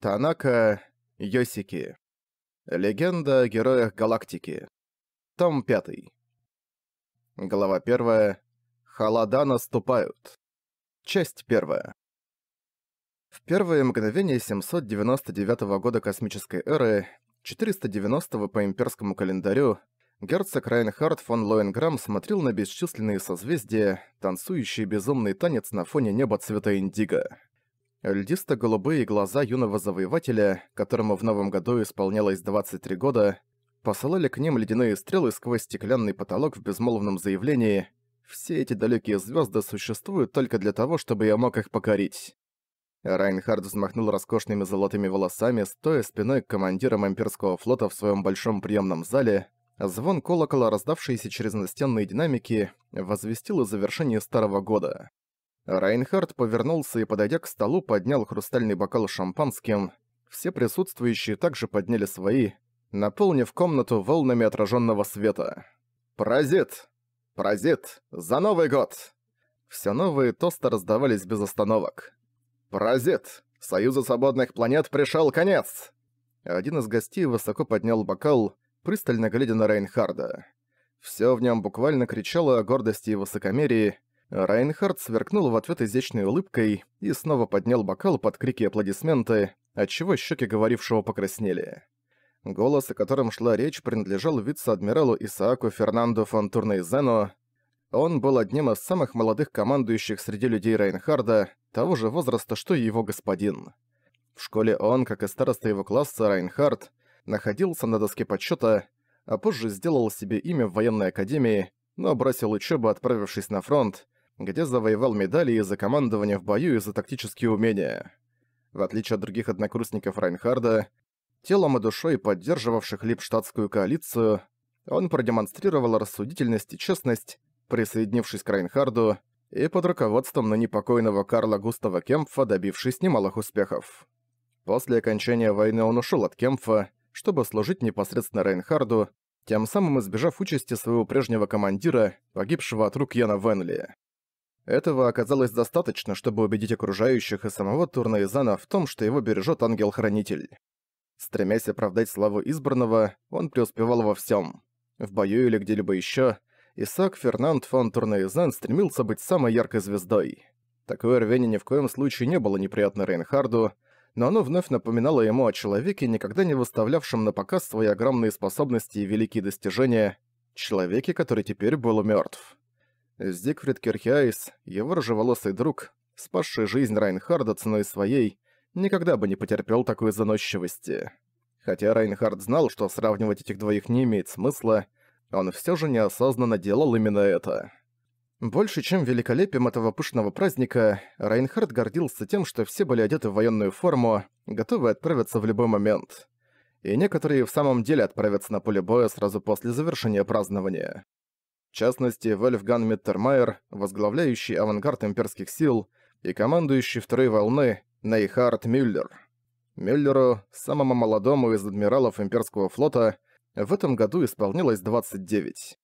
Танака Йосики. Легенда о героях галактики. Том 5. Глава 1. Холода наступают. Часть 1. В первые мгновения 799 года космической эры, 490 по имперскому календарю, герцог Райнхард фон Лоенграм смотрел на бесчисленные созвездия, танцующие безумный танец на фоне неба цвета индиго. Льдисто-голубые глаза юного завоевателя, которому в новом году исполнялось 23 года, посылали к ним ледяные стрелы сквозь стеклянный потолок в безмолвном заявлении «Все эти далекие звезды существуют только для того, чтобы я мог их покорить». Райнхард взмахнул роскошными золотыми волосами, стоя спиной к командирам имперского флота в своем большом приемном зале. Звон колокола, раздавшийся через настенные динамики, возвестил о завершении Старого года. Райнхард повернулся и, подойдя к столу, поднял хрустальный бокал шампанским. Все присутствующие также подняли свои, наполнив комнату волнами отраженного света. «Паразит! Паразит! За Новый год!» Все новые тосты раздавались без остановок. «Паразит! Союзу свободных планет пришел конец!» Один из гостей высоко поднял бокал, пристально глядя на Рейнхарда. Все в нем буквально кричало о гордости и высокомерии, Райнхард сверкнул в ответ изящной улыбкой и снова поднял бокал под крики и аплодисменты, отчего щеки говорившего покраснели. Голос, о котором шла речь, принадлежал вице-адмиралу Исааку Фернандо фон Турнейзену. Он был одним из самых молодых командующих среди людей Райнхарда, того же возраста, что и его господин. В школе он, как и староста его класса Райнхард, находился на доске подсчёта, а позже сделал себе имя в военной академии, но бросил учебу, отправившись на фронт, где завоевал медали из за командования в бою и за тактические умения. В отличие от других однокурсников Райнхарда, телом и душой поддерживавших Липштадтскую коалицию, он продемонстрировал рассудительность и честность, присоединившись к Райнхарду и под руководством ныне покойного Карла Густава Кемпфа, добившись немалых успехов. После окончания войны он ушел от Кемпфа, чтобы служить непосредственно Райнхарду, тем самым избежав участи своего прежнего командира, погибшего от рук Яна Венли. Этого оказалось достаточно, чтобы убедить окружающих и самого Турна в том, что его бережет ангел-хранитель. Стремясь оправдать славу избранного, он преуспевал во всем. В бою или где-либо еще, Исаак Фернанд фон Турнеизан стремился быть самой яркой звездой. Такое рвение ни в коем случае не было неприятно Рейнхарду, но оно вновь напоминало ему о человеке, никогда не выставлявшем на показ свои огромные способности и великие достижения, человеке, который теперь был мертв. Зигфрид Кирхиайс, его рыжеволосый друг, спасший жизнь Райнхарда ценой своей, никогда бы не потерпел такой заносчивости. Хотя Райнхард знал, что сравнивать этих двоих не имеет смысла, он все же неосознанно делал именно это. Больше, чем великолепием этого пышного праздника, Райнхард гордился тем, что все были одеты в военную форму, готовы отправиться в любой момент. И некоторые в самом деле отправятся на поле боя сразу после завершения празднования. В частности, Вольфган Миттермайер, возглавляющий авангард имперских сил, и командующий второй волны Нейхард Мюллер. Мюллеру, самому молодому из адмиралов имперского флота, в этом году исполнилось 29.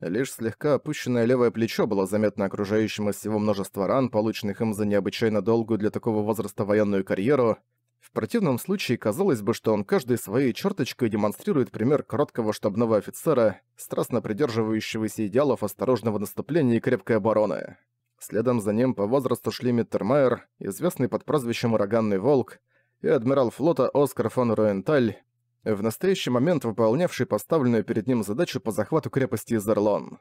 Лишь слегка опущенное левое плечо было заметно окружающим из всего множества ран, полученных им за необычайно долгую для такого возраста военную карьеру, в противном случае казалось бы, что он каждой своей черточкой демонстрирует пример кроткого штабного офицера, страстно придерживающегося идеалов осторожного наступления и крепкой обороны. Следом за ним по возрасту шли Миттермайер, известный под прозвищем «Ураганный волк», и адмирал флота Оскар фон Руенталь, в настоящий момент выполнявший поставленную перед ним задачу по захвату крепости Изерлон.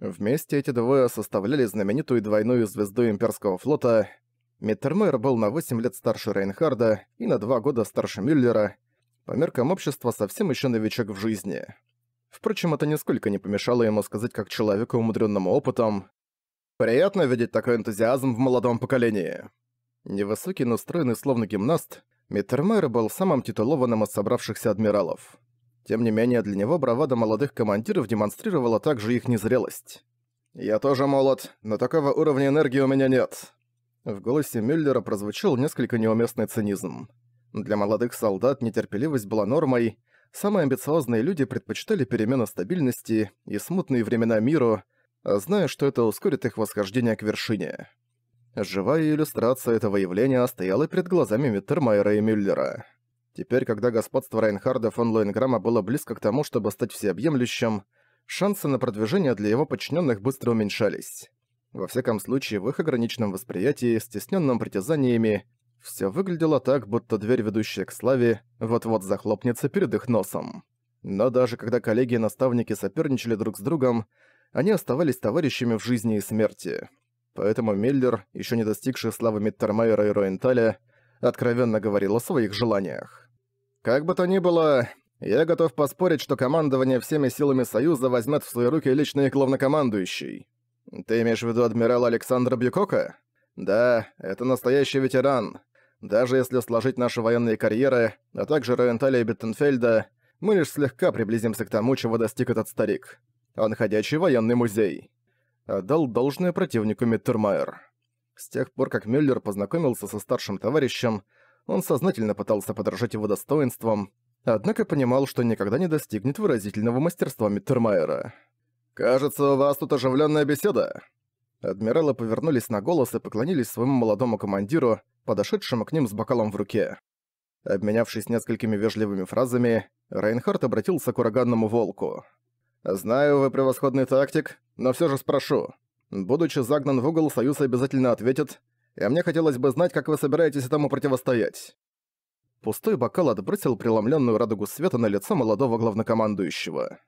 Вместе эти двое составляли знаменитую двойную звезду имперского флота — Меттермейер был на 8 лет старше Рейнхарда и на 2 года старше Мюллера, по меркам общества совсем еще новичок в жизни. Впрочем, это нисколько не помешало ему сказать как человеку, умудренному опытом, «Приятно видеть такой энтузиазм в молодом поколении». Невысокий, но стройный, словно гимнаст, Миттермейр был самым титулованным из собравшихся адмиралов. Тем не менее, для него бравада молодых командиров демонстрировала также их незрелость. «Я тоже молод, но такого уровня энергии у меня нет. В голосе Мюллера прозвучал несколько неуместный цинизм. Для молодых солдат нетерпеливость была нормой, самые амбициозные люди предпочитали перемены стабильности и смутные времена миру, зная, что это ускорит их восхождение к вершине. Живая иллюстрация этого явления стояла перед глазами Миттермайера и Мюллера. Теперь, когда господство Райнхарда фон Лоенграма было близко к тому, чтобы стать всеобъемлющим, шансы на продвижение для его подчиненных быстро уменьшались. Во всяком случае, в их ограниченном восприятии, стесненном притязаниями, все выглядело так, будто дверь, ведущая к славе, вот-вот захлопнется перед их носом. Но даже когда коллеги и наставники соперничали друг с другом, они оставались товарищами в жизни и смерти. Поэтому Миллер, еще не достигший славы Миттермайера и Роенталя, откровенно говорил о своих желаниях. «Как бы то ни было, я готов поспорить, что командование всеми силами Союза возьмет в свои руки личный главнокомандующий. Ты имеешь в виду адмирала Александра Бьюкока? Да, это настоящий ветеран. Даже если сложить наши военные карьеры, а также Роенталя и Беттенфельда, мы лишь слегка приблизимся к тому, чего достиг этот старик. Он ходячий военный музей. Отдал должное противнику Миттермайер. С тех пор, как Мюллер познакомился со старшим товарищем, он сознательно пытался подражать его достоинствам, однако понимал, что никогда не достигнет выразительного мастерства Миттермайера. «Кажется, у вас тут оживленная беседа». Адмиралы повернулись на голос и поклонились своему молодому командиру, подошедшему к ним с бокалом в руке. Обменявшись несколькими вежливыми фразами, Рейнхард обратился к ураганному волку. «Знаю, вы превосходный тактик, но все же спрошу. Будучи загнан в угол, Союз обязательно ответит, и мне хотелось бы знать, как вы собираетесь этому противостоять». Пустой бокал отбросил преломленную радугу света на лицо молодого главнокомандующего.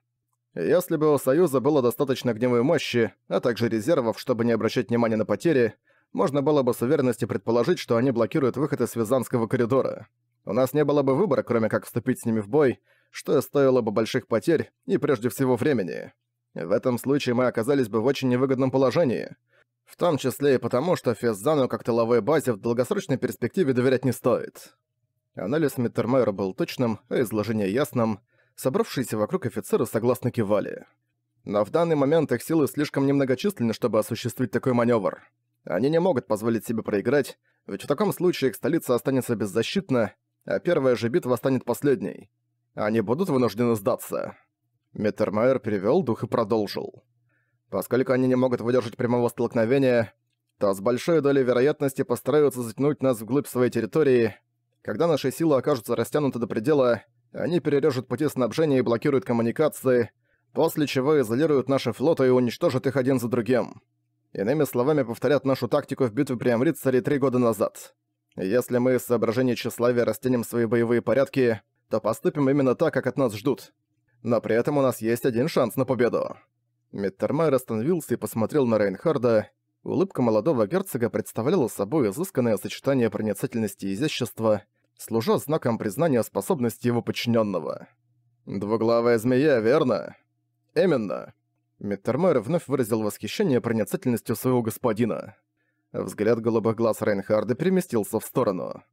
Если бы у Союза было достаточно огневой мощи, а также резервов, чтобы не обращать внимания на потери, можно было бы с уверенностью предположить, что они блокируют выход из Визанского коридора. У нас не было бы выбора, кроме как вступить с ними в бой, что стоило бы больших потерь и прежде всего времени. В этом случае мы оказались бы в очень невыгодном положении. В том числе и потому, что Феззану как тыловой базе в долгосрочной перспективе доверять не стоит. Анализ Миттермайера был точным, а изложение ясным. Собравшиеся вокруг офицеры согласно кивали. Но в данный момент их силы слишком немногочисленны, чтобы осуществить такой маневр. Они не могут позволить себе проиграть, ведь в таком случае их столица останется беззащитна, а первая же битва станет последней. Они будут вынуждены сдаться. Меттермайер перевел дух и продолжил. Поскольку они не могут выдержать прямого столкновения, то с большой долей вероятности постараются затянуть нас вглубь своей территории. Когда наши силы окажутся растянуты до предела, они перережут пути снабжения и блокируют коммуникации, после чего изолируют наши флоты и уничтожат их один за другим. Иными словами, повторят нашу тактику в битве при Амритсаре три года назад. Если мы из соображений тщеславия растянем свои боевые порядки, то поступим именно так, как от нас ждут. Но при этом у нас есть один шанс на победу». Миттермайер остановился и посмотрел на Рейнхарда. Улыбка молодого герцога представляла собой изысканное сочетание проницательности и изящества, служа знаком признания способности его подчиненного. «Двуглавая змея, верно?» «Именно». Миттермайер вновь выразил восхищение проницательностью своего господина. Взгляд голубых глаз Рейнхарда переместился в сторону.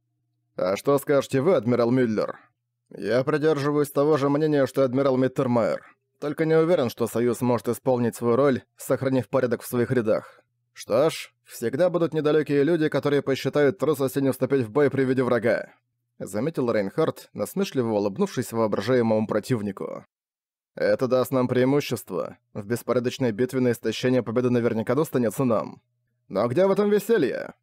«А что скажете вы, адмирал Мюллер?» «Я придерживаюсь того же мнения, что и адмирал Миттермайер. Только не уверен, что Союз может исполнить свою роль, сохранив порядок в своих рядах. Что ж, всегда будут недалекие люди, которые посчитают трусостью не вступить в бой при виде врага заметил Рейнхард, насмешливо улыбнувшись воображаемому противнику. «Это даст нам преимущество. В беспорядочной битве на истощение победы наверняка достанется нам. Но где в этом веселье?»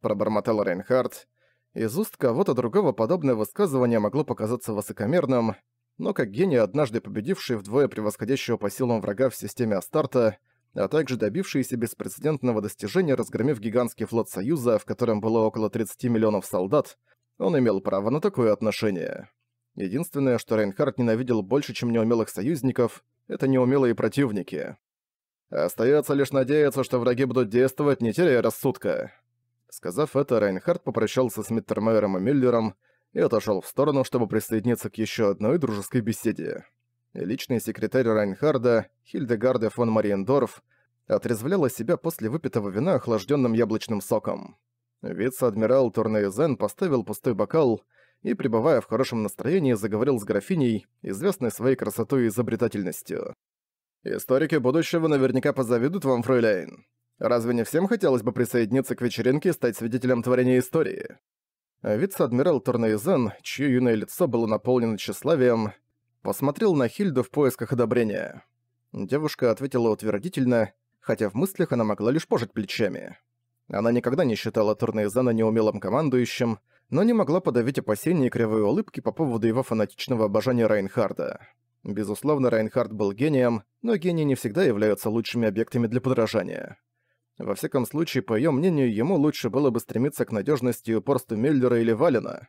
Пробормотал Рейнхард. Из уст кого-то другого подобное высказывание могло показаться высокомерным, но как гений, однажды победивший вдвое превосходящего по силам врага в системе Астарта, а также добившийся беспрецедентного достижения, разгромив гигантский флот Союза, в котором было около 30 миллионов солдат, он имел право на такое отношение. Единственное, что Рейнхард ненавидел больше, чем неумелых союзников, это неумелые противники. Остается лишь надеяться, что враги будут действовать, не теряя рассудка. Сказав это, Рейнхард попрощался с Миттермайером и Миллером и отошел в сторону, чтобы присоединиться к еще одной дружеской беседе. Личный секретарь Рейнхарда Хильдегарде фон Мариендорф, отрезвляла себя после выпитого вина охлажденным яблочным соком. Вице-адмирал Турнеизен поставил пустой бокал и, пребывая в хорошем настроении, заговорил с графиней, известной своей красотой и изобретательностью. «Историки будущего наверняка позавидуют вам, фройляйн. Разве не всем хотелось бы присоединиться к вечеринке и стать свидетелем творения истории?» Вице-адмирал Турнеизен, чье юное лицо было наполнено тщеславием, посмотрел на Хильду в поисках одобрения. Девушка ответила утвердительно, хотя в мыслях она могла лишь пожать плечами. Она никогда не считала Турнейзана неумелым командующим, но не могла подавить опасения и кривые улыбки по поводу его фанатичного обожания Райнхарда. Безусловно, Райнхард был гением, но гении не всегда являются лучшими объектами для подражания. Во всяком случае, по ее мнению, ему лучше было бы стремиться к надежности и упорству Мюллера или Валена.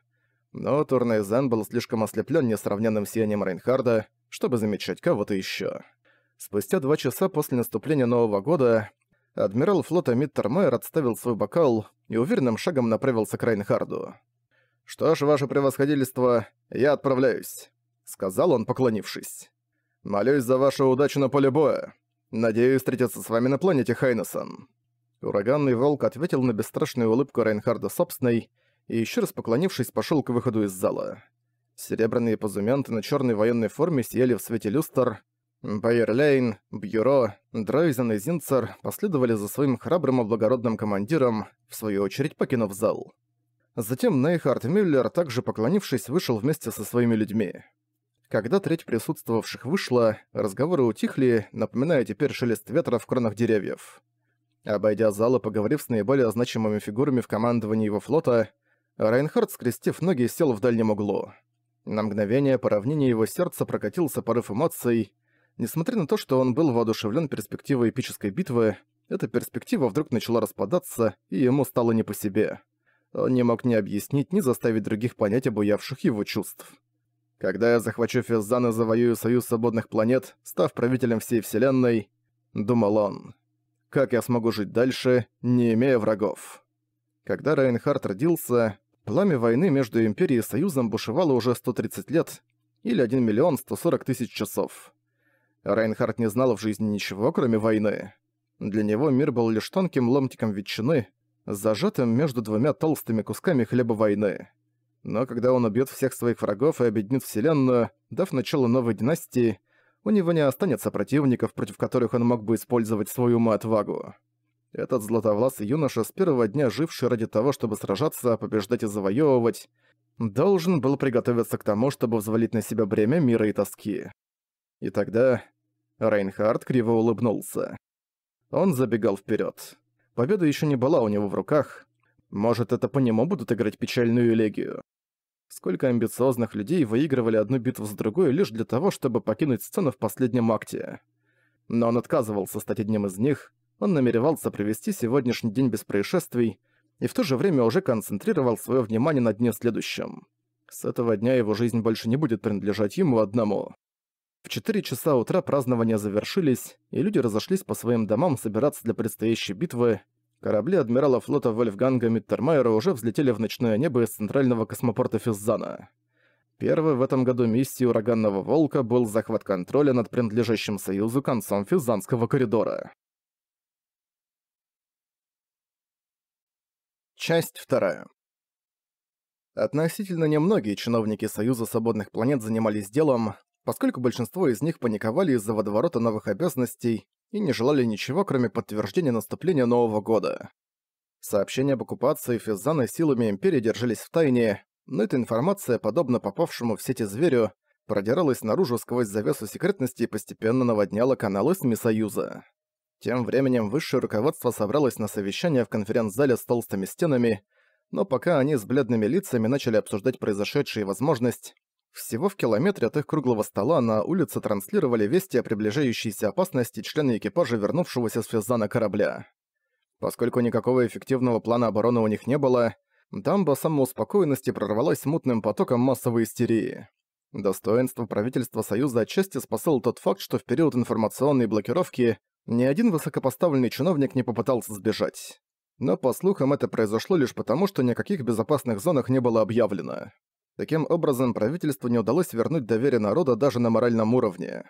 Но Турнейзан был слишком ослеплен несравненным сиянием Райнхарда, чтобы замечать кого-то еще. Спустя два часа после наступления Нового года адмирал флота Миттермайер отставил свой бокал и уверенным шагом направился к Райнхарду. «Что ж, ваше превосходительство, я отправляюсь», — сказал он, поклонившись. «Молюсь за вашу удачу на поле боя. Надеюсь встретиться с вами на планете Хайнесон». Ураганный волк ответил на бесстрашную улыбку Райнхарда собственной и еще раз поклонившись, пошел к выходу из зала. Серебряные позументы на черной военной форме сияли в свете люстр, Байерлейн, Бюро, Драйзен и Зинцер последовали за своим храбрым и благородным командиром, в свою очередь покинув зал. Затем Нейхард Мюллер, также поклонившись, вышел вместе со своими людьми. Когда треть присутствовавших вышла, разговоры утихли, напоминая теперь шелест ветра в кронах деревьев. Обойдя зал и поговорив с наиболее значимыми фигурами в командовании его флота, Райнхард, скрестив ноги, сел в дальнем углу. На мгновение по равнине его сердца прокатился порыв эмоций, Несмотря на то, что он был воодушевлен перспективой эпической битвы, эта перспектива вдруг начала распадаться, и ему стало не по себе. Он не мог ни объяснить, ни заставить других понять обуявших его чувств. «Когда я захвачу Физзан и завоюю Союз Свободных Планет, став правителем всей Вселенной», — думал он, — «как я смогу жить дальше, не имея врагов?» Когда Рейнхард родился, пламя войны между Империей и Союзом бушевало уже 130 лет или 1 миллион 140 тысяч часов. Райнхард не знал в жизни ничего, кроме войны. Для него мир был лишь тонким ломтиком ветчины, зажатым между двумя толстыми кусками хлеба войны. Но когда он убьет всех своих врагов и объединит Вселенную, дав начало новой династии, у него не останется противников, против которых он мог бы использовать свою ум-отвагу. и Этот златовласый юноша, с первого дня живший ради того, чтобы сражаться, побеждать и завоевывать, должен был приготовиться к тому, чтобы взвалить на себя бремя мира и тоски. И тогда, Рейнхард криво улыбнулся. Он забегал вперед. Победа еще не была у него в руках. Может, это по нему будут играть печальную элегию. Сколько амбициозных людей выигрывали одну битву с другой лишь для того, чтобы покинуть сцену в последнем акте. Но он отказывался стать одним из них, он намеревался провести сегодняшний день без происшествий и в то же время уже концентрировал свое внимание на дне следующем. С этого дня его жизнь больше не будет принадлежать ему одному. В 4 часа утра празднования завершились, и люди разошлись по своим домам собираться для предстоящей битвы. Корабли адмирала флота Вольфганга Миттермайера уже взлетели в ночное небо из центрального космопорта Физзана. Первый в этом году миссии Ураганного Волка был захват контроля над принадлежащим Союзу концом Физзанского коридора. Часть вторая. Относительно немногие чиновники Союза Свободных Планет занимались делом, поскольку большинство из них паниковали из-за водоворота новых обязанностей и не желали ничего, кроме подтверждения наступления Нового года. Сообщения об оккупации Физзана силами Империи держались в тайне, но эта информация, подобно попавшему в сети зверю, продиралась наружу сквозь завесу секретности и постепенно наводняла каналы СМИ Союза. Тем временем высшее руководство собралось на совещание в конференц-зале с толстыми стенами, но пока они с бледными лицами начали обсуждать произошедшее и возможность, всего в километре от их круглого стола на улице транслировали вести о приближающейся опасности члены экипажа вернувшегося с Физана корабля. Поскольку никакого эффективного плана обороны у них не было, дамба самоуспокоенности прорвалась мутным потоком массовой истерии. Достоинство правительства Союза отчасти спасал тот факт, что в период информационной блокировки ни один высокопоставленный чиновник не попытался сбежать. Но, по слухам, это произошло лишь потому, что никаких безопасных зонах не было объявлено. Таким образом, правительству не удалось вернуть доверие народа даже на моральном уровне.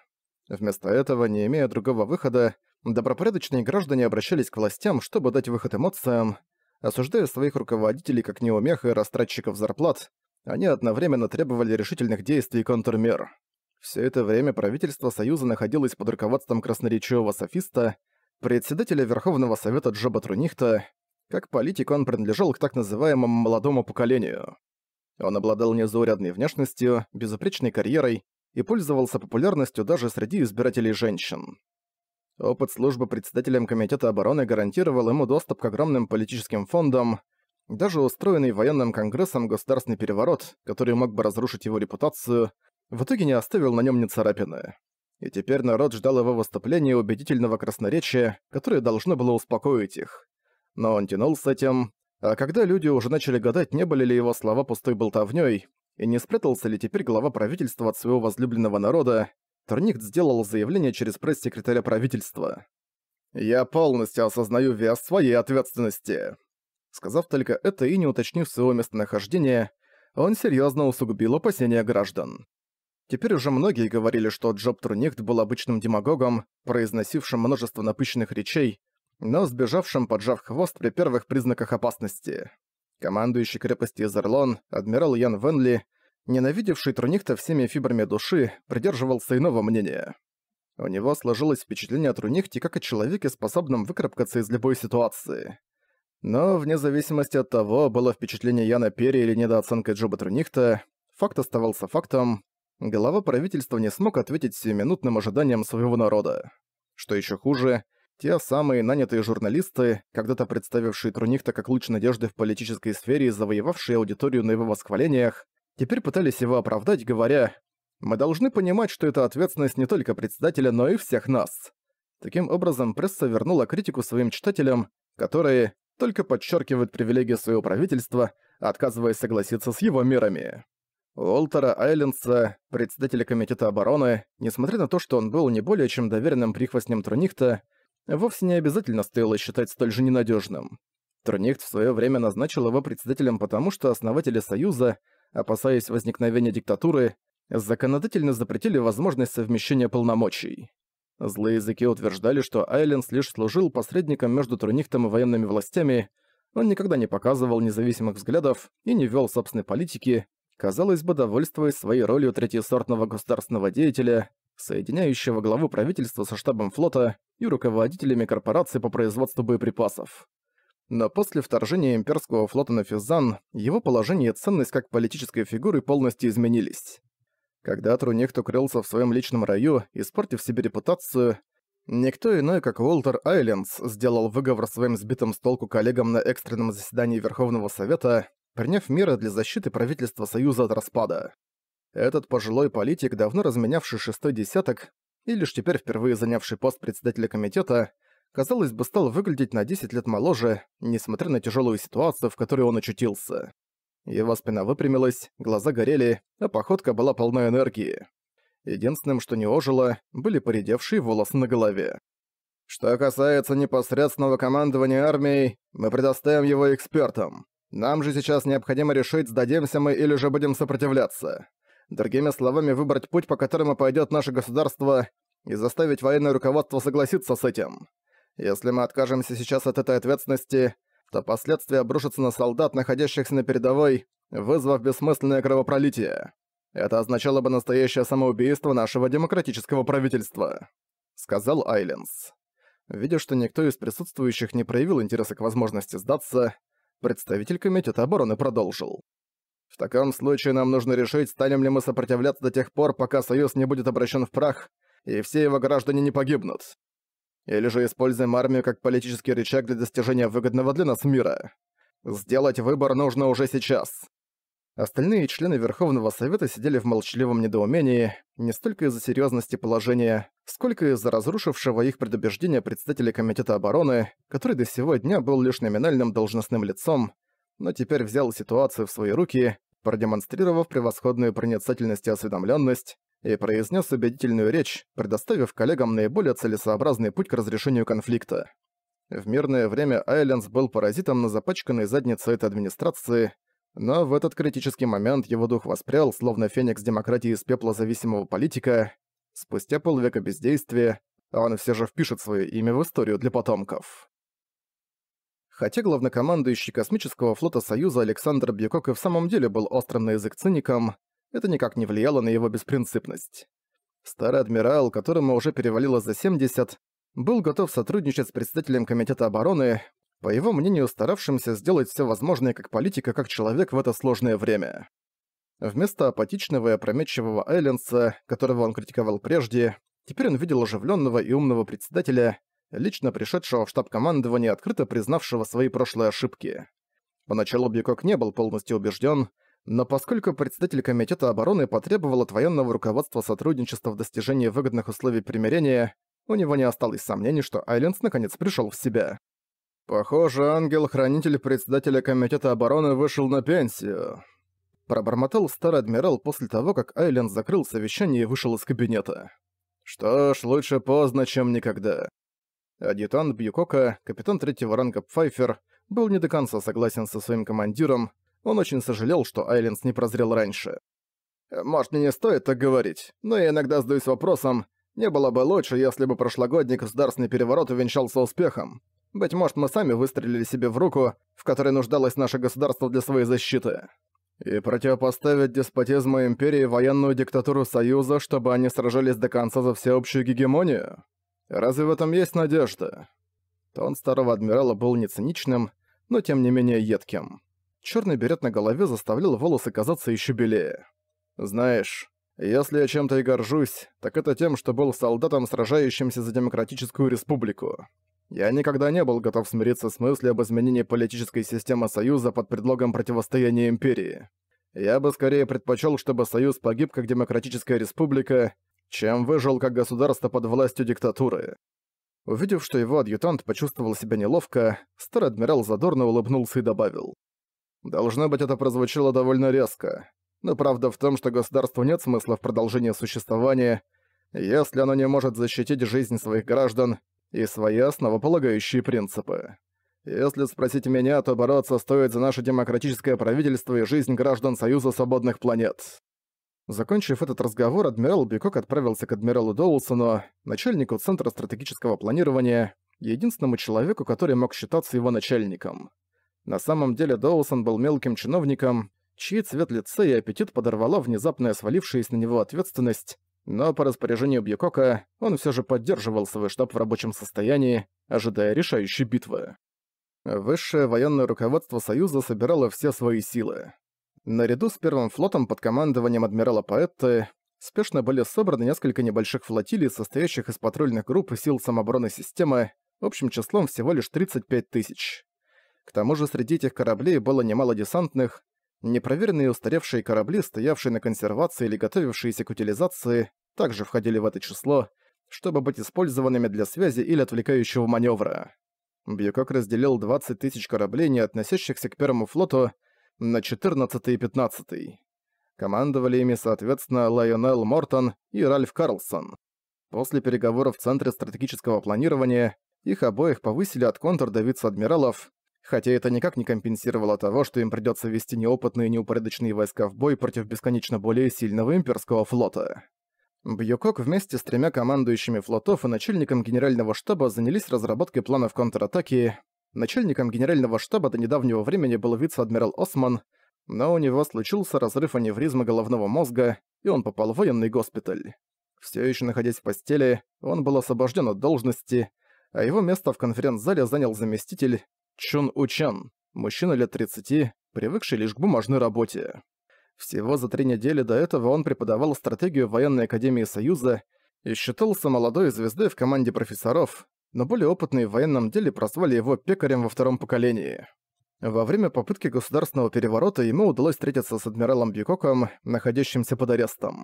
Вместо этого, не имея другого выхода, добропорядочные граждане обращались к властям, чтобы дать выход эмоциям, осуждая своих руководителей как неумех и растратчиков зарплат, они одновременно требовали решительных действий и контрмер. Все это время правительство Союза находилось под руководством красноречивого софиста, председателя Верховного Совета Джоба Трунихта. Как политик он принадлежал к так называемому «молодому поколению». Он обладал незаурядной внешностью, безупречной карьерой и пользовался популярностью даже среди избирателей женщин. Опыт службы председателем Комитета обороны гарантировал ему доступ к огромным политическим фондам, даже устроенный военным конгрессом государственный переворот, который мог бы разрушить его репутацию, в итоге не оставил на нем ни царапины. И теперь народ ждал его выступления убедительного красноречия, которое должно было успокоить их. Но он тянул с этим, а когда люди уже начали гадать, не были ли его слова пустой болтовнёй, и не спрятался ли теперь глава правительства от своего возлюбленного народа, Торникт сделал заявление через пресс-секретаря правительства. «Я полностью осознаю вес своей ответственности». Сказав только это и не уточнив своего местонахождения, он серьезно усугубил опасения граждан. Теперь уже многие говорили, что Джоб Трунихт был обычным демагогом, произносившим множество напыщенных речей, но сбежавшим, поджав хвост при первых признаках опасности. Командующий крепости Изерлон, адмирал Ян Венли, ненавидевший Трунихта всеми фибрами души, придерживался иного мнения. У него сложилось впечатление о Трунихте как о человеке, способном выкарабкаться из любой ситуации. Но вне зависимости от того, было впечатление Яна Перри или недооценка Джоба Трунихта, факт оставался фактом, глава правительства не смог ответить сиюминутным ожиданиям своего народа. Что еще хуже, те самые нанятые журналисты, когда-то представившие Трунихта как луч надежды в политической сфере и завоевавшие аудиторию на его восхвалениях, теперь пытались его оправдать, говоря «Мы должны понимать, что это ответственность не только председателя, но и всех нас». Таким образом, пресса вернула критику своим читателям, которые только подчеркивают привилегии своего правительства, отказываясь согласиться с его мерами. Уолтера Айленса, председателя Комитета обороны, несмотря на то, что он был не более чем доверенным прихвостнем Трунихта, вовсе не обязательно стоило считать столь же ненадежным. Трунихт в свое время назначил его председателем потому, что основатели Союза, опасаясь возникновения диктатуры, законодательно запретили возможность совмещения полномочий. Злые языки утверждали, что Айленс лишь служил посредником между Трунихтом и военными властями, он никогда не показывал независимых взглядов и не вел собственной политики, казалось бы, довольствуясь своей ролью третьесортного государственного деятеля, соединяющего главу правительства со штабом флота и руководителями корпорации по производству боеприпасов. Но после вторжения имперского флота на Физан его положение и ценность как политической фигуры полностью изменились. Когда Трунихт крылся в своем личном раю, испортив себе репутацию, никто иной, как Уолтер Айленс, сделал выговор своим сбитым с толку коллегам на экстренном заседании Верховного Совета, приняв меры для защиты правительства Союза от распада. Этот пожилой политик, давно разменявший шестой десяток, и лишь теперь впервые занявший пост председателя комитета, казалось бы, стал выглядеть на 10 лет моложе, несмотря на тяжелую ситуацию, в которой он очутился. Его спина выпрямилась, глаза горели, а походка была полна энергии. Единственным, что не ожило, были поредевшие волосы на голове. «Что касается непосредственного командования армией, мы предоставим его экспертам. Нам же сейчас необходимо решить, сдадимся мы или же будем сопротивляться. Другими словами, выбрать путь, по которому пойдет наше государство, и заставить военное руководство согласиться с этим. Если мы откажемся сейчас от этой ответственности, то последствия обрушатся на солдат, находящихся на передовой, вызвав бессмысленное кровопролитие. Это означало бы настоящее самоубийство нашего демократического правительства», — сказал Айленс. Видя, что никто из присутствующих не проявил интереса к возможности сдаться, представитель Комитета обороны продолжил. В таком случае нам нужно решить, станем ли мы сопротивляться до тех пор, пока Союз не будет обращен в прах, и все его граждане не погибнут. Или же используем армию как политический рычаг для достижения выгодного для нас мира. Сделать выбор нужно уже сейчас. Остальные члены Верховного Совета сидели в молчаливом недоумении, не столько из-за серьезности положения, сколько из-за разрушившего их предубеждения председателя Комитета обороны, который до сего дня был лишь номинальным должностным лицом, но теперь взял ситуацию в свои руки продемонстрировав превосходную проницательность и осведомленность, и произнес убедительную речь, предоставив коллегам наиболее целесообразный путь к разрешению конфликта. В мирное время Айленс был паразитом на запачканной заднице этой администрации, но в этот критический момент его дух воспрял, словно феникс демократии из пепла зависимого политика. Спустя полвека бездействия он все же впишет свое имя в историю для потомков. Хотя главнокомандующий космического флота Союза Александр Бьюкок и в самом деле был острым на язык циником, это никак не влияло на его беспринципность. Старый адмирал, которому уже перевалило за 70, был готов сотрудничать с председателем Комитета обороны, по его мнению, старавшимся сделать все возможное как политика, как человек в это сложное время. Вместо апатичного и опрометчивого Элленса, которого он критиковал прежде, теперь он видел оживленного и умного председателя, лично пришедшего в штаб командования, открыто признавшего свои прошлые ошибки. Поначалу Бьюкок не был полностью убежден, но поскольку председатель Комитета обороны потребовал от военного руководства сотрудничества в достижении выгодных условий примирения, у него не осталось сомнений, что Айленс наконец пришел в себя. «Похоже, ангел-хранитель председателя Комитета обороны вышел на пенсию», пробормотал старый адмирал после того, как Айленс закрыл совещание и вышел из кабинета. «Что ж, лучше поздно, чем никогда. Адъютант Бьюкока, капитан третьего ранга Пфайфер, был не до конца согласен со своим командиром, он очень сожалел, что Айленс не прозрел раньше. «Может, мне не стоит так говорить, но я иногда задаюсь вопросом, не было бы лучше, если бы прошлогодний государственный переворот увенчался успехом. Быть может, мы сами выстрелили себе в руку, в которой нуждалось наше государство для своей защиты. И противопоставить деспотизму Империи военную диктатуру Союза, чтобы они сражались до конца за всеобщую гегемонию? Разве в этом есть надежда? Тон старого адмирала был не циничным, но тем не менее едким. Черный берет на голове заставлял волосы казаться еще белее. Знаешь, если я чем-то и горжусь, так это тем, что был солдатом, сражающимся за демократическую республику. Я никогда не был готов смириться с мыслью об изменении политической системы Союза под предлогом противостояния империи. Я бы скорее предпочел, чтобы Союз погиб как демократическая республика, чем выжил как государство под властью диктатуры. Увидев, что его адъютант почувствовал себя неловко, старый адмирал задорно улыбнулся и добавил. Должно быть, это прозвучало довольно резко. Но правда в том, что государству нет смысла в продолжении существования, если оно не может защитить жизнь своих граждан и свои основополагающие принципы. Если спросить меня, то бороться стоит за наше демократическое правительство и жизнь граждан Союза Свободных Планет. Закончив этот разговор, адмирал Бикок отправился к адмиралу Доулсону, начальнику Центра стратегического планирования, единственному человеку, который мог считаться его начальником. На самом деле Доусон был мелким чиновником, чьи цвет лица и аппетит подорвало внезапная свалившаяся на него ответственность, но по распоряжению Бьюкока он все же поддерживал свой штаб в рабочем состоянии, ожидая решающей битвы. Высшее военное руководство Союза собирало все свои силы. Наряду с первым флотом под командованием адмирала Паэтты спешно были собраны несколько небольших флотилий, состоящих из патрульных групп и сил самообороны системы, общим числом всего лишь 35 тысяч. К тому же среди этих кораблей было немало десантных, непроверенные и устаревшие корабли, стоявшие на консервации или готовившиеся к утилизации, также входили в это число, чтобы быть использованными для связи или отвлекающего маневра. Бьюкок разделил 20 тысяч кораблей, не относящихся к Первому флоту, на 14 и 15. Командовали ими, соответственно, Лайонел Мортон и Ральф Карлсон. После переговоров в Центре стратегического планирования их обоих повысили от контр до вице-адмиралов, хотя это никак не компенсировало того, что им придется вести неопытные и неупорядоченные войска в бой против бесконечно более сильного имперского флота. Бьюкок вместе с тремя командующими флотов и начальником генерального штаба занялись разработкой планов контратаки, Начальником генерального штаба до недавнего времени был вице-адмирал Осман, но у него случился разрыв аневризма головного мозга, и он попал в военный госпиталь. Все еще находясь в постели, он был освобожден от должности, а его место в конференц-зале занял заместитель Чун Учан, мужчина лет 30, привыкший лишь к бумажной работе. Всего за три недели до этого он преподавал стратегию военной академии Союза и считался молодой звездой в команде профессоров, но более опытные в военном деле прозвали его пекарем во втором поколении. Во время попытки государственного переворота ему удалось встретиться с адмиралом Бьюкоком, находящимся под арестом.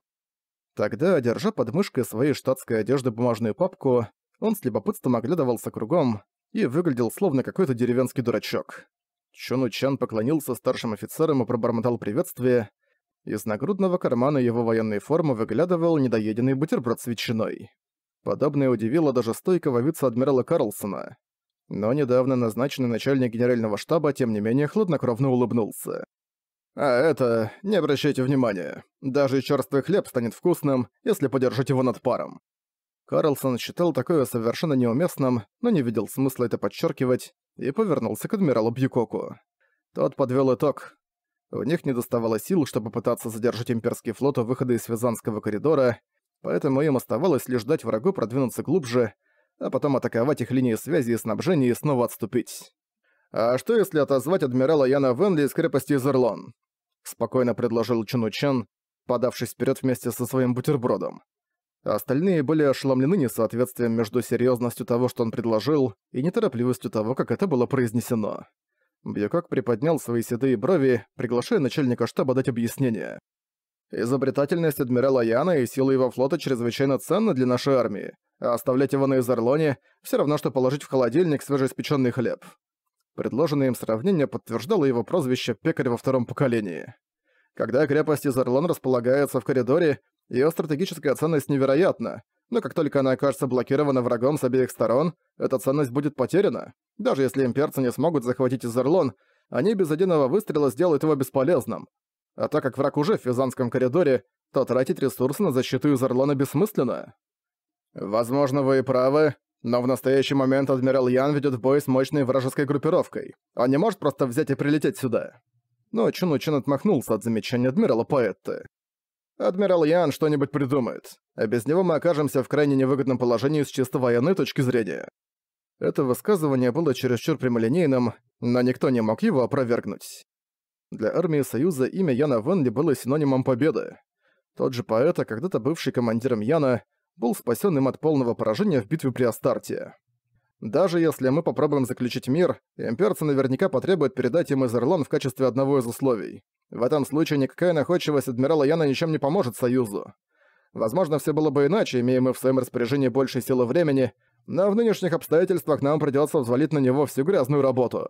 Тогда, держа под мышкой своей штатской одежды бумажную папку, он с любопытством оглядывался кругом и выглядел словно какой-то деревенский дурачок. Чону Чан поклонился старшим офицерам и пробормотал приветствие. Из нагрудного кармана его военной формы выглядывал недоеденный бутерброд с ветчиной. Подобное удивило даже стойкого вице-адмирала Карлсона. Но недавно назначенный начальник генерального штаба, тем не менее, хладнокровно улыбнулся. «А это... не обращайте внимания. Даже черствый хлеб станет вкусным, если подержать его над паром». Карлсон считал такое совершенно неуместным, но не видел смысла это подчеркивать, и повернулся к адмиралу Бьюкоку. Тот подвел итог. У них не доставало сил, чтобы пытаться задержать имперский флот у выхода из Визанского коридора, поэтому им оставалось лишь дать врагу продвинуться глубже, а потом атаковать их линии связи и снабжения и снова отступить. «А что если отозвать адмирала Яна Венли из крепости Изерлон?» — спокойно предложил Чуну Чен, подавшись вперед вместе со своим бутербродом. Остальные были ошеломлены несоответствием между серьезностью того, что он предложил, и неторопливостью того, как это было произнесено. Бьюкок приподнял свои седые брови, приглашая начальника штаба дать объяснение. Изобретательность адмирала Яна и силы его флота чрезвычайно ценны для нашей армии, а оставлять его на Изерлоне – все равно, что положить в холодильник свежеиспеченный хлеб. Предложенное им сравнение подтверждало его прозвище «пекарь во втором поколении». Когда крепость Изерлон располагается в коридоре, ее стратегическая ценность невероятна, но как только она окажется блокирована врагом с обеих сторон, эта ценность будет потеряна. Даже если имперцы не смогут захватить Изерлон, они без единого выстрела сделают его бесполезным, а так как враг уже в Физанском коридоре, то тратить ресурсы на защиту из Орлона бессмысленно. Возможно, вы и правы, но в настоящий момент Адмирал Ян ведет бой с мощной вражеской группировкой. Он не может просто взять и прилететь сюда. Но Чун Учин отмахнулся от замечания Адмирала Поэтты. Адмирал Ян что-нибудь придумает, а без него мы окажемся в крайне невыгодном положении с чисто военной точки зрения. Это высказывание было чересчур прямолинейным, но никто не мог его опровергнуть. Для армии Союза имя Яна Венли было синонимом победы. Тот же поэта, когда-то бывший командиром Яна, был спасен им от полного поражения в битве при Астарте. Даже если мы попробуем заключить мир, имперцы наверняка потребуют передать им Изерлон в качестве одного из условий. В этом случае никакая находчивость адмирала Яна ничем не поможет Союзу. Возможно, все было бы иначе, имея мы в своем распоряжении больше силы времени, но в нынешних обстоятельствах нам придется взвалить на него всю грязную работу.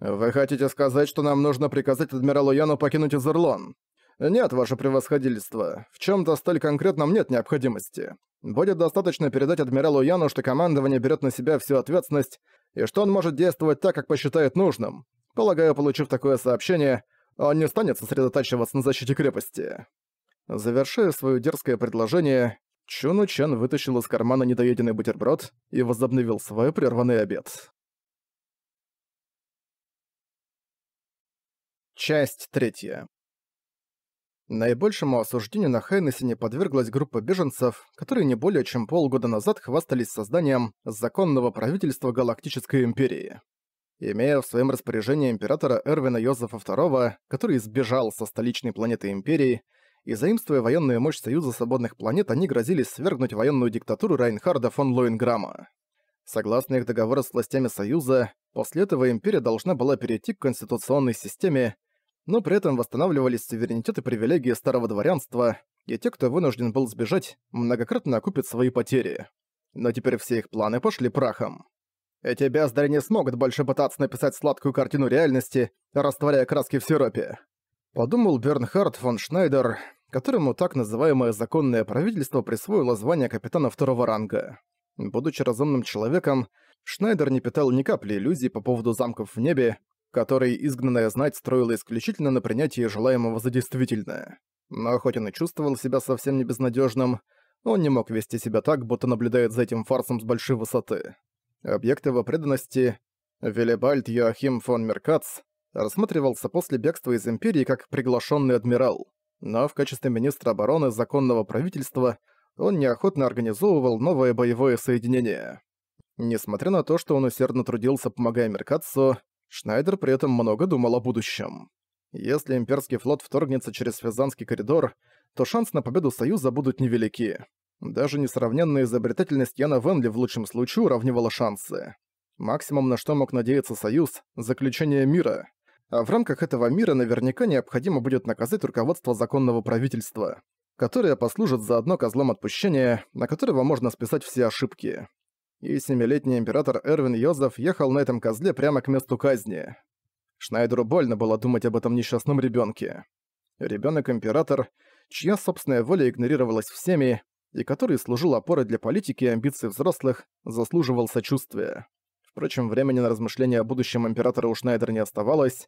«Вы хотите сказать, что нам нужно приказать адмиралу Яну покинуть Изерлон?» «Нет, ваше превосходительство. В чем то столь конкретном нет необходимости. Будет достаточно передать адмиралу Яну, что командование берет на себя всю ответственность, и что он может действовать так, как посчитает нужным. Полагаю, получив такое сообщение, он не станет сосредотачиваться на защите крепости». Завершая свое дерзкое предложение, Чуну Чен вытащил из кармана недоеденный бутерброд и возобновил свой прерванный обед. Часть третья. Наибольшему осуждению на Хайнесене подверглась группа беженцев, которые не более чем полгода назад хвастались созданием законного правительства Галактической Империи. Имея в своем распоряжении императора Эрвина Йозефа II, который сбежал со столичной планеты Империи, и заимствуя военную мощь Союза Свободных Планет, они грозились свергнуть военную диктатуру Райнхарда фон Лоинграма. Согласно их договору с властями Союза, после этого Империя должна была перейти к конституционной системе, но при этом восстанавливались суверенитет и привилегии старого дворянства, и те, кто вынужден был сбежать, многократно окупят свои потери. Но теперь все их планы пошли прахом. Эти бездари не смогут больше пытаться написать сладкую картину реальности, растворяя краски в сиропе. Подумал Бернхард фон Шнайдер, которому так называемое законное правительство присвоило звание капитана второго ранга. Будучи разумным человеком, Шнайдер не питал ни капли иллюзий по поводу замков в небе, который изгнанная знать строила исключительно на принятии желаемого за действительное. Но хоть он и чувствовал себя совсем не безнадежным, он не мог вести себя так, будто наблюдает за этим фарсом с большой высоты. Объект его преданности Велебальд Йоахим фон Меркац рассматривался после бегства из Империи как приглашенный адмирал, но в качестве министра обороны законного правительства он неохотно организовывал новое боевое соединение. Несмотря на то, что он усердно трудился, помогая Меркацу, Шнайдер при этом много думал о будущем. Если имперский флот вторгнется через Физанский коридор, то шансы на победу Союза будут невелики. Даже несравненная изобретательность Яна Венли в лучшем случае уравнивала шансы. Максимум, на что мог надеяться Союз – заключение мира. А в рамках этого мира наверняка необходимо будет наказать руководство законного правительства, которое послужит заодно козлом отпущения, на которого можно списать все ошибки и семилетний император Эрвин Йозеф ехал на этом козле прямо к месту казни. Шнайдеру больно было думать об этом несчастном ребенке. Ребенок-император, чья собственная воля игнорировалась всеми, и который служил опорой для политики и амбиций взрослых, заслуживал сочувствия. Впрочем, времени на размышления о будущем императора у Шнайдера не оставалось.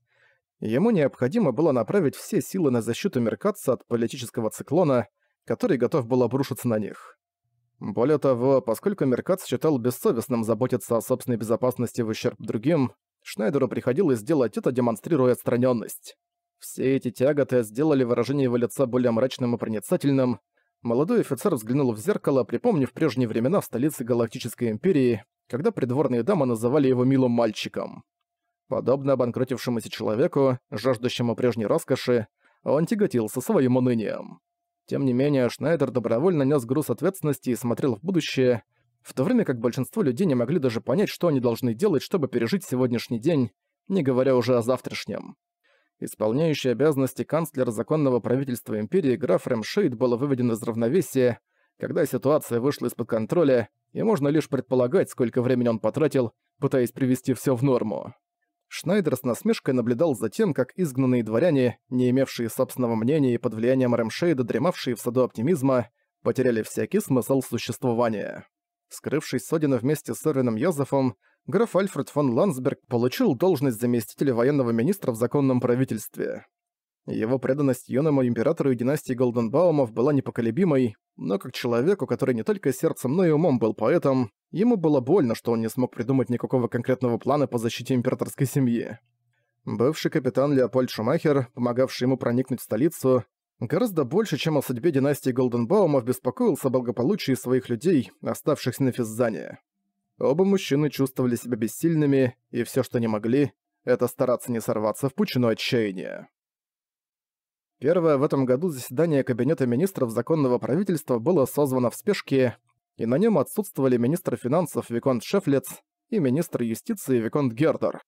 Ему необходимо было направить все силы на защиту Меркатца от политического циклона, который готов был обрушиться на них. Более того, поскольку Меркац считал бессовестным заботиться о собственной безопасности в ущерб другим, Шнайдеру приходилось делать это, демонстрируя отстраненность. Все эти тяготы сделали выражение его лица более мрачным и проницательным. Молодой офицер взглянул в зеркало, припомнив прежние времена в столице Галактической Империи, когда придворные дамы называли его милым мальчиком. Подобно обанкротившемуся человеку, жаждущему прежней роскоши, он тяготился своим унынием. Тем не менее, Шнайдер добровольно нес груз ответственности и смотрел в будущее, в то время как большинство людей не могли даже понять, что они должны делать, чтобы пережить сегодняшний день, не говоря уже о завтрашнем. Исполняющий обязанности канцлера законного правительства империи граф Рэмшейд был выведен из равновесия, когда ситуация вышла из-под контроля, и можно лишь предполагать, сколько времени он потратил, пытаясь привести все в норму. Шнайдер с насмешкой наблюдал за тем, как изгнанные дворяне, не имевшие собственного мнения и под влиянием Рэмшейда, дремавшие в саду оптимизма, потеряли всякий смысл существования. Скрывшись с Одина вместе с Эрвином Йозефом, граф Альфред фон Ландсберг получил должность заместителя военного министра в законном правительстве. Его преданность юному императору и династии Голденбаумов была непоколебимой, но как человеку, который не только сердцем, но и умом был поэтом, ему было больно, что он не смог придумать никакого конкретного плана по защите императорской семьи. Бывший капитан Леопольд Шумахер, помогавший ему проникнуть в столицу, гораздо больше, чем о судьбе династии Голденбаумов, беспокоился о благополучии своих людей, оставшихся на Физзане. Оба мужчины чувствовали себя бессильными, и все, что не могли, это стараться не сорваться в пучину отчаяния. Первое в этом году заседание Кабинета министров законного правительства было созвано в спешке, и на нем отсутствовали министр финансов Виконт Шефлец и министр юстиции Виконт Гердер.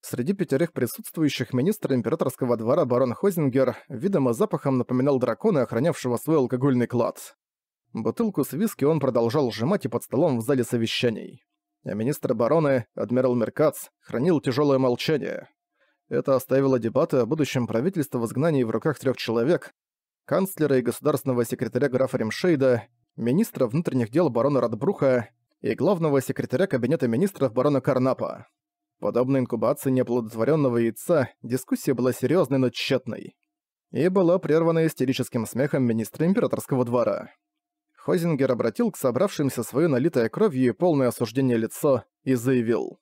Среди пятерых присутствующих министр императорского двора барон Хозингер видом и запахом напоминал дракона, охранявшего свой алкогольный клад. Бутылку с виски он продолжал сжимать и под столом в зале совещаний. А министр бароны адмирал Меркац, хранил тяжелое молчание. Это оставило дебаты о будущем правительства в изгнании в руках трех человек, канцлера и государственного секретаря графа Ремшейда, министра внутренних дел барона Радбруха и главного секретаря кабинета министров барона Карнапа. Подобной инкубации неоплодотворенного яйца дискуссия была серьезной, но тщетной. И была прервана истерическим смехом министра императорского двора. Хозингер обратил к собравшимся свое налитое кровью и полное осуждение лицо и заявил.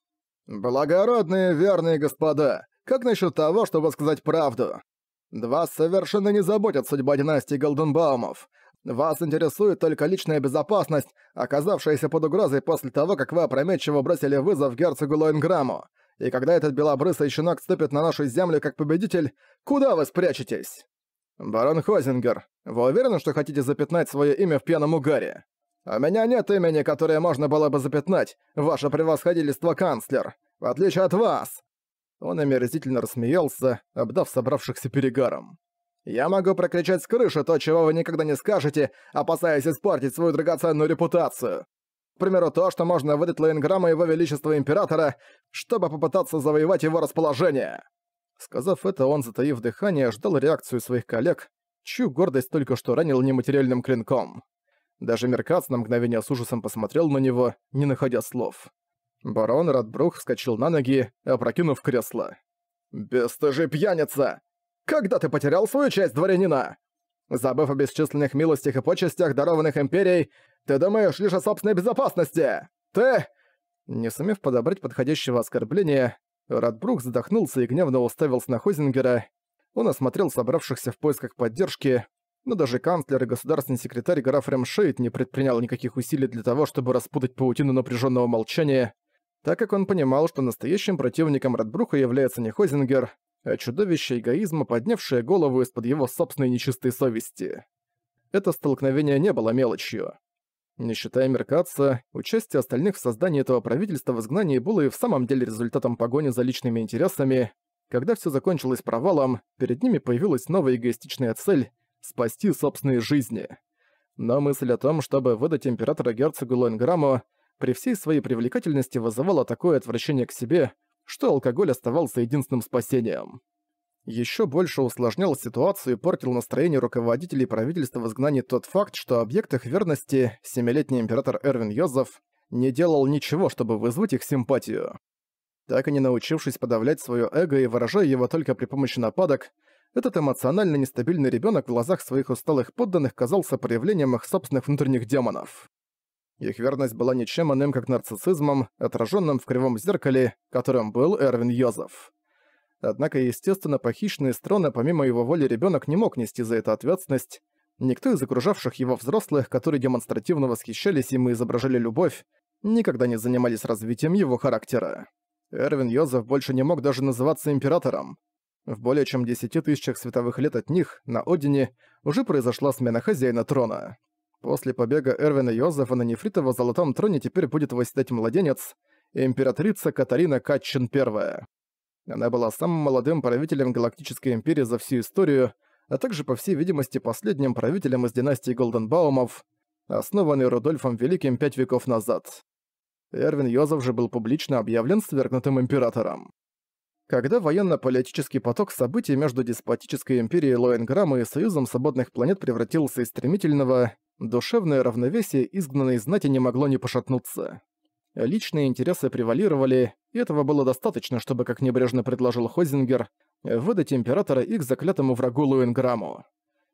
«Благородные верные господа, как насчет того, чтобы сказать правду? Вас совершенно не заботит судьба династии Голденбаумов. Вас интересует только личная безопасность, оказавшаяся под угрозой после того, как вы опрометчиво бросили вызов герцогу Лоинграмму. И когда этот белобрысый щенок ступит на нашу землю как победитель, куда вы спрячетесь? Барон Хозингер, вы уверены, что хотите запятнать свое имя в пьяном угаре? У меня нет имени, которое можно было бы запятнать, ваше превосходительство канцлер. В отличие от вас, он омерзительно рассмеялся, обдав собравшихся перегаром. «Я могу прокричать с крыши то, чего вы никогда не скажете, опасаясь испортить свою драгоценную репутацию. К примеру, то, что можно выдать лоинграмму Его Величества Императора, чтобы попытаться завоевать его расположение». Сказав это, он, затаив дыхание, ждал реакцию своих коллег, чью гордость только что ранил нематериальным клинком. Даже Меркац на мгновение с ужасом посмотрел на него, не находя слов. Барон Радбрух вскочил на ноги, опрокинув кресло. «Бестыжий пьяница! Когда ты потерял свою часть дворянина? Забыв о бесчисленных милостях и почестях, дарованных империей, ты думаешь лишь о собственной безопасности! Ты...» Не сумев подобрать подходящего оскорбления, Радбрух задохнулся и гневно уставился на Хозингера. Он осмотрел собравшихся в поисках поддержки, но даже канцлер и государственный секретарь граф Ремшейд не предпринял никаких усилий для того, чтобы распутать паутину напряженного молчания, так как он понимал, что настоящим противником Радбруха является не Хозингер, а чудовище эгоизма, поднявшее голову из-под его собственной нечистой совести. Это столкновение не было мелочью. Не считая Меркатца, участие остальных в создании этого правительства в изгнании было и в самом деле результатом погони за личными интересами. Когда все закончилось провалом, перед ними появилась новая эгоистичная цель – спасти собственные жизни. Но мысль о том, чтобы выдать императора герцогу Лоинграмму – при всей своей привлекательности вызывала такое отвращение к себе, что алкоголь оставался единственным спасением. Еще больше усложнял ситуацию и портил настроение руководителей правительства в изгнании тот факт, что объект их верности, семилетний император Эрвин Йозеф, не делал ничего, чтобы вызвать их симпатию. Так и не научившись подавлять свое эго и выражая его только при помощи нападок, этот эмоционально нестабильный ребенок в глазах своих усталых подданных казался проявлением их собственных внутренних демонов. Их верность была ничем иным, как нарциссизмом, отраженным в кривом зеркале, которым был Эрвин Йозеф. Однако, естественно, похищенный из трона помимо его воли ребенок не мог нести за это ответственность. Никто из окружавших его взрослых, которые демонстративно восхищались им и изображали любовь, никогда не занимались развитием его характера. Эрвин Йозеф больше не мог даже называться императором. В более чем десяти тысячах световых лет от них, на Одине, уже произошла смена хозяина трона. После побега Эрвина Йозефа на нефритово золотом троне теперь будет восседать младенец, императрица Катарина Катчин I. Она была самым молодым правителем Галактической Империи за всю историю, а также, по всей видимости, последним правителем из династии Голденбаумов, основанной Рудольфом Великим пять веков назад. Эрвин Йозеф же был публично объявлен свергнутым императором. Когда военно-политический поток событий между деспотической империей Лоенграмма и Союзом Свободных Планет превратился из стремительного Душевное равновесие изгнанной знати не могло не пошатнуться. Личные интересы превалировали, и этого было достаточно, чтобы, как небрежно предложил Хозингер, выдать императора их заклятому врагу Луинграмму.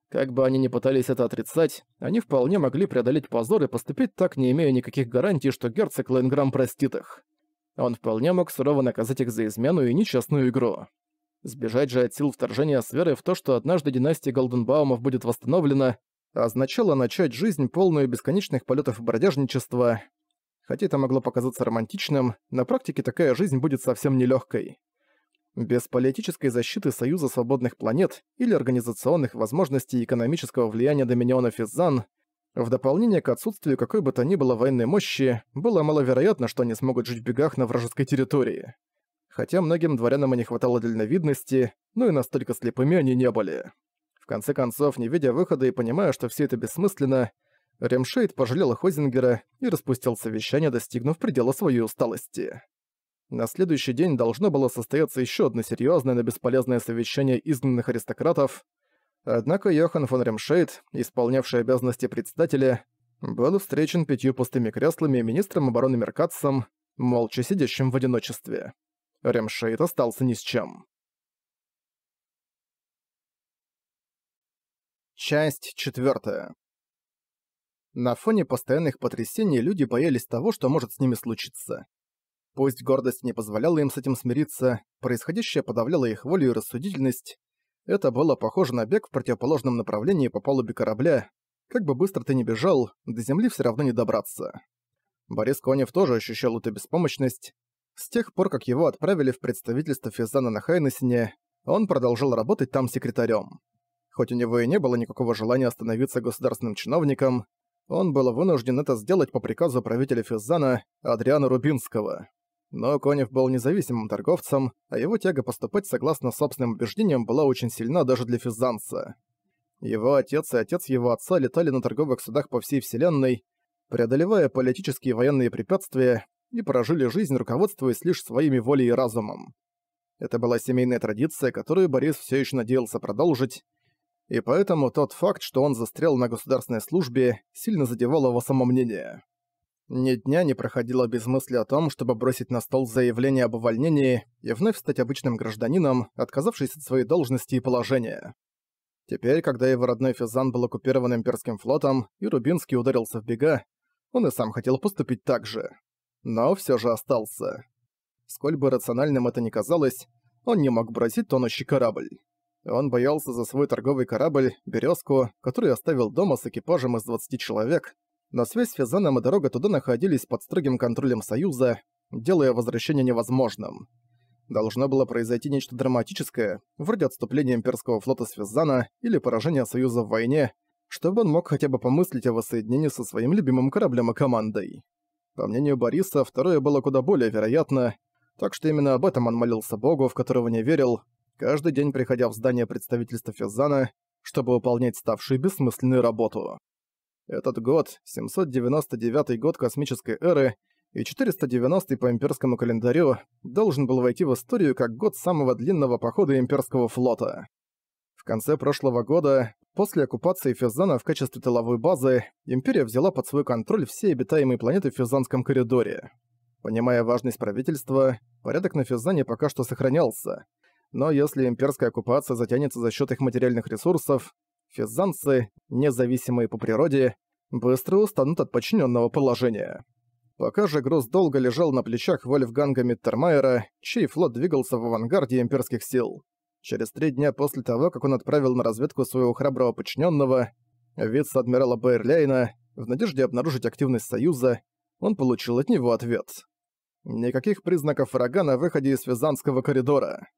Как бы они ни пытались это отрицать, они вполне могли преодолеть позор и поступить так, не имея никаких гарантий, что герцог Луинграмм простит их. Он вполне мог сурово наказать их за измену и нечестную игру. Сбежать же от сил вторжения с верой в то, что однажды династия Голденбаумов будет восстановлена, означало начать жизнь, полную бесконечных полетов и бродяжничества. Хотя это могло показаться романтичным, на практике такая жизнь будет совсем нелегкой. Без политической защиты Союза Свободных Планет или организационных возможностей экономического влияния Доминиона Физзан, в дополнение к отсутствию какой бы то ни было военной мощи, было маловероятно, что они смогут жить в бегах на вражеской территории. Хотя многим дворянам и не хватало дальновидности, но и настолько слепыми они не были. В конце концов, не видя выхода и понимая, что все это бессмысленно, Ремшейд пожалел Хозингера и распустил совещание, достигнув предела своей усталости. На следующий день должно было состояться еще одно серьезное, но бесполезное совещание изгнанных аристократов. Однако Йохан фон Ремшейд, исполнявший обязанности председателя, был встречен пятью пустыми креслами и министром обороны Меркатсом, молча сидящим в одиночестве. Ремшейд остался ни с чем. Часть 4. На фоне постоянных потрясений люди боялись того, что может с ними случиться. Пусть гордость не позволяла им с этим смириться, происходящее подавляло их волю и рассудительность. Это было похоже на бег в противоположном направлении по палубе корабля. Как бы быстро ты ни бежал, до земли все равно не добраться. Борис Конев тоже ощущал эту беспомощность. С тех пор, как его отправили в представительство Физана на Хайнесене, он продолжал работать там секретарем. Хоть у него и не было никакого желания становиться государственным чиновником, он был вынужден это сделать по приказу правителя Физзана Адриана Рубинского. Но Конев был независимым торговцем, а его тяга поступать согласно собственным убеждениям была очень сильна даже для физанца. Его отец и отец его отца летали на торговых судах по всей вселенной, преодолевая политические и военные препятствия, и прожили жизнь, руководствуясь лишь своими волей и разумом. Это была семейная традиция, которую Борис все еще надеялся продолжить, и поэтому тот факт, что он застрял на государственной службе, сильно задевал его самомнение. Ни дня не проходило без мысли о том, чтобы бросить на стол заявление об увольнении и вновь стать обычным гражданином, отказавшись от своей должности и положения. Теперь, когда его родной Физан был оккупирован имперским флотом и Рубинский ударился в бега, он и сам хотел поступить так же. Но все же остался. Сколь бы рациональным это ни казалось, он не мог бросить тонущий корабль. Он боялся за свой торговый корабль «Берёзку», который оставил дома с экипажем из 20 человек, но связь с Физаном и дорога туда находились под строгим контролем Союза, делая возвращение невозможным. Должно было произойти нечто драматическое, вроде отступления имперского флота с Физана или поражения Союза в войне, чтобы он мог хотя бы помыслить о воссоединении со своим любимым кораблем и командой. По мнению Бориса, второе было куда более вероятно, так что именно об этом он молился Богу, в которого не верил, каждый день приходя в здание представительства Физана, чтобы выполнять ставшую бессмысленную работу. Этот год, 799 год космической эры и 490 по имперскому календарю, должен был войти в историю как год самого длинного похода имперского флота. В конце прошлого года, после оккупации Физана в качестве тыловой базы, империя взяла под свой контроль все обитаемые планеты в Физанском коридоре. Понимая важность правительства, порядок на Физане пока что сохранялся, но если имперская оккупация затянется за счет их материальных ресурсов, физанцы, независимые по природе, быстро устанут от подчиненного положения. Пока же груз долго лежал на плечах Вольфганга Миттермайера, чей флот двигался в авангарде имперских сил. Через три дня после того, как он отправил на разведку своего храброго подчиненного, вице-адмирала Бейерляйна, в надежде обнаружить активность Союза, он получил от него ответ. Никаких признаков врага на выходе из Физанского коридора.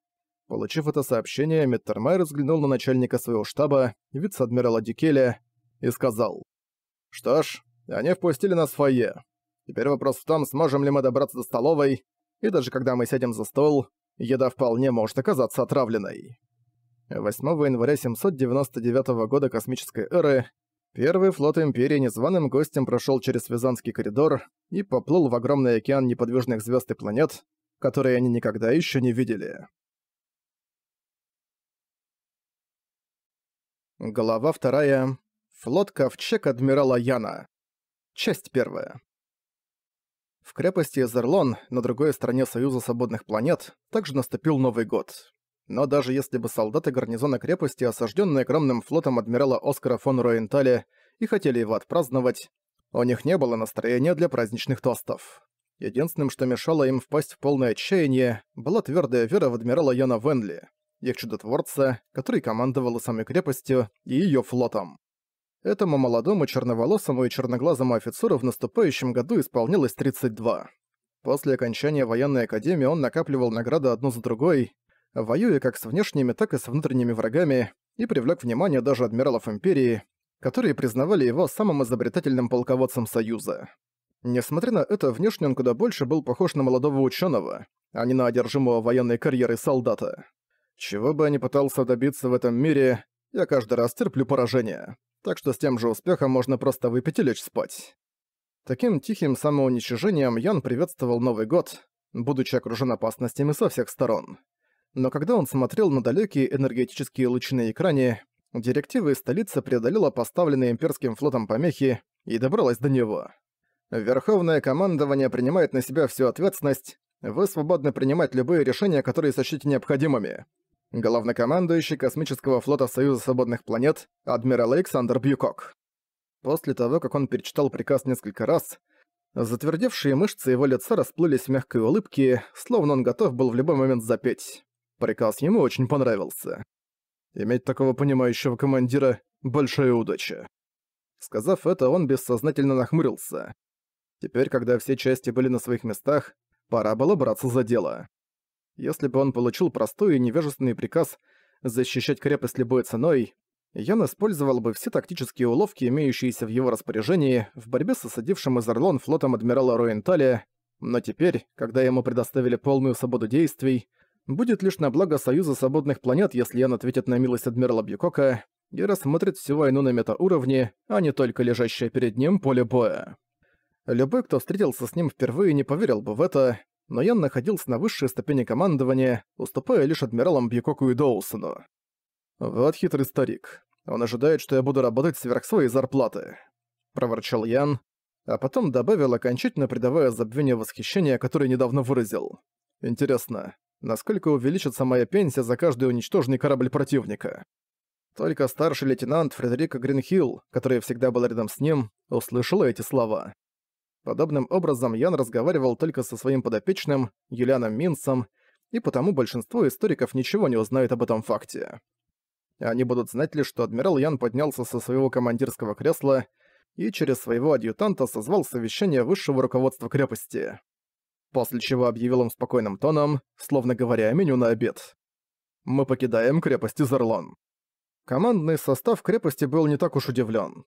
Получив это сообщение, Миттермайер взглянул на начальника своего штаба, вице-адмирала Дикеля, и сказал. «Что ж, они впустили нас в фойе. Теперь вопрос в том, сможем ли мы добраться до столовой, и даже когда мы сядем за стол, еда вполне может оказаться отравленной». 8 января 799 года космической эры первый флот Империи незваным гостем прошел через Визанский коридор и поплыл в огромный океан неподвижных звезд и планет, которые они никогда еще не видели. Глава вторая, Флот Ковчег Адмирала Яна. Часть первая. В крепости Эзерлон, на другой стороне Союза Свободных Планет, также наступил Новый год. Но даже если бы солдаты гарнизона крепости, осаждённые огромным флотом адмирала Оскара фон Роентале, и хотели его отпраздновать, у них не было настроения для праздничных тостов. Единственным, что мешало им впасть в полное отчаяние, была твёрдая вера в адмирала Яна Венли – и чудотворца, который командовал самой крепостью, и ее флотом. Этому молодому черноволосому и черноглазому офицеру в наступающем году исполнилось 32. После окончания военной академии он накапливал награды одну за другой, воюя как с внешними, так и с внутренними врагами, и привлек внимание даже адмиралов Империи, которые признавали его самым изобретательным полководцем Союза. Несмотря на это, внешне он куда больше был похож на молодого ученого, а не на одержимого военной карьерой солдата. Чего бы я ни пытался добиться в этом мире, я каждый раз терплю поражение. Так что с тем же успехом можно просто выпить и лечь спать. Таким тихим самоуничижением Ян приветствовал Новый год, будучи окружен опасностями со всех сторон. Но когда он смотрел на далекие энергетические лучи на экране, директива из столицы преодолела поставленные имперским флотом помехи и добралась до него. Верховное командование принимает на себя всю ответственность. Вы свободны принимать любые решения, которые сочтите необходимыми главнокомандующий Космического флота Союза Свободных Планет, адмирал Александр Бьюкок. После того, как он перечитал приказ несколько раз, затвердевшие мышцы его лица расплылись в мягкой улыбке, словно он готов был в любой момент запеть. Приказ ему очень понравился. Иметь такого понимающего командира – большая удача. Сказав это, он бессознательно нахмурился. Теперь, когда все части были на своих местах, пора было браться за дело. Если бы он получил простой и невежественный приказ защищать крепость любой ценой, Ян использовал бы все тактические уловки, имеющиеся в его распоряжении, в борьбе с осадившим из Орлон флотом адмирала Роенталия, но теперь, когда ему предоставили полную свободу действий, будет лишь на благо Союза Свободных Планет, если Ян ответит на милость адмирала Бьюкока и рассмотрит всю войну на метауровне, а не только лежащее перед ним поле боя. Любой, кто встретился с ним впервые, не поверил бы в это, но Ян находился на высшей ступени командования, уступая лишь адмиралам Бьюкоку и Доусону. «Вот хитрый старик. Он ожидает, что я буду работать сверх своей зарплаты», — проворчал Ян, а потом добавил, окончательно придавая забвение восхищения, которое недавно выразил. «Интересно, насколько увеличится моя пенсия за каждый уничтоженный корабль противника?» Только старший лейтенант Фредерик Гринхилл, который всегда был рядом с ним, услышал эти слова. Подобным образом Ян разговаривал только со своим подопечным, Юлианом Минсом, и потому большинство историков ничего не узнают об этом факте. Они будут знать лишь, что адмирал Ян поднялся со своего командирского кресла и через своего адъютанта созвал совещание высшего руководства крепости, после чего объявил им спокойным тоном, словно говоря о меню на обед. «Мы покидаем крепость Изерлон». Командный состав крепости был не так уж удивлен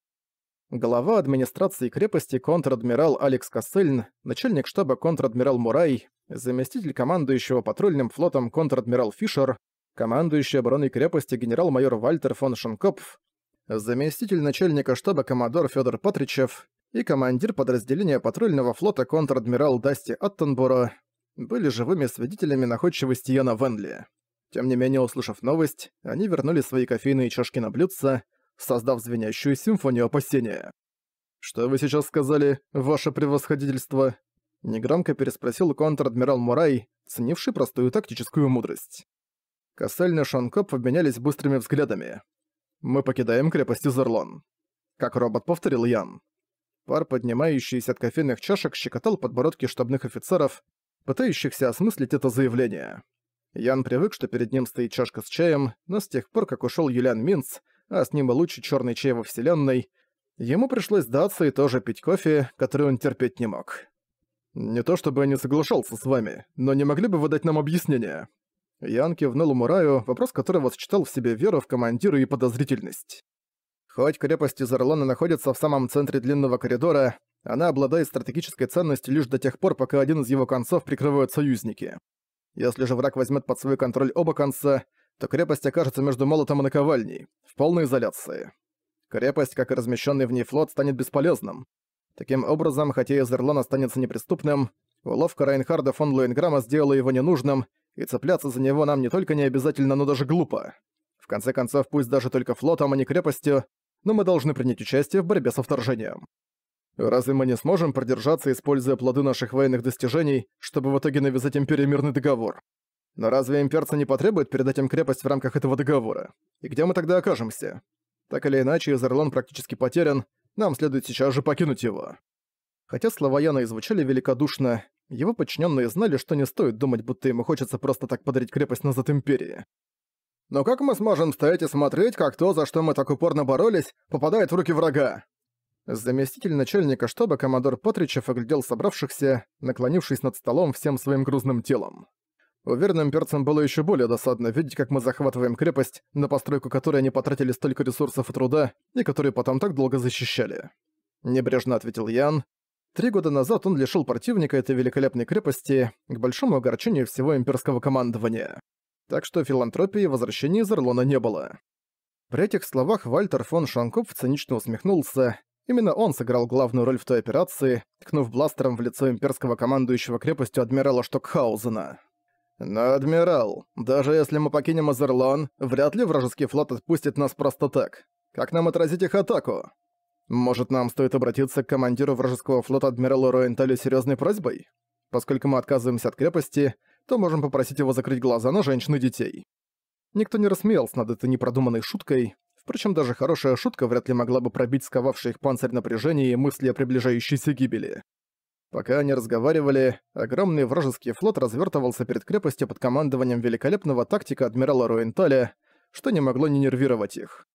глава администрации крепости контр-адмирал Алекс Кассельн, начальник штаба контр-адмирал Мурай, заместитель командующего патрульным флотом контр-адмирал Фишер, командующий обороной крепости генерал-майор Вальтер фон Шенкопф, заместитель начальника штаба коммодор Федор Патричев и командир подразделения патрульного флота контр-адмирал Дасти Аттенборо были живыми свидетелями находчивости Йона Венли. Тем не менее, услышав новость, они вернули свои кофейные чашки на блюдца, создав звенящую симфонию опасения. «Что вы сейчас сказали, ваше превосходительство?» Негромко переспросил контр-адмирал Мурай, ценивший простую тактическую мудрость. Кассельн Шанкоп обменялись быстрыми взглядами. «Мы покидаем крепость Изерлон», — как робот повторил Ян. Пар, поднимающийся от кофейных чашек, щекотал подбородки штабных офицеров, пытающихся осмыслить это заявление. Ян привык, что перед ним стоит чашка с чаем, но с тех пор, как ушел Юлиан Минц, а с ним и лучший черный чай во вселенной, ему пришлось сдаться и тоже пить кофе, который он терпеть не мог. «Не то чтобы я не соглашался с вами, но не могли бы вы дать нам объяснение?» Ян кивнул Мураю, вопрос которого сочетал в себе веру в командира и подозрительность. Хоть крепость Изерлона находится в самом центре длинного коридора, она обладает стратегической ценностью лишь до тех пор, пока один из его концов прикрывают союзники. Если же враг возьмет под свой контроль оба конца, то крепость окажется между молотом и наковальней, в полной изоляции. Крепость, как и размещенный в ней флот, станет бесполезным. Таким образом, хотя Изерлон останется неприступным, уловка Райнхарда фон Луинграма сделала его ненужным, и цепляться за него нам не только не обязательно, но даже глупо. В конце концов, пусть даже только флотом, а не крепостью, но мы должны принять участие в борьбе со вторжением. Разве мы не сможем продержаться, используя плоды наших военных достижений, чтобы в итоге навязать империи мирный договор? Но разве имперцы не потребуют передать им крепость в рамках этого договора? И где мы тогда окажемся? Так или иначе, Изерлон практически потерян, нам следует сейчас же покинуть его». Хотя слова Яна и звучали великодушно, его подчиненные знали, что не стоит думать, будто ему хочется просто так подарить крепость назад Империи. «Но как мы сможем стоять и смотреть, как то, за что мы так упорно боролись, попадает в руки врага?» Заместитель начальника штаба командор Патричев оглядел собравшихся, наклонившись над столом всем своим грузным телом. Уверенным перцам было еще более досадно видеть, как мы захватываем крепость, на постройку которой они потратили столько ресурсов и труда, и которые потом так долго защищали. Небрежно ответил Ян. Три года назад он лишил противника этой великолепной крепости к большому огорчению всего имперского командования. Так что филантропии возвращения из Орлона не было. При этих словах Вальтер фон Шанков цинично усмехнулся. Именно он сыграл главную роль в той операции, ткнув бластером в лицо имперского командующего крепостью адмирала Штокхаузена. «Но, адмирал, даже если мы покинем Азерлон, вряд ли вражеский флот отпустит нас просто так. Как нам отразить их атаку? Может, нам стоит обратиться к командиру вражеского флота адмиралу Роенталю серьезной просьбой? Поскольку мы отказываемся от крепости, то можем попросить его закрыть глаза на женщин и детей». Никто не рассмеялся над этой непродуманной шуткой, впрочем, даже хорошая шутка вряд ли могла бы пробить сковавший их панцирь напряжения и мысли о приближающейся гибели. Пока они разговаривали, огромный вражеский флот развертывался перед крепостью под командованием великолепного тактика адмирала Руенталя, что не могло не нервировать их.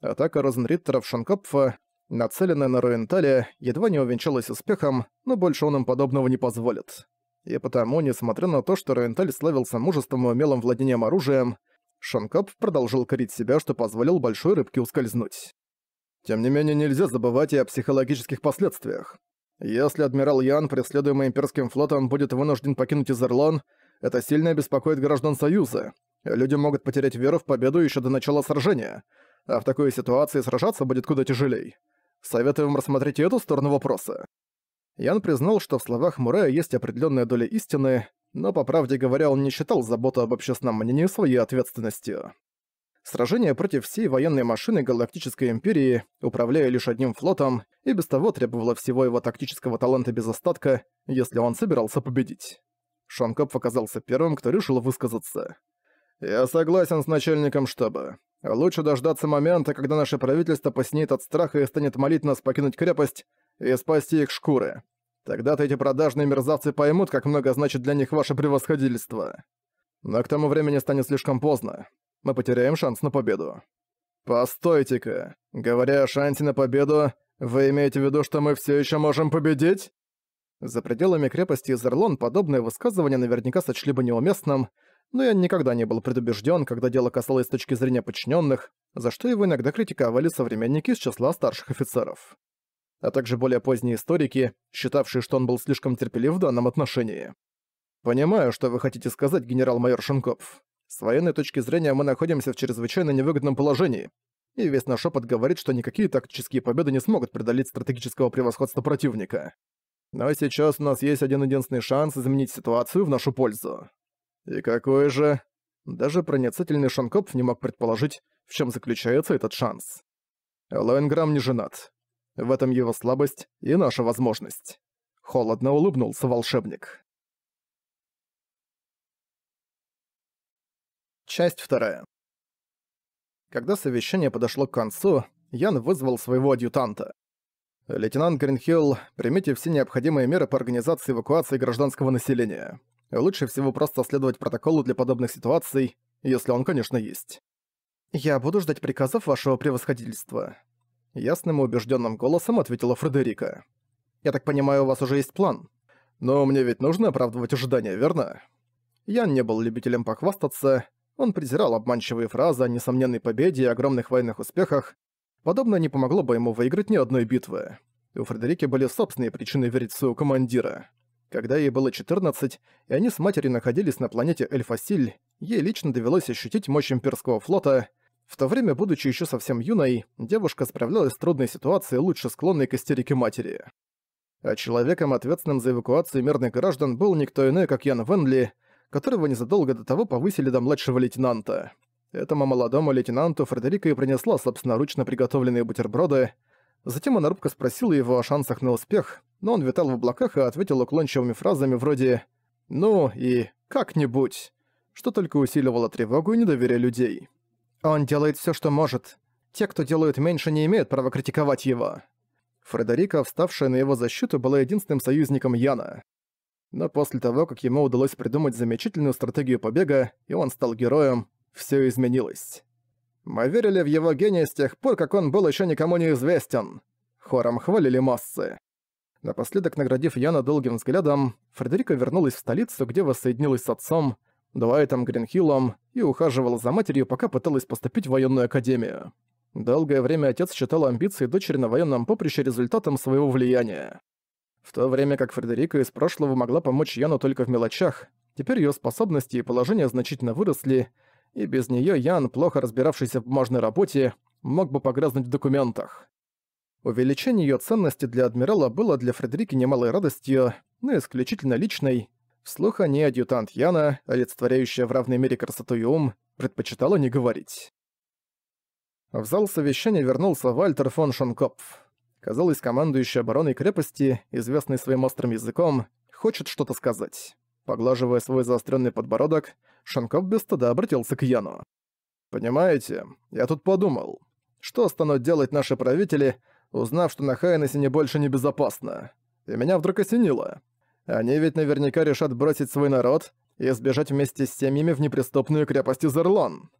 Атака Розенриттеров Шанкопфа, нацеленная на Руенталя, едва не увенчалась успехом, но больше он им подобного не позволит. И потому, несмотря на то, что Руенталь славился мужеством и умелым владением оружием, Шанкопф продолжил корить себя, что позволил большой рыбке ускользнуть. Тем не менее, нельзя забывать и о психологических последствиях. Если адмирал Ян, преследуемый имперским флотом, будет вынужден покинуть Изерлон, это сильно беспокоит граждан Союза. Люди могут потерять веру в победу еще до начала сражения, а в такой ситуации сражаться будет куда тяжелей. Советуем рассмотреть эту сторону вопроса. Ян признал, что в словах Мурея есть определенная доля истины, но, по правде говоря, он не считал заботу об общественном мнении своей ответственностью. Сражение против всей военной машины Галактической Империи, управляя лишь одним флотом, и без того требовало всего его тактического таланта без остатка, если он собирался победить. Шанкоп оказался первым, кто решил высказаться. «Я согласен с начальником штаба. Лучше дождаться момента, когда наше правительство поснеет от страха и станет молить нас покинуть крепость и спасти их шкуры. Тогда-то эти продажные мерзавцы поймут, как много значит для них ваше превосходительство. Но к тому времени станет слишком поздно мы потеряем шанс на победу. Постойте-ка, говоря о шансе на победу, вы имеете в виду, что мы все еще можем победить? За пределами крепости Изерлон подобное высказывание наверняка сочли бы неуместным, но я никогда не был предубежден, когда дело касалось точки зрения подчиненных, за что его иногда критиковали современники из числа старших офицеров, а также более поздние историки, считавшие, что он был слишком терпелив в данном отношении. «Понимаю, что вы хотите сказать, генерал-майор Шенков. С военной точки зрения мы находимся в чрезвычайно невыгодном положении, и весь наш опыт говорит, что никакие тактические победы не смогут преодолеть стратегического превосходства противника. Но сейчас у нас есть один-единственный шанс изменить ситуацию в нашу пользу. И какой же... Даже проницательный Шанкопф не мог предположить, в чем заключается этот шанс. Лоенграм не женат. В этом его слабость и наша возможность. Холодно улыбнулся волшебник. Часть вторая. Когда совещание подошло к концу, Ян вызвал своего адъютанта. Лейтенант Гринхилл, примите все необходимые меры по организации эвакуации гражданского населения. Лучше всего просто следовать протоколу для подобных ситуаций, если он, конечно, есть. «Я буду ждать приказов вашего превосходительства», — ясным и убежденным голосом ответила Фредерика. «Я так понимаю, у вас уже есть план? Но мне ведь нужно оправдывать ожидания, верно?» Ян не был любителем похвастаться, он презирал обманчивые фразы о несомненной победе и огромных военных успехах. Подобное не помогло бы ему выиграть ни одной битвы. У Фредерики были собственные причины верить в своего командира. Когда ей было 14, и они с матерью находились на планете Эльфасиль, ей лично довелось ощутить мощь имперского флота. В то время, будучи еще совсем юной, девушка справлялась с трудной ситуацией лучше склонной к истерике матери. А человеком, ответственным за эвакуацию мирных граждан, был никто иной, как Ян Венли – которого незадолго до того повысили до младшего лейтенанта. Этому молодому лейтенанту Фредерика и принесла собственноручно приготовленные бутерброды. Затем она рубко спросила его о шансах на успех, но он витал в облаках и ответил уклончивыми фразами вроде «ну» и «как-нибудь», что только усиливало тревогу и недоверие людей. «Он делает все, что может. Те, кто делают меньше, не имеют права критиковать его». Фредерика, вставшая на его защиту, была единственным союзником Яна. Но после того, как ему удалось придумать замечательную стратегию побега, и он стал героем, все изменилось. Мы верили в его гений с тех пор, как он был еще никому не известен. Хором хвалили массы. Напоследок, наградив Яна долгим взглядом, Фредерика вернулась в столицу, где воссоединилась с отцом, Дуайтом Гринхиллом и ухаживала за матерью, пока пыталась поступить в военную академию. Долгое время отец считал амбиции дочери на военном поприще результатом своего влияния. В то время как Фредерика из прошлого могла помочь Яну только в мелочах, теперь ее способности и положение значительно выросли, и без нее Ян, плохо разбиравшийся в бумажной работе, мог бы погрязнуть в документах. Увеличение ее ценности для адмирала было для Фредерики немалой радостью, но исключительно личной. Вслух о ней адъютант Яна, олицетворяющая в равной мере красоту и ум, предпочитала не говорить. В зал совещания вернулся Вальтер фон Шонкопф. Казалось, командующий обороной крепости, известный своим острым языком, хочет что-то сказать. Поглаживая свой заостренный подбородок, Шанков без стыда обратился к Яну. «Понимаете, я тут подумал, что станут делать наши правители, узнав, что на Хайнесе не больше не безопасно? И меня вдруг осенило. Они ведь наверняка решат бросить свой народ и сбежать вместе с семьями в неприступную крепость Изерлон».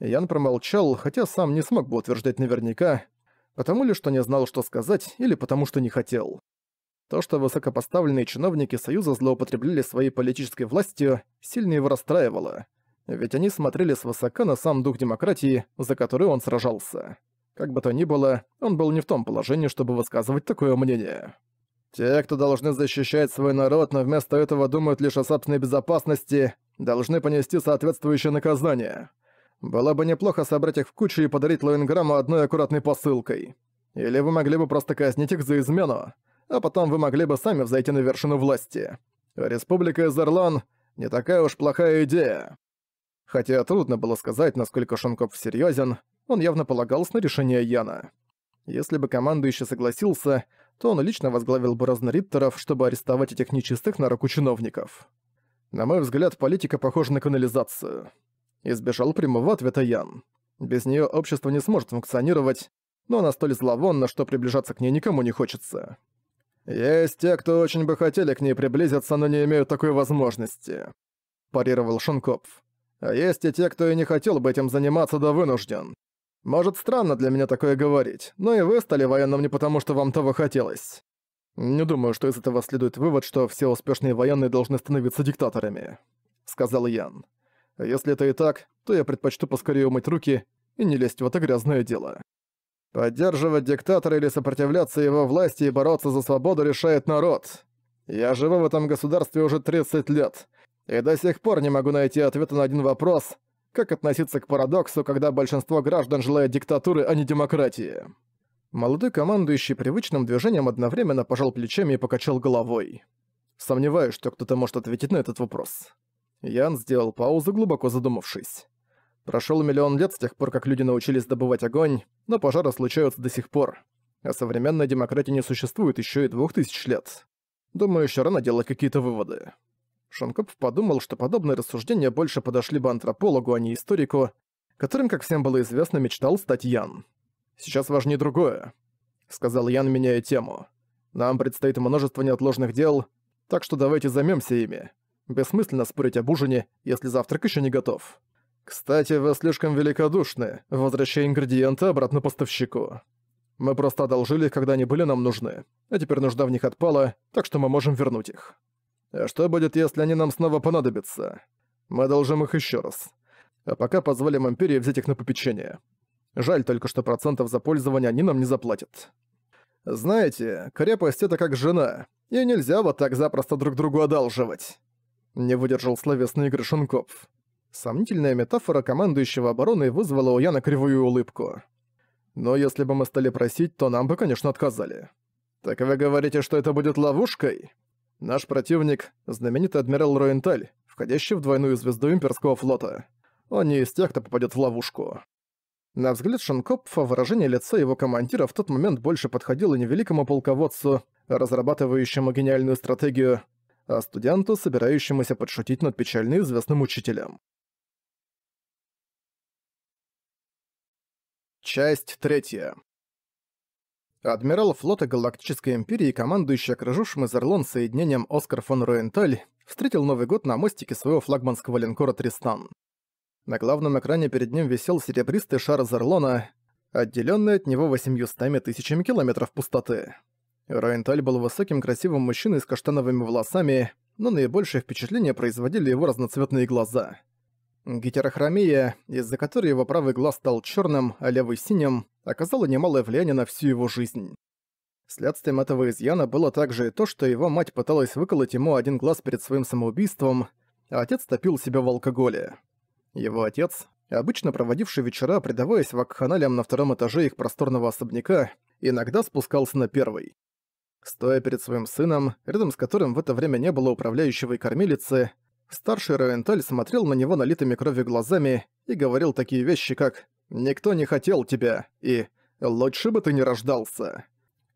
Ян промолчал, хотя сам не смог бы утверждать наверняка, потому ли, что не знал, что сказать, или потому что не хотел. То, что высокопоставленные чиновники Союза злоупотребляли своей политической властью, сильно его расстраивало. Ведь они смотрели свысока на сам дух демократии, за который он сражался. Как бы то ни было, он был не в том положении, чтобы высказывать такое мнение. Те, кто должны защищать свой народ, но вместо этого думают лишь о собственной безопасности, должны понести соответствующее наказание. Было бы неплохо собрать их в кучу и подарить Лоинграмму одной аккуратной посылкой. Или вы могли бы просто казнить их за измену, а потом вы могли бы сами взойти на вершину власти. Республика Изерлан — не такая уж плохая идея. Хотя трудно было сказать, насколько Шанков серьезен, он явно полагался на решение Яна. Если бы командующий согласился, то он лично возглавил бы разнориттеров, чтобы арестовать этих нечистых на руку чиновников. На мой взгляд, политика похожа на канализацию избежал прямого ответа Ян. Без нее общество не сможет функционировать, но она столь зловонна, что приближаться к ней никому не хочется. «Есть те, кто очень бы хотели к ней приблизиться, но не имеют такой возможности», – парировал Шенкопф. «А есть и те, кто и не хотел бы этим заниматься, да вынужден. Может, странно для меня такое говорить, но и вы стали военным не потому, что вам того хотелось». «Не думаю, что из этого следует вывод, что все успешные военные должны становиться диктаторами», – сказал Ян. Если это и так, то я предпочту поскорее умыть руки и не лезть в это грязное дело. Поддерживать диктатора или сопротивляться его власти и бороться за свободу решает народ. Я живу в этом государстве уже 30 лет, и до сих пор не могу найти ответа на один вопрос, как относиться к парадоксу, когда большинство граждан желает диктатуры, а не демократии. Молодой командующий привычным движением одновременно пожал плечами и покачал головой. Сомневаюсь, что кто-то может ответить на этот вопрос. Ян сделал паузу, глубоко задумавшись. Прошел миллион лет с тех пор, как люди научились добывать огонь, но пожары случаются до сих пор. А современной демократии не существует еще и двух тысяч лет. Думаю, еще рано делать какие-то выводы. Шонкопф подумал, что подобные рассуждения больше подошли бы антропологу, а не историку, которым, как всем было известно, мечтал стать Ян. «Сейчас важнее другое», — сказал Ян, меняя тему. «Нам предстоит множество неотложных дел, так что давайте займемся ими. Бессмысленно спорить об ужине, если завтрак еще не готов. Кстати, вы слишком великодушны, возвращая ингредиенты обратно поставщику. Мы просто одолжили их, когда они были нам нужны. А теперь нужда в них отпала, так что мы можем вернуть их. А что будет, если они нам снова понадобятся? Мы одолжим их еще раз. А пока позволим Империи взять их на попечение. Жаль только, что процентов за пользование они нам не заплатят. Знаете, крепость — это как жена, и нельзя вот так запросто друг другу одалживать. Не выдержал словесный игры Шунков. Сомнительная метафора командующего обороны вызвала у Яна кривую улыбку. Но если бы мы стали просить, то нам бы, конечно, отказали. Так вы говорите, что это будет ловушкой? Наш противник — знаменитый адмирал Роенталь, входящий в двойную звезду имперского флота. Он не из тех, кто попадет в ловушку. На взгляд Шанкопфа выражение лица его командира в тот момент больше подходило не великому полководцу, разрабатывающему гениальную стратегию, а студенту, собирающемуся подшутить над печально известным учителем. Часть третья. Адмирал флота Галактической Империи, командующий окружившим Изерлон соединением Оскар фон Руенталь, встретил Новый год на мостике своего флагманского линкора «Тристан». На главном экране перед ним висел серебристый шар Изерлона, отделённый от него 800 тысячами километров пустоты. Ройнталь был высоким красивым мужчиной с каштановыми волосами, но наибольшее впечатление производили его разноцветные глаза. Гетерохромия, из-за которой его правый глаз стал черным, а левый синим, оказала немалое влияние на всю его жизнь. Следствием этого изъяна было также и то, что его мать пыталась выколоть ему один глаз перед своим самоубийством, а отец топил себя в алкоголе. Его отец, обычно проводивший вечера, предаваясь вакханалям на втором этаже их просторного особняка, иногда спускался на первый. Стоя перед своим сыном, рядом с которым в это время не было управляющего и кормилицы, старший Роенталь смотрел на него налитыми кровью глазами и говорил такие вещи, как «Никто не хотел тебя» и «Лучше бы ты не рождался».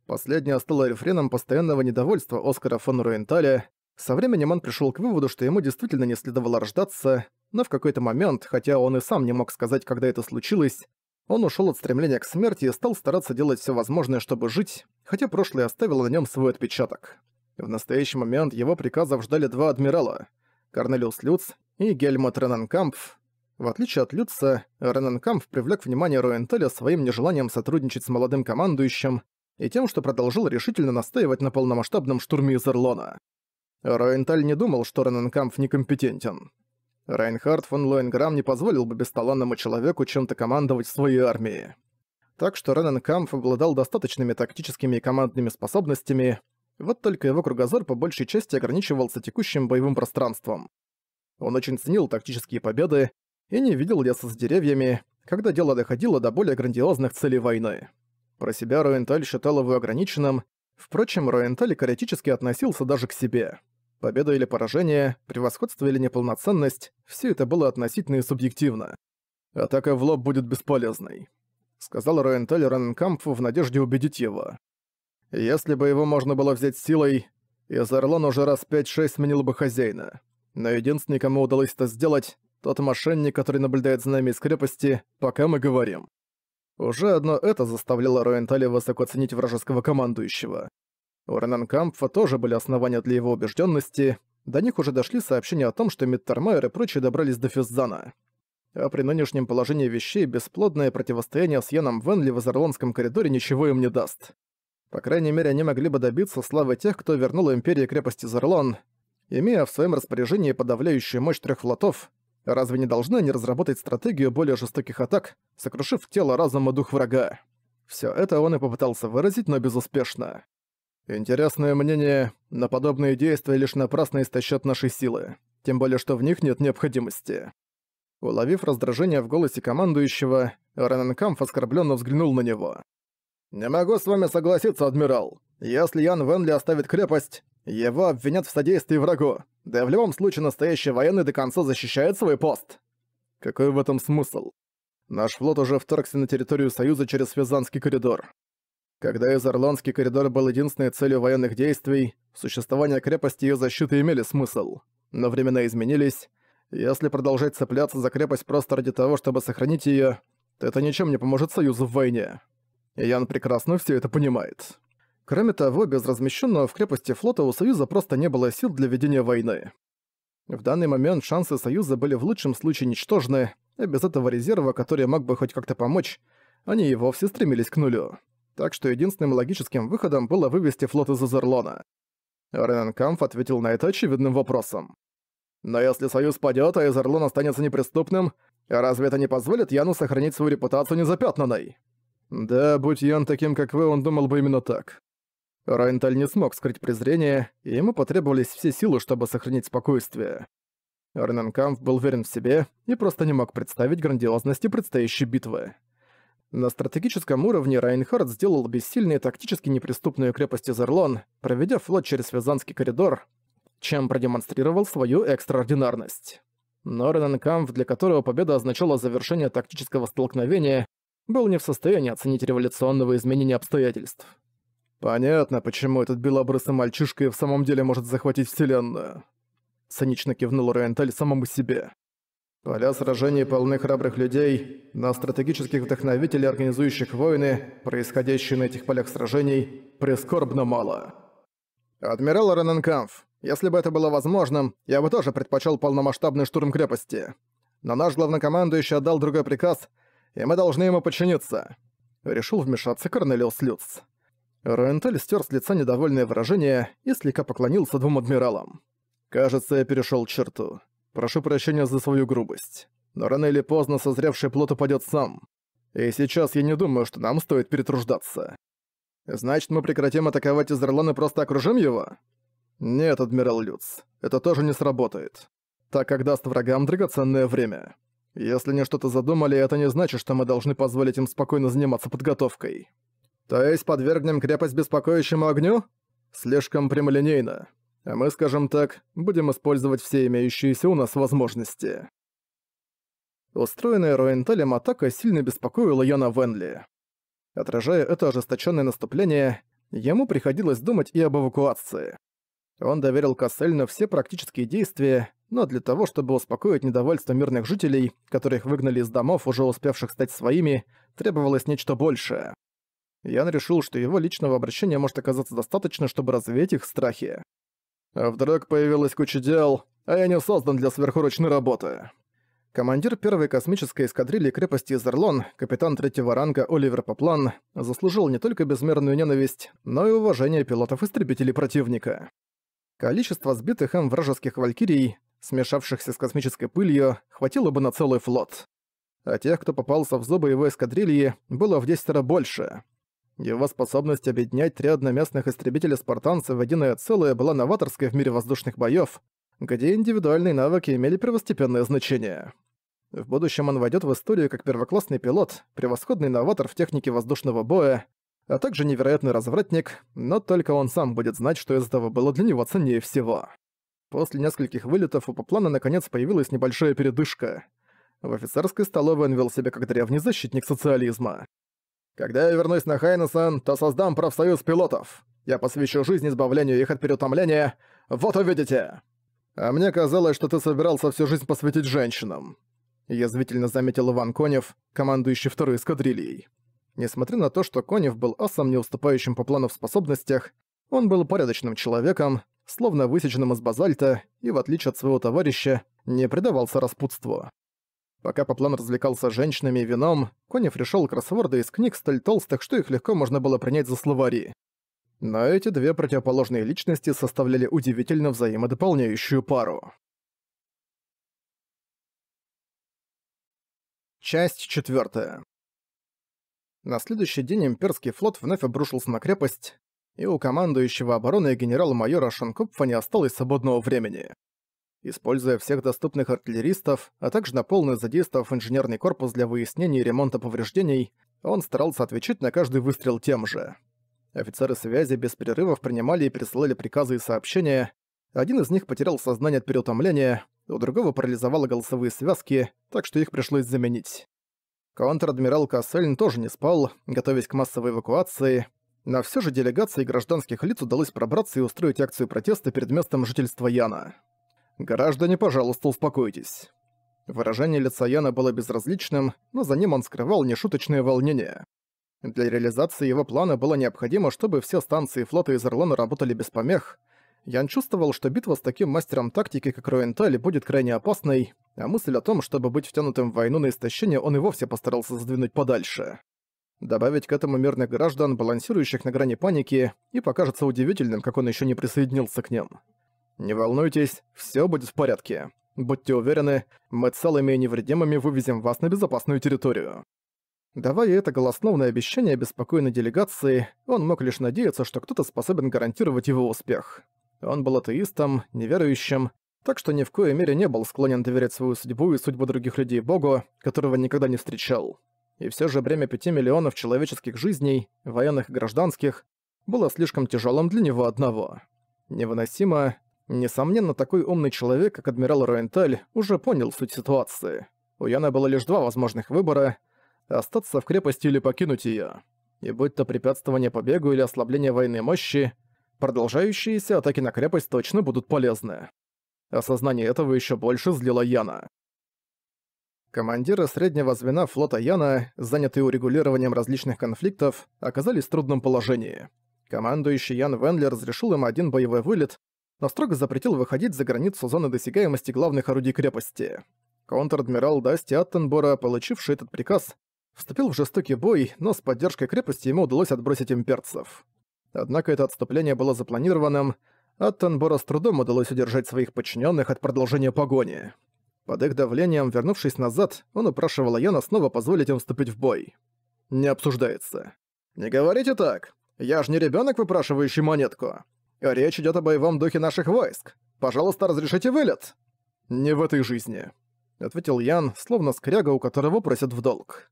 Последнее стало рефреном постоянного недовольства Оскара фон Руенталя. Со временем он пришел к выводу, что ему действительно не следовало рождаться, но в какой-то момент, хотя он и сам не мог сказать, когда это случилось, он ушел от стремления к смерти и стал стараться делать все возможное, чтобы жить, хотя прошлое оставило на нем свой отпечаток. В настоящий момент его приказов ждали два адмирала – Корнелиус Люц и Гельмут Рененкампф. В отличие от Люца, Рененкампф привлек внимание Роентеля своим нежеланием сотрудничать с молодым командующим и тем, что продолжил решительно настаивать на полномасштабном штурме Изерлона. Роенталь не думал, что Рененкампф некомпетентен. Райнхард фон Лоенграм не позволил бы бесталанному человеку чем-то командовать в своей армии. Так что Рененкамф обладал достаточными тактическими и командными способностями, вот только его кругозор по большей части ограничивался текущим боевым пространством. Он очень ценил тактические победы и не видел леса с деревьями, когда дело доходило до более грандиозных целей войны. Про себя Роенталь считал его ограниченным, впрочем, Роенталь каретически относился даже к себе. Победа или поражение, превосходство или неполноценность – все это было относительно и субъективно. Атака в лоб будет бесполезной. Сказал Роентель Раненкампфу в надежде убедить его. Если бы его можно было взять силой, Изерлон уже раз пять-шесть сменил бы хозяина. Но единственный, кому удалось это сделать, тот мошенник, который наблюдает за нами из крепости, пока мы говорим. Уже одно это заставляло Роентали высоко ценить вражеского командующего. У Ренанкампфа тоже были основания для его убежденности. До них уже дошли сообщения о том, что Миттермайер и прочие добрались до Физзана. А при нынешнем положении вещей бесплодное противостояние с Яном Венли в Изерлонском коридоре ничего им не даст. По крайней мере, они могли бы добиться славы тех, кто вернул Империи крепости Зерлон. Имея в своем распоряжении подавляющую мощь трех флотов, разве не должны они разработать стратегию более жестоких атак, сокрушив тело, разум и дух врага? Все это он и попытался выразить, но безуспешно. Интересное мнение, но подобные действия лишь напрасно истощат наши силы, тем более что в них нет необходимости. Уловив раздражение в голосе командующего, Рененкамф оскорбленно взглянул на него. «Не могу с вами согласиться, адмирал. Если Ян Венли оставит крепость, его обвинят в содействии врагу, да и в любом случае настоящий военный до конца защищает свой пост». Какой в этом смысл? Наш флот уже вторгся на территорию Союза через Физанский коридор. Когда Изерландский коридор был единственной целью военных действий, существование крепости и ее защиты имели смысл. Но времена изменились. Если продолжать цепляться за крепость просто ради того, чтобы сохранить ее, то это ничем не поможет Союзу в войне. И Ян прекрасно все это понимает. Кроме того, без размещенного в крепости флота у Союза просто не было сил для ведения войны. В данный момент шансы Союза были в лучшем случае ничтожны, и без этого резерва, который мог бы хоть как-то помочь, они и вовсе стремились к нулю так что единственным логическим выходом было вывести флот из Азерлона. Рененкамф ответил на это очевидным вопросом. «Но если Союз падёт, а Эзерлон останется неприступным, разве это не позволит Яну сохранить свою репутацию незапятнанной?» «Да, будь Ян таким, как вы, он думал бы именно так». Райнталь не смог скрыть презрение, и ему потребовались все силы, чтобы сохранить спокойствие. Рененкамф был верен в себе и просто не мог представить грандиозности предстоящей битвы. На стратегическом уровне Райнхард сделал бессильные тактически неприступную крепость Изерлон, проведя флот через Вязанский коридор, чем продемонстрировал свою экстраординарность. Но Рененкамп, для которого победа означала завершение тактического столкновения, был не в состоянии оценить революционного изменения обстоятельств. «Понятно, почему этот белобрысый мальчишка и в самом деле может захватить Вселенную», — цинично кивнул Ренталь самому себе. Поля сражений полны храбрых людей, но стратегических вдохновителей, организующих войны, происходящие на этих полях сражений, прискорбно мало. Адмирал Рененкамф, если бы это было возможным, я бы тоже предпочел полномасштабный штурм крепости. Но наш главнокомандующий отдал другой приказ, и мы должны ему подчиниться. Решил вмешаться Корнелиус Люц. Руентель стер с лица недовольное выражение и слегка поклонился двум адмиралам. «Кажется, я перешел черту. Прошу прощения за свою грубость. Но рано или поздно созревший плод упадет сам. И сейчас я не думаю, что нам стоит перетруждаться. Значит, мы прекратим атаковать Изерлон и просто окружим его? Нет, адмирал Люц, это тоже не сработает. Так как даст врагам драгоценное время. Если они что-то задумали, это не значит, что мы должны позволить им спокойно заниматься подготовкой. То есть подвергнем крепость беспокоящему огню? Слишком прямолинейно а мы, скажем так, будем использовать все имеющиеся у нас возможности. Устроенная Роенталем атака сильно беспокоила Йона Венли. Отражая это ожесточенное наступление, ему приходилось думать и об эвакуации. Он доверил Кассельну все практические действия, но для того, чтобы успокоить недовольство мирных жителей, которых выгнали из домов, уже успевших стать своими, требовалось нечто большее. Ян решил, что его личного обращения может оказаться достаточно, чтобы развеять их страхи. А Вдруг появилась куча дел, а я не создан для сверхурочной работы. Командир первой космической эскадрильи крепости Изерлон, капитан третьего ранга Оливер Поплан, заслужил не только безмерную ненависть, но и уважение пилотов-истребителей противника. Количество сбитых им вражеских валькирий, смешавшихся с космической пылью, хватило бы на целый флот. А тех, кто попался в зубы его эскадрильи, было в 10 раз больше. Его способность объединять три одноместных истребителя-спартанцев в единое целое была новаторской в мире воздушных боёв, где индивидуальные навыки имели первостепенное значение. В будущем он войдет в историю как первоклассный пилот, превосходный новатор в технике воздушного боя, а также невероятный развратник, но только он сам будет знать, что из этого было для него ценнее всего. После нескольких вылетов у Поплана наконец появилась небольшая передышка. В офицерской столовой он вел себя как древний защитник социализма. Когда я вернусь на Хайнесон, то создам профсоюз пилотов. Я посвящу жизнь избавлению их от переутомления. Вот увидите!» «А мне казалось, что ты собирался всю жизнь посвятить женщинам», — язвительно заметил Иван Конев, командующий второй эскадрильей. Несмотря на то, что Конев был асом, не уступающим по плану в способностях, он был порядочным человеком, словно высеченным из базальта, и, в отличие от своего товарища, не предавался распутству. Пока Поплан развлекался женщинами и вином, Конев решил кроссворды из книг столь толстых, что их легко можно было принять за словари. Но эти две противоположные личности составляли удивительно взаимодополняющую пару. Часть 4. На следующий день имперский флот вновь обрушился на крепость, и у командующего обороны генерала-майора Шанкопфа не осталось свободного времени. Используя всех доступных артиллеристов, а также на полную задействовав инженерный корпус для выяснения и ремонта повреждений, он старался отвечать на каждый выстрел тем же. Офицеры связи без перерывов принимали и присылали приказы и сообщения. Один из них потерял сознание от переутомления, у другого парализовало голосовые связки, так что их пришлось заменить. Контр-адмирал Кассельн тоже не спал, готовясь к массовой эвакуации, но все же делегации гражданских лиц удалось пробраться и устроить акцию протеста перед местом жительства Яна. «Граждане, пожалуйста, успокойтесь». Выражение лица Яна было безразличным, но за ним он скрывал нешуточное волнение. Для реализации его плана было необходимо, чтобы все станции флота из Орлана работали без помех. Ян чувствовал, что битва с таким мастером тактики, как Роенталь, будет крайне опасной, а мысль о том, чтобы быть втянутым в войну на истощение, он и вовсе постарался задвинуть подальше. Добавить к этому мирных граждан, балансирующих на грани паники, и покажется удивительным, как он еще не присоединился к ним. Не волнуйтесь, все будет в порядке. Будьте уверены, мы целыми и невредимыми вывезем вас на безопасную территорию». Давая это голосновное обещание беспокойной делегации, он мог лишь надеяться, что кто-то способен гарантировать его успех. Он был атеистом, неверующим, так что ни в коей мере не был склонен доверять свою судьбу и судьбу других людей Богу, которого никогда не встречал. И все же бремя пяти миллионов человеческих жизней, военных и гражданских, было слишком тяжелым для него одного. Невыносимо, Несомненно, такой умный человек, как адмирал Руенталь, уже понял суть ситуации. У Яна было лишь два возможных выбора – остаться в крепости или покинуть ее. И будь то препятствование побегу или ослабление военной мощи, продолжающиеся атаки на крепость точно будут полезны. Осознание этого еще больше злило Яна. Командиры среднего звена флота Яна, занятые урегулированием различных конфликтов, оказались в трудном положении. Командующий Ян Венли разрешил им один боевой вылет, но строго запретил выходить за границу зоны досягаемости главных орудий крепости. Контр-адмирал Дасти Аттенбора, получивший этот приказ, вступил в жестокий бой, но с поддержкой крепости ему удалось отбросить имперцев. Однако это отступление было запланированным, Аттенбора с трудом удалось удержать своих подчиненных от продолжения погони. Под их давлением, вернувшись назад, он упрашивал Яна снова позволить им вступить в бой. Не обсуждается. «Не говорите так! Я же не ребенок, выпрашивающий монетку! Речь идет о боевом духе наших войск. Пожалуйста, разрешите вылет. Не в этой жизни, ответил Ян, словно скряга, у которого просят в долг.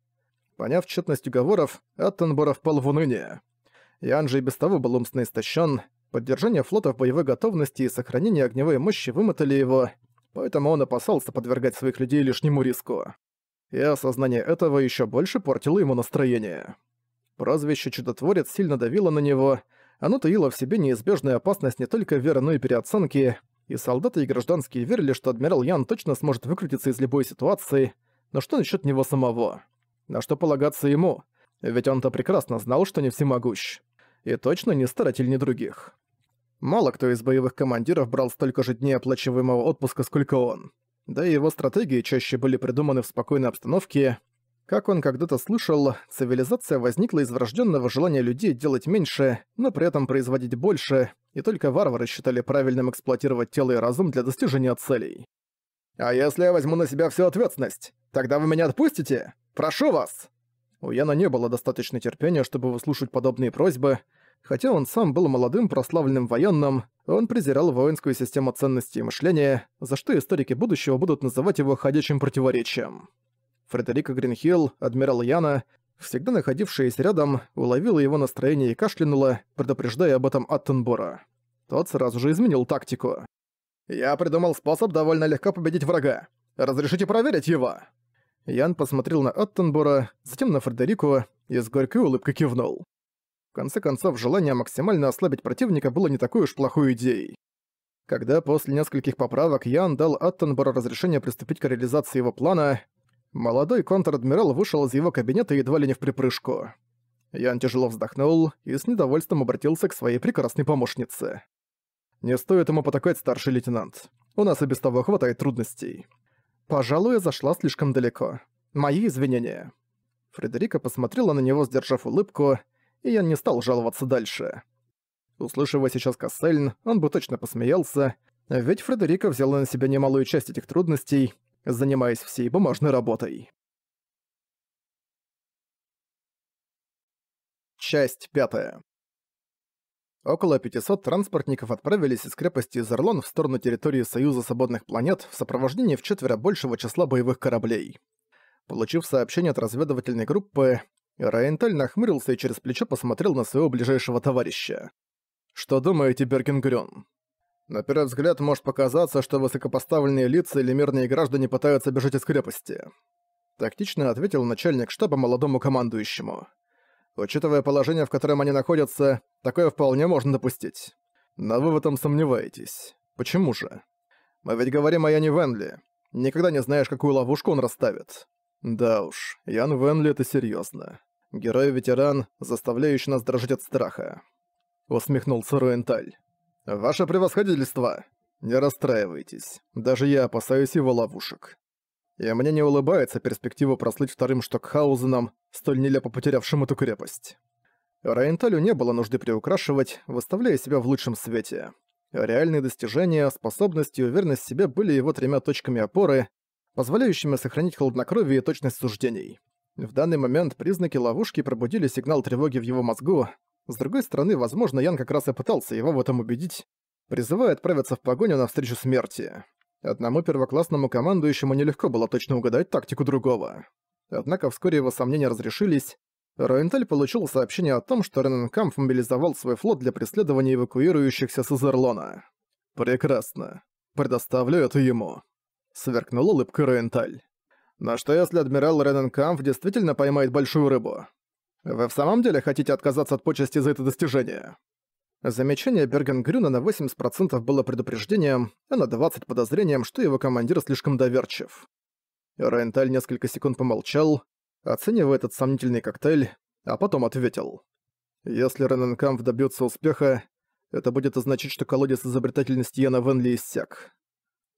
Поняв тщетность уговоров, Аттенбора впал в уныние. Ян же и без того был умственно истощен. Поддержание флота в боевой готовности и сохранение огневой мощи вымотали его, поэтому он опасался подвергать своих людей лишнему риску. И осознание этого еще больше портило ему настроение. Прозвище «Чудотворец» сильно давило на него, оно таило в себе неизбежную опасность не только веры, но и переоценки, и солдаты и гражданские верили, что адмирал Ян точно сможет выкрутиться из любой ситуации, но что насчет него самого? На что полагаться ему? Ведь он-то прекрасно знал, что не всемогущ. И точно не старатель ни других. Мало кто из боевых командиров брал столько же дней оплачиваемого отпуска, сколько он. Да и его стратегии чаще были придуманы в спокойной обстановке, как он когда-то слышал, цивилизация возникла из врожденного желания людей делать меньше, но при этом производить больше, и только варвары считали правильным эксплуатировать тело и разум для достижения целей. «А если я возьму на себя всю ответственность? Тогда вы меня отпустите? Прошу вас!» У Яна не было достаточно терпения, чтобы выслушать подобные просьбы. Хотя он сам был молодым прославленным военным, он презирал воинскую систему ценностей и мышления, за что историки будущего будут называть его ходячим противоречием. Фредерика Гринхилл, адмирал Яна, всегда находившаяся рядом, уловила его настроение и кашлянула, предупреждая об этом Аттенбора. Тот сразу же изменил тактику. «Я придумал способ довольно легко победить врага. Разрешите проверить его?» Ян посмотрел на Аттенбора, затем на Фредерику и с горькой улыбкой кивнул. В конце концов, желание максимально ослабить противника было не такой уж плохой идеей. Когда после нескольких поправок Ян дал Аттенбору разрешение приступить к реализации его плана, Молодой контр-адмирал вышел из его кабинета едва ли не в припрыжку. Ян тяжело вздохнул и с недовольством обратился к своей прекрасной помощнице. «Не стоит ему потакать, старший лейтенант. У нас и без того хватает трудностей. Пожалуй, я зашла слишком далеко. Мои извинения». Фредерика посмотрела на него, сдержав улыбку, и я не стал жаловаться дальше. Услышав сейчас Кассельн, он бы точно посмеялся, ведь Фредерика взяла на себя немалую часть этих трудностей, занимаясь всей бумажной работой. Часть пятая. Около 500 транспортников отправились из крепости Изерлон в сторону территории Союза Свободных Планет в сопровождении в четверо большего числа боевых кораблей. Получив сообщение от разведывательной группы, Райенталь нахмырился и через плечо посмотрел на своего ближайшего товарища. «Что думаете, Бергенгрён?» На первый взгляд может показаться, что высокопоставленные лица или мирные граждане пытаются бежать из крепости. Тактично ответил начальник штаба молодому командующему. Учитывая положение, в котором они находятся, такое вполне можно допустить. Но вы в этом сомневаетесь. Почему же? Мы ведь говорим о Яне Венли. Никогда не знаешь, какую ловушку он расставит. Да уж, Ян Венли это серьезно. Герой-ветеран, заставляющий нас дрожать от страха. Усмехнулся Руенталь. «Ваше превосходительство!» «Не расстраивайтесь. Даже я опасаюсь его ловушек. И мне не улыбается перспектива прослыть вторым Штокхаузеном, столь нелепо потерявшим эту крепость». Райенталю не было нужды приукрашивать, выставляя себя в лучшем свете. Реальные достижения, способности и уверенность в себе были его тремя точками опоры, позволяющими сохранить хладнокровие и точность суждений. В данный момент признаки ловушки пробудили сигнал тревоги в его мозгу, с другой стороны, возможно, Ян как раз и пытался его в этом убедить, призывая отправиться в погоню навстречу смерти. Одному первоклассному командующему нелегко было точно угадать тактику другого. Однако вскоре его сомнения разрешились. Роенталь получил сообщение о том, что Рененкамп мобилизовал свой флот для преследования эвакуирующихся с Изерлона. «Прекрасно. Предоставлю это ему», — сверкнула улыбка Роенталь. «Но что если адмирал Рененкамп действительно поймает большую рыбу? «Вы в самом деле хотите отказаться от почести за это достижение?» Замечание Бергенгрюна на 80% было предупреждением, а на 20% подозрением, что его командир слишком доверчив. Райнталь несколько секунд помолчал, оценивая этот сомнительный коктейль, а потом ответил. «Если Рененкамп добьется успеха, это будет означать, что колодец изобретательности Яна Венли иссяк.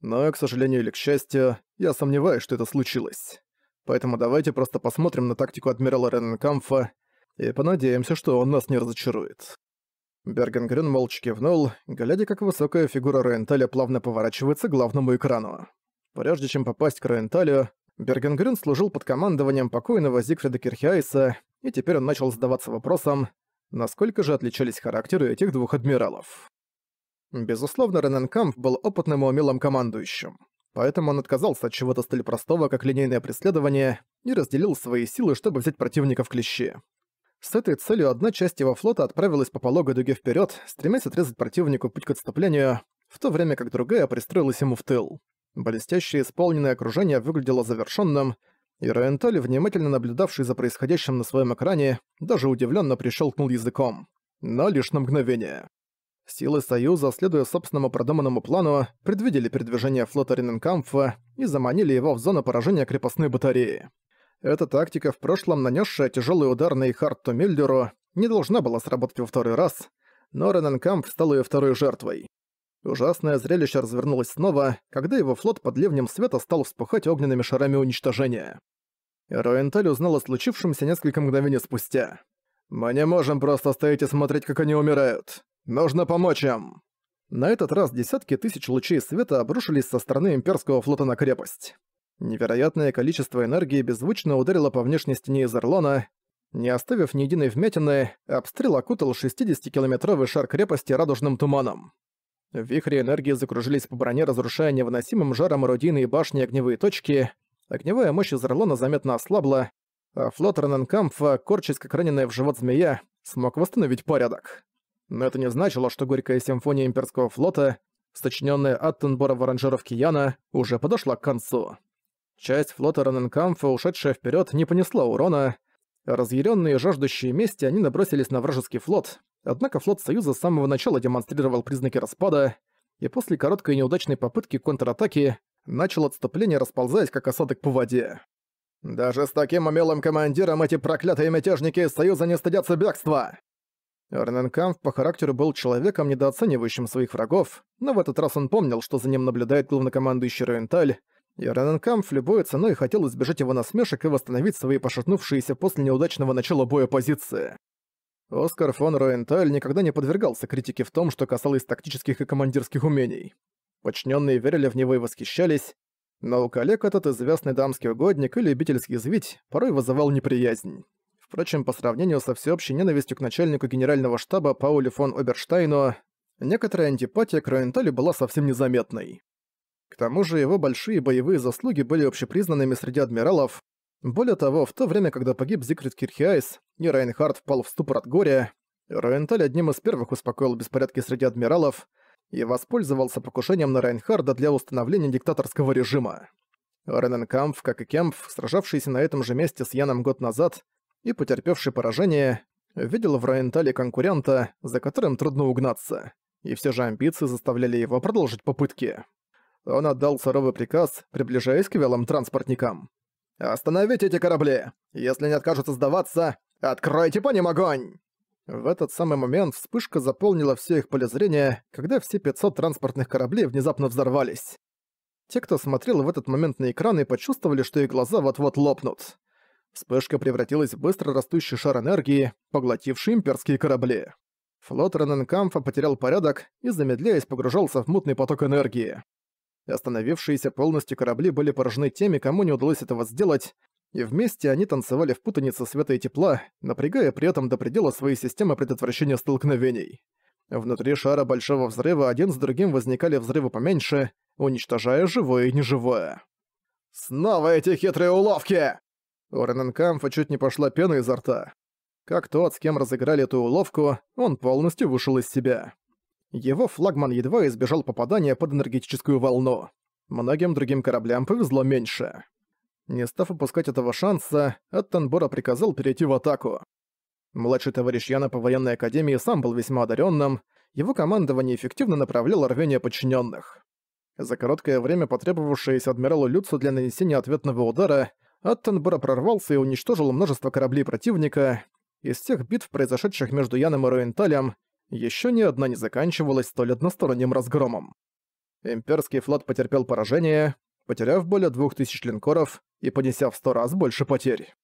Но, к сожалению или к счастью, я сомневаюсь, что это случилось. Поэтому давайте просто посмотрим на тактику адмирала Ренненкамфа и понадеемся, что он нас не разочарует». Бергенгрен молча кивнул, глядя, как высокая фигура Ренталя плавно поворачивается к главному экрану. Прежде чем попасть к Ренталю, Бергенгрен служил под командованием покойного Зигфрида Кирхиайса, и теперь он начал задаваться вопросом, насколько же отличались характеры этих двух адмиралов. Безусловно, Рененкамп был опытным и умелым командующим. Поэтому он отказался от чего-то столь простого, как линейное преследование, и разделил свои силы, чтобы взять противника в клещи. С этой целью одна часть его флота отправилась по пологой дуге вперед, стремясь отрезать противнику путь к отступлению, в то время как другая пристроилась ему в тыл. Блестящее исполненное окружение выглядело завершенным, и Ренталь, внимательно наблюдавший за происходящим на своем экране, даже удивленно прищелкнул языком. Но лишь на мгновение. Силы Союза, следуя собственному продуманному плану, предвидели передвижение флота Ренненкамфа и заманили его в зону поражения крепостной батареи. Эта тактика, в прошлом нанесшая тяжелый удар на Ихарту Миллеру, не должна была сработать во второй раз, но Ренненкамф стал ее второй жертвой. Ужасное зрелище развернулось снова, когда его флот под ливнем света стал вспыхать огненными шарами уничтожения. Роенталь узнал о случившемся несколько мгновений спустя. «Мы не можем просто стоять и смотреть, как они умирают. Нужно помочь им!» На этот раз десятки тысяч лучей света обрушились со стороны имперского флота на крепость. Невероятное количество энергии беззвучно ударило по внешней стене Изерлона. Не оставив ни единой вмятины, обстрел окутал 60-километровый шар крепости радужным туманом. Вихри энергии закружились по броне, разрушая невыносимым жаром орудийные башни и огневые точки. Огневая мощь Изерлона заметно ослабла, а флот Раненкамфа, корчась как раненая в живот змея, смог восстановить порядок. Но это не значило, что горькая симфония имперского флота, сочиненная Аттенбора в аранжировке Яна, уже подошла к концу. Часть флота Раненкамфа, ушедшая вперед, не понесла урона. Разъяренные и жаждущие мести, они набросились на вражеский флот, однако флот Союза с самого начала демонстрировал признаки распада, и после короткой неудачной попытки контратаки начал отступление, расползаясь как осадок по воде. «Даже с таким умелым командиром эти проклятые мятежники из Союза не стыдятся бегства!» Эрненкамп по характеру был человеком, недооценивающим своих врагов, но в этот раз он помнил, что за ним наблюдает главнокомандующий Роенталь, и Эрненкамп любой ценой хотел избежать его насмешек и восстановить свои пошатнувшиеся после неудачного начала боя позиции. Оскар фон Роенталь никогда не подвергался критике в том, что касалось тактических и командирских умений. Подчиненные верили в него и восхищались, но у коллег этот известный дамский угодник и любитель звить порой вызывал неприязнь. Впрочем, по сравнению со всеобщей ненавистью к начальнику генерального штаба Паулю фон Оберштайну, некоторая антипатия к Роенталю была совсем незаметной. К тому же его большие боевые заслуги были общепризнанными среди адмиралов. Более того, в то время, когда погиб Зигрид Кирхиайс и Райнхард впал в ступор от горя, Роенталь одним из первых успокоил беспорядки среди адмиралов и воспользовался покушением на Райнхарда для установления диктаторского режима. Рененкамф, как и Кемпф, сражавшийся на этом же месте с Яном год назад, и потерпевший поражение, видел в Райентале конкурента, за которым трудно угнаться, и все же амбиции заставляли его продолжить попытки. Он отдал суровый приказ, приближаясь к вялым транспортникам. «Остановите эти корабли! Если не откажутся сдаваться, откройте по ним огонь!» В этот самый момент вспышка заполнила все их поле зрения, когда все 500 транспортных кораблей внезапно взорвались. Те, кто смотрел в этот момент на экраны, почувствовали, что их глаза вот-вот лопнут. Вспышка превратилась в быстро растущий шар энергии, поглотивший имперские корабли. Флот Рененкамфа потерял порядок и, замедляясь, погружался в мутный поток энергии. Остановившиеся полностью корабли были поражены теми, кому не удалось этого сделать, и вместе они танцевали в путанице света и тепла, напрягая при этом до предела свои системы предотвращения столкновений. Внутри шара Большого Взрыва один с другим возникали взрывы поменьше, уничтожая живое и неживое. «Снова эти хитрые уловки!» У Рененкамфа чуть не пошла пена изо рта. Как тот, с кем разыграли эту уловку, он полностью вышел из себя. Его флагман едва избежал попадания под энергетическую волну. Многим другим кораблям повезло меньше. Не став упускать этого шанса, Аттенбора приказал перейти в атаку. Младший товарищ Яна по военной академии сам был весьма одаренным, его командование эффективно направляло рвение подчиненных. За короткое время, потребовавшееся адмиралу Люцу для нанесения ответного удара, Аттенбора прорвался и уничтожил множество кораблей противника. Из тех битв, произошедших между Яном и Роенталем, еще ни одна не заканчивалась столь односторонним разгромом. Имперский флот потерпел поражение, потеряв более двух тысяч линкоров и понеся в сто раз больше потерь.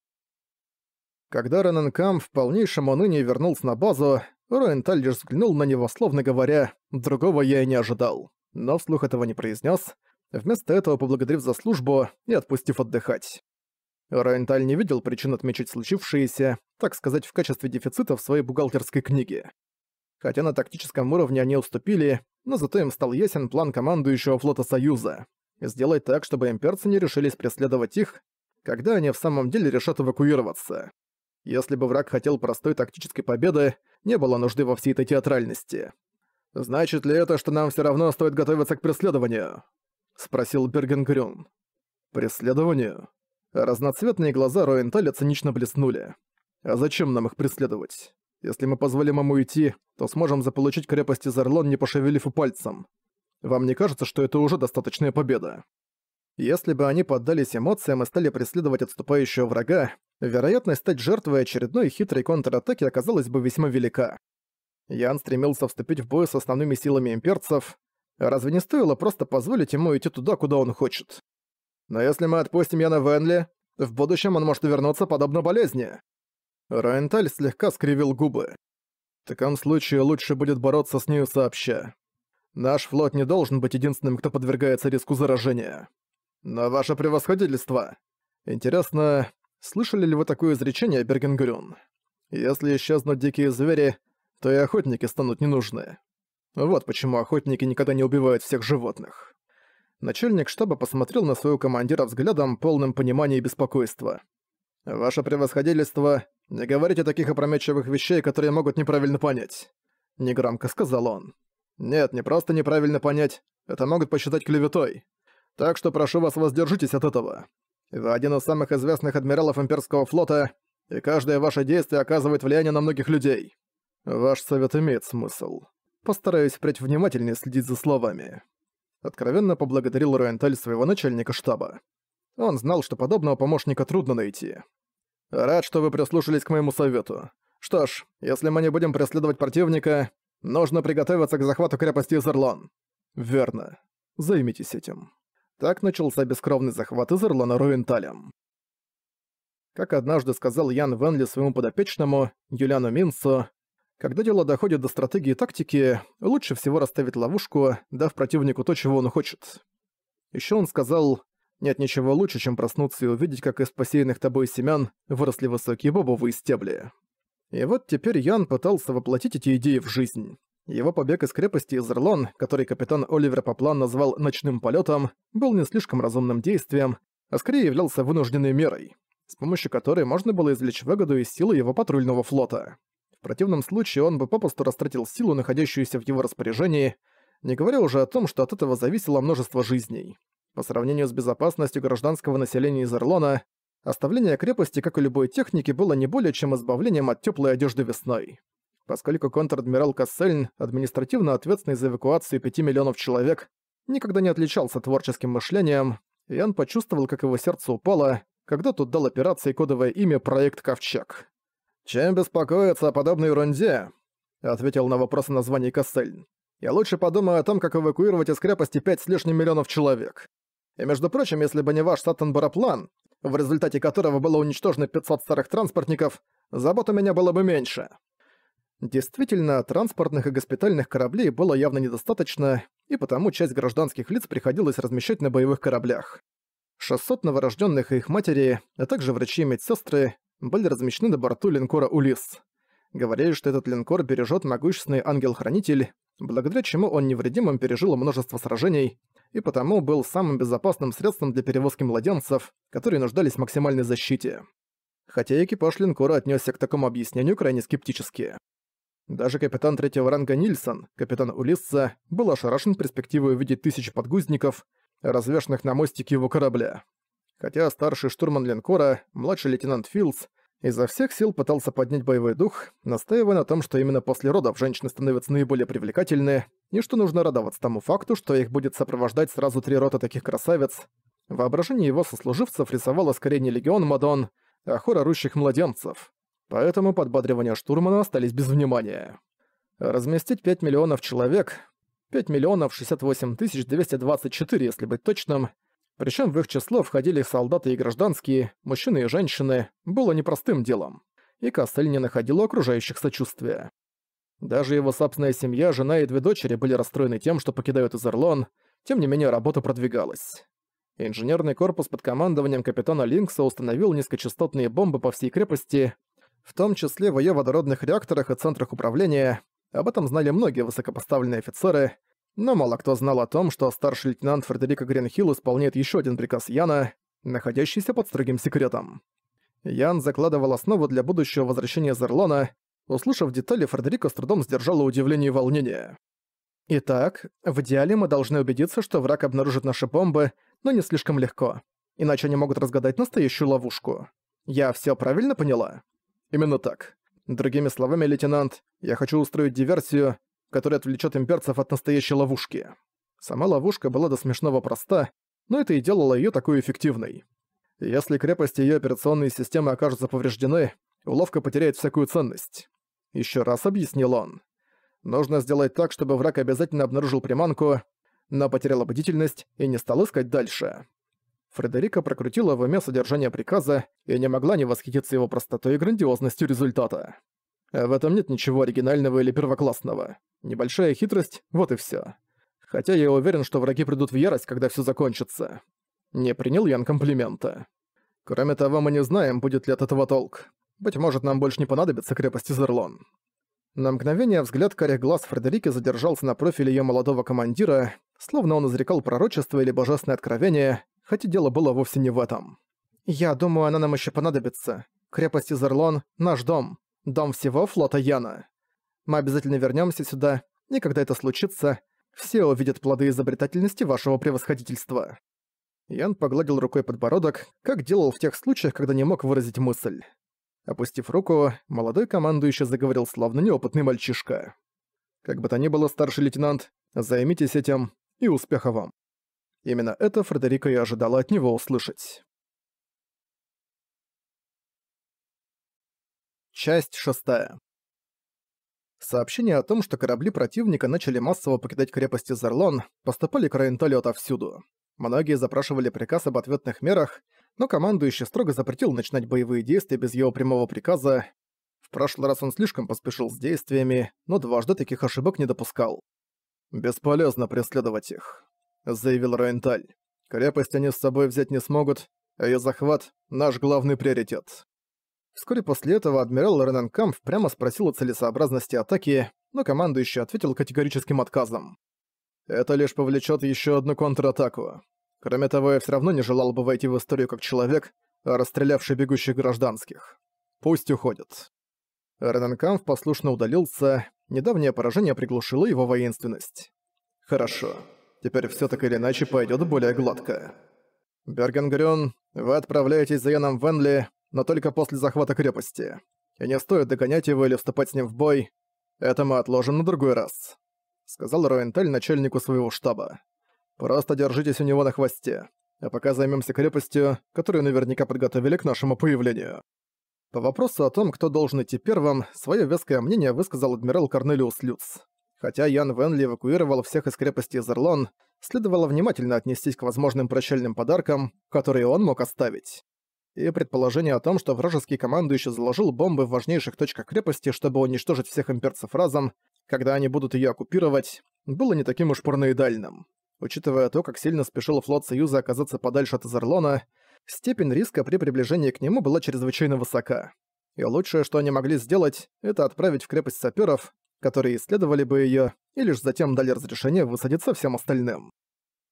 Когда Рененкам в полнейшем унынии вернулся на базу, Роенталь лишь взглянул на него, словно говоря, «Другого я и не ожидал». Но вслух этого не произнес. Вместо этого поблагодарив за службу и отпустив отдыхать. Райнталь не видел причин отмечать случившееся, так сказать, в качестве дефицита в своей бухгалтерской книге. Хотя на тактическом уровне они уступили, но зато им стал ясен план командующего флота Союза. Сделать так, чтобы имперцы не решились преследовать их, когда они в самом деле решат эвакуироваться. Если бы враг хотел простой тактической победы, не было нужды во всей этой театральности. «Значит ли это, что нам все равно стоит готовиться к преследованию?» — спросил Берген Грюн. «Преследованию?» Разноцветные глаза Роенталя цинично блеснули. «А зачем нам их преследовать? Если мы позволим ему уйти, то сможем заполучить крепости Зарлон, не пошевелив и пальцем. Вам не кажется, что это уже достаточная победа?» Если бы они поддались эмоциям и стали преследовать отступающего врага, вероятность стать жертвой очередной хитрой контратаки оказалась бы весьма велика. Ян стремился вступить в бой с основными силами имперцев. Разве не стоило просто позволить ему идти туда, куда он хочет? Но если мы отпустим Яна Венли, в будущем он может вернуться подобно болезни». Райенталь слегка скривил губы. В таком случае лучше будет бороться с нею сообща. Наш флот не должен быть единственным, кто подвергается риску заражения. Но ваше превосходительство. Интересно, слышали ли вы такое изречение, Бергенгрюн? Если исчезнут дикие звери, то и охотники станут ненужны. Вот почему охотники никогда не убивают всех животных. Начальник штаба посмотрел на своего командира взглядом, полным понимания и беспокойства. «Ваше превосходительство, не говорите таких опрометчивых вещей, которые могут неправильно понять», — негромко сказал он. «Нет, не просто неправильно понять, это могут посчитать клеветой. Так что прошу вас, воздержитесь от этого. Вы один из самых известных адмиралов имперского флота, и каждое ваше действие оказывает влияние на многих людей. Ваш совет имеет смысл. Постараюсь впредь внимательнее следить за словами» откровенно поблагодарил Руенталь своего начальника штаба. Он знал, что подобного помощника трудно найти. «Рад, что вы прислушались к моему совету. Что ж, если мы не будем преследовать противника, нужно приготовиться к захвату крепости Изерлон». «Верно. Займитесь этим». Так начался бескровный захват Изерлона Руенталем. Как однажды сказал Ян Венли своему подопечному, Юлиану Минсу, когда дело доходит до стратегии и тактики, лучше всего расставить ловушку, дав противнику то, чего он хочет. Еще он сказал, нет ничего лучше, чем проснуться и увидеть, как из посеянных тобой семян выросли высокие бобовые стебли. И вот теперь Ян пытался воплотить эти идеи в жизнь. Его побег из крепости из Изерлон, который капитан Оливер Поплан назвал «ночным полетом, был не слишком разумным действием, а скорее являлся вынужденной мерой, с помощью которой можно было извлечь выгоду из силы его патрульного флота противном случае он бы попросту растратил силу, находящуюся в его распоряжении, не говоря уже о том, что от этого зависело множество жизней. По сравнению с безопасностью гражданского населения из Орлона, оставление крепости, как и любой техники, было не более чем избавлением от теплой одежды весной. Поскольку контр-адмирал Кассельн, административно ответственный за эвакуацию 5 миллионов человек, никогда не отличался творческим мышлением, Ян почувствовал, как его сердце упало, когда тот дал операции кодовое имя «Проект Ковчег». «Чем беспокоиться о подобной ерунде?» — ответил на вопрос о названии Кассельн. «Я лучше подумаю о том, как эвакуировать из крепости пять с лишним миллионов человек. И между прочим, если бы не ваш Саттенбароплан, в результате которого было уничтожено 500 старых транспортников, забот у меня было бы меньше». Действительно, транспортных и госпитальных кораблей было явно недостаточно, и потому часть гражданских лиц приходилось размещать на боевых кораблях. 600 новорожденных и их матери, а также врачи и медсестры были размещены на борту линкора «Улисс». Говорили, что этот линкор бережет могущественный ангел-хранитель, благодаря чему он невредимым пережил множество сражений и потому был самым безопасным средством для перевозки младенцев, которые нуждались в максимальной защите. Хотя экипаж линкора отнесся к такому объяснению крайне скептически. Даже капитан третьего ранга Нильсон, капитан Улисса, был ошарашен перспективой увидеть тысячи подгузников, развешанных на мостике его корабля. Хотя старший штурман линкора, младший лейтенант Филдс, изо всех сил пытался поднять боевой дух, настаивая на том, что именно после родов женщины становятся наиболее привлекательны, и что нужно радоваться тому факту, что их будет сопровождать сразу три рота таких красавиц. Воображение его сослуживцев рисовало скорее не легион Мадон, а хор орущих младенцев. Поэтому подбадривания штурмана остались без внимания. Разместить 5 миллионов человек, 5 миллионов 68 тысяч 224, если быть точным, причем в их число входили солдаты и гражданские, мужчины и женщины, было непростым делом. И Кассель не находил окружающих сочувствия. Даже его собственная семья, жена и две дочери были расстроены тем, что покидают Изерлон, тем не менее работа продвигалась. Инженерный корпус под командованием капитана Линкса установил низкочастотные бомбы по всей крепости, в том числе в ее водородных реакторах и центрах управления. Об этом знали многие высокопоставленные офицеры, но мало кто знал о том, что старший лейтенант Фредерика Гринхилл исполняет еще один приказ Яна, находящийся под строгим секретом. Ян закладывал основу для будущего возвращения Зерлона, услышав детали, Фредерика с трудом сдержала удивление и волнение. «Итак, в идеале мы должны убедиться, что враг обнаружит наши бомбы, но не слишком легко, иначе они могут разгадать настоящую ловушку. Я все правильно поняла?» «Именно так. Другими словами, лейтенант, я хочу устроить диверсию, который отвлечет имперцев от настоящей ловушки. Сама ловушка была до смешного проста, но это и делало ее такой эффективной. Если крепости ее операционной системы окажутся повреждены, уловка потеряет всякую ценность. Еще раз объяснил он. Нужно сделать так, чтобы враг обязательно обнаружил приманку, но потеряла бдительность и не стал искать дальше. Фредерика прокрутила в уме содержание приказа и не могла не восхититься его простотой и грандиозностью результата. А в этом нет ничего оригинального или первоклассного. Небольшая хитрость, вот и все. Хотя я уверен, что враги придут в ярость, когда все закончится. Не принял Ян комплимента. Кроме того, мы не знаем, будет ли от этого толк. Быть может, нам больше не понадобится крепость Изерлон. На мгновение взгляд карих глаз Фредерики задержался на профиле ее молодого командира, словно он изрекал пророчество или божественное откровение, хотя дело было вовсе не в этом. «Я думаю, она нам еще понадобится. Крепость Изерлон — наш дом дом всего флота Яна. Мы обязательно вернемся сюда, и когда это случится, все увидят плоды изобретательности вашего превосходительства». Ян погладил рукой подбородок, как делал в тех случаях, когда не мог выразить мысль. Опустив руку, молодой командующий заговорил словно неопытный мальчишка. «Как бы то ни было, старший лейтенант, займитесь этим, и успеха вам». Именно это Фредерико и ожидала от него услышать. Часть 6. Сообщения о том, что корабли противника начали массово покидать крепости Зерлон, поступали к Райенталю отовсюду. Многие запрашивали приказ об ответных мерах, но командующий строго запретил начинать боевые действия без его прямого приказа. В прошлый раз он слишком поспешил с действиями, но дважды таких ошибок не допускал. «Бесполезно преследовать их», — заявил Райенталь. «Крепость они с собой взять не смогут, а ее захват — наш главный приоритет». Вскоре после этого адмирал Рененкамп прямо спросил о целесообразности атаки, но командующий ответил категорическим отказом. «Это лишь повлечет еще одну контратаку. Кроме того, я все равно не желал бы войти в историю как человек, расстрелявший бегущих гражданских. Пусть уходят». Рененкамп послушно удалился, недавнее поражение приглушило его воинственность. «Хорошо. Теперь все так или иначе пойдет более гладко». «Бергенгрюн, вы отправляетесь за Яном Венли но только после захвата крепости. И не стоит догонять его или вступать с ним в бой. Это мы отложим на другой раз», — сказал Роентель начальнику своего штаба. «Просто держитесь у него на хвосте, а пока займемся крепостью, которую наверняка подготовили к нашему появлению». По вопросу о том, кто должен идти первым, свое веское мнение высказал адмирал Корнелиус Люц. Хотя Ян Венли эвакуировал всех из крепости Зерлон, следовало внимательно отнестись к возможным прощальным подаркам, которые он мог оставить и предположение о том, что вражеский командующий заложил бомбы в важнейших точках крепости, чтобы уничтожить всех имперцев разом, когда они будут ее оккупировать, было не таким уж порноидальным. Учитывая то, как сильно спешил флот Союза оказаться подальше от Азерлона, степень риска при приближении к нему была чрезвычайно высока. И лучшее, что они могли сделать, это отправить в крепость саперов, которые исследовали бы ее, и лишь затем дали разрешение высадиться всем остальным.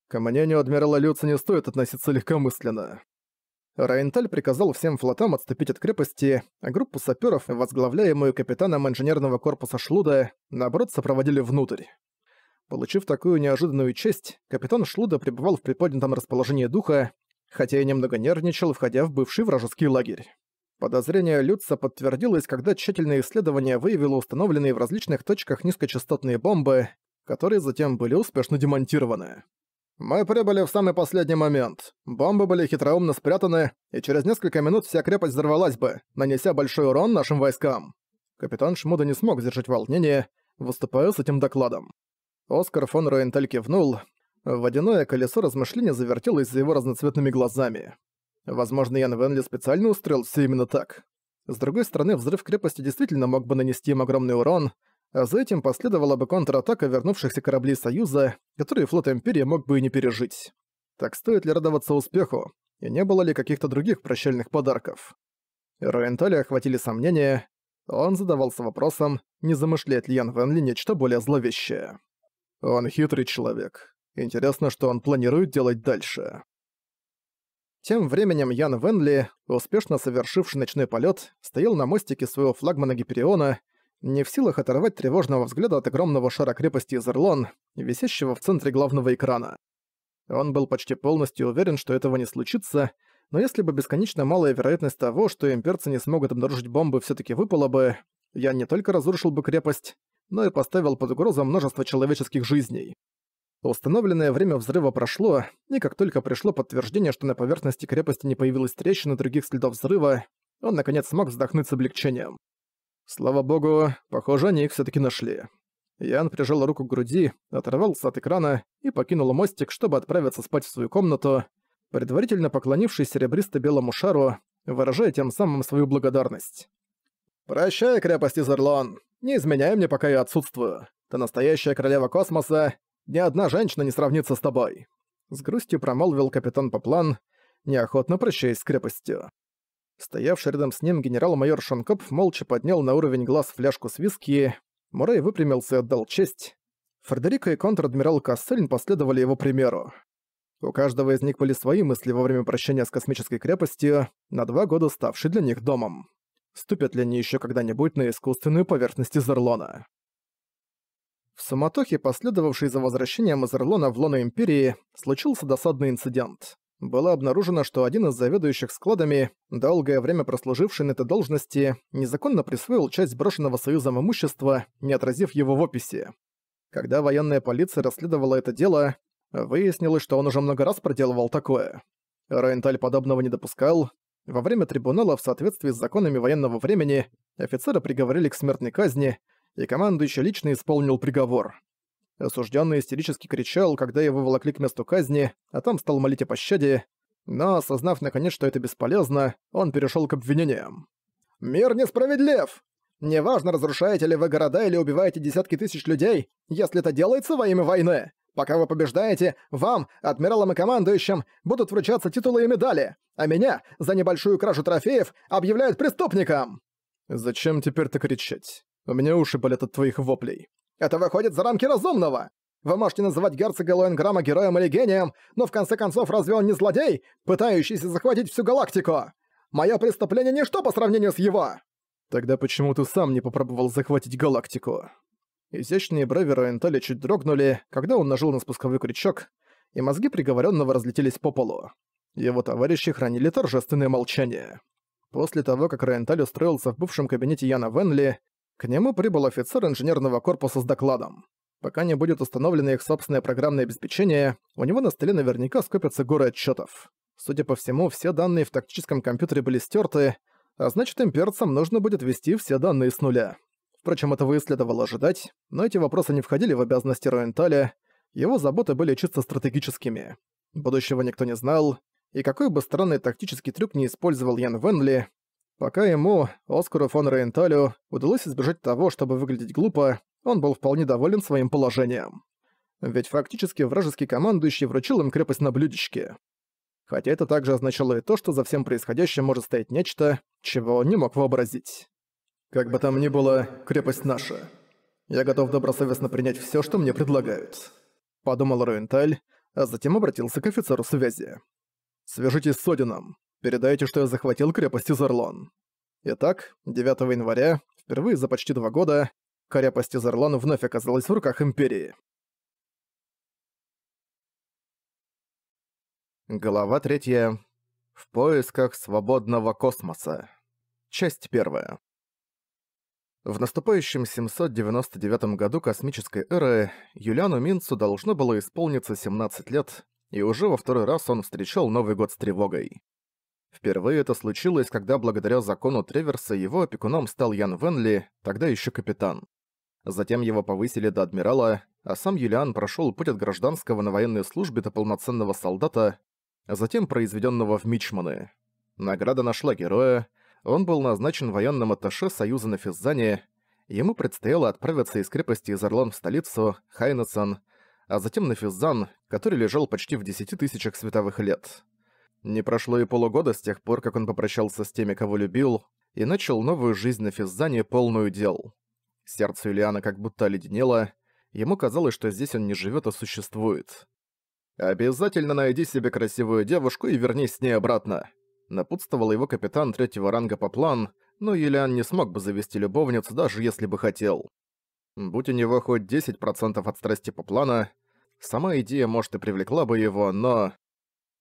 К мнению адмирала Люца не стоит относиться легкомысленно. Райнталь приказал всем флотам отступить от крепости, а группу саперов, возглавляемую капитаном инженерного корпуса Шлуда, наоборот, сопроводили внутрь. Получив такую неожиданную честь, капитан Шлуда пребывал в приподнятом расположении духа, хотя и немного нервничал, входя в бывший вражеский лагерь. Подозрение Люца подтвердилось, когда тщательное исследование выявило установленные в различных точках низкочастотные бомбы, которые затем были успешно демонтированы. Мы прибыли в самый последний момент. Бомбы были хитроумно спрятаны, и через несколько минут вся крепость взорвалась бы, нанеся большой урон нашим войскам. Капитан Шмуда не смог сдержать волнение, выступая с этим докладом. Оскар фон Рейнтель кивнул. Водяное колесо размышления завертелось за его разноцветными глазами. Возможно, Ян Венли специально устроил все именно так. С другой стороны, взрыв крепости действительно мог бы нанести им огромный урон, а за этим последовала бы контратака вернувшихся кораблей Союза, которые флот Империи мог бы и не пережить. Так стоит ли радоваться успеху, и не было ли каких-то других прощальных подарков? Роенталя охватили сомнения, он задавался вопросом, не замышляет ли Ян Венли нечто более зловещее. Он хитрый человек. Интересно, что он планирует делать дальше. Тем временем Ян Венли, успешно совершивший ночной полет, стоял на мостике своего флагмана Гипериона не в силах оторвать тревожного взгляда от огромного шара крепости Изерлон, висящего в центре главного экрана. Он был почти полностью уверен, что этого не случится, но если бы бесконечно малая вероятность того, что имперцы не смогут обнаружить бомбы, все таки выпала бы, я не только разрушил бы крепость, но и поставил под угрозу множество человеческих жизней. Установленное время взрыва прошло, и как только пришло подтверждение, что на поверхности крепости не появилось трещины других следов взрыва, он наконец смог вздохнуть с облегчением. Слава богу, похоже, они их всё-таки нашли. Ян прижал руку к груди, оторвался от экрана и покинул мостик, чтобы отправиться спать в свою комнату, предварительно поклонившись серебристо-белому шару, выражая тем самым свою благодарность. «Прощай, крепость Изерлон! Не изменяй мне, пока я отсутствую. Ты настоящая королева космоса, ни одна женщина не сравнится с тобой!» С грустью промолвил капитан Поплан, неохотно прощаясь с крепостью. Стоявший рядом с ним генерал-майор Шонкопф молча поднял на уровень глаз фляжку с виски, Мурай выпрямился и отдал честь. Фредерико и контр-адмирал Кассельн последовали его примеру. У каждого из них были свои мысли во время прощения с космической крепостью, на два года ставшей для них домом. Ступят ли они еще когда-нибудь на искусственную поверхность Изерлона? В суматохе, последовавшей за возвращением Изерлона в лоно Империи, случился досадный инцидент было обнаружено, что один из заведующих складами, долгое время прослуживший на этой должности, незаконно присвоил часть брошенного союзом имущества, не отразив его в описи. Когда военная полиция расследовала это дело, выяснилось, что он уже много раз проделывал такое. Райнталь подобного не допускал. Во время трибунала в соответствии с законами военного времени офицера приговорили к смертной казни, и командующий лично исполнил приговор. Осужденный истерически кричал, когда его волокли к месту казни, а там стал молить о пощаде, но, осознав наконец, что это бесполезно, он перешел к обвинениям. «Мир несправедлив! Неважно, разрушаете ли вы города или убиваете десятки тысяч людей, если это делается во имя войны. Пока вы побеждаете, вам, адмиралам и командующим, будут вручаться титулы и медали, а меня за небольшую кражу трофеев объявляют преступником!» «Зачем теперь-то кричать? У меня уши болят от твоих воплей. Это выходит за рамки разумного. Вы можете называть герцога Лоэнграма героем или гением, но в конце концов разве он не злодей, пытающийся захватить всю галактику? Моё преступление ничто по сравнению с его!» «Тогда почему ты сам не попробовал захватить галактику?» Изящные брови Роенталя чуть дрогнули, когда он нажил на спусковой крючок, и мозги приговоренного разлетелись по полу. Его товарищи хранили торжественное молчание. После того, как Роенталь устроился в бывшем кабинете Яна Венли, к нему прибыл офицер инженерного корпуса с докладом. Пока не будет установлено их собственное программное обеспечение, у него на столе наверняка скопятся горы отчетов. Судя по всему, все данные в тактическом компьютере были стерты, а значит имперцам нужно будет ввести все данные с нуля. Впрочем, этого и следовало ожидать, но эти вопросы не входили в обязанности Роенталя, его заботы были чисто стратегическими. Будущего никто не знал, и какой бы странный тактический трюк не использовал Ян Венли, Пока ему, Оскару фон Рейнталю, удалось избежать того, чтобы выглядеть глупо, он был вполне доволен своим положением. Ведь фактически вражеский командующий вручил им крепость на блюдечке. Хотя это также означало и то, что за всем происходящим может стоять нечто, чего он не мог вообразить. «Как бы там ни было, крепость наша. Я готов добросовестно принять все, что мне предлагают», — подумал Руенталь, а затем обратился к офицеру связи. «Свяжитесь с Одином. Передайте, что я захватил крепость Изерлон. Итак, 9 января, впервые за почти два года, крепость Изерлон вновь оказалась в руках Империи. Глава 3. В поисках свободного космоса. Часть 1. В наступающем 799 году космической эры Юлиану Минцу должно было исполниться 17 лет, и уже во второй раз он встречал Новый год с тревогой. Впервые это случилось, когда благодаря закону Треверса его опекуном стал Ян Венли, тогда еще капитан. Затем его повысили до адмирала, а сам Юлиан прошел путь от гражданского на военной службе до полноценного солдата, а затем произведенного в Мичманы. Награда нашла героя, он был назначен военным атташе Союза на Физзане, ему предстояло отправиться из крепости Изерлан в столицу, Хайнецен, а затем на Физзан, который лежал почти в десяти тысячах световых лет. Не прошло и полугода с тех пор, как он попрощался с теми, кого любил, и начал новую жизнь на Физзане, полную дел. Сердце Юлиана как будто оледенело, ему казалось, что здесь он не живет, а существует. «Обязательно найди себе красивую девушку и вернись с ней обратно», напутствовал его капитан третьего ранга по план, но Юлиан не смог бы завести любовницу, даже если бы хотел. Будь у него хоть 10% от страсти по плана, сама идея, может, и привлекла бы его, но...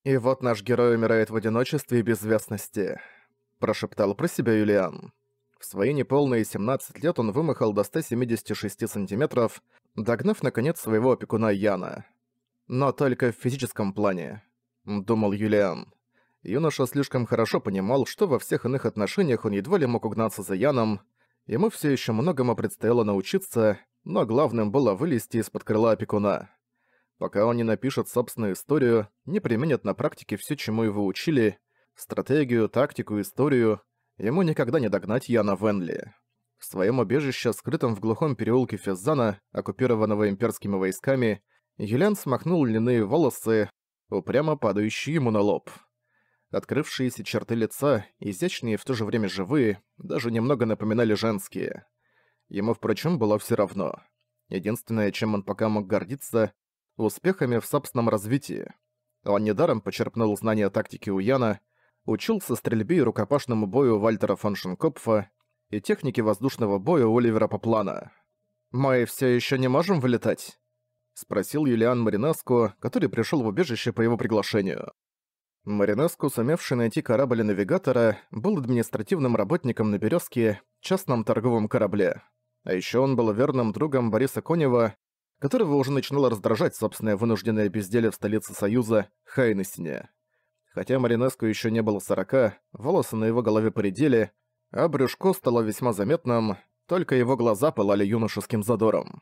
И вот наш герой умирает в одиночестве и безвестности», – прошептал про себя Юлиан. В свои неполные 17 лет он вымахал до 176 сантиметров, догнав, наконец, своего опекуна Яна. «Но только в физическом плане», – думал Юлиан. Юноша слишком хорошо понимал, что во всех иных отношениях он едва ли мог угнаться за Яном. Ему все еще многому предстояло научиться, но главным было вылезти из-под крыла опекуна. Пока он не напишет собственную историю, не применит на практике все, чему его учили, стратегию, тактику, историю, ему никогда не догнать Яна Венли. В своем убежище, скрытом в глухом переулке Феззана, оккупированного имперскими войсками, Юлиан смахнул льняные волосы, упрямо падающие ему на лоб. Открывшиеся черты лица, изящные и в то же время живые, даже немного напоминали женские. Ему, впрочем, было все равно. Единственное, чем он пока мог гордиться, успехами в собственном развитии. Он недаром почерпнул знания тактики Уяна, учился стрельбе и рукопашному бою Вальтера фон Шенкопфа и технике воздушного боя Оливера Поплана. «Мы все еще не можем вылетать?» — спросил Юлиан Маринеску, который пришел в убежище по его приглашению. Маринеску, сумевший найти корабль навигатора, был административным работником на березке частном торговом корабле. А еще он был верным другом Бориса Конева, которого уже начинало раздражать собственное вынужденное безделье в столице Союза, Хайнесине. Хотя Маринеску еще не было сорока, волосы на его голове поредели, а брюшко стало весьма заметным, только его глаза пылали юношеским задором.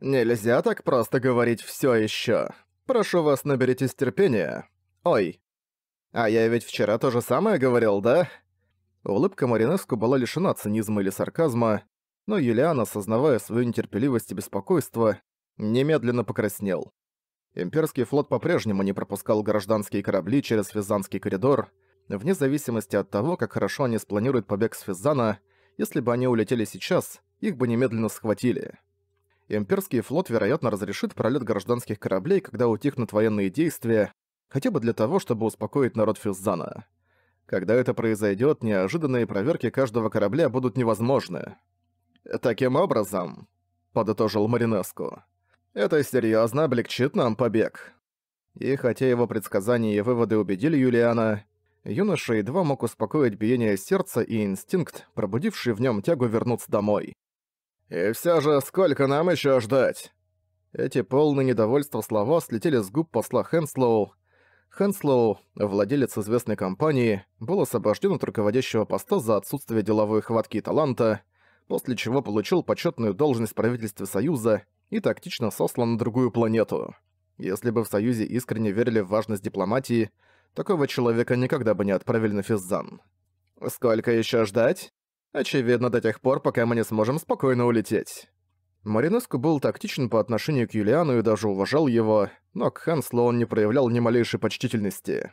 «Нельзя так просто говорить все еще. Прошу вас, наберитесь терпения. Ой. А я ведь вчера то же самое говорил, да?» Улыбка Маринеску была лишена цинизма или сарказма, но Юлиан, осознавая свою нетерпеливость и беспокойство, немедленно покраснел. Имперский флот по-прежнему не пропускал гражданские корабли через Физанский коридор, вне зависимости от того, как хорошо они спланируют побег с Физана, если бы они улетели сейчас, их бы немедленно схватили. Имперский флот, вероятно, разрешит пролет гражданских кораблей, когда утихнут военные действия, хотя бы для того, чтобы успокоить народ Физзана. Когда это произойдет, неожиданные проверки каждого корабля будут невозможны. «Таким образом», — подытожил Маринеску, это серьезно облегчит нам побег. И хотя его предсказания и выводы убедили Юлиана, юноша едва мог успокоить биение сердца и инстинкт, пробудивший в нем тягу вернуться домой. «И все же, сколько нам еще ждать?» Эти полные недовольства слова слетели с губ посла Хенслоу. Хенслоу, владелец известной компании, был освобожден от руководящего поста за отсутствие деловой хватки и таланта, после чего получил почетную должность в правительстве Союза и тактично сослан на другую планету. Если бы в Союзе искренне верили в важность дипломатии, такого человека никогда бы не отправили на Физзан. «Сколько еще ждать?» «Очевидно, до тех пор, пока мы не сможем спокойно улететь». Маринеску был тактичен по отношению к Юлиану и даже уважал его, но к Хэнслу он не проявлял ни малейшей почтительности.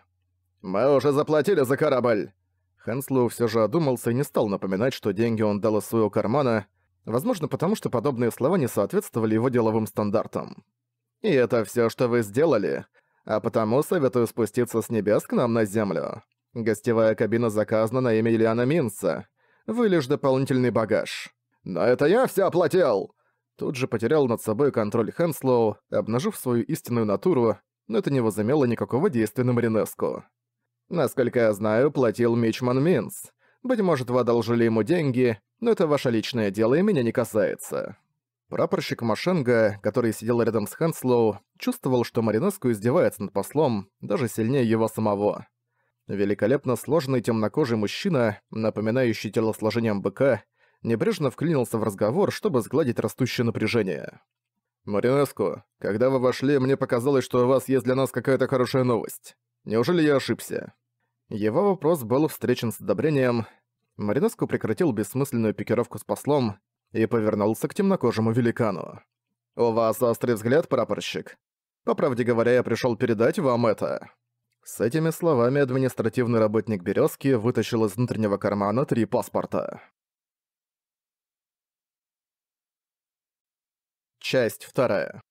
«Мы уже заплатили за корабль!» Хэнслу все же одумался и не стал напоминать, что деньги он дал из своего кармана, Возможно, потому что подобные слова не соответствовали его деловым стандартам. «И это все, что вы сделали, а потому советую спуститься с небес к нам на землю. Гостевая кабина заказана на имя Ильяна Минца. Вы лишь дополнительный багаж». «Но это я все оплатил!» Тут же потерял над собой контроль Хэнслоу, обнажив свою истинную натуру, но это не возымело никакого действия на Маринеску. Насколько я знаю, платил Мичман Минц. Быть может, вы одолжили ему деньги, но это ваше личное дело и меня не касается». Прапорщик Машенга, который сидел рядом с Хэнслоу, чувствовал, что Маринеску издевается над послом, даже сильнее его самого. Великолепно сложный темнокожий мужчина, напоминающий телосложением быка, небрежно вклинился в разговор, чтобы сгладить растущее напряжение. «Маринеску, когда вы вошли, мне показалось, что у вас есть для нас какая-то хорошая новость. Неужели я ошибся? Его вопрос был встречен с одобрением. Маринеску прекратил бессмысленную пикировку с послом и повернулся к темнокожему великану. «У вас острый взгляд, прапорщик. По правде говоря, я пришёл передать вам это». С этими словами административный работник «Берёзки» вытащил из внутреннего кармана три паспорта. Часть вторая.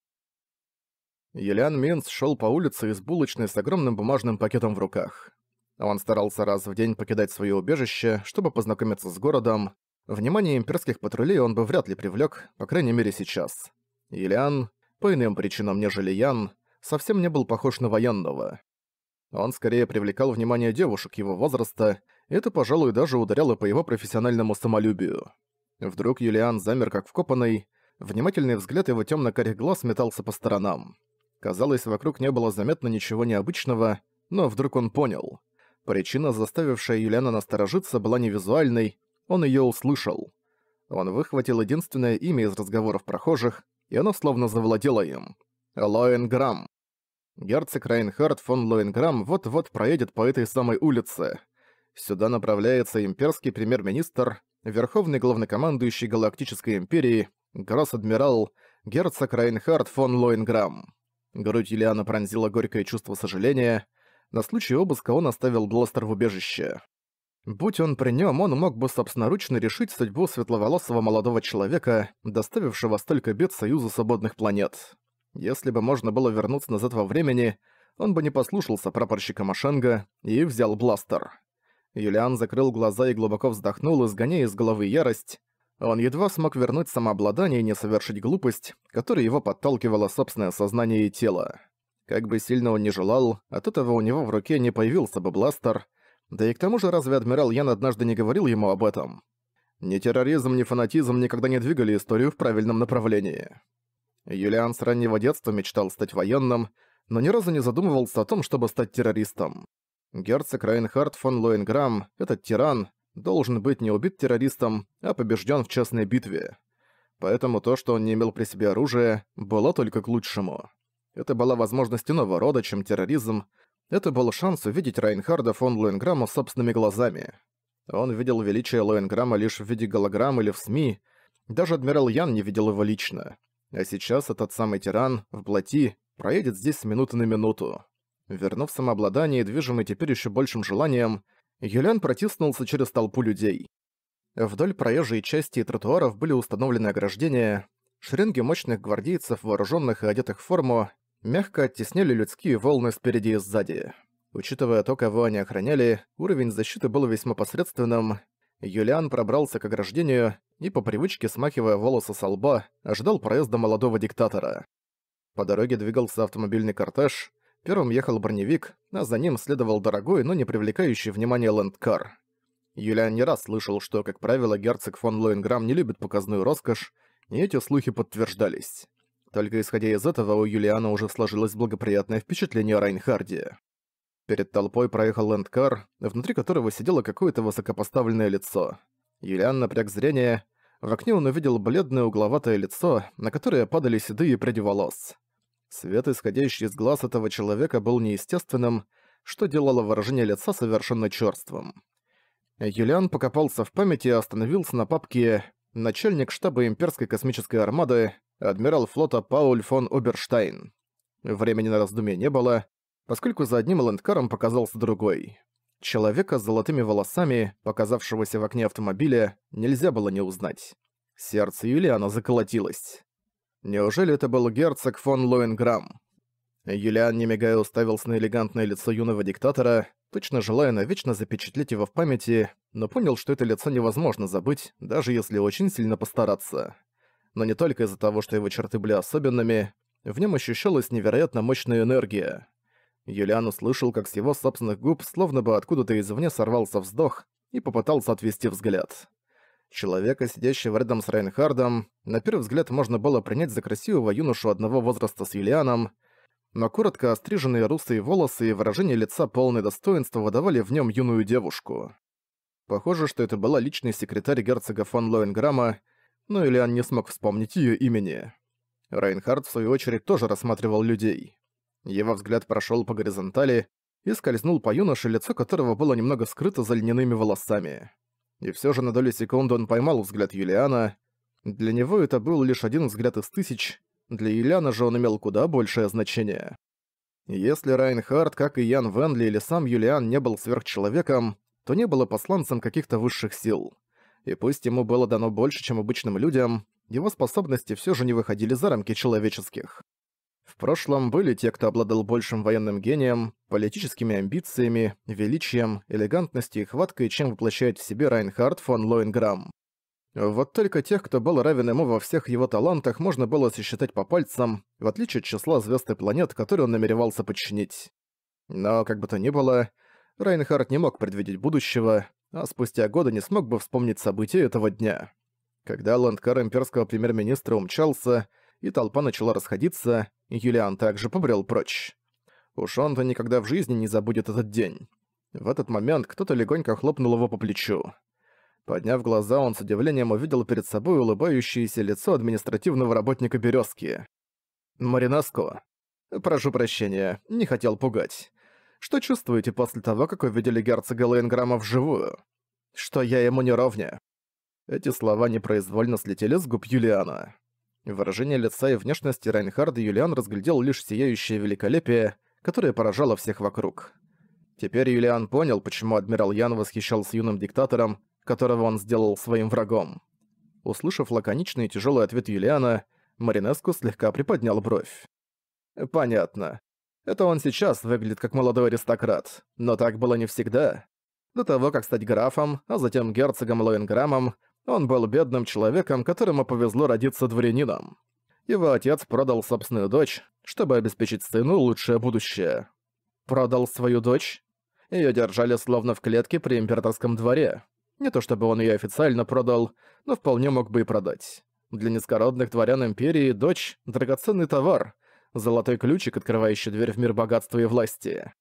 Елиан Минс шёл по улице из булочной с огромным бумажным пакетом в руках. Он старался раз в день покидать свое убежище, чтобы познакомиться с городом. Внимание имперских патрулей он бы вряд ли привлек, по крайней мере сейчас. Ильян, по иным причинам нежели Ян, совсем не был похож на военного. Он скорее привлекал внимание девушек его возраста, это, пожалуй, даже ударяло по его профессиональному самолюбию. Вдруг Юлиан замер как вкопанный, внимательный взгляд его тёмно-карих глаз метался по сторонам. Казалось, вокруг не было заметно ничего необычного, но вдруг он понял. Причина, заставившая Юлиана насторожиться, была невизуальной. он ее услышал. Он выхватил единственное имя из разговоров прохожих, и оно словно завладело им. Лоенграмм. Герцог Райнхард фон Лоенграмм вот-вот проедет по этой самой улице. Сюда направляется имперский премьер-министр, верховный главнокомандующий Галактической империи, гросс-адмирал, герцог Райнхард фон Лоенграмм. Грудь Юлиана пронзила горькое чувство сожаления — на случай обыска он оставил бластер в убежище. Будь он при нем, он мог бы собственноручно решить судьбу светловолосого молодого человека, доставившего столько бед Союзу Свободных Планет. Если бы можно было вернуться назад во времени, он бы не послушался прапорщика Машенга и взял бластер. Юлиан закрыл глаза и глубоко вздохнул, изгоняя из головы ярость. Он едва смог вернуть самообладание и не совершить глупость, которая его подталкивала собственное сознание и тело. Как бы сильно он ни желал, от этого у него в руке не появился бы бластер, да и к тому же разве адмирал Ян однажды не говорил ему об этом? Ни терроризм, ни фанатизм никогда не двигали историю в правильном направлении. Юлиан с раннего детства мечтал стать военным, но ни разу не задумывался о том, чтобы стать террористом. Герцог Райнхард фон Лоенграм, этот тиран, должен быть не убит террористом, а побежден в частной битве. Поэтому то, что он не имел при себе оружия, было только к лучшему. Это была возможность иного рода, чем терроризм. Это был шанс увидеть Райнхарда фон Луэнграмма собственными глазами. Он видел величие Луэнграмма лишь в виде голограмм или в СМИ. Даже адмирал Ян не видел его лично. А сейчас этот самый тиран в плоти проедет здесь с минуты на минуту. Вернув самообладание, и движимый теперь еще большим желанием, Юлиан протиснулся через толпу людей. Вдоль проезжей части и тротуаров были установлены ограждения, шеренги мощных гвардейцев, вооруженных и одетых в форму, мягко оттеснили людские волны спереди и сзади. Учитывая то, кого они охраняли, уровень защиты был весьма посредственным. Юлиан пробрался к ограждению и, по привычке смахивая волосы со лба, ожидал проезда молодого диктатора. По дороге двигался автомобильный кортеж, первым ехал броневик, а за ним следовал дорогой, но не привлекающий внимания лендкар. Юлиан не раз слышал, что, как правило, герцог фон Лоинграм не любит показную роскошь, и эти слухи подтверждались. Только исходя из этого, у Юлиана уже сложилось благоприятное впечатление о Райнхарде. Перед толпой проехал лендкар, внутри которого сидело какое-то высокопоставленное лицо. Юлиан напряг зрение. В окне он увидел бледное угловатое лицо, на которое падали седые пряди волос. Свет, исходящий из глаз этого человека, был неестественным, что делало выражение лица совершенно чёрствым. Юлиан покопался в памяти и остановился на папке «Начальник штаба имперской космической армады», адмирал флота Пауль фон Оберштайн. Времени на раздумье не было, поскольку за одним лэндкаром показался другой. Человека с золотыми волосами, показавшегося в окне автомобиля, нельзя было не узнать. Сердце Юлиана заколотилось. Неужели это был герцог фон Лоенграм? Юлиан, не мигая, уставился на элегантное лицо юного диктатора, точно желая навечно запечатлеть его в памяти, но понял, что это лицо невозможно забыть, даже если очень сильно постараться но не только из-за того, что его черты были особенными, в нем ощущалась невероятно мощная энергия. Юлиан услышал, как с его собственных губ словно бы откуда-то извне сорвался вздох и попытался отвести взгляд. Человека, сидящего рядом с Райнхардом, на первый взгляд можно было принять за красивого юношу одного возраста с Юлианом, но коротко остриженные русые волосы и выражение лица полное достоинства выдавали в нем юную девушку. Похоже, что это была личный секретарь герцога фон Лоенграмма, но ну Ильян не смог вспомнить ее имени. Рейнхард, в свою очередь, тоже рассматривал людей. Его взгляд прошел по горизонтали и скользнул по юноше, лицо которого было немного скрыто за льняными волосами. И все же на долю секунды он поймал взгляд Юлиана. Для него это был лишь один взгляд из тысяч, для Юлиана же он имел куда большее значение. Если Райнхард, как и Ян Венли или сам Юлиан, не был сверхчеловеком, то не было посланцем каких-то высших сил и пусть ему было дано больше, чем обычным людям, его способности все же не выходили за рамки человеческих. В прошлом были те, кто обладал большим военным гением, политическими амбициями, величием, элегантностью и хваткой, чем воплощает в себе Райнхард фон Лоинграм. Вот только тех, кто был равен ему во всех его талантах, можно было сосчитать по пальцам, в отличие от числа звезд и планет, которые он намеревался подчинить. Но, как бы то ни было, Райнхард не мог предвидеть будущего, а спустя годы не смог бы вспомнить события этого дня. Когда ландкар имперского премьер-министра умчался, и толпа начала расходиться, Юлиан также побрел прочь. Уж он-то никогда в жизни не забудет этот день. В этот момент кто-то легонько хлопнул его по плечу. Подняв глаза, он с удивлением увидел перед собой улыбающееся лицо административного работника Березки. «Маринеско. Прошу прощения, не хотел пугать что чувствуете после того, как увидели герцога Лейнграма вживую? Что я ему не ровня». Эти слова непроизвольно слетели с губ Юлиана. Выражение лица и внешности Райнхарда Юлиан разглядел лишь сияющее великолепие, которое поражало всех вокруг. Теперь Юлиан понял, почему адмирал Ян восхищался юным диктатором, которого он сделал своим врагом. Услышав лаконичный и тяжелый ответ Юлиана, Маринеску слегка приподнял бровь. «Понятно. Это он сейчас выглядит как молодой аристократ, но так было не всегда. До того, как стать графом, а затем герцогом Лоинграмом, он был бедным человеком, которому повезло родиться дворянином. Его отец продал собственную дочь, чтобы обеспечить сыну лучшее будущее. Продал свою дочь? Ее держали словно в клетке при императорском дворе. Не то чтобы он ее официально продал, но вполне мог бы и продать. Для низкородных дворян империи дочь – драгоценный товар, золотой ключик, открывающий дверь в мир богатства и власти.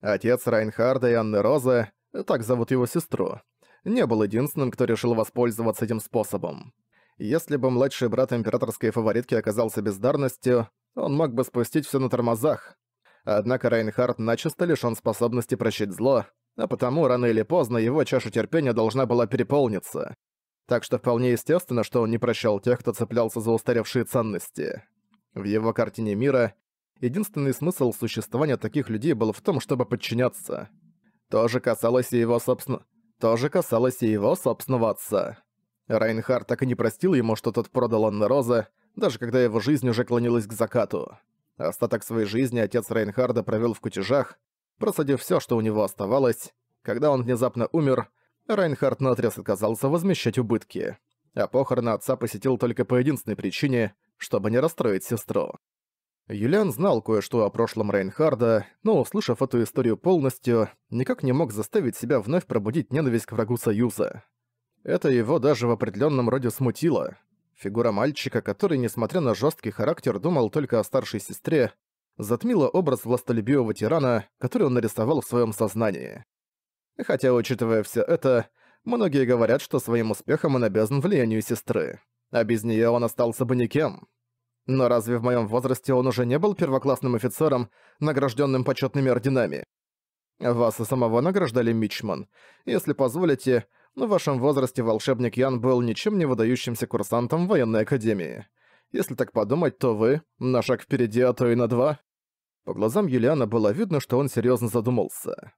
Отец Райнхарда и Анны Розы, так зовут его сестру, не был единственным, кто решил воспользоваться этим способом. Если бы младший брат императорской фаворитки оказался бездарностью, он мог бы спустить все на тормозах. Однако Райнхард начисто лишён способности прощать зло, а потому рано или поздно его чаша терпения должна была переполниться. Так что вполне естественно, что он не прощал тех, кто цеплялся за устаревшие ценности. В его картине мира единственный смысл существования таких людей был в том, чтобы подчиняться. То же касалось и его, собствен... То же касалось и его собственного отца. Райнхард так и не простил ему, что тот продал Анна Роза, даже когда его жизнь уже клонилась к закату. Остаток своей жизни отец Райнхарда провел в кутежах, просадив все, что у него оставалось. Когда он внезапно умер, Рейнхард наотрез отказался возмещать убытки а похороны отца посетил только по единственной причине, чтобы не расстроить сестру. Юлиан знал кое-что о прошлом Рейнхарда, но, услышав эту историю полностью, никак не мог заставить себя вновь пробудить ненависть к врагу Союза. Это его даже в определенном роде смутило. Фигура мальчика, который, несмотря на жесткий характер, думал только о старшей сестре, затмила образ властолюбивого тирана, который он нарисовал в своем сознании. Хотя, учитывая все это, Многие говорят, что своим успехом он обязан влиянию сестры, а без нее он остался бы никем. Но разве в моем возрасте он уже не был первоклассным офицером, награжденным почетными орденами? Вас и самого награждали Мичман. Если позволите, в вашем возрасте волшебник Ян был ничем не выдающимся курсантом военной академии. Если так подумать, то вы на шаг впереди, а то и на два. По глазам Юлиана было видно, что он серьезно задумался.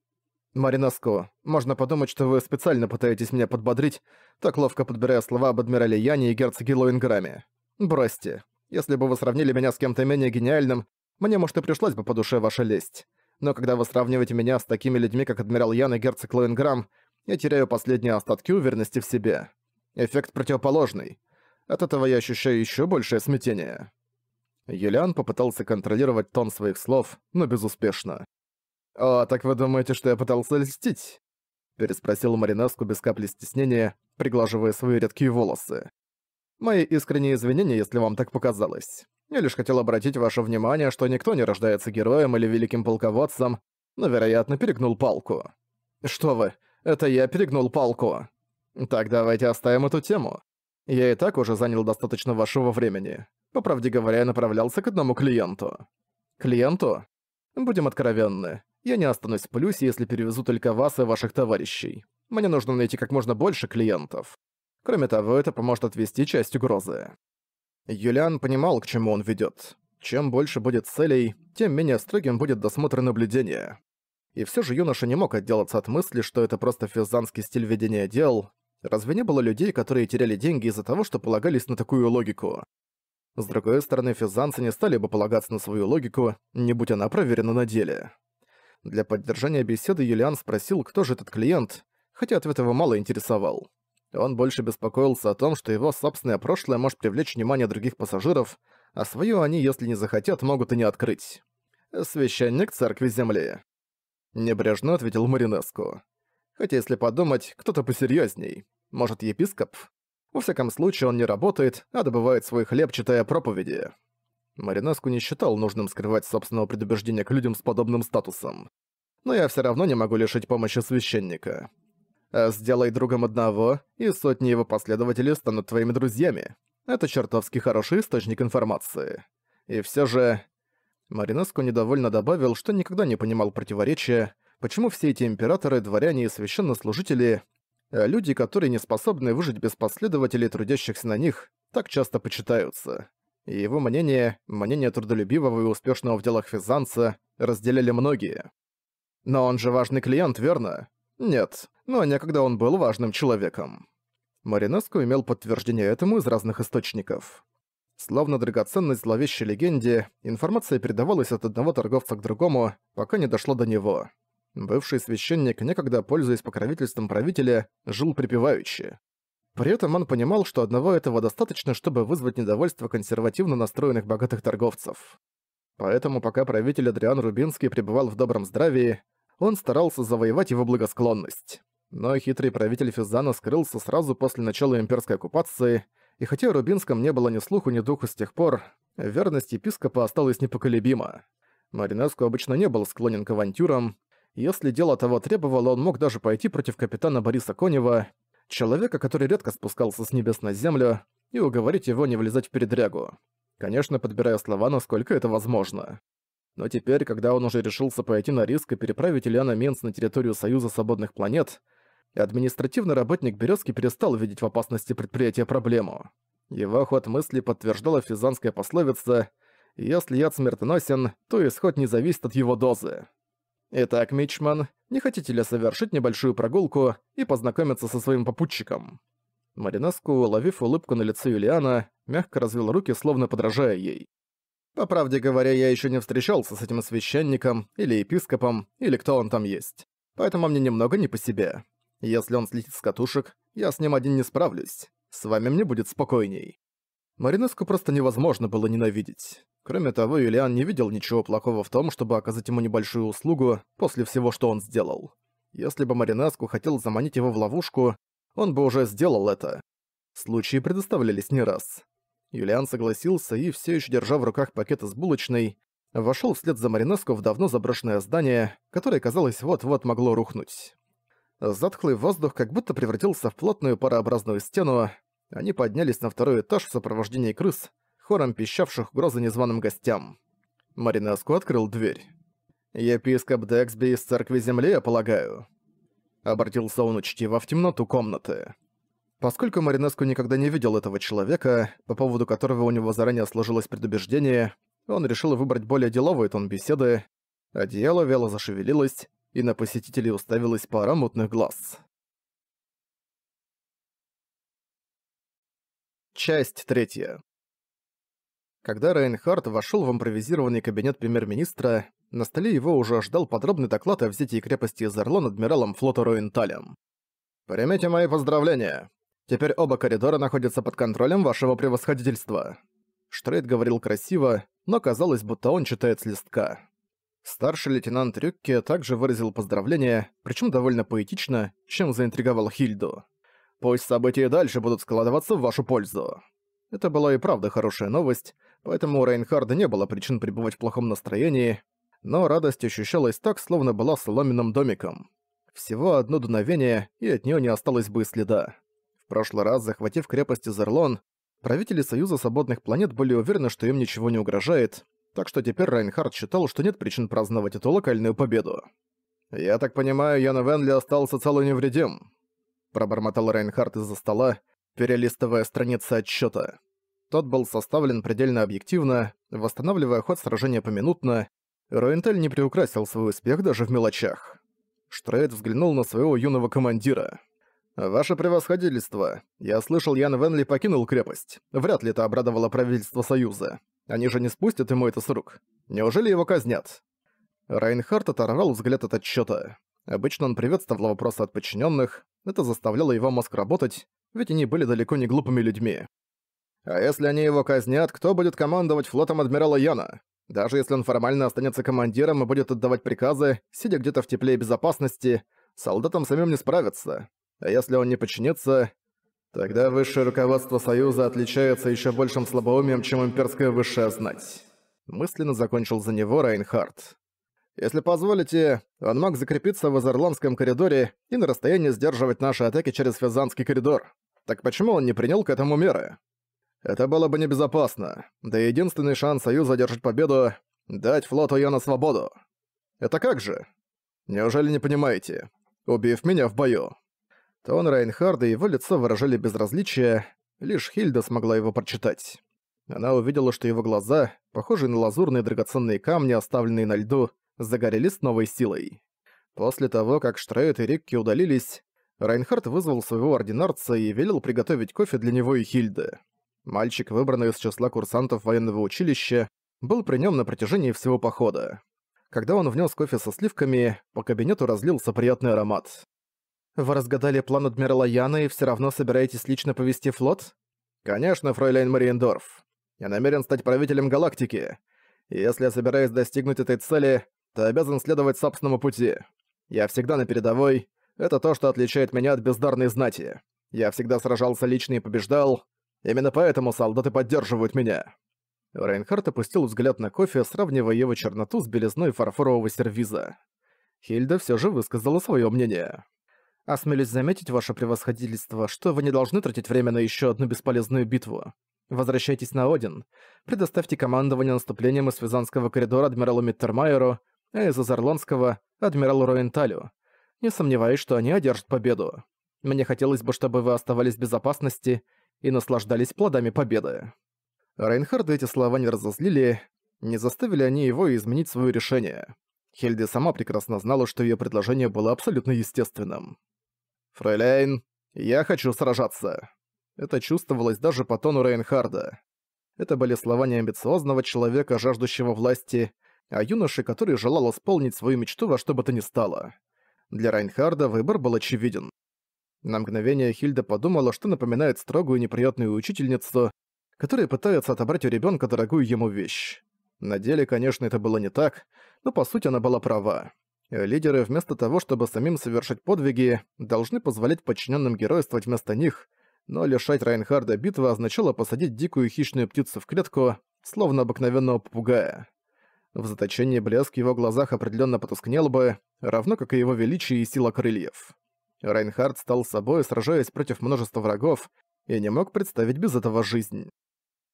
Маринаско, можно подумать, что вы специально пытаетесь меня подбодрить, так ловко подбирая слова об адмирале Яне и герцоге Лоинграме. Бросьте. Если бы вы сравнили меня с кем-то менее гениальным, мне, может, и пришлась бы по душе ваша лесть. Но когда вы сравниваете меня с такими людьми, как адмирал Ян и герцог Лоинграм, я теряю последние остатки уверенности в себе. Эффект противоположный. От этого я ощущаю еще большее смятение». Юлиан попытался контролировать тон своих слов, но безуспешно. «О, «А, так вы думаете, что я пытался льстить?» переспросил Маринеску без капли стеснения, приглаживая свои редкие волосы. «Мои искренние извинения, если вам так показалось. Я лишь хотел обратить ваше внимание, что никто не рождается героем или великим полководцем, но, вероятно, перегнул палку». «Что вы, это я перегнул палку!» «Так давайте оставим эту тему. Я и так уже занял достаточно вашего времени. По правде говоря, я направлялся к одному клиенту». «Клиенту?» «Будем откровенны. Я не останусь в плюсе, если перевезу только вас и ваших товарищей. Мне нужно найти как можно больше клиентов. Кроме того, это поможет отвести часть угрозы. Юлиан понимал, к чему он ведет. Чем больше будет целей, тем менее строгим будет досмотр и наблюдение. И все же юноша не мог отделаться от мысли, что это просто физанский стиль ведения дел. Разве не было людей, которые теряли деньги из-за того, что полагались на такую логику? С другой стороны, физанцы не стали бы полагаться на свою логику, не будь она проверена на деле. Для поддержания беседы Юлиан спросил, кто же этот клиент, хотя ответ его мало интересовал. Он больше беспокоился о том, что его собственное прошлое может привлечь внимание других пассажиров, а свое они, если не захотят, могут и не открыть. «Священник церкви Земли». Небрежно ответил Маринеску. Хотя, если подумать, кто-то посерьезней. Может, епископ? Во всяком случае, он не работает, а добывает свой хлеб, читая проповеди. Маринеску не считал нужным скрывать собственного предубеждения к людям с подобным статусом. Но я все равно не могу лишить помощи священника. А сделай другом одного, и сотни его последователей станут твоими друзьями. Это чертовски хороший источник информации. И все же... Маринеску недовольно добавил, что никогда не понимал противоречия, почему все эти императоры, дворяне и священнослужители, э, люди, которые не способны выжить без последователей, трудящихся на них, так часто почитаются и его мнение, мнение трудолюбивого и успешного в делах Физанца, разделяли многие. Но он же важный клиент, верно? Нет, но некогда он был важным человеком. Маринеску имел подтверждение этому из разных источников. Словно драгоценность зловещей легенде, информация передавалась от одного торговца к другому, пока не дошло до него. Бывший священник, некогда пользуясь покровительством правителя, жил припеваючи. При этом он понимал, что одного этого достаточно, чтобы вызвать недовольство консервативно настроенных богатых торговцев. Поэтому пока правитель Адриан Рубинский пребывал в добром здравии, он старался завоевать его благосклонность. Но хитрый правитель Физана скрылся сразу после начала имперской оккупации, и хотя Рубинском не было ни слуху, ни духу с тех пор, верность епископа осталась непоколебима. Маринеску обычно не был склонен к авантюрам. Если дело того требовало, он мог даже пойти против капитана Бориса Конева, человека, который редко спускался с небес на землю, и уговорить его не влезать в передрягу. Конечно, подбирая слова, насколько это возможно. Но теперь, когда он уже решился пойти на риск и переправить Ильяна Менц на территорию Союза Свободных Планет, административный работник Березки перестал видеть в опасности предприятия проблему. Его ход мысли подтверждала физанская пословица «Если яд смертоносен, то исход не зависит от его дозы». «Итак, Мичман, не хотите ли совершить небольшую прогулку и познакомиться со своим попутчиком?» Маринеску, уловив улыбку на лице Юлиана, мягко развел руки, словно подражая ей. «По правде говоря, я еще не встречался с этим священником или епископом, или кто он там есть. Поэтому мне немного не по себе. Если он слетит с катушек, я с ним один не справлюсь. С вами мне будет спокойней». Маринеску просто невозможно было ненавидеть. Кроме того, Юлиан не видел ничего плохого в том, чтобы оказать ему небольшую услугу после всего, что он сделал. Если бы Маринеску хотел заманить его в ловушку, он бы уже сделал это. Случаи предоставлялись не раз. Юлиан согласился и, все еще держа в руках пакет с булочной, вошел вслед за Маринеску в давно заброшенное здание, которое, казалось, вот-вот могло рухнуть. Затхлый воздух как будто превратился в плотную парообразную стену, они поднялись на второй этаж в сопровождении крыс, хором пищавших грозы незваным гостям. Маринеску открыл дверь. «Епископ Дексби из Церкви Земли, я полагаю?» Обратился он учтиво в темноту комнаты. Поскольку Маринеску никогда не видел этого человека, по поводу которого у него заранее сложилось предубеждение, он решил выбрать более деловой тон беседы. Одеяло вяло зашевелилось, и на посетителей уставилась пара мутных глаз. Часть третья. Когда Рейнхард вошел в импровизированный кабинет премьер-министра, на столе его уже ждал подробный доклад о взятии крепости Изерлон адмиралом флота Руинталем. «Примите мои поздравления. Теперь оба коридора находятся под контролем вашего превосходительства». Штрейд говорил красиво, но казалось, будто он читает с листка. Старший лейтенант Рюкке также выразил поздравления, причем довольно поэтично, чем заинтриговал Хильду. Пусть события дальше будут складываться в вашу пользу». Это была и правда хорошая новость, поэтому у Рейнхарда не было причин пребывать в плохом настроении, но радость ощущалась так, словно была соломенным домиком. Всего одно дуновение, и от нее не осталось бы следа. В прошлый раз, захватив крепость Изерлон, правители Союза Свободных Планет были уверены, что им ничего не угрожает, так что теперь Райнхард считал, что нет причин праздновать эту локальную победу. «Я так понимаю, Ян Венли остался цел и невредим», пробормотал Райнхард из-за стола, перелистывая страницы отчёта. Тот был составлен предельно объективно, восстанавливая ход сражения поминутно. Руентель не приукрасил свой успех даже в мелочах. Штрейд взглянул на своего юного командира. «Ваше превосходительство, я слышал, Ян Венли покинул крепость. Вряд ли это обрадовало правительство Союза. Они же не спустят ему это с рук. Неужели его казнят?» Райнхард оторвал взгляд от отчёта. Обычно он приветствовал вопросы от подчиненных, это заставляло его мозг работать, ведь они были далеко не глупыми людьми. А если они его казнят, кто будет командовать флотом адмирала Яна? Даже если он формально останется командиром и будет отдавать приказы, сидя где-то в тепле и безопасности, солдатам самим не справиться. А если он не подчинится, тогда высшее руководство Союза отличается еще большим слабоумием, чем имперское высшее знать. Мысленно закончил за него Райнхард. Если позволите, он мог закрепиться в Азерландском коридоре и на расстоянии сдерживать наши атаки через Физанский коридор. Так почему он не принял к этому меры? Это было бы небезопасно. Да и единственный шанс Союза одержать победу — дать флоту Йона свободу. Это как же? Неужели не понимаете? Убив меня в бою. Тон Райнхарда и его лицо выражали безразличие, лишь Хильда смогла его прочитать. Она увидела, что его глаза, похожие на лазурные драгоценные камни, оставленные на льду, загорелись с новой силой. После того, как Штрейд и Рикки удалились, Райнхард вызвал своего ординарца и велел приготовить кофе для него и Хильды. Мальчик, выбранный из числа курсантов военного училища, был при нем на протяжении всего похода. Когда он внес кофе со сливками, по кабинету разлился приятный аромат. «Вы разгадали план адмирала Яна и все равно собираетесь лично повести флот?» «Конечно, фройлейн Мариендорф. Я намерен стать правителем галактики. И если я собираюсь достигнуть этой цели, ты обязан следовать собственному пути. Я всегда на передовой. Это то, что отличает меня от бездарной знати. Я всегда сражался лично и побеждал. Именно поэтому солдаты поддерживают меня». Рейнхард опустил взгляд на кофе, сравнивая его черноту с белизной фарфорового сервиза. Хильда все же высказала свое мнение. «Осмелюсь заметить, ваше превосходительство, что вы не должны тратить время на еще одну бесполезную битву. Возвращайтесь на Один, предоставьте командование наступлением из Визанского коридора адмиралу Миттермайеру, а из Азарлонского — адмиралу Роенталю. Не сомневаюсь, что они одержат победу. Мне хотелось бы, чтобы вы оставались в безопасности и наслаждались плодами победы». Рейнхарда эти слова не разозлили, не заставили они его изменить свое решение. Хельди сама прекрасно знала, что ее предложение было абсолютно естественным. «Фрейлейн, я хочу сражаться!» Это чувствовалось даже по тону Рейнхарда. Это были слова неамбициозного человека, жаждущего власти, а юноше, который желал исполнить свою мечту во что бы то ни стало. Для Райнхарда выбор был очевиден. На мгновение Хильда подумала, что напоминает строгую неприятную учительницу, которая пытается отобрать у ребенка дорогую ему вещь. На деле, конечно, это было не так, но по сути она была права. Лидеры вместо того, чтобы самим совершать подвиги, должны позволять подчиненным геройствовать вместо них, но лишать Райнхарда битвы означало посадить дикую хищную птицу в клетку, словно обыкновенного попугая. В заточении блеск в его глазах определенно потускнел бы, равно как и его величие и сила крыльев. Райнхард стал собой, сражаясь против множества врагов, и не мог представить без этого жизнь.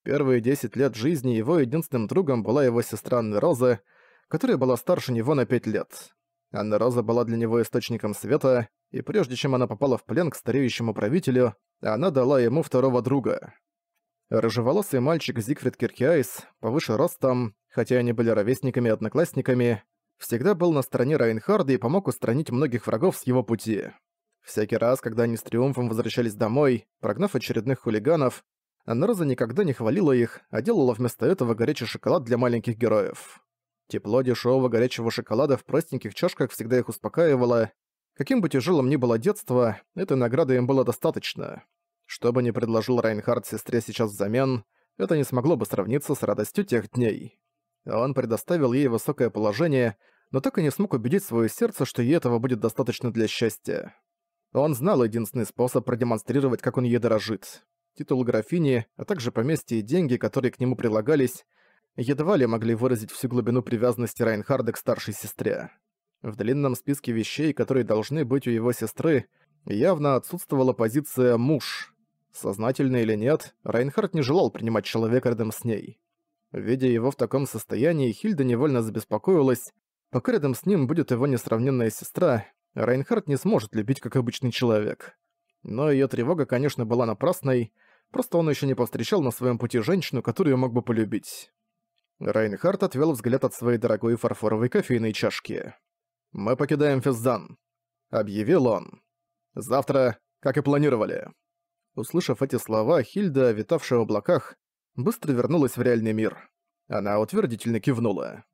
Первые десять лет жизни его единственным другом была его сестра Анна Роза, которая была старше него на пять лет. Анна Роза была для него источником света, и прежде чем она попала в плен к стареющему правителю, она дала ему второго друга. Рыжеволосый мальчик Зигфрид Киркиайс, повыше ростом, хотя они были ровесниками и одноклассниками, всегда был на стороне Райнхарда и помог устранить многих врагов с его пути. Всякий раз, когда они с триумфом возвращались домой, прогнав очередных хулиганов, Анроза никогда не хвалила их, а делала вместо этого горячий шоколад для маленьких героев. Тепло дешевого горячего шоколада в простеньких чашках всегда их успокаивало. Каким бы тяжелым ни было детство, этой награды им было достаточно. Что бы ни предложил Райнхард сестре сейчас взамен, это не смогло бы сравниться с радостью тех дней. Он предоставил ей высокое положение, но так и не смог убедить свое сердце, что ей этого будет достаточно для счастья. Он знал единственный способ продемонстрировать, как он ей дорожит. Титул графини, а также поместье и деньги, которые к нему прилагались, едва ли могли выразить всю глубину привязанности Райнхарда к старшей сестре. В длинном списке вещей, которые должны быть у его сестры, явно отсутствовала позиция «муж», Сознательно или нет, Райнхард не желал принимать человека рядом с ней. Видя его в таком состоянии, Хильда невольно забеспокоилась. Пока рядом с ним будет его несравненная сестра, Райнхард не сможет любить как обычный человек. Но ее тревога, конечно, была напрасной, просто он еще не повстречал на своем пути женщину, которую мог бы полюбить. Райнхард отвел взгляд от своей дорогой фарфоровой кофейной чашки. «Мы покидаем Физзан», — объявил он. «Завтра, как и планировали». Услышав эти слова, Хильда, витавшая в облаках, быстро вернулась в реальный мир. Она утвердительно кивнула.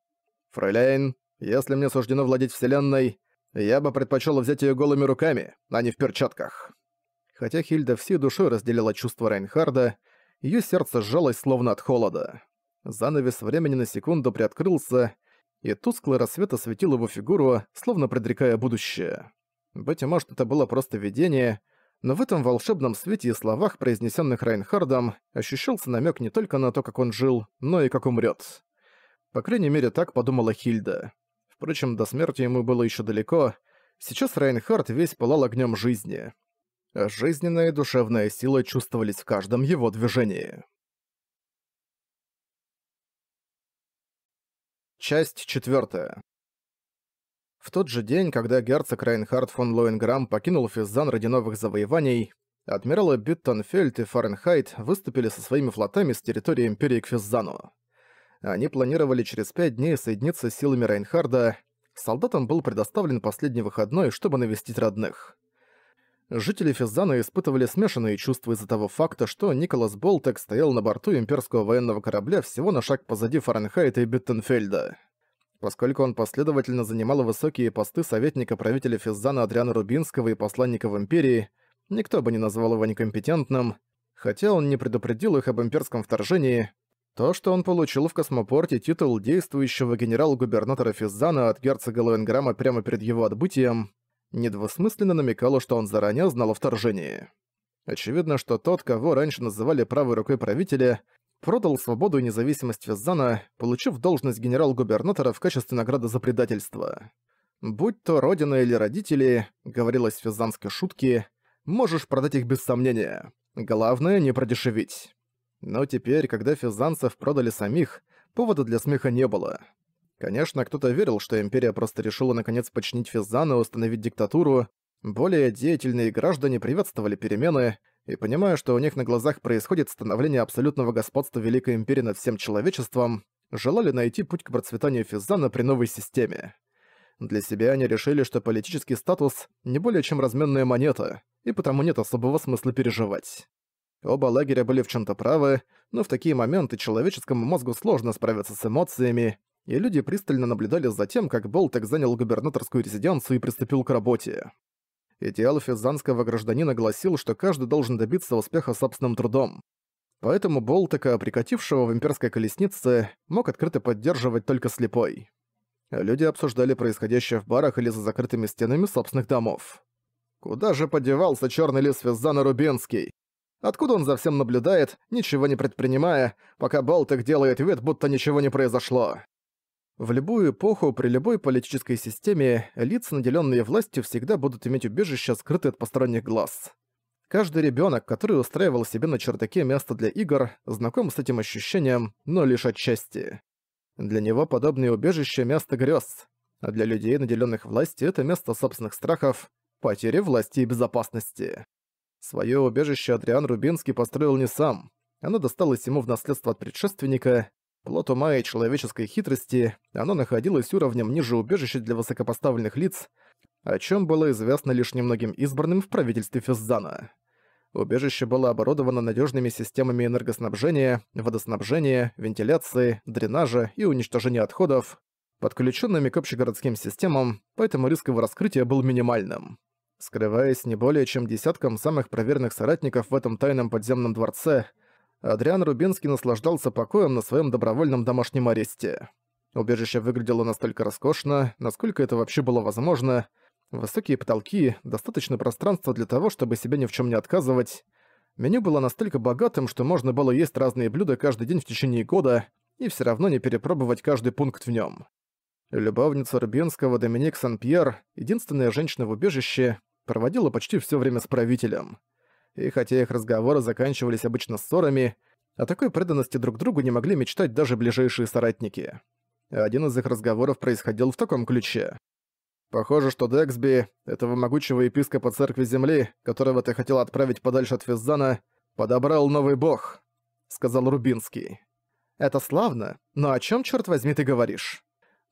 «Фрейляйн, если мне суждено владеть Вселенной, я бы предпочел взять ее голыми руками, а не в перчатках». Хотя Хильда всей душой разделила чувства Райнхарда, ее сердце сжалось словно от холода. Занавес времени на секунду приоткрылся, и тусклый рассвет осветил его фигуру, словно предрекая будущее. Быть может, это было просто видение — но в этом волшебном свете и словах, произнесенных Райнхардом, ощущался намек не только на то, как он жил, но и как умрет. По крайней мере, так подумала Хильда. Впрочем, до смерти ему было еще далеко. Сейчас Райнхард весь пылал огнем жизни. А жизненная и душевная сила чувствовались в каждом его движении. Часть четвертая. В тот же день, когда герцог Райнхард фон Лоенграм покинул Физзан ради новых завоеваний, адмиралы Биттенфельд и Фаренхайт выступили со своими флотами с территории Империи к Физзану. Они планировали через пять дней соединиться с силами Райнхарда. Солдатам был предоставлен последний выходной, чтобы навестить родных. Жители Физзана испытывали смешанные чувства из-за того факта, что Николас Болтек стоял на борту имперского военного корабля всего на шаг позади Фаренхайта и Биттенфельда. Поскольку он последовательно занимал высокие посты советника правителя Физзана Адриана Рубинского и посланника в Империи, никто бы не назвал его некомпетентным, хотя он не предупредил их об имперском вторжении, то, что он получил в космопорте титул действующего генерал-губернатора Физзана от герцога Лоенграма прямо перед его отбытием, недвусмысленно намекало, что он заранее знал о вторжении. Очевидно, что тот, кого раньше называли правой рукой правителя, продал свободу и независимость Виззана, получив должность генерал-губернатора в качестве награды за предательство. «Будь то родина или родители», — говорилось в визанской шутке, — «можешь продать их без сомнения. Главное — не продешевить». Но теперь, когда физанцев продали самих, повода для смеха не было. Конечно, кто-то верил, что Империя просто решила наконец подчинить Физзана и установить диктатуру. Более деятельные граждане приветствовали перемены, и понимая, что у них на глазах происходит становление абсолютного господства Великой Империи над всем человечеством, желали найти путь к процветанию Физзана при новой системе. Для себя они решили, что политический статус не более чем разменная монета, и потому нет особого смысла переживать. Оба лагеря были в чем то правы, но в такие моменты человеческому мозгу сложно справиться с эмоциями, и люди пристально наблюдали за тем, как Болтек занял губернаторскую резиденцию и приступил к работе. Идеал физанского гражданина гласил, что каждый должен добиться успеха собственным трудом. Поэтому Болтека, прикатившего в имперской колеснице, мог открыто поддерживать только слепой. Люди обсуждали происходящее в барах или за закрытыми стенами собственных домов. Куда же подевался черный лис Визана Рубинский? Откуда он за всем наблюдает, ничего не предпринимая, пока Болтек делает вид, будто ничего не произошло? В любую эпоху, при любой политической системе, лица, наделенные властью, всегда будут иметь убежище, скрытое от посторонних глаз. Каждый ребенок, который устраивал себе на чердаке место для игр, знаком с этим ощущением, но лишь отчасти. Для него подобное убежище место грез, а для людей, наделенных властью, это место собственных страхов, потери власти и безопасности. Свое убежище Адриан Рубинский построил не сам. Оно досталось ему в наследство от предшественника, Плод ума и человеческой хитрости, оно находилось уровнем ниже убежища для высокопоставленных лиц, о чем было известно лишь немногим избранным в правительстве Физзана. Убежище было оборудовано надежными системами энергоснабжения, водоснабжения, вентиляции, дренажа и уничтожения отходов, подключенными к общегородским системам, поэтому риск его раскрытия был минимальным. Скрываясь не более чем десятком самых проверенных соратников в этом тайном подземном дворце, Адриан Рубинский наслаждался покоем на своем добровольном домашнем аресте. Убежище выглядело настолько роскошно, насколько это вообще было возможно. Высокие потолки, достаточно пространства для того, чтобы себе ни в чем не отказывать. Меню было настолько богатым, что можно было есть разные блюда каждый день в течение года и все равно не перепробовать каждый пункт в нем. Любовница Рубинского Доминик Сан-Пьер, единственная женщина в убежище, проводила почти все время с правителем и хотя их разговоры заканчивались обычно ссорами, о такой преданности друг другу не могли мечтать даже ближайшие соратники. Один из их разговоров происходил в таком ключе. «Похоже, что Дексби, этого могучего епископа Церкви Земли, которого ты хотел отправить подальше от Физзана, подобрал новый бог», — сказал Рубинский. «Это славно, но о чем черт возьми, ты говоришь?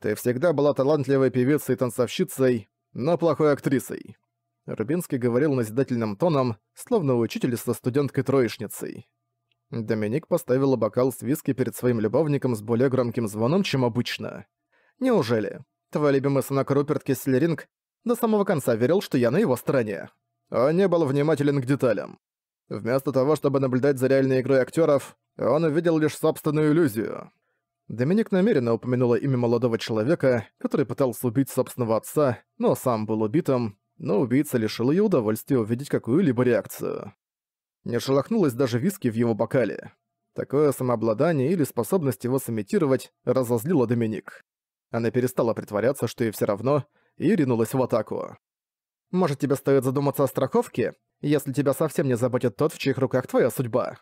Ты всегда была талантливой певицей и танцовщицей, но плохой актрисой. Рубинский говорил назидательным тоном, словно учитель со студенткой-троечницей. Доминик поставил бокал с виски перед своим любовником с более громким звоном, чем обычно. «Неужели? Твой любимый сынок Руперт Кеслеринг до самого конца верил, что я на его стороне». Он не был внимателен к деталям. Вместо того, чтобы наблюдать за реальной игрой актеров, он увидел лишь собственную иллюзию. Доминик намеренно упомянула имя молодого человека, который пытался убить собственного отца, но сам был убитым, но убийца лишил ее удовольствия увидеть какую-либо реакцию. Не шелохнулась даже виски в его бокале. Такое самообладание или способность его сымитировать разозлило Доминик. Она перестала притворяться, что ей все равно, и ринулась в атаку. «Может, тебе стоит задуматься о страховке, если тебя совсем не заботит тот, в чьих руках твоя судьба?»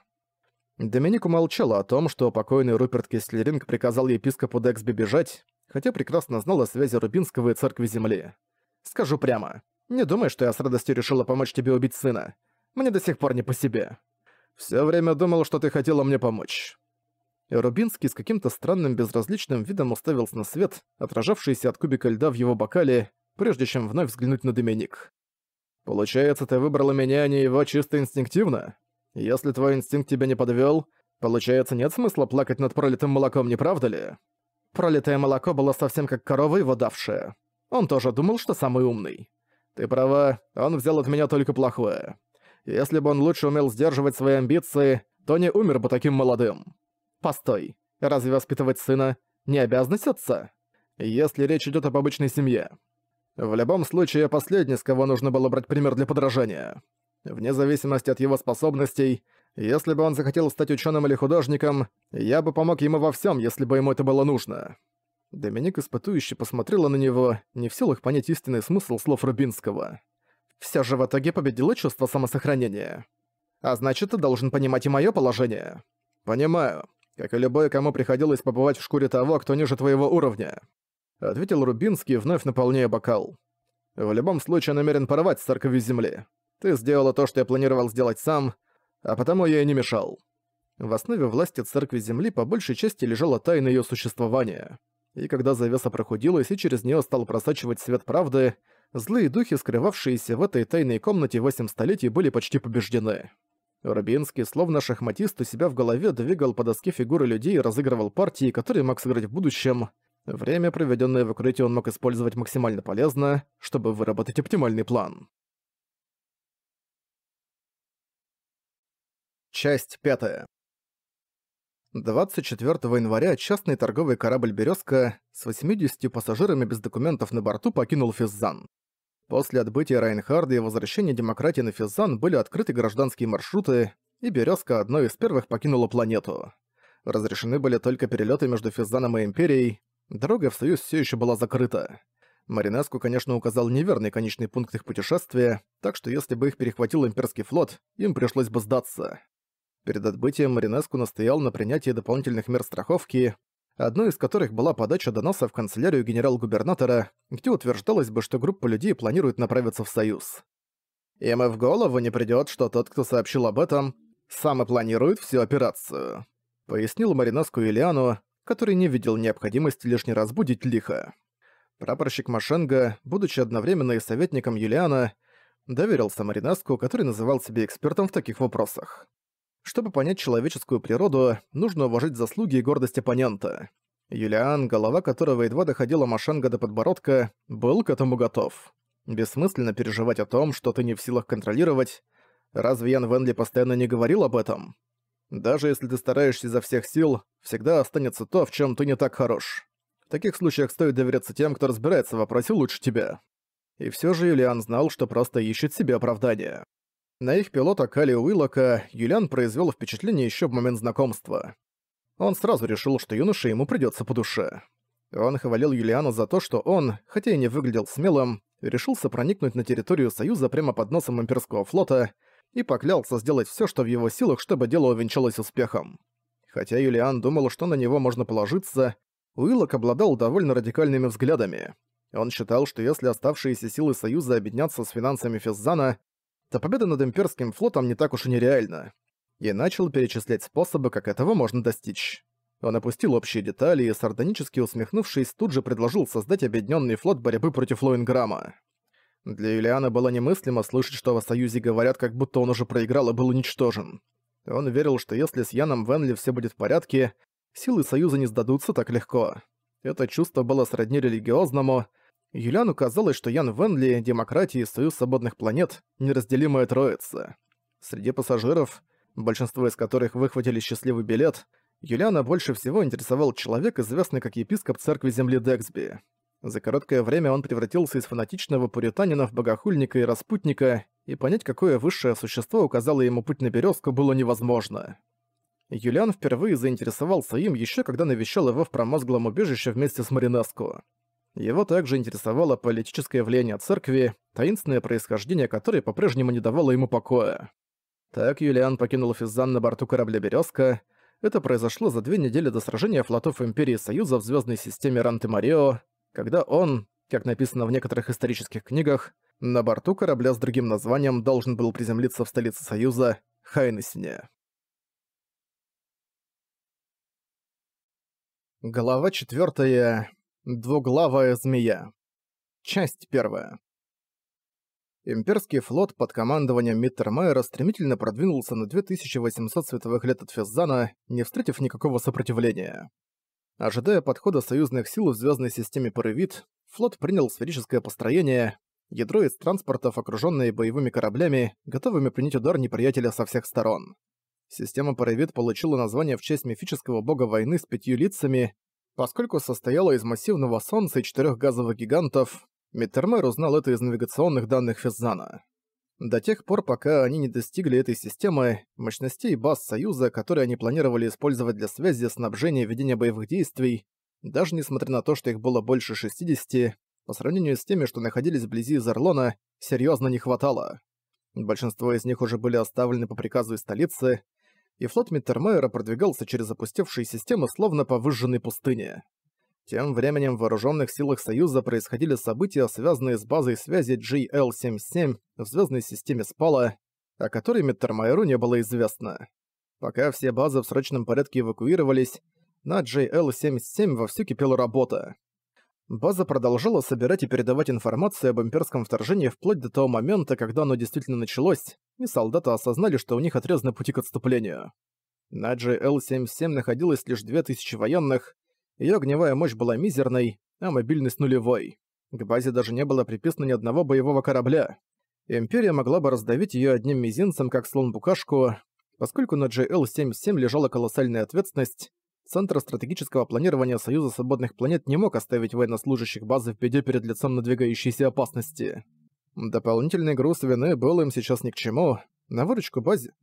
Доминик умолчала о том, что покойный Руперт Кислеринг приказал епископу Дексби бежать, хотя прекрасно знала связи Рубинского и Церкви Земли. «Скажу прямо, не думай, что я с радостью решила помочь тебе убить сына. Мне до сих пор не по себе. Всё время думал, что ты хотела мне помочь». И Рубинский с каким-то странным безразличным видом уставился на свет, отражавшийся от кубика льда в его бокале, прежде чем вновь взглянуть на Доминик. «Получается, ты выбрала меня, а не его чисто инстинктивно? Если твой инстинкт тебя не подвёл, получается, нет смысла плакать над пролитым молоком, не правда ли?» Пролитое молоко было совсем как корова его давшая. Он тоже думал, что самый умный. Ты права, он взял от меня только плохое. Если бы он лучше умел сдерживать свои амбиции, то не умер бы таким молодым. Постой, разве воспитывать сына не обязанность отца? Если речь идет об обычной семье. В любом случае, последний, с кого нужно было брать пример для подражания. Вне зависимости от его способностей, если бы он захотел стать ученым или художником, я бы помог ему во всем, если бы ему это было нужно. Доминик испытующе посмотрела на него, не в силах понять истинный смысл слов Рубинского. Вся же в итоге победило чувство самосохранения. А значит, ты должен понимать и мое положение». «Понимаю. Как и любой, кому приходилось побывать в шкуре того, кто ниже твоего уровня», — ответил Рубинский, вновь наполняя бокал. «В любом случае намерен порвать с церковью земли. Ты сделала то, что я планировал сделать сам, а потому я и не мешал». В основе власти церкви земли по большей части лежала тайна ее существования и когда завеса прохудилась и через нее стал просачивать свет правды, злые духи, скрывавшиеся в этой тайной комнате восемь столетий, были почти побеждены. Рубинский, словно шахматист, у себя в голове двигал по доске фигуры людей и разыгрывал партии, которые мог сыграть в будущем. Время, проведенное в укрытии, он мог использовать максимально полезно, чтобы выработать оптимальный план. Часть пятая. 24 января частный торговый корабль «Березка» с 80 пассажирами без документов на борту покинул Физзан. После отбытия Райнхарда и возвращения демократии на Физзан были открыты гражданские маршруты, и «Березка» одной из первых покинула планету. Разрешены были только перелеты между Физзаном и Империей, дорога в Союз все еще была закрыта. Маринеску, конечно, указал неверный конечный пункт их путешествия, так что если бы их перехватил имперский флот, им пришлось бы сдаться. Перед отбытием Маринеску настоял на принятии дополнительных мер страховки, одной из которых была подача доноса в канцелярию генерал-губернатора, где утверждалось бы, что группа людей планирует направиться в Союз. Им и в голову не придёт, что тот, кто сообщил об этом, сам и планирует всю операцию», — пояснил Маринеску Ильяну, который не видел необходимости лишний раз будить лихо. Прапорщик Машенга, будучи одновременно и советником Юлиана, доверился Маринеску, который называл себя экспертом в таких вопросах. Чтобы понять человеческую природу, нужно уважить заслуги и гордость оппонента. Юлиан, голова которого едва доходила Машенга до подбородка, был к этому готов. Бессмысленно переживать о том, что ты не в силах контролировать. Разве Ян Венли постоянно не говорил об этом? Даже если ты стараешься изо всех сил, всегда останется то, в чем ты не так хорош. В таких случаях стоит довериться тем, кто разбирается в вопросе лучше тебя. И все же Юлиан знал, что просто ищет себе оправдания. На их пилота Кали Уиллока Юлиан произвел впечатление еще в момент знакомства. Он сразу решил, что юноше ему придется по душе. Он хвалил Юлиана за то, что он, хотя и не выглядел смелым, решился проникнуть на территорию Союза прямо под носом имперского флота и поклялся сделать все, что в его силах, чтобы дело увенчалось успехом. Хотя Юлиан думал, что на него можно положиться, Уиллок обладал довольно радикальными взглядами. Он считал, что если оставшиеся силы Союза объединятся с финансами Физзана, то победа над имперским флотом не так уж и нереальна. И начал перечислять способы, как этого можно достичь. Он опустил общие детали и, сардонически усмехнувшись, тут же предложил создать объединенный флот борьбы против Лоинграма. Для Юлиана было немыслимо слышать, что о Союзе говорят, как будто он уже проиграл и был уничтожен. Он верил, что если с Яном Венли все будет в порядке, силы Союза не сдадутся так легко. Это чувство было сродни религиозному, Юлиану казалось, что Ян Венли, Демократия и Союз Свободных Планет – неразделимая троица. Среди пассажиров, большинство из которых выхватили счастливый билет, Юлиана больше всего интересовал человек, известный как епископ церкви земли Дексби. За короткое время он превратился из фанатичного пуританина в богохульника и распутника, и понять, какое высшее существо указало ему путь на березку, было невозможно. Юлиан впервые заинтересовался им еще когда навещал его в промозглом убежище вместе с Маринеско. Его также интересовало политическое влияние церкви, таинственное происхождение которой по-прежнему не давало ему покоя. Так Юлиан покинул Физан на борту корабля «Берёзка». Это произошло за две недели до сражения флотов Империи Союза в звездной системе Ранте-Марио, когда он, как написано в некоторых исторических книгах, на борту корабля с другим названием должен был приземлиться в столице Союза – Хайнесине. Глава 4. Двуглавая змея. Часть первая. Имперский флот под командованием Миттермайера стремительно продвинулся на 2800 световых лет от Физзана, не встретив никакого сопротивления. Ожидая подхода союзных сил в звездной системе Порывит, флот принял сферическое построение, ядро из транспортов, окруженные боевыми кораблями, готовыми принять удар неприятеля со всех сторон. Система Паравит получила название в честь мифического бога войны с пятью лицами, Поскольку состояла из массивного солнца и четырех газовых гигантов, Миттермер узнал это из навигационных данных Физзана. До тех пор, пока они не достигли этой системы, мощностей баз Союза, которые они планировали использовать для связи, снабжения и ведения боевых действий, даже несмотря на то, что их было больше 60, по сравнению с теми, что находились вблизи Зерлона, серьезно не хватало. Большинство из них уже были оставлены по приказу из столицы, и флот Миттермайера продвигался через опустевшие системы словно по выжженной пустыне. Тем временем в вооруженных силах Союза происходили события, связанные с базой связи GL-77 в звездной системе Спала, о которой Миттермайеру не было известно. Пока все базы в срочном порядке эвакуировались, на GL-77 вовсю кипела работа. База продолжала собирать и передавать информацию об имперском вторжении вплоть до того момента, когда оно действительно началось, и солдаты осознали, что у них отрезаны пути к отступлению. На GL-77 находилось лишь 2000 военных, ее огневая мощь была мизерной, а мобильность нулевой. К базе даже не было приписано ни одного боевого корабля. Империя могла бы раздавить ее одним мизинцем, как слон-букашку, поскольку на GL-77 лежала колоссальная ответственность, Центр стратегического планирования Союза Свободных Планет не мог оставить военнослужащих базы в беде перед лицом надвигающейся опасности. Дополнительный груз вины был им сейчас ни к чему. На выручку базе...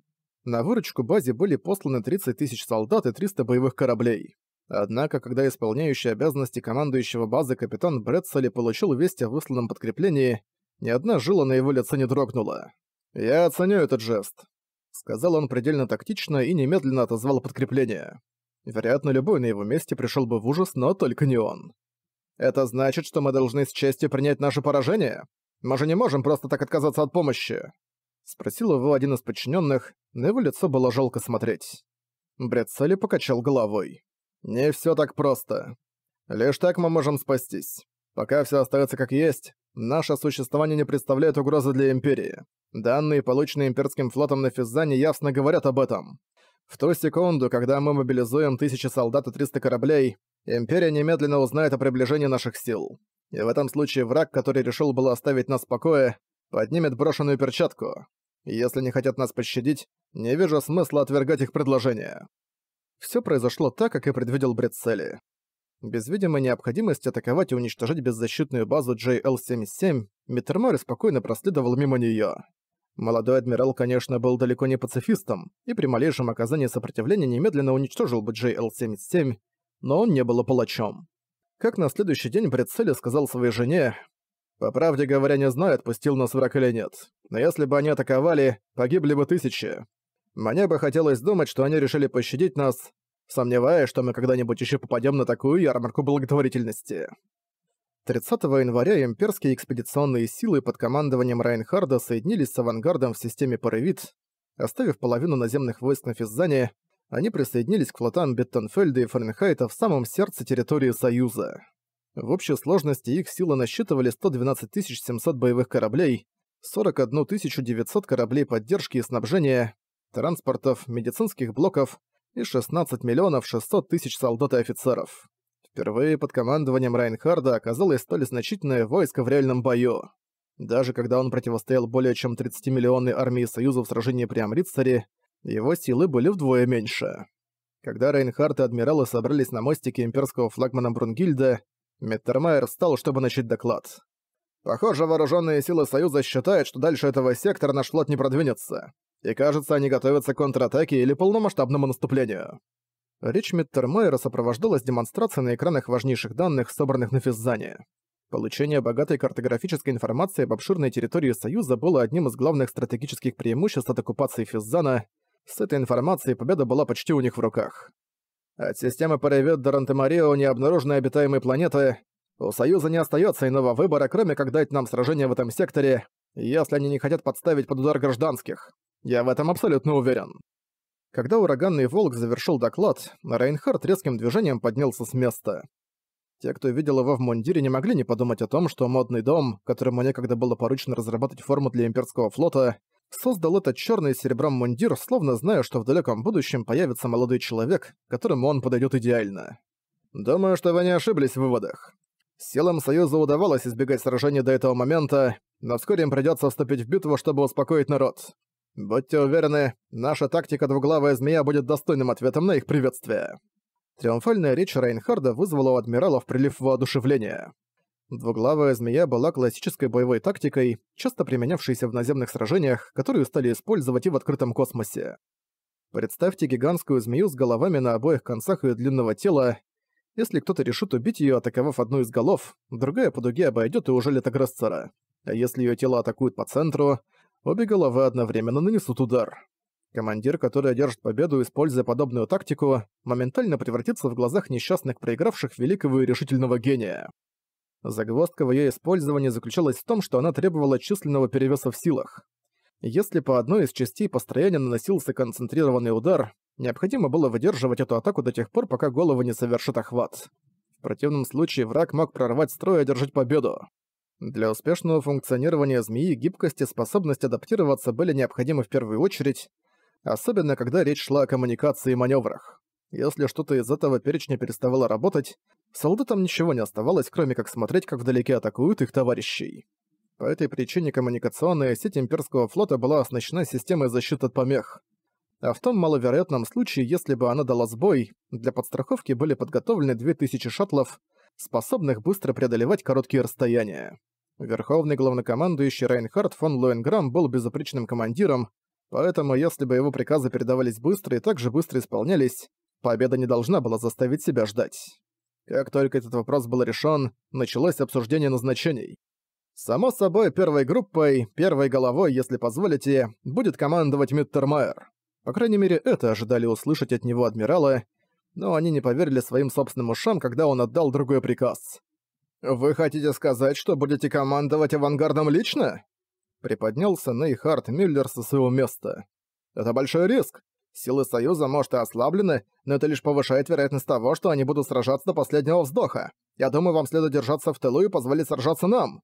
На выручку базе были посланы 30 тысяч солдат и 300 боевых кораблей. Однако, когда исполняющий обязанности командующего базы капитан Брэдсоли получил весть о высланном подкреплении, ни одна жила на его лице не дрогнула. «Я оценю этот жест», — сказал он предельно тактично и немедленно отозвал подкрепление. Вероятно, любой на его месте пришел бы в ужас, но только не он. «Это значит, что мы должны с честью принять наше поражение? Мы же не можем просто так отказаться от помощи!» Спросил его один из подчиненных, на его лицо было жалко смотреть. Брецали покачал головой. «Не все так просто. Лишь так мы можем спастись. Пока все остается как есть, наше существование не представляет угрозы для Империи. Данные, полученные имперским флотом на Физзане, ясно говорят об этом. В ту секунду, когда мы мобилизуем тысячи солдат и 300 кораблей, Империя немедленно узнает о приближении наших сил. И в этом случае враг, который решил было оставить нас в покое, поднимет брошенную перчатку. Если не хотят нас пощадить, не вижу смысла отвергать их предложение. Все произошло так, как и предвидел Брецели. Без видимой необходимости атаковать и уничтожить беззащитную базу JL-77, Митермори спокойно проследовал мимо нее. Молодой адмирал, конечно, был далеко не пацифистом, и при малейшем оказании сопротивления немедленно уничтожил бы JL-77, но он не был палачом. Как на следующий день Брецели сказал своей жене, «По правде говоря, не знаю, отпустил нас враг или нет, но если бы они атаковали, погибли бы тысячи. Мне бы хотелось думать, что они решили пощадить нас, сомневаясь, что мы когда-нибудь еще попадем на такую ярмарку благотворительности». 30 января имперские экспедиционные силы под командованием Райнхарда соединились с авангардом в системе Паравит. Оставив половину наземных войск на Физзане, они присоединились к флотам Беттенфельда и Фаренхайта в самом сердце территории Союза. В общей сложности их силы насчитывали 112 700 боевых кораблей, 41 900 кораблей поддержки и снабжения, транспортов, медицинских блоков и 16 600 000 солдат и офицеров. Впервые под командованием Райнхарда оказалось столь значительное войско в реальном бою. Даже когда он противостоял более чем 30-миллионной армии Союза в сражении при Амрицаре, его силы были вдвое меньше. Когда Рейнхард и адмиралы собрались на мостике имперского флагмана Брунгильда, Меттермайер встал, чтобы начать доклад. «Похоже, вооруженные силы Союза считают, что дальше этого сектора наш флот не продвинется. И кажется, они готовятся к контратаке или полномасштабному наступлению. Речь Миттермайера сопровождалась демонстрацией на экранах важнейших данных, собранных на Физзане. Получение богатой картографической информации об обширной территории Союза было одним из главных стратегических преимуществ от оккупации Физзана. С этой информацией победа была почти у них в руках. От системы Паревет до Рантемарио не обнаружены обитаемые планеты. У Союза не остается иного выбора, кроме как дать нам сражение в этом секторе, если они не хотят подставить под удар гражданских. Я в этом абсолютно уверен. Когда ураганный волк завершил доклад, Рейнхард резким движением поднялся с места. Те, кто видел его в мундире, не могли не подумать о том, что модный дом, которому некогда было поручено разработать форму для имперского флота, создал этот черный с серебром мундир, словно зная, что в далеком будущем появится молодой человек, которому он подойдет идеально. Думаю, что вы не ошиблись в выводах. Силам Союза удавалось избегать сражений до этого момента, но вскоре им придется вступить в битву, чтобы успокоить народ. Будьте уверены, наша тактика «Двуглавая змея» будет достойным ответом на их приветствие». Триумфальная речь Рейнхарда вызвала у адмиралов прилив воодушевления. Двуглавая змея была классической боевой тактикой, часто применявшейся в наземных сражениях, которую стали использовать и в открытом космосе. Представьте гигантскую змею с головами на обоих концах ее длинного тела. Если кто-то решит убить ее, атаковав одну из голов, другая по дуге обойдет и ужалит агрессора. А если ее тело атакуют по центру, Обе головы одновременно нанесут удар. Командир, который одержит победу, используя подобную тактику, моментально превратится в глазах несчастных проигравших великого и решительного гения. Загвоздка в её использовании заключалась в том, что она требовала численного перевеса в силах. Если по одной из частей построения наносился концентрированный удар, необходимо было выдерживать эту атаку до тех пор, пока головы не совершит охват. В противном случае враг мог прорвать строй и одержать победу. Для успешного функционирования змеи гибкость и способность адаптироваться были необходимы в первую очередь, особенно когда речь шла о коммуникации и маневрах. Если что-то из этого перечня переставало работать, солдатам ничего не оставалось, кроме как смотреть, как вдалеке атакуют их товарищей. По этой причине коммуникационная сеть имперского флота была оснащена системой защиты от помех. А в том маловероятном случае, если бы она дала сбой, для подстраховки были подготовлены 2000 шаттлов, способных быстро преодолевать короткие расстояния. Верховный главнокомандующий Райнхард фон Лоенграм был безупречным командиром, поэтому если бы его приказы передавались быстро и также быстро исполнялись, победа не должна была заставить себя ждать. Как только этот вопрос был решен, началось обсуждение назначений. Само собой, первой группой, первой головой, если позволите, будет командовать Миттермайер. По крайней мере, это ожидали услышать от него адмиралы, но они не поверили своим собственным ушам, когда он отдал другой приказ. «Вы хотите сказать, что будете командовать авангардом лично?» Приподнялся Нейхард Мюллер со своего места. «Это большой риск. Силы Союза, может, и ослаблены, но это лишь повышает вероятность того, что они будут сражаться до последнего вздоха. Я думаю, вам следует держаться в тылу и позволить сражаться нам.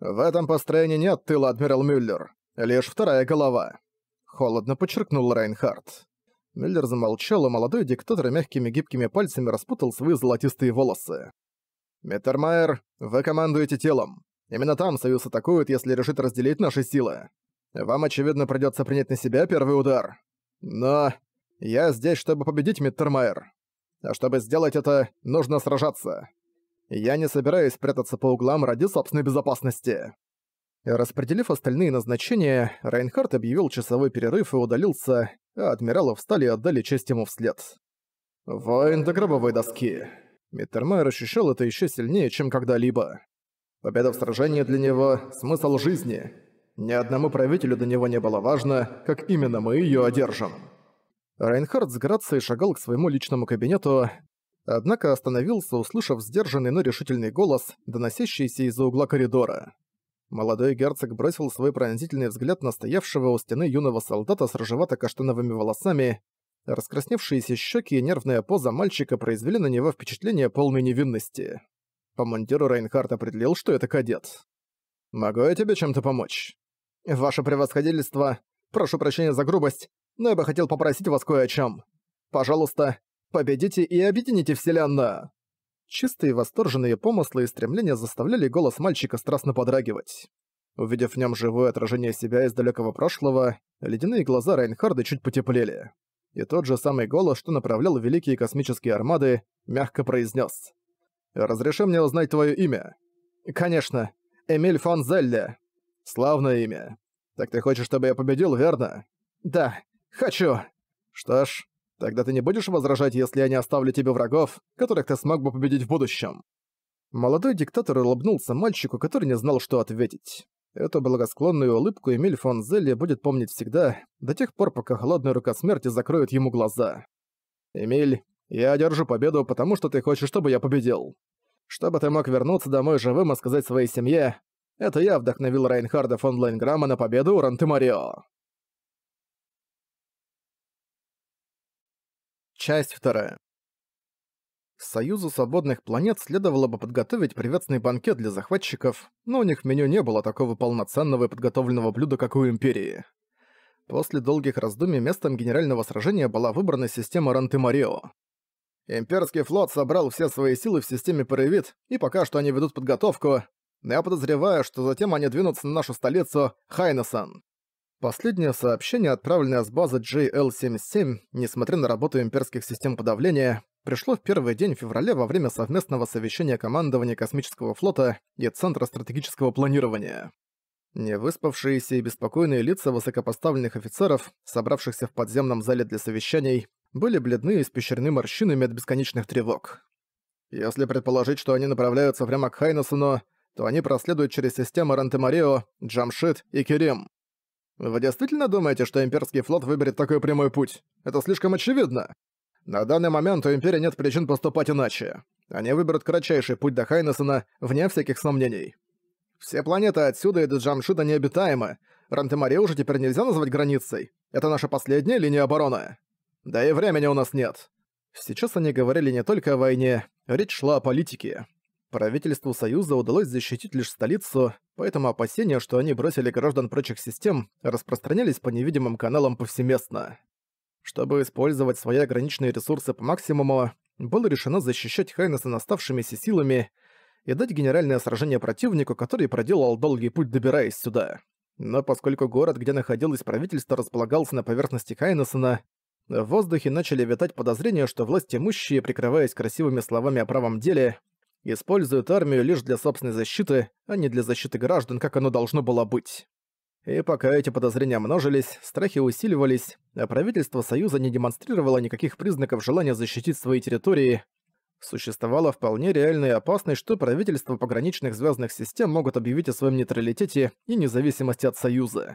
В этом построении нет тыла, адмирал Мюллер. Лишь вторая голова. Холодно подчеркнул Рейнхард. Миллер замолчал, и молодой диктатор мягкими гибкими пальцами распутал свои золотистые волосы. Миттермайер, вы командуете телом. Именно там Союз атакует, если решит разделить наши силы. Вам, очевидно, придется принять на себя первый удар. Но я здесь, чтобы победить Миттермайер. А чтобы сделать это, нужно сражаться. Я не собираюсь прятаться по углам ради собственной безопасности. Распределив остальные назначения, Райнхард объявил часовой перерыв и удалился, а адмиралы встали и отдали честь ему вслед. «Воин до гробовой доски». Миттермайер ощущал это еще сильнее, чем когда-либо. Победа в сражении для него – смысл жизни. Ни одному правителю до него не было важно, как именно мы ее одержим. Райнхард с грацией шагал к своему личному кабинету, однако остановился, услышав сдержанный, но решительный голос, доносящийся из-за угла коридора. Молодой герцог бросил свой пронзительный взгляд на стоявшего у стены юного солдата с рыжевато-каштановыми волосами. Раскрасневшиеся щеки и нервная поза мальчика произвели на него впечатление полной невинности. По мундиру Рейнхард определил, что это кадет. «Могу я тебе чем-то помочь?» «Ваше превосходительство, прошу прощения за грубость, но я бы хотел попросить вас кое о чем. Пожалуйста, победите и объедините вселенную!» Чистые восторженные помыслы и стремления заставляли голос мальчика страстно подрагивать. Увидев в нем живое отражение себя из далекого прошлого, ледяные глаза Райнхарда чуть потеплели. И тот же самый голос, что направлял великие космические армады, мягко произнес: «Разреши мне узнать твое имя?» «Конечно, Эмиль фон Зелле. Славное имя. Так ты хочешь, чтобы я победил, верно?» «Да, хочу!» «Что ж, Тогда ты не будешь возражать, если я не оставлю тебе врагов, которых ты смог бы победить в будущем». Молодой диктатор улыбнулся мальчику, который не знал, что ответить. Эту благосклонную улыбку Эмиль фон Зелли будет помнить всегда, до тех пор, пока холодная рука смерти закроет ему глаза. «Эмиль, я одержу победу, потому что ты хочешь, чтобы я победил. Чтобы ты мог вернуться домой живым и сказать своей семье, это я вдохновил Райнхарда фон Лайнграма на победу Урантемарио». Часть вторая. Союзу свободных планет следовало бы подготовить приветственный банкет для захватчиков, но у них в меню не было такого полноценного и подготовленного блюда, как у Империи. После долгих раздумий местом генерального сражения была выбрана система Ранты-Марио. Имперский флот собрал все свои силы в системе Паревит, и пока что они ведут подготовку, но я подозреваю, что затем они двинутся на нашу столицу Хайнесан. Последнее сообщение, отправленное с базы JL-77, несмотря на работу имперских систем подавления, пришло в первый день февраля во время совместного совещания командования Космического флота и Центра стратегического планирования. Невыспавшиеся и беспокойные лица высокопоставленных офицеров, собравшихся в подземном зале для совещаний, были бледны и испещрены морщинами от бесконечных тревог. Если предположить, что они направляются прямо к Хайнесону, то они проследуют через системы Рантемарио, Джамшит и Керим. Вы действительно думаете, что имперский флот выберет такой прямой путь? Это слишком очевидно. На данный момент у Империи нет причин поступать иначе. Они выберут кратчайший путь до Хайнесена, вне всяких сомнений. Все планеты отсюда и до Джамшида необитаемы. Рантемаре уже теперь нельзя назвать границей. Это наша последняя линия обороны. Да и времени у нас нет. Сейчас они говорили не только о войне, речь шла о политике. Правительству Союза удалось защитить лишь столицу, поэтому опасения, что они бросили граждан прочих систем, распространялись по невидимым каналам повсеместно. Чтобы использовать свои ограниченные ресурсы по максимуму, было решено защищать Хайнеса оставшимися силами и дать генеральное сражение противнику, который проделал долгий путь, добираясь сюда. Но поскольку город, где находилось правительство, располагался на поверхности Хайнесона, в воздухе начали витать подозрения, что власть имущие, прикрываясь красивыми словами о правом деле, используют армию лишь для собственной защиты, а не для защиты граждан, как оно должно было быть. И пока эти подозрения множились, страхи усиливались, а правительство Союза не демонстрировало никаких признаков желания защитить свои территории. Существовала вполне реальная опасность, что правительства пограничных звездных систем могут объявить о своем нейтралитете и независимости от Союза.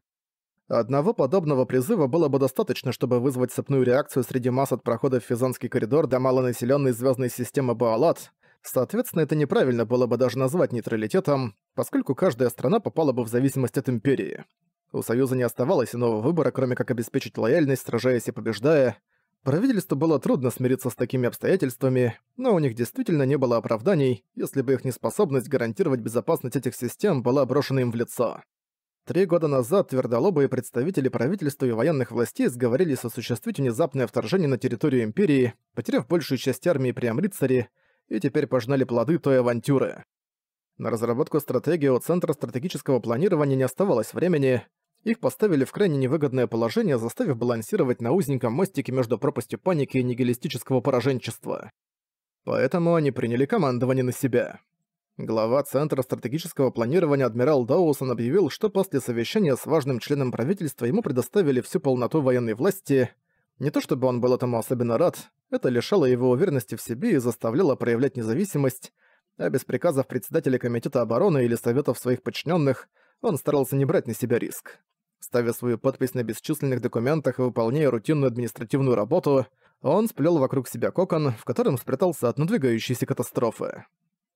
Одного подобного призыва было бы достаточно, чтобы вызвать цепную реакцию среди масс от прохода в Физанский коридор до малонаселенной звездной системы Баалат, Соответственно, это неправильно было бы даже назвать нейтралитетом, поскольку каждая страна попала бы в зависимость от империи. У Союза не оставалось иного выбора, кроме как обеспечить лояльность, сражаясь и побеждая. Правительству было трудно смириться с такими обстоятельствами, но у них действительно не было оправданий, если бы их неспособность гарантировать безопасность этих систем была брошена им в лицо. Три года назад твердолобые представители правительства и военных властей сговорились осуществить внезапное вторжение на территорию Империи, потеряв большую часть армии при Амрицаре, и теперь пожинали плоды той авантюры. На разработку стратегии у Центра стратегического планирования не оставалось времени, их поставили в крайне невыгодное положение, заставив балансировать на узеньком мостике между пропастью паники и нигилистического пораженчества. Поэтому они приняли командование на себя. Глава Центра стратегического планирования адмирал Доусон объявил, что после совещания с важным членом правительства ему предоставили всю полноту военной власти – не то чтобы он был этому особенно рад, это лишало его уверенности в себе и заставляло проявлять независимость, а без приказов председателя Комитета обороны или советов своих подчиненных он старался не брать на себя риск. Ставя свою подпись на бесчисленных документах и выполняя рутинную административную работу, он сплел вокруг себя кокон, в котором спрятался от надвигающейся катастрофы.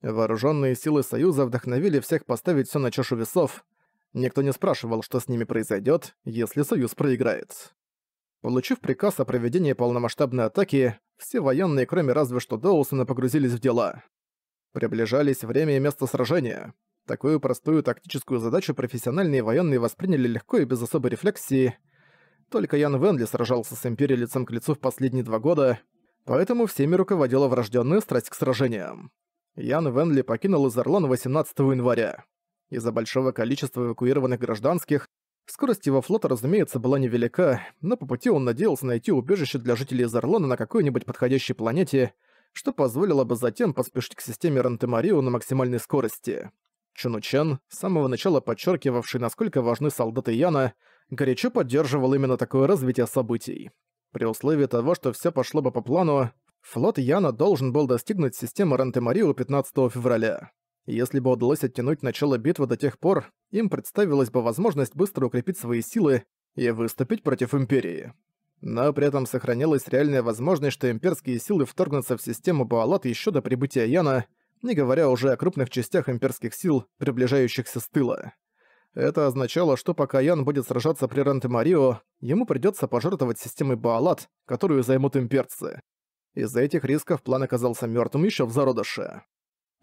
Вооруженные силы Союза вдохновили всех поставить все на чашу весов. Никто не спрашивал, что с ними произойдет, если Союз проиграет. Получив приказ о проведении полномасштабной атаки, все военные, кроме разве что Доусона, погрузились в дела. Приближались время и место сражения. Такую простую тактическую задачу профессиональные военные восприняли легко и без особой рефлексии. Только Ян Венли сражался с Империей лицом к лицу в последние два года, поэтому всеми руководила врожденная страсть к сражениям. Ян Венли покинул Изерлон 18 января. Из-за большого количества эвакуированных гражданских Скорость его флота, разумеется, была невелика, но по пути он надеялся найти убежище для жителей Зарлона на какой-нибудь подходящей планете, что позволило бы затем поспешить к системе Рантемарио на максимальной скорости. Чуну Чен с самого начала подчеркивавший, насколько важны солдаты Яна, горячо поддерживал именно такое развитие событий. При условии того, что все пошло бы по плану, флот Яна должен был достигнуть системы Рантемарио 15 февраля. Если бы удалось оттянуть начало битвы до тех пор, им представилась бы возможность быстро укрепить свои силы и выступить против Империи. Но при этом сохранилась реальная возможность, что имперские силы вторгнутся в систему Баалат еще до прибытия Яна, не говоря уже о крупных частях имперских сил, приближающихся с тыла. Это означало, что пока Ян будет сражаться при Ренте-Марио, ему придется пожертвовать системой Баалат, которую займут имперцы. Из-за этих рисков план оказался мертвым еще в зародыше.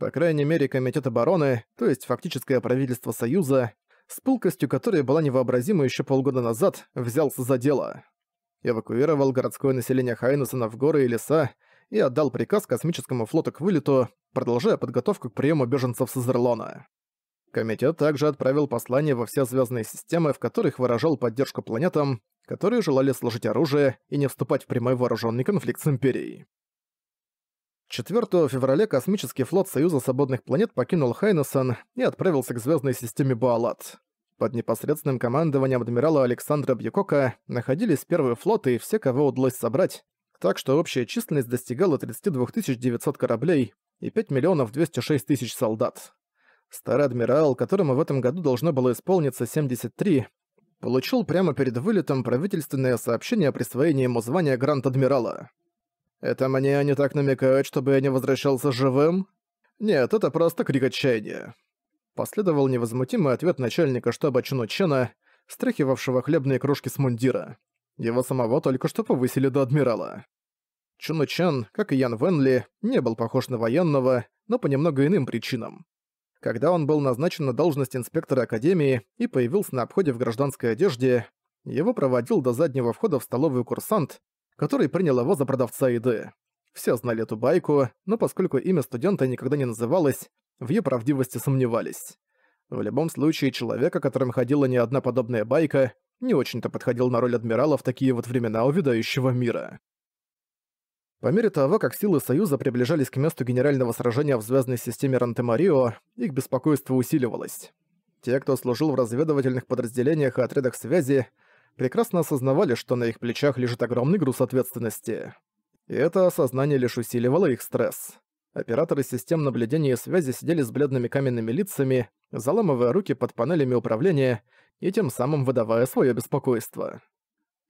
По крайней мере, Комитет обороны, то есть фактическое правительство Союза, с пылкостью которой была невообразима еще полгода назад, взялся за дело. Эвакуировал городское население Хайнусона в горы и леса и отдал приказ космическому флоту к вылету, продолжая подготовку к приему беженцев с Изерлона. Комитет также отправил послание во все звездные системы, в которых выражал поддержку планетам, которые желали сложить оружие и не вступать в прямой вооруженный конфликт с Империей. 4 февраля космический флот Союза Свободных Планет покинул Хайнесон и отправился к звездной системе Буалат. Под непосредственным командованием адмирала Александра Бьякока находились первые флоты и все, кого удалось собрать, так что общая численность достигала 32 900 кораблей и 5 миллионов 206 тысяч солдат. Старый адмирал, которому в этом году должно было исполниться 73, получил прямо перед вылетом правительственное сообщение о присвоении ему звания Гранд-Адмирала. Это мне они так намекают, чтобы я не возвращался живым? Нет, это просто крик отчаяния. Последовал невозмутимый ответ начальника штаба Чуно Чена, стряхивавшего хлебные крошки с мундира. Его самого только что повысили до адмирала. Чуно Чен, как и Ян Венли, не был похож на военного, но по немного иным причинам. Когда он был назначен на должность инспектора академии и появился на обходе в гражданской одежде, его проводил до заднего входа в столовую курсант, который принял его за продавца еды. Все знали эту байку, но поскольку имя студента никогда не называлось, в ее правдивости сомневались. В любом случае, человек, о котором ходила не одна подобная байка, не очень-то подходил на роль адмирала в такие вот времена увядающего мира. По мере того, как силы Союза приближались к месту генерального сражения в звездной системе Рантемарио, их беспокойство усиливалось. Те, кто служил в разведывательных подразделениях и отрядах связи, прекрасно осознавали, что на их плечах лежит огромный груз ответственности. И это осознание лишь усиливало их стресс. Операторы систем наблюдения и связи сидели с бледными каменными лицами, заламывая руки под панелями управления и тем самым выдавая свое беспокойство.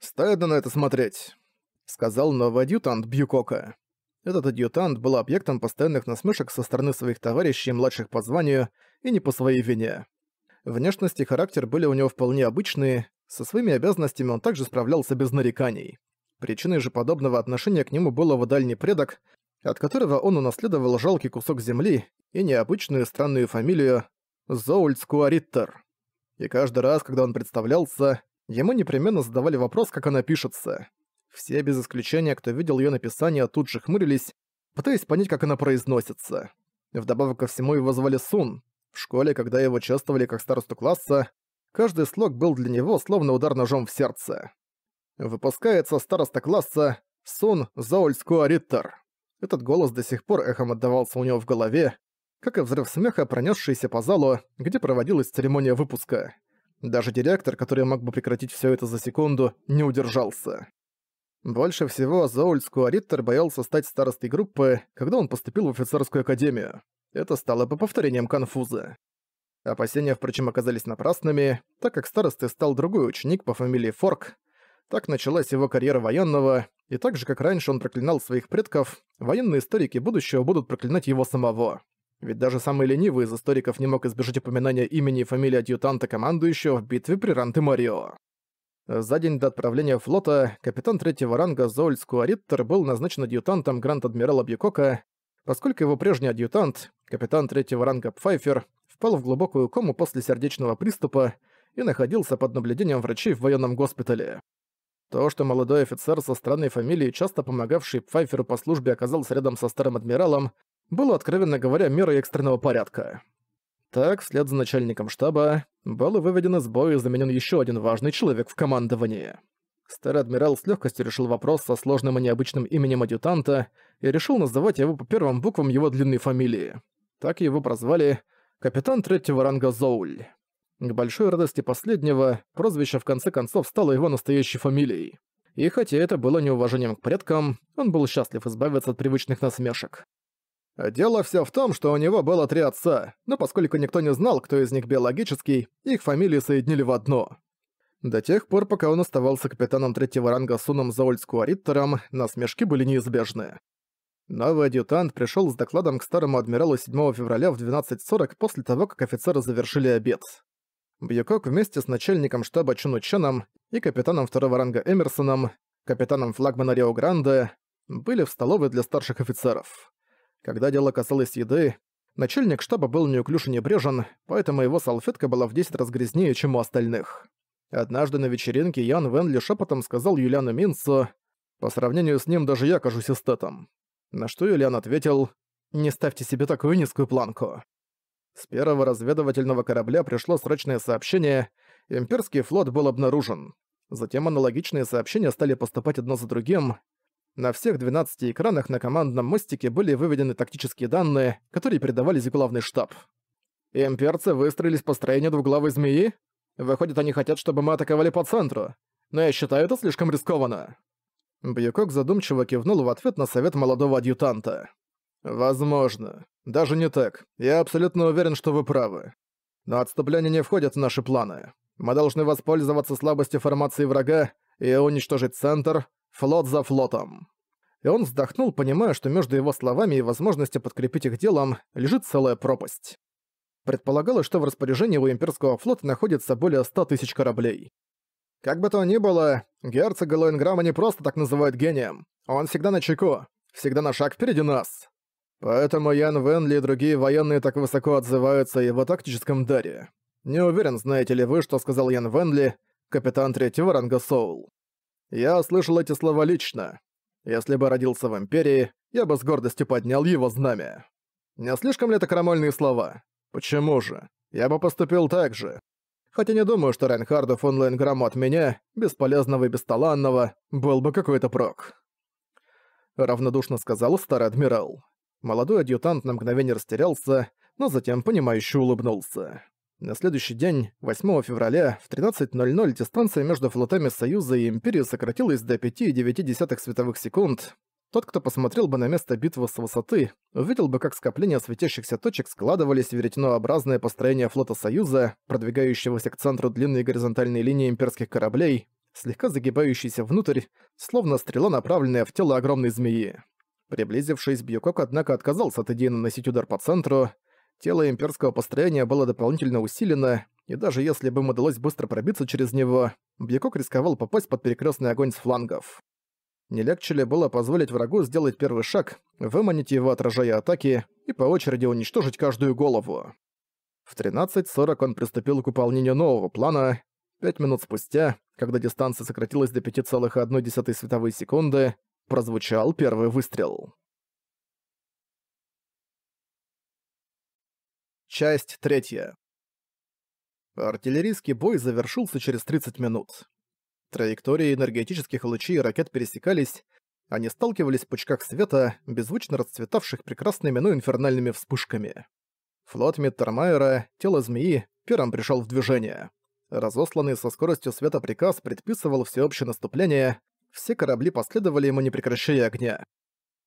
«Стыдно на это смотреть», — сказал новый адъютант Бьюкока. Этот адъютант был объектом постоянных насмешек со стороны своих товарищей, младших по званию, и не по своей вине. Внешность и характер были у него вполне обычные, со своими обязанностями он также справлялся без нареканий. Причиной же подобного отношения к нему был его дальний предок, от которого он унаследовал жалкий кусок земли и необычную странную фамилию Зоульцкуариттер. И каждый раз, когда он представлялся, ему непременно задавали вопрос, как она пишется. Все без исключения, кто видел ее написание, тут же хмурились, пытаясь понять, как она произносится. Вдобавок ко всему его звали Сун. В школе, когда его чествовали как старосту класса, Каждый слог был для него словно удар ножом в сердце. Выпускается староста класса Сун Заульскуа Риттер. Этот голос до сих пор эхом отдавался у него в голове, как и взрыв смеха, пронесшийся по залу, где проводилась церемония выпуска. Даже директор, который мог бы прекратить все это за секунду, не удержался. Больше всего Заульскую Ариттер боялся стать старостой группы, когда он поступил в офицерскую академию. Это стало бы повторением конфуза. Опасения, впрочем, оказались напрасными, так как старостой стал другой ученик по фамилии Форк. Так началась его карьера военного, и так же, как раньше он проклинал своих предков, военные историки будущего будут проклинать его самого. Ведь даже самый ленивый из историков не мог избежать упоминания имени и фамилии адъютанта командующего в битве при Ранте-Марио. За день до отправления флота капитан третьего ранга Зоуль Скуариттер был назначен адъютантом гранд-адмирала Бьюкока, поскольку его прежний адъютант, капитан третьего ранга Пфайфер, впал в глубокую кому после сердечного приступа и находился под наблюдением врачей в военном госпитале. То, что молодой офицер со странной фамилией, часто помогавший Пфайферу по службе, оказался рядом со старым адмиралом, было, откровенно говоря, мерой экстренного порядка. Так, вслед за начальником штаба, был выведен из боя и заменен еще один важный человек в командовании. Старый адмирал с легкостью решил вопрос со сложным и необычным именем адъютанта и решил называть его по первым буквам его длинной фамилии. Так его прозвали капитан третьего ранга Зоуль. К большой радости последнего, прозвище в конце концов стало его настоящей фамилией. И хотя это было неуважением к предкам, он был счастлив избавиться от привычных насмешек. Дело все в том, что у него было три отца, но поскольку никто не знал, кто из них биологический, их фамилии соединили в одно. До тех пор, пока он оставался капитаном третьего ранга Суном Заольскуариттером, насмешки были неизбежны. Новый адъютант пришел с докладом к старому адмиралу 7 февраля в 12.40 после того, как офицеры завершили обед. Бьюкок вместе с начальником штаба Чуну Ченом и капитаном второго ранга Эмерсоном, капитаном флагмана Рио Гранде, были в столовой для старших офицеров. Когда дело касалось еды, начальник штаба был неуклюж и небрежен, поэтому его салфетка была в 10 раз грязнее, чем у остальных. Однажды на вечеринке Ян Венли шепотом сказал Юлиану Минцу, «По сравнению с ним даже я кажусь эстетом». На что Юлиан ответил «Не ставьте себе такую низкую планку». С первого разведывательного корабля пришло срочное сообщение «Имперский флот был обнаружен». Затем аналогичные сообщения стали поступать одно за другим. На всех 12 экранах на командном мостике были выведены тактические данные, которые передавались в главный штаб. «Имперцы выстроились по строению двуглавой змеи? Выходит, они хотят, чтобы мы атаковали по центру. Но я считаю это слишком рискованно». Бьюкок задумчиво кивнул в ответ на совет молодого адъютанта. «Возможно. Даже не так. Я абсолютно уверен, что вы правы. Но отступление не входит в наши планы. Мы должны воспользоваться слабостью формации врага и уничтожить центр, флот за флотом». И он вздохнул, понимая, что между его словами и возможностью подкрепить их делом лежит целая пропасть. Предполагалось, что в распоряжении у имперского флота находится более ста тысяч кораблей. Как бы то ни было, герцога Лоинграма не просто так называют гением. Он всегда на чеку, всегда на шаг впереди нас. Поэтому Ян Венли и другие военные так высоко отзываются о его тактическом даре. Не уверен, знаете ли вы, что сказал Ян Венли, капитан третьего ранга Соул. Я слышал эти слова лично. Если бы родился в Империи, я бы с гордостью поднял его знамя. Не слишком ли это крамольные слова? Почему же? Я бы поступил так же хотя не думаю, что Рейнхарду фон Лейнграмму от меня, бесполезного и бесталанного, был бы какой-то прок. Равнодушно сказал старый адмирал. Молодой адъютант на мгновение растерялся, но затем понимающе улыбнулся. На следующий день, 8 февраля, в 13.00 дистанция между флотами Союза и Империи сократилась до 5,9 световых секунд, тот, кто посмотрел бы на место битвы с высоты, увидел бы, как скопления светящихся точек складывались в веретенообразное построение флота Союза, продвигающегося к центру длинной горизонтальной линии имперских кораблей, слегка загибающейся внутрь, словно стрела, направленная в тело огромной змеи. Приблизившись, Бьюкок, однако, отказался от идеи наносить удар по центру. Тело имперского построения было дополнительно усилено, и даже если бы им удалось быстро пробиться через него, Бьюкок рисковал попасть под перекрестный огонь с флангов. Не легче ли было позволить врагу сделать первый шаг, выманить его, отражая атаки, и по очереди уничтожить каждую голову? В 13.40 он приступил к выполнению нового плана. Пять минут спустя, когда дистанция сократилась до 5,1 световой секунды, прозвучал первый выстрел. Часть третья. Артиллерийский бой завершился через 30 минут. Траектории энергетических лучей и ракет пересекались, они сталкивались в пучках света, беззвучно расцветавших прекрасными, но инфернальными вспышками. Флот Миттермайера, тело змеи, первым пришел в движение. Разосланный со скоростью света приказ предписывал всеобщее наступление, все корабли последовали ему, не прекращая огня.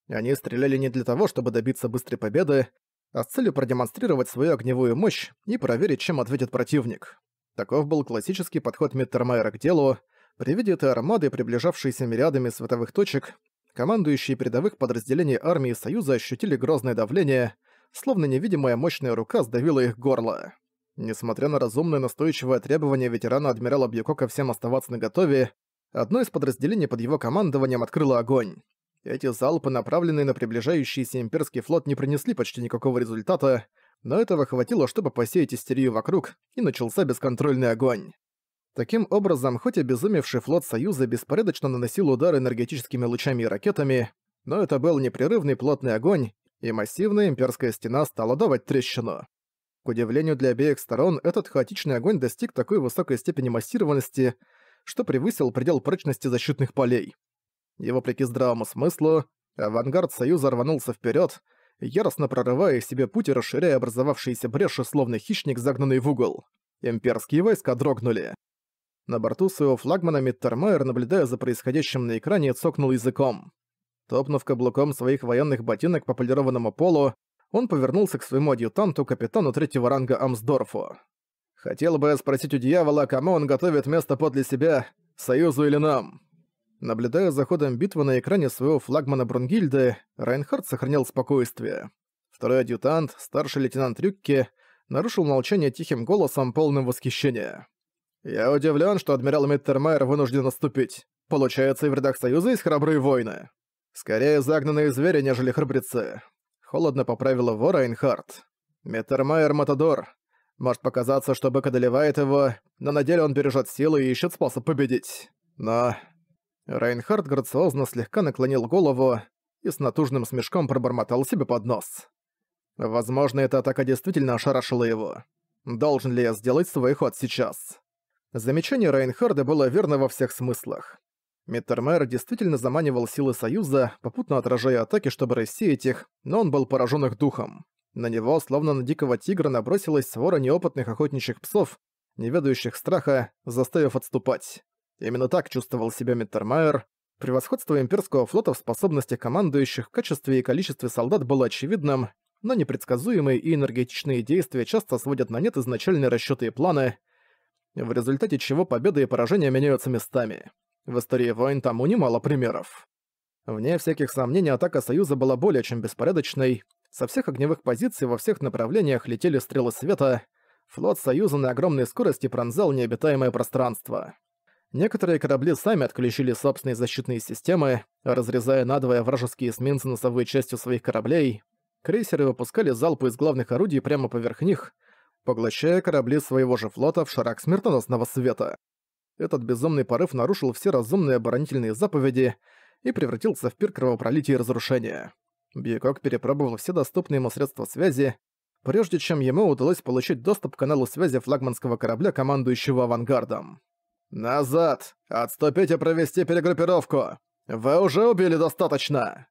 Они стреляли не для того, чтобы добиться быстрой победы, а с целью продемонстрировать свою огневую мощь и проверить, чем ответит противник. Таков был классический подход Миттермайера к делу — при виде этой армады, приближавшейся мириадами световых точек, командующие передовых подразделений армии Союза ощутили грозное давление, словно невидимая мощная рука сдавила их горло. Несмотря на разумное настойчивое требование ветерана-адмирала Бьюкока всем оставаться наготове, одно из подразделений под его командованием открыло огонь. Эти залпы, направленные на приближающийся имперский флот, не принесли почти никакого результата, но этого хватило, чтобы посеять истерию вокруг, и начался бесконтрольный огонь. Таким образом, хоть обезумевший флот Союза беспорядочно наносил удары энергетическими лучами и ракетами, но это был непрерывный плотный огонь, и массивная имперская стена стала давать трещину. К удивлению для обеих сторон, этот хаотичный огонь достиг такой высокой степени массированности, что превысил предел прочности защитных полей. И вопреки здравому смыслу, авангард Союза рванулся вперед, яростно прорывая себе путь и расширяя образовавшиеся бреши, словно хищник, загнанный в угол. Имперские войска дрогнули. На борту своего флагмана Миттермайер, наблюдая за происходящим на экране, цокнул языком. Топнув каблуком своих военных ботинок по полированному полу, он повернулся к своему адъютанту, капитану третьего ранга Амсдорфу. «Хотел бы я спросить у дьявола, кому он готовит место подле себя, Союзу или нам?» Наблюдая за ходом битвы на экране своего флагмана Брунгильды, Райнхард сохранял спокойствие. Второй адъютант, старший лейтенант Рюкке, нарушил молчание тихим голосом, полным восхищения. Я удивлен, что адмирал Миттермайер вынужден наступить. Получается, и в рядах Союза есть храбрые воины. Скорее загнанные звери, нежели храбрецы. Холодно поправила вора Эйнхард. Миттермайер Матадор. Может показаться, что бык одолевает его, но на деле он бережет силы и ищет способ победить. Но... Рейнхард грациозно слегка наклонил голову и с натужным смешком пробормотал себе под нос. Возможно, эта атака действительно ошарашила его. Должен ли я сделать свой ход сейчас? Замечание Райнхарда было верно во всех смыслах. Миттермайер действительно заманивал силы Союза, попутно отражая атаки, чтобы рассеять их, но он был поражен их духом. На него, словно на дикого тигра, набросилась свора неопытных охотничьих псов, не ведающих страха, заставив отступать. Именно так чувствовал себя Миттермайер. Превосходство имперского флота в способностях командующих в качестве и количестве солдат было очевидным, но непредсказуемые и энергетичные действия часто сводят на нет изначальные расчеты и планы – в результате чего победы и поражения меняются местами. В истории войн тому немало примеров. Вне всяких сомнений, атака Союза была более чем беспорядочной. Со всех огневых позиций во всех направлениях летели стрелы света. Флот Союза на огромной скорости пронзал необитаемое пространство. Некоторые корабли сами отключили собственные защитные системы, разрезая надвое вражеские эсминцы носовой частью своих кораблей. Крейсеры выпускали залпы из главных орудий прямо поверх них, поглощая корабли своего же флота в шарах смертоносного света. Этот безумный порыв нарушил все разумные оборонительные заповеди и превратился в пир кровопролития и разрушения. Бьякок перепробовал все доступные ему средства связи, прежде чем ему удалось получить доступ к каналу связи флагманского корабля, командующего авангардом. «Назад! Отступить и провести перегруппировку! Вы уже убили достаточно!»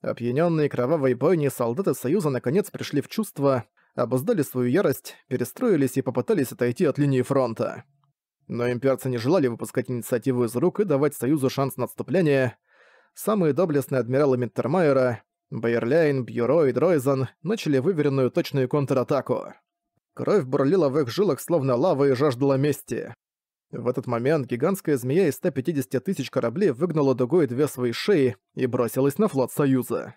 Опьянённые кровавой бойней солдаты Союза наконец пришли в чувство обуздали свою ярость, перестроились и попытались отойти от линии фронта. Но имперцы не желали выпускать инициативу из рук и давать Союзу шанс на отступление. Самые доблестные адмиралы Минтермайера, Байерляйн, Бьюро и Дройзен начали выверенную точную контратаку. Кровь бурлила в их жилах словно лава и жаждала мести. В этот момент гигантская змея из 150 тысяч кораблей выгнала дугой две свои шеи и бросилась на флот Союза.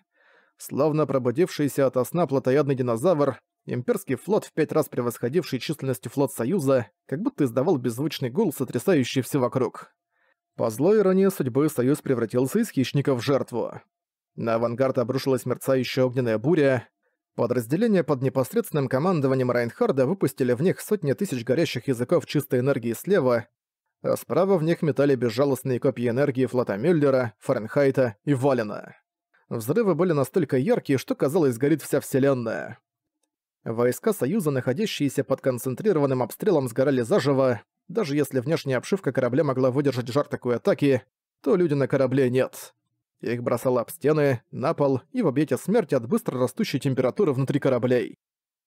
Словно пробудившийся от сна плотоядный динозавр, Имперский флот, в пять раз превосходивший численностью флот Союза, как будто издавал беззвучный гул, сотрясающий все вокруг. По злой иронии судьбы Союз превратился из хищника в жертву. На авангард обрушилась мерцающая огненная буря. Подразделения под непосредственным командованием Райнхарда выпустили в них сотни тысяч горящих языков чистой энергии слева, а справа в них метали безжалостные копии энергии флота Мюллера, Фаренхайта и Валена. Взрывы были настолько яркие, что казалось, горит вся вселенная. Войска Союза, находящиеся под концентрированным обстрелом, сгорали заживо. Даже если внешняя обшивка корабля могла выдержать жар такой атаки, то люди на корабле нет. Их бросало об стены, на пол и в объятия смерти от быстро растущей температуры внутри кораблей.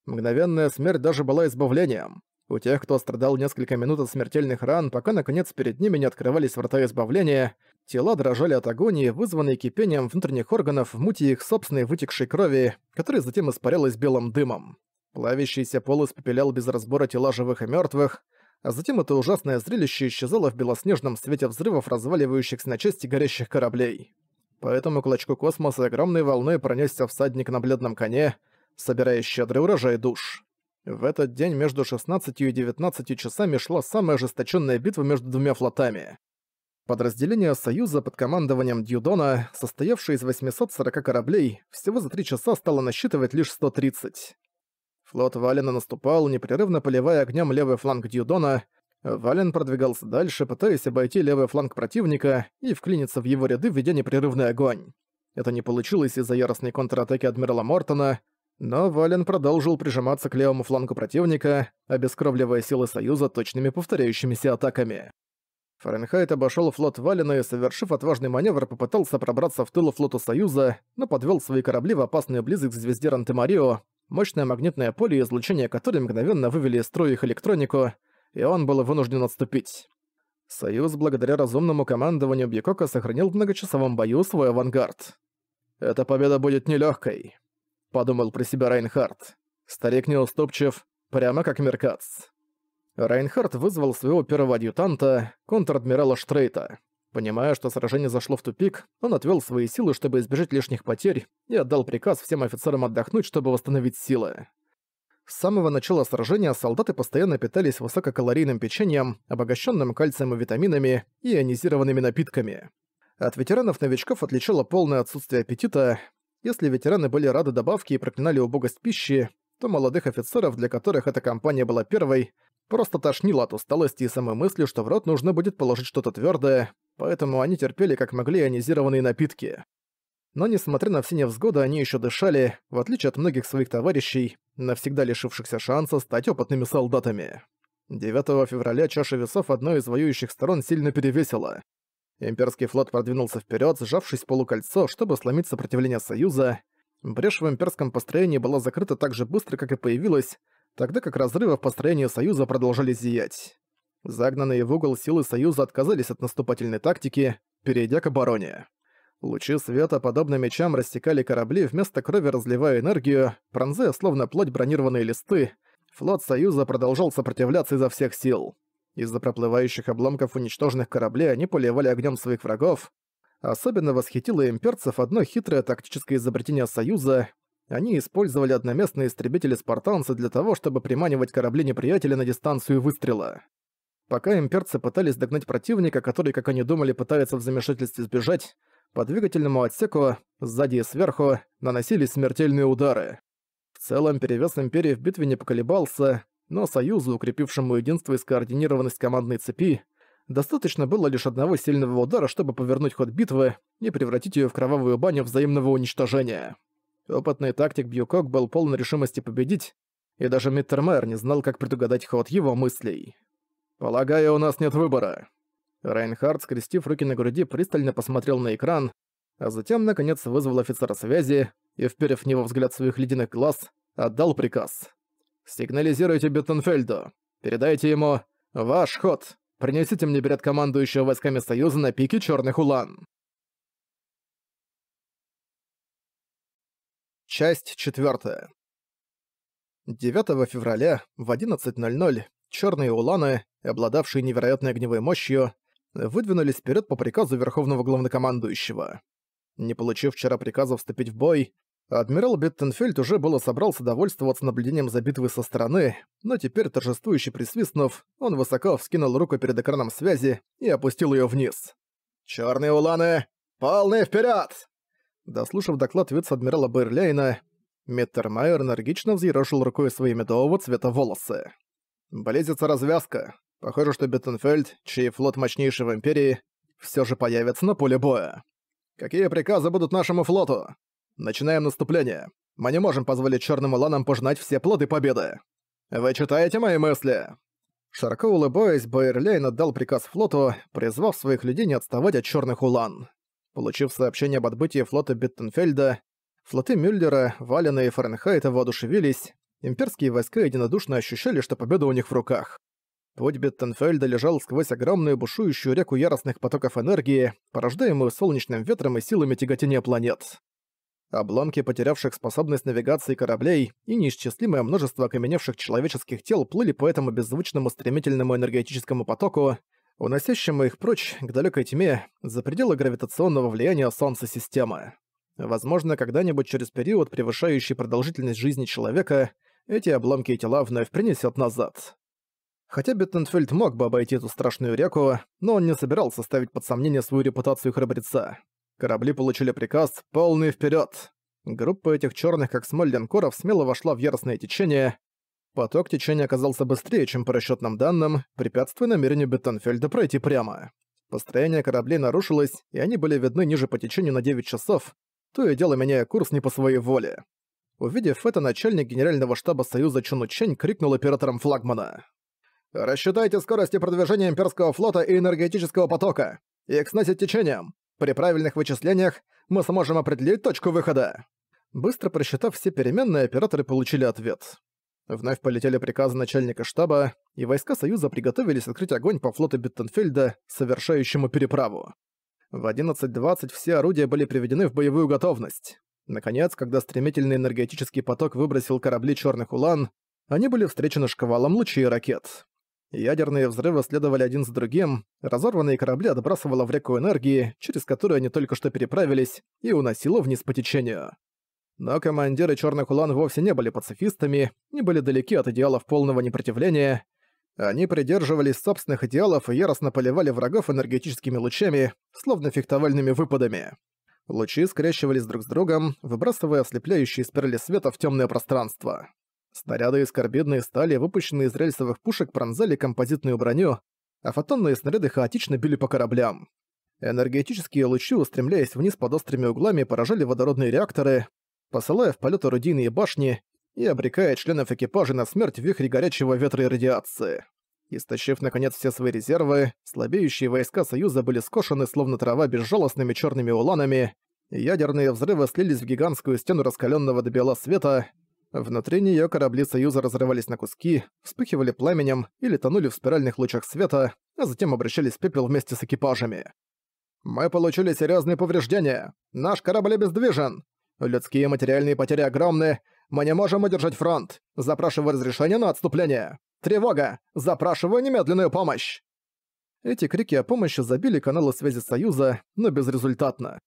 Мгновенная смерть даже была избавлением. У тех, кто страдал несколько минут от смертельных ран, пока наконец перед ними не открывались врата избавления, тела дрожали от агонии, вызванной кипением внутренних органов в муте их собственной вытекшей крови, которая затем испарялась белым дымом. Плавящийся пол испепелял без разбора тела живых и мертвых, а затем это ужасное зрелище исчезало в белоснежном свете взрывов, разваливающихся на части горящих кораблей. По этому клочку космоса огромной волной пронесся всадник на бледном коне, собирая щедрый урожай душ. В этот день между 16 и 19 часами шла самая ожесточенная битва между двумя флотами. Подразделение Союза под командованием Дьюдона, состоявшее из 840 кораблей, всего за три часа стало насчитывать лишь 130. Флот Валена наступал, непрерывно поливая огнем левый фланг Дьюдона. Вален продвигался дальше, пытаясь обойти левый фланг противника и вклиниться в его ряды, ведя непрерывный огонь. Это не получилось из-за яростной контратаки Адмирала Мортона, но Вален продолжил прижиматься к левому флангу противника, обескровливая силы Союза точными повторяющимися атаками. Фаренхайт обошел флот Валена и, совершив отважный маневр, попытался пробраться в тыл флоту Союза, но подвел свои корабли в опасную близость к звезде Марио мощное магнитное поле и излучение которое мгновенно вывели из строя их электронику, и он был вынужден отступить. Союз благодаря разумному командованию Бьякока сохранил в многочасовом бою свой авангард. «Эта победа будет нелегкой, подумал про себя Райнхард. Старик неуступчив, прямо как Меркац. Райнхард вызвал своего первого адъютанта, контр-адмирала Штрейта. Понимая, что сражение зашло в тупик, он отвел свои силы, чтобы избежать лишних потерь, и отдал приказ всем офицерам отдохнуть, чтобы восстановить силы. С самого начала сражения солдаты постоянно питались высококалорийным печеньем, обогащенным кальцием и витаминами, и ионизированными напитками. От ветеранов-новичков отличало полное отсутствие аппетита. Если ветераны были рады добавке и проклинали убогость пищи, то молодых офицеров, для которых эта компания была первой, просто тошнило от усталости и самой мысли, что в рот нужно будет положить что-то твердое, поэтому они терпели как могли ионизированные напитки. Но несмотря на все невзгоды, они еще дышали, в отличие от многих своих товарищей, навсегда лишившихся шанса стать опытными солдатами. 9 февраля чаша весов одной из воюющих сторон сильно перевесила. Имперский флот продвинулся вперед, сжавшись в полукольцо, чтобы сломить сопротивление Союза. Брешь в имперском построении была закрыта так же быстро, как и появилась, тогда как разрывы в построении Союза продолжали зиять. Загнанные в угол силы Союза отказались от наступательной тактики, перейдя к обороне. Лучи света, подобно мечам, растекали корабли, вместо крови разливая энергию, пронзая словно плоть бронированные листы, флот Союза продолжал сопротивляться изо всех сил. Из-за проплывающих обломков уничтоженных кораблей они поливали огнем своих врагов. Особенно восхитило имперцев одно хитрое тактическое изобретение Союза. Они использовали одноместные истребители-спартанцы для того, чтобы приманивать корабли неприятеля на дистанцию выстрела. Пока имперцы пытались догнать противника, который, как они думали, пытается в замешательстве сбежать, по двигательному отсеку, сзади и сверху, наносились смертельные удары. В целом, перевес Империи в битве не поколебался, но Союзу, укрепившему единство и скоординированность командной цепи, достаточно было лишь одного сильного удара, чтобы повернуть ход битвы и превратить ее в кровавую баню взаимного уничтожения. Опытный тактик Бьюкок был полон решимости победить, и даже Миттермайер не знал, как предугадать ход его мыслей. «Полагаю, у нас нет выбора». Райнхард, скрестив руки на груди, пристально посмотрел на экран, а затем, наконец, вызвал офицера связи и, вперев в него взгляд своих ледяных глаз, отдал приказ. «Сигнализируйте Беттенфельду. Передайте ему «Ваш ход. Принесите мне берет командующего войсками Союза на пике Черных Улан». Часть четвертая. 9 февраля в 11.00 черные уланы, обладавшие невероятной огневой мощью, выдвинулись вперед по приказу Верховного Главнокомандующего. Не получив вчера приказа вступить в бой, адмирал Беттенфельд уже было собрался довольствоваться наблюдением за битвой со стороны, но теперь торжествующе присвистнув, он высоко вскинул руку перед экраном связи и опустил ее вниз. «Чёрные уланы! Полный вперед! Дослушав доклад вице-адмирала Бэйрляйна, Миттер Майер энергично взъерошил рукой свои медового цвета волосы. Близится развязка. Похоже, что Беттенфельд, чей флот мощнейший в Империи, всё же появится на поле боя. Какие приказы будут нашему флоту? Начинаем наступление. Мы не можем позволить чёрным ланам пожинать все плоды победы. Вы читаете мои мысли? Широко улыбаясь, Байерлейн отдал приказ флоту, призвав своих людей не отставать от чёрных улан. Получив сообщение об отбытии флота Биттенфельда, Флоты Мюллера, Валена и Фаренхайта воодушевились, имперские войска единодушно ощущали, что победа у них в руках. Путь Беттенфельда лежал сквозь огромную бушующую реку яростных потоков энергии, порождаемую солнечным ветром и силами тяготения планет. Обломки потерявших способность навигации кораблей и неисчислимое множество окаменевших человеческих тел плыли по этому беззвучному стремительному энергетическому потоку, уносящему их прочь к далекой тьме за пределы гравитационного влияния Солнца системы. Возможно, когда-нибудь через период, превышающий продолжительность жизни человека, эти обломки тела вновь принесет назад. Хотя Беттенфельд мог бы обойти эту страшную реку, но он не собирался ставить под сомнение свою репутацию храбреца. Корабли получили приказ «Полный вперед. Группа этих черных как смоль линкоров смело вошла в яростное течение. Поток течения оказался быстрее, чем по расчетным данным, препятствуя намерению Беттенфельда пройти прямо. Построение кораблей нарушилось, и они были видны ниже по течению на 9 часов, то и дело меняя курс не по своей воле. Увидев это, начальник генерального штаба Союза Чуну Чень крикнул операторам флагмана. «Рассчитайте скорости продвижения имперского флота и энергетического потока, и их сносить течением. При правильных вычислениях мы сможем определить точку выхода». Быстро просчитав все переменные, операторы получили ответ. Вновь полетели приказы начальника штаба, и войска Союза приготовились открыть огонь по флоту Биттенфельда, совершающему переправу. В 11.20 все орудия были приведены в боевую готовность. Наконец, когда стремительный энергетический поток выбросил корабли черных улан, они были встречены шквалом лучей и ракет. Ядерные взрывы следовали один за другим, разорванные корабли отбрасывало в реку энергии, через которую они только что переправились, и уносило вниз по течению. Но командиры черных улан вовсе не были пацифистами, не были далеки от идеалов полного непротивления, они придерживались собственных идеалов и яростно поливали врагов энергетическими лучами, словно фехтовальными выпадами. Лучи скрещивались друг с другом, выбрасывая ослепляющие спирали света в темное пространство. Снаряды из карбидной стали, выпущенные из рельсовых пушек, пронзали композитную броню, а фотонные снаряды хаотично били по кораблям. Энергетические лучи, устремляясь вниз под острыми углами, поражали водородные реакторы, посылая в полет орудийные башни, и обрекая членов экипажа на смерть в вихре горячего ветра и радиации. Истощив, наконец, все свои резервы, слабеющие войска Союза были скошены, словно трава, безжалостными черными уланами, и ядерные взрывы слились в гигантскую стену раскаленного до бела света. Внутри нее корабли Союза разрывались на куски, вспыхивали пламенем или тонули в спиральных лучах света, а затем обращались в пепел вместе с экипажами. «Мы получили серьезные повреждения. Наш корабль обездвижен. Людские материальные потери огромны, мы не можем удержать фронт. Запрашиваю разрешение на отступление. Тревога! Запрашиваю немедленную помощь!» Эти крики о помощи забили каналы связи Союза, но безрезультатно.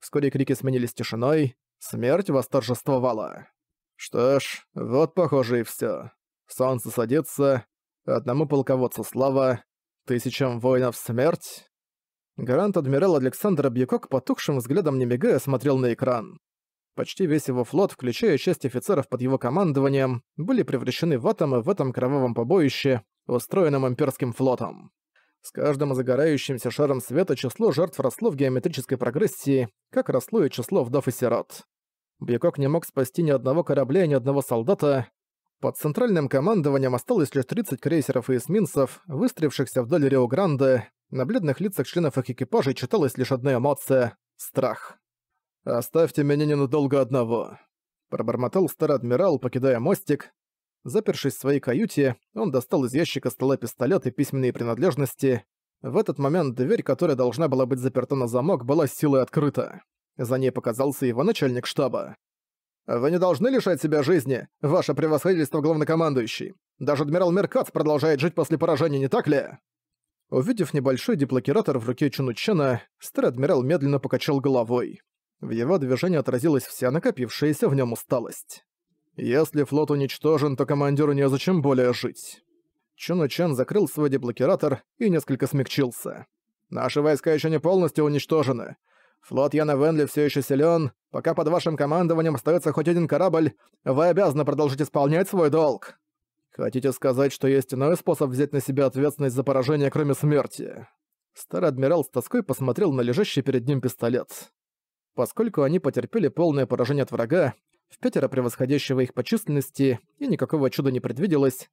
Вскоре крики сменились тишиной, смерть восторжествовала. Что ж, вот похоже и всё. Солнце садится, одному полководцу слава, тысячам воинов смерть. Гарант-адмирал Александр Бьякок потухшим взглядом не мигая смотрел на экран. Почти весь его флот, включая часть офицеров под его командованием, были превращены в атомы в этом кровавом побоище, устроенном имперским флотом. С каждым загорающимся шаром света число жертв росло в геометрической прогрессии, как росло и число вдов и сирот. Бьякок не мог спасти ни одного корабля и ни одного солдата. Под центральным командованием осталось лишь 30 крейсеров и эсминцев, выстроившихся вдоль Рио-Гранде. На бледных лицах членов их экипажей читалась лишь одна эмоция — страх. «Оставьте меня ненадолго одного», — пробормотал старый адмирал, покидая мостик. Запершись в своей каюте, он достал из ящика стола пистолет и письменные принадлежности. В этот момент дверь, которая должна была быть заперта на замок, была силой открыта. За ней показался его начальник штаба. «Вы не должны лишать себя жизни, ваше превосходительство главнокомандующий. Даже адмирал Меркац продолжает жить после поражения, не так ли?» Увидев небольшой деблокиратор в руке Чунучена, старый адмирал медленно покачал головой. В его движении отразилась вся накопившаяся в нем усталость. Если флот уничтожен, то командиру незачем более жить. Чуну Чен закрыл свой деблокиратор и несколько смягчился. Наши войска еще не полностью уничтожены. Флот Яна Венли все еще силен. Пока под вашим командованием остается хоть один корабль, вы обязаны продолжить исполнять свой долг. Хотите сказать, что есть иной способ взять на себя ответственность за поражение, кроме смерти? Старый адмирал с тоской посмотрел на лежащий перед ним пистолет поскольку они потерпели полное поражение от врага, в пятеро превосходящего их по численности, и никакого чуда не предвиделось.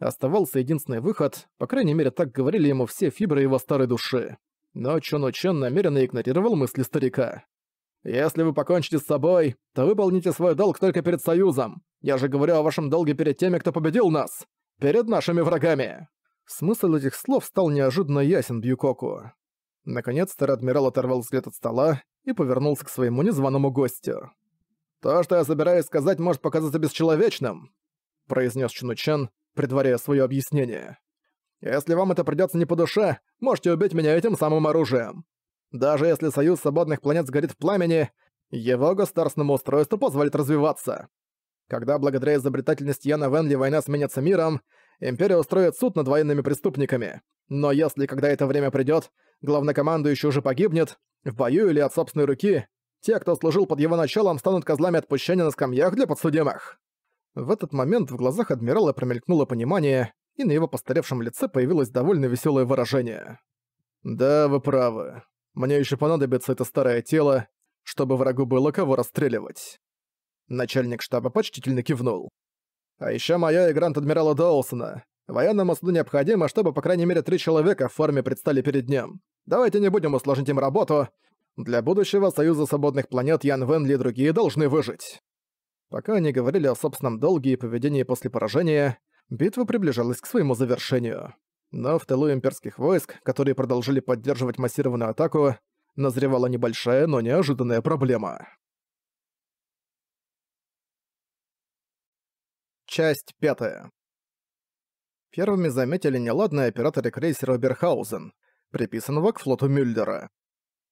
Оставался единственный выход, по крайней мере так говорили ему все фибры его старой души. Но чон Чен намеренно игнорировал мысли старика. «Если вы покончите с собой, то выполните свой долг только перед Союзом. Я же говорю о вашем долге перед теми, кто победил нас. Перед нашими врагами!» Смысл этих слов стал неожиданно ясен Бьюкоку. Наконец, старый адмирал оторвал взгляд от стола и повернулся к своему незваному гостю. «То, что я собираюсь сказать, может показаться бесчеловечным», произнес Чунучен, предваряя свое объяснение. «Если вам это придется не по душе, можете убить меня этим самым оружием. Даже если Союз Свободных Планет сгорит в пламени, его государственному устройству позволит развиваться. Когда благодаря изобретательности Яна Венли война сменится миром, Империя устроит суд над военными преступниками. Но если, когда это время придет, главнокомандующий уже погибнет, в бою или от собственной руки те, кто служил под его началом, станут козлами отпущения на скамьях для подсудимых». В этот момент в глазах адмирала промелькнуло понимание, и на его постаревшем лице появилось довольно веселое выражение. «Да, вы правы. Мне еще понадобится это старое тело, чтобы врагу было кого расстреливать». Начальник штаба почтительно кивнул. «А еще моя и грант-адмирала Доусона. Военному суду необходимо, чтобы по крайней мере три человека в форме предстали перед ним. Давайте не будем усложнить им работу. Для будущего Союза Свободных Планет Ян Венли и другие должны выжить. Пока они говорили о собственном долге и поведении после поражения, битва приближалась к своему завершению. Но в тылу имперских войск, которые продолжили поддерживать массированную атаку, назревала небольшая, но неожиданная проблема. Часть пятая. Первыми заметили неладное операторы крейсера Берхаузен, приписанного к флоту Мюллера.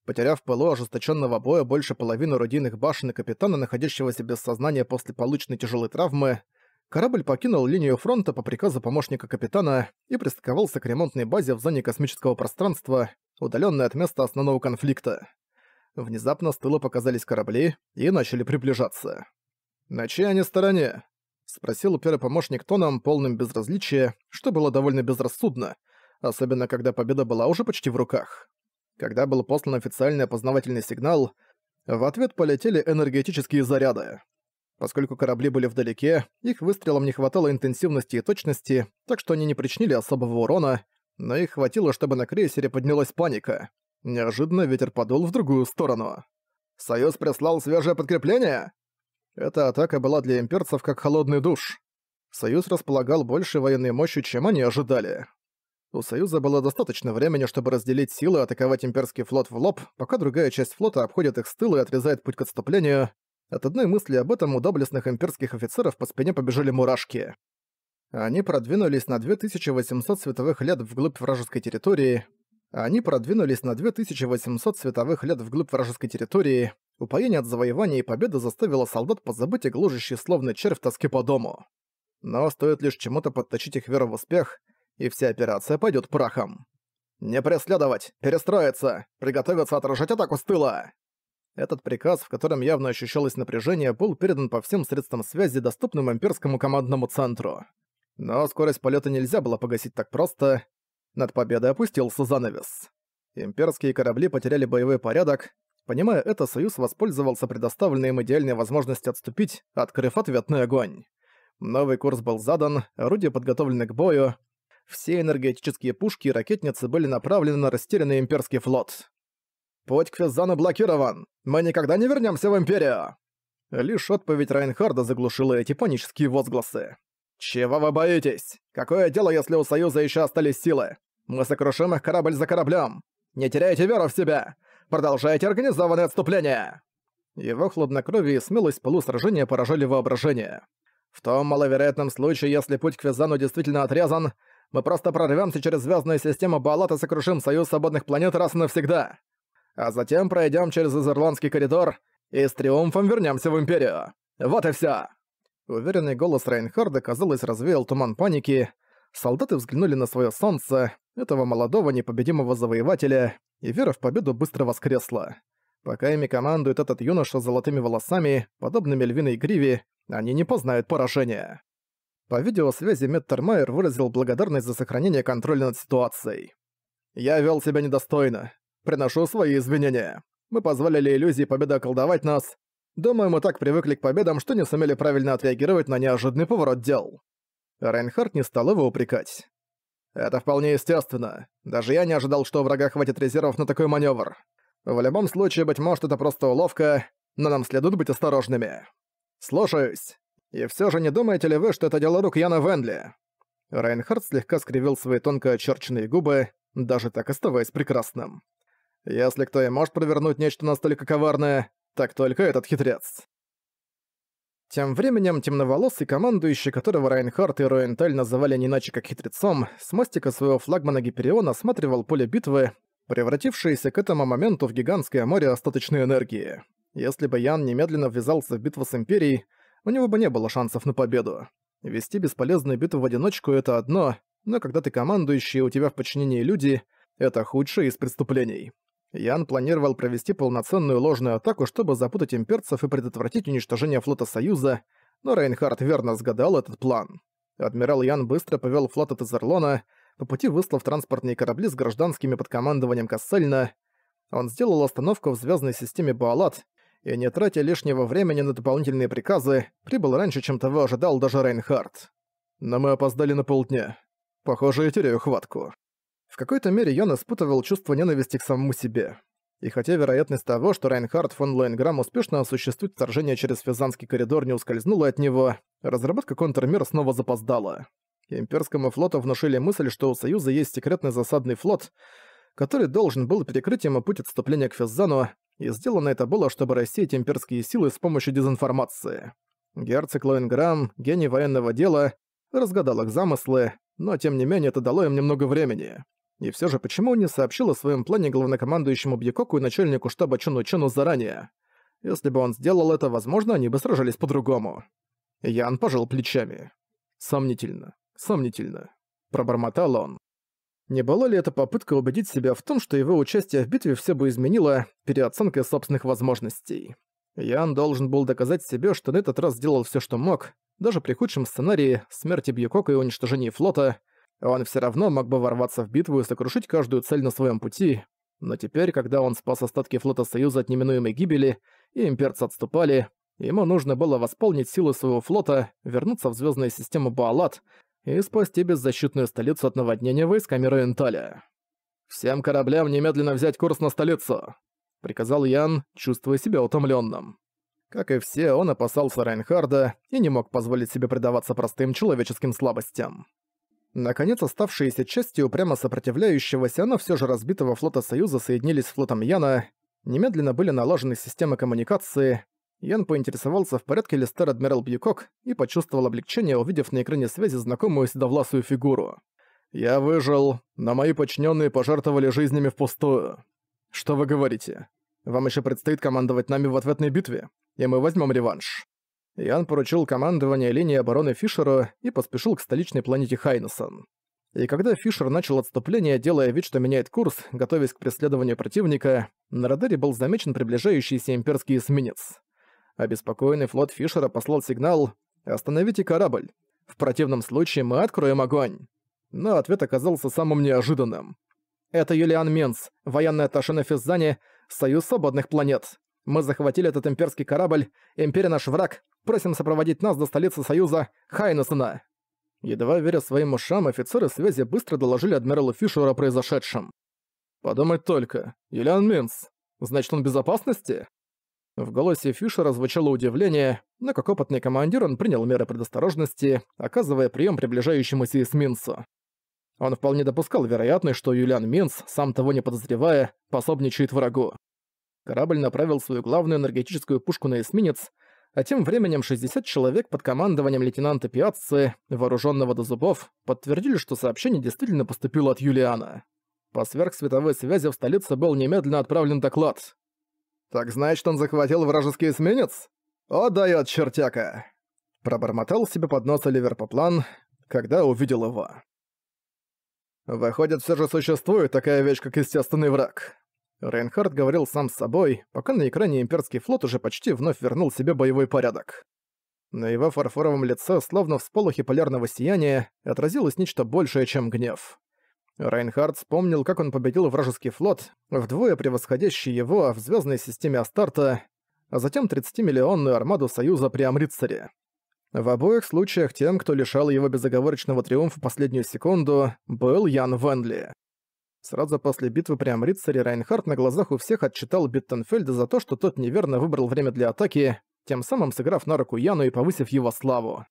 Потеряв в пылу ожесточенного боя больше половины орудийных башен и капитана, находящегося без сознания после полученной тяжелой травмы, корабль покинул линию фронта по приказу помощника капитана и пристыковался к ремонтной базе в зоне космического пространства, удаленной от места основного конфликта. Внезапно с тыла показались корабли и начали приближаться. «На чьей они стороне?» — спросил первый помощник тоном, полным безразличия, что было довольно безрассудно, особенно когда победа была уже почти в руках. Когда был послан официальный опознавательный сигнал, в ответ полетели энергетические заряды. Поскольку корабли были вдалеке, их выстрелам не хватало интенсивности и точности, так что они не причинили особого урона, но их хватило, чтобы на крейсере поднялась паника. Неожиданно ветер подул в другую сторону. «Союз прислал свежее подкрепление!» Эта атака была для имперцев как холодный душ. Союз располагал больше военной мощи, чем они ожидали. У Союза было достаточно времени, чтобы разделить силы и атаковать имперский флот в лоб, пока другая часть флота обходит их с тыла и отрезает путь к отступлению. От одной мысли об этом у доблестных имперских офицеров по спине побежали мурашки. Они продвинулись на 2800 световых лет вглубь вражеской территории. Они продвинулись на 2800 световых лет вглубь вражеской территории. Упоение от завоевания и победы заставило солдат позабыть и гложащий словно червь тоски по дому. Но стоит лишь чему-то подточить их веру в успех, и вся операция пойдет прахом. «Не преследовать! Перестроиться! Приготовиться отражать атаку с тыла!» Этот приказ, в котором явно ощущалось напряжение, был передан по всем средствам связи, доступным имперскому командному центру. Но скорость полета нельзя было погасить так просто. Над победой опустился занавес. Имперские корабли потеряли боевой порядок. Понимая это, Союз воспользовался предоставленной им идеальной возможностью отступить, открыв ответный огонь. Новый курс был задан, орудия подготовлены к бою, все энергетические пушки и ракетницы были направлены на растерянный имперский флот. «Путь к Физану блокирован! Мы никогда не вернемся в Империю!» Лишь отповедь Райнхарда заглушила эти панические возгласы. «Чего вы боитесь? Какое дело, если у Союза еще остались силы? Мы сокрушим их корабль за кораблем! Не теряйте веру в себя! Продолжайте организованное отступление!» Его хладнокровие и смелость полусражения поражали воображение. В том маловероятном случае, если путь к Визану действительно отрезан, мы просто прорвемся через звездную систему Балата и сокрушим Союз Свободных Планет раз и навсегда. А затем пройдем через Изерландский коридор и с триумфом вернемся в Империю. Вот и все. Уверенный голос Рейнхарда, казалось, развеял туман паники. Солдаты взглянули на свое солнце, этого молодого непобедимого завоевателя, и вера в победу быстро воскресла. Пока ими командует этот юноша с золотыми волосами, подобными львиной гриве, они не познают поражения. По видеосвязи Меттер Майер выразил благодарность за сохранение контроля над ситуацией. «Я вел себя недостойно. Приношу свои извинения. Мы позволили иллюзии победы околдовать нас. Думаю, мы так привыкли к победам, что не сумели правильно отреагировать на неожиданный поворот дел». Рейнхард не стал его упрекать. «Это вполне естественно. Даже я не ожидал, что у врага хватит резервов на такой маневр. В любом случае, быть может, это просто уловка, но нам следует быть осторожными. Слушаюсь». И все же не думаете ли вы, что это дело рук Яна Венли?» Райнхард слегка скривил свои тонко очерченные губы, даже так оставаясь прекрасным. «Если кто и может провернуть нечто настолько коварное, так только этот хитрец». Тем временем темноволосый командующий, которого Райнхард и Роенталь называли не иначе как хитрецом, с мостика своего флагмана Гиперион осматривал поле битвы, превратившееся к этому моменту в гигантское море остаточной энергии. Если бы Ян немедленно ввязался в битву с Империей, у него бы не было шансов на победу. Вести бесполезную битву в одиночку — это одно, но когда ты командующий у тебя в подчинении люди, это худшее из преступлений. Ян планировал провести полноценную ложную атаку, чтобы запутать имперцев и предотвратить уничтожение флота Союза, но Рейнхард верно сгадал этот план. Адмирал Ян быстро повел флот от Изерлона, по пути выслав транспортные корабли с гражданскими под командованием Кассельна. Он сделал остановку в звездной системе Баалат и, не тратя лишнего времени на дополнительные приказы, прибыл раньше, чем того ожидал даже Рейнхард. Но мы опоздали на полдня. Похоже, я теряю хватку. В какой-то мере Йон испытывал чувство ненависти к самому себе. И хотя вероятность того, что Райнхард фон Лоенграм успешно осуществит вторжение через Физанский коридор не ускользнула от него, разработка контрмер снова запоздала. Имперскому флоту внушили мысль, что у Союза есть секретный засадный флот, который должен был перекрыть ему путь отступления к Физзану, и сделано это было, чтобы рассеять имперские силы с помощью дезинформации. Герцог Лоенграм, гений военного дела, разгадал их замыслы, но тем не менее это дало им немного времени. И все же почему он не сообщил о своем плане главнокомандующему Бьякоку и начальнику штаба Чуну Чуну заранее? Если бы он сделал это, возможно, они бы сражались по-другому. Ян пожал плечами. «Сомнительно, сомнительно», — пробормотал он. Не была ли это попытка убедить себя в том, что его участие в битве все бы изменило, переоценкой собственных возможностей? Ян должен был доказать себе, что на этот раз сделал все, что мог, даже при худшем сценарии смерти Бьюкока и уничтожении флота, он все равно мог бы ворваться в битву и сокрушить каждую цель на своем пути, но теперь, когда он спас остатки флота Союза от неминуемой гибели, и имперцы отступали, ему нужно было восполнить силы своего флота, вернуться в звездную систему Баалат, и спасти беззащитную столицу от наводнения войсками Ренталя. «Всем кораблям немедленно взять курс на столицу!» — приказал Ян, чувствуя себя утомленным. Как и все, он опасался Райнхарда и не мог позволить себе предаваться простым человеческим слабостям. Наконец, оставшиеся части упрямо сопротивляющегося, но все же разбитого флота Союза соединились с флотом Яна, немедленно были наложены системы коммуникации, Ян поинтересовался, в порядке ли стар адмирал Бьюкок, и почувствовал облегчение, увидев на экране связи знакомую седовласую фигуру. «Я выжил, но мои подчиненные пожертвовали жизнями впустую. Что вы говорите? Вам еще предстоит командовать нами в ответной битве, и мы возьмем реванш». Ян поручил командование линии обороны Фишеру и поспешил к столичной планете Хайнесон. И когда Фишер начал отступление, делая вид, что меняет курс, готовясь к преследованию противника, на радаре был замечен приближающийся имперский эсминец. Обеспокоенный флот Фишера послал сигнал «Остановите корабль! В противном случае мы откроем огонь!» Но ответ оказался самым неожиданным. «Это Юлиан Менц, военный атташе на Физзане, Союз Свободных Планет. Мы захватили этот имперский корабль, империя наш враг, просим сопроводить нас до столицы Союза, Хайнесена!» Едва веря своим ушам, офицеры связи быстро доложили адмиралу Фишеру о произошедшем. «Подумать только. Юлиан Минц. Значит, он в безопасности?» В голосе Фишера звучало удивление, но как опытный командир он принял меры предосторожности, оказывая прием приближающемуся эсминцу. Он вполне допускал вероятность, что Юлиан Минц, сам того не подозревая, пособничает врагу. Корабль направил свою главную энергетическую пушку на эсминец, а тем временем 60 человек под командованием лейтенанта Пиатцы, вооруженного до зубов, подтвердили, что сообщение действительно поступило от Юлиана. По сверхсветовой связи в столице был немедленно отправлен доклад. «Так значит, он захватил вражеский эсминец? О, даёт чертяка!» Пробормотал себе под нос Оливер Поплан, когда увидел его. «Выходит, все же существует такая вещь, как естественный враг». Рейнхард говорил сам с собой, пока на экране имперский флот уже почти вновь вернул себе боевой порядок. На его фарфоровом лице, словно в полярного сияния, отразилось нечто большее, чем гнев. Райнхард вспомнил, как он победил вражеский флот, вдвое превосходящий его в звездной системе Астарта, а затем 30-миллионную армаду Союза при Амрицаре. В обоих случаях тем, кто лишал его безоговорочного триумфа последнюю секунду, был Ян Венли. Сразу после битвы при Амрицаре Райнхард на глазах у всех отчитал Биттенфельда за то, что тот неверно выбрал время для атаки, тем самым сыграв на руку Яну и повысив его славу.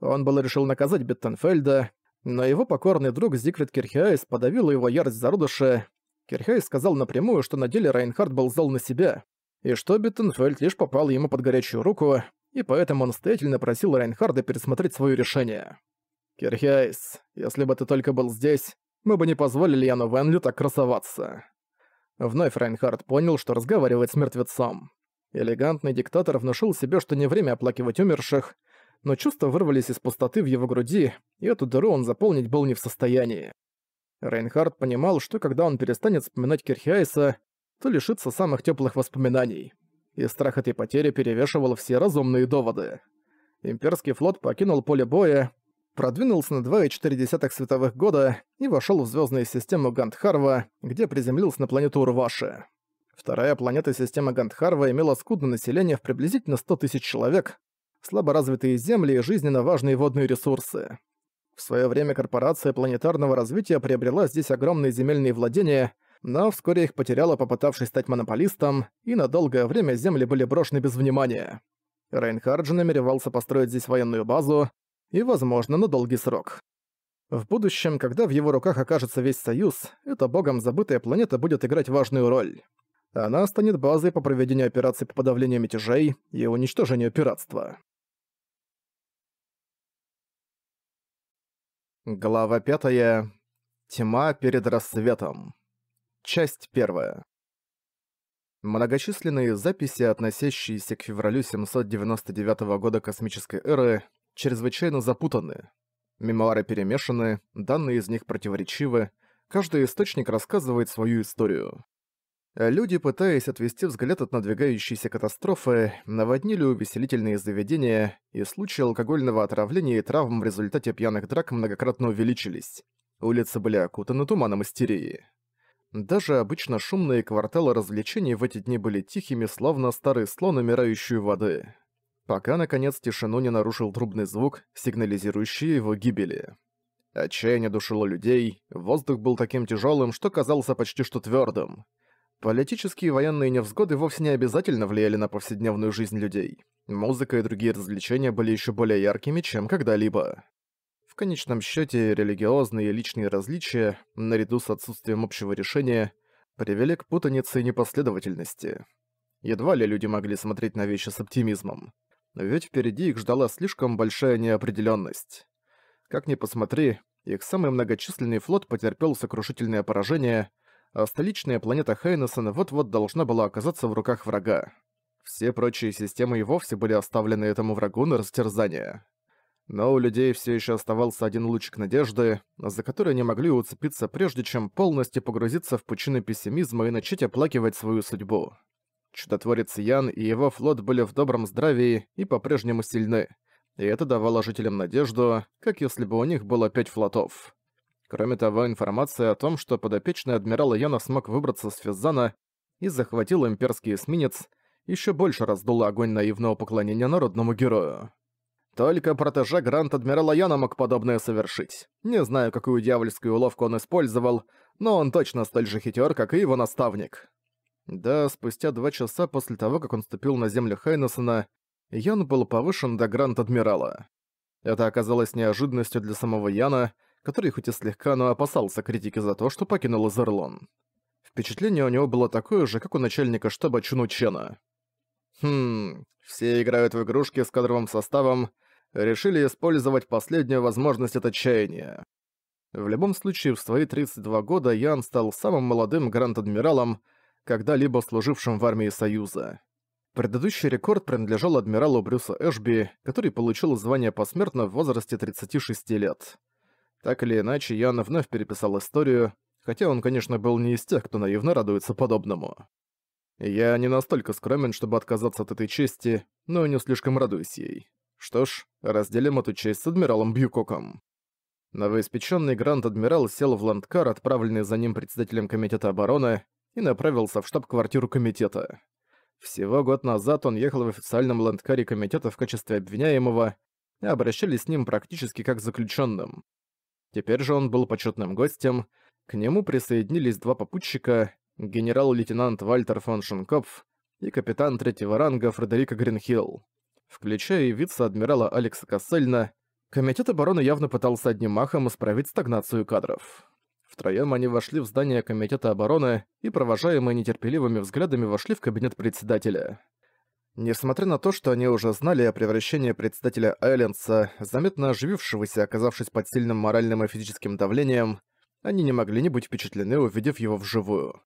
Он был решил наказать Биттенфельда, но его покорный друг Зигфрид Кирхиайс подавил его ярость зародыша. Кирхиайс сказал напрямую, что на деле Райнхард был зол на себя, и что Беттенфельд лишь попал ему под горячую руку, и поэтому он настоятельно просил Райнхарда пересмотреть свое решение. «Кирхиайс, если бы ты только был здесь, мы бы не позволили Яну Венлю так красоваться». Вновь Райнхард понял, что разговаривает с мертвецом. Элегантный диктатор внушил себе, что не время оплакивать умерших, но чувства вырвались из пустоты в его груди, и эту дыру он заполнить был не в состоянии. Рейнхард понимал, что когда он перестанет вспоминать Кирхиайса, то лишится самых теплых воспоминаний. И страх этой потери перевешивал все разумные доводы. Имперский флот покинул поле боя, продвинулся на 2,4 световых года и вошел в звездную систему Гандхарва, где приземлился на планету Урваши. Вторая планета системы Гандхарва имела скудное население в приблизительно 100 тысяч человек, слаборазвитые земли и жизненно важные водные ресурсы. В свое время корпорация планетарного развития приобрела здесь огромные земельные владения, но вскоре их потеряла, попытавшись стать монополистом, и на долгое время земли были брошены без внимания. Рейнхард же намеревался построить здесь военную базу, и, возможно, на долгий срок. В будущем, когда в его руках окажется весь Союз, эта богом забытая планета будет играть важную роль. Она станет базой по проведению операций по подавлению мятежей и уничтожению пиратства. Глава 5. Тьма перед рассветом. Часть 1. Многочисленные записи, относящиеся к февралю 799 года космической эры, чрезвычайно запутаны. Мемуары перемешаны, данные из них противоречивы, каждый источник рассказывает свою историю. Э, люди, пытаясь отвести взгляд от надвигающейся катастрофы, наводнили увеселительные заведения, и случаи алкогольного отравления и травм в результате пьяных драк многократно увеличились. Улицы были окутаны туманом истерии. Даже обычно шумные кварталы развлечений в эти дни были тихими, словно старый слон, умирающий воды. Пока, наконец, тишину не нарушил трубный звук, сигнализирующий его гибели. Отчаяние душило людей, воздух был таким тяжелым, что казался почти что твердым. Политические и военные невзгоды вовсе не обязательно влияли на повседневную жизнь людей. Музыка и другие развлечения были еще более яркими, чем когда-либо. В конечном счете, религиозные и личные различия, наряду с отсутствием общего решения, привели к путанице и непоследовательности. Едва ли люди могли смотреть на вещи с оптимизмом. Ведь впереди их ждала слишком большая неопределенность. Как ни посмотри, их самый многочисленный флот потерпел сокрушительное поражение, а столичная планета Хайнесон вот-вот должна была оказаться в руках врага. Все прочие системы и вовсе были оставлены этому врагу на растерзание. Но у людей все еще оставался один лучик надежды, за который они могли уцепиться прежде, чем полностью погрузиться в пучины пессимизма и начать оплакивать свою судьбу. Чудотворец Ян и его флот были в добром здравии и по-прежнему сильны, и это давало жителям надежду, как если бы у них было пять флотов. Кроме того, информация о том, что подопечный адмирала Яна смог выбраться с Физзана и захватил имперский эсминец, еще больше раздула огонь наивного поклонения народному герою. Только протеже грант адмирала Яна мог подобное совершить. Не знаю, какую дьявольскую уловку он использовал, но он точно столь же хитер, как и его наставник. Да, спустя два часа после того, как он ступил на землю Хайнессона, Ян был повышен до грант адмирала Это оказалось неожиданностью для самого Яна, который хоть и слегка, но опасался критики за то, что покинул Изерлон. Впечатление у него было такое же, как у начальника штаба Чуну Чена. Хм, все играют в игрушки с кадровым составом, решили использовать последнюю возможность от отчаяния. В любом случае, в свои 32 года Ян стал самым молодым гранд-адмиралом, когда-либо служившим в армии Союза. Предыдущий рекорд принадлежал адмиралу Брюсу Эшби, который получил звание посмертно в возрасте 36 лет. Так или иначе, Ян вновь переписал историю, хотя он, конечно, был не из тех, кто наивно радуется подобному. Я не настолько скромен, чтобы отказаться от этой чести, но не слишком радуюсь ей. Что ж, разделим эту честь с адмиралом Бьюкоком. Новоиспеченный гранд-адмирал сел в ландкар, отправленный за ним председателем комитета обороны, и направился в штаб-квартиру комитета. Всего год назад он ехал в официальном ландкаре комитета в качестве обвиняемого, и обращались с ним практически как с заключенным. Теперь же он был почетным гостем. К нему присоединились два попутчика, генерал-лейтенант Вальтер фон Шенкопф и капитан третьего ранга Фредерика Гринхилл. Включая и вице-адмирала Алекса Кассельна, комитет обороны явно пытался одним махом исправить стагнацию кадров. Втроём они вошли в здание комитета обороны и, провожаемые нетерпеливыми взглядами, вошли в кабинет председателя. Несмотря на то, что они уже знали о превращении председателя Айленса, заметно оживившегося, оказавшись под сильным моральным и физическим давлением, они не могли не быть впечатлены, увидев его вживую.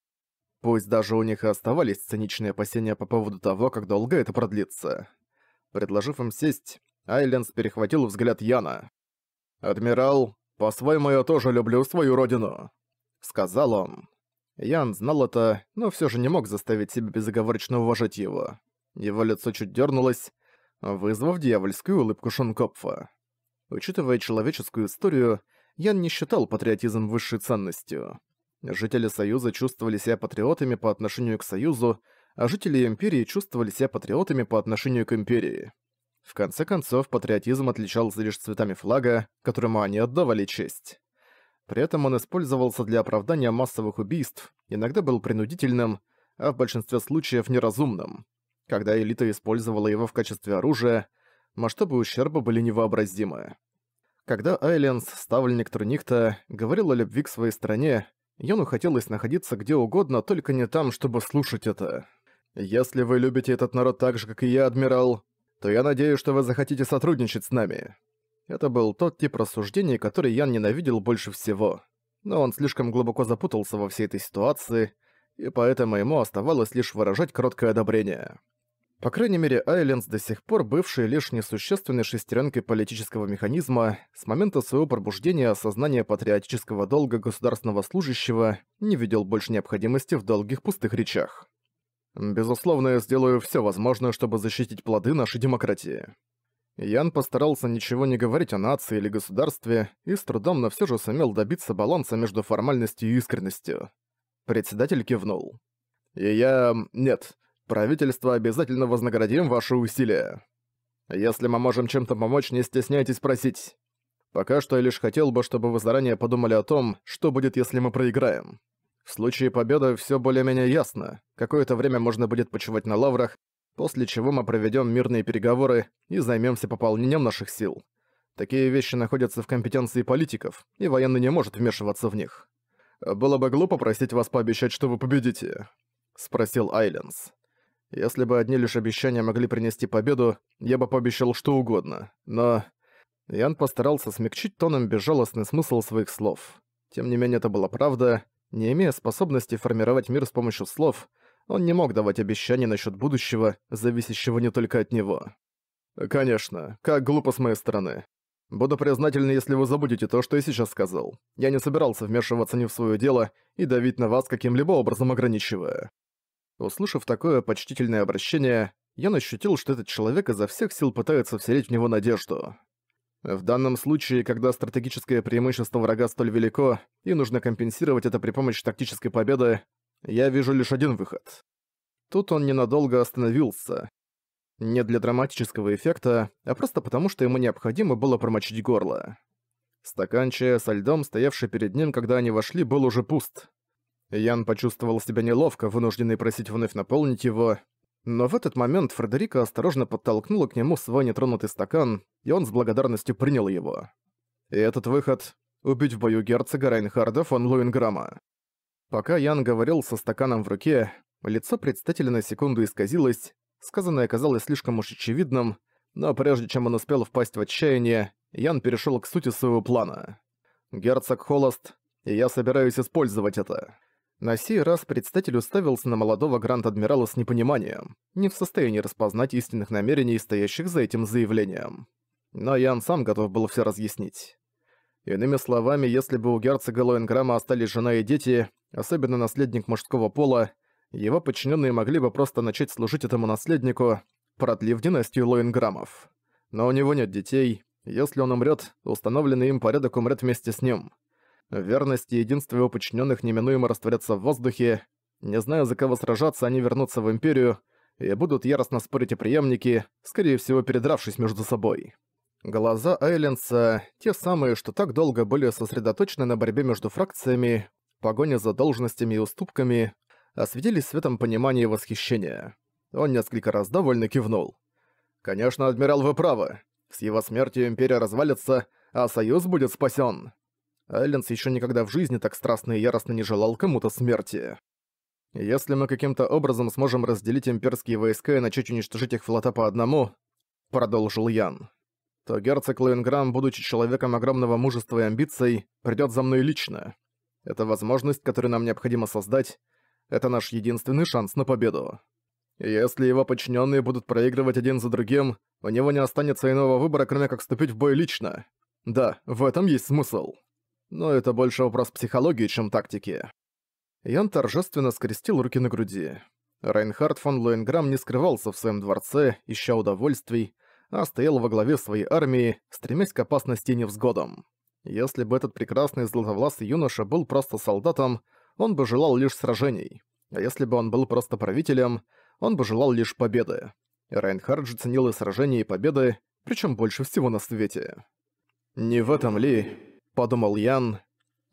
Пусть даже у них и оставались циничные опасения по поводу того, как долго это продлится. Предложив им сесть, Айленс перехватил взгляд Яна. «Адмирал, по-своему я тоже люблю свою родину», — сказал он. Ян знал это, но все же не мог заставить себя безоговорочно уважать его. Его лицо чуть дернулось, вызвав дьявольскую улыбку Шонкопфа. Учитывая человеческую историю, Ян не считал патриотизм высшей ценностью. Жители Союза чувствовали себя патриотами по отношению к Союзу, а жители Империи чувствовали себя патриотами по отношению к Империи. В конце концов, патриотизм отличался лишь цветами флага, которому они отдавали честь. При этом он использовался для оправдания массовых убийств, иногда был принудительным, а в большинстве случаев неразумным когда элита использовала его в качестве оружия, масштабы ущерба были невообразимы. Когда Айленс, ставленник Турникта, говорил о любви к своей стране, Йону хотелось находиться где угодно, только не там, чтобы слушать это. «Если вы любите этот народ так же, как и я, адмирал, то я надеюсь, что вы захотите сотрудничать с нами». Это был тот тип рассуждений, который Ян ненавидел больше всего. Но он слишком глубоко запутался во всей этой ситуации, и поэтому ему оставалось лишь выражать кроткое одобрение. По крайней мере, Айленс до сих пор бывший лишь несущественной шестеренкой политического механизма, с момента своего пробуждения осознания патриотического долга государственного служащего не видел больше необходимости в долгих пустых речах. «Безусловно, я сделаю все возможное, чтобы защитить плоды нашей демократии». Ян постарался ничего не говорить о нации или государстве и с трудом, но все же сумел добиться баланса между формальностью и искренностью. Председатель кивнул. «И я... нет, Правительство обязательно вознаградим ваши усилия. Если мы можем чем-то помочь, не стесняйтесь просить. Пока что я лишь хотел бы, чтобы вы заранее подумали о том, что будет, если мы проиграем. В случае победы все более-менее ясно. Какое-то время можно будет почивать на лаврах, после чего мы проведем мирные переговоры и займемся пополнением наших сил. Такие вещи находятся в компетенции политиков, и военный не может вмешиваться в них. Было бы глупо просить вас пообещать, что вы победите, спросил Айленс. Если бы одни лишь обещания могли принести победу, я бы пообещал что угодно. Но... Ян постарался смягчить тоном безжалостный смысл своих слов. Тем не менее, это была правда. Не имея способности формировать мир с помощью слов, он не мог давать обещаний насчет будущего, зависящего не только от него. «Конечно, как глупо с моей стороны. Буду признательна, если вы забудете то, что я сейчас сказал. Я не собирался вмешиваться ни в свое дело и давить на вас каким-либо образом ограничивая. Услышав такое почтительное обращение, я ощутил, что этот человек изо всех сил пытается вселить в него надежду. В данном случае, когда стратегическое преимущество врага столь велико, и нужно компенсировать это при помощи тактической победы, я вижу лишь один выход. Тут он ненадолго остановился. Не для драматического эффекта, а просто потому, что ему необходимо было промочить горло. Стакан чая со льдом, стоявший перед ним, когда они вошли, был уже пуст. Ян почувствовал себя неловко, вынужденный просить вновь наполнить его, но в этот момент Фредерика осторожно подтолкнула к нему свой нетронутый стакан, и он с благодарностью принял его. И этот выход — убить в бою герцога Райнхарда фон Луинграма. Пока Ян говорил со стаканом в руке, лицо предстателя на секунду исказилось, сказанное казалось слишком уж очевидным, но прежде чем он успел впасть в отчаяние, Ян перешел к сути своего плана. «Герцог холост, и я собираюсь использовать это». На сей раз представитель уставился на молодого гранд-адмирала с непониманием, не в состоянии распознать истинных намерений, стоящих за этим заявлением. Но Ян сам готов был все разъяснить. Иными словами, если бы у герцога Лоенграма остались жена и дети, особенно наследник мужского пола, его подчиненные могли бы просто начать служить этому наследнику, продлив династию Лоенграмов. Но у него нет детей, если он умрет, установленный им порядок умрет вместе с ним – Верность и единство его подчиненных неминуемо растворятся в воздухе. Не зная, за кого сражаться, они вернутся в Империю и будут яростно спорить о преемнике, скорее всего, передравшись между собой. Глаза Айленса, те самые, что так долго были сосредоточены на борьбе между фракциями, погоне за должностями и уступками, осветились а светом понимания и восхищения. Он несколько раз довольно кивнул. «Конечно, адмирал, вы правы. С его смертью Империя развалится, а Союз будет спасен. Алленс еще никогда в жизни так страстно и яростно не желал кому-то смерти. Если мы каким-то образом сможем разделить имперские войска и начать уничтожить их флота по одному, продолжил Ян, то герцог Лоенграм, будучи человеком огромного мужества и амбиций, придёт за мной лично. Это возможность, которую нам необходимо создать. Это наш единственный шанс на победу. Если его подчиненные будут проигрывать один за другим, у него не останется иного выбора, кроме как вступить в бой лично. Да, в этом есть смысл но это больше вопрос психологии, чем тактики. Ян торжественно скрестил руки на груди. Рейнхард фон Лоенграм не скрывался в своем дворце, ища удовольствий, а стоял во главе своей армии, стремясь к опасности и невзгодам. Если бы этот прекрасный золотовласый юноша был просто солдатом, он бы желал лишь сражений. А если бы он был просто правителем, он бы желал лишь победы. Рейнхард же ценил и сражения, и победы, причем больше всего на свете. «Не в этом ли – подумал Ян.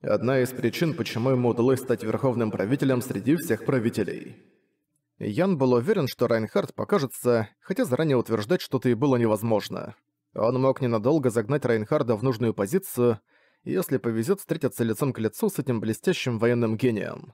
Одна из причин, почему ему удалось стать верховным правителем среди всех правителей. Ян был уверен, что Райнхард покажется, хотя заранее утверждать что-то и было невозможно. Он мог ненадолго загнать Райнхарда в нужную позицию, если повезет встретиться лицом к лицу с этим блестящим военным гением.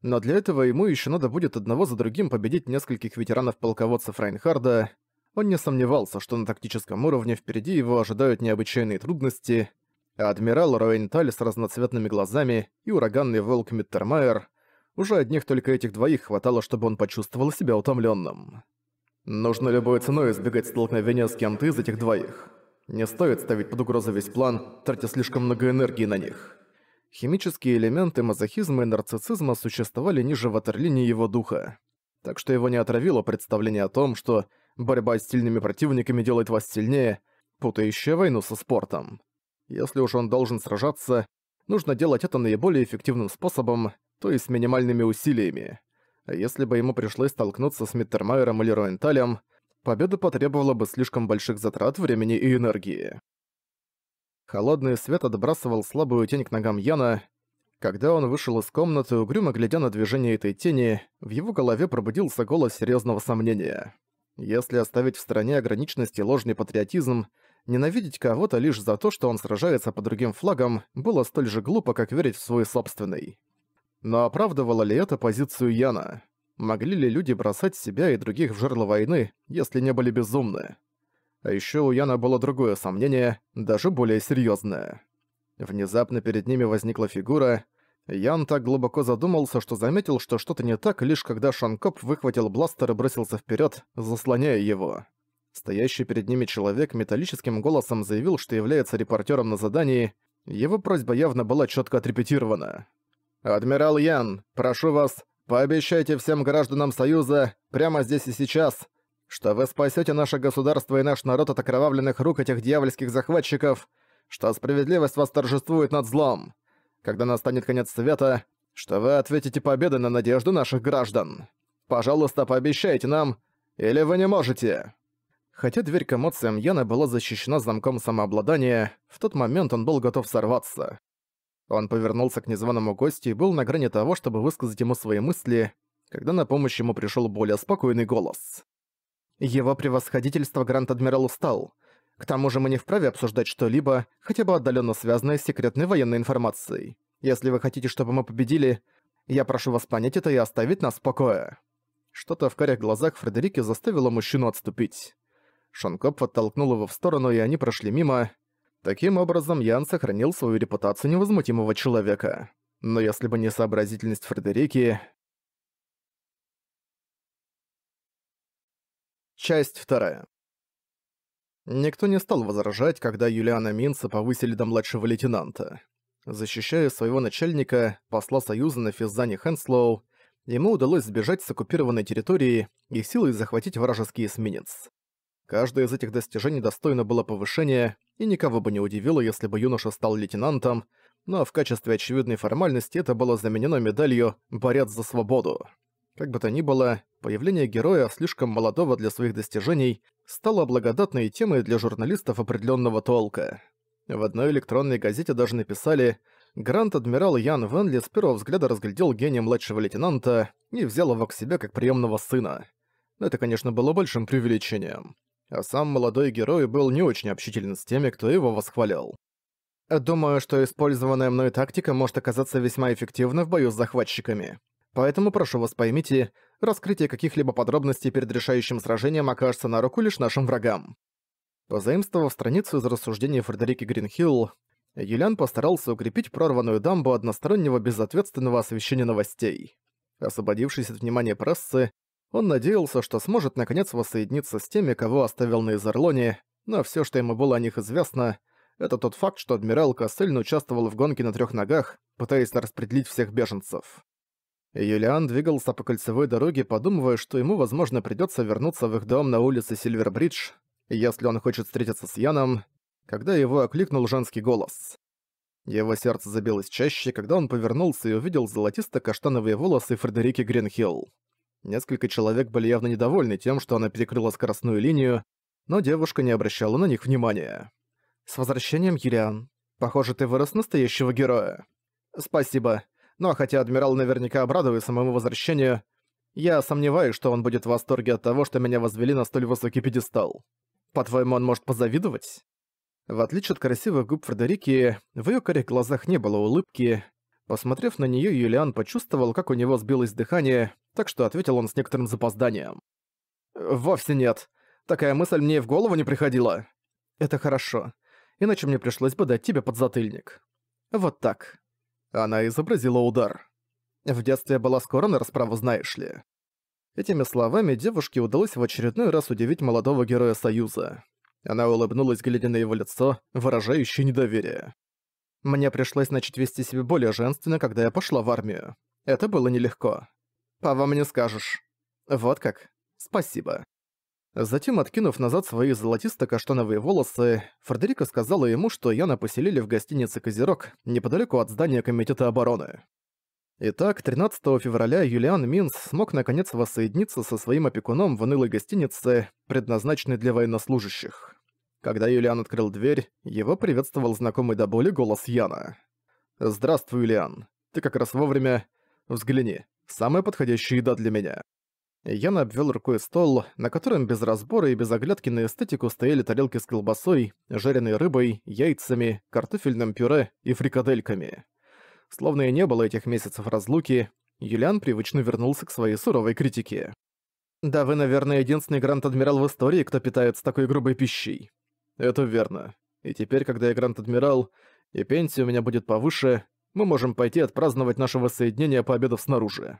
Но для этого ему еще надо будет одного за другим победить нескольких ветеранов-полководцев Райнхарда. Он не сомневался, что на тактическом уровне впереди его ожидают необычайные трудности, адмирал Роенталь с разноцветными глазами и ураганный волк Миттермайер. Уже одних только этих двоих хватало, чтобы он почувствовал себя утомленным. Нужно любой ценой избегать столкновения с кем-то из этих двоих. Не стоит ставить под угрозу весь план, тратя слишком много энергии на них. Химические элементы мазохизма и нарциссизма существовали ниже ватерлинии его духа. Так что его не отравило представление о том, что борьба с сильными противниками делает вас сильнее, путающая войну со спортом. Если уж он должен сражаться, нужно делать это наиболее эффективным способом, то есть с минимальными усилиями. А если бы ему пришлось столкнуться с Миттермайером или Роенталем, победа потребовала бы слишком больших затрат времени и энергии. Холодный свет отбрасывал слабую тень к ногам Яна. Когда он вышел из комнаты, угрюмо глядя на движение этой тени, в его голове пробудился голос серьезного сомнения. Если оставить в стороне ограниченности ложный патриотизм, Ненавидеть кого-то лишь за то, что он сражается под другим флагом, было столь же глупо, как верить в свой собственный. Но оправдывало ли это позицию Яна? Могли ли люди бросать себя и других в жерло войны, если не были безумны? А еще у Яна было другое сомнение, даже более серьезное. Внезапно перед ними возникла фигура. Ян так глубоко задумался, что заметил, что что-то не так, лишь когда Шанкоп выхватил бластер и бросился вперед, заслоняя его. Стоящий перед ними человек металлическим голосом заявил, что является репортером на задании. Его просьба явно была четко отрепетирована. «Адмирал Ян, прошу вас, пообещайте всем гражданам Союза, прямо здесь и сейчас, что вы спасете наше государство и наш народ от окровавленных рук этих дьявольских захватчиков, что справедливость восторжествует над злом, когда настанет конец света, что вы ответите победой на надежду наших граждан. Пожалуйста, пообещайте нам, или вы не можете». Хотя дверь к эмоциям Яна была защищена замком самообладания, в тот момент он был готов сорваться. Он повернулся к незваному гостю и был на грани того, чтобы высказать ему свои мысли, когда на помощь ему пришел более спокойный голос. «Его превосходительство Гранд-Адмирал устал. К тому же мы не вправе обсуждать что-либо, хотя бы отдаленно связанное с секретной военной информацией. Если вы хотите, чтобы мы победили, я прошу вас понять это и оставить нас в покое». Что-то в карих глазах Фредерики заставило мужчину отступить. Шонкоп оттолкнул его в сторону, и они прошли мимо. Таким образом, Ян сохранил свою репутацию невозмутимого человека. Но если бы не сообразительность Фредерики... Часть вторая. Никто не стал возражать, когда Юлиана Минца повысили до младшего лейтенанта. Защищая своего начальника, посла Союза на Физзане Хэнслоу, ему удалось сбежать с оккупированной территории и силой захватить вражеский эсминец. Каждое из этих достижений достойно было повышения, и никого бы не удивило, если бы юноша стал лейтенантом, но в качестве очевидной формальности это было заменено медалью «Борец за свободу». Как бы то ни было, появление героя, слишком молодого для своих достижений, стало благодатной темой для журналистов определенного толка. В одной электронной газете даже написали «Грант-адмирал Ян Венли с первого взгляда разглядел гения младшего лейтенанта и взял его к себе как приемного сына». Но это, конечно, было большим преувеличением а сам молодой герой был не очень общителен с теми, кто его восхвалял. Думаю, что использованная мной тактика может оказаться весьма эффективна в бою с захватчиками. Поэтому прошу вас поймите, раскрытие каких-либо подробностей перед решающим сражением окажется на руку лишь нашим врагам. Позаимствовав страницу из рассуждений Фредерики Гринхилл, Юлиан постарался укрепить прорванную дамбу одностороннего безответственного освещения новостей. Освободившись от внимания прессы, он надеялся, что сможет наконец воссоединиться с теми, кого оставил на Изерлоне, но все, что ему было о них известно, это тот факт, что адмирал Кассельн участвовал в гонке на трех ногах, пытаясь распределить всех беженцев. Юлиан двигался по кольцевой дороге, подумывая, что ему, возможно, придется вернуться в их дом на улице Сильвербридж, если он хочет встретиться с Яном, когда его окликнул женский голос. Его сердце забилось чаще, когда он повернулся и увидел золотисто-каштановые волосы Фредерики Гринхилл. Несколько человек были явно недовольны тем, что она перекрыла скоростную линию, но девушка не обращала на них внимания. «С возвращением, Юлиан. Похоже, ты вырос настоящего героя». «Спасибо. Ну а хотя адмирал наверняка обрадуется моему возвращению, я сомневаюсь, что он будет в восторге от того, что меня возвели на столь высокий пьедестал. По-твоему, он может позавидовать?» В отличие от красивых губ Фредерики, в ее корих глазах не было улыбки. Посмотрев на нее Юлиан почувствовал, как у него сбилось дыхание, так что ответил он с некоторым запозданием. «Вовсе нет. Такая мысль мне и в голову не приходила». «Это хорошо. Иначе мне пришлось бы дать тебе подзатыльник». «Вот так». Она изобразила удар. «В детстве была скоро на расправу, знаешь ли». Этими словами девушке удалось в очередной раз удивить молодого героя Союза. Она улыбнулась, глядя на его лицо, выражающее недоверие. «Мне пришлось начать вести себя более женственно, когда я пошла в армию. Это было нелегко. По вам не скажешь. Вот как. Спасибо. Затем, откинув назад свои золотисто-каштановые волосы, Фредерика сказала ему, что Яна поселили в гостинице «Козерог» неподалеку от здания Комитета обороны. Итак, 13 февраля Юлиан Минс смог наконец воссоединиться со своим опекуном в унылой гостинице, предназначенной для военнослужащих. Когда Юлиан открыл дверь, его приветствовал знакомый до боли голос Яна. «Здравствуй, Юлиан. Ты как раз вовремя... Взгляни. Самая подходящая еда для меня. Ян обвел рукой стол, на котором без разбора и без оглядки на эстетику стояли тарелки с колбасой, жареной рыбой, яйцами, картофельным пюре и фрикадельками. Словно и не было этих месяцев разлуки, Юлиан привычно вернулся к своей суровой критике. «Да вы, наверное, единственный гранд-адмирал в истории, кто питается такой грубой пищей». «Это верно. И теперь, когда я гранд-адмирал, и пенсия у меня будет повыше, мы можем пойти отпраздновать наше воссоединение, пообедав снаружи.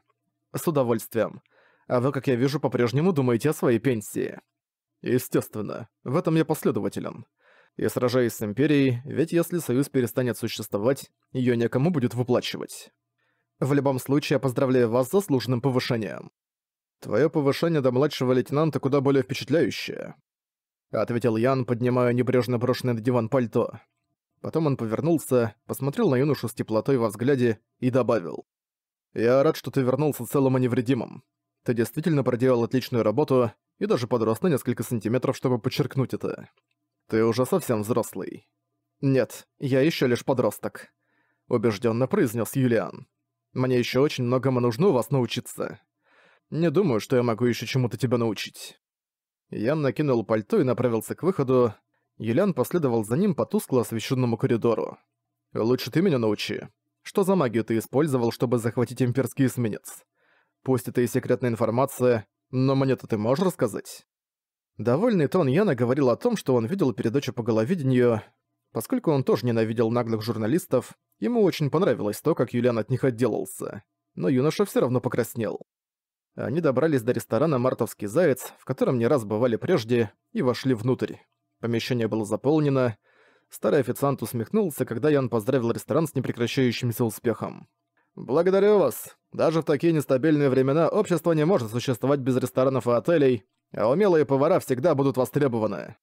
С удовольствием. А вы, как я вижу, по-прежнему думаете о своей пенсии. Естественно. В этом я последователен. Я сражаюсь с Империей, ведь если Союз перестанет существовать, ее некому будет выплачивать. В любом случае, я поздравляю вас с заслуженным повышением. Твое повышение до младшего лейтенанта куда более впечатляющее. Ответил Ян, поднимая небрежно брошенное на диван пальто. Потом он повернулся, посмотрел на юношу с теплотой во взгляде и добавил. «Я рад, что ты вернулся целым и невредимым. Ты действительно проделал отличную работу и даже подрос на несколько сантиметров, чтобы подчеркнуть это. Ты уже совсем взрослый». «Нет, я еще лишь подросток», — убежденно произнес Юлиан. «Мне еще очень многому нужно у вас научиться. Не думаю, что я могу еще чему-то тебя научить». Ян накинул пальто и направился к выходу, Юлян последовал за ним по тускло освещенному коридору. «Лучше ты меня научи. Что за магию ты использовал, чтобы захватить имперский эсминец? Пусть это и секретная информация, но мне-то ты можешь рассказать?» Довольный тон Яна говорил о том, что он видел передачу по головидению. Поскольку он тоже ненавидел наглых журналистов, ему очень понравилось то, как Юлиан от них отделался. Но юноша все равно покраснел. Они добрались до ресторана «Мартовский заяц», в котором не раз бывали прежде, и вошли внутрь. Помещение было заполнено. Старый официант усмехнулся, когда Ян поздравил ресторан с непрекращающимся успехом. «Благодарю вас. Даже в такие нестабильные времена общество не может существовать без ресторанов и отелей, а умелые повара всегда будут востребованы.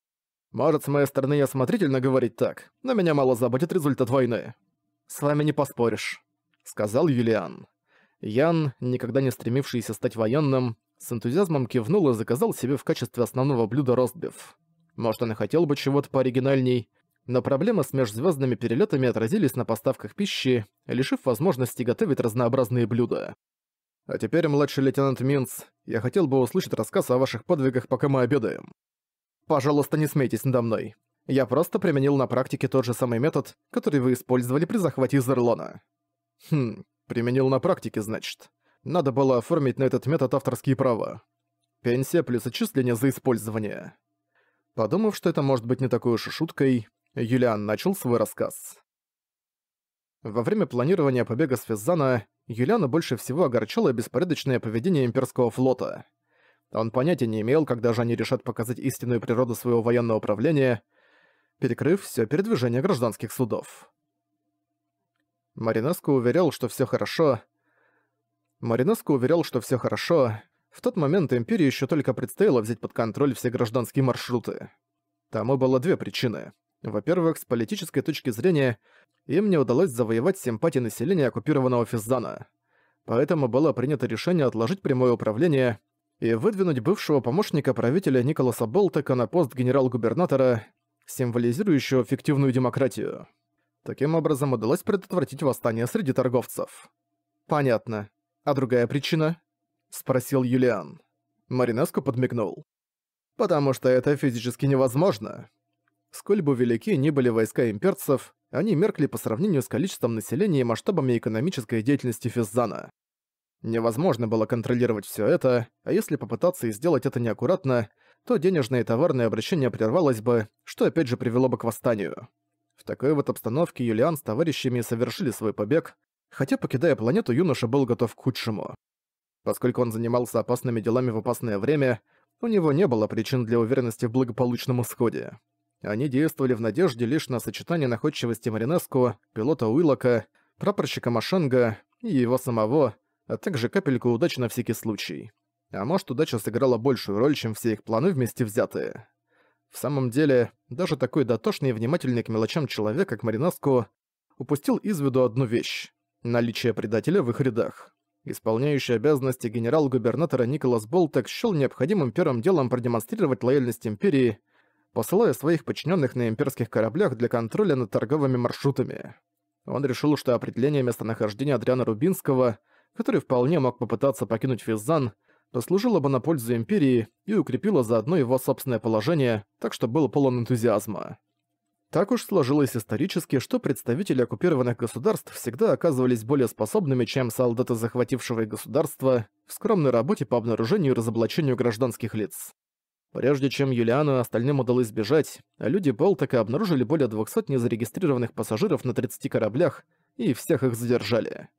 Может, с моей стороны я смотрительно говорить так, но меня мало заботит результат войны. С вами не поспоришь», — сказал Юлиан. Ян, никогда не стремившийся стать военным, с энтузиазмом кивнул и заказал себе в качестве основного блюда ростбиф. Может, он и хотел бы чего-то пооригинальней, но проблемы с межзвездными перелетами отразились на поставках пищи, лишив возможности готовить разнообразные блюда. А теперь, младший лейтенант Минц, я хотел бы услышать рассказ о ваших подвигах, пока мы обедаем. Пожалуйста, не смейтесь надо мной. Я просто применил на практике тот же самый метод, который вы использовали при захвате Зерлона. Хм, применил на практике, значит. Надо было оформить на этот метод авторские права. Пенсия плюс отчисление за использование. Подумав, что это может быть не такой уж и шуткой, Юлиан начал свой рассказ. Во время планирования побега с Физзана Юлиана больше всего огорчало беспорядочное поведение имперского флота. Он понятия не имел, когда же они решат показать истинную природу своего военного управления, перекрыв все передвижение гражданских судов. Маринеско уверял, что все хорошо. Маринеско уверял, что все хорошо, в тот момент Империи еще только предстояло взять под контроль все гражданские маршруты. Тому было две причины. Во-первых, с политической точки зрения, им не удалось завоевать симпатии населения оккупированного Физзана. Поэтому было принято решение отложить прямое управление и выдвинуть бывшего помощника правителя Николаса Болтека на пост генерал-губернатора, символизирующего фиктивную демократию. Таким образом удалось предотвратить восстание среди торговцев. Понятно. А другая причина? — спросил Юлиан. Маринеску подмигнул. «Потому что это физически невозможно». Сколь бы велики ни были войска имперцев, они меркли по сравнению с количеством населения и масштабами экономической деятельности Физзана. Невозможно было контролировать все это, а если попытаться и сделать это неаккуратно, то денежное и товарное обращение прервалось бы, что опять же привело бы к восстанию. В такой вот обстановке Юлиан с товарищами совершили свой побег, хотя, покидая планету, юноша был готов к худшему. Поскольку он занимался опасными делами в опасное время, у него не было причин для уверенности в благополучном исходе. Они действовали в надежде лишь на сочетание находчивости Маринеску, пилота Уиллока, прапорщика Машенга и его самого, а также капельку удачи на всякий случай. А может, удача сыграла большую роль, чем все их планы вместе взятые. В самом деле, даже такой дотошный и внимательный к мелочам человек, как Маринеску, упустил из виду одну вещь – наличие предателя в их рядах. Исполняющий обязанности генерал-губернатора Николас Болтек счёл необходимым первым делом продемонстрировать лояльность империи, посылая своих подчиненных на имперских кораблях для контроля над торговыми маршрутами. Он решил, что определение местонахождения Адриана Рубинского, который вполне мог попытаться покинуть Физзан, послужило бы на пользу империи и укрепило заодно его собственное положение, так что был полон энтузиазма. Так уж сложилось исторически, что представители оккупированных государств всегда оказывались более способными, чем солдаты захватившего государства в скромной работе по обнаружению и разоблачению гражданских лиц. Прежде чем Юлиану и остальным удалось сбежать, люди Болтека обнаружили более 200 незарегистрированных пассажиров на 30 кораблях и всех их задержали.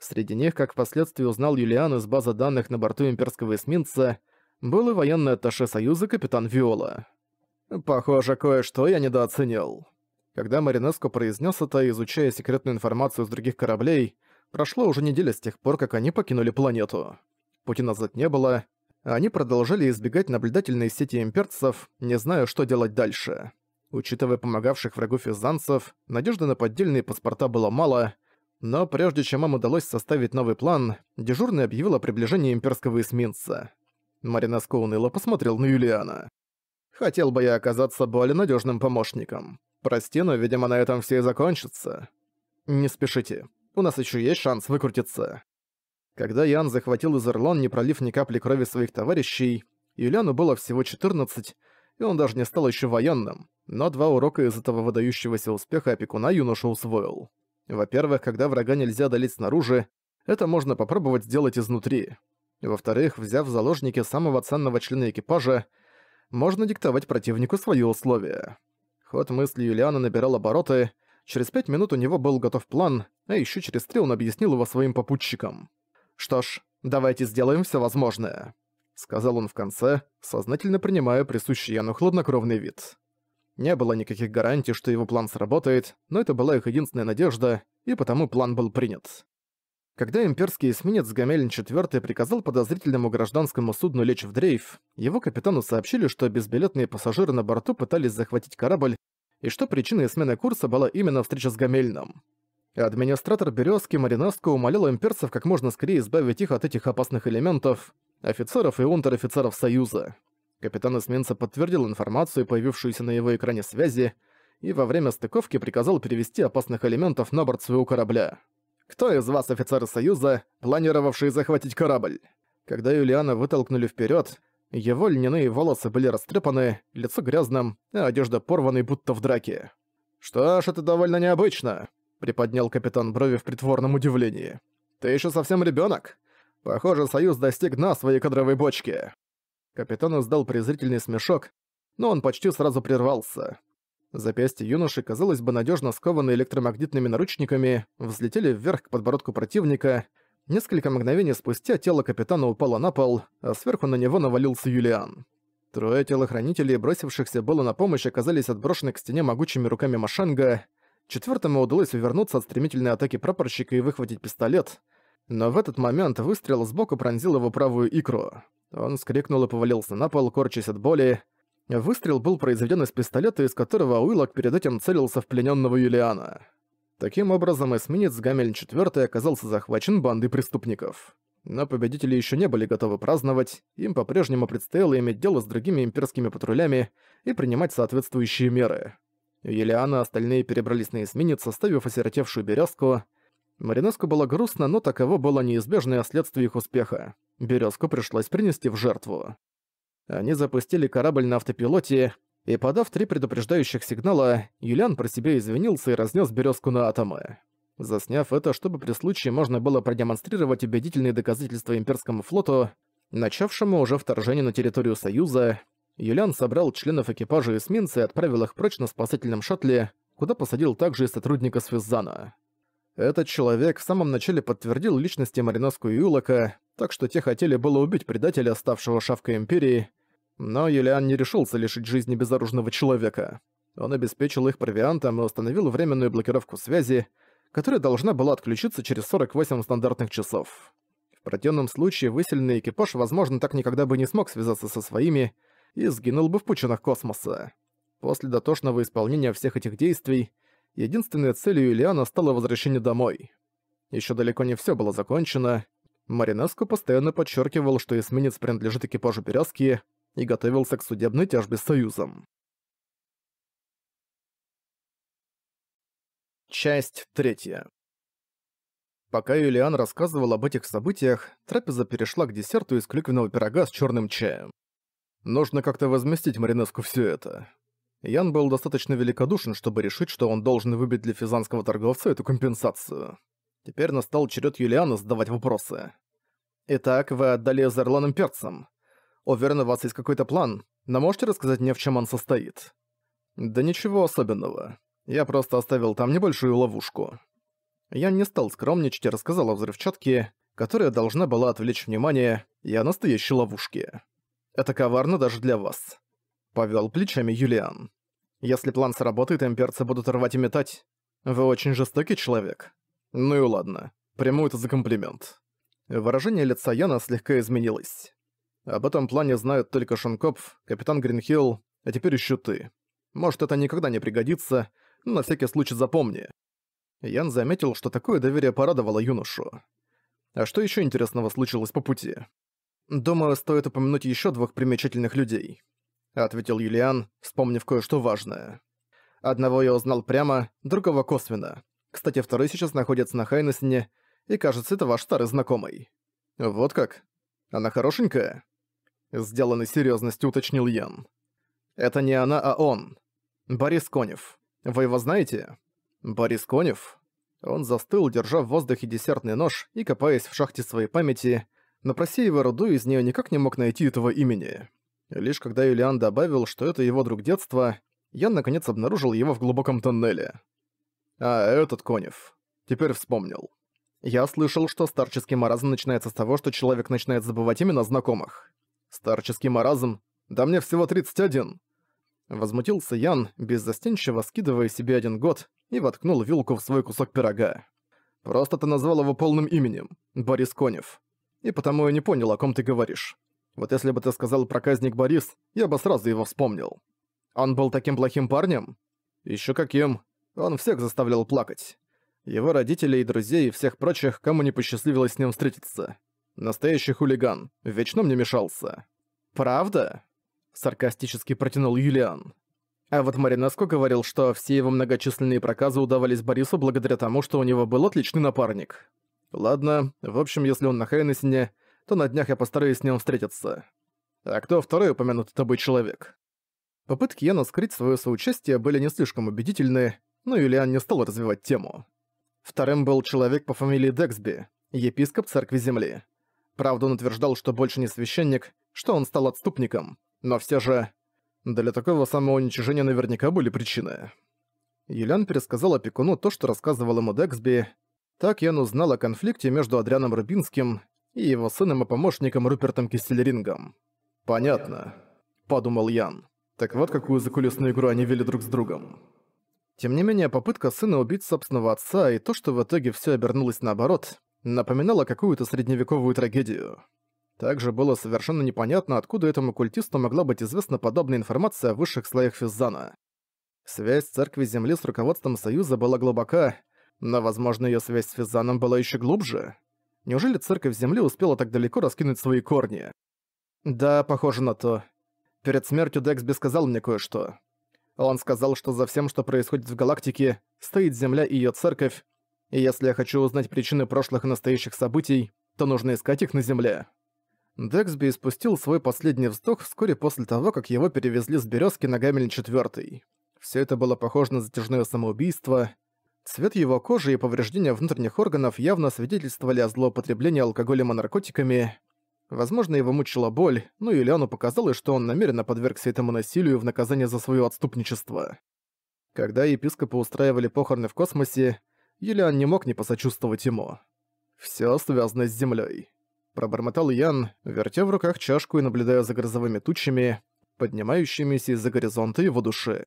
Среди них, как впоследствии узнал Юлиан из базы данных на борту имперского эсминца, был и военный атташе Союза капитан Виола. Похоже, кое-что я недооценил. Когда Маринеско произнес это, изучая секретную информацию с других кораблей, прошло уже неделя с тех пор, как они покинули планету. Пути назад не было, а они продолжали избегать наблюдательной сети имперцев, не зная, что делать дальше. Учитывая помогавших врагу физанцев, надежды на поддельные паспорта было мало, но прежде чем им удалось составить новый план, дежурный объявил о приближении имперского эсминца. Маринеско уныло посмотрел на Юлиана. Хотел бы я оказаться более надежным помощником. Прости, но, видимо, на этом все и закончится. Не спешите. У нас еще есть шанс выкрутиться. Когда Ян захватил Изерлон, не пролив ни капли крови своих товарищей, Юлиану было всего 14, и он даже не стал еще военным, но два урока из этого выдающегося успеха опекуна юноша усвоил. Во-первых, когда врага нельзя долить снаружи, это можно попробовать сделать изнутри. Во-вторых, взяв в заложники самого ценного члена экипажа, можно диктовать противнику свои условия. Ход мысли Юлиана набирал обороты, через пять минут у него был готов план, а еще через три он объяснил его своим попутчикам. «Что ж, давайте сделаем все возможное», — сказал он в конце, сознательно принимая присущий Яну хладнокровный вид. Не было никаких гарантий, что его план сработает, но это была их единственная надежда, и потому план был принят. Когда имперский эсминец Гамелин IV приказал подозрительному гражданскому судну лечь в дрейф, его капитану сообщили, что безбилетные пассажиры на борту пытались захватить корабль и что причиной смены курса была именно встреча с Гамельным. Администратор Березки Маринеско умолял имперцев как можно скорее избавить их от этих опасных элементов, офицеров и унтер-офицеров Союза. Капитан эсминца подтвердил информацию, появившуюся на его экране связи, и во время стыковки приказал перевести опасных элементов на борт своего корабля. Кто из вас офицеры Союза, планировавшие захватить корабль? Когда Юлиана вытолкнули вперед, его льняные волосы были растрепаны, лицо грязным, а одежда порванной, будто в драке. «Что ж, это довольно необычно», — приподнял капитан брови в притворном удивлении. «Ты еще совсем ребенок? Похоже, Союз достиг дна своей кадровой бочки». Капитан издал презрительный смешок, но он почти сразу прервался. Запястья юноши, казалось бы, надежно скованы электромагнитными наручниками, взлетели вверх к подбородку противника. Несколько мгновений спустя тело капитана упало на пол, а сверху на него навалился Юлиан. Трое телохранителей, бросившихся было на помощь, оказались отброшены к стене могучими руками Машанга. Четвертому удалось увернуться от стремительной атаки прапорщика и выхватить пистолет, но в этот момент выстрел сбоку пронзил его правую икру. Он скрикнул и повалился на пол, корчась от боли, Выстрел был произведен из пистолета, из которого Уиллок перед этим целился в плененного Юлиана. Таким образом, эсминец Гамельн-4 оказался захвачен бандой преступников. Но победители еще не были готовы праздновать, им по-прежнему предстояло иметь дело с другими имперскими патрулями и принимать соответствующие меры. Елиана и остальные перебрались на эсминец, оставив осиротевшую березку. Маринеску было грустно, но таково было неизбежное следствие их успеха. Березку пришлось принести в жертву. Они запустили корабль на автопилоте, и, подав три предупреждающих сигнала, Юлиан про себя извинился и разнес березку на атомы. Засняв это, чтобы при случае можно было продемонстрировать убедительные доказательства имперскому флоту, начавшему уже вторжение на территорию Союза, Юлиан собрал членов экипажа эсминца и отправил их прочь на спасательном шаттле, куда посадил также и сотрудника Свиззана. Этот человек в самом начале подтвердил личности Мариноску и Юлока, так что те хотели было убить предателя, ставшего шавкой Империи, но Юлиан не решился лишить жизни безоружного человека. Он обеспечил их провиантом и установил временную блокировку связи, которая должна была отключиться через 48 стандартных часов. В противном случае выселенный экипаж, возможно, так никогда бы не смог связаться со своими и сгинул бы в пучинах космоса. После дотошного исполнения всех этих действий, единственной целью Юлиана стало возвращение домой. Еще далеко не все было закончено. Маринеско постоянно подчеркивал, что эсминец принадлежит экипажу Березки, и готовился к судебной тяжбе с Союзом. Часть третья. Пока Юлиан рассказывал об этих событиях, трапеза перешла к десерту из клюквенного пирога с черным чаем. Нужно как-то возместить Маринеску все это. Ян был достаточно великодушен, чтобы решить, что он должен выбить для физанского торговца эту компенсацию. Теперь настал черед Юлиана задавать вопросы. «Итак, вы отдали Зерланом перцам. Уверен, у вас есть какой-то план, но можете рассказать мне, в чем он состоит?» «Да ничего особенного. Я просто оставил там небольшую ловушку». Я не стал скромничать и рассказал о взрывчатке, которая должна была отвлечь внимание, и о настоящей ловушке. «Это коварно даже для вас», — повел плечами Юлиан. «Если план сработает, имперцы будут рвать и метать. Вы очень жестокий человек. Ну и ладно, приму это за комплимент». Выражение лица Яна слегка изменилось. Об этом плане знают только Шонкопф, капитан Гринхилл, а теперь еще ты. Может, это никогда не пригодится, но на всякий случай запомни». Ян заметил, что такое доверие порадовало юношу. А что еще интересного случилось по пути? «Думаю, стоит упомянуть еще двух примечательных людей», — ответил Юлиан, вспомнив кое-что важное. «Одного я узнал прямо, другого косвенно. Кстати, второй сейчас находится на Хайнесене, и кажется, это ваш старый знакомый». «Вот как? Она хорошенькая?» сделанной серьезностью уточнил Ян. Это не она, а он. Борис Конев. Вы его знаете? Борис Конев? Он застыл, держа в воздухе десертный нож и копаясь в шахте своей памяти, но просеивая руду из нее никак не мог найти этого имени. Лишь когда Юлиан добавил, что это его друг детства, Ян наконец обнаружил его в глубоком тоннеле. А этот Конев. Теперь вспомнил. Я слышал, что старческий маразм начинается с того, что человек начинает забывать имена знакомых. Старческий маразм. Да мне всего 31. Возмутился Ян, беззастенчиво скидывая себе один год, и воткнул вилку в свой кусок пирога. «Просто ты назвал его полным именем. Борис Конев. И потому я не понял, о ком ты говоришь. Вот если бы ты сказал проказник Борис, я бы сразу его вспомнил. Он был таким плохим парнем? Еще каким. Он всех заставлял плакать. Его родителей, друзей и всех прочих, кому не посчастливилось с ним встретиться. Настоящий хулиган. Вечно мне мешался. Правда? Саркастически протянул Юлиан. А вот Маринеско говорил, что все его многочисленные проказы удавались Борису благодаря тому, что у него был отличный напарник. Ладно, в общем, если он на Хайнесене, то на днях я постараюсь с ним встретиться. А кто второй упомянутый тобой человек? Попытки Яна скрыть свое соучастие были не слишком убедительны, но Юлиан не стал развивать тему. Вторым был человек по фамилии Дексби, епископ Церкви Земли. Правда, он утверждал, что больше не священник, что он стал отступником. Но все же... Для такого самоуничижения наверняка были причины. Юлян пересказал опекуну то, что рассказывал ему Дексби. Так Ян узнал о конфликте между Адрианом Рубинским и его сыном и помощником Рупертом Кистельрингом. «Понятно», — подумал Ян. «Так вот какую закулисную игру они вели друг с другом». Тем не менее, попытка сына убить собственного отца и то, что в итоге все обернулось наоборот, напоминала какую-то средневековую трагедию. Также было совершенно непонятно, откуда этому культисту могла быть известна подобная информация о высших слоях Физзана. Связь Церкви Земли с руководством Союза была глубока, но, возможно, ее связь с Физзаном была еще глубже. Неужели Церковь Земли успела так далеко раскинуть свои корни? Да, похоже на то. Перед смертью Декс сказал мне кое-что. Он сказал, что за всем, что происходит в галактике, стоит Земля и ее церковь, и если я хочу узнать причины прошлых и настоящих событий, то нужно искать их на Земле. Дексби испустил свой последний вздох вскоре после того, как его перевезли с березки на Гамель четвертый. Все это было похоже на затяжное самоубийство. Цвет его кожи и повреждения внутренних органов явно свидетельствовали о злоупотреблении алкоголем и наркотиками. Возможно, его мучила боль, но ну, показалось, что он намеренно подвергся этому насилию в наказание за свое отступничество. Когда епископы устраивали похороны в космосе, Юлиан не мог не посочувствовать ему. Всё связано с землей. Пробормотал Ян, вертя в руках чашку и наблюдая за грозовыми тучами, поднимающимися из-за горизонта его души.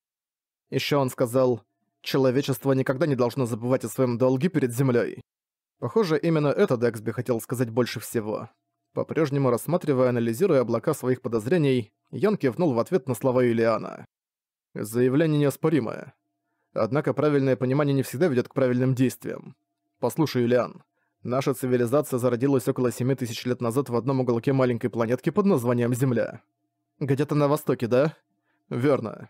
Еще он сказал, «Человечество никогда не должно забывать о своем долге перед землей. Похоже, именно это Дексби хотел сказать больше всего. По-прежнему рассматривая и анализируя облака своих подозрений, Ян кивнул в ответ на слова Юлиана. «Заявление неоспоримое. Однако правильное понимание не всегда ведет к правильным действиям. Послушай, Юлиан, наша цивилизация зародилась около 7 тысяч лет назад в одном уголке маленькой планетки под названием Земля. Где-то на востоке, да? Верно.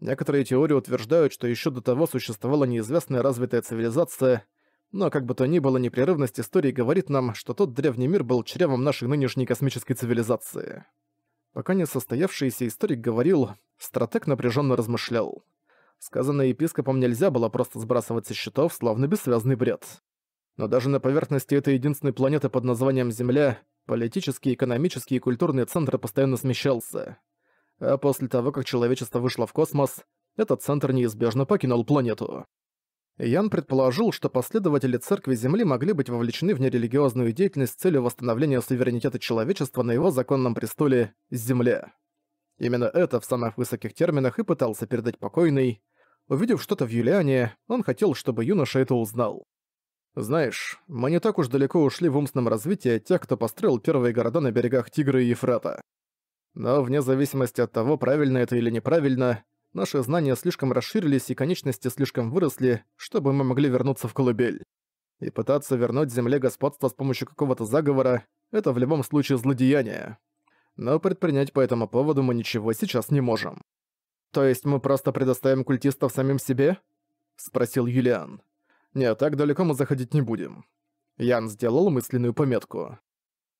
Некоторые теории утверждают, что еще до того существовала неизвестная развитая цивилизация, но как бы то ни было, непрерывность истории говорит нам, что тот древний мир был чревом нашей нынешней космической цивилизации. Пока не состоявшийся историк говорил, стратег напряженно размышлял сказанное епископом нельзя было просто сбрасывать со счетов, словно бессвязный бред. Но даже на поверхности этой единственной планеты под названием Земля политический, экономический и культурный центр постоянно смещался. А после того, как человечество вышло в космос, этот центр неизбежно покинул планету. Ян предположил, что последователи Церкви Земли могли быть вовлечены в нерелигиозную деятельность с целью восстановления суверенитета человечества на его законном престоле – Земле. Именно это в самых высоких терминах и пытался передать покойный. Увидев что-то в Юлиане, он хотел, чтобы юноша это узнал. «Знаешь, мы не так уж далеко ушли в умственном развитии тех, кто построил первые города на берегах Тигра и Ефрата. Но вне зависимости от того, правильно это или неправильно, наши знания слишком расширились и конечности слишком выросли, чтобы мы могли вернуться в колыбель. И пытаться вернуть земле господство с помощью какого-то заговора – это в любом случае злодеяние но предпринять по этому поводу мы ничего сейчас не можем. То есть мы просто предоставим культистов самим себе? спросил Юлиан. Нет, так далеко мы заходить не будем. Ян сделал мысленную пометку.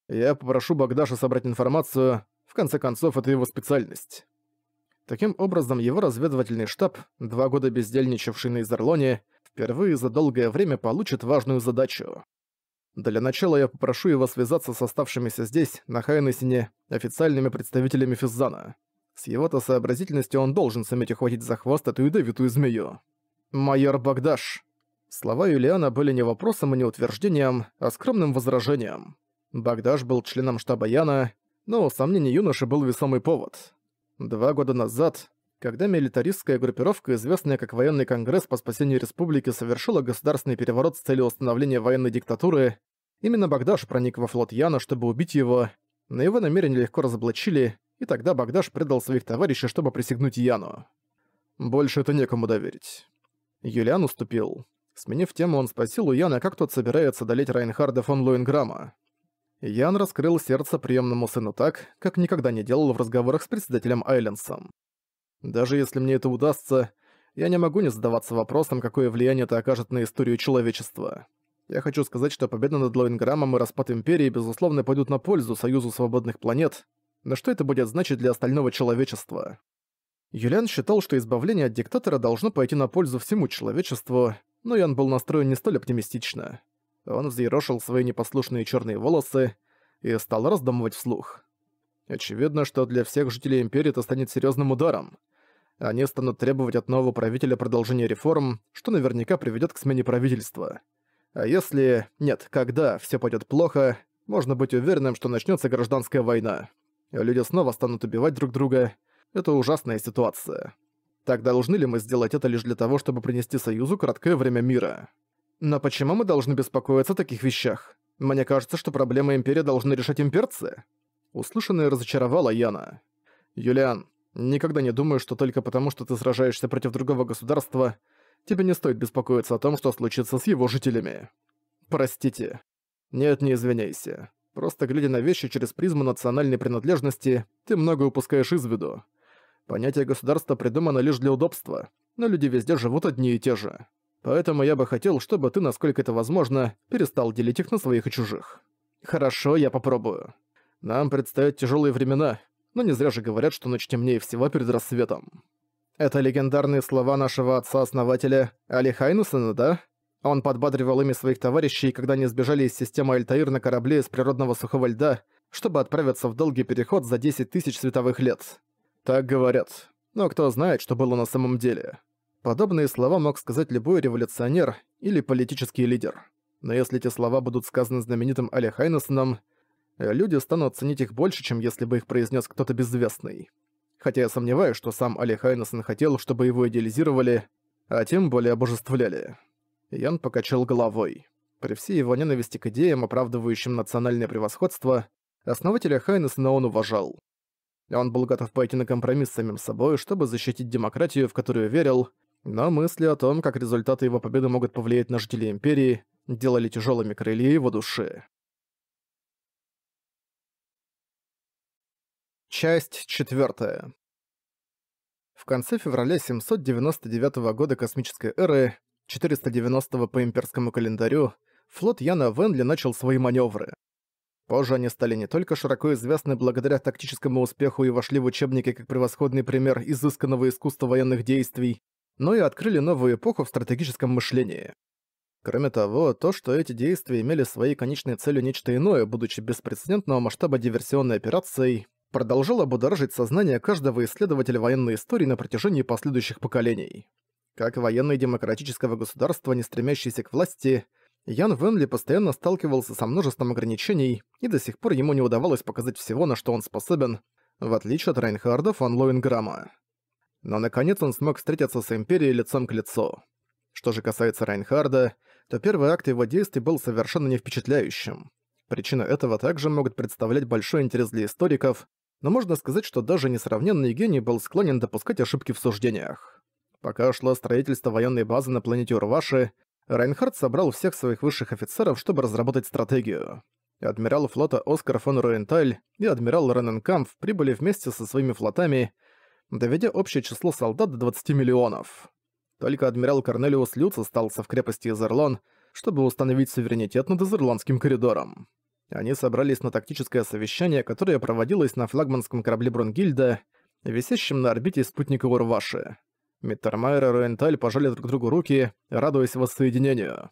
Я попрошу Багдаша собрать информацию, в конце концов, это его специальность. Таким образом, его разведывательный штаб, два года бездельничавший на Изерлоне, впервые за долгое время получит важную задачу. Для начала я попрошу его связаться с оставшимися здесь, на Хайнесине, официальными представителями Физзана. С его-то сообразительностью он должен суметь ухватить за хвост эту ядовитую змею. «Майор Багдаш!» Слова Юлиана были не вопросом и не утверждением, а скромным возражением. Багдаш был членом штаба Яна, но у сомнений юноши был весомый повод. Два года назад, когда милитаристская группировка, известная как Военный Конгресс по спасению Республики, совершила государственный переворот с целью установления военной диктатуры, Именно Багдаш проник во флот Яна, чтобы убить его, но его намерения легко разоблачили, и тогда Багдаш предал своих товарищей, чтобы присягнуть Яну. Больше это некому доверить. Юлиан уступил. Сменив тему, он спросил у Яна, как тот собирается одолеть Райнхарда фон Луинграма. Ян раскрыл сердце приемному сыну так, как никогда не делал в разговорах с председателем Айленсом. «Даже если мне это удастся, я не могу не задаваться вопросом, какое влияние это окажет на историю человечества. Я хочу сказать, что победа над Лоинграммом и распад Империи, безусловно, пойдут на пользу Союзу Свободных Планет, но что это будет значить для остального человечества? Юлиан считал, что избавление от диктатора должно пойти на пользу всему человечеству, но Ян был настроен не столь оптимистично. Он взъерошил свои непослушные черные волосы и стал раздумывать вслух. Очевидно, что для всех жителей Империи это станет серьезным ударом. Они станут требовать от нового правителя продолжения реформ, что наверняка приведет к смене правительства. А если... Нет, когда все пойдет плохо, можно быть уверенным, что начнется гражданская война. Люди снова станут убивать друг друга. Это ужасная ситуация. Так должны ли мы сделать это лишь для того, чтобы принести Союзу краткое время мира? Но почему мы должны беспокоиться о таких вещах? Мне кажется, что проблемы Империи должны решать имперцы. Услышанное разочаровало Яна. «Юлиан, никогда не думаю, что только потому, что ты сражаешься против другого государства, тебе не стоит беспокоиться о том, что случится с его жителями. Простите. Нет, не извиняйся. Просто глядя на вещи через призму национальной принадлежности, ты много упускаешь из виду. Понятие государства придумано лишь для удобства, но люди везде живут одни и те же. Поэтому я бы хотел, чтобы ты, насколько это возможно, перестал делить их на своих и чужих. Хорошо, я попробую. Нам предстоят тяжелые времена, но не зря же говорят, что ночь темнее всего перед рассветом. Это легендарные слова нашего отца-основателя Али Хайнусена, да? Он подбадривал ими своих товарищей, когда они сбежали из системы Альтаир на корабле из природного сухого льда, чтобы отправиться в долгий переход за 10 тысяч световых лет. Так говорят. Но кто знает, что было на самом деле. Подобные слова мог сказать любой революционер или политический лидер. Но если эти слова будут сказаны знаменитым Али Хайнессеном, люди станут ценить их больше, чем если бы их произнес кто-то безвестный хотя я сомневаюсь, что сам Али Хайнесон хотел, чтобы его идеализировали, а тем более обожествляли. Ян покачал головой. При всей его ненависти к идеям, оправдывающим национальное превосходство, основателя Хайнесона он уважал. Он был готов пойти на компромисс с самим собой, чтобы защитить демократию, в которую верил, но мысли о том, как результаты его победы могут повлиять на жителей Империи, делали тяжелыми крылья его души. Часть 4. В конце февраля 799 года космической эры, 490 по имперскому календарю, флот Яна Венли начал свои маневры. Позже они стали не только широко известны благодаря тактическому успеху и вошли в учебники как превосходный пример изысканного искусства военных действий, но и открыли новую эпоху в стратегическом мышлении. Кроме того, то, что эти действия имели своей конечной целью нечто иное, будучи беспрецедентного масштаба диверсионной операцией, продолжала будоражить сознание каждого исследователя военной истории на протяжении последующих поколений. Как военный демократического государства, не стремящийся к власти, Ян Венли постоянно сталкивался со множеством ограничений, и до сих пор ему не удавалось показать всего, на что он способен, в отличие от Райнхарда фон Лоинграма. Но наконец он смог встретиться с Империей лицом к лицу. Что же касается Райнхарда, то первый акт его действий был совершенно не впечатляющим. Причина этого также могут представлять большой интерес для историков, но можно сказать, что даже несравненный гений был склонен допускать ошибки в суждениях. Пока шло строительство военной базы на планете Урваши, Райнхард собрал всех своих высших офицеров, чтобы разработать стратегию. Адмирал флота Оскар фон Руенталь и адмирал Рененкамф прибыли вместе со своими флотами, доведя общее число солдат до 20 миллионов. Только адмирал Корнелиус Люц остался в крепости Изерлон, чтобы установить суверенитет над Изерлонским коридором. Они собрались на тактическое совещание, которое проводилось на флагманском корабле Бронгильда, висящем на орбите спутника Урваши. Миттермайер и Руенталь пожали друг другу руки, радуясь воссоединению.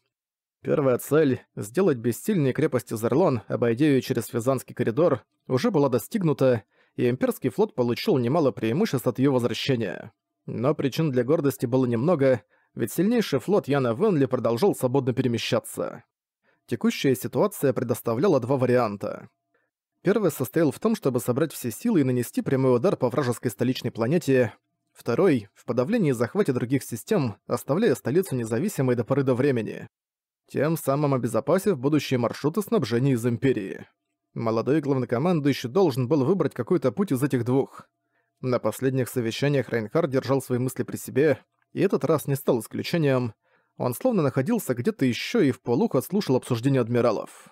Первая цель — сделать бессильные крепости Зерлон, обойдя ее через Физанский коридор, уже была достигнута, и имперский флот получил немало преимуществ от ее возвращения. Но причин для гордости было немного, ведь сильнейший флот Яна Венли продолжал свободно перемещаться. Текущая ситуация предоставляла два варианта. Первый состоял в том, чтобы собрать все силы и нанести прямой удар по вражеской столичной планете. Второй — в подавлении и захвате других систем, оставляя столицу независимой до поры до времени. Тем самым обезопасив будущие маршруты снабжения из Империи. Молодой главнокомандующий должен был выбрать какой-то путь из этих двух. На последних совещаниях Рейнхард держал свои мысли при себе, и этот раз не стал исключением — он словно находился где-то еще и в полухо слушал обсуждение адмиралов.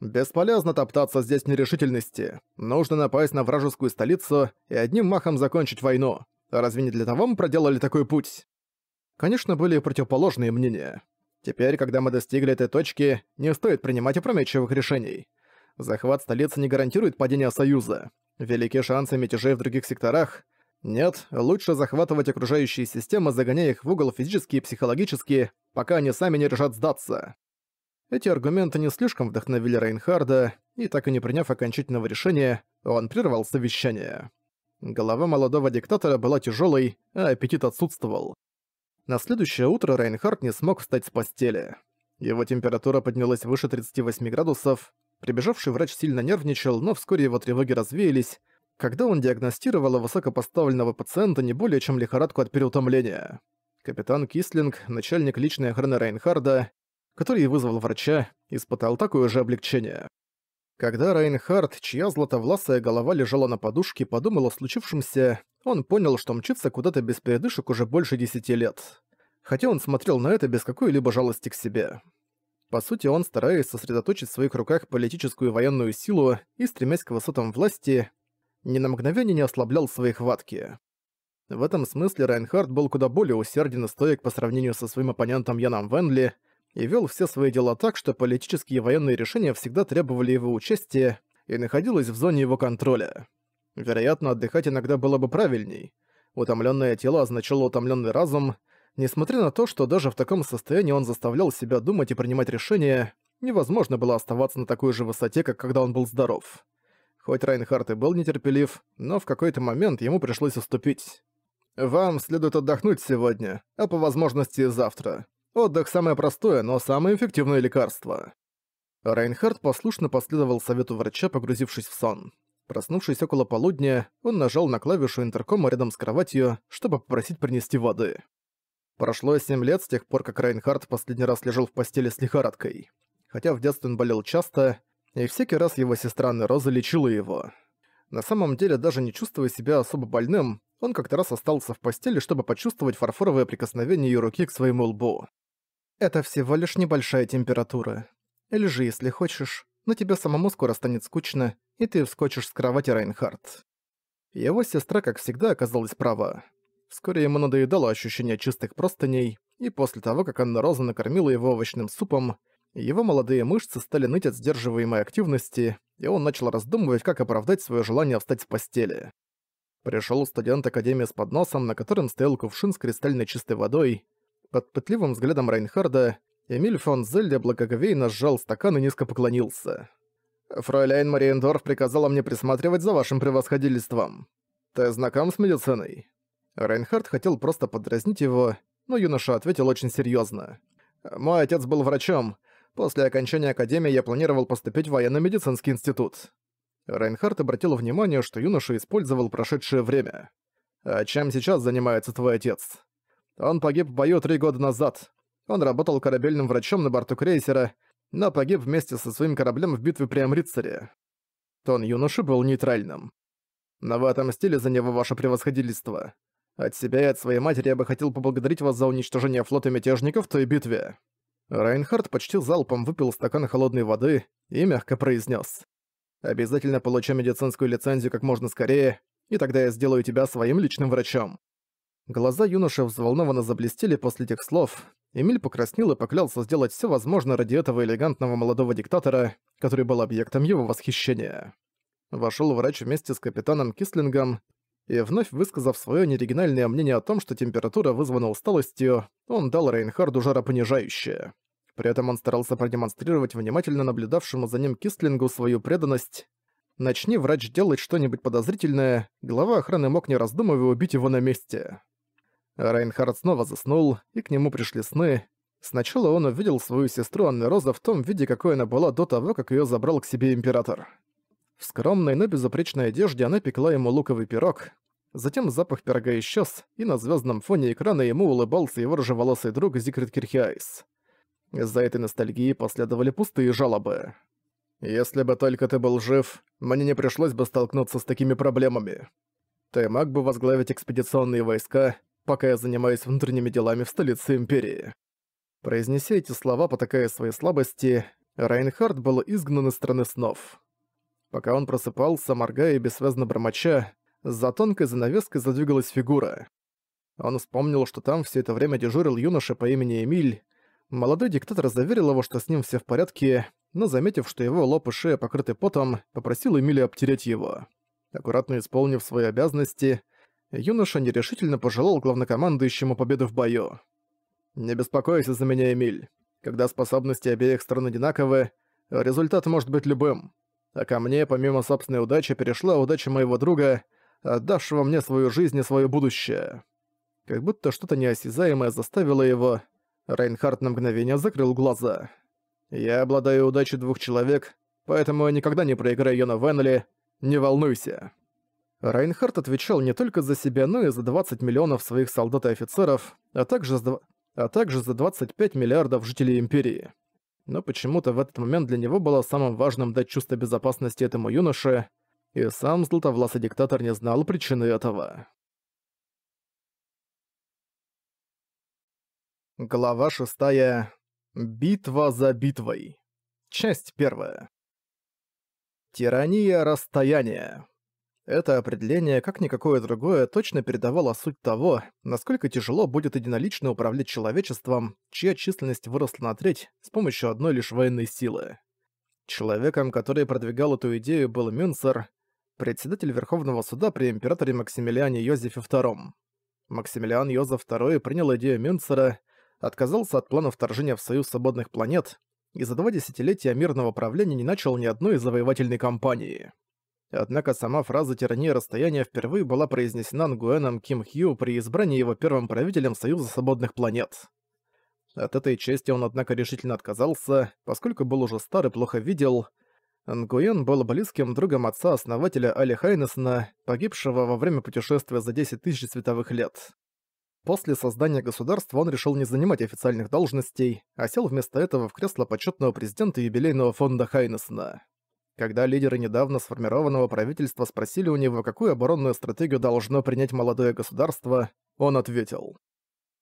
«Бесполезно топтаться здесь в нерешительности. Нужно напасть на вражескую столицу и одним махом закончить войну. Разве не для того мы проделали такой путь?» Конечно, были противоположные мнения. Теперь, когда мы достигли этой точки, не стоит принимать опрометчивых решений. Захват столицы не гарантирует падения Союза. Велики шансы мятежей в других секторах, нет, лучше захватывать окружающие системы, загоняя их в угол физически и психологически, пока они сами не решат сдаться. Эти аргументы не слишком вдохновили Рейнхарда, и так и не приняв окончательного решения, он прервал совещание. Голова молодого диктатора была тяжелой, а аппетит отсутствовал. На следующее утро Рейнхард не смог встать с постели. Его температура поднялась выше 38 градусов, прибежавший врач сильно нервничал, но вскоре его тревоги развеялись, когда он диагностировал высокопоставленного пациента не более чем лихорадку от переутомления. Капитан Кислинг, начальник личной охраны Рейнхарда, который вызвал врача, испытал такое же облегчение. Когда Рейнхард, чья златовласая голова лежала на подушке, подумал о случившемся, он понял, что мчится куда-то без передышек уже больше десяти лет. Хотя он смотрел на это без какой-либо жалости к себе. По сути, он, стараясь сосредоточить в своих руках политическую и военную силу и стремясь к высотам власти, ни на мгновение не ослаблял своей хватки. В этом смысле Райнхард был куда более усерден и стоек по сравнению со своим оппонентом Яном Венли и вел все свои дела так, что политические и военные решения всегда требовали его участия и находилось в зоне его контроля. Вероятно, отдыхать иногда было бы правильней. Утомленное тело означало утомленный разум, несмотря на то, что даже в таком состоянии он заставлял себя думать и принимать решения, невозможно было оставаться на такой же высоте, как когда он был здоров. Хоть Райнхард и был нетерпелив, но в какой-то момент ему пришлось уступить. «Вам следует отдохнуть сегодня, а по возможности завтра. Отдых самое простое, но самое эффективное лекарство». Райнхард послушно последовал совету врача, погрузившись в сон. Проснувшись около полудня, он нажал на клавишу интеркома рядом с кроватью, чтобы попросить принести воды. Прошло семь лет с тех пор, как Райнхард последний раз лежал в постели с лихорадкой. Хотя в детстве он болел часто, и всякий раз его сестра Нероза лечила его. На самом деле, даже не чувствуя себя особо больным, он как-то раз остался в постели, чтобы почувствовать фарфоровое прикосновение ее руки к своему лбу. «Это всего лишь небольшая температура. Лежи, если хочешь, но тебе самому скоро станет скучно, и ты вскочишь с кровати Райнхард». Его сестра, как всегда, оказалась права. Вскоре ему надоедало ощущение чистых простыней, и после того, как Анна Роза накормила его овощным супом, его молодые мышцы стали ныть от сдерживаемой активности, и он начал раздумывать, как оправдать свое желание встать в постели. Пришел студент Академии с подносом, на котором стоял кувшин с кристальной чистой водой. Под пытливым взглядом Райнхарда Эмиль фон Зельде благоговейно сжал стакан и низко поклонился. «Фройляйн Мариендорф приказала мне присматривать за вашим превосходительством. Ты знаком с медициной?» Райнхард хотел просто подразнить его, но юноша ответил очень серьезно. «Мой отец был врачом, После окончания академии я планировал поступить в военно-медицинский институт. Рейнхард обратил внимание, что юноша использовал прошедшее время. «А чем сейчас занимается твой отец?» «Он погиб в бою три года назад. Он работал корабельным врачом на борту крейсера, но погиб вместе со своим кораблем в битве при Амрицаре». Тон юноши был нейтральным. «Но в этом стиле за него ваше превосходительство. От себя и от своей матери я бы хотел поблагодарить вас за уничтожение флота мятежников в той битве». Райнхард почти залпом выпил стакан холодной воды и мягко произнес: «Обязательно получу медицинскую лицензию как можно скорее, и тогда я сделаю тебя своим личным врачом». Глаза юноши взволнованно заблестели после этих слов. Эмиль покраснел и поклялся сделать все возможное ради этого элегантного молодого диктатора, который был объектом его восхищения. Вошел врач вместе с капитаном Кислингом, и вновь высказав свое неоригинальное мнение о том, что температура вызвана усталостью, он дал Рейнхарду жаропонижающее. При этом он старался продемонстрировать внимательно наблюдавшему за ним Кистлингу свою преданность. Начни врач делать что-нибудь подозрительное, глава охраны мог не раздумывая убить его на месте. Райнхард снова заснул, и к нему пришли сны. Сначала он увидел свою сестру Анны Роза в том виде, какой она была до того, как ее забрал к себе император. В скромной, но безупречной одежде она пекла ему луковый пирог. Затем запах пирога исчез, и на звездном фоне экрана ему улыбался его рыжеволосый друг Зикрит Кирхиайс из За этой ностальгии последовали пустые жалобы. «Если бы только ты был жив, мне не пришлось бы столкнуться с такими проблемами. Ты мог бы возглавить экспедиционные войска, пока я занимаюсь внутренними делами в столице Империи». Произнеся эти слова, потакая своей слабости, Райнхард был изгнан из страны снов. Пока он просыпался, моргая и бессвязно бормоча, за тонкой занавеской задвигалась фигура. Он вспомнил, что там все это время дежурил юноша по имени Эмиль, Молодой диктатор заверил его, что с ним все в порядке, но, заметив, что его лоб и шея покрыты потом, попросил Эмилия обтереть его. Аккуратно исполнив свои обязанности, юноша нерешительно пожелал главнокомандующему победы в бою. «Не беспокойся за меня, Эмиль. Когда способности обеих сторон одинаковы, результат может быть любым. А ко мне, помимо собственной удачи, перешла удача моего друга, отдавшего мне свою жизнь и свое будущее». Как будто что-то неосязаемое заставило его Рейнхард на мгновение закрыл глаза. «Я обладаю удачей двух человек, поэтому я никогда не проиграю Йона Веннелли. Не волнуйся». Рейнхард отвечал не только за себя, но и за 20 миллионов своих солдат и офицеров, а также за, а также за 25 миллиардов жителей Империи. Но почему-то в этот момент для него было самым важным дать чувство безопасности этому юноше, и сам златовласый диктатор не знал причины этого. Глава 6. Битва за битвой. Часть 1. Тирания расстояния. Это определение, как никакое другое, точно передавало суть того, насколько тяжело будет единолично управлять человечеством, чья численность выросла на треть с помощью одной лишь военной силы. Человеком, который продвигал эту идею, был Мюнцер, председатель Верховного суда при императоре Максимилиане Йозефе II. Максимилиан Йозеф II принял идею Мюнцера – отказался от плана вторжения в Союз Свободных Планет и за два десятилетия мирного правления не начал ни одной завоевательной кампании. Однако сама фраза «тирания расстояния» впервые была произнесена Нгуэном Ким Хью при избрании его первым правителем Союза Свободных Планет. От этой чести он, однако, решительно отказался, поскольку был уже стар и плохо видел. Нгуен был близким другом отца-основателя Али Хайнесона, погибшего во время путешествия за 10 тысяч световых лет. После создания государства он решил не занимать официальных должностей, а сел вместо этого в кресло почетного президента юбилейного фонда Хайнесона. Когда лидеры недавно сформированного правительства спросили у него, какую оборонную стратегию должно принять молодое государство, он ответил.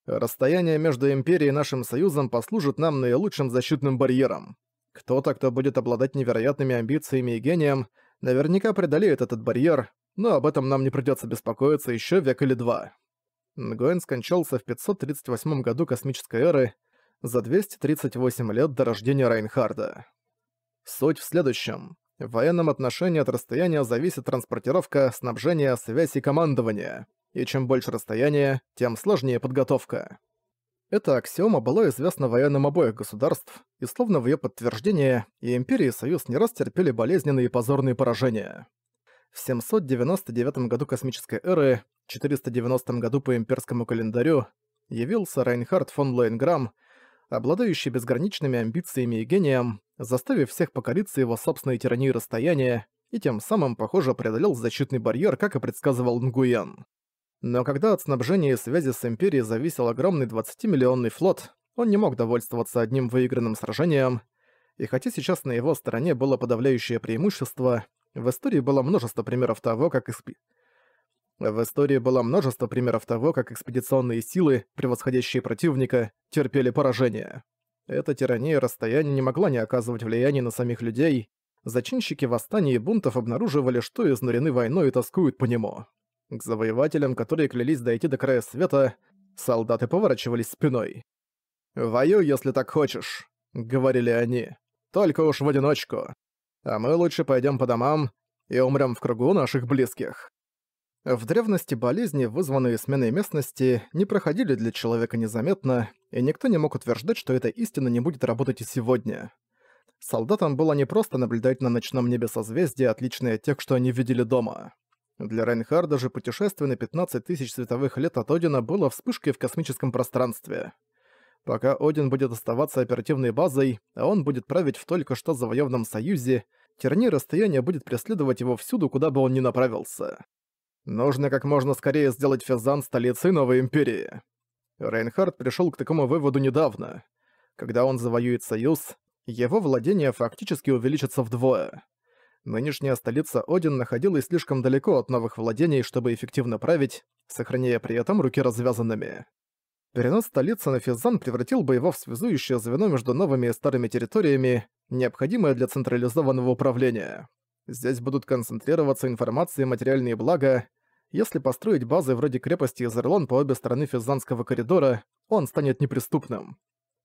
«Расстояние между Империей и нашим союзом послужит нам наилучшим защитным барьером. Кто-то, кто будет обладать невероятными амбициями и гением, наверняка преодолеет этот барьер, но об этом нам не придется беспокоиться еще век или два». Нгуэн скончался в 538 году космической эры, за 238 лет до рождения Райнхарда. Суть в следующем. В военном отношении от расстояния зависит транспортировка, снабжение, связь и командование. И чем больше расстояние, тем сложнее подготовка. Эта аксиома была известна военным обоих государств, и словно в ее подтверждение, и Империя и Союз не раз терпели болезненные и позорные поражения в 799 году космической эры, 490 году по имперскому календарю, явился Райнхард фон Лоенграмм, обладающий безграничными амбициями и гением, заставив всех покориться его собственной тирании расстояния, и тем самым, похоже, преодолел защитный барьер, как и предсказывал Нгуян. Но когда от снабжения и связи с Империей зависел огромный 20-миллионный флот, он не мог довольствоваться одним выигранным сражением, и хотя сейчас на его стороне было подавляющее преимущество, в истории было множество примеров того, как исп... В истории было множество примеров того, как экспедиционные силы, превосходящие противника, терпели поражение. Эта тирания расстояния не могла не оказывать влияния на самих людей. Зачинщики восстаний и бунтов обнаруживали, что изнурены войной и тоскуют по нему. К завоевателям, которые клялись дойти до края света, солдаты поворачивались спиной. «Воюй, если так хочешь», — говорили они. «Только уж в одиночку» а мы лучше пойдем по домам и умрем в кругу наших близких. В древности болезни, вызванные сменой местности, не проходили для человека незаметно, и никто не мог утверждать, что эта истина не будет работать и сегодня. Солдатам было непросто наблюдать на ночном небе созвездия, отличные от тех, что они видели дома. Для Рейнхарда же путешествие на 15 тысяч световых лет от Одина было вспышкой в космическом пространстве. Пока Один будет оставаться оперативной базой, а он будет править в только что завоеванном союзе, Терни расстояние будет преследовать его всюду, куда бы он ни направился. Нужно как можно скорее сделать Физан столицей новой империи. Рейнхард пришел к такому выводу недавно. Когда он завоюет Союз, его владения фактически увеличатся вдвое. Нынешняя столица Один находилась слишком далеко от новых владений, чтобы эффективно править, сохраняя при этом руки развязанными. Перенос столицы на Физан превратил бы его в связующее звено между новыми и старыми территориями, необходимое для централизованного управления. Здесь будут концентрироваться информация и материальные блага. Если построить базы вроде крепости Изерлон по обе стороны Физанского коридора, он станет неприступным.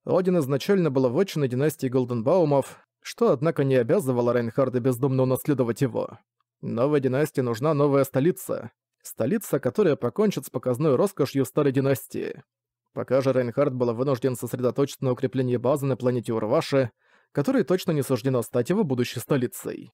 Один изначально был вотчиной династии Голденбаумов, что, однако, не обязывало Рейнхарда бездумно унаследовать его. Новой династии нужна новая столица. Столица, которая покончит с показной роскошью старой династии. Пока же Рейнхард был вынужден сосредоточиться на укреплении базы на планете Урваши, которой точно не суждено стать его будущей столицей.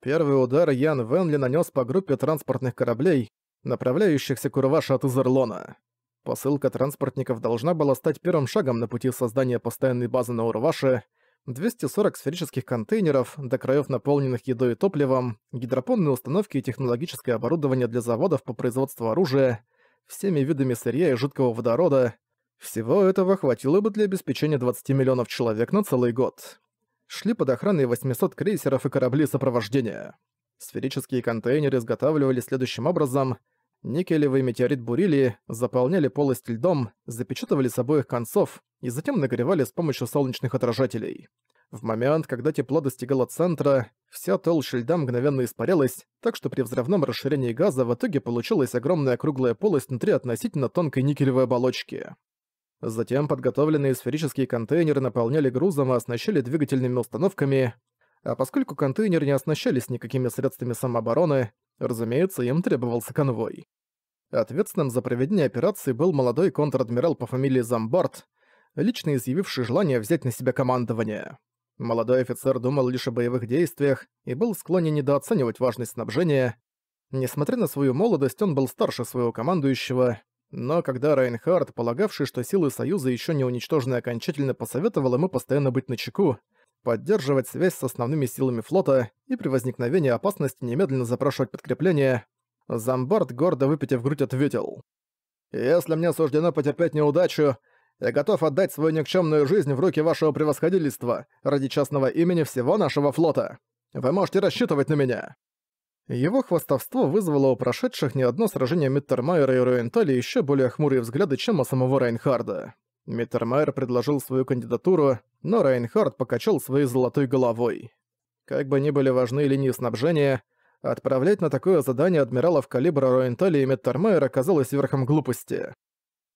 Первый удар Ян Венли нанес по группе транспортных кораблей, направляющихся к Урваше от Изерлона. Посылка транспортников должна была стать первым шагом на пути создания постоянной базы на Урваше, 240 сферических контейнеров, до краев наполненных едой и топливом, гидропонные установки и технологическое оборудование для заводов по производству оружия, всеми видами сырья и жидкого водорода, всего этого хватило бы для обеспечения 20 миллионов человек на целый год. Шли под охраной 800 крейсеров и корабли сопровождения. Сферические контейнеры изготавливали следующим образом. Никелевый метеорит бурили, заполняли полость льдом, запечатывали с обоих концов и затем нагревали с помощью солнечных отражателей. В момент, когда тепло достигало центра, вся толща льда мгновенно испарялась, так что при взрывном расширении газа в итоге получилась огромная круглая полость внутри относительно тонкой никелевой оболочки. Затем подготовленные сферические контейнеры наполняли грузом и оснащали двигательными установками, а поскольку контейнеры не оснащались никакими средствами самообороны, разумеется, им требовался конвой. Ответственным за проведение операции был молодой контр-адмирал по фамилии Замбард, лично изъявивший желание взять на себя командование. Молодой офицер думал лишь о боевых действиях и был склонен недооценивать важность снабжения. Несмотря на свою молодость, он был старше своего командующего, но когда Райнхард, полагавший, что силы Союза еще не уничтожены окончательно, посоветовал ему постоянно быть на чеку, поддерживать связь с основными силами флота и при возникновении опасности немедленно запрашивать подкрепление, Замбард, гордо выпитив грудь, ответил. «Если мне суждено потерпеть неудачу, я готов отдать свою никчемную жизнь в руки вашего превосходительства ради частного имени всего нашего флота. Вы можете рассчитывать на меня». Его хвастовство вызвало у прошедших не одно сражение Миттермайера и Руентали еще более хмурые взгляды, чем у самого Райнхарда. Миттермайер предложил свою кандидатуру, но Райнхард покачал своей золотой головой. Как бы ни были важны линии снабжения, отправлять на такое задание адмиралов калибра Роентали и Миттермайера оказалось верхом глупости.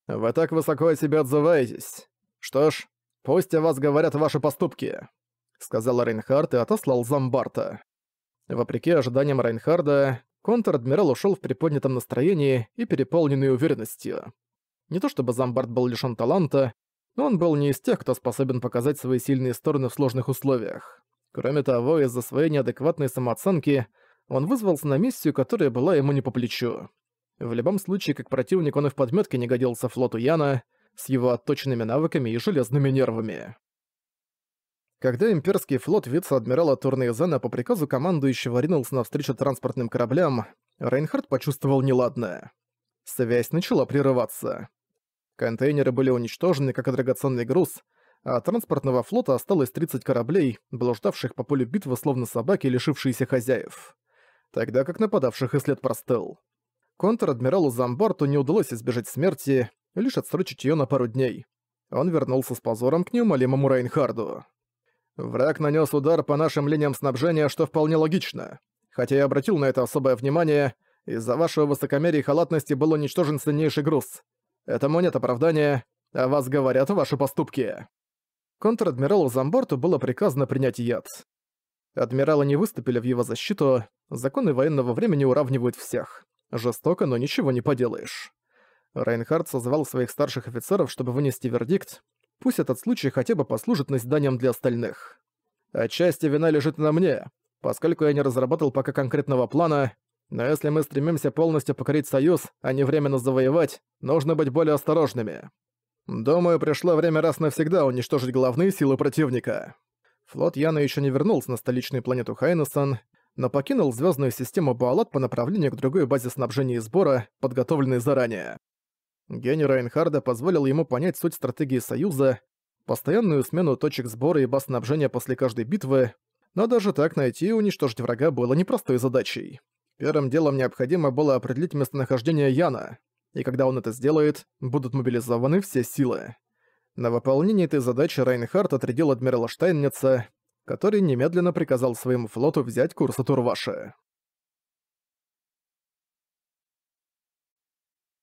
«Вы так высоко о себе отзываетесь. Что ж, пусть о вас говорят ваши поступки», — сказал Рейнхард и отослал Замбарта. Вопреки ожиданиям Райнхарда, контр-адмирал ушёл в приподнятом настроении и переполненной уверенностью. Не то чтобы Замбард был лишён таланта, но он был не из тех, кто способен показать свои сильные стороны в сложных условиях. Кроме того, из-за своей неадекватной самооценки он вызвался на миссию, которая была ему не по плечу. В любом случае, как противник он и в подметке не годился флоту Яна с его отточенными навыками и железными нервами. Когда имперский флот вице-адмирала Турнейзена по приказу командующего ринулся навстречу транспортным кораблям, Рейнхард почувствовал неладное. Связь начала прерываться. Контейнеры были уничтожены как и драгоценный груз, а транспортного флота осталось 30 кораблей, блуждавших по полю битвы словно собаки, лишившиеся хозяев. Тогда как нападавших и след простыл. Контр-адмиралу Замбарту не удалось избежать смерти, лишь отсрочить ее на пару дней. Он вернулся с позором к неумолимому Рейнхарду. Враг нанес удар по нашим линиям снабжения, что вполне логично. Хотя я обратил на это особое внимание, из-за вашего высокомерия и халатности был уничтожен ценнейший груз. Этому нет оправдания, а вас говорят ваши поступки. Контр-адмиралу Замборту было приказано принять яд. Адмиралы не выступили в его защиту, законы военного времени уравнивают всех. Жестоко, но ничего не поделаешь. Рейнхард созвал своих старших офицеров, чтобы вынести вердикт, Пусть этот случай хотя бы послужит назиданием для остальных. Отчасти вина лежит на мне, поскольку я не разработал пока конкретного плана, но если мы стремимся полностью покорить Союз, а не временно завоевать, нужно быть более осторожными. Думаю, пришло время раз навсегда уничтожить главные силы противника. Флот Яна еще не вернулся на столичную планету Хайнесон, но покинул звездную систему Буалат по направлению к другой базе снабжения и сбора, подготовленной заранее. Гений Райнхарда позволил ему понять суть стратегии Союза, постоянную смену точек сбора и баз снабжения после каждой битвы, но даже так найти и уничтожить врага было непростой задачей. Первым делом необходимо было определить местонахождение Яна, и когда он это сделает, будут мобилизованы все силы. На выполнение этой задачи Райнхард отрядил адмирала Штайнница, который немедленно приказал своему флоту взять курс от Урваши.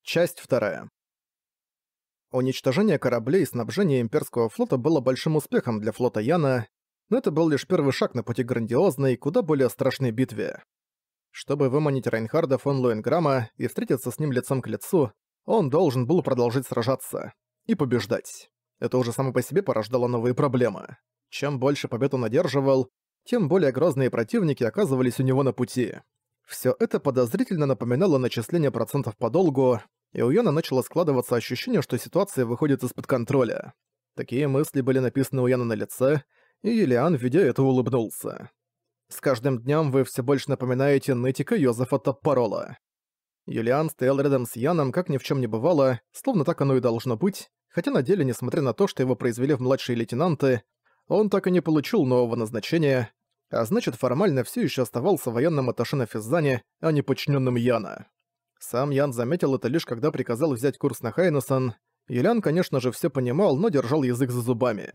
Часть вторая. Уничтожение кораблей и снабжение имперского флота было большим успехом для флота Яна, но это был лишь первый шаг на пути грандиозной и куда более страшной битве. Чтобы выманить Райнхарда фон Луинграма и встретиться с ним лицом к лицу, он должен был продолжить сражаться и побеждать. Это уже само по себе порождало новые проблемы. Чем больше побед он одерживал, тем более грозные противники оказывались у него на пути. Всё это подозрительно напоминало начисление процентов по долгу, и у Яна начало складываться ощущение, что ситуация выходит из-под контроля. Такие мысли были написаны у Яна на лице, и Елиан, видя это, улыбнулся. «С каждым днем вы все больше напоминаете нытика Йозефа Топпарола». Юлиан стоял рядом с Яном, как ни в чем не бывало, словно так оно и должно быть, хотя на деле, несмотря на то, что его произвели в младшие лейтенанты, он так и не получил нового назначения, а значит формально все еще оставался военным атташе на Физзане, а не подчиненным Яна. Сам Ян заметил это лишь когда приказал взять курс на Хайнусан. Юлиан, конечно же, все понимал, но держал язык за зубами.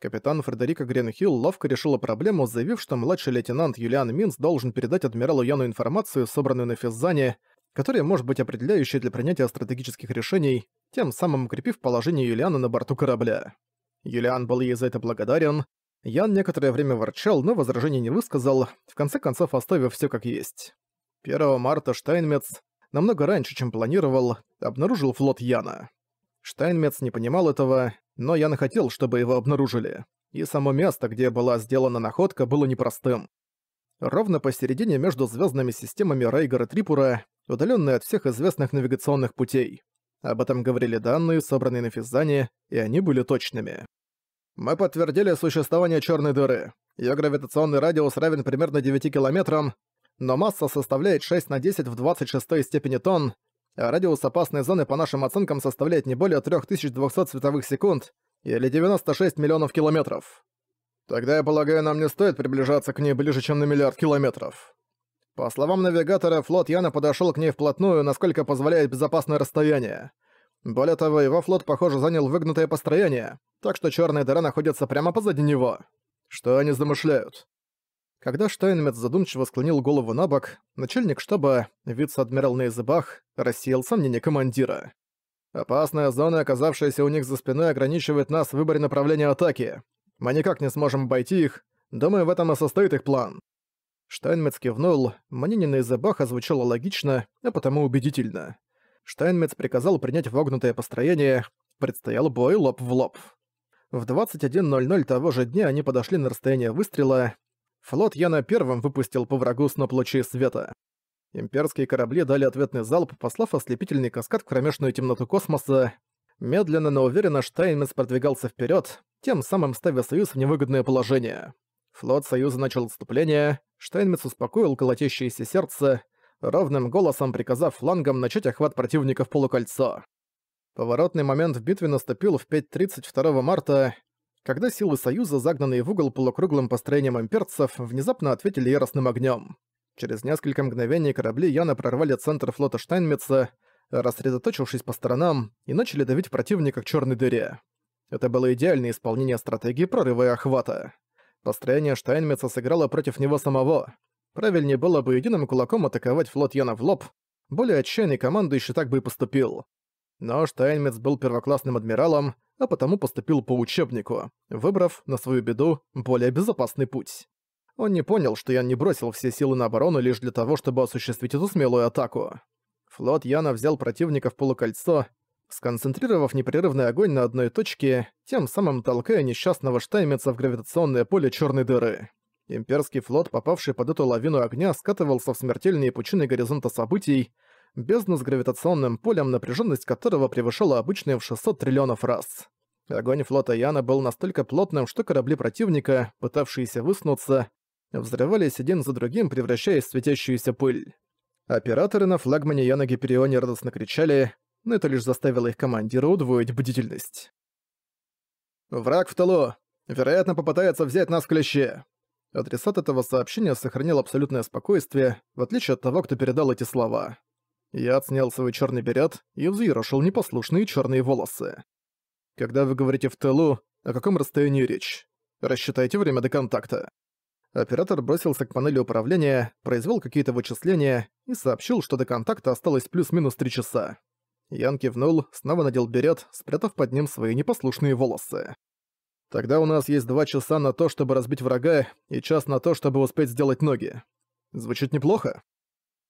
Капитан Фредерика Гренхилл ловко решила проблему, заявив, что младший лейтенант Юлиан Минс должен передать адмиралу Яну информацию, собранную на Физзане, которая может быть определяющей для принятия стратегических решений, тем самым укрепив положение Юлиана на борту корабля. Юлиан был ей за это благодарен. Ян некоторое время ворчал, но возражений не высказал, в конце концов оставив все как есть. 1 марта Штайнмец, намного раньше, чем планировал, обнаружил флот Яна. Штайнмец не понимал этого, но Ян хотел, чтобы его обнаружили. И само место, где была сделана находка, было непростым. Ровно посередине между звездными системами Рейгара Трипура, удаленные от всех известных навигационных путей. Об этом говорили данные, собранные на Физзане, и они были точными. Мы подтвердили существование черной дыры. Ее гравитационный радиус равен примерно 9 километрам, но масса составляет 6 на 10 в 26 степени тонн, а радиус опасной зоны по нашим оценкам составляет не более 3200 световых секунд или 96 миллионов километров. Тогда, я полагаю, нам не стоит приближаться к ней ближе, чем на миллиард километров. По словам навигатора, флот Яна подошел к ней вплотную, насколько позволяет безопасное расстояние. Более того, его флот, похоже, занял выгнутое построение, так что черная дыра находится прямо позади него. Что они замышляют? Когда Штайнмец задумчиво склонил голову на бок, начальник штаба, вице-адмирал Нейзебах, рассеял сомнения командира. «Опасная зона, оказавшаяся у них за спиной, ограничивает нас в выборе направления атаки. Мы никак не сможем обойти их. Думаю, в этом и состоит их план». Штайнмец кивнул, мнение Нейзебаха звучало логично, а потому убедительно. Штайнмец приказал принять вогнутое построение, предстоял бой лоб в лоб. В 21.00 того же дня они подошли на расстояние выстрела, Флот Яна первым выпустил по врагу сноп лучей света. Имперские корабли дали ответный залп, послав ослепительный каскад в кромешную темноту космоса. Медленно, но уверенно Штайнмес продвигался вперед, тем самым ставя Союз в невыгодное положение. Флот Союза начал отступление, Штайнмец успокоил колотящееся сердце, ровным голосом приказав флангам начать охват противника в полукольцо. Поворотный момент в битве наступил в 5.32 марта, когда силы Союза, загнанные в угол полукруглым построением имперцев, внезапно ответили яростным огнем. Через несколько мгновений корабли Яна прорвали центр флота Штайнмитца, рассредоточившись по сторонам, и начали давить противника к черной дыре. Это было идеальное исполнение стратегии прорыва и охвата. Построение Штайнмитца сыграло против него самого. Правильнее было бы единым кулаком атаковать флот Яна в лоб, более отчаянный командующий так бы и поступил. Но Штайнмец был первоклассным адмиралом, а потому поступил по учебнику, выбрав, на свою беду, более безопасный путь. Он не понял, что Ян не бросил все силы на оборону лишь для того, чтобы осуществить эту смелую атаку. Флот Яна взял противника в полукольцо, сконцентрировав непрерывный огонь на одной точке, тем самым толкая несчастного Штаймеца в гравитационное поле черной дыры. Имперский флот, попавший под эту лавину огня, скатывался в смертельные пучины горизонта событий, бездну с гравитационным полем, напряженность которого превышала обычные в 600 триллионов раз. Огонь флота Яна был настолько плотным, что корабли противника, пытавшиеся высунуться, взрывались один за другим, превращаясь в светящуюся пыль. Операторы на флагмане Яна Гиперионе радостно кричали, но это лишь заставило их командира удвоить бдительность. «Враг в тылу! Вероятно, попытается взять нас в клещи!» Адресат этого сообщения сохранил абсолютное спокойствие, в отличие от того, кто передал эти слова. Я отснял свой черный берет и взъерошил непослушные черные волосы. Когда вы говорите в тылу, о каком расстоянии речь? Рассчитайте время до контакта. Оператор бросился к панели управления, произвел какие-то вычисления и сообщил, что до контакта осталось плюс-минус три часа. Ян кивнул, снова надел берет, спрятав под ним свои непослушные волосы. «Тогда у нас есть два часа на то, чтобы разбить врага, и час на то, чтобы успеть сделать ноги. Звучит неплохо?»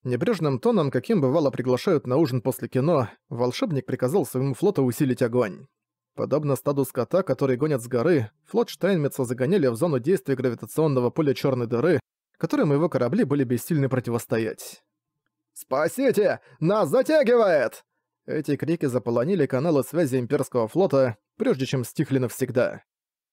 Небрежным тоном, каким бывало приглашают на ужин после кино, волшебник приказал своему флоту усилить огонь. Подобно стаду скота, который гонят с горы, флот Штайнмитца загоняли в зону действия гравитационного поля черной дыры, которым его корабли были бессильны противостоять. «Спасите! Нас затягивает!» Эти крики заполонили каналы связи имперского флота, прежде чем стихли навсегда.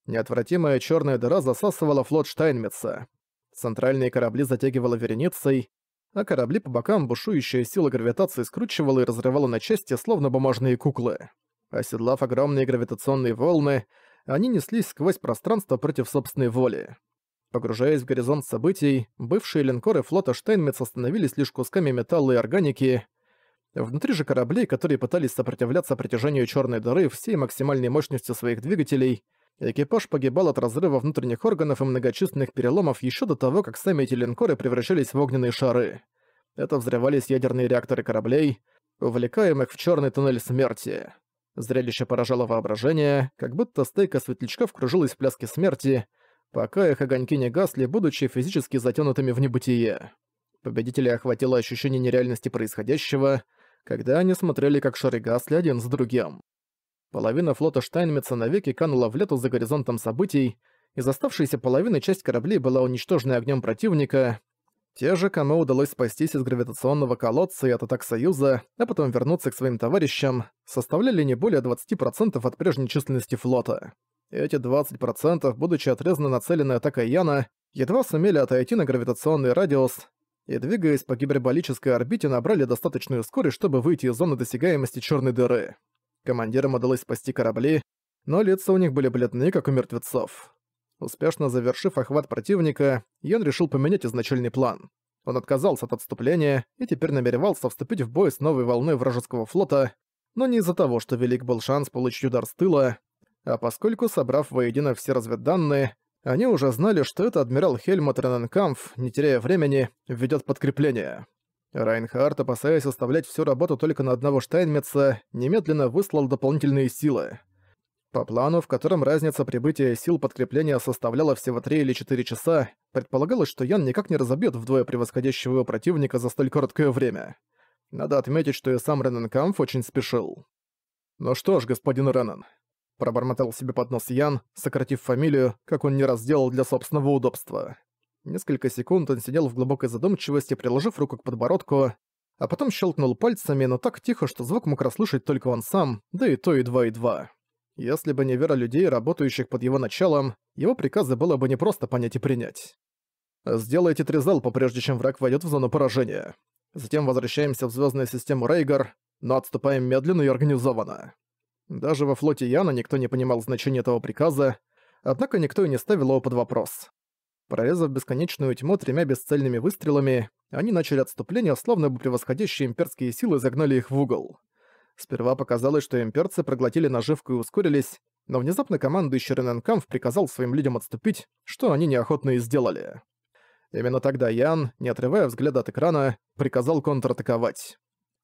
Неотвратимая черная дыра засасывала флот Штайнмитца. Центральные корабли затягивала вереницей, а корабли по бокам бушующая сила гравитации скручивала и разрывала на части, словно бумажные куклы. Оседлав огромные гравитационные волны, они неслись сквозь пространство против собственной воли. Погружаясь в горизонт событий, бывшие линкоры флота Штайнмец остановились лишь кусками металла и органики. Внутри же кораблей, которые пытались сопротивляться притяжению черной дыры всей максимальной мощностью своих двигателей — Экипаж погибал от разрыва внутренних органов и многочисленных переломов еще до того, как сами эти линкоры превращались в огненные шары. Это взрывались ядерные реакторы кораблей, увлекаемых в черный туннель смерти. Зрелище поражало воображение, как будто стайка светлячков кружилась в пляске смерти, пока их огоньки не гасли, будучи физически затянутыми в небытие. Победителя охватило ощущение нереальности происходящего, когда они смотрели, как шары гасли один с другим. Половина флота Штайнмитса навеки канула в лету за горизонтом событий, из оставшейся половины часть кораблей была уничтожена огнем противника. Те же, кому удалось спастись из гравитационного колодца и от атак Союза, а потом вернуться к своим товарищам, составляли не более 20% от прежней численности флота. Эти 20%, будучи отрезаны нацеленной атакой Яна, едва сумели отойти на гравитационный радиус и, двигаясь по гиперболической орбите, набрали достаточную скорость, чтобы выйти из зоны досягаемости черной дыры. Командирам удалось спасти корабли, но лица у них были бледные, как у мертвецов. Успешно завершив охват противника, Йен решил поменять изначальный план. Он отказался от отступления и теперь намеревался вступить в бой с новой волной вражеского флота, но не из-за того, что велик был шанс получить удар с тыла, а поскольку, собрав воедино все разведданные, они уже знали, что это адмирал Хельмут Рененкамф, не теряя времени, введет подкрепление. Райнхард, опасаясь оставлять всю работу только на одного Штайнмеца, немедленно выслал дополнительные силы. По плану, в котором разница прибытия сил подкрепления составляла всего 3 или 4 часа, предполагалось, что Ян никак не разобьет вдвое превосходящего его противника за столь короткое время. Надо отметить, что и сам Ренненкамф очень спешил. «Ну что ж, господин Реннен, пробормотал себе под нос Ян, сократив фамилию, как он не раз делал для собственного удобства. Несколько секунд он сидел в глубокой задумчивости, приложив руку к подбородку, а потом щелкнул пальцами, но так тихо, что звук мог расслышать только он сам, да и то и два и два. Если бы не вера людей, работающих под его началом, его приказы было бы не просто понять и принять. Сделайте три залпа, прежде чем враг войдет в зону поражения. Затем возвращаемся в звездную систему Рейгар, но отступаем медленно и организованно. Даже во флоте Яна никто не понимал значения этого приказа, однако никто и не ставил его под вопрос. Прорезав бесконечную тьму тремя бесцельными выстрелами, они начали отступление, словно бы превосходящие имперские силы загнали их в угол. Сперва показалось, что имперцы проглотили наживку и ускорились, но внезапно командующий Рененкамф приказал своим людям отступить, что они неохотно и сделали. Именно тогда Ян, не отрывая взгляда от экрана, приказал контратаковать.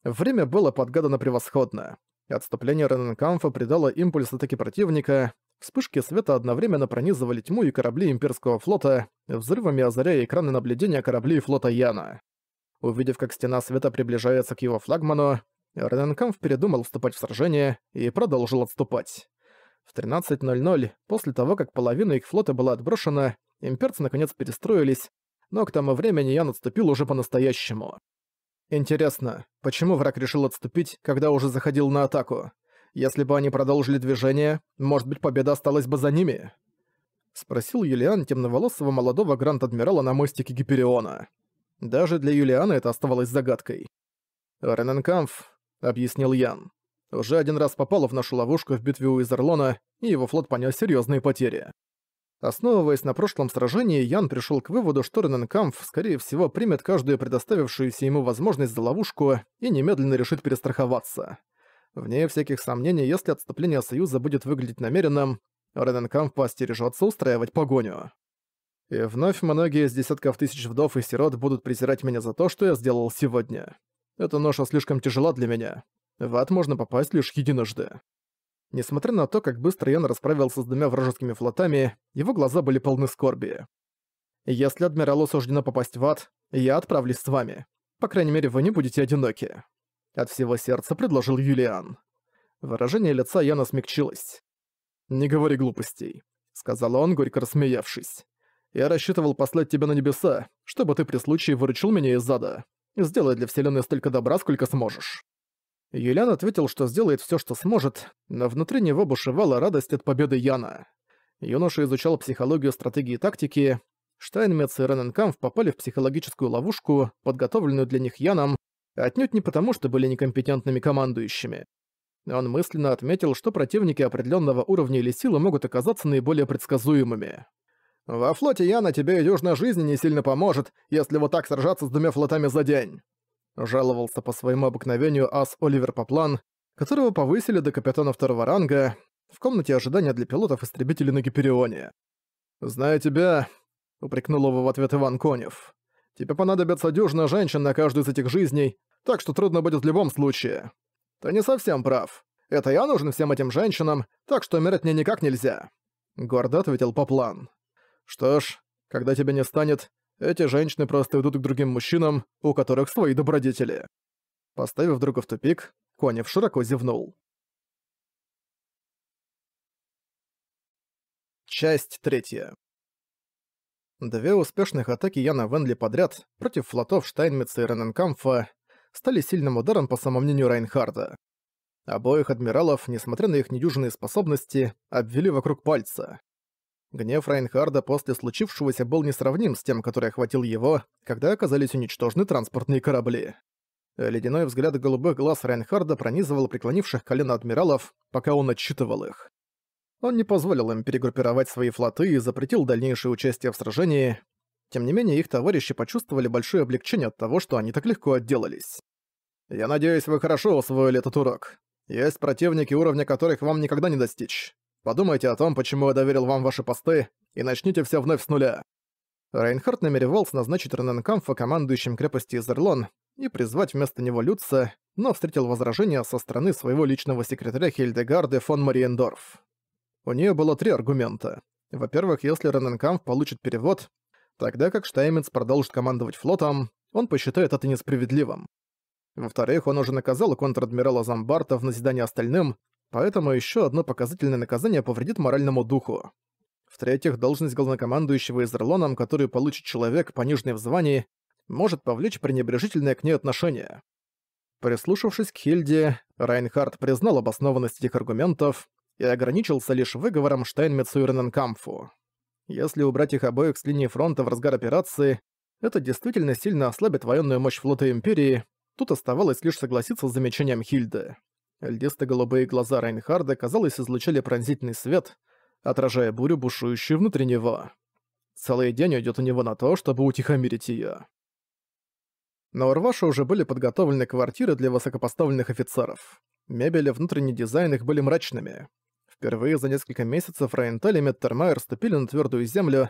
Время было подгадано превосходно. Отступление Рененкамфа придало импульс атаки противника, Вспышки света одновременно пронизывали тьму и корабли имперского флота, взрывами озаряя экраны наблюдения кораблей флота Яна. Увидев, как стена света приближается к его флагману, Рененкамф передумал вступать в сражение и продолжил отступать. В 13.00, после того, как половина их флота была отброшена, имперцы наконец перестроились, но к тому времени Ян отступил уже по-настоящему. Интересно, почему враг решил отступить, когда уже заходил на атаку? Если бы они продолжили движение, может быть, победа осталась бы за ними?» Спросил Юлиан темноволосого молодого гранд-адмирала на мостике Гипериона. Даже для Юлиана это оставалось загадкой. «Рененкамф», — объяснил Ян, — «уже один раз попал в нашу ловушку в битве у Изерлона, и его флот понёс серьёзные потери». Основываясь на прошлом сражении, Ян пришёл к выводу, что Рененкамф, скорее всего, примет каждую предоставившуюся ему возможность за ловушку и немедленно решит перестраховаться. Вне всяких сомнений, если отступление Союза будет выглядеть намеренным, Рененкамп постережется устраивать погоню. И вновь многие из десятков тысяч вдов и сирот будут презирать меня за то, что я сделал сегодня. Эта ноша слишком тяжела для меня. В ад можно попасть лишь единожды. Несмотря на то, как быстро Ян расправился с двумя вражескими флотами, его глаза были полны скорби. «Если адмиралу суждено попасть в ад, я отправлюсь с вами. По крайней мере, вы не будете одиноки». От всего сердца предложил Юлиан. Выражение лица Яна смягчилось. «Не говори глупостей», — сказал он, горько рассмеявшись. «Я рассчитывал послать тебя на небеса, чтобы ты при случае выручил меня из ада. Сделай для Вселенной столько добра, сколько сможешь». Юлиан ответил, что сделает все, что сможет, но внутри него бушевала радость от победы Яна. Юноша изучал психологию стратегии и тактики. Штайнмец и Рененкамф попали в психологическую ловушку, подготовленную для них Яном, отнюдь не потому, что были некомпетентными командующими. Он мысленно отметил, что противники определенного уровня или силы могут оказаться наиболее предсказуемыми. «Во флоте Яна тебе и жизни не сильно поможет, если вот так сражаться с двумя флотами за день», жаловался по своему обыкновению ас Оливер Поплан, которого повысили до капитана второго ранга в комнате ожидания для пилотов-истребителей на Гиперионе. Зная тебя», — упрекнул его в ответ Иван Конев. Тебе понадобится дюжина женщин на каждую из этих жизней, так что трудно будет в любом случае. Ты не совсем прав. Это я нужен всем этим женщинам, так что умирать мне никак нельзя. Гордо ответил Поплан. Что ж, когда тебя не станет, эти женщины просто идут к другим мужчинам, у которых свои добродетели. Поставив друга в тупик, Конев широко зевнул. Часть третья. Две успешных атаки Яна Венли подряд против флотов Штайнмитца и Рененкамфа стали сильным ударом по самомнению Райнхарда. Обоих адмиралов, несмотря на их недюжинные способности, обвели вокруг пальца. Гнев Райнхарда после случившегося был несравним с тем, который охватил его, когда оказались уничтожены транспортные корабли. Ледяной взгляд голубых глаз Райнхарда пронизывал преклонивших колено адмиралов, пока он отчитывал их. Он не позволил им перегруппировать свои флоты и запретил дальнейшее участие в сражении. Тем не менее, их товарищи почувствовали большое облегчение от того, что они так легко отделались. «Я надеюсь, вы хорошо усвоили этот урок. Есть противники, уровня которых вам никогда не достичь. Подумайте о том, почему я доверил вам ваши посты, и начните все вновь с нуля». Рейнхард намеревался назначить Рененкамфа командующим крепости Изерлон и призвать вместо него Люца, но встретил возражение со стороны своего личного секретаря Хильдегарды фон Мариендорф. У нее было три аргумента. Во-первых, если Рененкамп получит перевод, тогда как Штаймец продолжит командовать флотом, он посчитает это несправедливым. Во-вторых, он уже наказал контр-адмирала Замбарта в назидание остальным, поэтому еще одно показательное наказание повредит моральному духу. В-третьих, должность главнокомандующего Изерлоном, которую получит человек, пониженный в звании, может повлечь пренебрежительное к ней отношение. Прислушавшись к Хильде, Райнхард признал обоснованность этих аргументов, и ограничился лишь выговором Штайнмецу и Рененкамфу. Если убрать их обоих с линии фронта в разгар операции, это действительно сильно ослабит военную мощь флота Империи, тут оставалось лишь согласиться с замечанием Хильды. Льдисто-голубые глаза Райнхарда, казалось, излучали пронзительный свет, отражая бурю, бушующую внутри него. Целый день уйдет у него на то, чтобы утихомирить ее. На Урваше уже были подготовлены квартиры для высокопоставленных офицеров. Мебель и внутренний дизайн их были мрачными. Впервые за несколько месяцев Райенталь и Меттермайер ступили на твердую землю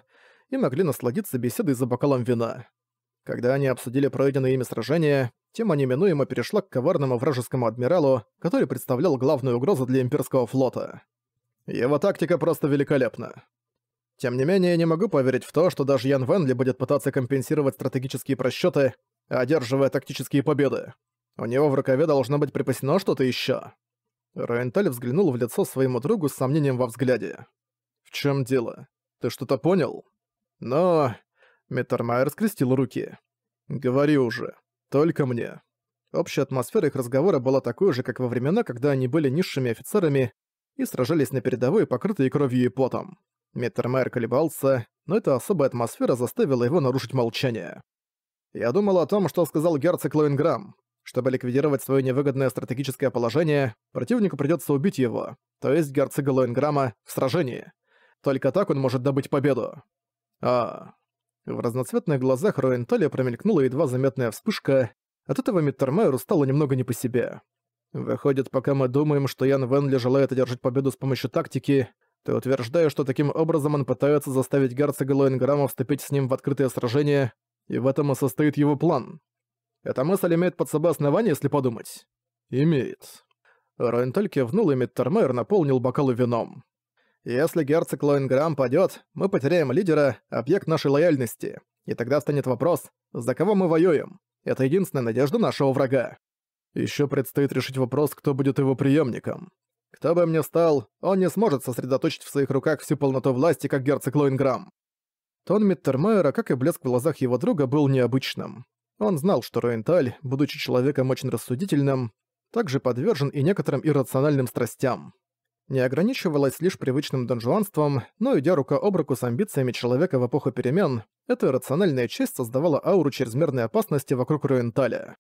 и могли насладиться беседой за бокалом вина. Когда они обсудили пройденное ими сражение, тема неминуемо перешла к коварному вражескому адмиралу, который представлял главную угрозу для имперского флота. Его тактика просто великолепна. Тем не менее, я не могу поверить в то, что даже Ян Венли будет пытаться компенсировать стратегические просчеты, одерживая тактические победы. У него в рукаве должно быть припасено что-то ещё. Райанталь взглянул в лицо своему другу с сомнением во взгляде. «В чем дело? Ты что-то понял?» «Но...» Меттермайер скрестил руки. «Говори уже. Только мне». Общая атмосфера их разговора была такой же, как во времена, когда они были низшими офицерами и сражались на передовой, покрытые кровью и потом. Меттермайер колебался, но эта особая атмосфера заставила его нарушить молчание. «Я думал о том, что сказал герцог Лоинграм. Чтобы ликвидировать свое невыгодное стратегическое положение, противнику придется убить его, то есть герцога Лоинграма, в сражении. Только так он может добыть победу. А... В разноцветных глазах Роенталя промелькнула едва заметная вспышка, от этого Миттермайеру стало немного не по себе. Выходит, пока мы думаем, что Ян Венли желает одержать победу с помощью тактики, ты утверждаешь, что таким образом он пытается заставить герцога Лоинграма вступить с ним в открытое сражение, и в этом и состоит его план. Эта мысль имеет под собой основание, если подумать. Имеет. Ройнтель кивнул, и Миттермейр наполнил бокалы вином. Если герцог Лоинграм падет, мы потеряем лидера, объект нашей лояльности. И тогда станет вопрос, за кого мы воюем? Это единственная надежда нашего врага. Еще предстоит решить вопрос, кто будет его преемником. Кто бы мне стал, он не сможет сосредоточить в своих руках всю полноту власти, как герцог Лоинграм. Тон Миттермайера, как и блеск в глазах его друга, был необычным. Он знал, что Руенталь, будучи человеком очень рассудительным, также подвержен и некоторым иррациональным страстям. Не ограничивалась лишь привычным донжуанством, но идя рука об руку с амбициями человека в эпоху перемен, эта иррациональная честь создавала ауру чрезмерной опасности вокруг Руенталя.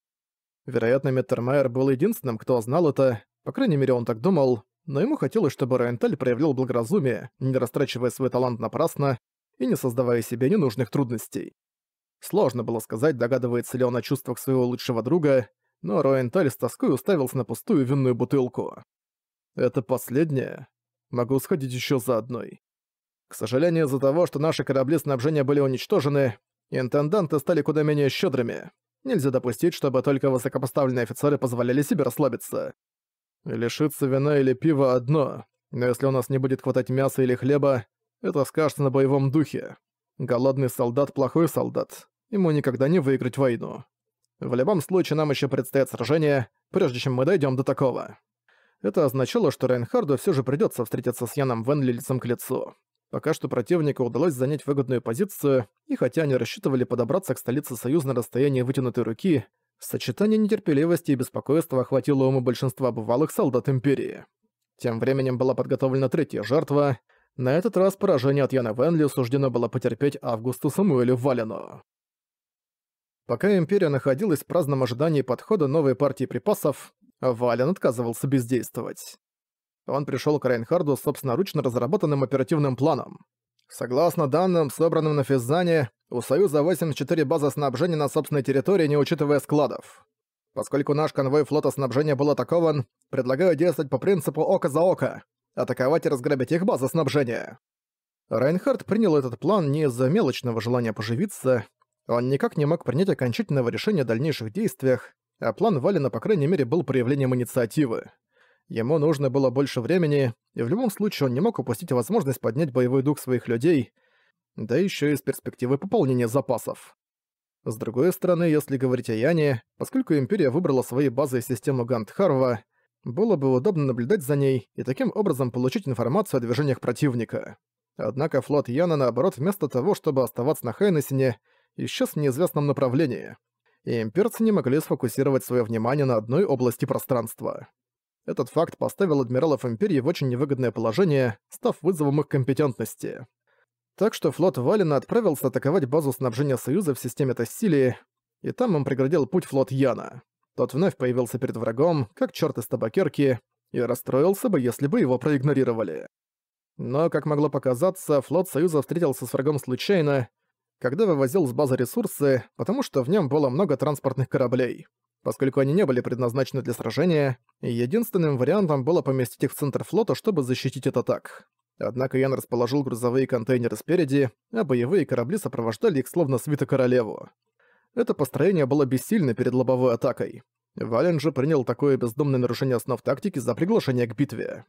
Вероятно, Меттермайер был единственным, кто знал это, по крайней мере он так думал, но ему хотелось, чтобы Руенталь проявлял благоразумие, не растрачивая свой талант напрасно и не создавая себе ненужных трудностей. Сложно было сказать, догадывается ли он о чувствах своего лучшего друга, но Роенталь с тоской уставился на пустую винную бутылку. «Это последнее. Могу сходить еще за одной». К сожалению, из-за того, что наши корабли снабжения были уничтожены, интенданты стали куда менее щедрыми. Нельзя допустить, чтобы только высокопоставленные офицеры позволяли себе расслабиться. Лишиться вина или пива одно, но если у нас не будет хватать мяса или хлеба, это скажется на боевом духе. Голодный солдат – плохой солдат ему никогда не выиграть войну. В любом случае нам еще предстоит сражение, прежде чем мы дойдем до такого. Это означало, что Рейнхарду все же придется встретиться с Яном Венли лицом к лицу. Пока что противнику удалось занять выгодную позицию, и хотя они рассчитывали подобраться к столице Союза на расстоянии вытянутой руки, сочетание нетерпеливости и беспокойства охватило умы большинства бывалых солдат Империи. Тем временем была подготовлена третья жертва. На этот раз поражение от Яна Венли суждено было потерпеть Августу Самуэлю Валену. Пока Империя находилась в праздном ожидании подхода новой партии припасов, Вален отказывался бездействовать. Он пришел к Рейнхарду с собственноручно разработанным оперативным планом. Согласно данным, собранным на Физзане, у Союза 84 базы снабжения на собственной территории, не учитывая складов. Поскольку наш конвой флота снабжения был атакован, предлагаю действовать по принципу око за око, атаковать и разграбить их базы снабжения. Райнхард принял этот план не из-за мелочного желания поживиться, он никак не мог принять окончательного решения о дальнейших действиях, а план Валина, по крайней мере, был проявлением инициативы. Ему нужно было больше времени, и в любом случае он не мог упустить возможность поднять боевой дух своих людей, да еще и с перспективы пополнения запасов. С другой стороны, если говорить о Яне, поскольку Империя выбрала своей базой систему Гандхарва, было бы удобно наблюдать за ней и таким образом получить информацию о движениях противника. Однако флот Яна, наоборот, вместо того, чтобы оставаться на Хайнесене, исчез в неизвестном направлении, и имперцы не могли сфокусировать свое внимание на одной области пространства. Этот факт поставил адмиралов Империи в очень невыгодное положение, став вызовом их компетентности. Так что флот Валена отправился атаковать базу снабжения Союза в системе Тассилии, и там им преградил путь флот Яна. Тот вновь появился перед врагом, как черт из табакерки, и расстроился бы, если бы его проигнорировали. Но, как могло показаться, флот Союза встретился с врагом случайно, когда вывозил с базы ресурсы, потому что в нем было много транспортных кораблей. Поскольку они не были предназначены для сражения, единственным вариантом было поместить их в центр флота, чтобы защитить от атак. Однако Ян расположил грузовые контейнеры спереди, а боевые корабли сопровождали их словно свита королеву. Это построение было бессильно перед лобовой атакой. Вален же принял такое бездумное нарушение основ тактики за приглашение к битве.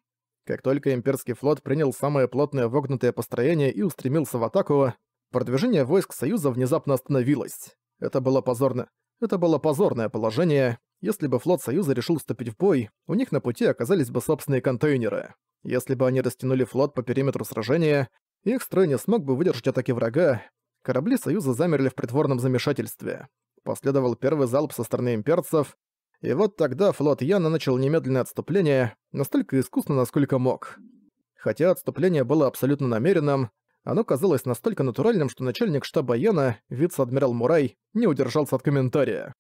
Как только имперский флот принял самое плотное вогнутое построение и устремился в атаку, Продвижение войск Союза внезапно остановилось. Это было позорно. Это было позорное положение. Если бы флот Союза решил вступить в бой, у них на пути оказались бы собственные контейнеры. Если бы они растянули флот по периметру сражения, их строй не смог бы выдержать атаки врага. Корабли Союза замерли в притворном замешательстве. Последовал первый залп со стороны имперцев, и вот тогда флот Яна начал немедленное отступление, настолько искусно, насколько мог. Хотя отступление было абсолютно намеренным, оно казалось настолько натуральным, что начальник штаба Яна, вице-адмирал Мурай, не удержался от комментария.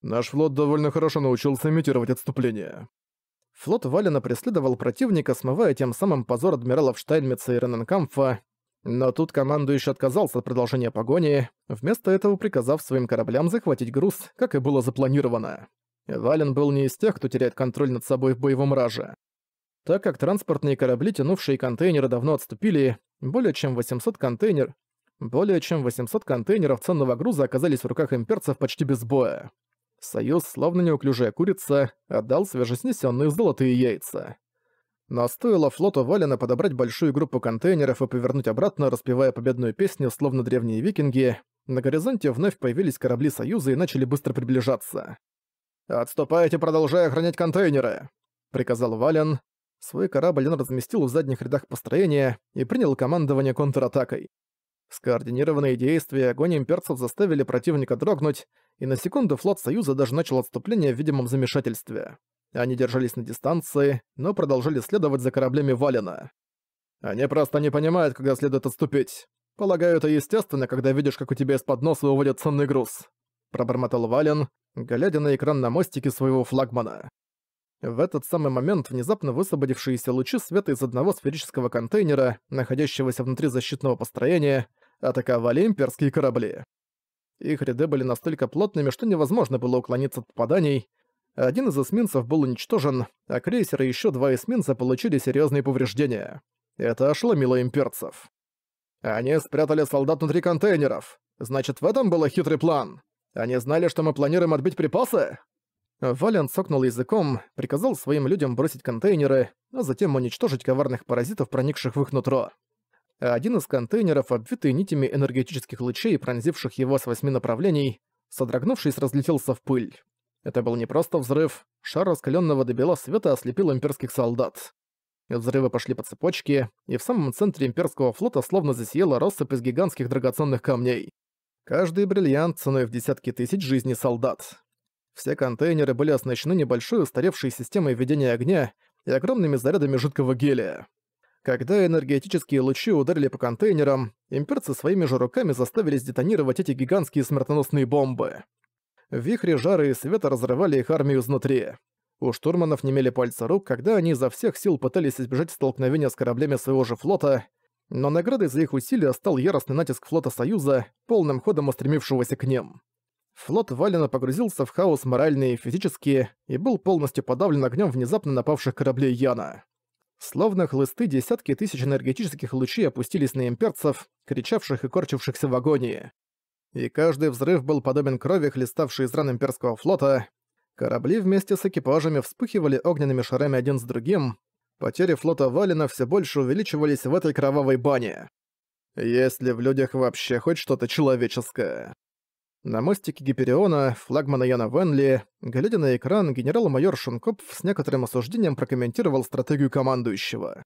«Наш флот довольно хорошо научился имитировать отступление». Флот Валена преследовал противника, смывая тем самым позор адмиралов Штайнмитса и Рененкамфа, но тут командующий отказался от продолжения погони, вместо этого приказав своим кораблям захватить груз, как и было запланировано. Вален был не из тех, кто теряет контроль над собой в боевом раже. Так как транспортные корабли, тянувшие контейнеры, давно отступили, более чем 800 контейнер... Более чем 800 контейнеров ценного груза оказались в руках имперцев почти без боя. Союз, словно неуклюжая курица, отдал свежеснесенные золотые яйца. Но стоило флоту Валена подобрать большую группу контейнеров и повернуть обратно, распевая победную песню, словно древние викинги, на горизонте вновь появились корабли Союза и начали быстро приближаться. «Отступайте, продолжая охранять контейнеры!» — приказал Вален, Свой корабль он разместил в задних рядах построения и принял командование контратакой. Скоординированные действия огонь имперцев заставили противника дрогнуть, и на секунду флот Союза даже начал отступление в видимом замешательстве. Они держались на дистанции, но продолжали следовать за кораблями Валена. Они просто не понимают, когда следует отступить. Полагаю, это естественно, когда видишь, как у тебя из-под носа уводят ценный груз. Пробормотал Вален, глядя на экран на мостике своего флагмана. В этот самый момент внезапно высвободившиеся лучи света из одного сферического контейнера, находящегося внутри защитного построения, атаковали имперские корабли. Их ряды были настолько плотными, что невозможно было уклониться от попаданий. Один из эсминцев был уничтожен, а крейсеры и еще два эсминца получили серьезные повреждения. Это ошеломило имперцев. «Они спрятали солдат внутри контейнеров. Значит, в этом был хитрый план. Они знали, что мы планируем отбить припасы?» Вален сокнул языком, приказал своим людям бросить контейнеры, а затем уничтожить коварных паразитов, проникших в их нутро. Один из контейнеров, обвитый нитями энергетических лучей, пронзивших его с восьми направлений, содрогнувшись, разлетелся в пыль. Это был не просто взрыв, шар раскаленного до бела света ослепил имперских солдат. Взрывы пошли по цепочке, и в самом центре имперского флота словно засияла россыпь из гигантских драгоценных камней. Каждый бриллиант ценой в десятки тысяч жизней солдат. Все контейнеры были оснащены небольшой устаревшей системой ведения огня и огромными зарядами жидкого гелия. Когда энергетические лучи ударили по контейнерам, имперцы своими же руками заставили сдетонировать эти гигантские смертоносные бомбы. Вихри жары и света разрывали их армию изнутри. У штурманов немели пальцы рук, когда они изо всех сил пытались избежать столкновения с кораблями своего же флота, но наградой за их усилия стал яростный натиск флота Союза, полным ходом устремившегося к ним. Флот Валена погрузился в хаос моральный и физический и был полностью подавлен огнем внезапно напавших кораблей Яна. Словно хлысты десятки тысяч энергетических лучей опустились на имперцев, кричавших и корчившихся в агонии. И каждый взрыв был подобен крови, хлеставшей из ран имперского флота. Корабли вместе с экипажами вспыхивали огненными шарами один с другим. Потери флота Валена все больше увеличивались в этой кровавой бане. Есть ли в людях вообще хоть что-то человеческое? На мостике Гипериона, флагмана Яна Венли, глядя на экран, генерал-майор Шункопф с некоторым осуждением прокомментировал стратегию командующего.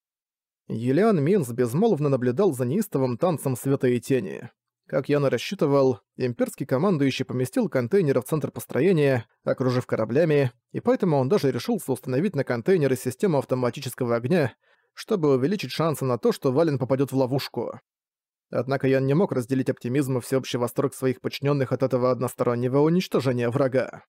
Елиан Минс безмолвно наблюдал за неистовым танцем света и тени. Как Яна рассчитывал, имперский командующий поместил контейнеры в центр построения, окружив кораблями, и поэтому он даже решился установить на контейнеры систему автоматического огня, чтобы увеличить шансы на то, что Вален попадет в ловушку. Однако Ян не мог разделить оптимизм и всеобщий восторг своих подчиненных от этого одностороннего уничтожения врага.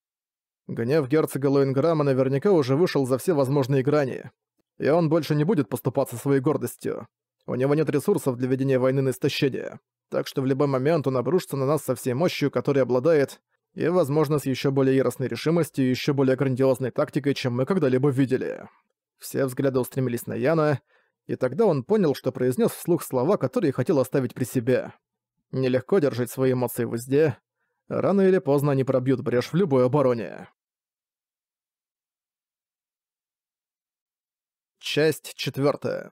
Гнев герцога Лоинграма наверняка уже вышел за все возможные грани, и он больше не будет поступаться своей гордостью. У него нет ресурсов для ведения войны на истощение, так что в любой момент он обрушится на нас со всей мощью, которой обладает, и, возможно, с еще более яростной решимостью и еще более грандиозной тактикой, чем мы когда-либо видели. Все взгляды устремились на Яна, и тогда он понял, что произнес вслух слова, которые хотел оставить при себе. Нелегко держать свои эмоции в узде. Рано или поздно они пробьют брешь в любой обороне. Часть 4.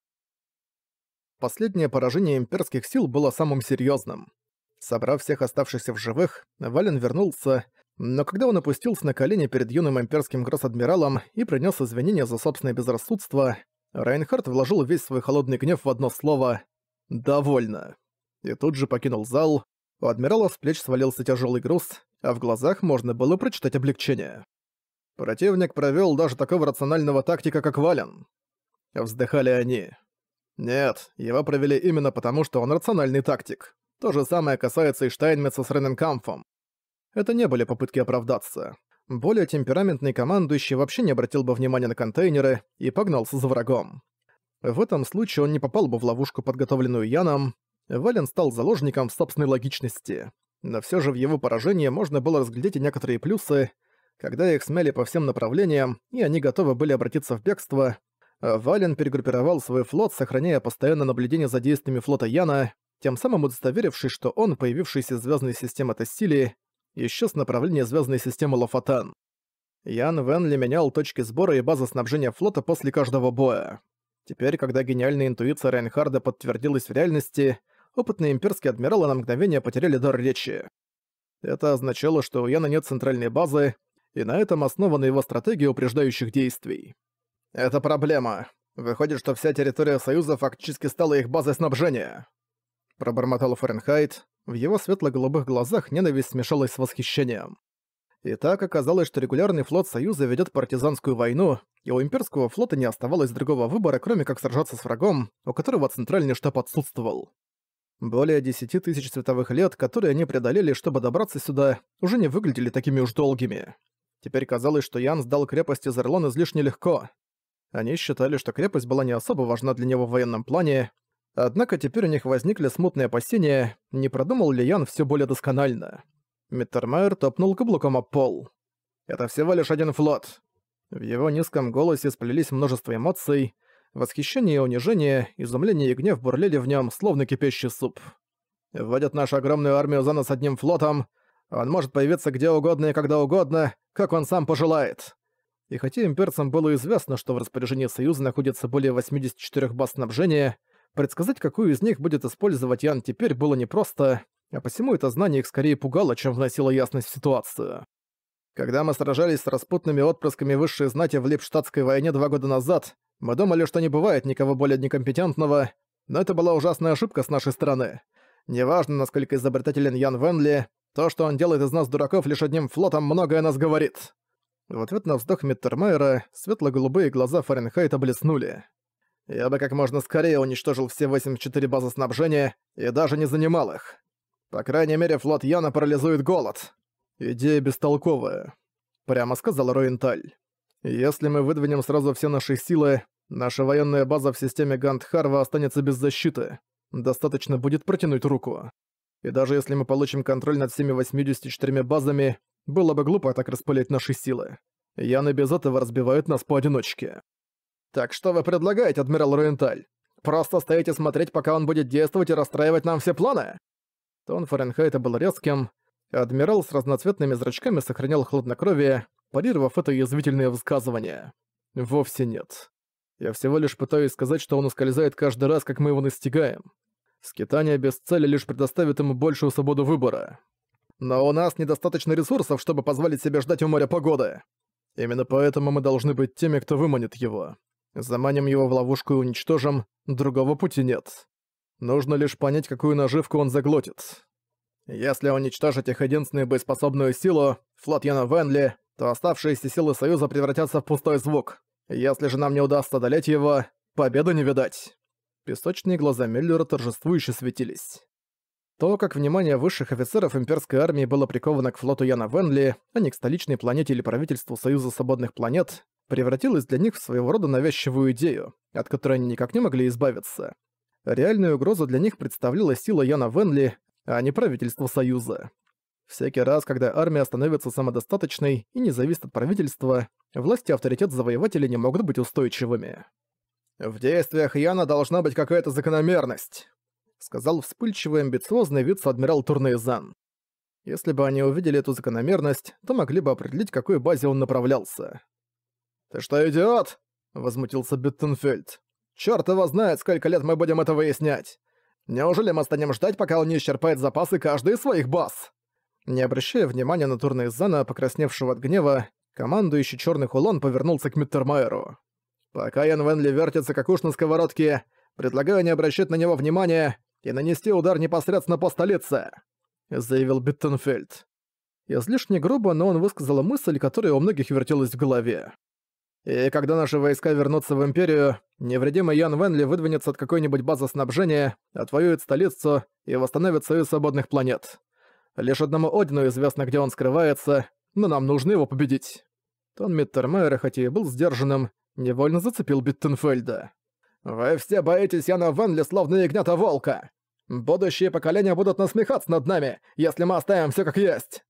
Последнее поражение имперских сил было самым серьезным. Собрав всех оставшихся в живых, Вален вернулся, но когда он опустился на колени перед юным имперским гросс-адмиралом и принес извинения за собственное безрассудство, Райнхард вложил весь свой холодный гнев в одно слово «довольно». И тут же покинул зал. У адмирала с плеч свалился тяжелый груз, а в глазах можно было прочитать облегчение. Противник провел даже такого рационального тактика, как Вален. Вздыхали они. Нет, его провели именно потому, что он рациональный тактик. То же самое касается и Штайнмеца с Рененкамфом. Это не были попытки оправдаться более темпераментный командующий вообще не обратил бы внимания на контейнеры и погнался за врагом. В этом случае он не попал бы в ловушку, подготовленную Яном. Вален стал заложником в собственной логичности. Но все же в его поражении можно было разглядеть и некоторые плюсы. Когда их смяли по всем направлениям, и они готовы были обратиться в бегство, Вален перегруппировал свой флот, сохраняя постоянное наблюдение за действиями флота Яна, тем самым удостоверившись, что он, появившийся из звездной системы Тессилии, исчез направление звездной системы Лофатан. Ян Венли менял точки сбора и базы снабжения флота после каждого боя. Теперь, когда гениальная интуиция Райнхарда подтвердилась в реальности, опытные имперские адмиралы на мгновение потеряли дар речи. Это означало, что у Яна нет центральной базы, и на этом основана его стратегия упреждающих действий. Это проблема. Выходит, что вся территория Союза фактически стала их базой снабжения. Пробормотал Фаренхайт, в его светло-голубых глазах ненависть смешалась с восхищением. И так оказалось, что регулярный флот Союза ведет партизанскую войну, и у имперского флота не оставалось другого выбора, кроме как сражаться с врагом, у которого центральный штаб отсутствовал. Более десяти тысяч световых лет, которые они преодолели, чтобы добраться сюда, уже не выглядели такими уж долгими. Теперь казалось, что Ян сдал крепость Изерлон излишне легко. Они считали, что крепость была не особо важна для него в военном плане, Однако теперь у них возникли смутные опасения, не продумал ли Ян все более досконально. Миттермайер топнул каблуком о пол. «Это всего лишь один флот». В его низком голосе сплелись множество эмоций. Восхищение и унижение, изумление и гнев бурлили в нем, словно кипящий суп. «Вводят нашу огромную армию за нас одним флотом. Он может появиться где угодно и когда угодно, как он сам пожелает». И хотя имперцам было известно, что в распоряжении Союза находится более 84 баз снабжения, Предсказать, какую из них будет использовать Ян теперь, было непросто, а посему это знание их скорее пугало, чем вносило ясность в ситуацию. Когда мы сражались с распутными отпрысками высшей знати в Липштадтской войне два года назад, мы думали, что не бывает никого более некомпетентного, но это была ужасная ошибка с нашей стороны. Неважно, насколько изобретателен Ян Венли, то, что он делает из нас дураков лишь одним флотом, многое нас говорит. В ответ на вздох Миттермейера светло-голубые глаза Фаренхайта блеснули я бы как можно скорее уничтожил все 84 базы снабжения и даже не занимал их. По крайней мере, флот Яна парализует голод. Идея бестолковая, прямо сказал Роенталь. Если мы выдвинем сразу все наши силы, наша военная база в системе Гандхарва останется без защиты. Достаточно будет протянуть руку. И даже если мы получим контроль над всеми 84 базами, было бы глупо так распылять наши силы. Яны без этого разбивают нас поодиночке. Так что вы предлагаете, адмирал Руенталь? Просто стоять и смотреть, пока он будет действовать и расстраивать нам все планы?» Тон Фаренхайта был резким. Адмирал с разноцветными зрачками сохранял хладнокровие, парировав это язвительное высказывание. «Вовсе нет. Я всего лишь пытаюсь сказать, что он ускользает каждый раз, как мы его настигаем. Скитание без цели лишь предоставит ему большую свободу выбора. Но у нас недостаточно ресурсов, чтобы позволить себе ждать у моря погоды. Именно поэтому мы должны быть теми, кто выманит его. Заманим его в ловушку и уничтожим, другого пути нет. Нужно лишь понять, какую наживку он заглотит. Если уничтожить их единственную боеспособную силу, флот Яна Венли, то оставшиеся силы Союза превратятся в пустой звук. Если же нам не удастся одолеть его, победу не видать. Песочные глаза Миллера торжествующе светились. То, как внимание высших офицеров имперской армии было приковано к флоту Яна Венли, а не к столичной планете или правительству Союза Свободных Планет, превратилась для них в своего рода навязчивую идею, от которой они никак не могли избавиться. Реальную угрозу для них представляла сила Яна Венли, а не правительство Союза. Всякий раз, когда армия становится самодостаточной и не зависит от правительства, власти и авторитет завоевателей не могут быть устойчивыми. «В действиях Яна должна быть какая-то закономерность», сказал вспыльчивый амбициозный вице-адмирал Турнейзан. Если бы они увидели эту закономерность, то могли бы определить, к какой базе он направлялся. «Ты что, идиот?» — возмутился Биттенфельд. «Чёрт его знает, сколько лет мы будем это выяснять! Неужели мы станем ждать, пока он не исчерпает запасы каждой из своих баз?» Не обращая внимания на турные Зана, покрасневшего от гнева, командующий Чёрный Хулон повернулся к Миттермайеру. «Пока Ян Венли вертится как уж на сковородке, предлагаю не обращать на него внимания и нанести удар непосредственно по столице», — заявил Биттенфельд. Излишне грубо, но он высказал мысль, которая у многих вертелась в голове. И когда наши войска вернутся в Империю, невредимый Ян Венли выдвинется от какой-нибудь базы снабжения, отвоюет столицу и восстановит Союз Свободных Планет. Лишь одному Одину известно, где он скрывается, но нам нужно его победить. Тон Миттермейера, хотя и был сдержанным, невольно зацепил Биттенфельда. «Вы все боитесь Яна Венли, словно ягнята волка! Будущие поколения будут насмехаться над нами, если мы оставим все как есть!»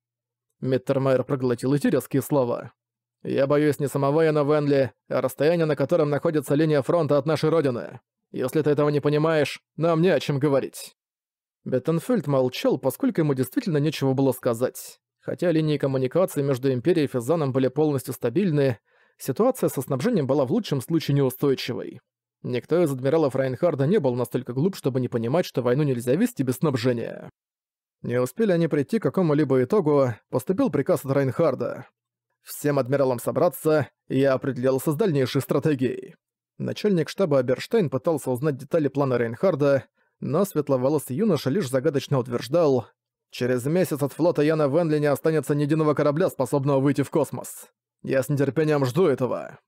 Миттермейер проглотил эти резкие слова. Я боюсь не самого Яна Венли, а расстояние, на котором находится линия фронта от нашей родины. Если ты этого не понимаешь, нам не о чем говорить». Беттенфельд молчал, поскольку ему действительно нечего было сказать. Хотя линии коммуникации между Империей и Физаном были полностью стабильны, ситуация со снабжением была в лучшем случае неустойчивой. Никто из адмиралов Райнхарда не был настолько глуп, чтобы не понимать, что войну нельзя вести без снабжения. Не успели они прийти к какому-либо итогу, поступил приказ от Райнхарда. Всем адмиралам собраться, я определился с дальнейшей стратегией. Начальник штаба Аберштейн пытался узнать детали плана Рейнхарда, но светловолосый юноша лишь загадочно утверждал, «Через месяц от флота Яна Венли не останется ни единого корабля, способного выйти в космос. Я с нетерпением жду этого».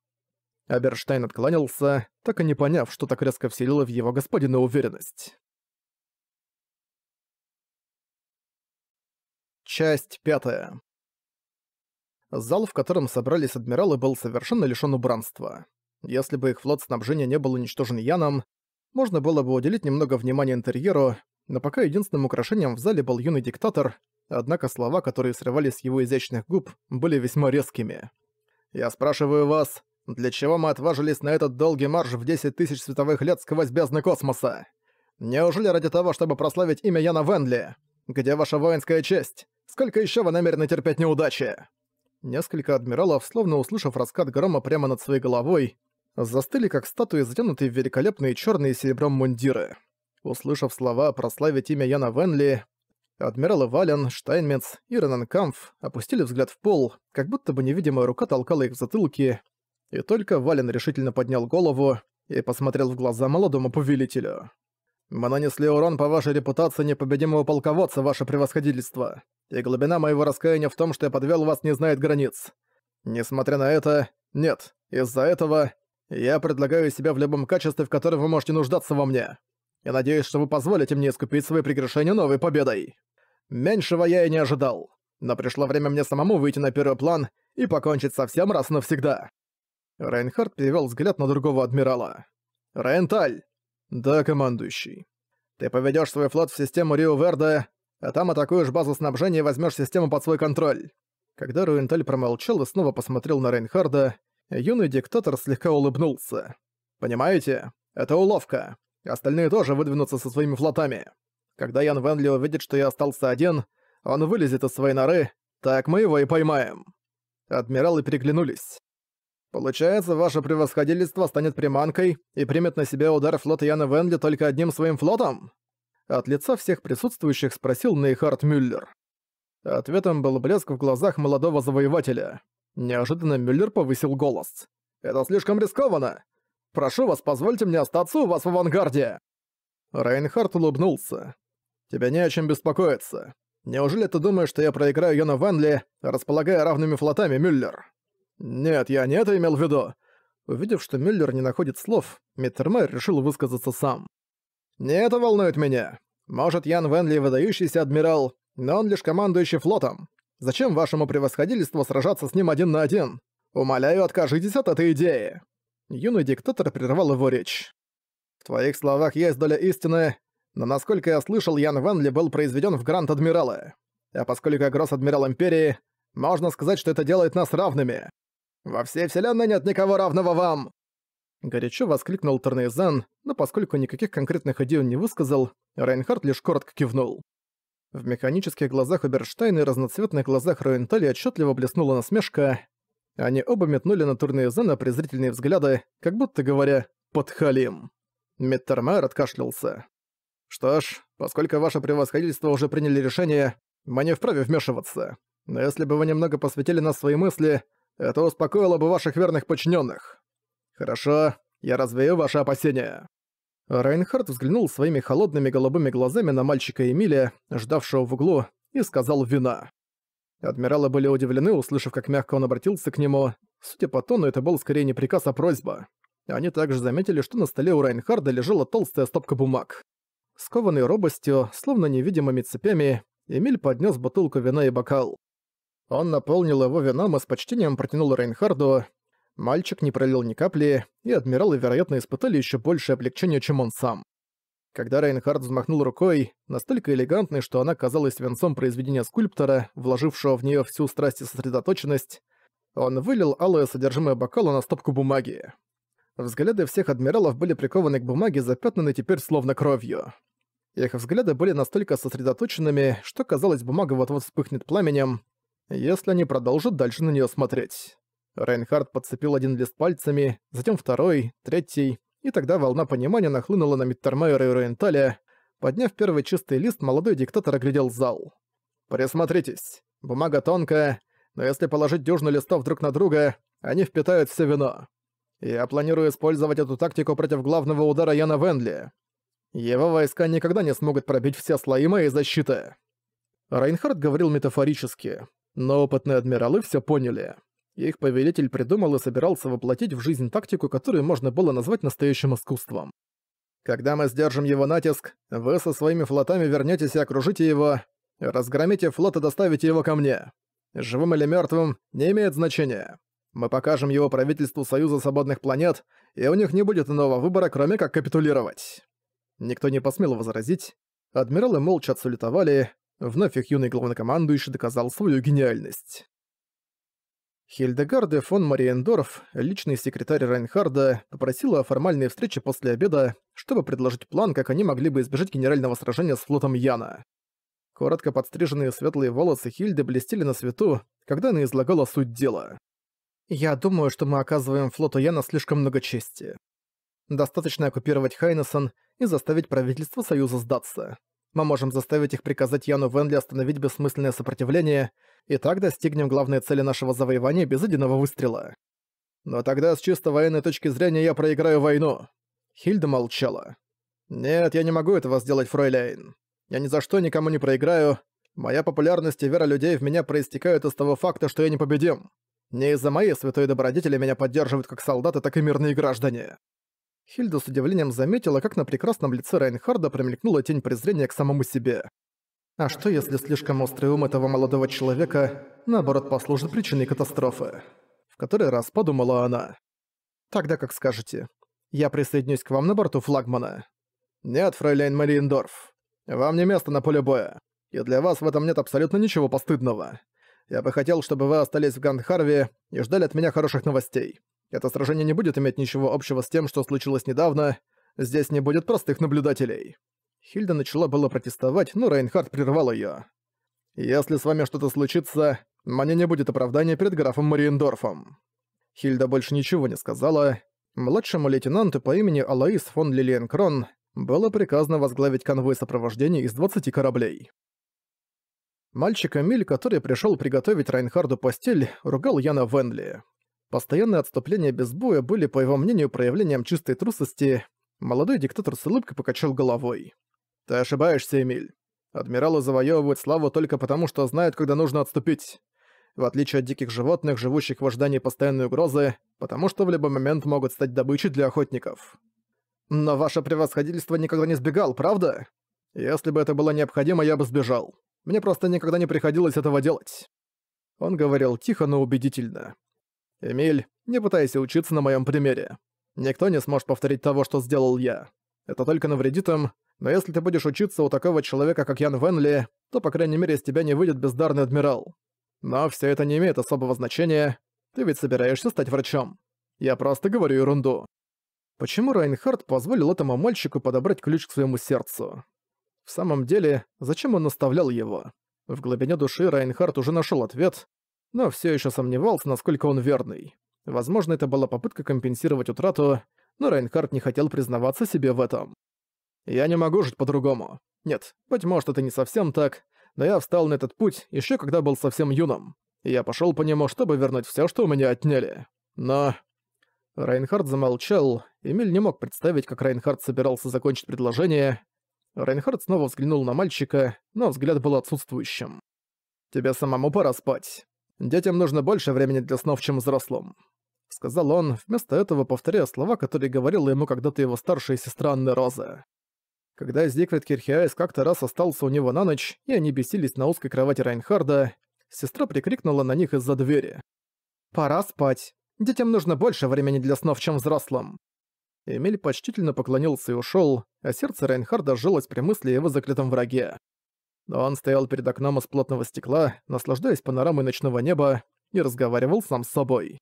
Аберштейн откланялся, так и не поняв, что так резко вселило в его господина уверенность. Часть пятая. Зал, в котором собрались адмиралы, был совершенно лишён убранства. Если бы их флот снабжения не был уничтожен Яном, можно было бы уделить немного внимания интерьеру, но пока единственным украшением в зале был юный диктатор, однако слова, которые срывались с его изящных губ, были весьма резкими. «Я спрашиваю вас, для чего мы отважились на этот долгий марш в 10 тысяч световых лет сквозь бездны космоса? Неужели ради того, чтобы прославить имя Яна Венли? Где ваша воинская честь? Сколько еще вы намерены терпеть неудачи?» Несколько адмиралов, словно услышав раскат грома прямо над своей головой, застыли как статуи, затянутые в великолепные черные серебром мундиры. Услышав слова прославить имя Яна Венли, адмиралы Вален, Штайнмец и Рененкамф опустили взгляд в пол, как будто бы невидимая рука толкала их в затылки, и только Вален решительно поднял голову и посмотрел в глаза молодому повелителю. «Мы нанесли урон по вашей репутации непобедимого полководца, ваше превосходительство и глубина моего раскаяния в том, что я подвел вас, не знает границ. Несмотря на это, нет, из-за этого я предлагаю себя в любом качестве, в котором вы можете нуждаться во мне. Я надеюсь, что вы позволите мне искупить свои прегрешения новой победой. Меньшего я и не ожидал, но пришло время мне самому выйти на первый план и покончить со всем раз навсегда». Рейнхард перевел взгляд на другого адмирала. «Рейнталь!» «Да, командующий. Ты поведешь свой флот в систему Рио-Верде а там атакуешь базу снабжения и возьмешь систему под свой контроль». Когда Руинтель промолчал и снова посмотрел на Рейнхарда, юный диктатор слегка улыбнулся. «Понимаете? Это уловка. Остальные тоже выдвинутся со своими флотами. Когда Ян Венли увидит, что я остался один, он вылезет из своей норы, так мы его и поймаем». Адмиралы переглянулись. «Получается, ваше превосходительство станет приманкой и примет на себя удар флота Яна Венли только одним своим флотом?» от лица всех присутствующих спросил Нейхард Мюллер. Ответом был блеск в глазах молодого завоевателя. Неожиданно Мюллер повысил голос. «Это слишком рискованно! Прошу вас, позвольте мне остаться у вас в авангарде!» Рейнхард улыбнулся. «Тебя не о чем беспокоиться. Неужели ты думаешь, что я проиграю Йона Венли, располагая равными флотами, Мюллер?» «Нет, я не это имел в виду». Увидев, что Мюллер не находит слов, Миттермайр решил высказаться сам. Не это волнует меня. Может, Ян Венли выдающийся адмирал, но он лишь командующий флотом. Зачем вашему превосходительству сражаться с ним один на один? Умоляю, откажитесь от этой идеи!» Юный диктатор прервал его речь. «В твоих словах есть доля истины, но, насколько я слышал, Ян Венли был произведен в грант адмирала. А поскольку я Гросс-Адмирал Империи, можно сказать, что это делает нас равными. Во всей вселенной нет никого равного вам! Горячо воскликнул Торнейзан, но поскольку никаких конкретных идей он не высказал, Райнхард лишь коротко кивнул. В механических глазах Уберштайна и разноцветных глазах Роентали отчетливо блеснула насмешка. Они оба метнули на Турнейзана презрительные взгляды, как будто говоря «подхалим». Миттермайер откашлялся. «Что ж, поскольку ваше превосходительство уже приняли решение, мы не вправе вмешиваться. Но если бы вы немного посвятили нас свои мысли, это успокоило бы ваших верных подчиненных. «Хорошо, я развею ваши опасения». Рейнхард взглянул своими холодными голубыми глазами на мальчика Эмиля, ждавшего в углу, и сказал «вина». Адмиралы были удивлены, услышав, как мягко он обратился к нему. Судя по тону, это был скорее не приказ, а просьба. Они также заметили, что на столе у Райнхарда лежала толстая стопка бумаг. Скованный робостью, словно невидимыми цепями, Эмиль поднес бутылку вина и бокал. Он наполнил его вином и с почтением протянул Рейнхарду. Мальчик не пролил ни капли, и адмиралы, вероятно, испытали еще большее облегчение, чем он сам. Когда Рейнхард взмахнул рукой, настолько элегантной, что она казалась венцом произведения скульптора, вложившего в нее всю страсть и сосредоточенность, он вылил алое содержимое бокала на стопку бумаги. Взгляды всех адмиралов были прикованы к бумаге, запятнанной теперь словно кровью. Их взгляды были настолько сосредоточенными, что казалось, бумага вот-вот вспыхнет пламенем, если они продолжат дальше на нее смотреть. Рейнхард подцепил один лист пальцами, затем второй, третий, и тогда волна понимания нахлынула на Миттермайера и Рейнталя. Подняв первый чистый лист, молодой диктатор оглядел зал. «Присмотритесь. Бумага тонкая, но если положить дюжину листов друг на друга, они впитают все вино. Я планирую использовать эту тактику против главного удара Яна Венли. Его войска никогда не смогут пробить все слои моей защиты». Рейнхард говорил метафорически, но опытные адмиралы все поняли. Их повелитель придумал и собирался воплотить в жизнь тактику, которую можно было назвать настоящим искусством. «Когда мы сдержим его натиск, вы со своими флотами вернетесь и окружите его, разгромите флот и доставите его ко мне. Живым или мертвым не имеет значения. Мы покажем его правительству Союза Свободных Планет, и у них не будет иного выбора, кроме как капитулировать». Никто не посмел возразить. Адмиралы молча отсулетовали, вновь их юный главнокомандующий доказал свою гениальность. Хильдегарде фон Мариендорф, личный секретарь Райнхарда, попросила о формальной встрече после обеда, чтобы предложить план, как они могли бы избежать генерального сражения с флотом Яна. Коротко подстриженные светлые волосы Хильды блестели на свету, когда она излагала суть дела. «Я думаю, что мы оказываем флоту Яна слишком много чести. Достаточно оккупировать Хайнесон и заставить правительство Союза сдаться. Мы можем заставить их приказать Яну Венли остановить бессмысленное сопротивление – и так достигнем главной цели нашего завоевания без единого выстрела. Но тогда с чисто военной точки зрения я проиграю войну». Хильда молчала. «Нет, я не могу этого сделать, фройляйн. Я ни за что никому не проиграю. Моя популярность и вера людей в меня проистекают из того факта, что я непобедим. Не из-за моей святой добродетели меня поддерживают как солдаты, так и мирные граждане». Хильда с удивлением заметила, как на прекрасном лице Райнхарда промелькнула тень презрения к самому себе. А что, если слишком острый ум этого молодого человека, наоборот, послужит причиной катастрофы? В который раз подумала она. Тогда как скажете. Я присоединюсь к вам на борту флагмана. Нет, фрейлейн Мариендорф. Вам не место на поле боя. И для вас в этом нет абсолютно ничего постыдного. Я бы хотел, чтобы вы остались в Гандхарве и ждали от меня хороших новостей. Это сражение не будет иметь ничего общего с тем, что случилось недавно. Здесь не будет простых наблюдателей. Хильда начала было протестовать, но Рейнхард прервал ее. «Если с вами что-то случится, мне не будет оправдания перед графом Мариендорфом». Хильда больше ничего не сказала. Младшему лейтенанту по имени Алаис фон Лилиенкрон было приказано возглавить конвой сопровождения из 20 кораблей. Мальчик Эмиль, который пришел приготовить Райнхарду постель, ругал Яна Венли. Постоянные отступления без боя были, по его мнению, проявлением чистой трусости. Молодой диктатор с улыбкой покачал головой. Ты ошибаешься, Эмиль. Адмиралы завоевывают славу только потому, что знают, когда нужно отступить. В отличие от диких животных, живущих в ожидании постоянной угрозы, потому что в любой момент могут стать добычей для охотников. Но ваше превосходительство никогда не сбегал, правда? Если бы это было необходимо, я бы сбежал. Мне просто никогда не приходилось этого делать. Он говорил тихо, но убедительно. «Эмиль, не пытайся учиться на моем примере. Никто не сможет повторить того, что сделал я. Это только навредит им, но если ты будешь учиться у такого человека, как Ян Венли, то, по крайней мере, из тебя не выйдет бездарный адмирал. Но все это не имеет особого значения. Ты ведь собираешься стать врачом. Я просто говорю ерунду. Почему Райнхард позволил этому мальчику подобрать ключ к своему сердцу? В самом деле, зачем он наставлял его? В глубине души Райнхард уже нашел ответ, но все еще сомневался, насколько он верный. Возможно, это была попытка компенсировать утрату, но Райнхард не хотел признаваться себе в этом. Я не могу жить по-другому. Нет, быть может, это не совсем так, но я встал на этот путь еще когда был совсем юным. я пошел по нему, чтобы вернуть все, что у меня отняли. Но... Райнхард замолчал, Эмиль не мог представить, как Райнхард собирался закончить предложение. Райнхард снова взглянул на мальчика, но взгляд был отсутствующим. «Тебе самому пора спать. Детям нужно больше времени для снов, чем взрослым», — сказал он, вместо этого повторяя слова, которые говорила ему когда-то его старшая сестра Анны Роза. Когда Зигфрид Кирхиайс как-то раз остался у него на ночь, и они бесились на узкой кровати Райнхарда, сестра прикрикнула на них из-за двери. «Пора спать. Детям нужно больше времени для снов, чем взрослым». Эмиль почтительно поклонился и ушёл, а сердце Рейнхарда жилось при мысли о его закрытом враге. Но он стоял перед окном из плотного стекла, наслаждаясь панорамой ночного неба, и разговаривал сам с собой.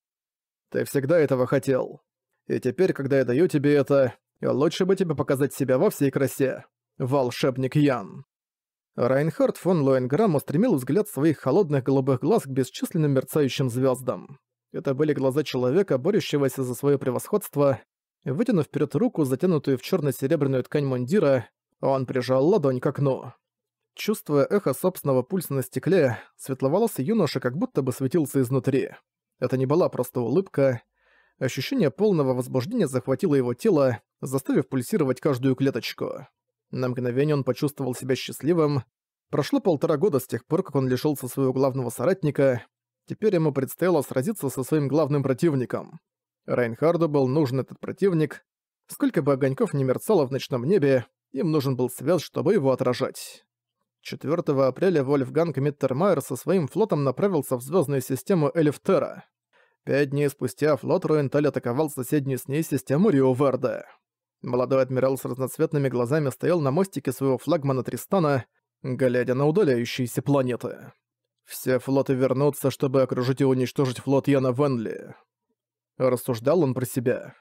«Ты всегда этого хотел. И теперь, когда я даю тебе это, Лучше бы тебе показать себя во всей красе, волшебник Ян». Райнхард фон Лоенграм устремил взгляд своих холодных голубых глаз к бесчисленным мерцающим звездам. Это были глаза человека, борющегося за свое превосходство. Вытянув вперед руку, затянутую в черно серебряную ткань мундира, он прижал ладонь к окну. Чувствуя эхо собственного пульса на стекле, светловолосый юноша как будто бы светился изнутри. Это не была просто улыбка. Ощущение полного возбуждения захватило его тело, заставив пульсировать каждую клеточку. На мгновение он почувствовал себя счастливым. Прошло полтора года с тех пор, как он лишился своего главного соратника. Теперь ему предстояло сразиться со своим главным противником. Райнхарду был нужен этот противник. Сколько бы огоньков не мерцало в ночном небе, им нужен был свет, чтобы его отражать. 4 апреля Вольфганг Миттермайер со своим флотом направился в звездную систему Элифтера. Пять дней спустя флот Руенталь атаковал соседнюю с ней систему Рио-Верде. Молодой адмирал с разноцветными глазами стоял на мостике своего флагмана Тристана, глядя на удаляющиеся планеты. «Все флоты вернутся, чтобы окружить и уничтожить флот Яна Венли». Рассуждал он про себя.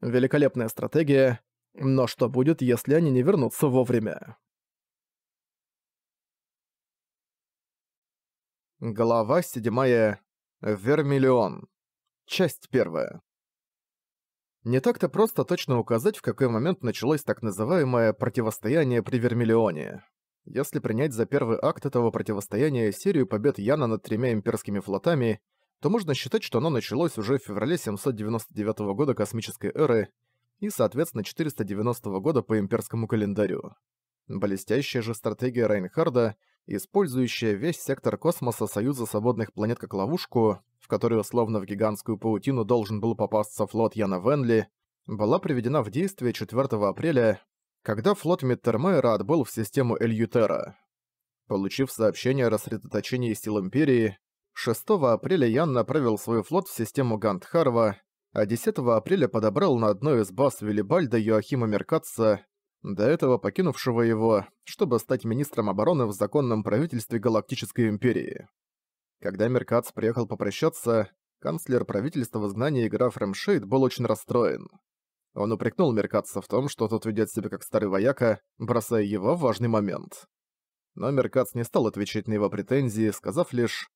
Великолепная стратегия, но что будет, если они не вернутся вовремя? Глава 7. Вермиллион. Часть первая. Не так-то просто точно указать, в какой момент началось так называемое «противостояние при Вермиллионе». Если принять за первый акт этого противостояния серию побед Яна над тремя имперскими флотами, то можно считать, что оно началось уже в феврале 799 года космической эры и, соответственно, 490 года по имперскому календарю. Блестящая же стратегия Райнхарда, использующая весь сектор космоса Союза Свободных Планет как ловушку, которую словно в гигантскую паутину должен был попасться флот Яна Венли, была приведена в действие 4 апреля, когда флот Миттермейра отбыл в систему Эльютера. Получив сообщение о рассредоточении сил Империи, 6 апреля Ян направил свой флот в систему Гандхарва, а 10 апреля подобрал на одной из баз Виллибальда Йоахима Меркатца, до этого покинувшего его, чтобы стать министром обороны в законном правительстве Галактической Империи. Когда Меркац приехал попрощаться, канцлер правительства в изгнании граф Рэмшейд был очень расстроен. Он упрекнул Меркаца в том, что тот ведет себя как старый вояка, бросая его в важный момент. Но Меркац не стал отвечать на его претензии, сказав лишь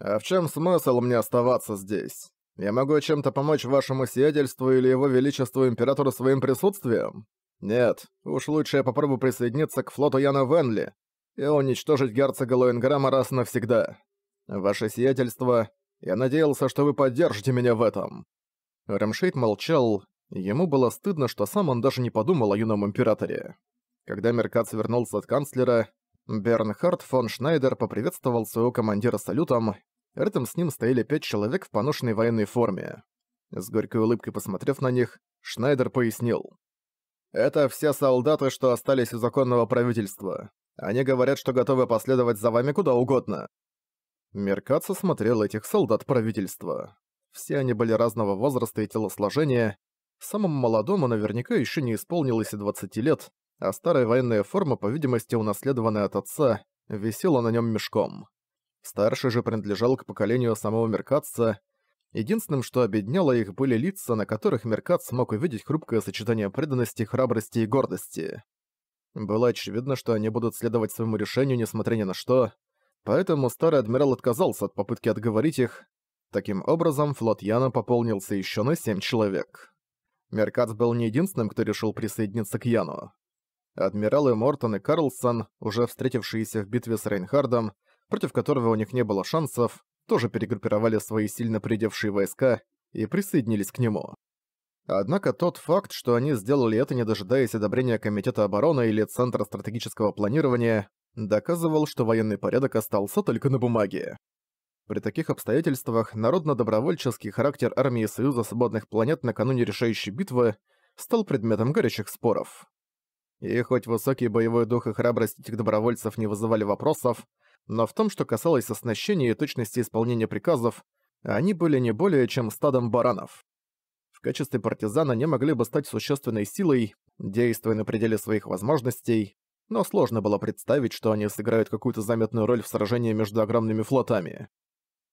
«А в чем смысл мне оставаться здесь? Я могу чем-то помочь вашему сиятельству или его величеству императору своим присутствием? Нет, уж лучше я попробую присоединиться к флоту Яна Венли и уничтожить герцога Лоинграма раз навсегда. Ваше сиятельство, я надеялся, что вы поддержите меня в этом». Рамшейд молчал, ему было стыдно, что сам он даже не подумал о юном императоре. Когда Меркац вернулся от канцлера, Бернхард фон Шнайдер поприветствовал своего командира салютом, рядом с ним стояли пять человек в поношенной военной форме. С горькой улыбкой посмотрев на них, Шнайдер пояснил. «Это все солдаты, что остались у законного правительства. Они говорят, что готовы последовать за вами куда угодно. Меркацу смотрел этих солдат правительства. Все они были разного возраста и телосложения. Самому молодому наверняка еще не исполнилось и 20 лет, а старая военная форма, по видимости, унаследованная от отца, висела на нем мешком. Старший же принадлежал к поколению самого Меркатца. Единственным, что объединяло их, были лица, на которых Меркат смог увидеть хрупкое сочетание преданности, храбрости и гордости. Было очевидно, что они будут следовать своему решению, несмотря ни на что. Поэтому старый адмирал отказался от попытки отговорить их. Таким образом, флот Яна пополнился еще на семь человек. Меркац был не единственным, кто решил присоединиться к Яну. Адмиралы Мортон и Карлсон, уже встретившиеся в битве с Рейнхардом, против которого у них не было шансов, тоже перегруппировали свои сильно придевшие войска и присоединились к нему. Однако тот факт, что они сделали это, не дожидаясь одобрения Комитета обороны или Центра стратегического планирования, доказывал, что военный порядок остался только на бумаге. При таких обстоятельствах народно-добровольческий характер армии Союза Свободных Планет накануне решающей битвы стал предметом горячих споров. И хоть высокий боевой дух и храбрость этих добровольцев не вызывали вопросов, но в том, что касалось оснащения и точности исполнения приказов, они были не более чем стадом баранов. В качестве партизана они могли бы стать существенной силой, действуя на пределе своих возможностей, но сложно было представить, что они сыграют какую-то заметную роль в сражении между огромными флотами.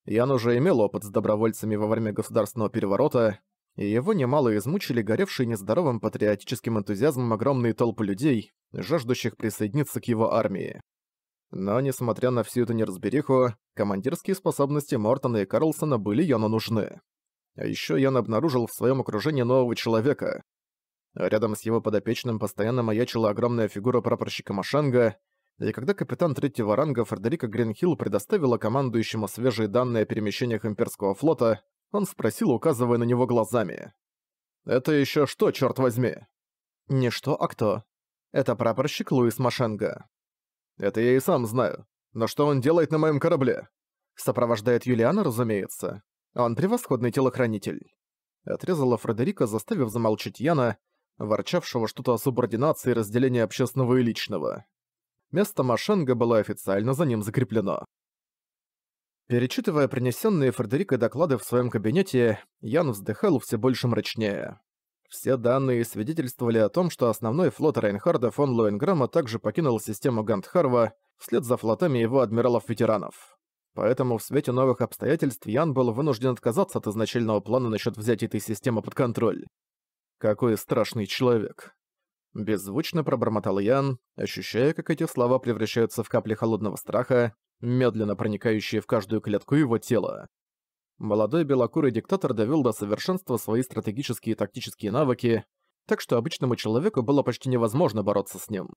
Ян уже имел опыт с добровольцами во время государственного переворота, и его немало измучили горевшие нездоровым патриотическим энтузиазмом огромные толпы людей, жаждущих присоединиться к его армии. Но, несмотря на всю эту неразбериху, командирские способности Мортона и Карлсона были Яну нужны. А ещё Ян обнаружил в своём окружении нового человека, Рядом с его подопечным постоянно маячила огромная фигура прапорщика Машанга, и когда капитан третьего ранга Фредерика Гринхилл предоставила командующему свежие данные о перемещениях имперского флота, он спросил, указывая на него глазами. «Это еще что, черт возьми?» «Не что, а кто. Это прапорщик Луис Машенга». «Это я и сам знаю. Но что он делает на моем корабле?» «Сопровождает Юлиана, разумеется. Он превосходный телохранитель». Отрезала Фредерика, заставив замолчать Яна, ворчавшего что-то о субординации и разделении общественного и личного. Место Машенга было официально за ним закреплено. Перечитывая принесенные Фредерикой доклады в своем кабинете, Ян вздыхал все больше мрачнее. Все данные свидетельствовали о том, что основной флот Рейнхарда фон Лоенграма также покинул систему Гандхарва вслед за флотами его адмиралов-ветеранов. Поэтому в свете новых обстоятельств Ян был вынужден отказаться от изначального плана насчет взять этой системы под контроль. Какой страшный человек. Беззвучно пробормотал Ян, ощущая, как эти слова превращаются в капли холодного страха, медленно проникающие в каждую клетку его тела. Молодой белокурый диктатор довел до совершенства свои стратегические и тактические навыки, так что обычному человеку было почти невозможно бороться с ним.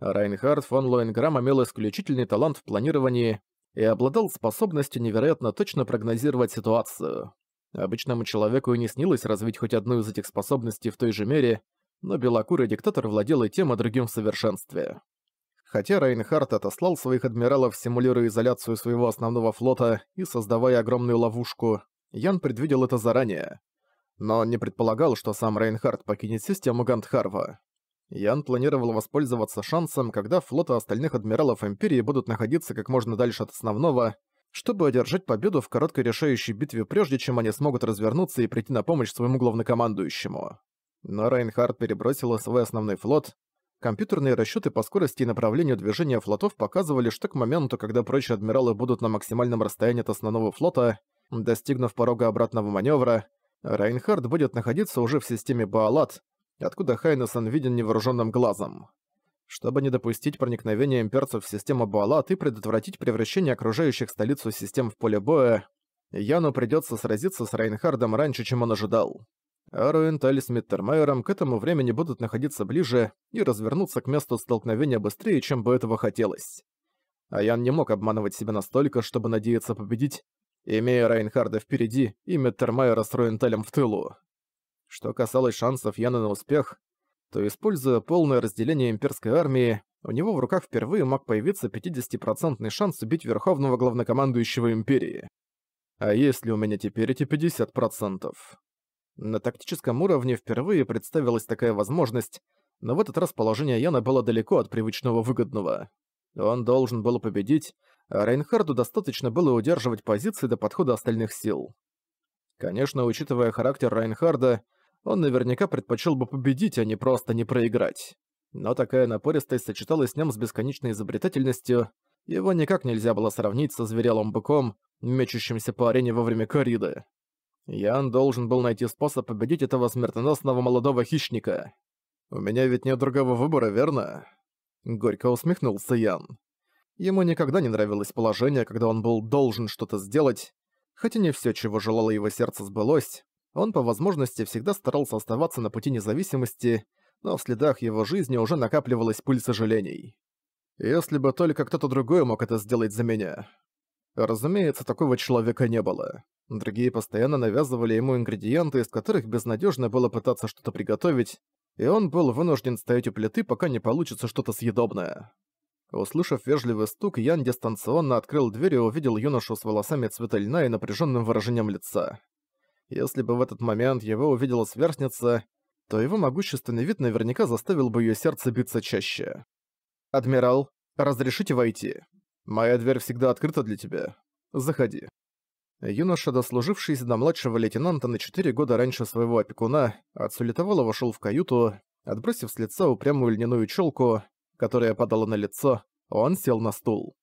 Райнхард фон Лоенграм имел исключительный талант в планировании и обладал способностью невероятно точно прогнозировать ситуацию. Обычному человеку и не снилось развить хоть одну из этих способностей в той же мере, но белокурый диктатор владел и тем, и другим в совершенстве. Хотя Рейнхард отослал своих адмиралов, симулируя изоляцию своего основного флота и создавая огромную ловушку, Ян предвидел это заранее. Но он не предполагал, что сам Рейнхард покинет систему Гандхарва. Ян планировал воспользоваться шансом, когда флоты остальных адмиралов Империи будут находиться как можно дальше от основного, чтобы одержать победу в короткой решающей битве, прежде чем они смогут развернуться и прийти на помощь своему главнокомандующему. Но Рейнхард перебросила свой основной флот. Компьютерные расчеты по скорости и направлению движения флотов показывали, что к моменту, когда прочие адмиралы будут на максимальном расстоянии от основного флота, достигнув порога обратного маневра, Рейнхард будет находиться уже в системе Баалат, откуда Хайнесен виден невооруженным глазом чтобы не допустить проникновения имперцев в систему Буалат и предотвратить превращение окружающих столицу систем в поле боя, Яну придется сразиться с Рейнхардом раньше, чем он ожидал. Аруэнталь с Миттермайером к этому времени будут находиться ближе и развернуться к месту столкновения быстрее, чем бы этого хотелось. А Ян не мог обманывать себя настолько, чтобы надеяться победить, имея Райнхарда впереди и Миттермайера с Руенталем в тылу. Что касалось шансов Яна на успех, то, используя полное разделение имперской армии, у него в руках впервые мог появиться 50% шанс убить верховного главнокомандующего империи. А если у меня теперь эти 50%? На тактическом уровне впервые представилась такая возможность, но в этот раз положение Яна было далеко от привычного выгодного. Он должен был победить, а Рейнхарду достаточно было удерживать позиции до подхода остальных сил. Конечно, учитывая характер Рейнхарда, он наверняка предпочел бы победить, а не просто не проиграть. Но такая напористость сочеталась с ним с бесконечной изобретательностью, его никак нельзя было сравнить со зверелым быком, мечущимся по арене во время корриды. Ян должен был найти способ победить этого смертоносного молодого хищника. «У меня ведь нет другого выбора, верно?» Горько усмехнулся Ян. Ему никогда не нравилось положение, когда он был должен что-то сделать, хотя не все, чего желало его сердце, сбылось, он по возможности всегда старался оставаться на пути независимости, но в следах его жизни уже накапливалась пыль сожалений. Если бы только кто-то другой мог это сделать за меня. Разумеется, такого человека не было. Другие постоянно навязывали ему ингредиенты, из которых безнадежно было пытаться что-то приготовить, и он был вынужден стоять у плиты, пока не получится что-то съедобное. Услышав вежливый стук, Ян дистанционно открыл дверь и увидел юношу с волосами цвета льна и напряженным выражением лица. Если бы в этот момент его увидела сверстница, то его могущественный вид наверняка заставил бы ее сердце биться чаще. «Адмирал, разрешите войти? Моя дверь всегда открыта для тебя. Заходи». Юноша, дослужившийся до младшего лейтенанта на 4 года раньше своего опекуна, отсулетовало вошел в каюту, отбросив с лица упрямую льняную чёлку, которая падала на лицо, он сел на стул.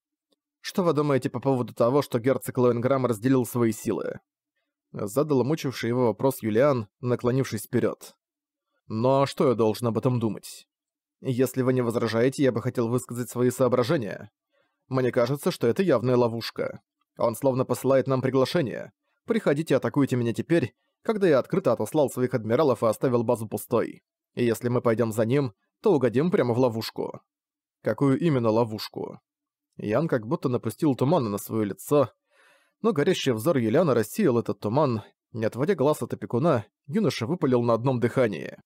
«Что вы думаете по поводу того, что герцог Лоинграм разделил свои силы?» задал мучивший его вопрос Юлиан, наклонившись вперед. «Но «Ну а что я должен об этом думать? Если вы не возражаете, я бы хотел высказать свои соображения. Мне кажется, что это явная ловушка. Он словно посылает нам приглашение. Приходите, атакуйте меня теперь, когда я открыто отослал своих адмиралов и оставил базу пустой. И если мы пойдем за ним, то угодим прямо в ловушку». «Какую именно ловушку?» Ян как будто напустил тумана на свое лицо, но горящий взор Еляна рассеял этот туман. Не отводя глаз от опекуна, юноша выпалил на одном дыхании.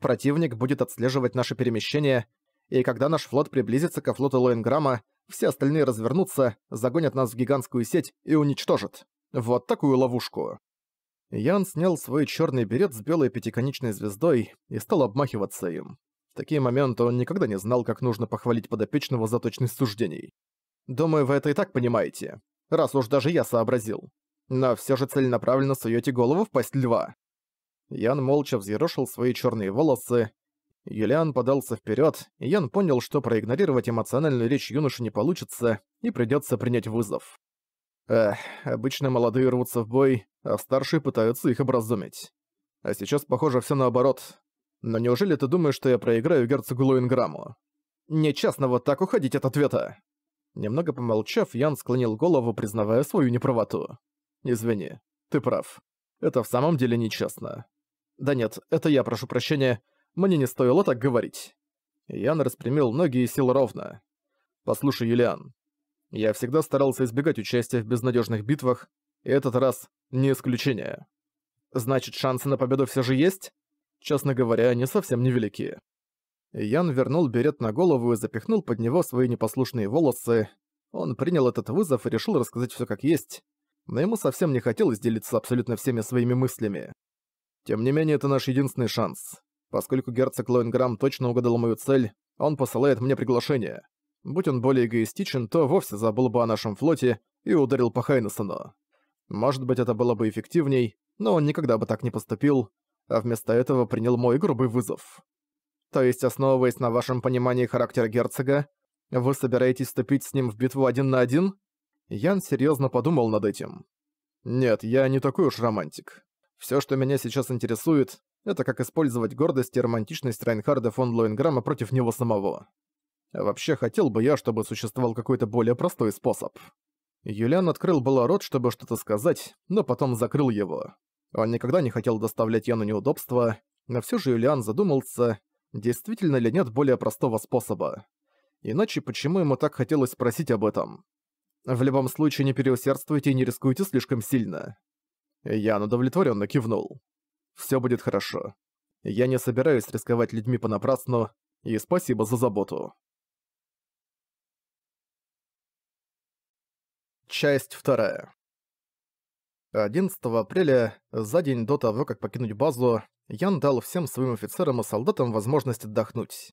«Противник будет отслеживать наше перемещение, и когда наш флот приблизится ко флоту Лоинграма, все остальные развернутся, загонят нас в гигантскую сеть и уничтожат. Вот такую ловушку». Ян снял свой черный берет с белой пятиконечной звездой и стал обмахиваться им. В такие моменты он никогда не знал, как нужно похвалить подопечного за точность суждений. «Думаю, вы это и так понимаете раз уж даже я сообразил. Но все же целенаправленно суете голову в пасть льва. Ян молча взъерошил свои черные волосы. Юлиан подался вперед, и Ян понял, что проигнорировать эмоциональную речь юноши не получится, и придется принять вызов. Эх, обычно молодые рвутся в бой, а старшие пытаются их образумить. А сейчас, похоже, все наоборот. Но неужели ты думаешь, что я проиграю герцогу Луинграмму? Нечестно вот так уходить от ответа. Немного помолчав, Ян склонил голову, признавая свою неправоту. «Извини, ты прав. Это в самом деле нечестно. Да нет, это я прошу прощения, мне не стоило так говорить». Ян распрямил ноги и сел ровно. «Послушай, Юлиан, я всегда старался избегать участия в безнадежных битвах, и этот раз не исключение. Значит, шансы на победу все же есть? Честно говоря, они совсем невелики. Ян вернул берет на голову и запихнул под него свои непослушные волосы. Он принял этот вызов и решил рассказать все как есть, но ему совсем не хотелось делиться абсолютно всеми своими мыслями. Тем не менее, это наш единственный шанс. Поскольку герцог Лоинграм точно угадал мою цель, он посылает мне приглашение. Будь он более эгоистичен, то вовсе забыл бы о нашем флоте и ударил по Хайнессону. Может быть, это было бы эффективней, но он никогда бы так не поступил, а вместо этого принял мой грубый вызов. То есть, основываясь на вашем понимании характера герцога, вы собираетесь вступить с ним в битву один на один? Ян серьезно подумал над этим. Нет, я не такой уж романтик. Все, что меня сейчас интересует, это как использовать гордость и романтичность Райнхарда фон Лоенграма против него самого. Вообще, хотел бы я, чтобы существовал какой-то более простой способ. Юлиан открыл было рот, чтобы что-то сказать, но потом закрыл его. Он никогда не хотел доставлять Яну неудобства, но все же Юлиан задумался, действительно ли нет более простого способа. Иначе почему ему так хотелось спросить об этом? В любом случае не переусердствуйте и не рискуйте слишком сильно. Ян удовлетворенно кивнул. Все будет хорошо. Я не собираюсь рисковать людьми понапрасну, и спасибо за заботу. Часть вторая. 11 апреля, за день до того, как покинуть базу, Ян дал всем своим офицерам и солдатам возможность отдохнуть.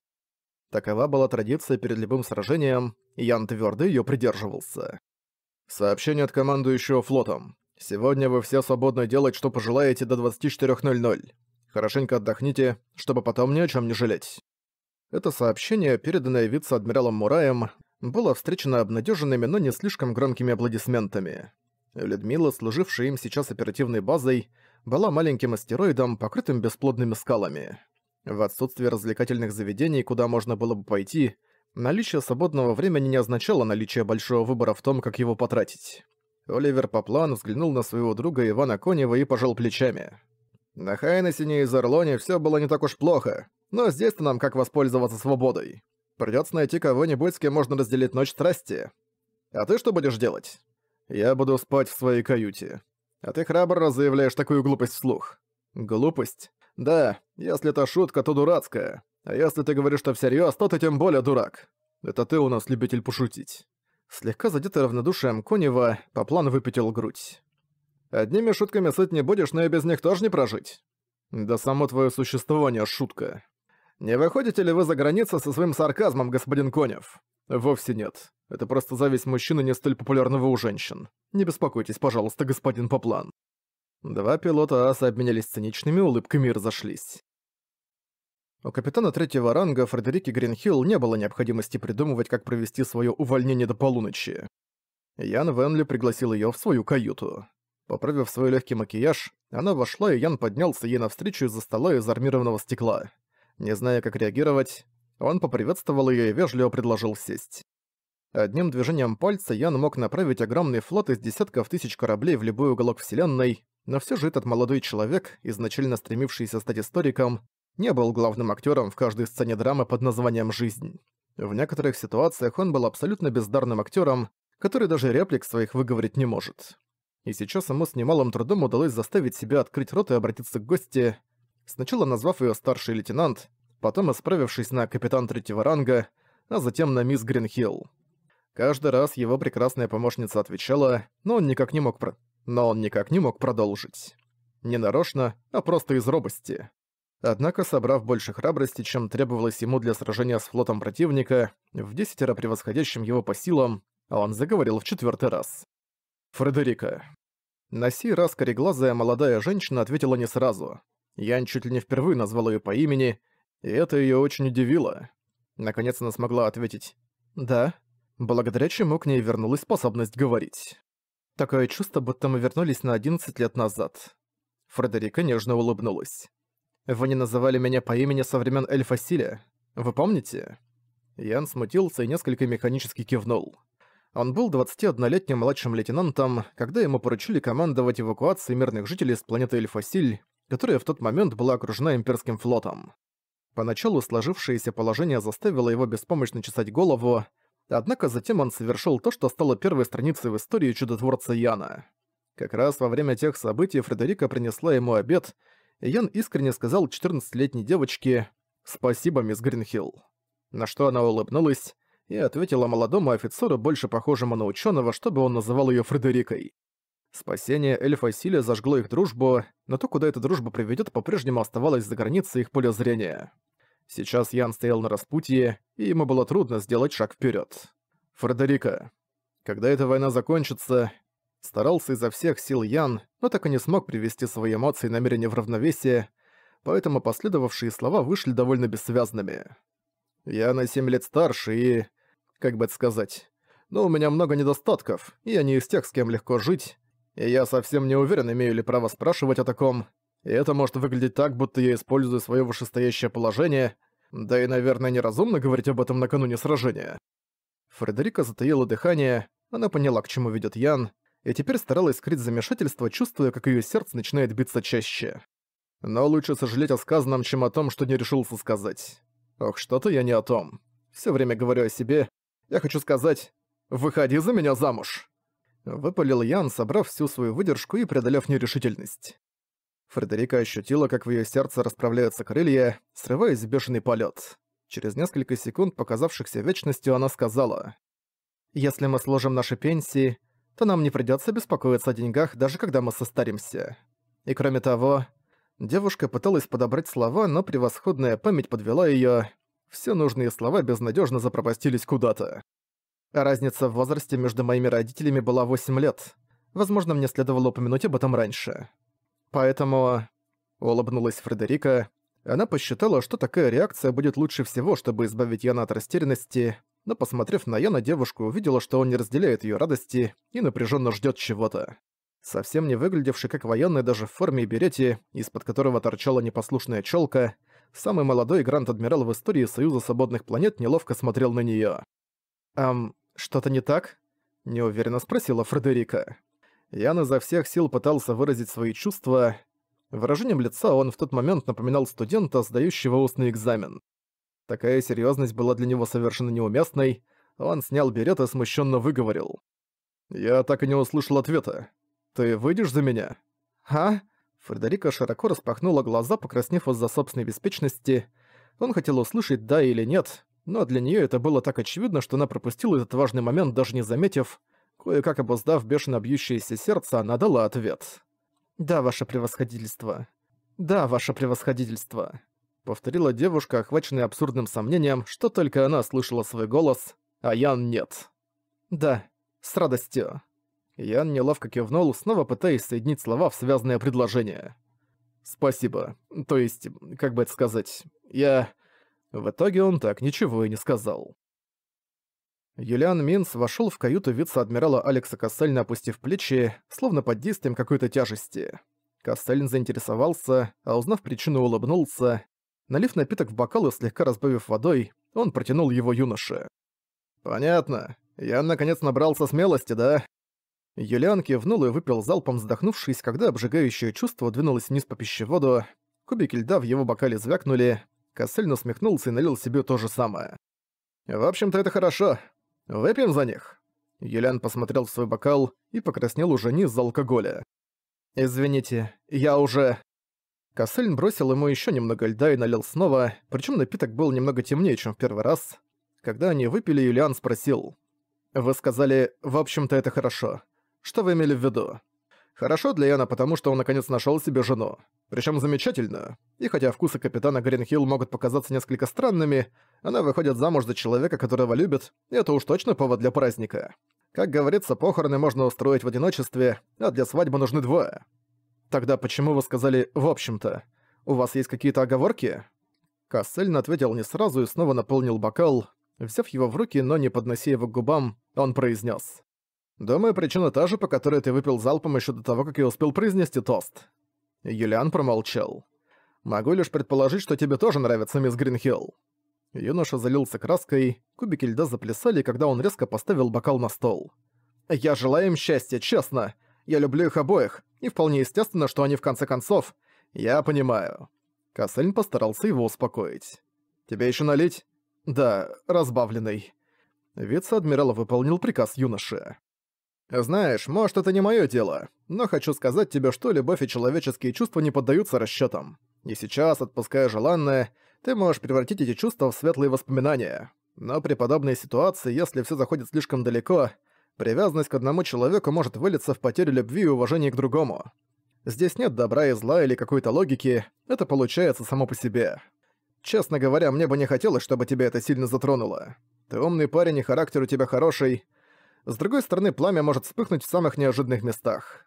Такова была традиция перед любым сражением, и Ян твердо ее придерживался. Сообщение от командующего флотом. Сегодня вы все свободны делать, что пожелаете до 24.00. Хорошенько отдохните, чтобы потом ни о чем не жалеть. Это сообщение, переданное вице-адмиралом Мураем, было встречено обнадеженными, но не слишком громкими аплодисментами. Людмила, служившая им сейчас оперативной базой, была маленьким астероидом, покрытым бесплодными скалами. В отсутствие развлекательных заведений, куда можно было бы пойти, наличие свободного времени не означало наличие большого выбора в том, как его потратить. Оливер по плану взглянул на своего друга Ивана Конева и пожал плечами. «На Хайнесине и Зерлоне все было не так уж плохо, но здесь-то нам как воспользоваться свободой. Придется найти кого-нибудь, с кем можно разделить ночь страсти. А ты что будешь делать?» Я буду спать в своей каюте. А ты храбро заявляешь такую глупость вслух. Глупость? Да, если это шутка, то дурацкая. А если ты говоришь, что всерьёз, то ты тем более дурак. Это ты у нас любитель пошутить. Слегка задетый равнодушием Конева, по плану выпятил грудь. Одними шутками сыт не будешь, но и без них тоже не прожить. Да само твое существование шутка. Не выходите ли вы за границу со своим сарказмом, господин Конев? Вовсе нет. Это просто зависть мужчины не столь популярного у женщин. Не беспокойтесь, пожалуйста, господин Поплан. Два пилота аса обменялись циничными улыбками и разошлись. У капитана третьего ранга Фредерики Гринхилл не было необходимости придумывать, как провести свое увольнение до полуночи. Ян Венли пригласил ее в свою каюту. Поправив свой легкий макияж, она вошла, и Ян поднялся ей навстречу из-за стола из армированного стекла. Не зная, как реагировать, он поприветствовал её и вежливо предложил сесть. Одним движением пальца Ян мог направить огромный флот из десятков тысяч кораблей в любой уголок Вселенной, но всё же этот молодой человек, изначально стремившийся стать историком, не был главным актёром в каждой сцене драмы под названием «Жизнь». В некоторых ситуациях он был абсолютно бездарным актёром, который даже реплик своих выговорить не может. И сейчас ему с немалым трудом удалось заставить себя открыть рот и обратиться к гости – сначала назвав ее старший лейтенант, потом исправившись на капитан третьего ранга, а затем на мисс Гринхилл. Каждый раз его прекрасная помощница отвечала, но он никак не мог, про... но он никак не мог продолжить. Не нарочно, а просто из робости. Однако, собрав больше храбрости, чем требовалось ему для сражения с флотом противника, в десятеро превосходящим его по силам, он заговорил в четвертый раз. «Фредерика». На сей раз кореглазая молодая женщина ответила не сразу. Ян чуть ли не впервые назвал ее по имени, и это ее очень удивило. Наконец она смогла ответить «Да», благодаря чему к ней вернулась способность говорить. Такое чувство, будто мы вернулись на 11 лет назад. Фредерика нежно улыбнулась. «Вы не называли меня по имени со времен Эльфа Силя. Вы помните?» Ян смутился и несколько механически кивнул. Он был 21-летним младшим лейтенантом, когда ему поручили командовать эвакуацией мирных жителей с планеты Эльфасиль, которая в тот момент была окружена имперским флотом. Поначалу сложившееся положение заставило его беспомощно чесать голову, однако затем он совершил то, что стало первой страницей в истории чудотворца Яна. Как раз во время тех событий Фредерика принесла ему обед, и Ян искренне сказал 14-летней девочке «Спасибо, мисс Гринхилл». На что она улыбнулась и ответила молодому офицеру, больше похожему на ученого, чтобы он называл ее Фредерикой. Спасение эльфа Силя зажгло их дружбу, но то, куда эта дружба приведет, по-прежнему оставалось за границей их поля зрения. Сейчас Ян стоял на распутье, и ему было трудно сделать шаг вперед. Фредерика. Когда эта война закончится, старался изо всех сил Ян, но так и не смог привести свои эмоции и намерения в равновесие, поэтому последовавшие слова вышли довольно бессвязными. Я на 7 лет старше и... как бы это сказать... Но у меня много недостатков, и я не из тех, с кем легко жить, и я совсем не уверен, имею ли право спрашивать о таком. И это может выглядеть так, будто я использую свое вышестоящее положение, да и, наверное, неразумно говорить об этом накануне сражения. Фредерика затаила дыхание, она поняла, к чему ведет Ян, и теперь старалась скрыть замешательство, чувствуя, как ее сердце начинает биться чаще. Но лучше сожалеть о сказанном, чем о том, что не решился сказать. Ох, что-то я не о том. Все время говорю о себе. Я хочу сказать «Выходи за меня замуж!» Выпалил Ян, собрав всю свою выдержку и преодолев нерешительность. Фредерика ощутила, как в ее сердце расправляются крылья, срываясь в бешеный полет. Через несколько секунд, показавшихся вечностью, она сказала. «Если мы сложим наши пенсии, то нам не придется беспокоиться о деньгах, даже когда мы состаримся. И кроме того, девушка пыталась подобрать слова, но превосходная память подвела ее. Все нужные слова безнадежно запропастились куда-то. Разница в возрасте между моими родителями была 8 лет. Возможно, мне следовало упомянуть об этом раньше. Поэтому... Улыбнулась Фредерика. Она посчитала, что такая реакция будет лучше всего, чтобы избавить Яна от растерянности, но посмотрев на Яна, девушка увидела, что он не разделяет ее радости и напряженно ждет чего-то. Совсем не выглядевший как военный даже в форме и берете, из-под которого торчала непослушная челка, самый молодой грант адмирал в истории Союза Свободных Планет неловко смотрел на нее. «Эм, что-то не так?» – неуверенно спросила Фредерика. Ян изо всех сил пытался выразить свои чувства. Выражением лица он в тот момент напоминал студента, сдающего устный экзамен. Такая серьезность была для него совершенно неуместной. Он снял берет и смущенно выговорил. «Я так и не услышал ответа. Ты выйдешь за меня?» «А?» Фредерика широко распахнула глаза, покраснев из-за собственной беспечности. Он хотел услышать «да» или «нет», но для нее это было так очевидно, что она пропустила этот важный момент, даже не заметив. Кое-как обуздав бешено бьющееся сердце, она дала ответ. «Да, ваше превосходительство. Да, ваше превосходительство», — повторила девушка, охваченная абсурдным сомнением, что только она слышала свой голос, а Ян нет. «Да, с радостью». Ян неловко кивнул, снова пытаясь соединить слова в связанное предложение. «Спасибо. То есть, как бы это сказать, я...» В итоге он так ничего и не сказал. Юлиан Минс вошел в каюту вице-адмирала Алекса Кассельна, опустив плечи, словно под действием какой-то тяжести. Кассельн заинтересовался, а узнав причину, улыбнулся. Налив напиток в бокал и слегка разбавив водой, он протянул его юноше. «Понятно. Я, наконец, набрался смелости, да?» Юлиан кивнул и выпил залпом, вздохнувшись, когда обжигающее чувство двинулось вниз по пищеводу. Кубики льда в его бокале звякнули, Кассель насмехнулся и налил себе то же самое. «В общем-то, это хорошо. Выпьем за них». Юлян посмотрел в свой бокал и покраснел уже не из-за алкоголя. «Извините, я уже...» Кассельн бросил ему еще немного льда и налил снова, причем напиток был немного темнее, чем в первый раз. Когда они выпили, Юлиан спросил. «Вы сказали, в общем-то, это хорошо. Что вы имели в виду?» Хорошо для Яна, потому что он наконец нашел себе жену. Причем замечательно. И хотя вкусы капитана Гринхилл могут показаться несколько странными, она выходит замуж за человека, которого любит, и это уж точно повод для праздника. Как говорится, похороны можно устроить в одиночестве, а для свадьбы нужны двое. Тогда почему вы сказали «в общем-то»? У вас есть какие-то оговорки?» Кассельн ответил не сразу и снова наполнил бокал. Взяв его в руки, но не поднося его к губам, он произнес: Думаю, причина та же, по которой ты выпил залпом еще до того, как я успел произнести тост». Юлиан промолчал. «Могу лишь предположить, что тебе тоже нравится мисс Гринхилл». Юноша залился краской, кубики льда заплясали, когда он резко поставил бокал на стол. «Я желаю им счастья, честно. Я люблю их обоих, и вполне естественно, что они в конце концов... Я понимаю». Кассельн постарался его успокоить. «Тебе еще налить?» «Да, разбавленный». Вице-адмирал выполнил приказ юноши. Знаешь, может, это не мое дело, но хочу сказать тебе, что любовь и человеческие чувства не поддаются расчетам. И сейчас, отпуская желанное, ты можешь превратить эти чувства в светлые воспоминания. Но при подобной ситуации, если все заходит слишком далеко, привязанность к одному человеку может вылиться в потерю любви и уважения к другому. Здесь нет добра и зла или какой-то логики, это получается само по себе. Честно говоря, мне бы не хотелось, чтобы тебя это сильно затронуло. Ты умный парень и характер у тебя хороший, с другой стороны, пламя может вспыхнуть в самых неожиданных местах.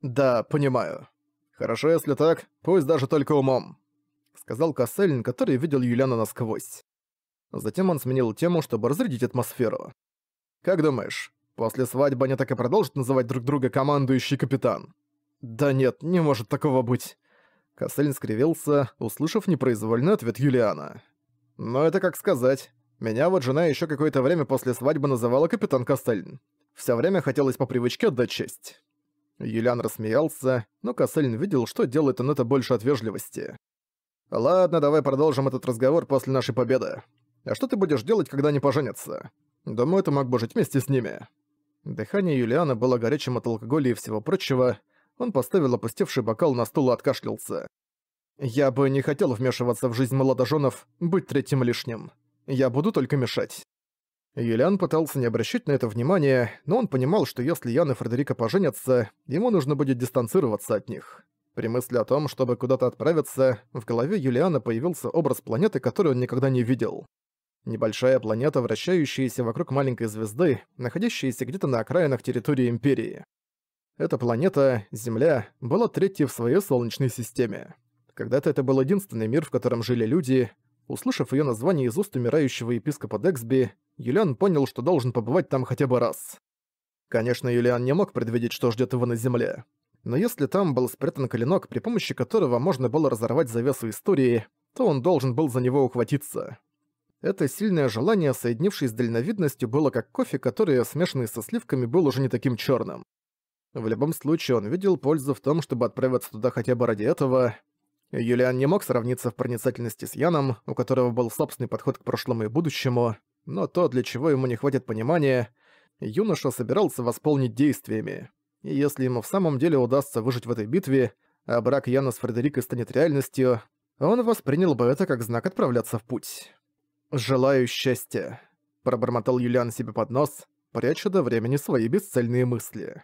Да, понимаю. Хорошо, если так, пусть даже только умом. Сказал Кассельн, который видел Юлиана насквозь. Затем он сменил тему, чтобы разрядить атмосферу. «Как думаешь, после свадьбы они так и продолжат называть друг друга командующий капитан?» «Да нет, не может такого быть». Кассельн скривился, услышав непроизвольный ответ Юлиана. «Но это как сказать. Меня вот жена еще какое-то время после свадьбы называла капитан Кастельн. Все время хотелось по привычке отдать честь. Юлиан рассмеялся, но Кассельн видел, что делает он это больше от вежливости. «Ладно, давай продолжим этот разговор после нашей победы. А что ты будешь делать, когда они поженятся? Думаю, ты мог бы жить вместе с ними». Дыхание Юлиана было горячим от алкоголя и всего прочего. Он поставил опустевший бокал на стул и откашлялся. «Я бы не хотел вмешиваться в жизнь молодоженов, быть третьим лишним. Я буду только мешать». Юлиан пытался не обращать на это внимания, но он понимал, что если Ян и Фредерика поженятся, ему нужно будет дистанцироваться от них. При мысли о том, чтобы куда-то отправиться, в голове Юлиана появился образ планеты, которую он никогда не видел. Небольшая планета, вращающаяся вокруг маленькой звезды, находящаяся где-то на окраинах территории Империи. Эта планета, Земля, была третьей в своей Солнечной системе. Когда-то это был единственный мир, в котором жили люди, Услышав ее название из уст умирающего епископа Дексби, Юлиан понял, что должен побывать там хотя бы раз. Конечно, Юлиан не мог предвидеть, что ждет его на земле. Но если там был спрятан клинок, при помощи которого можно было разорвать завесу истории, то он должен был за него ухватиться. Это сильное желание, соединившись с дальновидностью, было как кофе, который, смешанный со сливками, был уже не таким черным. В любом случае, он видел пользу в том, чтобы отправиться туда хотя бы ради этого. Юлиан не мог сравниться в проницательности с Яном, у которого был собственный подход к прошлому и будущему, но то, для чего ему не хватит понимания, юноша собирался восполнить действиями. И если ему в самом деле удастся выжить в этой битве, а брак Яна с Фредерикой станет реальностью, он воспринял бы это как знак отправляться в путь. «Желаю счастья», — пробормотал Юлиан себе под нос, пряча до времени свои бесцельные мысли.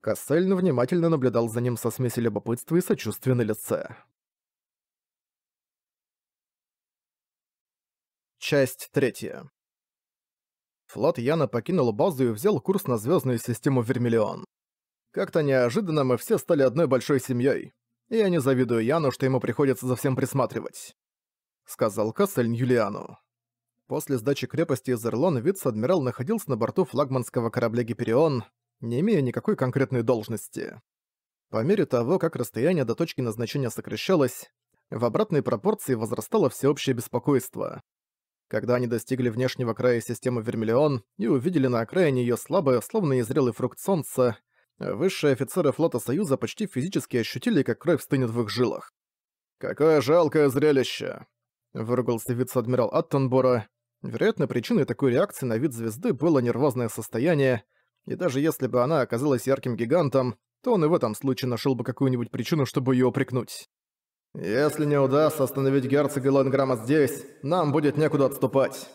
Кассельн внимательно наблюдал за ним со смесью любопытства и сочувствия на лице. Часть третья. Флот Яна покинул базу и взял курс на звездную систему Вермиллион. Как-то неожиданно мы все стали одной большой семьей. я не завидую Яну, что ему приходится за всем присматривать. Сказал Кассельн Юлиану. После сдачи крепости из Эрлон вице-адмирал находился на борту флагманского корабля «Гиперион», не имея никакой конкретной должности. По мере того, как расстояние до точки назначения сокращалось, в обратной пропорции возрастало всеобщее беспокойство. Когда они достигли внешнего края системы Вермиллион и увидели на окраине ее слабое, словно незрелый фрукт солнца, высшие офицеры флота Союза почти физически ощутили, как кровь стынет в их жилах. «Какое жалкое зрелище!» – выругался вице-адмирал Аттенбора. Вероятно, причиной такой реакции на вид звезды было нервозное состояние, и даже если бы она оказалась ярким гигантом, то он и в этом случае нашел бы какую-нибудь причину, чтобы ее упрекнуть. «Если не удастся остановить герцога Лонграма здесь, нам будет некуда отступать».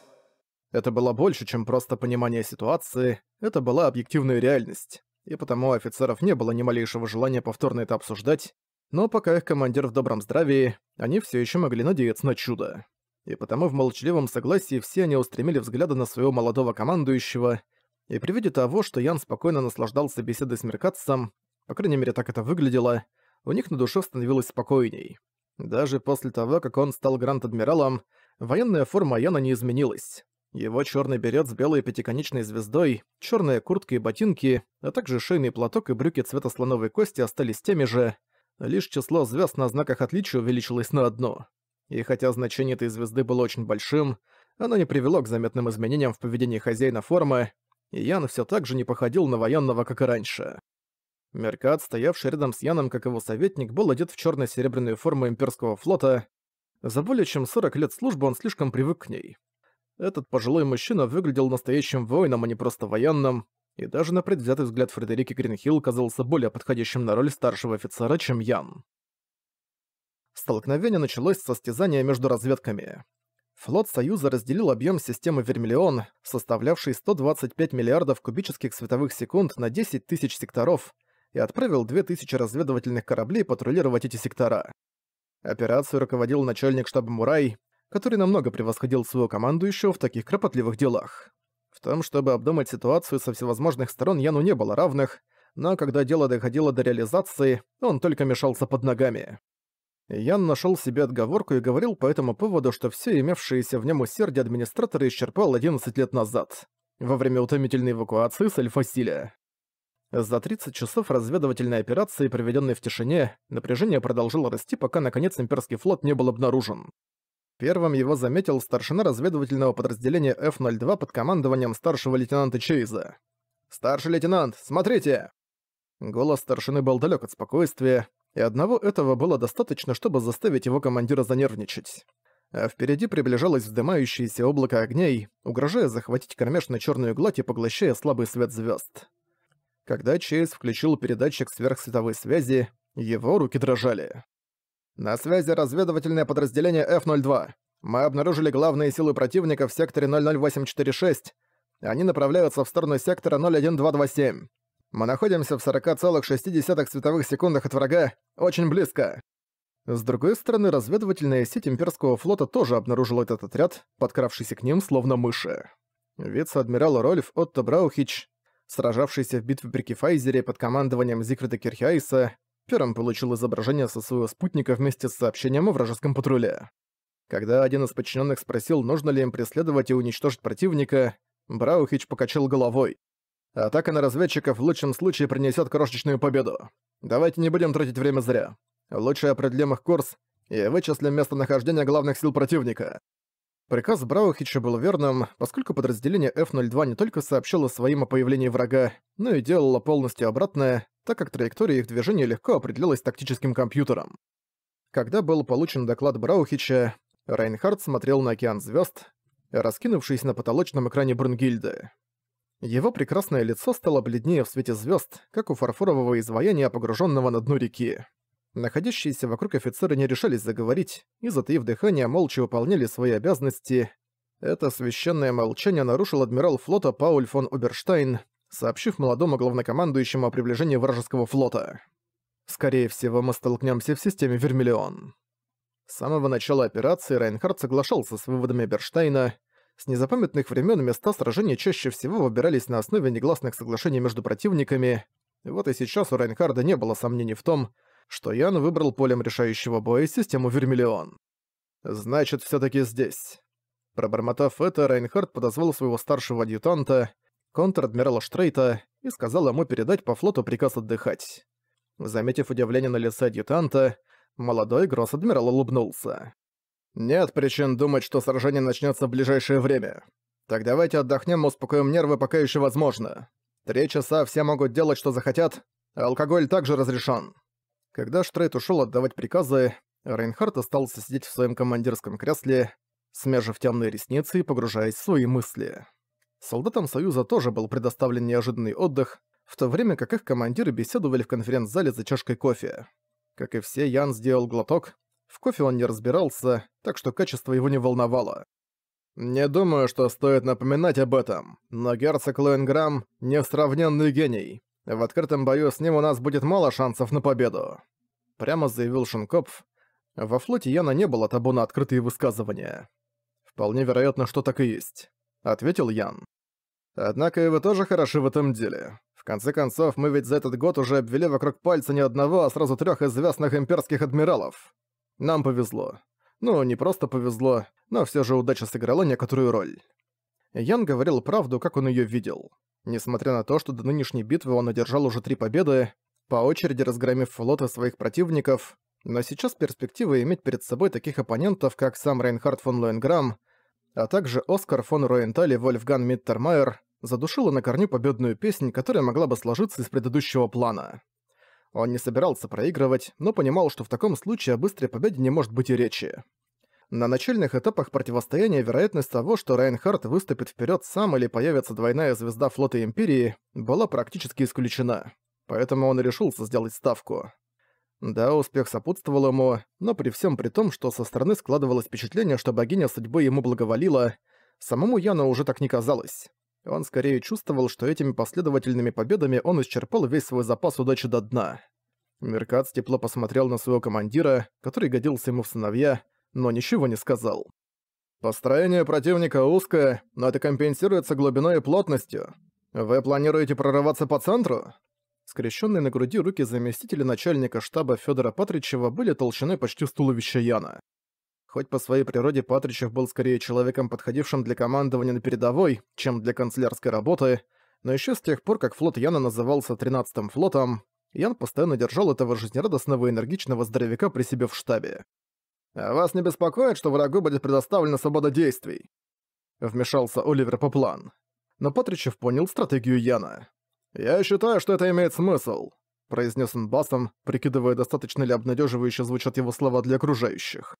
Это было больше, чем просто понимание ситуации, это была объективная реальность, и потому у офицеров не было ни малейшего желания повторно это обсуждать, но пока их командир в добром здравии, они все еще могли надеяться на чудо. И потому в молчаливом согласии все они устремили взгляды на своего молодого командующего, и при виде того, что Ян спокойно наслаждался беседой с Меркатцем, по крайней мере так это выглядело, у них на душе становилось спокойней. Даже после того, как он стал гранд-адмиралом, военная форма Яна не изменилась. Его черный берет с белой пятиконечной звездой, черная куртка и ботинки, а также шейный платок и брюки цвета слоновой кости остались теми же, лишь число звезд на знаках отличия увеличилось на одно. И хотя значение этой звезды было очень большим, оно не привело к заметным изменениям в поведении хозяина формы, и Ян все так же не походил на военного, как и раньше. Меркат, стоявший рядом с Яном как его советник, был одет в черно серебряную форму имперского флота. За более чем 40 лет службы он слишком привык к ней. Этот пожилой мужчина выглядел настоящим воином, а не просто военным, и даже на предвзятый взгляд Фредерики Гринхилл казался более подходящим на роль старшего офицера, чем Ян. Столкновение началось с состязания между разведками. Флот Союза разделил объем системы Вермиллион, составлявший 125 миллиардов кубических световых секунд на 10 тысяч секторов – и отправил 2000 разведывательных кораблей патрулировать эти сектора. Операцию руководил начальник штаба Мурай, который намного превосходил свою команду еще в таких кропотливых делах. В том, чтобы обдумать ситуацию со всевозможных сторон, Яну не было равных, но когда дело доходило до реализации, он только мешался под ногами. Ян нашел себе отговорку и говорил по этому поводу, что все имевшиеся в нем усердие администратора исчерпал 11 лет назад, во время утомительной эвакуации с Альфасиля. За 30 часов разведывательной операции, проведенной в тишине, напряжение продолжило расти, пока наконец имперский флот не был обнаружен. Первым его заметил старшина разведывательного подразделения F-02 под командованием старшего лейтенанта Чейза. «Старший лейтенант, смотрите!» Голос старшины был далек от спокойствия, и одного этого было достаточно, чтобы заставить его командира занервничать. А впереди приближалось вздымающееся облако огней, угрожая захватить кормяшно черную гладь и поглощая слабый свет звезд. Когда Чейз включил передатчик сверхсветовой связи, его руки дрожали. «На связи разведывательное подразделение F-02. Мы обнаружили главные силы противника в секторе 00846. Они направляются в сторону сектора 01227. Мы находимся в 40,6 световых секундах от врага, очень близко». С другой стороны, разведывательная сеть имперского флота тоже обнаружила этот отряд, подкравшийся к ним словно мыши. Вице-адмирал Рольф Отто Браухич сражавшийся в битве при Кефайзере под командованием Зикрита Кирхиайса, первым получил изображение со своего спутника вместе с сообщением о вражеском патруле. Когда один из подчиненных спросил, нужно ли им преследовать и уничтожить противника, Браухич покачал головой. «Атака на разведчиков в лучшем случае принесет крошечную победу. Давайте не будем тратить время зря. Лучше определим их курс и вычислим местонахождение главных сил противника. Приказ Браухича был верным, поскольку подразделение F-02 не только сообщило своим о появлении врага, но и делало полностью обратное, так как траектория их движения легко определилась тактическим компьютером. Когда был получен доклад Браухича, Райнхард смотрел на океан звезд, раскинувшись на потолочном экране Брунгильды. Его прекрасное лицо стало бледнее в свете звезд, как у фарфорового изваяния, погруженного на дно реки. Находящиеся вокруг офицеры не решались заговорить и, затаив дыхание, молча выполняли свои обязанности. Это священное молчание нарушил адмирал флота Пауль фон Уберштайн, сообщив молодому главнокомандующему о приближении вражеского флота. «Скорее всего, мы столкнемся в системе Вермиллион». С самого начала операции Райнхард соглашался с выводами Берштейна. С незапамятных времен места сражения чаще всего выбирались на основе негласных соглашений между противниками. Вот и сейчас у Райнхарда не было сомнений в том, что Ян выбрал полем решающего боя систему Вермиллион. «Значит, все таки здесь». Пробормотав это, Рейнхард подозвал своего старшего адъютанта, контр-адмирала Штрейта, и сказал ему передать по флоту приказ отдыхать. Заметив удивление на лице адъютанта, молодой гросс-адмирал улыбнулся. «Нет причин думать, что сражение начнется в ближайшее время. Так давайте отдохнем и успокоим нервы, пока еще возможно. Три часа все могут делать, что захотят, а алкоголь также разрешен. Когда Штрейт ушел отдавать приказы, Рейнхард остался сидеть в своем командирском кресле, смежив темные ресницы и погружаясь в свои мысли. Солдатам Союза тоже был предоставлен неожиданный отдых, в то время как их командиры беседовали в конференц-зале за чашкой кофе. Как и все, Ян сделал глоток. В кофе он не разбирался, так что качество его не волновало. «Не думаю, что стоит напоминать об этом, но герцог Лоенграм — несравненный гений. В открытом бою с ним у нас будет мало шансов на победу», — прямо заявил Шинкопф. Во флоте Яна не было табу на открытые высказывания. «Вполне вероятно, что так и есть», — ответил Ян. «Однако и вы тоже хороши в этом деле. В конце концов, мы ведь за этот год уже обвели вокруг пальца не одного, а сразу трех известных имперских адмиралов. Нам повезло. Ну, не просто повезло, но все же удача сыграла некоторую роль». Ян говорил правду, как он ее видел. Несмотря на то, что до нынешней битвы он одержал уже три победы, по очереди разгромив флоты своих противников, но сейчас перспектива иметь перед собой таких оппонентов, как сам Рейнхард фон Лоенграмм, а также Оскар фон Роенталь и Вольфган Миттермайер, задушила на корню победную песнь, которая могла бы сложиться из предыдущего плана. Он не собирался проигрывать, но понимал, что в таком случае о быстрой победе не может быть и речи. На начальных этапах противостояния вероятность того, что Райнхард выступит вперед сам или появится двойная звезда флота Империи, была практически исключена. Поэтому он решился сделать ставку. Да, успех сопутствовал ему, но при всем при том, что со стороны складывалось впечатление, что богиня судьбы ему благоволила, самому Яну уже так не казалось. Он скорее чувствовал, что этими последовательными победами он исчерпал весь свой запас удачи до дна. Меркац тепло посмотрел на своего командира, который годился ему в сыновья, но ничего не сказал. Построение противника узкое, но это компенсируется глубиной и плотностью. Вы планируете прорываться по центру? Скрещенные на груди руки заместителя начальника штаба Федора Патричева были толщиной почти стуловища Яна. Хоть по своей природе Патричев был скорее человеком, подходившим для командования на передовой, чем для канцелярской работы, но еще с тех пор, как флот Яна назывался 13-м флотом, Ян постоянно держал этого жизнерадостного и энергичного здоровяка при себе в штабе. А вас не беспокоит, что врагу будет предоставлена свобода действий?» Вмешался Оливер по план. Но Патричев понял стратегию Яна. «Я считаю, что это имеет смысл», — произнес он басом, прикидывая, достаточно ли обнадеживающе звучат его слова для окружающих.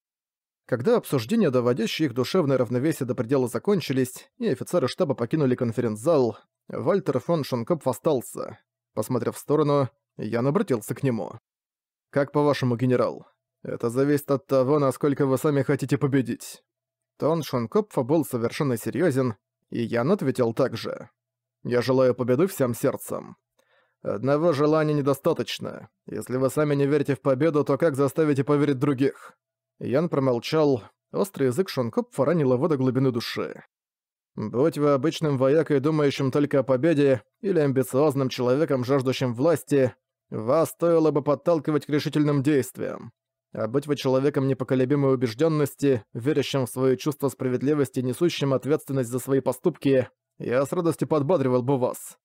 Когда обсуждения, доводящие их душевное равновесие до предела, закончились, и офицеры штаба покинули конференц-зал, Вальтер фон Шенкопф остался. Посмотрев в сторону, Ян обратился к нему. «Как по-вашему, генерал, это зависит от того, насколько вы сами хотите победить. Тон Шонкопфа был совершенно серьезен, и Ян ответил так же. Я желаю победы всем сердцем. Одного желания недостаточно. Если вы сами не верите в победу, то как заставите поверить других? Ян промолчал. Острый язык Шонкопфа ранил его до глубины души. Будь вы обычным воякой, думающим только о победе, или амбициозным человеком, жаждущим власти, вас стоило бы подталкивать к решительным действиям, а быть вы человеком непоколебимой убежденности, верящим в свои чувства справедливости, несущим ответственность за свои поступки, я с радостью подбадривал бы вас.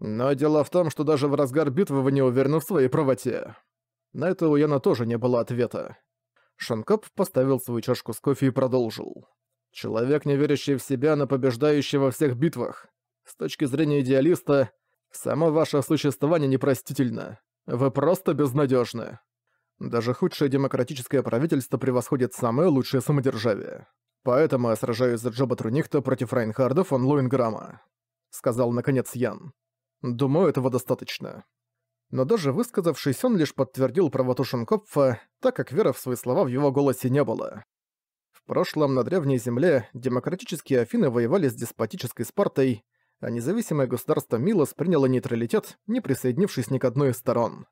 Но дело в том, что даже в разгар битвы вы не уверены в своей правоте. На это у Яна тоже не было ответа. Шанкоп поставил свою чашку с кофе и продолжил. Человек, не верящий в себя, но побеждающий во всех битвах. С точки зрения идеалиста, само ваше существование непростительно. Вы просто безнадежны. Даже худшее демократическое правительство превосходит самое лучшее самодержавие. Поэтому я сражаюсь за Джоба Трунихта против Райнхарда фон Луинграма», — сказал наконец Ян. «Думаю, этого достаточно». Но даже высказавшись, он лишь подтвердил правоту Шенкопфа, так как веры в свои слова в его голосе не было. В прошлом на Древней Земле демократические Афины воевали с деспотической Спартой, а независимое государство Милос приняло нейтралитет, не присоединившись ни к одной из сторон.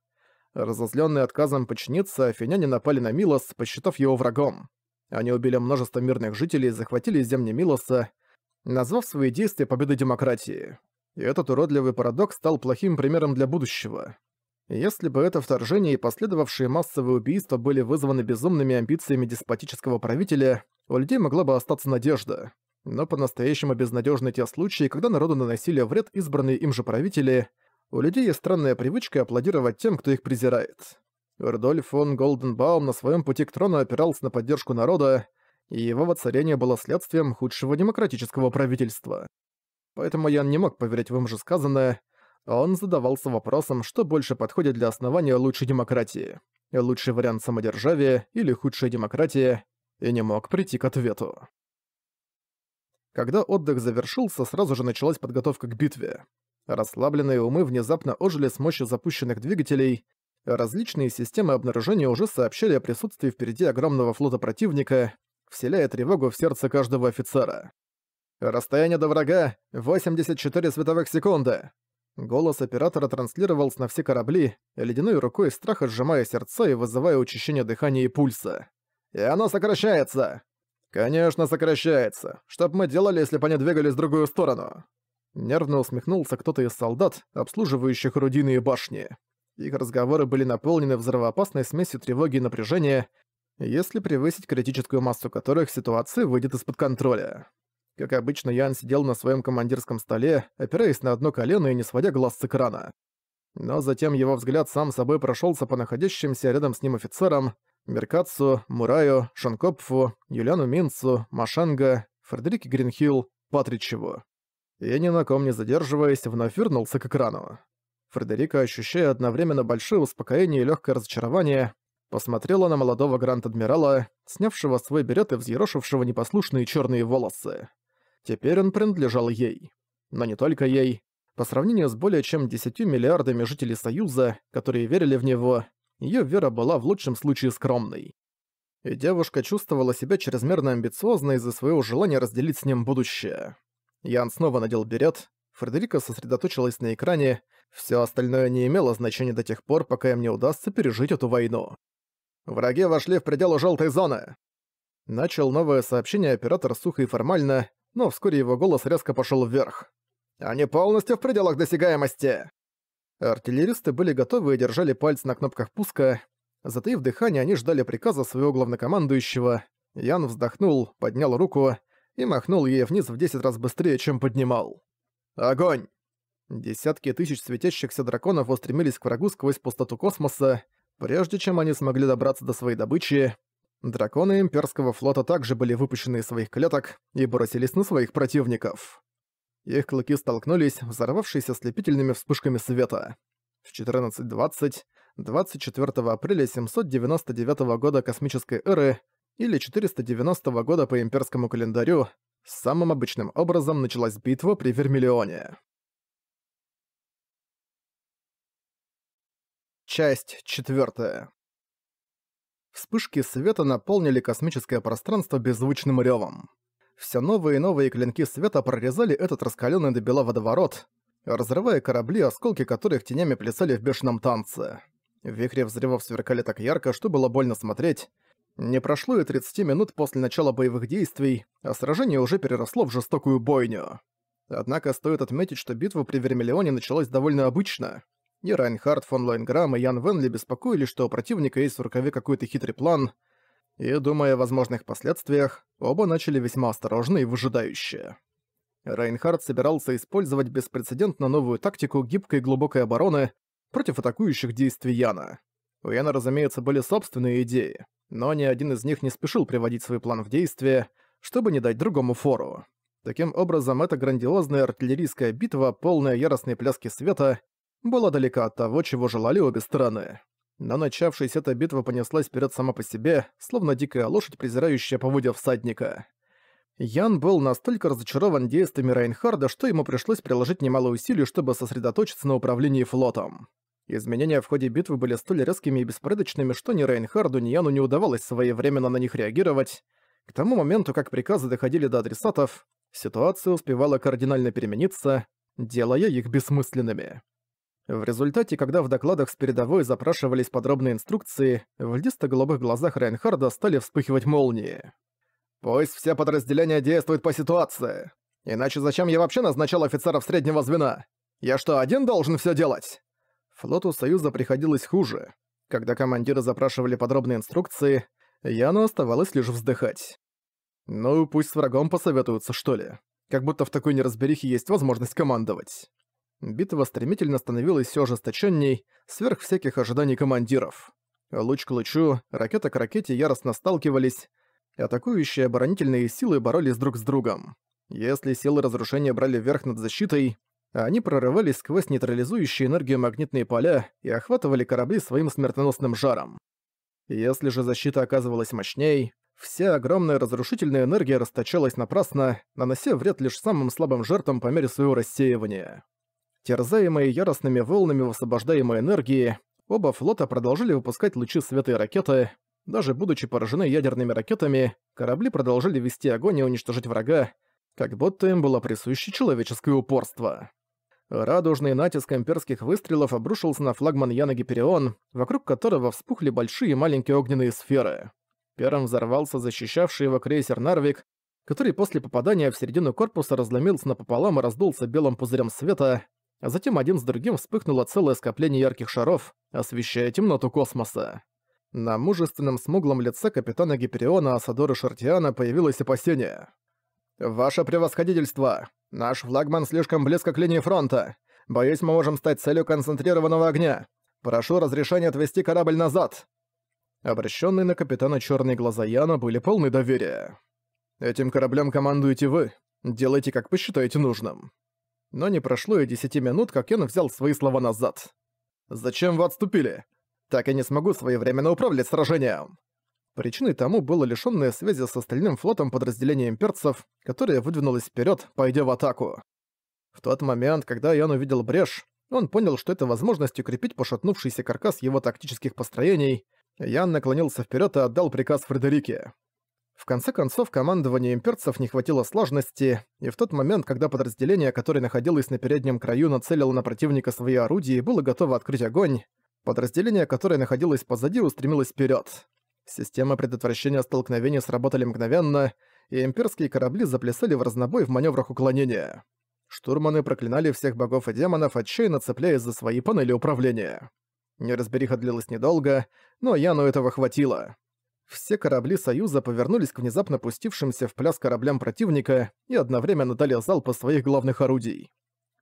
Разозленные отказом подчиниться, афиняне напали на Милос, посчитав его врагом. Они убили множество мирных жителей и захватили земли Милоса, назвав свои действия победой демократии. И этот уродливый парадокс стал плохим примером для будущего. Если бы это вторжение и последовавшие массовые убийства были вызваны безумными амбициями деспотического правителя, у людей могла бы остаться надежда. Но по-настоящему безнадежны те случаи, когда народу наносили вред избранные им же правители – у людей есть странная привычка аплодировать тем, кто их презирает. Рудольф фон Голденбаум на своем пути к трону опирался на поддержку народа, и его воцарение было следствием худшего демократического правительства. Поэтому Ян не мог поверить в им же сказанное, он задавался вопросом, что больше подходит для основания лучшей демократии. Лучший вариант самодержавия или худшая демократия, и не мог прийти к ответу. Когда отдых завершился, сразу же началась подготовка к битве. Расслабленные умы внезапно ожили с мощью запущенных двигателей, различные системы обнаружения уже сообщали о присутствии впереди огромного флота противника, вселяя тревогу в сердце каждого офицера. «Расстояние до врага — 84 световых секунды!» Голос оператора транслировался на все корабли, ледяной рукой страха сжимая сердца и вызывая учащение дыхания и пульса. «И оно сокращается!» «Конечно, сокращается. Что бы мы делали, если бы они двигались в другую сторону?» Нервно усмехнулся кто-то из солдат, обслуживающих рудийные башни. Их разговоры были наполнены взрывоопасной смесью тревоги и напряжения, если превысить критическую массу которых ситуация выйдет из-под контроля. Как обычно, Ян сидел на своем командирском столе, опираясь на одно колено и не сводя глаз с экрана. Но затем его взгляд сам собой прошелся по находящимся рядом с ним офицерам Меркацу, Мураю, Шанкопфу, Юлиану Минцу, Машанга, Фредерике Гринхилл, Патричеву и, ни на ком не задерживаясь, вновь вернулся к экрану. Фредерика, ощущая одновременно большое успокоение и легкое разочарование, посмотрела на молодого гранд-адмирала, снявшего свой берет и взъерошившего непослушные черные волосы. Теперь он принадлежал ей. Но не только ей. По сравнению с более чем десятью миллиардами жителей Союза, которые верили в него, ее вера была в лучшем случае скромной. И девушка чувствовала себя чрезмерно амбициозной из-за своего желания разделить с ним будущее. Ян снова надел берет, Фредерика сосредоточилась на экране, все остальное не имело значения до тех пор, пока им не удастся пережить эту войну. «Враги вошли в пределы желтой зоны!» Начал новое сообщение оператор сухо и формально, но вскоре его голос резко пошел вверх. «Они полностью в пределах досягаемости!» Артиллеристы были готовы и держали пальцы на кнопках пуска. Затаив дыхание, они ждали приказа своего главнокомандующего. Ян вздохнул, поднял руку — и махнул ей вниз в 10 раз быстрее, чем поднимал. «Огонь!» Десятки тысяч светящихся драконов устремились к врагу сквозь пустоту космоса, прежде чем они смогли добраться до своей добычи. Драконы имперского флота также были выпущены из своих клеток и бросились на своих противников. Их клыки столкнулись, взорвавшись ослепительными вспышками света. В 14.20, 24 апреля 799 года космической эры, или 490 года по имперскому календарю, самым обычным образом началась битва при Вермиллионе. Часть 4. Вспышки света наполнили космическое пространство беззвучным ревом. Все новые и новые клинки света прорезали этот раскаленный до бела водоворот, разрывая корабли, осколки которых тенями плясали в бешеном танце. Вихри взрывов сверкали так ярко, что было больно смотреть, не прошло и 30 минут после начала боевых действий, а сражение уже переросло в жестокую бойню. Однако стоит отметить, что битва при Вермиллионе началась довольно обычно. И Райнхард фон Лайнграм и Ян Венли беспокоились, что у противника есть в рукаве какой-то хитрый план, и, думая о возможных последствиях, оба начали весьма осторожно и выжидающе. Райнхард собирался использовать беспрецедентно новую тактику гибкой глубокой обороны против атакующих действий Яна. У Яна, разумеется, были собственные идеи но ни один из них не спешил приводить свой план в действие, чтобы не дать другому фору. Таким образом, эта грандиозная артиллерийская битва, полная яростной пляски света, была далека от того, чего желали обе стороны. Но начавшись, эта битва понеслась вперед сама по себе, словно дикая лошадь, презирающая поводья всадника. Ян был настолько разочарован действиями Рейнхарда, что ему пришлось приложить немало усилий, чтобы сосредоточиться на управлении флотом. Изменения в ходе битвы были столь резкими и беспорядочными, что ни Рейнхарду, ни Яну не удавалось своевременно на них реагировать. К тому моменту, как приказы доходили до адресатов, ситуация успевала кардинально перемениться, делая их бессмысленными. В результате, когда в докладах с передовой запрашивались подробные инструкции, в льдисто-голубых глазах Райнхарда стали вспыхивать молнии. «Пусть все подразделения действуют по ситуации. Иначе зачем я вообще назначал офицеров среднего звена? Я что, один должен все делать?» Флоту Союза приходилось хуже. Когда командиры запрашивали подробные инструкции, Яну оставалось лишь вздыхать. Ну, пусть с врагом посоветуются, что ли. Как будто в такой неразберихе есть возможность командовать. Битва стремительно становилась все ожесточенней, сверх всяких ожиданий командиров. Луч к лучу, ракета к ракете яростно сталкивались, атакующие оборонительные силы боролись друг с другом. Если силы разрушения брали верх над защитой, они прорывались сквозь нейтрализующие энергию магнитные поля и охватывали корабли своим смертоносным жаром. Если же защита оказывалась мощней, вся огромная разрушительная энергия расточалась напрасно, нанося вред лишь самым слабым жертвам по мере своего рассеивания. Терзаемые яростными волнами высвобождаемой энергии, оба флота продолжили выпускать лучи света и ракеты. Даже будучи поражены ядерными ракетами, корабли продолжали вести огонь и уничтожить врага, как будто им было присуще человеческое упорство. Радужный натиск имперских выстрелов обрушился на флагман Яна Гиперион, вокруг которого вспухли большие и маленькие огненные сферы. Первым взорвался защищавший его крейсер «Нарвик», который после попадания в середину корпуса разломился напополам и раздулся белым пузырем света, а затем один с другим вспыхнуло целое скопление ярких шаров, освещая темноту космоса. На мужественном смуглом лице капитана Гипериона Асадора Шартиана появилось опасение. «Ваше превосходительство!» Наш флагман слишком близко к линии фронта. Боюсь, мы можем стать целью концентрированного огня. Прошу разрешения отвести корабль назад. Обращенные на капитана черные глаза Яна были полны доверия. Этим кораблем командуете вы. Делайте, как посчитаете нужным. Но не прошло и десяти минут, как Ян взял свои слова назад. Зачем вы отступили? Так я не смогу своевременно управлять сражением. Причиной тому было лишённое связи с остальным флотом подразделения имперцев, которое выдвинулось вперёд, пойдя в атаку. В тот момент, когда Ян увидел брешь, он понял, что это возможность укрепить пошатнувшийся каркас его тактических построений. Ян наклонился вперед и отдал приказ Фредерике. В конце концов, командование имперцев не хватило сложности, и в тот момент, когда подразделение, которое находилось на переднем краю, нацелило на противника свои орудия и было готово открыть огонь, подразделение, которое находилось позади, устремилось вперед. Системы предотвращения столкновений сработали мгновенно, и имперские корабли заплясали в разнобой в маневрах уклонения. Штурманы проклинали всех богов и демонов, отчаянно цепляясь за свои панели управления. Неразбериха длилась недолго, но Яну этого хватило. Все корабли Союза повернулись к внезапно пустившимся в пляс кораблям противника и одновременно дали залпы своих главных орудий.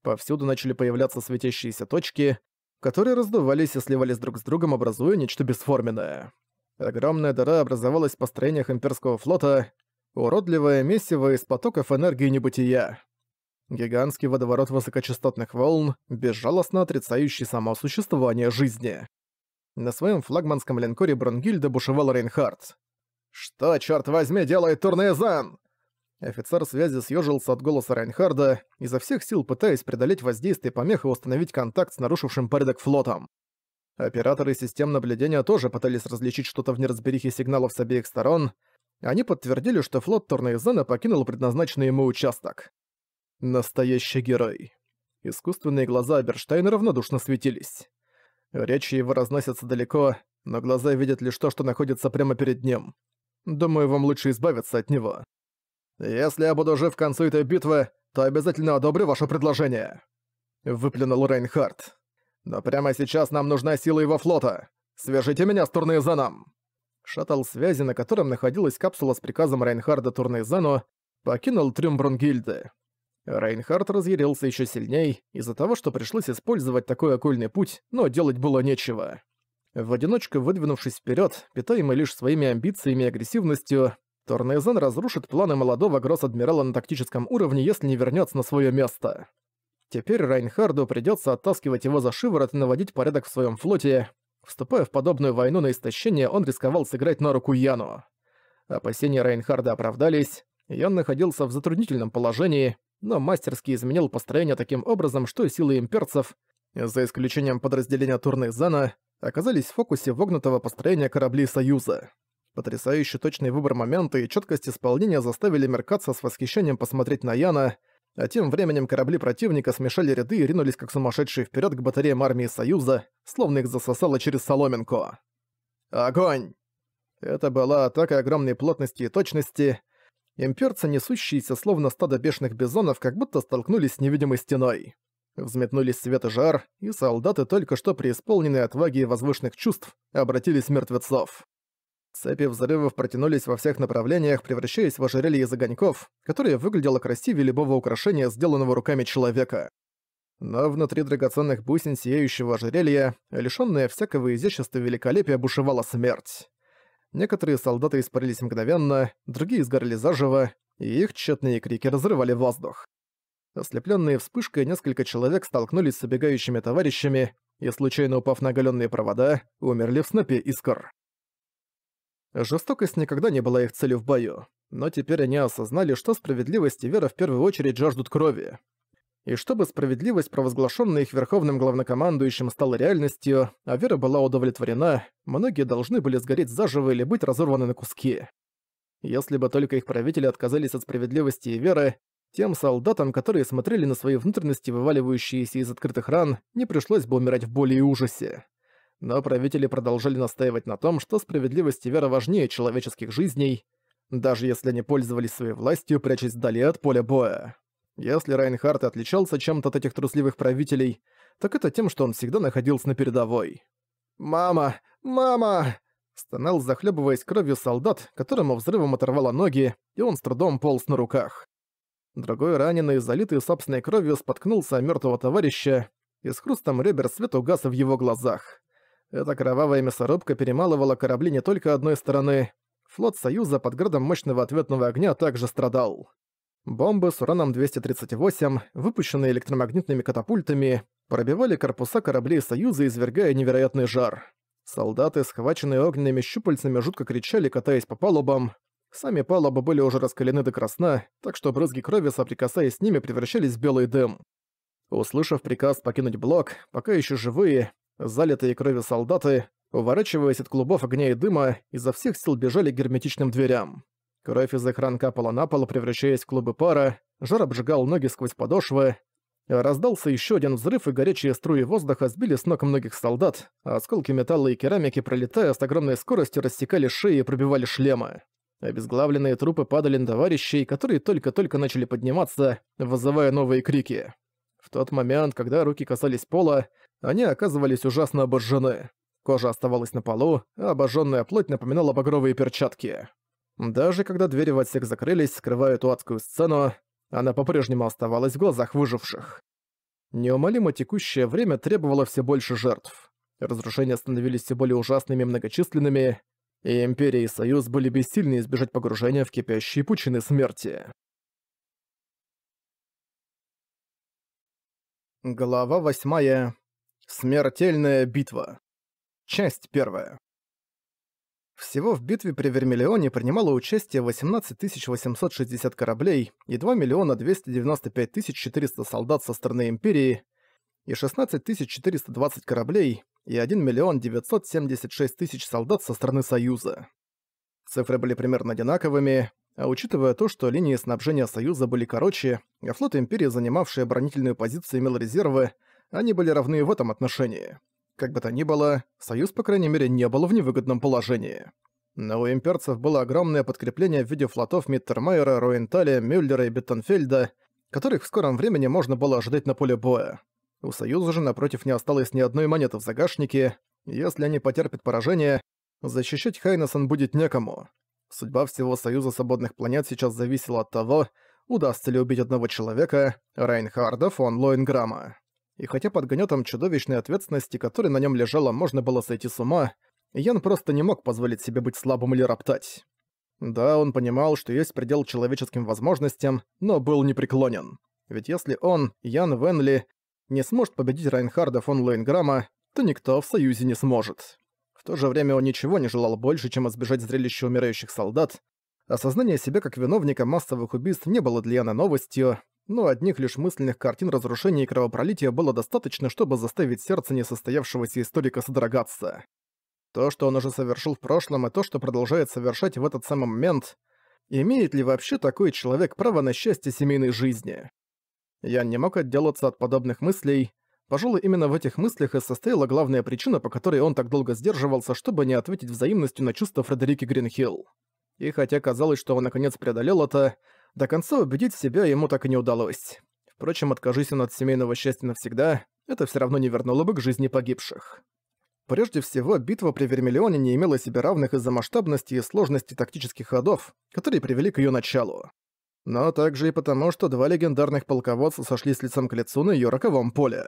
Повсюду начали появляться светящиеся точки, которые раздувались и сливались друг с другом, образуя нечто бесформенное. Огромная дыра образовалась в построениях имперского флота, уродливое месиво из потоков энергии небытия. Гигантский водоворот высокочастотных волн, безжалостно отрицающий само существование жизни. На своем флагманском линкоре Бронгильда бушевал Рейнхард. «Что, черт возьми, делает Турнезан?» Офицер связи съежился от голоса Рейнхарда, изо всех сил пытаясь преодолеть воздействие помех и установить контакт с нарушившим порядок флотом. Операторы систем наблюдения тоже пытались различить что-то в неразберихе сигналов с обеих сторон. Они подтвердили, что флот Турнейзена покинул предназначенный ему участок. Настоящий герой. Искусственные глаза Аберштейна равнодушно светились. Речи его разносятся далеко, но глаза видят лишь то, что находится прямо перед ним. Думаю, вам лучше избавиться от него. «Если я буду жив в концу этой битвы, то обязательно одобрю ваше предложение», — выплюнул Рейнхард. Но прямо сейчас нам нужна сила его флота. Свяжите меня с Турнейзеном!» Шаттл связи, на котором находилась капсула с приказом Рейнхарда Турнейзену, покинул трюм Брунгильды. Рейнхард разъярился еще сильней из-за того, что пришлось использовать такой окольный путь, но делать было нечего. В одиночку выдвинувшись вперед, питаемый лишь своими амбициями и агрессивностью, Торнейзен разрушит планы молодого гросс-адмирала на тактическом уровне, если не вернется на свое место. Теперь Райнхарду придется оттаскивать его за шиворот и наводить порядок в своем флоте. Вступая в подобную войну на истощение, он рисковал сыграть на руку Яну. Опасения Райнхарда оправдались, Ян находился в затруднительном положении, но мастерски изменил построение таким образом, что силы имперцев, за исключением подразделения Турнейзана, оказались в фокусе вогнутого построения кораблей Союза. Потрясающий точный выбор момента и четкость исполнения заставили Меркатца с восхищением посмотреть на Яна — а тем временем корабли противника смешали ряды и ринулись как сумасшедшие вперед к батареям армии Союза, словно их засосало через соломинку. Огонь! Это была атака огромной плотности и точности. Имперцы, несущиеся словно стадо бешеных бизонов, как будто столкнулись с невидимой стеной. Взметнулись свет и жар, и солдаты, только что преисполненные отваги и возвышенных чувств, обратились в мертвецов. Цепи взрывов протянулись во всех направлениях, превращаясь в ожерелье из огоньков, которое выглядело красивее любого украшения, сделанного руками человека. Но внутри драгоценных бусин сияющего ожерелья, лишённая всякого изящества и великолепия, бушевала смерть. Некоторые солдаты испарились мгновенно, другие сгорели заживо, и их тщетные крики разрывали воздух. Ослеплённые вспышкой, несколько человек столкнулись с убегающими товарищами и, случайно упав на оголенные провода, умерли в снопе искр. Жестокость никогда не была их целью в бою, но теперь они осознали, что справедливость и вера в первую очередь жаждут крови. И чтобы справедливость, провозглашенная их верховным главнокомандующим, стала реальностью, а вера была удовлетворена, многие должны были сгореть заживо или быть разорваны на куски. Если бы только их правители отказались от справедливости и веры, тем солдатам, которые смотрели на свои внутренности, вываливающиеся из открытых ран, не пришлось бы умирать в боли и ужасе. Но правители продолжали настаивать на том, что справедливость и вера важнее человеческих жизней, даже если они пользовались своей властью, прячась вдали от поля боя. Если Райнхард отличался чем-то от этих трусливых правителей, так это тем, что он всегда находился на передовой. «Мама! Мама!» Стонал, захлебываясь кровью солдат, которому взрывом оторвало ноги, и он с трудом полз на руках. Другой раненый, залитый собственной кровью, споткнулся о мертвого товарища, и с хрустом ребер свет угас в его глазах. Эта кровавая мясорубка перемалывала корабли не только одной стороны. Флот Союза под градом мощного ответного огня также страдал. Бомбы с ураном-238, выпущенные электромагнитными катапультами, пробивали корпуса кораблей Союза, извергая невероятный жар. Солдаты, схваченные огненными щупальцами, жутко кричали, катаясь по палубам. Сами палубы были уже раскалены до красна, так что брызги крови, соприкасаясь с ними, превращались в белый дым. Услышав приказ покинуть блок, пока еще живые, Залитые кровью солдаты, уворачиваясь от клубов огня и дыма, изо всех сил бежали к герметичным дверям. Кровь из экран капала на пол, превращаясь в клубы пара, жар обжигал ноги сквозь подошвы. Раздался еще один взрыв, и горячие струи воздуха сбили с ног многих солдат, а осколки металла и керамики, пролетая с огромной скоростью, растекали шеи и пробивали шлемы. Обезглавленные трупы падали на товарищей, которые только-только начали подниматься, вызывая новые крики. В тот момент, когда руки касались пола, они оказывались ужасно обожжены. Кожа оставалась на полу, а обожженная плоть напоминала багровые перчатки. Даже когда двери в отсек закрылись, скрывая эту адскую сцену, она по-прежнему оставалась в глазах выживших. Неумолимо текущее время требовало все больше жертв. Разрушения становились все более ужасными и многочисленными, и Империя и Союз были бессильны избежать погружения в кипящие пучины смерти. Глава восьмая. Смертельная битва. Часть первая. Всего в битве при Вермиллионе принимало участие 18 860 кораблей и 2 миллиона 295 400 солдат со стороны Империи, и 16 420 кораблей и 1 миллион 976 тысяч солдат со стороны Союза. Цифры были примерно одинаковыми, а учитывая то, что линии снабжения Союза были короче, а флот Империи, занимавший оборонительную позицию, имел резервы – они были равны в этом отношении. Как бы то ни было, Союз, по крайней мере, не был в невыгодном положении. Но у имперцев было огромное подкрепление в виде флотов Миттермайера, Руенталя, Мюллера и Беттенфельда, которых в скором времени можно было ожидать на поле боя. У Союза же, напротив, не осталось ни одной монеты в загашнике. Если они потерпят поражение, защищать Хайнесон будет некому. Судьба всего Союза Свободных Планет сейчас зависела от того, удастся ли убить одного человека, Райнхарда фон Лоинграма и хотя под гнетом чудовищной ответственности, которая на нем лежала, можно было сойти с ума, Ян просто не мог позволить себе быть слабым или роптать. Да, он понимал, что есть предел человеческим возможностям, но был непреклонен. Ведь если он, Ян Венли, не сможет победить Райнхарда фон Лейнграма, то никто в Союзе не сможет. В то же время он ничего не желал больше, чем избежать зрелища умирающих солдат. Осознание себя как виновника массовых убийств не было для Яна новостью, но одних лишь мысленных картин разрушения и кровопролития было достаточно, чтобы заставить сердце несостоявшегося историка содрогаться. То, что он уже совершил в прошлом, и то, что продолжает совершать в этот самый момент, имеет ли вообще такой человек право на счастье семейной жизни? Я не мог отделаться от подобных мыслей. Пожалуй, именно в этих мыслях и состояла главная причина, по которой он так долго сдерживался, чтобы не ответить взаимностью на чувства Фредерики Гринхилл. И хотя казалось, что он наконец преодолел это, до конца убедить себя ему так и не удалось. Впрочем, откажись он от семейного счастья навсегда, это все равно не вернуло бы к жизни погибших. Прежде всего, битва при Вермиллионе не имела себе равных из-за масштабности и сложности тактических ходов, которые привели к ее началу. Но также и потому, что два легендарных полководца сошлись лицом к лицу на ее роковом поле.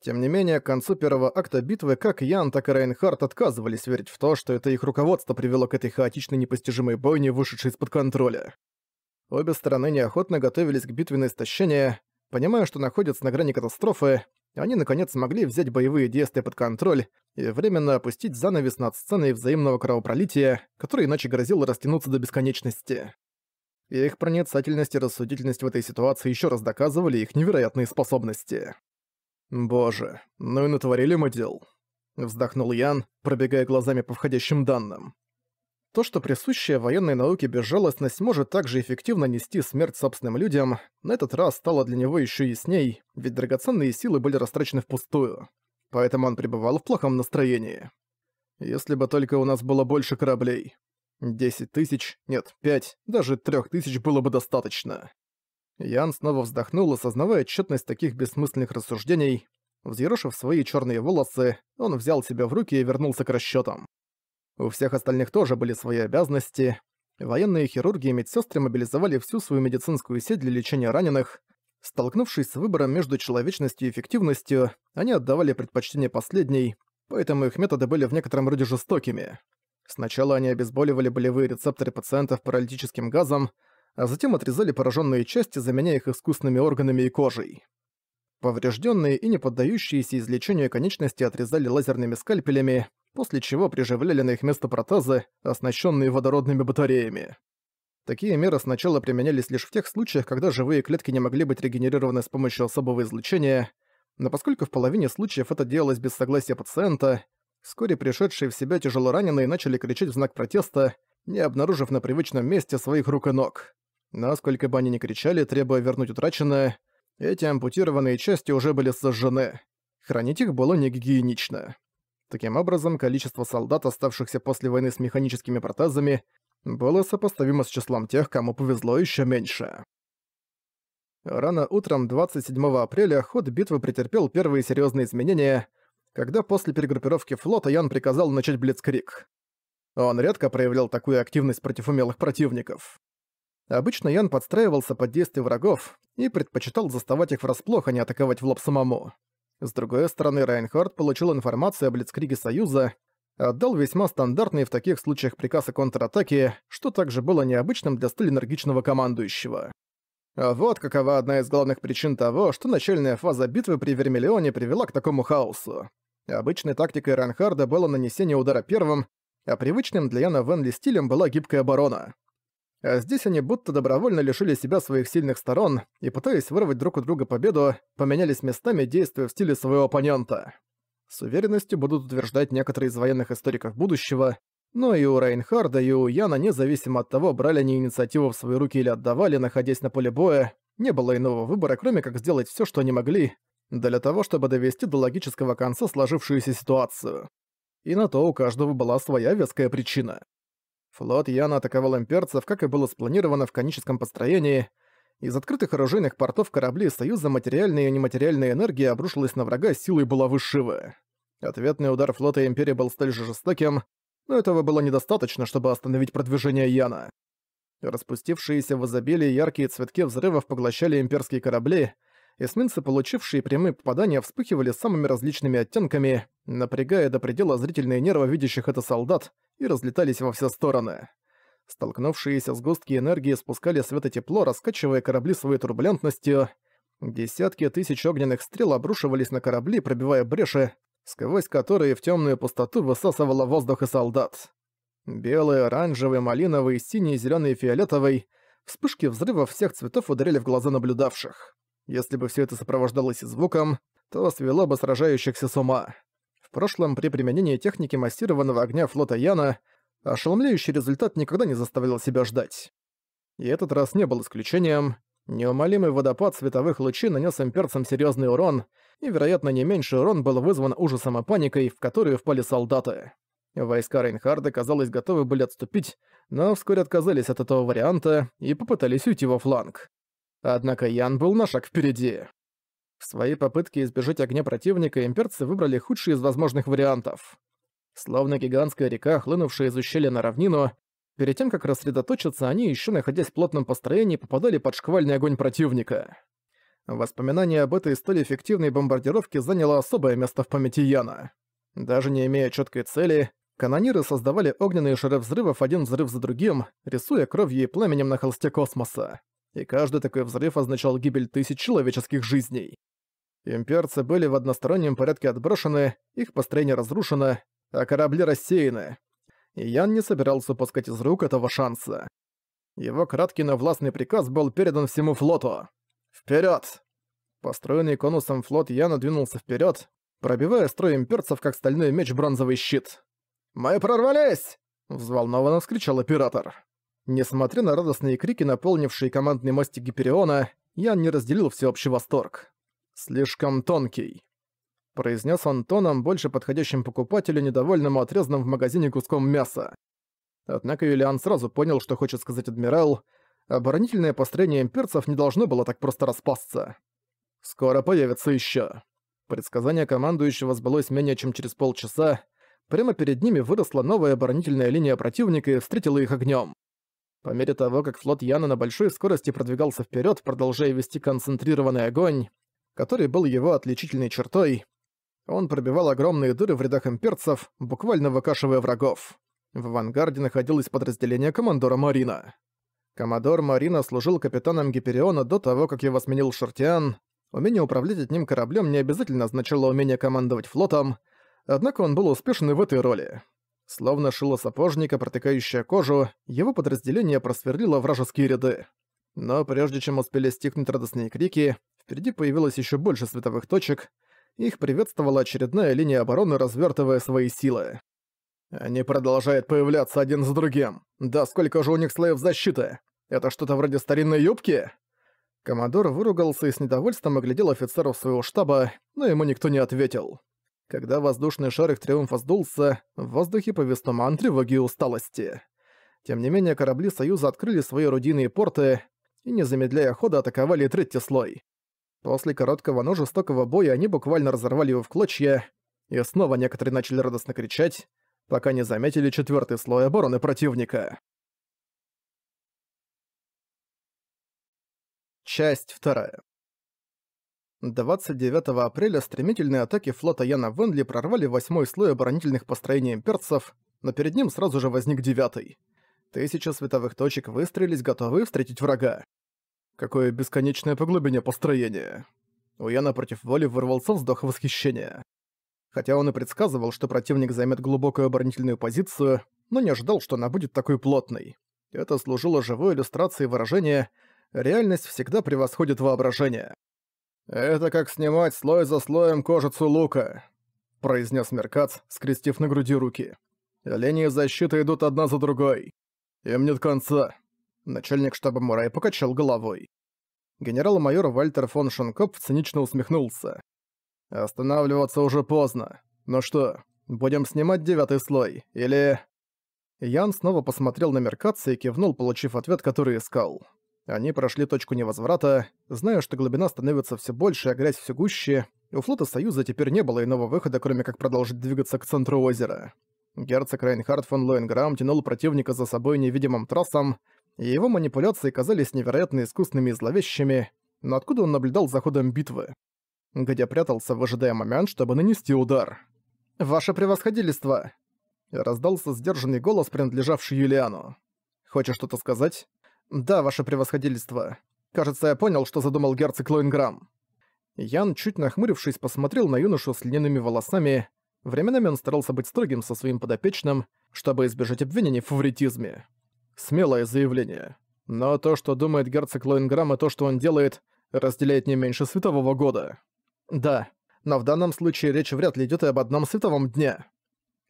Тем не менее, к концу первого акта битвы как Ян, так и Рейнхард отказывались верить в то, что это их руководство привело к этой хаотичной непостижимой бойне, вышедшей из-под контроля. Обе стороны неохотно готовились к битве на истощение. Понимая, что находятся на грани катастрофы, они наконец смогли взять боевые действия под контроль и временно опустить занавес над сценой взаимного кровопролития, который иначе грозил растянуться до бесконечности. И их проницательность и рассудительность в этой ситуации еще раз доказывали их невероятные способности. «Боже, ну и натворили мы дел», — вздохнул Ян, пробегая глазами по входящим данным. То, что присущая военной науке безжалостность может также эффективно нести смерть собственным людям, на этот раз стало для него еще ясней, ведь драгоценные силы были растрачены впустую. Поэтому он пребывал в плохом настроении. Если бы только у нас было больше кораблей. Десять тысяч, нет, пять, даже трех тысяч было бы достаточно. Ян снова вздохнул, осознавая тщетность таких бессмысленных рассуждений. Взъерошив свои черные волосы, он взял себя в руки и вернулся к расчетам. У всех остальных тоже были свои обязанности. Военные хирурги и медсестры мобилизовали всю свою медицинскую сеть для лечения раненых. Столкнувшись с выбором между человечностью и эффективностью, они отдавали предпочтение последней, поэтому их методы были в некотором роде жестокими. Сначала они обезболивали болевые рецепторы пациентов паралитическим газом, а затем отрезали пораженные части, заменяя их искусственными органами и кожей. Поврежденные и не поддающиеся излечению конечности отрезали лазерными скальпелями, после чего приживляли на их место протезы, оснащенные водородными батареями. Такие меры сначала применялись лишь в тех случаях, когда живые клетки не могли быть регенерированы с помощью особого излучения, но поскольку в половине случаев это делалось без согласия пациента, вскоре пришедшие в себя тяжело раненые начали кричать в знак протеста, не обнаружив на привычном месте своих рук и ног. Насколько бы они ни кричали, требуя вернуть утраченное, эти ампутированные части уже были сожжены. Хранить их было негигиенично. Таким образом, количество солдат, оставшихся после войны с механическими протезами, было сопоставимо с числом тех, кому повезло еще меньше. Рано утром 27 апреля ход битвы претерпел первые серьезные изменения, когда после перегруппировки флота Ян приказал начать Блицкрик. Он редко проявлял такую активность против умелых противников. Обычно Ян подстраивался под действия врагов и предпочитал заставать их врасплох, а не атаковать в лоб самому. С другой стороны, Райнхард получил информацию о Блицкриге Союза, отдал весьма стандартный в таких случаях приказ о контратаке, что также было необычным для столь энергичного командующего. А вот какова одна из главных причин того, что начальная фаза битвы при Вермиллионе привела к такому хаосу. Обычной тактикой Райнхарда было нанесение удара первым, а привычным для Яна Венли стилем была гибкая оборона а здесь они будто добровольно лишили себя своих сильных сторон и, пытаясь вырвать друг у друга победу, поменялись местами, действуя в стиле своего оппонента. С уверенностью будут утверждать некоторые из военных историков будущего, но и у Рейнхарда, и у Яна, независимо от того, брали они инициативу в свои руки или отдавали, находясь на поле боя, не было иного выбора, кроме как сделать все, что они могли, для того, чтобы довести до логического конца сложившуюся ситуацию. И на то у каждого была своя веская причина. Флот Яна атаковал имперцев, как и было спланировано в коническом построении. Из открытых оружейных портов кораблей Союза материальная и нематериальная энергия обрушилась на врага силой булавы Шивы. Ответный удар флота Империи был столь же жестоким, но этого было недостаточно, чтобы остановить продвижение Яна. Распустившиеся в изобилии яркие цветки взрывов поглощали имперские корабли, эсминцы, получившие прямые попадания, вспыхивали самыми различными оттенками, напрягая до предела зрительные нервы видящих это солдат, и разлетались во все стороны. Столкнувшиеся сгустки энергии спускали свет тепло, раскачивая корабли своей турбулентностью. Десятки тысяч огненных стрел обрушивались на корабли, пробивая бреши, сквозь которые в темную пустоту высасывало воздух и солдат. Белый, оранжевый, малиновый, синий, зеленый и фиолетовый — вспышки взрывов всех цветов ударили в глаза наблюдавших. Если бы все это сопровождалось звуком, то свело бы сражающихся с ума. В прошлом при применении техники массированного огня флота Яна ошеломляющий результат никогда не заставлял себя ждать. И этот раз не был исключением. Неумолимый водопад световых лучей нанес имперцам серьезный урон, и, вероятно, не меньший урон был вызван ужасом и паникой, в которую впали солдаты. Войска Рейнхарда, казалось, готовы были отступить, но вскоре отказались от этого варианта и попытались уйти во фланг. Однако Ян был на шаг впереди. В своей попытке избежать огня противника имперцы выбрали худший из возможных вариантов. Словно гигантская река, хлынувшая из ущелья на равнину, перед тем, как рассредоточиться, они, еще находясь в плотном построении, попадали под шквальный огонь противника. Воспоминание об этой столь эффективной бомбардировке заняло особое место в памяти Яна. Даже не имея четкой цели, канониры создавали огненные шары взрывов один взрыв за другим, рисуя кровью и пламенем на холсте космоса и каждый такой взрыв означал гибель тысяч человеческих жизней. Имперцы были в одностороннем порядке отброшены, их построение разрушено, а корабли рассеяны. И Ян не собирался упускать из рук этого шанса. Его краткий, но властный приказ был передан всему флоту. Вперед! Построенный конусом флот Яна двинулся вперед, пробивая строй имперцев, как стальной меч бронзовый щит. «Мы прорвались!» — взволнованно вскричал оператор. Несмотря на радостные крики, наполнившие командный мостик Гипериона, Ян не разделил всеобщий восторг. «Слишком тонкий», — произнес он тоном, больше подходящим покупателю, недовольному отрезанным в магазине куском мяса. Однако Юлиан сразу понял, что хочет сказать адмирал. Оборонительное построение имперцев не должно было так просто распасться. «Скоро появится еще. Предсказание командующего сбылось менее чем через полчаса. Прямо перед ними выросла новая оборонительная линия противника и встретила их огнем. По мере того, как флот Яна на большой скорости продвигался вперед, продолжая вести концентрированный огонь, который был его отличительной чертой, он пробивал огромные дыры в рядах имперцев, буквально выкашивая врагов. В авангарде находилось подразделение командора Марина. Командор Марина служил капитаном Гипериона до того, как его сменил Шортиан. Умение управлять одним кораблем не обязательно означало умение командовать флотом, однако он был успешен и в этой роли. Словно шило сапожника, протыкающее кожу, его подразделение просверлило вражеские ряды. Но прежде чем успели стихнуть радостные крики, впереди появилось еще больше световых точек, их приветствовала очередная линия обороны, развертывая свои силы. Они продолжают появляться один за другим. Да сколько же у них слоев защиты? Это что-то вроде старинной юбки? Командор выругался и с недовольством оглядел офицеров своего штаба, но ему никто не ответил. Когда воздушный шарик триумфа сдулся, в воздухе повис туман тревоги и усталости. Тем не менее, корабли Союза открыли свои орудийные порты и, не замедляя хода, атаковали третий слой. После короткого, но жестокого боя они буквально разорвали его в клочья, и снова некоторые начали радостно кричать, пока не заметили четвертый слой обороны противника. Часть вторая. 29 апреля стремительные атаки флота Яна Венли прорвали восьмой слой оборонительных построений имперцев, но перед ним сразу же возник девятый. Тысячи световых точек выстроились, готовые встретить врага. Какое бесконечное по глубине построение. У Яна против воли вырвался вздох восхищения. Хотя он и предсказывал, что противник займет глубокую оборонительную позицию, но не ожидал, что она будет такой плотной. Это служило живой иллюстрацией выражения «реальность всегда превосходит воображение». «Это как снимать слой за слоем кожицу лука», — произнес Меркац, скрестив на груди руки. «Линии защиты идут одна за другой. Им нет конца». Начальник штаба Мурай покачал головой. Генерал-майор Вальтер фон Шенкоп цинично усмехнулся. «Останавливаться уже поздно. Ну что, будем снимать девятый слой, или...» Ян снова посмотрел на Меркаца и кивнул, получив ответ, который искал. Они прошли точку невозврата, зная, что глубина становится все больше, а грязь все гуще. У флота Союза теперь не было иного выхода, кроме как продолжить двигаться к центру озера. Герцог Рейнхард фон Лоенграм тянул противника за собой невидимым тросом, и его манипуляции казались невероятно искусными и зловещими, но откуда он наблюдал за ходом битвы? Где прятался, выжидая момент, чтобы нанести удар? «Ваше превосходительство!» Раздался сдержанный голос, принадлежавший Юлиану. «Хочешь что-то сказать?» «Да, ваше превосходительство. Кажется, я понял, что задумал герцог Лоинграм». Ян, чуть нахмурившись, посмотрел на юношу с льняными волосами. Временами он старался быть строгим со своим подопечным, чтобы избежать обвинений в фаворитизме. Смелое заявление. Но то, что думает герцог Лоинграм и то, что он делает, разделяет не меньше светового года. Да, но в данном случае речь вряд ли идет и об одном световом дне.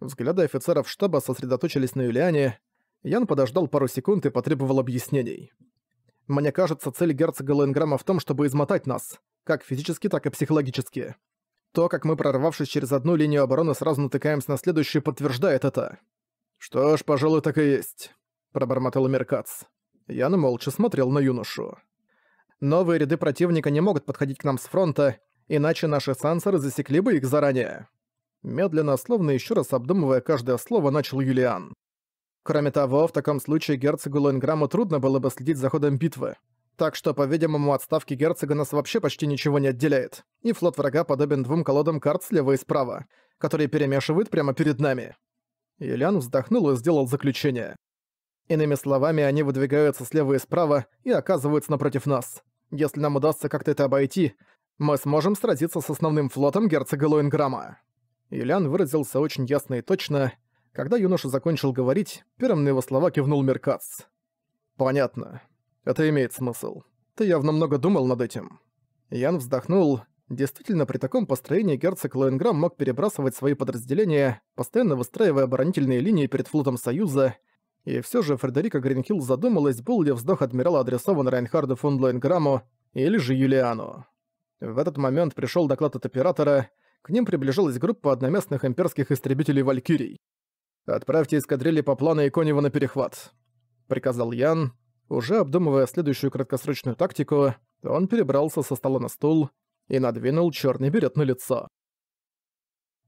Взгляды офицеров штаба сосредоточились на Юлиане, Ян подождал пару секунд и потребовал объяснений. «Мне кажется, цель герцога Лоенграмма в том, чтобы измотать нас, как физически, так и психологически. То, как мы, прорвавшись через одну линию обороны, сразу натыкаемся на следующую, подтверждает это». «Что ж, пожалуй, так и есть», — пробормотал Меркац. Ян молча смотрел на юношу. «Новые ряды противника не могут подходить к нам с фронта, иначе наши сенсоры засекли бы их заранее». Медленно, словно еще раз обдумывая каждое слово, начал Юлиан. Кроме того, в таком случае герцогу Лоинграму трудно было бы следить за ходом битвы. Так что, по-видимому, отставки герцога нас вообще почти ничего не отделяет. И флот врага подобен двум колодам карт слева и справа, которые перемешивают прямо перед нами. Юлиан вздохнул и сделал заключение. Иными словами, они выдвигаются слева и справа и оказываются напротив нас. Если нам удастся как-то это обойти, мы сможем сразиться с основным флотом герцога Лоинграма. Юлиан выразился очень ясно и точно, когда юноша закончил говорить, первым на его слова кивнул Меркац. «Понятно. Это имеет смысл. Ты явно много думал над этим». Ян вздохнул. Действительно, при таком построении герцог Лоенграм мог перебрасывать свои подразделения, постоянно выстраивая оборонительные линии перед флотом Союза, и все же Фредерика Гринхилл задумалась, был ли вздох адмирала адресован Райнхарду фон Лоенграмму или же Юлиану. В этот момент пришел доклад от оператора, к ним приближалась группа одноместных имперских истребителей «Валькирий». «Отправьте эскадрильи по плану Иконева на перехват», — приказал Ян. Уже обдумывая следующую краткосрочную тактику, он перебрался со стола на стул и надвинул черный берет на лицо.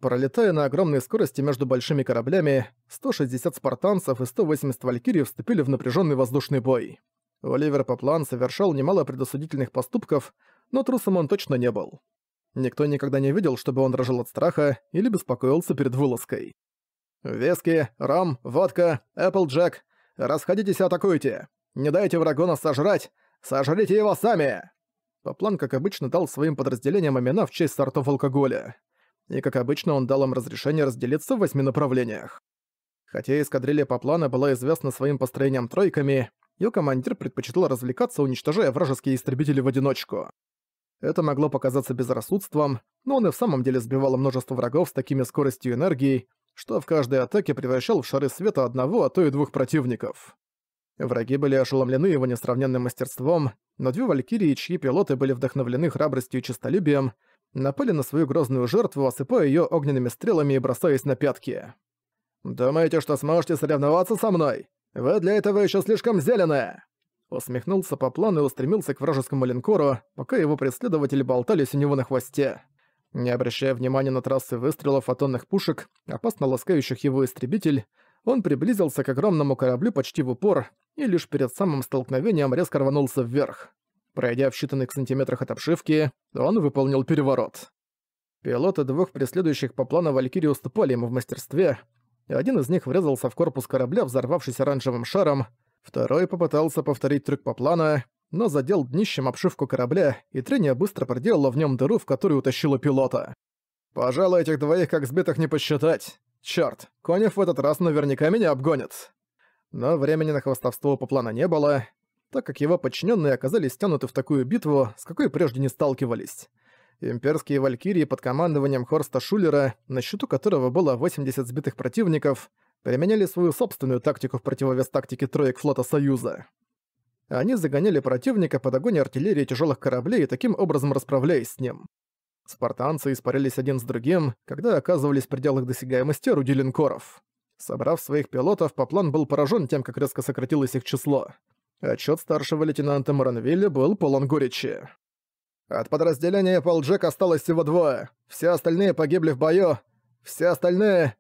Пролетая на огромной скорости между большими кораблями, 160 спартанцев и 180 валькирий вступили в напряженный воздушный бой. Оливер Поплан совершал немало предосудительных поступков, но трусом он точно не был. Никто никогда не видел, чтобы он дрожал от страха или беспокоился перед вылазкой. Виски, ром, водка, Эпплджек. Расходитесь и атакуйте. Не дайте врагу нас сожрать. Сожрите его сами!» Поплан, как обычно, дал своим подразделениям имена в честь сортов алкоголя. И, как обычно, он дал им разрешение разделиться в восьми направлениях. Хотя эскадрилья Поплана была известна своим построением тройками, её командир предпочитал развлекаться, уничтожая вражеские истребители в одиночку. Это могло показаться безрассудством, но он и в самом деле сбивал множество врагов с такими скоростью и энергией, что в каждой атаке превращал в шары света одного, а то и двух противников. Враги были ошеломлены его несравненным мастерством, но две валькирии, чьи пилоты были вдохновлены храбростью и честолюбием, напали на свою грозную жертву, осыпая ее огненными стрелами и бросаясь на пятки. «Думаете, что сможете соревноваться со мной? Вы для этого еще слишком зеленые!» Усмехнулся по плану и устремился к вражескому линкору, пока его преследователи болтались у него на хвосте. Не обращая внимания на трассы выстрелов атонных пушек, опасно ласкающих его истребитель, он приблизился к огромному кораблю почти в упор и лишь перед самым столкновением резко рванулся вверх. Пройдя в считанных сантиметрах от обшивки, он выполнил переворот. Пилоты двух преследующих по плану Валькирии уступали ему в мастерстве. Один из них врезался в корпус корабля, взорвавшись оранжевым шаром, второй попытался повторить трюк по плану, но задел днищем обшивку корабля, и трение быстро проделало в нем дыру, в которую утащило пилота. «Пожалуй, этих двоих как сбитых не посчитать. Чёрт, Конев в этот раз наверняка меня обгонит». Но времени на хвостовство по плану не было, так как его подчиненные оказались стянуты в такую битву, с какой прежде не сталкивались. Имперские валькирии под командованием Хорста Шулера, на счету которого было 80 сбитых противников, применяли свою собственную тактику в противовес тактике троек флота Союза. Они загоняли противника под огонь артиллерии тяжелых кораблей и таким образом расправляясь с ним. Спартанцы испарились один с другим, когда оказывались в пределах досягаемости орудий линкоров. Собрав своих пилотов, Поплан был поражен тем, как резко сократилось их число. Отчет старшего лейтенанта Маранвилля был полон горечи. «От подразделения Пол Джек осталось всего двое. Все остальные погибли в бою. Все остальные...»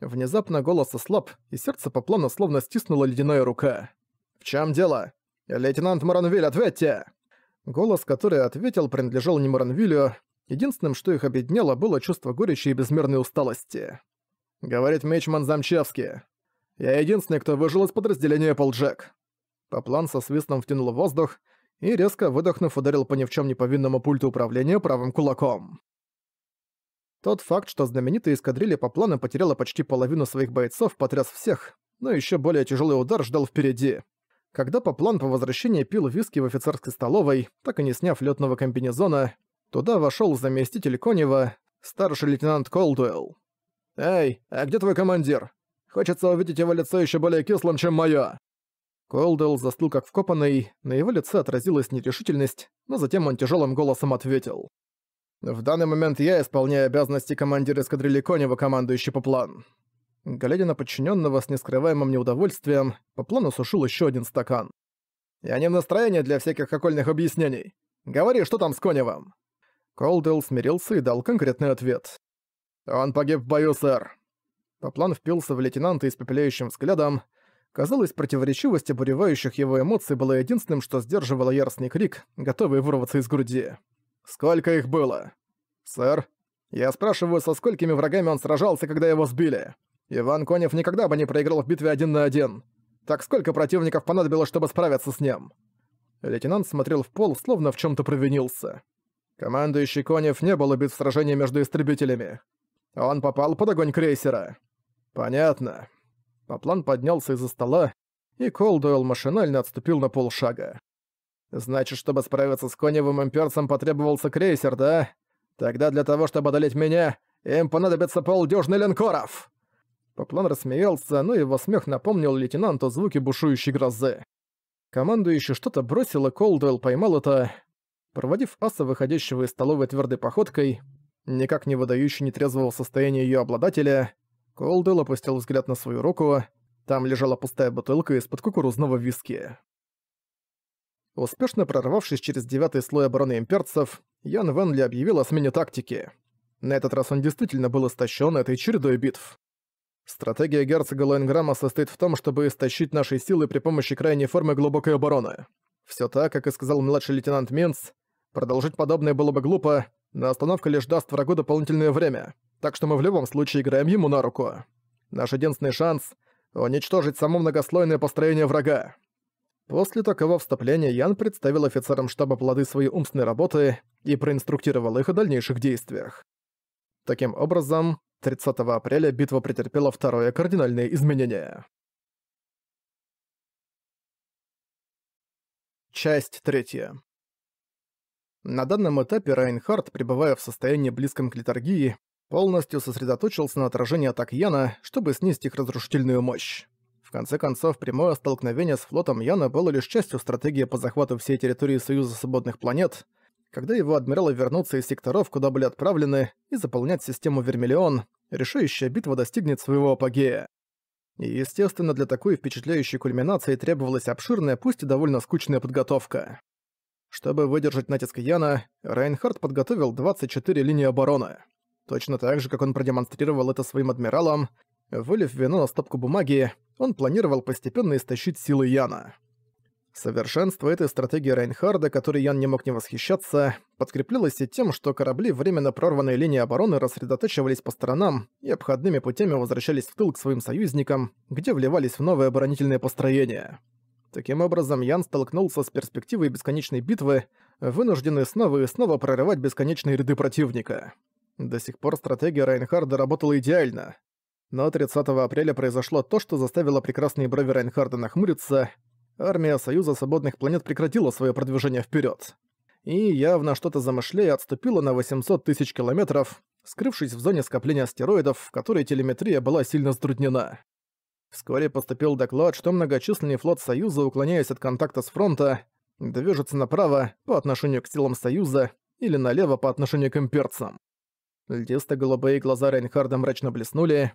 Внезапно голос ослаб, и сердце Поплана словно стиснула ледяная рука. «В чем дело? «Лейтенант Моранвиль, ответьте!» Голос, который ответил, принадлежал не Моранвилю. Единственным, что их объединяло, было чувство горечи и безмерной усталости. Говорит Мечман Замчевский. «Я единственный, кто выжил из подразделения Полджек». Поплан со свистом втянул воздух и, резко выдохнув, ударил по ни в чем не повинному пульту управления правым кулаком. Тот факт, что знаменитая эскадрилья Поплана потеряла почти половину своих бойцов, потряс всех, но еще более тяжелый удар ждал впереди. Когда по Поплан по возвращении пил виски в офицерской столовой, так и не сняв лётного комбинезона, туда вошёл заместитель Конева, старший лейтенант Колдуэлл. «Эй, а где твой командир? Хочется увидеть его лицо ещё более кислым, чем моё!» Колдуэлл застыл как вкопанный, на его лице отразилась нерешительность, но затем он тяжёлым голосом ответил. «В данный момент я исполняю обязанности командира эскадрильи Конева, командующий плану глядя на подчиненного с нескрываемым неудовольствием, по плану сушил еще один стакан. «Я не в настроении для всяких окольных объяснений. Говори, что там с Коневым?» Колдел смирился и дал конкретный ответ. «Он погиб в бою, сэр». Поплан впился в лейтенанта испепеляющим взглядом. Казалось, противоречивость обуревающих его эмоций была единственным, что сдерживало яростный крик, готовый вырваться из груди. «Сколько их было?» «Сэр, я спрашиваю, со сколькими врагами он сражался, когда его сбили?» Иван Конев никогда бы не проиграл в битве один на один. Так сколько противников понадобилось, чтобы справиться с ним? Лейтенант смотрел в пол, словно в чем то провинился. Командующий Конев не был убит в сражении между истребителями. Он попал под огонь крейсера. Понятно. Поплан поднялся из-за стола, и Колдуэлл машинально отступил на полшага. «Значит, чтобы справиться с Коневым имперцем, потребовался крейсер, да? Тогда для того, чтобы одолеть меня, им понадобится полдюжный линкоров!» Поплан рассмеялся, но его смех напомнил лейтенанту звуки бушующей грозы. Командующий что-то бросил, и Колдуэлл поймал это. Проводив аса, выходящего из столовой твердой походкой, никак не выдающий нетрезвого состояния ее обладателя, Колдуэлл опустил взгляд на свою руку. Там лежала пустая бутылка из-под кукурузного виски. Успешно прорвавшись через девятый слой обороны имперцев, Ян Венли объявил о смене тактики. На этот раз он действительно был истощен этой чередой битв. Стратегия герцога Лоинграма состоит в том, чтобы истощить наши силы при помощи крайней формы глубокой обороны. Все так, как и сказал младший лейтенант Минц, продолжить подобное было бы глупо, но остановка лишь даст врагу дополнительное время, так что мы в любом случае играем ему на руку. Наш единственный шанс — уничтожить само многослойное построение врага. После такого вступления Ян представил офицерам штаба плоды своей умственной работы и проинструктировал их о дальнейших действиях. Таким образом, 30 апреля битва претерпела второе кардинальное изменение. Часть третья. На данном этапе Райнхард, пребывая в состоянии близком к литургии, полностью сосредоточился на отражении атак Яна, чтобы снизить их разрушительную мощь. В конце концов, прямое столкновение с флотом Яна было лишь частью стратегии по захвату всей территории Союза Свободных Планет — когда его адмиралы вернутся из секторов, куда были отправлены, и заполнять систему Вермиллион, решающая битва достигнет своего апогея. И, естественно, для такой впечатляющей кульминации требовалась обширная, пусть и довольно скучная подготовка. Чтобы выдержать натиск Яна, Райнхард подготовил 24 линии обороны. Точно так же, как он продемонстрировал это своим адмиралам, вылив вино на стопку бумаги, он планировал постепенно истощить силы Яна. Совершенство этой стратегии Рейнхарда, которой Ян не мог не восхищаться, подкреплялось и тем, что корабли временно прорванные линии обороны рассредотачивались по сторонам и обходными путями возвращались в тыл к своим союзникам, где вливались в новые оборонительные построения. Таким образом, Ян столкнулся с перспективой бесконечной битвы, вынужденный снова и снова прорывать бесконечные ряды противника. До сих пор стратегия Рейнхарда работала идеально. Но 30 апреля произошло то, что заставило прекрасные брови Рейнхарда нахмуриться — армия Союза Свободных Планет прекратила свое продвижение вперед и, явно что-то замышляя, отступила на 800 тысяч километров, скрывшись в зоне скопления астероидов, в которой телеметрия была сильно затруднена. Вскоре поступил доклад, что многочисленный флот Союза, уклоняясь от контакта с фронта, движется направо по отношению к силам Союза или налево по отношению к имперцам. Льдисто-голубые глаза Рейнхарда мрачно блеснули.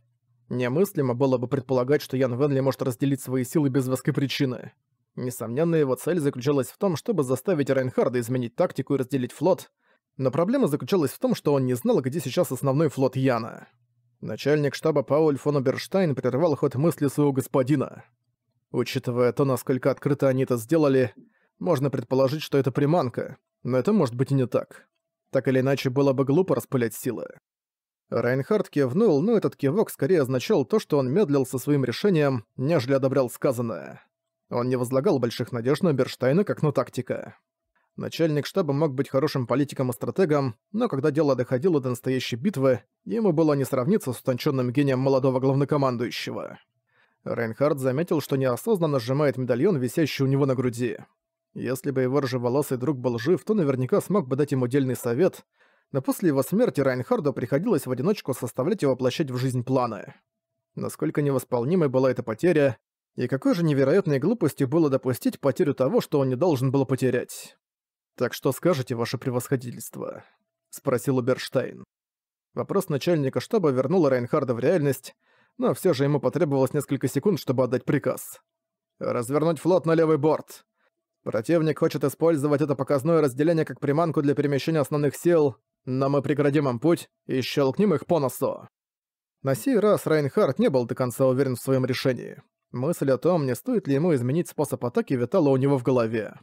Немыслимо было бы предполагать, что Ян Венли может разделить свои силы без веской причины. Несомненно, его цель заключалась в том, чтобы заставить Рейнхарда изменить тактику и разделить флот, но проблема заключалась в том, что он не знал, где сейчас основной флот Яна. Начальник штаба Пауль фон Оберштайн прервал ход мысли своего господина. Учитывая то, насколько открыто они это сделали, можно предположить, что это приманка, но это может быть и не так. Так или иначе, было бы глупо распылять силы. Райнхард кивнул, но этот кивок скорее означал то, что он медлил со своим решением, нежели одобрял сказанное. Он не возлагал больших надежд на Берштейна как на тактика. Начальник штаба мог быть хорошим политиком и стратегом, но когда дело доходило до настоящей битвы, ему было не сравниться с утонченным гением молодого главнокомандующего. Рейнхард заметил, что неосознанно сжимает медальон, висящий у него на груди. Если бы его ржеволосый друг был жив, то наверняка смог бы дать ему дельный совет, но после его смерти Райнхарду приходилось в одиночку составлять и воплощать в жизнь планы. Насколько невосполнимой была эта потеря, и какой же невероятной глупостью было допустить потерю того, что он не должен был потерять. «Так что скажете, ваше превосходительство?» — спросил Уберштайн. Вопрос начальника штаба вернул Рейнхарда в реальность, но все же ему потребовалось несколько секунд, чтобы отдать приказ. «Развернуть флот на левый борт!» Противник хочет использовать это показное разделение как приманку для перемещения основных сил, но мы преградим им путь и щелкнем их по носу. На сей раз Райнхард не был до конца уверен в своем решении. Мысль о том, не стоит ли ему изменить способ атаки, витала у него в голове.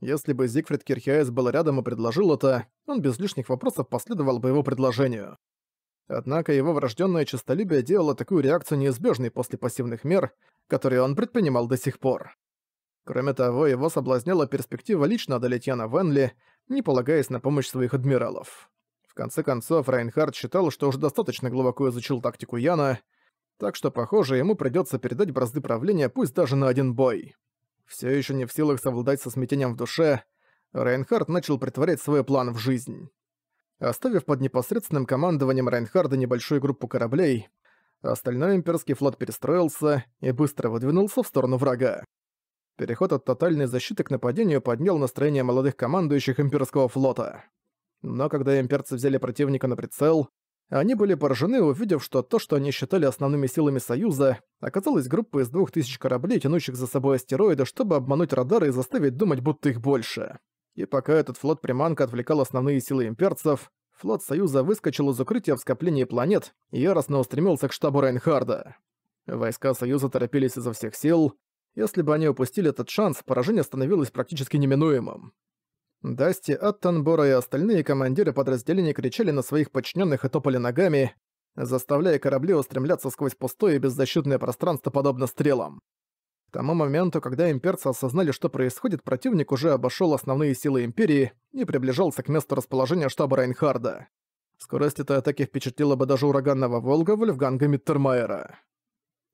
Если бы Зигфрид Кирхиайс был рядом и предложил это, он без лишних вопросов последовал бы его предложению. Однако его врожденное честолюбие делало такую реакцию неизбежной после пассивных мер, которые он предпринимал до сих пор. Кроме того, его соблазняла перспектива лично одолеть Яна Венли, не полагаясь на помощь своих адмиралов. В конце концов, Райнхард считал, что уже достаточно глубоко изучил тактику Яна, так что, похоже, ему придётся передать бразды правления пусть даже на один бой. Всё ещё не в силах совладать со смятением в душе, Рейнхард начал притворять свой план в жизнь. Оставив под непосредственным командованием Рейнхарда небольшую группу кораблей, остальной имперский флот перестроился и быстро выдвинулся в сторону врага. Переход от тотальной защиты к нападению поднял настроение молодых командующих имперского флота. Но когда имперцы взяли противника на прицел, они были поражены, увидев, что то, что они считали основными силами Союза, оказалось группой из двух тысяч кораблей, тянущих за собой астероиды, чтобы обмануть радары и заставить думать, будто их больше. И пока этот флот-приманка отвлекал основные силы имперцев, флот Союза выскочил из укрытия в скоплении планет и яростно устремился к штабу Райнхарда. Войска Союза торопились изо всех сил. Если бы они упустили этот шанс, поражение становилось практически неминуемым. Дасти, Аттанбора и остальные командиры подразделений кричали на своих подчиненных и топали ногами, заставляя корабли устремляться сквозь пустое и беззащитное пространство подобно стрелам. К тому моменту, когда имперцы осознали, что происходит, противник уже обошел основные силы Империи и приближался к месту расположения штаба Райнхарда. Скорость этой атаки впечатлила бы даже ураганного Волга Вольфганга Миттермайера.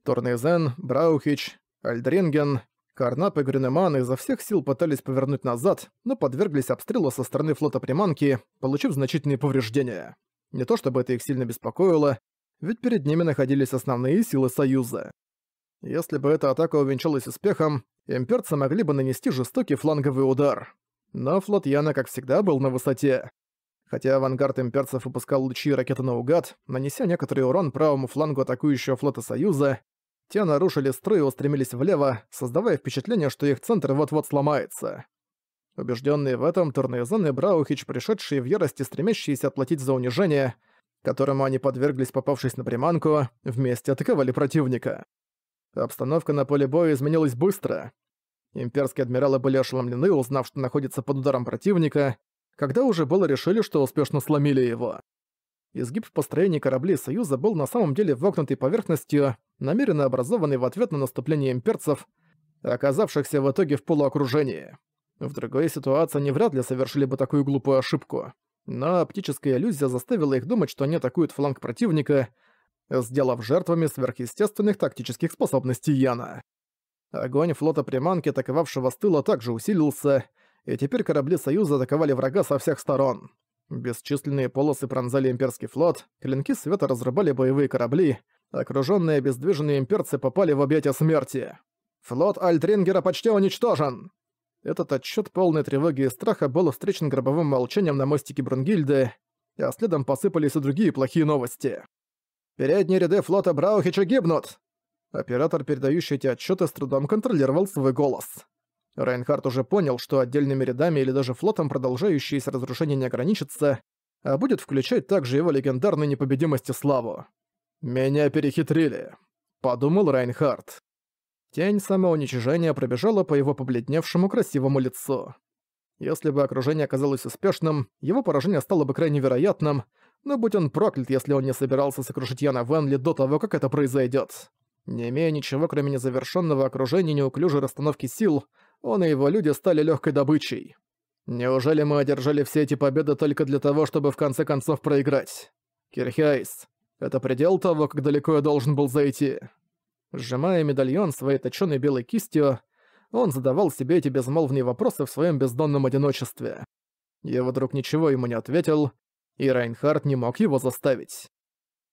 Торнезен, Браухич, Альдринген, Карнап и Гринеман изо всех сил пытались повернуть назад, но подверглись обстрелу со стороны флота приманки, получив значительные повреждения. Не то чтобы это их сильно беспокоило, ведь перед ними находились основные силы Союза. Если бы эта атака увенчалась успехом, имперцы могли бы нанести жестокий фланговый удар. Но флот Яна, как всегда, был на высоте. Хотя авангард имперцев выпускал лучи и ракеты наугад, нанеся некоторый урон правому флангу атакующего флота Союза, те нарушили строй и устремились влево, создавая впечатление, что их центр вот-вот сломается. Убежденные в этом, Турнезен и Браухич, пришедшие в ярости, стремящиеся отплатить за унижение, которому они подверглись, попавшись на приманку, вместе атаковали противника. Обстановка на поле боя изменилась быстро. Имперские адмиралы были ошеломлены, узнав, что находятся под ударом противника, когда уже было решили, что успешно сломили его. Изгиб в построении кораблей Союза был на самом деле вогнутой поверхностью, намеренно образованной в ответ на наступление имперцев, оказавшихся в итоге в полуокружении. В другой ситуации они вряд ли совершили бы такую глупую ошибку. Но оптическая иллюзия заставила их думать, что они атакуют фланг противника, сделав жертвами сверхъестественных тактических способностей Яна. Огонь флота приманки, атаковавшего с тыла, также усилился, и теперь корабли Союза атаковали врага со всех сторон. Бесчисленные полосы пронзали имперский флот, клинки света разрубали боевые корабли, окруженные обездвиженные имперцы попали в объятия смерти. «Флот Альдрингера почти уничтожен!» Этот отчет полной тревоги и страха был встречен гробовым молчанием на мостике Брунгильды, а следом посыпались и другие плохие новости. «Передние ряды флота Браухича гибнут!» Оператор, передающий эти отчеты, с трудом контролировал свой голос. Райнхард уже понял, что отдельными рядами или даже флотом продолжающееся разрушение не ограничится, а будет включать также его легендарную непобедимость и славу. «Меня перехитрили», — подумал Райнхард. Тень самоуничижения пробежала по его побледневшему красивому лицу. Если бы окружение оказалось успешным, его поражение стало бы крайне вероятным, но будь он проклят, если он не собирался сокрушить Яна Венли до того, как это произойдет. Не имея ничего, кроме незавершенного окружения и неуклюжей расстановки сил, он и его люди стали легкой добычей. Неужели мы одержали все эти победы только для того, чтобы в конце концов проиграть? Кирхиайс, это предел того, как далеко я должен был зайти. Сжимая медальон своей точёной белой кистью, он задавал себе эти безмолвные вопросы в своем бездонном одиночестве. Его друг ничего ему не ответил, и Райнхард не мог его заставить.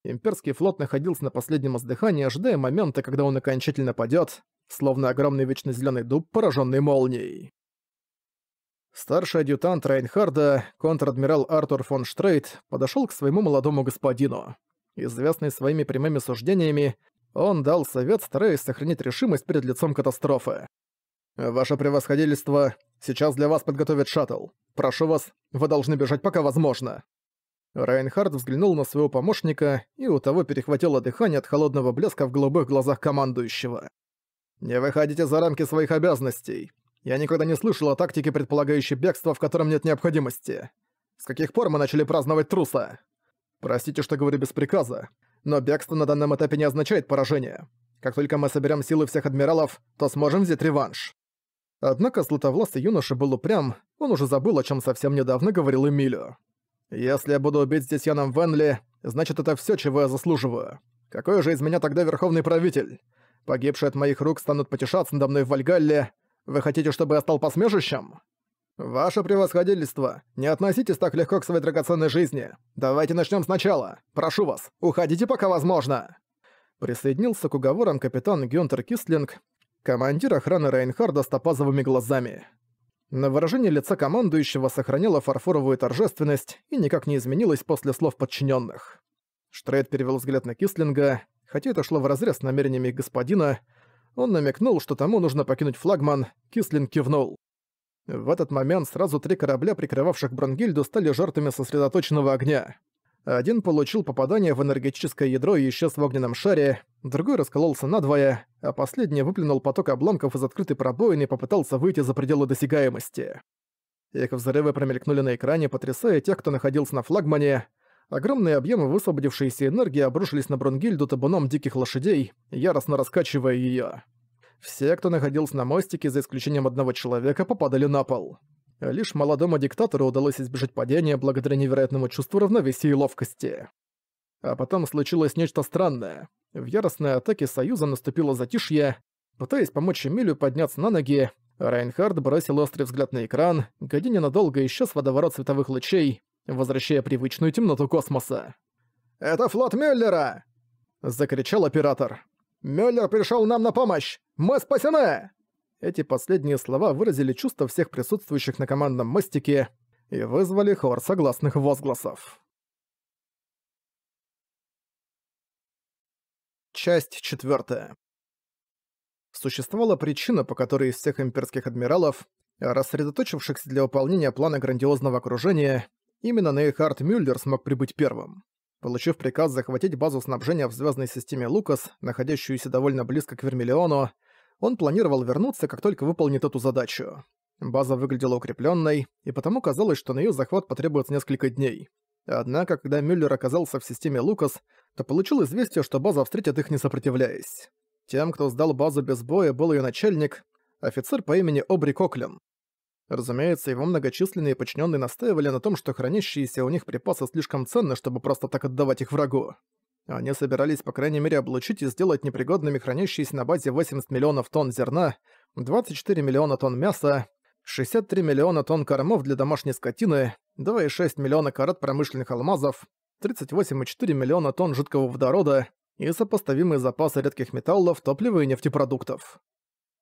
Имперский флот находился на последнем издыхании, ожидая момента, когда он окончательно падет словно огромный вечно зеленый дуб, пораженный молнией. Старший адъютант Рейнхарда, контр-адмирал Артур фон Штрейт, подошел к своему молодому господину. Известный своими прямыми суждениями, он дал совет, стараясь сохранить решимость перед лицом катастрофы. «Ваше превосходительство, сейчас для вас подготовят шаттл. Прошу вас, вы должны бежать, пока возможно». Райнхард взглянул на своего помощника, и у того перехватило дыхание от холодного блеска в голубых глазах командующего. «Не выходите за рамки своих обязанностей. Я никогда не слышал о тактике, предполагающей бегство, в котором нет необходимости. С каких пор мы начали праздновать труса? Простите, что говорю без приказа, но бегство на данном этапе не означает поражение. Как только мы соберем силы всех адмиралов, то сможем взять реванш». Однако златовласый юноша был упрям, он уже забыл, о чем совсем недавно говорил Эмилио. «Если я буду убить здесь Яном Венли, значит, это все, чего я заслуживаю. Какой же из меня тогда верховный правитель? Погибшие от моих рук станут потешаться надо мной в Вальгалле. Вы хотите, чтобы я стал посмешищем? Ваше превосходительство, не относитесь так легко к своей драгоценной жизни. Давайте начнем сначала. Прошу вас, уходите пока возможно. Присоединился к уговорам капитан Гюнтер Кистлинг. командир охраны Рейнхарда с топазовыми глазами. На выражение лица командующего сохранило фарфоровую торжественность и никак не изменилось после слов подчиненных. Штрейд перевел взгляд на Кислинга хотя это шло вразрез с намерениями господина. Он намекнул, что тому нужно покинуть флагман, Кислин кивнул. В этот момент сразу три корабля, прикрывавших Бронгильду, стали жертвами сосредоточенного огня. Один получил попадание в энергетическое ядро и исчез в огненном шаре, другой раскололся надвое, а последний выплюнул поток обломков из открытой пробоины и попытался выйти за пределы досягаемости. Их взрывы промелькнули на экране, потрясая тех, кто находился на флагмане. Огромные объемы высвободившейся энергии обрушились на Брунгильду табуном диких лошадей, яростно раскачивая ее. Все, кто находился на мостике, за исключением одного человека, попадали на пол. Лишь молодому диктатору удалось избежать падения благодаря невероятному чувству равновесия и ловкости. А потом случилось нечто странное. В яростной атаке Союза наступило затишье. Пытаясь помочь Эмилю подняться на ноги, Райнхард бросил острый взгляд на экран, где ненадолго исчез водоворот световых лучей, возвращая привычную темноту космоса. «Это флот Мюллера!» — закричал оператор. «Мюллер пришел нам на помощь! Мы спасены!» Эти последние слова выразили чувство всех присутствующих на командном мостике и вызвали хор согласных возгласов. Часть четвертая. Существовала причина, по которой из всех имперских адмиралов, рассредоточившихся для выполнения плана грандиозного окружения, Именно Нейхард Мюллер смог прибыть первым. Получив приказ захватить базу снабжения в звездной системе Лукас, находящуюся довольно близко к Вермиллиону, он планировал вернуться, как только выполнит эту задачу. База выглядела укрепленной, и потому казалось, что на ее захват потребуется несколько дней. Однако, когда Мюллер оказался в системе Лукас, то получил известие, что база встретит их не сопротивляясь. Тем, кто сдал базу без боя, был ее начальник, офицер по имени Обри Коклин. Разумеется, его многочисленные подчиненные настаивали на том, что хранящиеся у них припасы слишком ценны, чтобы просто так отдавать их врагу. Они собирались, по крайней мере, облучить и сделать непригодными хранящиеся на базе 80 миллионов тонн зерна, 24 миллиона тонн мяса, 63 миллиона тонн кормов для домашней скотины, 2,6 миллиона карат промышленных алмазов, 38,4 миллиона тонн жидкого водорода и сопоставимые запасы редких металлов, топлива и нефтепродуктов.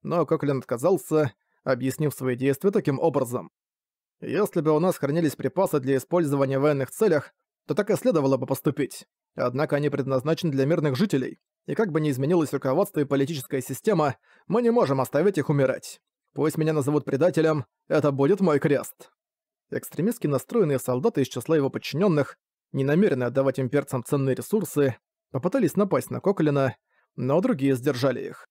Но Коклин отказался, объяснив свои действия таким образом. Если бы у нас хранились припасы для использования в военных целях, то так и следовало бы поступить. Однако они предназначены для мирных жителей, и как бы ни изменилось руководство и политическая система, мы не можем оставить их умирать. Пусть меня назовут предателем, это будет мой крест. Экстремистски настроенные солдаты из числа его подчиненных, не намеренные отдавать имперцам ценные ресурсы, попытались напасть на Коколина, но другие сдержали их.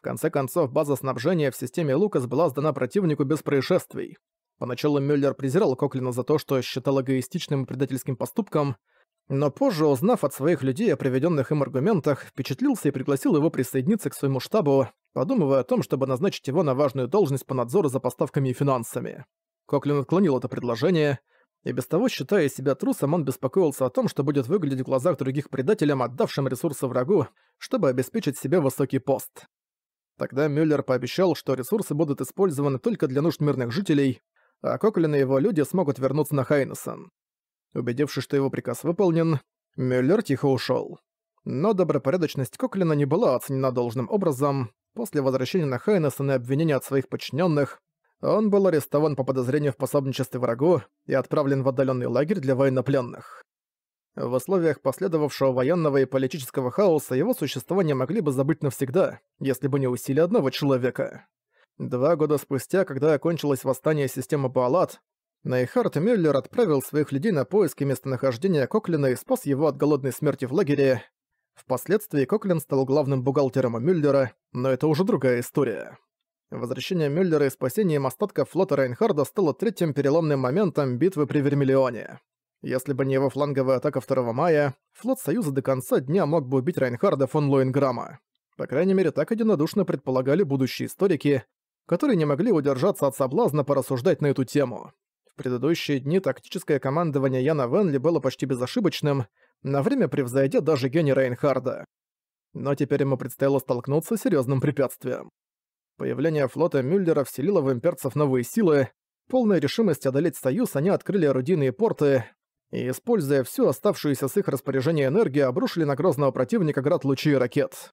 В конце концов, база снабжения в системе Лукас была сдана противнику без происшествий. Поначалу Мюллер презирал Коклина за то, что считал эгоистичным и предательским поступком, но позже, узнав от своих людей о приведенных им аргументах, впечатлился и пригласил его присоединиться к своему штабу, подумывая о том, чтобы назначить его на важную должность по надзору за поставками и финансами. Коклин отклонил это предложение, и без того, считая себя трусом, он беспокоился о том, что будет выглядеть в глазах других предателям, отдавшим ресурсы врагу, чтобы обеспечить себе высокий пост. Тогда Мюллер пообещал, что ресурсы будут использованы только для нужд мирных жителей, а Коклин и его люди смогут вернуться на Хайнесон. Убедившись, что его приказ выполнен, Мюллер тихо ушел. Но добропорядочность Коклина не была оценена должным образом. После возвращения на Хайнесон и обвинения от своих подчиненных, он был арестован по подозрению в пособничестве врагу и отправлен в отдаленный лагерь для военнопленных. В условиях последовавшего военного и политического хаоса его существование могли бы забыть навсегда, если бы не усилия одного человека. Два года спустя, когда окончилось восстание системы Баалат, Нейхард Мюллер отправил своих людей на поиски местонахождения Коклина и спас его от голодной смерти в лагере. Впоследствии Коклин стал главным бухгалтером Мюллера, но это уже другая история. Возвращение Мюллера и спасением остатков флота Рейнхарда стало третьим переломным моментом битвы при Вермиллионе. Если бы не его фланговая атака 2 мая, флот Союза до конца дня мог бы убить Райнхарда фон Лоинграма. По крайней мере, так единодушно предполагали будущие историки, которые не могли удержаться от соблазна порассуждать на эту тему. В предыдущие дни тактическое командование Яна Венли было почти безошибочным, на время превзойдя даже гений Рейнхарда. Но теперь ему предстояло столкнуться с серьезным препятствием. Появление флота Мюллера вселило в имперцев новые силы, полная решимость одолеть Союз они открыли орудийные порты, и, используя всю оставшуюся с их распоряжения энергию, обрушили на грозного противника град лучей и ракет.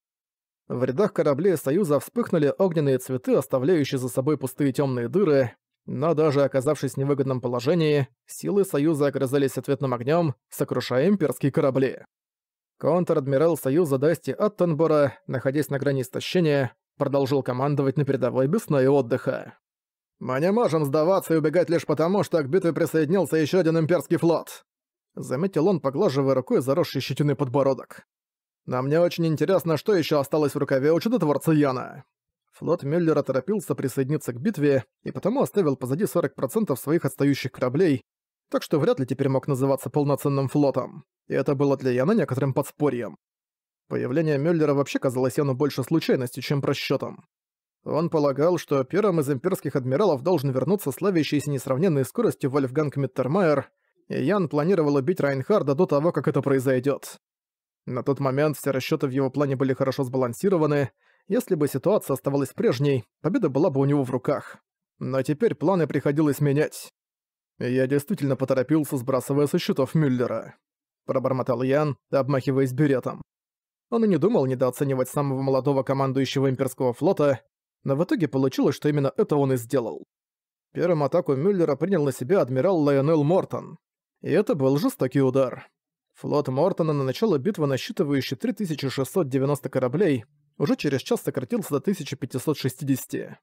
В рядах кораблей Союза вспыхнули огненные цветы, оставляющие за собой пустые темные дыры, но даже оказавшись в невыгодном положении, силы Союза огрызались ответным огнем, сокрушая имперские корабли. Контр-адмирал Союза Дасти Оттенбора, находясь на грани истощения, продолжил командовать на передовой без сна и отдыха. «Мы не можем сдаваться и убегать лишь потому, что к битве присоединился еще один имперский флот заметил он, поглаживая рукой заросший щетиной подбородок. «Но мне очень интересно, что еще осталось в рукаве у чудотворца Яна». Флот Мюллера торопился присоединиться к битве и потому оставил позади 40% своих отстающих кораблей, так что вряд ли теперь мог называться полноценным флотом. И это было для Яна некоторым подспорьем. Появление Мюллера вообще казалось Яну больше случайностью, чем просчётом. Он полагал, что первым из имперских адмиралов должен вернуться славящийся несравненной скоростью Вольфганг Миттермайер, и Ян планировал убить Райнхарда до того, как это произойдет. На тот момент все расчеты в его плане были хорошо сбалансированы. Если бы ситуация оставалась прежней, победа была бы у него в руках. Но теперь планы приходилось менять. Я действительно поторопился, сбрасывая со счетов Мюллера. Пробормотал Ян, обмахиваясь бюретом. Он и не думал недооценивать самого молодого командующего имперского флота, но в итоге получилось, что именно это он и сделал. Первым атаку Мюллера принял на себя адмирал Лайонел Мортон. И это был жестокий удар. Флот Мортона на начало битвы, насчитывающий 3690 кораблей, уже через час сократился до 1560.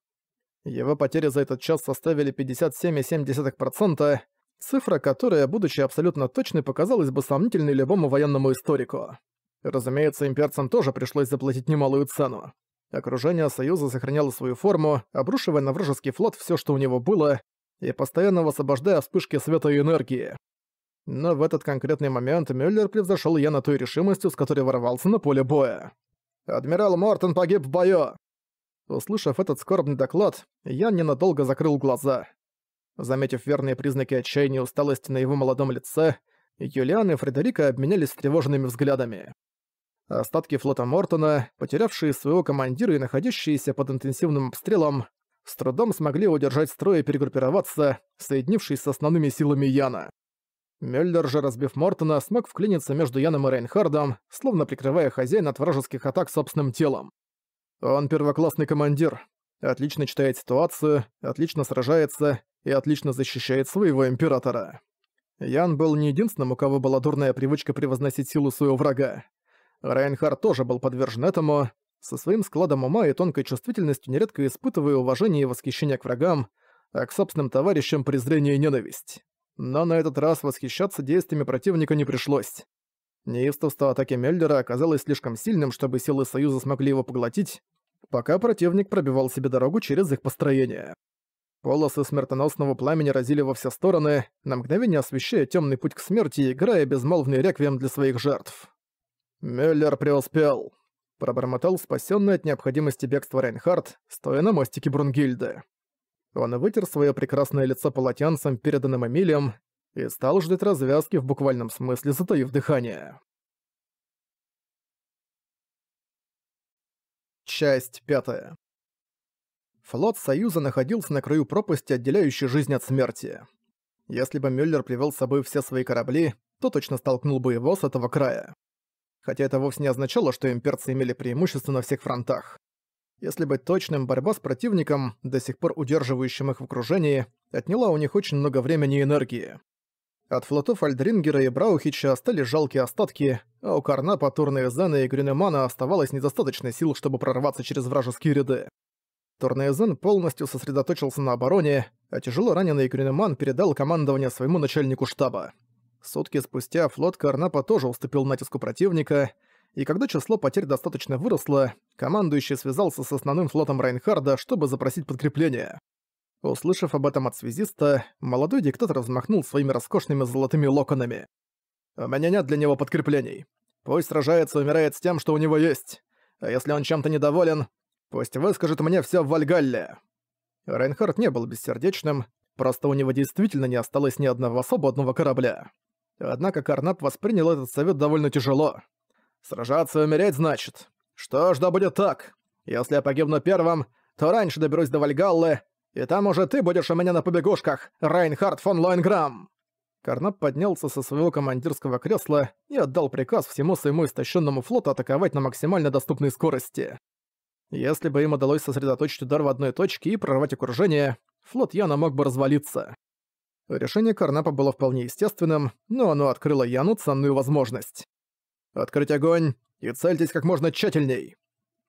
Его потери за этот час составили 57,7%, цифра, которая, будучи абсолютно точной, показалась бы сомнительной любому военному историку. Разумеется, имперцам тоже пришлось заплатить немалую цену. Окружение Союза сохраняло свою форму, обрушивая на вражеский флот все, что у него было, и постоянно высвобождая вспышки света и энергии но в этот конкретный момент Мюллер превзошел Яна той решимостью, с которой ворвался на поле боя. «Адмирал Мортон погиб в бою!» Услышав этот скорбный доклад, Ян ненадолго закрыл глаза. Заметив верные признаки отчаяния и усталости на его молодом лице, Юлиан и Фредерика обменялись тревожными взглядами. Остатки флота Мортона, потерявшие своего командира и находящиеся под интенсивным обстрелом, с трудом смогли удержать строй и перегруппироваться, соединившись с основными силами Яна. Мюллер же, разбив Мортона, смог вклиниться между Яном и Рейнхардом, словно прикрывая хозяина от вражеских атак собственным телом. Он первоклассный командир, отлично читает ситуацию, отлично сражается и отлично защищает своего императора. Ян был не единственным, у кого была дурная привычка превозносить силу своего врага. Рейнхард тоже был подвержен этому, со своим складом ума и тонкой чувствительностью нередко испытывая уважение и восхищение к врагам, а к собственным товарищам презрение и ненависть. Но на этот раз восхищаться действиями противника не пришлось. Неистовство атаки Меллера оказалось слишком сильным, чтобы силы Союза смогли его поглотить, пока противник пробивал себе дорогу через их построение. Полосы смертоносного пламени разили во все стороны, на мгновение освещая темный путь к смерти, и играя безмолвный реквием для своих жертв. Мюллер преуспел. Пробормотал спасенный от необходимости бегства Рейнхард, стоя на мостике Брунгильды. Он вытер свое прекрасное лицо полотенцем, переданным Эмилием, и стал ждать развязки в буквальном смысле, затаив дыхание. Часть пятая. Флот Союза находился на краю пропасти, отделяющей жизнь от смерти. Если бы Мюллер привел с собой все свои корабли, то точно столкнул бы его с этого края. Хотя это вовсе не означало, что имперцы имели преимущество на всех фронтах. Если быть точным, борьба с противником, до сих пор удерживающим их в окружении, отняла у них очень много времени и энергии. От флотов Альдрингера и Браухича остались жалкие остатки, а у Карна Карнапа, Турнеезена и Грюнемана оставалось недостаточно сил, чтобы прорваться через вражеские ряды. Турнеезен полностью сосредоточился на обороне, а тяжело раненый Грюнеман передал командование своему начальнику штаба. Сутки спустя флот Карнапа тоже уступил натиску противника, и когда число потерь достаточно выросло, командующий связался с основным флотом Райнхарда, чтобы запросить подкрепление. Услышав об этом от связиста, молодой диктатор взмахнул своими роскошными золотыми локонами. «У меня нет для него подкреплений. Пусть сражается и умирает с тем, что у него есть. А если он чем-то недоволен, пусть выскажет мне все в Вальгалле». Райнхард не был бессердечным, просто у него действительно не осталось ни одного свободного корабля. Однако Карнап воспринял этот совет довольно тяжело. Сражаться и умереть значит. Что ж, да будет так. Если я погибну первым, то раньше доберусь до Вальгаллы, и там уже ты будешь у меня на побегушках, Райнхард фон Лоенграмм!» Карнап поднялся со своего командирского кресла и отдал приказ всему своему истощенному флоту атаковать на максимально доступной скорости. Если бы им удалось сосредоточить удар в одной точке и прорвать окружение, флот Яна мог бы развалиться. Решение Карнапа было вполне естественным, но оно открыло Яну ценную возможность. Открыть огонь и цельтесь как можно тщательней!»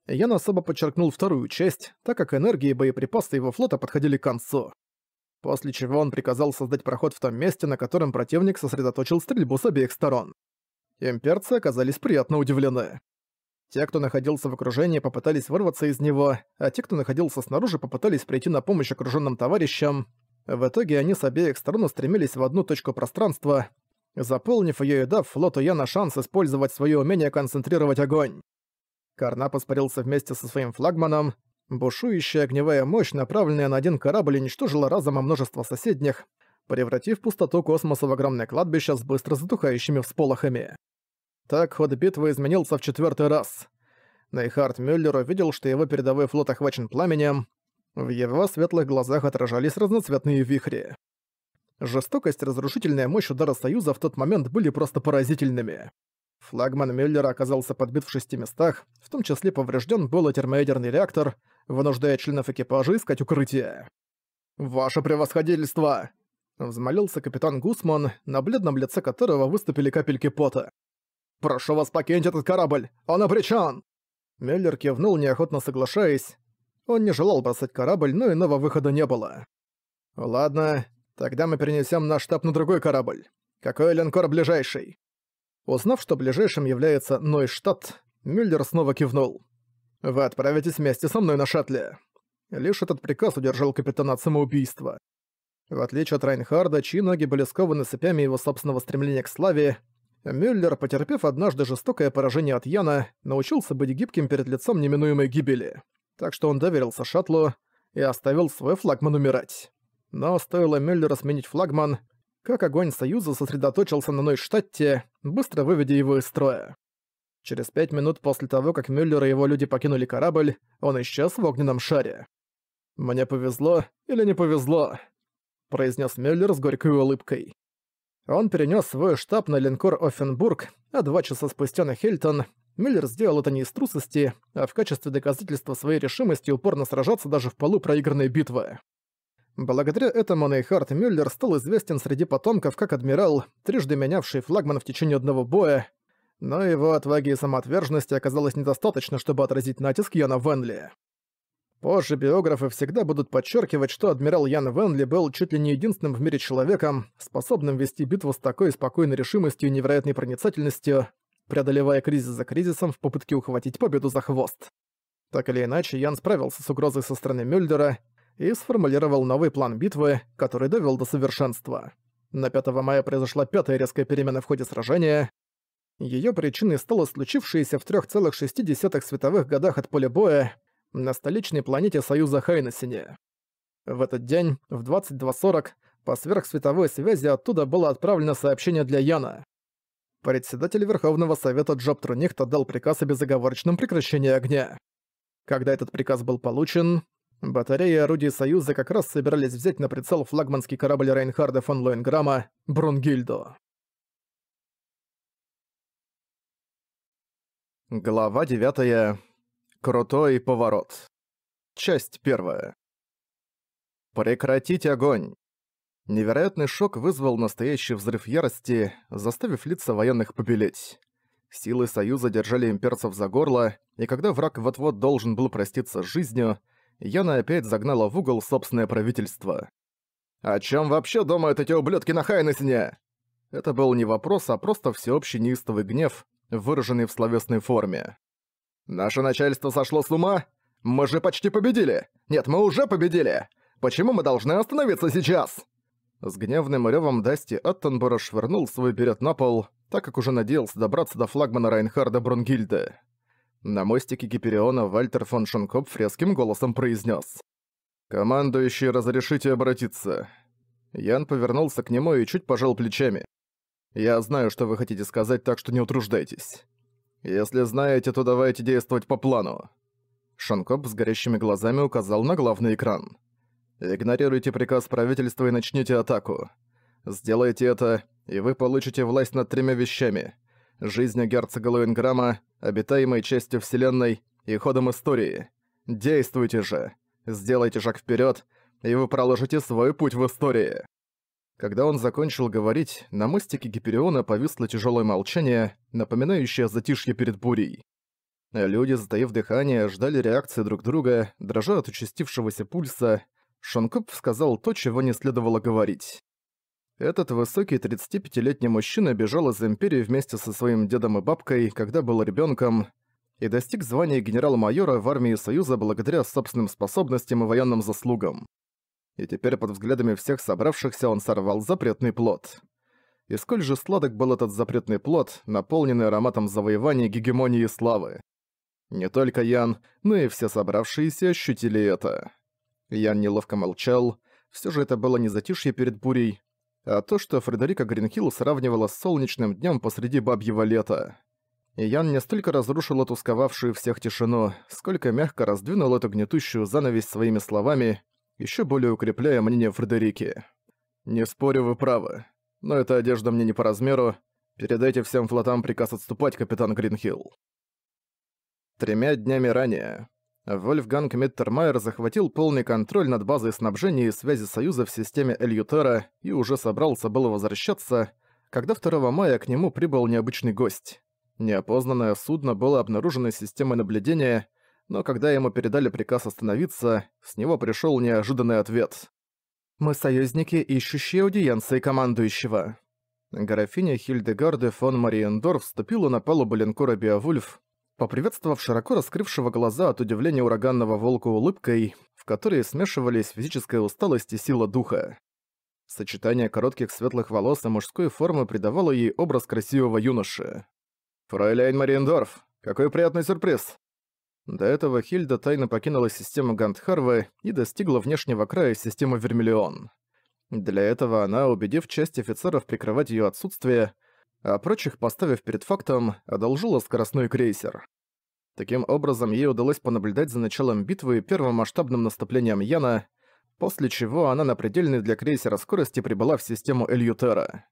Ян особо подчеркнул вторую часть, так как энергии и боеприпасы его флота подходили к концу. После чего он приказал создать проход в том месте, на котором противник сосредоточил стрельбу с обеих сторон. Имперцы оказались приятно удивлены. Те, кто находился в окружении, попытались вырваться из него, а те, кто находился снаружи, попытались прийти на помощь окруженным товарищам. В итоге они с обеих сторон устремились в одну точку пространства, Заполнив ее и дав флоту Яна шанс использовать свое умение концентрировать огонь. Карнап испарился вместе со своим флагманом. Бушующая огневая мощь, направленная на один корабль, уничтожила разом множество соседних, превратив пустоту космоса в огромное кладбище с быстро затухающими всполохами. Так ход битвы изменился в четвертый раз. Нейхард Мюллер увидел, что его передовой флот охвачен пламенем. В его светлых глазах отражались разноцветные вихри. Жестокость и разрушительная мощь удара Союза в тот момент были просто поразительными. Флагман Мюллера оказался подбит в шести местах, в том числе поврежден был и термоядерный реактор, вынуждая членов экипажа искать укрытие. «Ваше превосходительство!» — взмолился капитан Гусман, на бледном лице которого выступили капельки пота. «Прошу вас покинуть этот корабль! Он обречен!» Мюллер кивнул, неохотно соглашаясь. Он не желал бросать корабль, но иного выхода не было. «Ладно, Тогда мы перенесем наш штаб на другой корабль. Какой линкор ближайший?» Узнав, что ближайшим является Нойштадт, Мюллер снова кивнул. «Вы отправитесь вместе со мной на шаттле». Лишь этот приказ удержал капитана от самоубийства. В отличие от Райнхарда, чьи ноги были скованы цепями его собственного стремления к славе, Мюллер, потерпев однажды жестокое поражение от Яна, научился быть гибким перед лицом неминуемой гибели. Так что он доверился шаттлу и оставил свой флагман умирать но стоило Мюллеру сменить флагман, как огонь Союза сосредоточился на Нойштадте, быстро выведя его из строя. Через пять минут после того, как Мюллер и его люди покинули корабль, он исчез в огненном шаре. «Мне повезло или не повезло?» – произнес Мюллер с горькой улыбкой. Он перенес свой штаб на линкор Оффенбург, а два часа спустя на Хельтон. Мюллер сделал это не из трусости, а в качестве доказательства своей решимости упорно сражаться даже в полу проигранной битвы. Благодаря этому Нейхард Мюллер стал известен среди потомков как адмирал, трижды менявший флагман в течение одного боя, но его отваги и самоотверженности оказалось недостаточно, чтобы отразить натиск Яна Венли. Позже биографы всегда будут подчеркивать, что адмирал Ян Венли был чуть ли не единственным в мире человеком, способным вести битву с такой спокойной решимостью и невероятной проницательностью, преодолевая кризис за кризисом в попытке ухватить победу за хвост. Так или иначе, Ян справился с угрозой со стороны Мюллера и сформулировал новый план битвы, который довел до совершенства. На 5 мая произошла пятая резкая перемена в ходе сражения. Ее причиной стало случившееся в 3,6 световых годах от поля боя на столичной планете Союза Хайнесине. В этот день, в 22.40, по сверхсветовой связи оттуда было отправлено сообщение для Яна. Председатель Верховного Совета Джоб Трунихт отдал приказ о безоговорочном прекращении огня. Когда этот приказ был получен, Батареи орудий Союза как раз собирались взять на прицел флагманский корабль Рейнхарда фон Лоенграма «Брунгильдо». Глава 9. Крутой поворот. Часть 1. Прекратить огонь. Невероятный шок вызвал настоящий взрыв ярости, заставив лица военных побелеть. Силы Союза держали имперцев за горло, и когда враг вот-вот должен был проститься с жизнью, Яна опять загнала в угол собственное правительство. «О чем вообще думают эти ублюдки на Хайнесене?» Это был не вопрос, а просто всеобщий неистовый гнев, выраженный в словесной форме. «Наше начальство сошло с ума? Мы же почти победили! Нет, мы уже победили! Почему мы должны остановиться сейчас?» С гневным рёвом Дасти Аттенбора швырнул свой берет на пол, так как уже надеялся добраться до флагмана Райнхарда Брунгильда. На мостике Гипериона Вальтер фон Шонкоп резким голосом произнес: «Командующий, разрешите обратиться». Ян повернулся к нему и чуть пожал плечами. «Я знаю, что вы хотите сказать, так что не утруждайтесь. Если знаете, то давайте действовать по плану». Шонкоп с горящими глазами указал на главный экран. «Игнорируйте приказ правительства и начните атаку. Сделайте это, и вы получите власть над тремя вещами жизнью герцога Луинграма, обитаемой частью Вселенной и ходом истории. Действуйте же! Сделайте шаг вперед, и вы проложите свой путь в истории!» Когда он закончил говорить, на мостике Гипериона повисло тяжелое молчание, напоминающее затишье перед бурей. Люди, затаив дыхание, ждали реакции друг друга, дрожа от участившегося пульса. Шанкоп сказал то, чего не следовало говорить. Этот высокий 35-летний мужчина бежал из Империи вместе со своим дедом и бабкой, когда был ребенком, и достиг звания генерал-майора в армии Союза благодаря собственным способностям и военным заслугам. И теперь под взглядами всех собравшихся он сорвал запретный плод. И сколь же сладок был этот запретный плод, наполненный ароматом завоевания, гегемонии и славы. Не только Ян, но и все собравшиеся ощутили это. Ян неловко молчал, все же это было не затишье перед бурей, а то, что Фредерика Гринхилл сравнивала с солнечным днем посреди бабьего лета. И Ян не столько разрушил эту сковавшую всех тишину, сколько мягко раздвинул эту гнетущую занавесь своими словами, еще более укрепляя мнение Фредерики. «Не спорю, вы правы. Но эта одежда мне не по размеру. Передайте всем флотам приказ отступать, капитан Гринхилл». Тремя днями ранее Вольфганг Миттермайер захватил полный контроль над базой снабжения и связи Союза в системе Эльютера и уже собрался было возвращаться, когда 2 мая к нему прибыл необычный гость. Неопознанное судно было обнаружено системой наблюдения, но когда ему передали приказ остановиться, с него пришел неожиданный ответ. «Мы союзники, ищущие аудиенции командующего». Графиня Хильдегарде фон Мариендорф вступила на палубу линкора «Беовульф», Поприветствовав широко раскрывшего глаза от удивления ураганного волка улыбкой, в которой смешивались физическая усталость и сила духа. Сочетание коротких светлых волос и мужской формы придавало ей образ красивого юноши. «Фройляйн Мариендорф, какой приятный сюрприз!» До этого Хильда тайно покинула систему Гандхарвы и достигла внешнего края системы Вермиллион. Для этого она, убедив часть офицеров прикрывать ее отсутствие, а прочих, поставив перед фактом, одолжила скоростной крейсер. Таким образом, ей удалось понаблюдать за началом битвы и первым масштабным наступлением Яна, после чего она на предельной для крейсера скорости прибыла в систему Эльютера.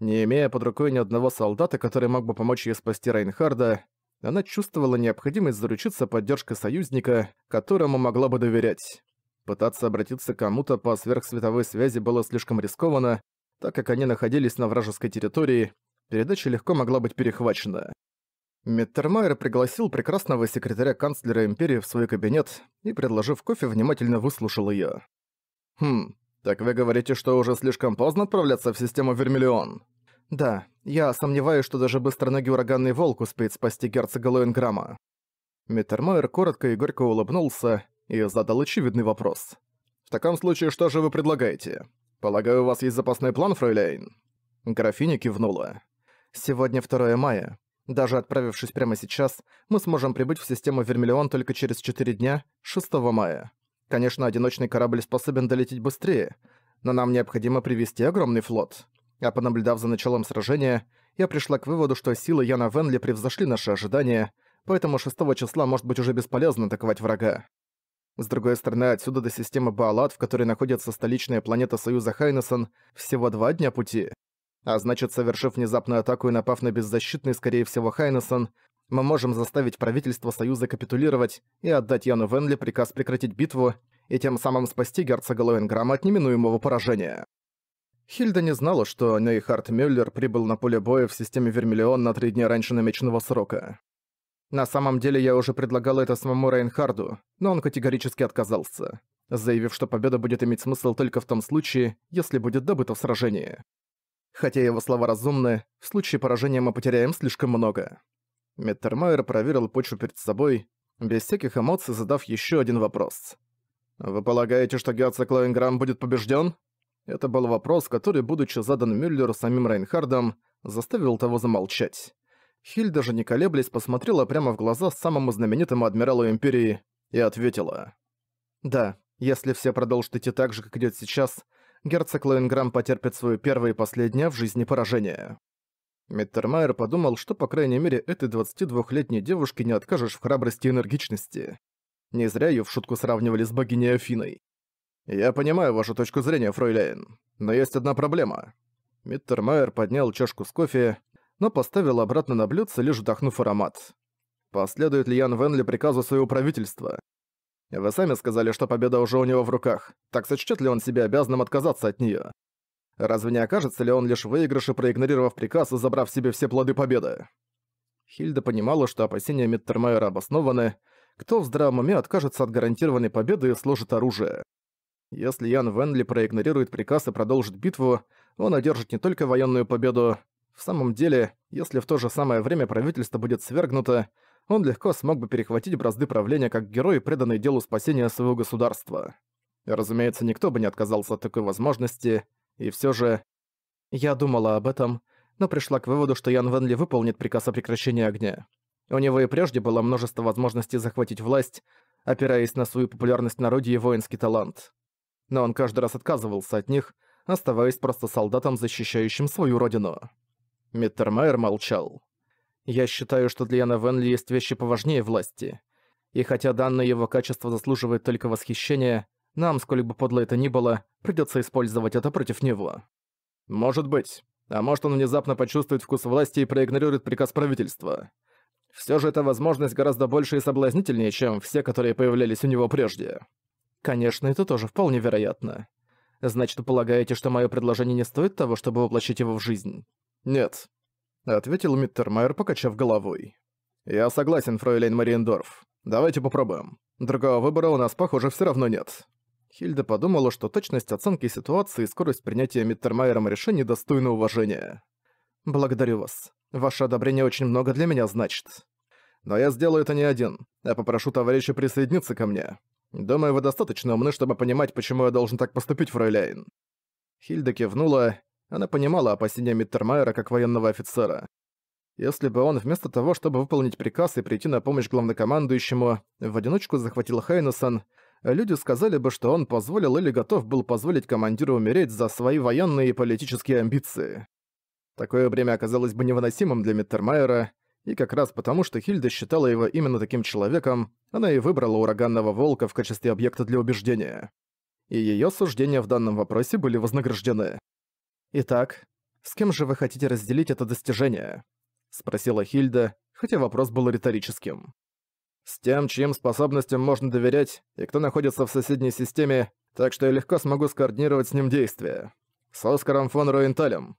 Не имея под рукой ни одного солдата, который мог бы помочь ей спасти Райнхарда, она чувствовала необходимость заручиться поддержкой союзника, которому могла бы доверять. Пытаться обратиться к кому-то по сверхсветовой связи было слишком рискованно, так как они находились на вражеской территории, передача легко могла быть перехвачена. Меттермайер пригласил прекрасного секретаря канцлера Империи в свой кабинет и, предложив кофе, внимательно выслушал её. «Хм, так вы говорите, что уже слишком поздно отправляться в систему Вермиллион?» «Да, я сомневаюсь, что даже быстроногий ураганный волк успеет спасти герцога Лоенграма». Меттермайер коротко и горько улыбнулся и задал очевидный вопрос. «В таком случае, что же вы предлагаете? Полагаю, у вас есть запасной план, фрейляйн?» Графиня кивнула. Сегодня 2 мая. Даже отправившись прямо сейчас, мы сможем прибыть в систему Вермиллион только через 4 дня, 6 мая. Конечно, одиночный корабль способен долететь быстрее, но нам необходимо привести огромный флот. А понаблюдав за началом сражения, я пришла к выводу, что силы Яна Венли превзошли наши ожидания, поэтому 6 числа может быть уже бесполезно атаковать врага. С другой стороны, отсюда до системы Баалат, в которой находится столичная планета Союза Хайнесон, всего два дня пути. А значит, совершив внезапную атаку и напав на беззащитный, скорее всего, Хайнесон, мы можем заставить правительство Союза капитулировать и отдать Яну Венли приказ прекратить битву и тем самым спасти герцога Лоенграма от неминуемого поражения. Хильда не знала, что Нейхард Мюллер прибыл на поле боя в системе Вермиллион на три дня раньше намеченного срока. На самом деле я уже предлагал это самому Рейнхарду, но он категорически отказался, заявив, что победа будет иметь смысл только в том случае, если будет добыта в сражении. Хотя его слова разумны, в случае поражения мы потеряем слишком много. Меттермайер проверил почву перед собой, без всяких эмоций задав еще один вопрос. «Вы полагаете, что герцог Лоинграм будет побежден? Это был вопрос, который, будучи задан Мюллеру самим Рейнхардом, заставил того замолчать. Хильда же не колеблясь посмотрела прямо в глаза самому знаменитому адмиралу Империи и ответила. «Да, если все продолжат идти так же, как идет сейчас, герцог Лоинграм потерпит свое первое и последнее в жизни поражение. Миттермайер подумал, что, по крайней мере, этой 22-летней девушке не откажешь в храбрости и энергичности. Не зря ее в шутку сравнивали с богиней Афиной. «Я понимаю вашу точку зрения, фройляйн, но есть одна проблема». Миттермайер поднял чашку с кофе, но поставил обратно на блюдце, лишь вдохнув аромат. «Последует ли Ян Венли приказу своего правительства? Вы сами сказали, что победа уже у него в руках. Так сочтет ли он себя обязанным отказаться от нее? Разве не окажется ли он лишь в выигрыше, проигнорировав приказ и забрав себе все плоды победы? Хильда понимала, что опасения Миттермайера обоснованы. Кто в здравом уме откажется от гарантированной победы и сложит оружие? Если Ян Венли проигнорирует приказ и продолжит битву, он одержит не только военную победу. В самом деле, если в то же самое время правительство будет свергнуто, он легко смог бы перехватить бразды правления как герой, преданный делу спасения своего государства. Разумеется, никто бы не отказался от такой возможности, и все же... Я думала об этом, но пришла к выводу, что Ян Венли выполнит приказ о прекращении огня. У него и прежде было множество возможностей захватить власть, опираясь на свою популярность в народе и воинский талант. Но он каждый раз отказывался от них, оставаясь просто солдатом, защищающим свою родину. Миттермайер молчал. Я считаю, что для Яна Венли есть вещи поважнее власти. И хотя данное его качество заслуживает только восхищения, нам, сколь бы подло это ни было, придется использовать это против него. Может быть. А может он внезапно почувствует вкус власти и проигнорирует приказ правительства. Все же эта возможность гораздо больше и соблазнительнее, чем все, которые появлялись у него прежде. Конечно, это тоже вполне вероятно. Значит, полагаете, что мое предложение не стоит того, чтобы воплощить его в жизнь? Нет ответил Миттермайер, покачав головой. «Я согласен, фройлен Мариендорф. Давайте попробуем. Другого выбора у нас, похоже, все равно нет». Хильда подумала, что точность оценки ситуации и скорость принятия Миттермайером решений достойна уважения. «Благодарю вас. Ваше одобрение очень много для меня значит. Но я сделаю это не один, Я а попрошу товарища присоединиться ко мне. Думаю, вы достаточно умны, чтобы понимать, почему я должен так поступить, фройляйн». Хильда кивнула, она понимала опасения Миттермайера как военного офицера. Если бы он вместо того, чтобы выполнить приказ и прийти на помощь главнокомандующему, в одиночку захватил Хайнесон, люди сказали бы, что он позволил или готов был позволить командиру умереть за свои военные и политические амбиции. Такое время оказалось бы невыносимым для Миттермайера, и как раз потому, что Хильда считала его именно таким человеком, она и выбрала ураганного волка в качестве объекта для убеждения. И её суждения в данном вопросе были вознаграждены. «Итак, с кем же вы хотите разделить это достижение?» — спросила Хильда, хотя вопрос был риторическим. «С тем, чьим способностям можно доверять, и кто находится в соседней системе, так что я легко смогу скоординировать с ним действия. С Оскаром фон Руенталем.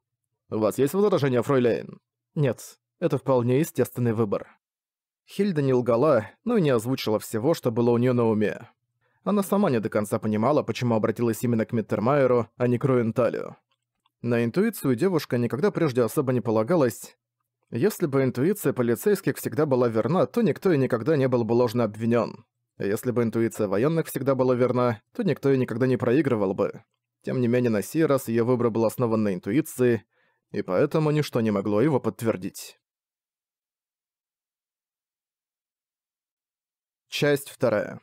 У вас есть возражения, Фройляйн?» «Нет, это вполне естественный выбор». Хильда не лгала, но и не озвучила всего, что было у нее на уме. Она сама не до конца понимала, почему обратилась именно к Миттермайеру, а не к Руенталю. На интуицию девушка никогда прежде особо не полагалась. Если бы интуиция полицейских всегда была верна, то никто и никогда не был бы ложно обвинен. Если бы интуиция военных всегда была верна, то никто и никогда не проигрывал бы. Тем не менее, на сей раз ее выбор был основан на интуиции, и поэтому ничто не могло его подтвердить. Часть вторая.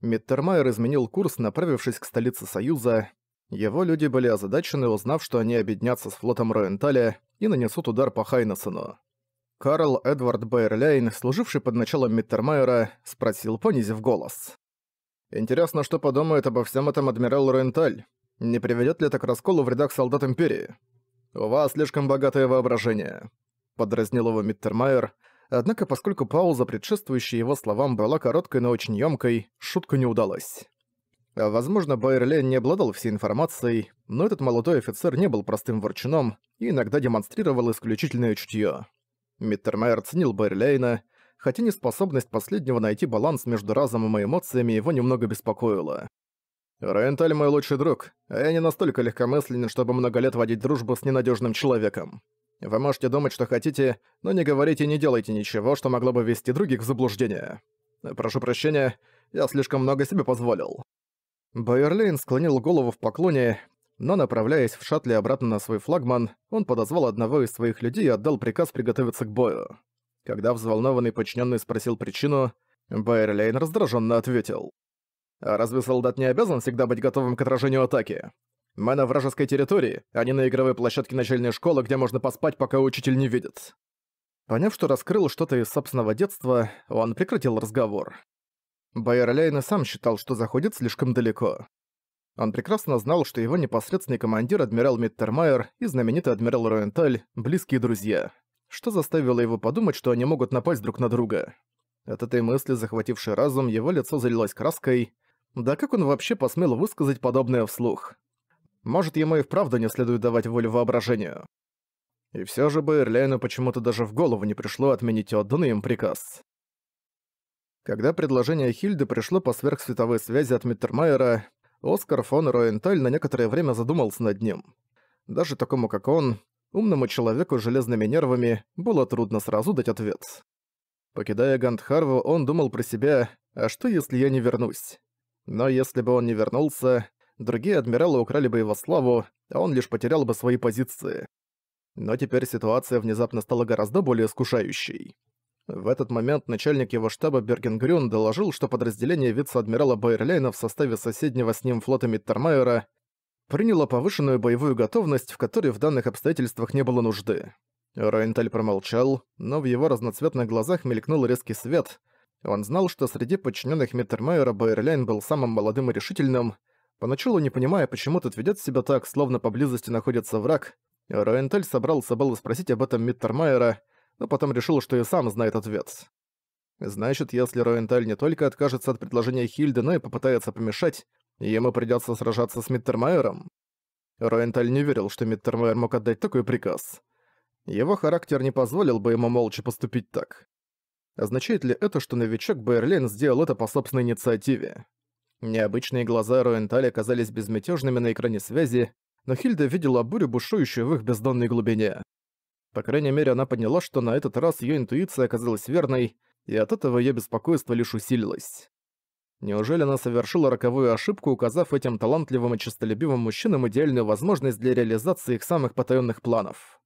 Миттермайер изменил курс, направившись к столице Союза, его люди были озадачены, узнав, что они объединятся с флотом Роенталя и нанесут удар по Хайнесону. Карл Эдвард Бейерляйн, служивший под началом Миттермайера, спросил, понизив голос. «Интересно, что подумает обо всем этом адмирал Роенталь. Не приведет ли это к расколу в рядах солдат Империи? У вас слишком богатое воображение», — подразнил его Миттермайер, однако поскольку пауза, предшествующая его словам, была короткой, но очень ёмкой, шутка не удалась. А, возможно, Байерлен не обладал всей информацией, но этот молодой офицер не был простым ворчуном и иногда демонстрировал исключительное чутье. Миттермайер ценил Байерлейна, хотя неспособность последнего найти баланс между разумом и эмоциями его немного беспокоила. «Ренталь мой лучший друг, а я не настолько легкомысленен, чтобы много лет водить дружбу с ненадежным человеком. Вы можете думать, что хотите, но не говорите и не делайте ничего, что могло бы ввести других в заблуждение. Прошу прощения, я слишком много себе позволил». Байерлейн склонил голову в поклоне, но, направляясь в шаттле обратно на свой флагман, он подозвал одного из своих людей и отдал приказ приготовиться к бою. Когда взволнованный подчиненный спросил причину, Байерлейн раздраженно ответил. «А разве солдат не обязан всегда быть готовым к отражению атаки? Мы на вражеской территории, а не на игровой площадке начальной школы, где можно поспать, пока учитель не видит». Поняв, что раскрыл что-то из собственного детства, он прекратил разговор. Байерляйн и сам считал, что заходит слишком далеко. Он прекрасно знал, что его непосредственный командир адмирал Миттермайер и знаменитый адмирал Роенталь – близкие друзья, что заставило его подумать, что они могут напасть друг на друга. От этой мысли, захватившей разум, его лицо залилось краской. Да как он вообще посмел высказать подобное вслух? Может, ему и вправду не следует давать волю воображению. И все же Байерляйну почему-то даже в голову не пришло отменить отданный им приказ. Когда предложение Хильды пришло по сверхсветовой связи от Миттермайера, Оскар фон Роенталь на некоторое время задумался над ним. Даже такому, как он, умному человеку с железными нервами, было трудно сразу дать ответ. Покидая Гандхарву, он думал про себя «А что, если я не вернусь?» Но если бы он не вернулся, другие адмиралы украли бы его славу, а он лишь потерял бы свои позиции. Но теперь ситуация внезапно стала гораздо более искушающей. В этот момент начальник его штаба Бергенгрюн доложил, что подразделение вице-адмирала Байерляйна в составе соседнего с ним флота Миттермайера приняло повышенную боевую готовность, в которой в данных обстоятельствах не было нужды. Райнталь промолчал, но в его разноцветных глазах мелькнул резкий свет. Он знал, что среди подчиненных Миттермайера Байерляйн был самым молодым и решительным. Поначалу не понимая, почему тот ведет себя так, словно поблизости находится враг, Райнталь собрался было спросить об этом Миттермайера, но потом решил, что и сам знает ответ. Значит, если Роенталь не только откажется от предложения Хильды, но и попытается помешать, ему придётся сражаться с Миттермайером. Роенталь не верил, что Миттермайер мог отдать такой приказ. Его характер не позволил бы ему молча поступить так. Означает ли это, что новичок Бейерлин сделал это по собственной инициативе? Необычные глаза Роенталя оказались безмятежными на экране связи, но Хильда видела бурю, бушующую в их бездонной глубине. По крайней мере, она поняла, что на этот раз ее интуиция оказалась верной, и от этого ее беспокойство лишь усилилось. Неужели она совершила роковую ошибку, указав этим талантливым и честолюбивым мужчинам идеальную возможность для реализации их самых потаённых планов?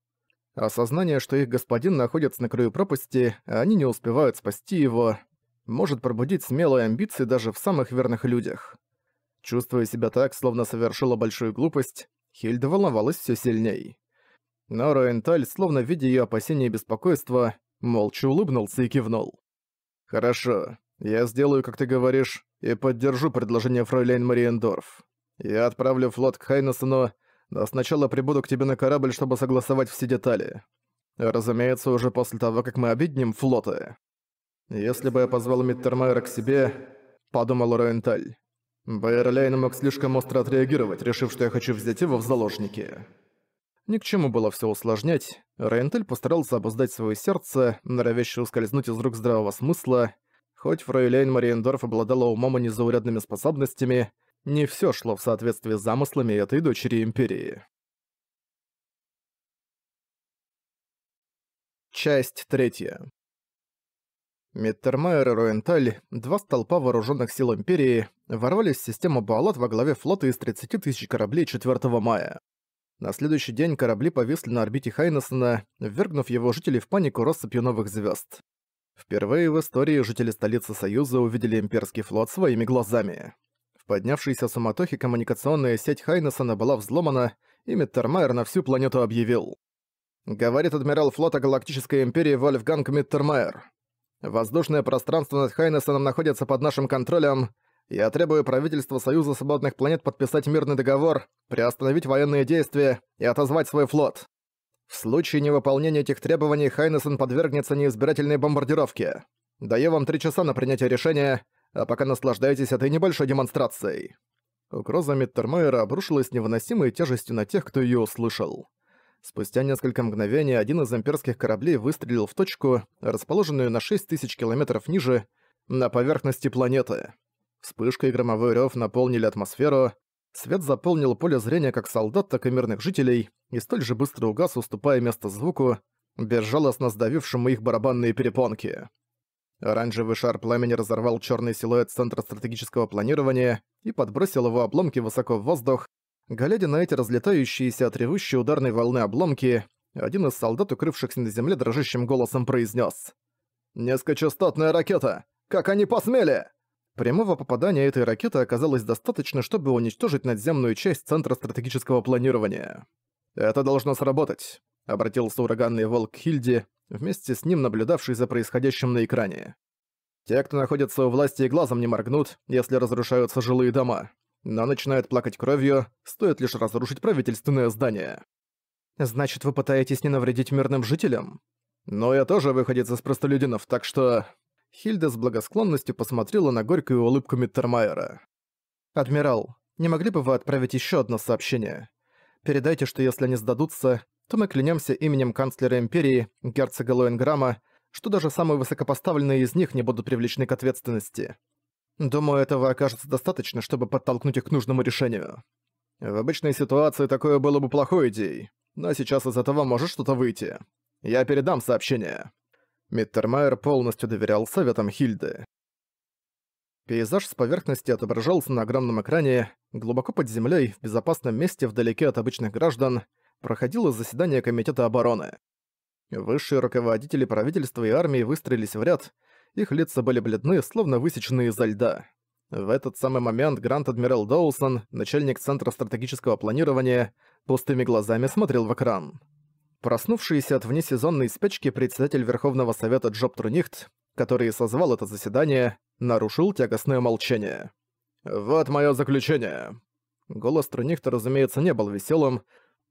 Осознание, что их господин находится на краю пропасти, а они не успевают спасти его, может пробудить смелые амбиции даже в самых верных людях. Чувствуя себя так, словно совершила большую глупость, Хильда волновалась все сильней но Руэнталь, словно видя ее опасения и беспокойства, молча улыбнулся и кивнул. «Хорошо, я сделаю, как ты говоришь, и поддержу предложение фройлейн Мариендорф. Я отправлю флот к Хайнессену, но сначала прибуду к тебе на корабль, чтобы согласовать все детали. Разумеется, уже после того, как мы объединим флоты. Если бы я позвал Миттермайера к себе, — подумал Роенталь, — Байерлейн мог слишком остро отреагировать, решив, что я хочу взять его в заложники». Ни к чему было все усложнять, Рейнтель постарался обуздать свое сердце, норовящее ускользнуть из рук здравого смысла. Хоть фрейлейн Мариендорф обладала умом и незаурядными способностями, не все шло в соответствии с замыслами этой дочери Империи. Часть третья. Миттермайер и Руенталь, два столпа вооруженных сил Империи, ворвались в систему Балат во главе флота из 30 тысяч кораблей 4 мая. На следующий день корабли повисли на орбите Хайнессена, ввергнув его жителей в панику россыпью новых звезд. Впервые в истории жители столицы Союза увидели имперский флот своими глазами. В поднявшейся суматохе коммуникационная сеть Хайнессена была взломана, и Миттермайер на всю планету объявил. Говорит адмирал флота Галактической Империи Вольфганг Миттермайер. Воздушное пространство над Хайнессеном находится под нашим контролем. Я требую правительства Союза Свободных Планет подписать мирный договор, приостановить военные действия и отозвать свой флот. В случае невыполнения этих требований Хайнесен подвергнется неизбирательной бомбардировке. Даю вам три часа на принятие решения, а пока наслаждайтесь этой небольшой демонстрацией». Угроза Миттермайера обрушилась невыносимой тяжестью на тех, кто ее услышал. Спустя несколько мгновений один из имперских кораблей выстрелил в точку, расположенную на 6000 километров ниже, на поверхности планеты. Вспышка и громовой рёв наполнили атмосферу. Свет заполнил поле зрения как солдат, так и мирных жителей, и столь же быстро угас, уступая место звуку, безжалостно сдавившему их барабанные перепонки. Оранжевый шар пламени разорвал чёрный силуэт центра стратегического планирования и подбросил его обломки высоко в воздух. Глядя на эти разлетающиеся от ревущей ударной волны обломки, один из солдат, укрывшихся на земле, дрожащим голосом произнёс: «Низкочастотная ракета! Как они посмели!» Прямого попадания этой ракеты оказалось достаточно, чтобы уничтожить надземную часть Центра стратегического планирования. «Это должно сработать», — обратился ураганный волк Хильди, вместе с ним наблюдавший за происходящим на экране. «Те, кто находится у власти, и глазом не моргнут, если разрушаются жилые дома, но начинают плакать кровью, стоит лишь разрушить правительственное здание». «Значит, вы пытаетесь не навредить мирным жителям?» «Но я тоже выходец из простолюдинов, так что...» Хильда с благосклонностью посмотрела на горькую улыбку Миттермайера. «Адмирал, не могли бы вы отправить еще одно сообщение? Передайте, что если они сдадутся, то мы клянемся именем канцлера Империи, герцога Лоенграма, что даже самые высокопоставленные из них не будут привлечены к ответственности. Думаю, этого окажется достаточно, чтобы подтолкнуть их к нужному решению. В обычной ситуации такое было бы плохой идеей, но сейчас из этого может что-то выйти. Я передам сообщение. Миттермайер полностью доверял советам Хильды. Пейзаж с поверхности отображался на огромном экране, глубоко под землей, в безопасном месте вдалеке от обычных граждан, проходило заседание Комитета обороны. Высшие руководители правительства и армии выстроились в ряд, их лица были бледны, словно высеченные изо льда. В этот самый момент Грант-адмирал Доусон, начальник Центра стратегического планирования, пустыми глазами смотрел в экран. Проснувшийся от внесезонной спячки председатель Верховного Совета Джоб Трунихт, который созвал это заседание, нарушил тягостное молчание. «Вот мое заключение». Голос Трунихта, разумеется, не был веселым,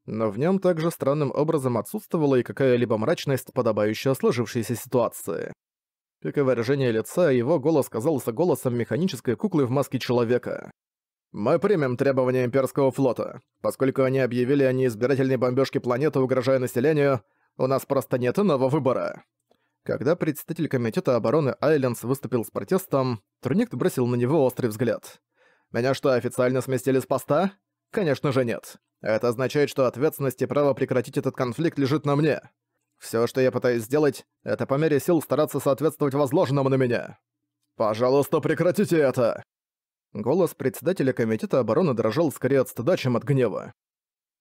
но в нем также странным образом отсутствовала и какая-либо мрачность, подобающая сложившейся ситуации. Как и выражение лица, его голос казался голосом механической куклы в маске человека. Мы примем требования имперского флота. Поскольку они объявили о неизбирательной бомбежке планеты, угрожая населению, у нас просто нет иного выбора. Когда представитель комитета обороны Айленс выступил с протестом, Турникт бросил на него острый взгляд. «Меня что, официально сместили с поста?» «Конечно же нет. Это означает, что ответственность и право прекратить этот конфликт лежит на мне. Все, что я пытаюсь сделать, это по мере сил стараться соответствовать возложенному на меня. Пожалуйста, прекратите это!» Голос председателя Комитета обороны дрожал скорее от стыда, чем от гнева.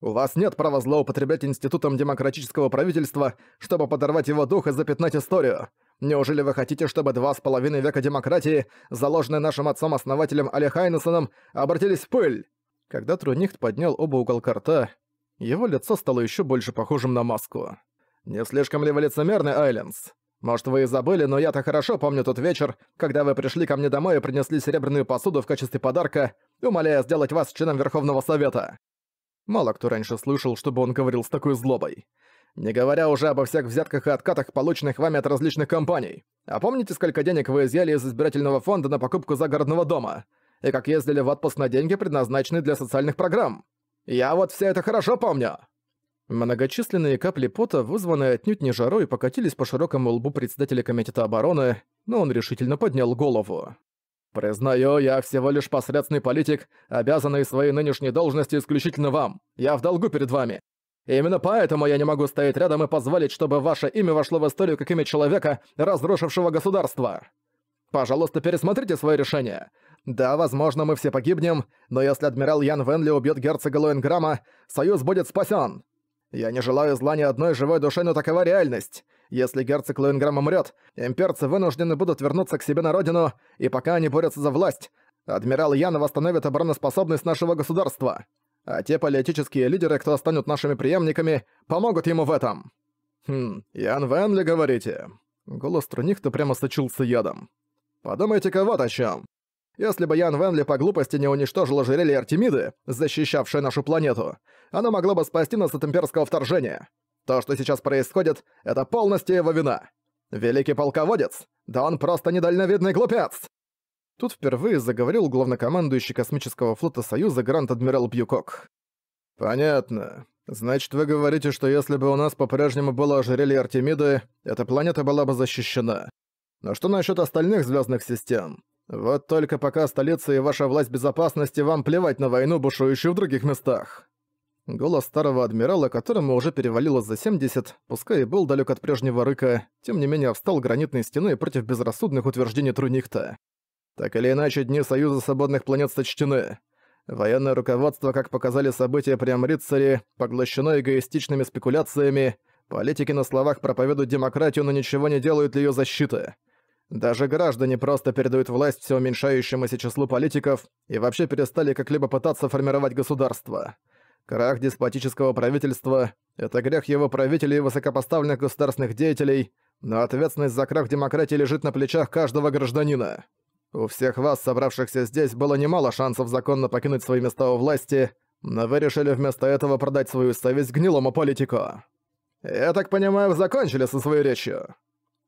«У вас нет права злоупотреблять институтом демократического правительства, чтобы подорвать его дух и запятнать историю. Неужели вы хотите, чтобы два с половиной века демократии, заложенные нашим отцом-основателем Али Хайнессоном, обратились в пыль?» Когда Трунихт поднял оба уголка рта, его лицо стало еще больше похожим на маску. «Не слишком ли вы лицемерны, Айленс? Может, вы и забыли, но я-то хорошо помню тот вечер, когда вы пришли ко мне домой и принесли серебряную посуду в качестве подарка, умоляя сделать вас членом Верховного Совета. Мало кто раньше слышал, чтобы он говорил с такой злобой. Не говоря уже обо всех взятках и откатах, полученных вами от различных компаний. А помните, сколько денег вы изъяли из избирательного фонда на покупку загородного дома? И как ездили в отпуск на деньги, предназначенные для социальных программ? Я вот все это хорошо помню. Многочисленные капли пота, вызванные отнюдь не жарой, покатились по широкому лбу председателя комитета обороны, но он решительно поднял голову. «Признаю, я всего лишь посредственный политик, обязанный своей нынешней должности исключительно вам. Я в долгу перед вами. И именно поэтому я не могу стоять рядом и позволить, чтобы ваше имя вошло в историю как имя человека, разрушившего государство. Пожалуйста, пересмотрите свое решение. Да, возможно, мы все погибнем, но если адмирал Ян Венли убьет герцога Лоенграма, союз будет спасен. Я не желаю зла ни одной живой душе, но такова реальность. Если герцог Лоинграм умрет, имперцы вынуждены будут вернуться к себе на родину, и пока они борются за власть, адмирал Ян восстановит обороноспособность нашего государства. А те политические лидеры, кто станут нашими преемниками, помогут ему в этом. Хм, Ян Венли, говорите? Голос Трунихта прямо сочился ядом. Подумайте-ка вот о чем. Если бы Ян Венли по глупости не уничтожил ожерелье Артемиды, защищавшее нашу планету, оно могло бы спасти нас от имперского вторжения. То, что сейчас происходит, это полностью его вина. Великий полководец? Да он просто недальновидный глупец!» Тут впервые заговорил главнокомандующий космического флота Союза Гранд-Адмирал Бьюкок. «Понятно. Значит, вы говорите, что если бы у нас по-прежнему было ожерелье Артемиды, эта планета была бы защищена. Но что насчет остальных звездных систем? Вот только пока столица и ваша власть безопасности вам плевать на войну, бушующую в других местах». Голос старого адмирала, которому уже перевалило за 70, пускай и был далек от прежнего рыка, тем не менее встал гранитной стеной против безрассудных утверждений Трунихта. Так или иначе, дни Союза Свободных Планет сочтены. Военное руководство, как показали события при Амрицаре, поглощено эгоистичными спекуляциями, политики на словах проповедуют демократию, но ничего не делают для ее защиты. Даже граждане просто передают власть все уменьшающемуся числу политиков и вообще перестали как-либо пытаться формировать государство. Крах деспотического правительства – это грех его правителей и высокопоставленных государственных деятелей, но ответственность за крах демократии лежит на плечах каждого гражданина. У всех вас, собравшихся здесь, было немало шансов законно покинуть свои места у власти, но вы решили вместо этого продать свою совесть гнилому политику. «Я так понимаю, вы закончили со своей речью?»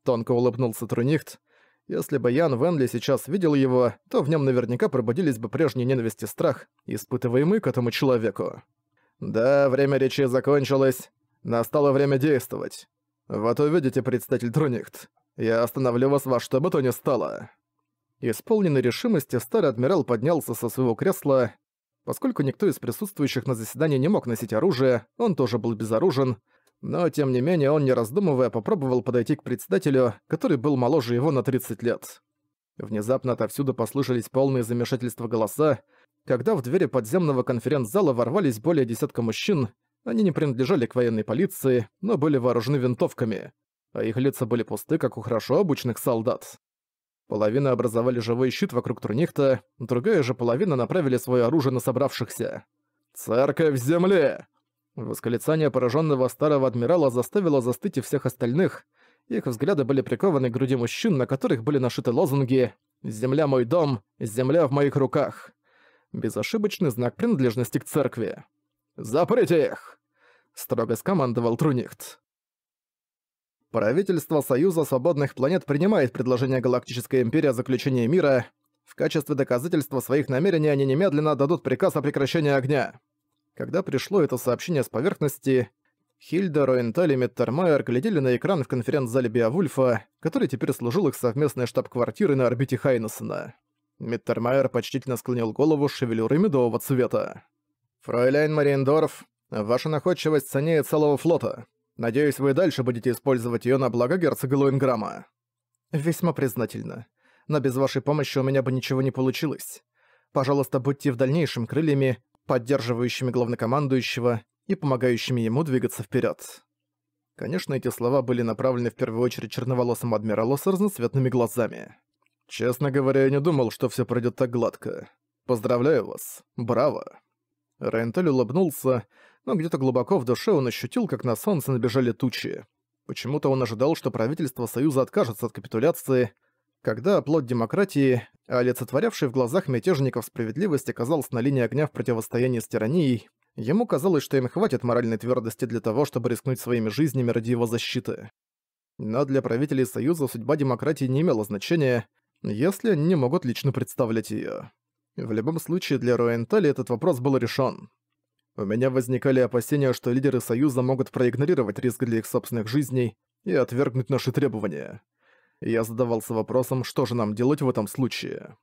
Тонко улыбнулся Трунихт – если бы Ян Венли сейчас видел его, то в нем наверняка пробудились бы прежние ненависть и страх, испытываемые к этому человеку. Да, время речи закончилось. Настало время действовать. Вот увидите, представитель Трунихт. Я остановлю вас во что бы то ни стало. Исполненный решимости, старый адмирал поднялся со своего кресла. Поскольку никто из присутствующих на заседании не мог носить оружие, он тоже был безоружен, но тем не менее он, не раздумывая, попробовал подойти к председателю, который был моложе его на 30 лет. Внезапно отовсюду послышались полные замешательства голоса, когда в двери подземного конференц-зала ворвались более десятка мужчин, они не принадлежали к военной полиции, но были вооружены винтовками, а их лица были пусты, как у хорошо обученных солдат. Половина образовали живой щит вокруг турнихта, другая же половина направили свое оружие на собравшихся. «Церковь земли!» Восклицание пораженного старого адмирала заставило застыть и всех остальных. Их взгляды были прикованы к груди мужчин, на которых были нашиты лозунги «Земля мой дом! Земля в моих руках!» Безошибочный знак принадлежности к церкви. «Заприте их!» — строго скомандовал Трунихт. Правительство Союза Свободных Планет принимает предложение Галактической Империи о заключении мира. В качестве доказательства своих намерений они немедленно дадут приказ о прекращении огня. Когда пришло это сообщение с поверхности, Хильда, Роенталь и Меттермайер глядели на экран в конференц-зале Беовульфа, который теперь служил их совместной штаб-квартирой на орбите Хайнессена. Меттермайер почтительно склонил голову шевелюры медового цвета. «Фройляйн Мариендорф, ваша находчивость ценеет целого флота. Надеюсь, вы дальше будете использовать ее на благо герцога Луинграма». «Весьма признательно. Но без вашей помощи у меня бы ничего не получилось. Пожалуйста, будьте в дальнейшем крыльями, поддерживающими главнокомандующего и помогающими ему двигаться вперед. Конечно, эти слова были направлены в первую очередь черноволосым адмиралу с разноцветными глазами. «Честно говоря, я не думал, что все пройдет так гладко. Поздравляю вас. Браво!» Рентель улыбнулся, но где-то глубоко в душе он ощутил, как на солнце набежали тучи. Почему-то он ожидал, что правительство Союза откажется от капитуляции, когда плод демократии, олицетворявший в глазах мятежников справедливость, оказался на линии огня в противостоянии с тиранией, ему казалось, что им хватит моральной твердости для того, чтобы рискнуть своими жизнями ради его защиты. Но для правителей Союза судьба демократии не имела значения, если они не могут лично представлять ее. В любом случае, для Руэнтали этот вопрос был решен. У меня возникали опасения, что лидеры Союза могут проигнорировать риск для их собственных жизней и отвергнуть наши требования. Я задавался вопросом, что же нам делать в этом случае.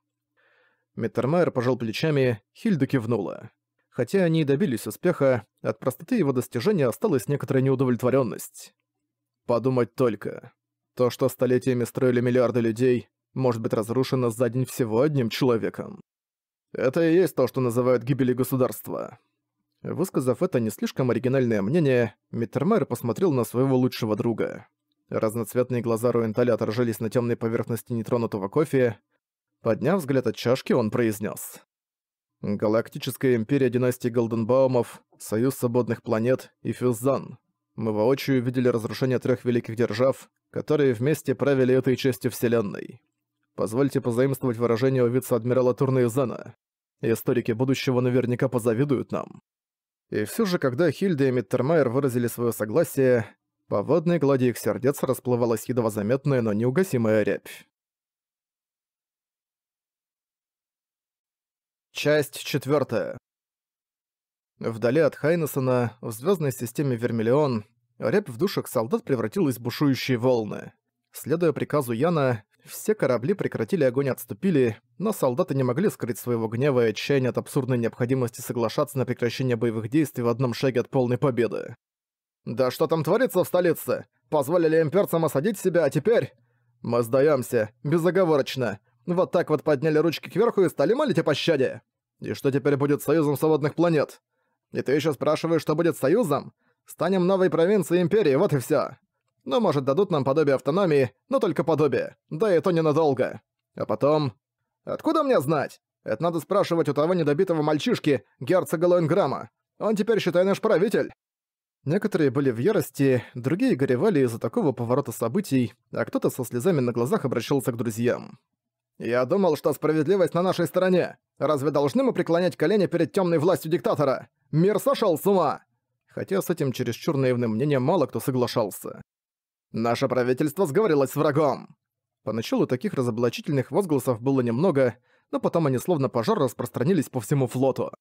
Меттермайер пожал плечами, Хильда кивнула. Хотя они и добились успеха, от простоты его достижения осталась некоторая неудовлетворенность. Подумать только. То, что столетиями строили миллиарды людей, может быть разрушено за день всего одним человеком. Это и есть то, что называют гибелью государства. Высказав это не слишком оригинальное мнение, Миттермайер посмотрел на своего лучшего друга. Разноцветные глаза Руенталя отражались на темной поверхности нетронутого кофе. Подняв взгляд от чашки, он произнес: «Галактическая империя династии Голденбаумов, Союз свободных планет и Фюззан. Мы воочию видели разрушение трех великих держав, которые вместе правили этой частью Вселенной. Позвольте позаимствовать выражение у вице-адмирала Турнеизена. Историки будущего наверняка позавидуют нам. И все же, когда Хильда и Миттермайер выразили свое согласие, по водной глади их сердец расплывалась едва заметная, но неугасимая рябь. Часть четвертая. Вдали от Хайнесона, в звездной системе Вермиллион, рябь в душах солдат превратилась в бушующие волны. Следуя приказу Яна, все корабли прекратили огонь и отступили, но солдаты не могли скрыть своего гнева и отчаяния от абсурдной необходимости соглашаться на прекращение боевых действий в одном шаге от полной победы. Да что там творится в столице? Позволили имперцам осадить себя, а теперь... Мы сдаемся, безоговорочно. Вот так вот подняли ручки кверху и стали молить о пощаде. И что теперь будет с Союзом Свободных Планет? И ты еще спрашиваешь, что будет с Союзом? Станем новой провинцией Империи, вот и все. Ну, может, дадут нам подобие автономии, но только подобие. Да и то ненадолго. А потом... Откуда мне знать? Это надо спрашивать у того недобитого мальчишки, герцога Лоинграма. Он теперь, считай, наш правитель. Некоторые были в ярости, другие горевали из-за такого поворота событий, а кто-то со слезами на глазах обращался к друзьям. «Я думал, что справедливость на нашей стороне. Разве должны мы преклонять колени перед темной властью диктатора? Мир сошел с ума!» Хотя с этим чересчур наивным мнением мало кто соглашался. «Наше правительство сговорилось с врагом!» Поначалу таких разоблачительных возгласов было немного, но потом они словно пожар распространились по всему флоту.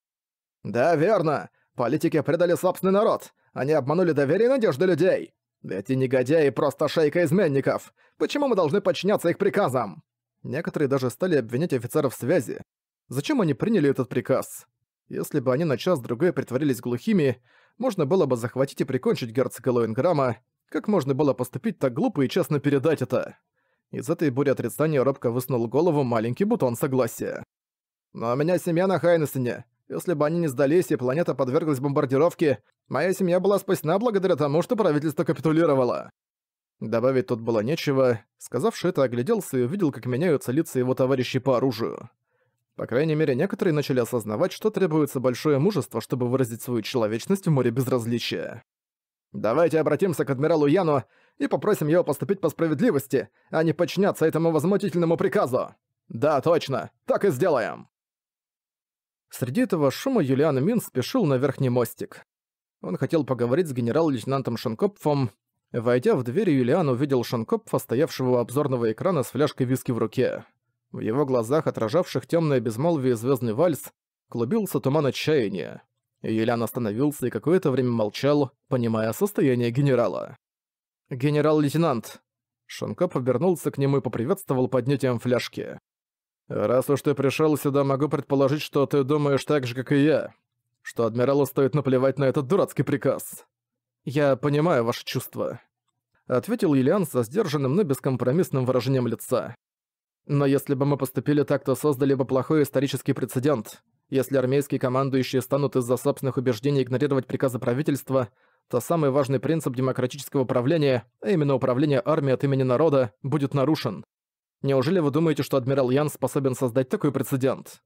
«Да, верно! Политики предали собственный народ! Они обманули доверие и надежды людей. Эти негодяи просто шайка изменников. Почему мы должны подчиняться их приказам? Некоторые даже стали обвинять офицеров связи. Зачем они приняли этот приказ? Если бы они на час-другой притворились глухими, можно было бы захватить и прикончить герцога Лоинграма. Как можно было поступить так глупо и честно передать это? Из этой бури отрицания робко высунул голову маленький бутон согласия. «Но у меня семья на Хайнесене. Если бы они не сдались и планета подверглась бомбардировке, моя семья была спасена благодаря тому, что правительство капитулировало». Добавить тут было нечего. Сказавши это, огляделся и увидел, как меняются лица его товарищей по оружию. По крайней мере, некоторые начали осознавать, что требуется большое мужество, чтобы выразить свою человечность в море безразличия. «Давайте обратимся к адмиралу Яну и попросим его поступить по справедливости, а не подчиняться этому возмутительному приказу!» «Да, точно! Так и сделаем!» Среди этого шума Юлиан Мин спешил на верхний мостик. Он хотел поговорить с генерал-лейтенантом Шенкопфом. Войдя в дверь, Юлиан увидел Шенкопфа, стоявшего у обзорного экрана с фляжкой виски в руке. В его глазах, отражавших темное безмолвие звездный вальс, клубился туман отчаяния. Юлиан остановился и какое-то время молчал, понимая состояние генерала. «Генерал-лейтенант!» Шенкоп обернулся к нему и поприветствовал поднятием фляжки. «Раз уж ты пришел сюда, могу предположить, что ты думаешь так же, как и я. Что адмиралу стоит наплевать на этот дурацкий приказ. Я понимаю ваши чувства», — ответил Елиан со сдержанным, но бескомпромиссным выражением лица. «Но если бы мы поступили так, то создали бы плохой исторический прецедент. Если армейские командующие станут из-за собственных убеждений игнорировать приказы правительства, то самый важный принцип демократического управления, а именно управление армией от имени народа, будет нарушен. Неужели вы думаете, что адмирал Ян способен создать такой прецедент?»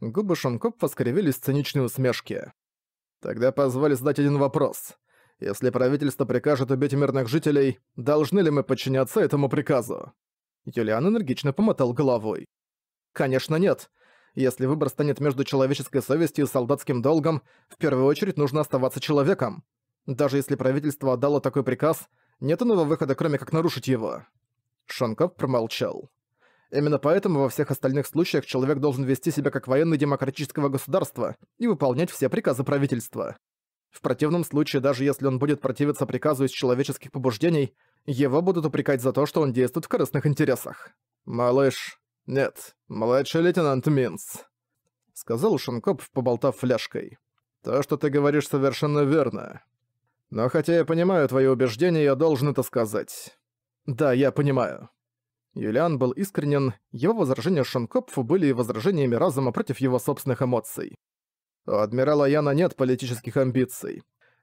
Губы Шонкопфа скривились в циничной усмешке. «Тогда позволь задать один вопрос. Если правительство прикажет убить мирных жителей, должны ли мы подчиняться этому приказу?» Юлиан энергично помотал головой. «Конечно нет. Если выбор станет между человеческой совестью и солдатским долгом, в первую очередь нужно оставаться человеком. Даже если правительство отдало такой приказ, нет иного выхода, кроме как нарушить его. Шонков промолчал. Именно поэтому во всех остальных случаях человек должен вести себя как военный демократического государства и выполнять все приказы правительства. В противном случае, даже если он будет противиться приказу из человеческих побуждений, его будут упрекать за то, что он действует в корыстных интересах. «Малыш... Нет, младший лейтенант Минц», — сказал Шенкоп, поболтав фляжкой. «То, что ты говоришь, совершенно верно. Но хотя я понимаю твои убеждения, я должен это сказать. «Да, я понимаю». Юлиан был искренен, его возражения Шонкопфу были возражениями разума против его собственных эмоций. У адмирала Яна нет политических амбиций.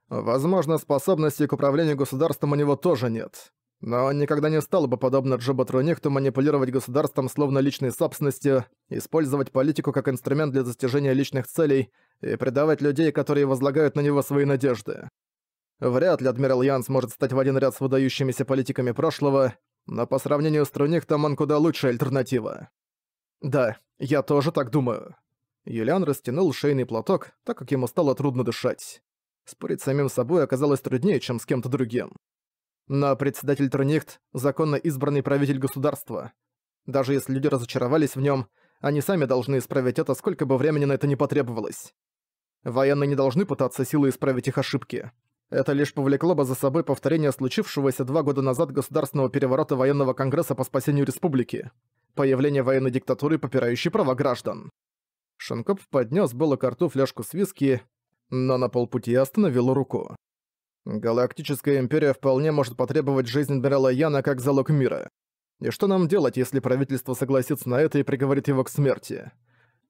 Возможно, способностей к управлению государством у него тоже нет. Но он никогда не стал бы, подобно Джоботру Нехту, манипулировать государством словно личной собственностью, использовать политику как инструмент для достижения личных целей и предавать людей, которые возлагают на него свои надежды. Вряд ли адмирал Ян сможет стать в один ряд с выдающимися политиками прошлого, но по сравнению с Труниктом он куда лучшая альтернатива. Да, я тоже так думаю. Юлиан растянул шейный платок, так как ему стало трудно дышать. Спорить с самим собой оказалось труднее, чем с кем-то другим. Но председатель Трунихт – законно избранный правитель государства. Даже если люди разочаровались в нем, они сами должны исправить это, сколько бы времени на это не потребовалось. Военные не должны пытаться силой исправить их ошибки. Это лишь повлекло бы за собой повторение случившегося два года назад государственного переворота военного конгресса по спасению республики, появление военной диктатуры, попирающей права граждан. Шенкоп поднес было к рту фляжку с виски, но на полпути остановил руку. Галактическая империя вполне может потребовать жизнь адмирала Яна как залог мира. И что нам делать, если правительство согласится на это и приговорит его к смерти?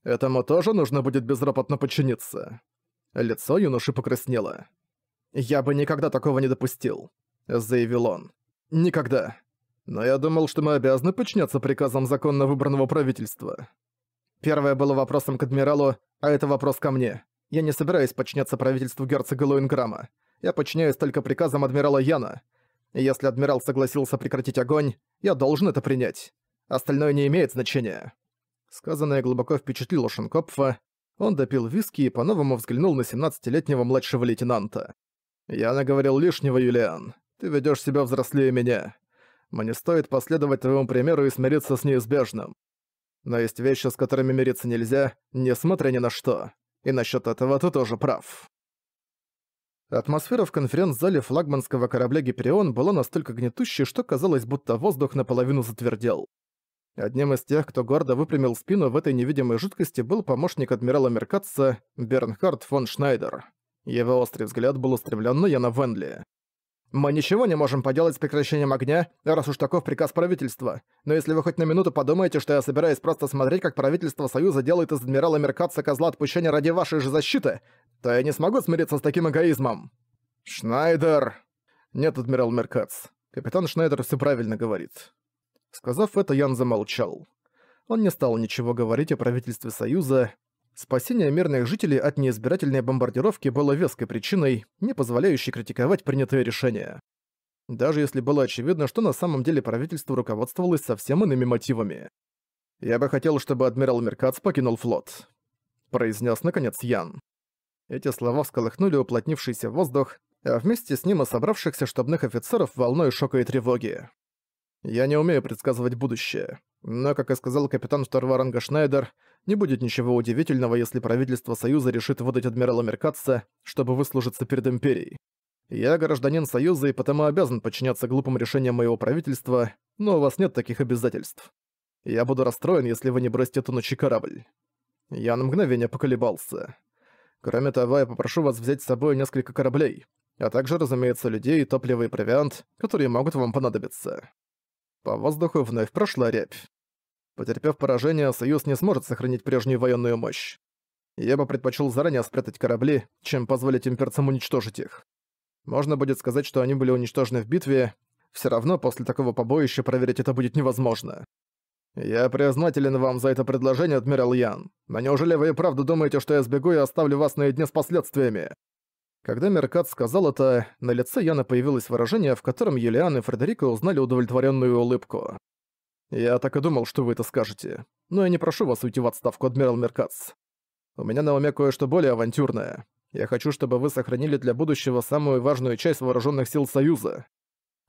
Этому тоже нужно будет безропотно подчиниться. Лицо юноши покраснело. «Я бы никогда такого не допустил», — заявил он. «Никогда. Но я думал, что мы обязаны подчиняться приказам законно выбранного правительства». Первое было вопросом к адмиралу, а это вопрос ко мне. Я не собираюсь подчиняться правительству герцога Луинграма. Я подчиняюсь только приказам адмирала Яна. И если адмирал согласился прекратить огонь, я должен это принять. Остальное не имеет значения». Сказанное глубоко впечатлило Шенкопфа. Он допил виски и по-новому взглянул на 17-летнего младшего лейтенанта. «Я наговорил лишнего, Юлиан. Ты ведёшь себя взрослее меня. Мне стоит последовать твоему примеру и смириться с неизбежным. Но есть вещи, с которыми мириться нельзя, несмотря ни на что. И насчёт этого ты тоже прав». Атмосфера в конференц-зале флагманского корабля «Гиперион» была настолько гнетущей, что казалось, будто воздух наполовину затвердел. Одним из тех, кто гордо выпрямил спину в этой невидимой жидкости, был помощник адмирала Меркатца Бернхард фон Шнайдер. Его острый взгляд был устремлен на Яна Венли. «Мы ничего не можем поделать с прекращением огня, раз уж таков приказ правительства. Но если вы хоть на минуту подумаете, что я собираюсь просто смотреть, как правительство Союза делает из адмирала Меркадца козла отпущения ради вашей же защиты, то я не смогу смириться с таким эгоизмом». «Шнайдер!» «Нет, адмирал Меркадц, Капитан Шнайдер все правильно говорит». Сказав это, Ян замолчал. Он не стал ничего говорить о правительстве Союза, Спасение мирных жителей от неизбирательной бомбардировки было веской причиной, не позволяющей критиковать принятое решение, Даже если было очевидно, что на самом деле правительство руководствовалось совсем иными мотивами. «Я бы хотел, чтобы адмирал Меркац покинул флот», — произнес наконец Ян. Эти слова всколыхнули уплотнившийся воздух, а вместе с ним и собравшихся штабных офицеров волной шока и тревоги. «Я не умею предсказывать будущее, но, как и сказал капитан второго ранга Шнайдер, — не будет ничего удивительного, если правительство Союза решит выдать адмирала Меркатца, чтобы выслужиться перед Империей. Я гражданин Союза и потому обязан подчиняться глупым решениям моего правительства, но у вас нет таких обязательств. Я буду расстроен, если вы не бросите тонущий корабль. Я на мгновение поколебался. Кроме того, я попрошу вас взять с собой несколько кораблей, а также, разумеется, людей, топливо и провиант, которые могут вам понадобиться. По воздуху вновь прошла рябь. Потерпев поражение, Союз не сможет сохранить прежнюю военную мощь. Я бы предпочел заранее спрятать корабли, чем позволить имперцам уничтожить их. Можно будет сказать, что они были уничтожены в битве, все равно после такого побоища проверить это будет невозможно. Я признателен вам за это предложение, адмирал Ян, но неужели вы и правда думаете, что я сбегу и оставлю вас наедине с последствиями? Когда Меркат сказал это, на лице Яна появилось выражение, в котором Юлиан и Фредерико узнали удовлетворенную улыбку. Я так и думал, что вы это скажете. Но я не прошу вас уйти в отставку, адмирал Меркац. У меня на уме кое-что более авантюрное. Я хочу, чтобы вы сохранили для будущего самую важную часть вооруженных сил Союза.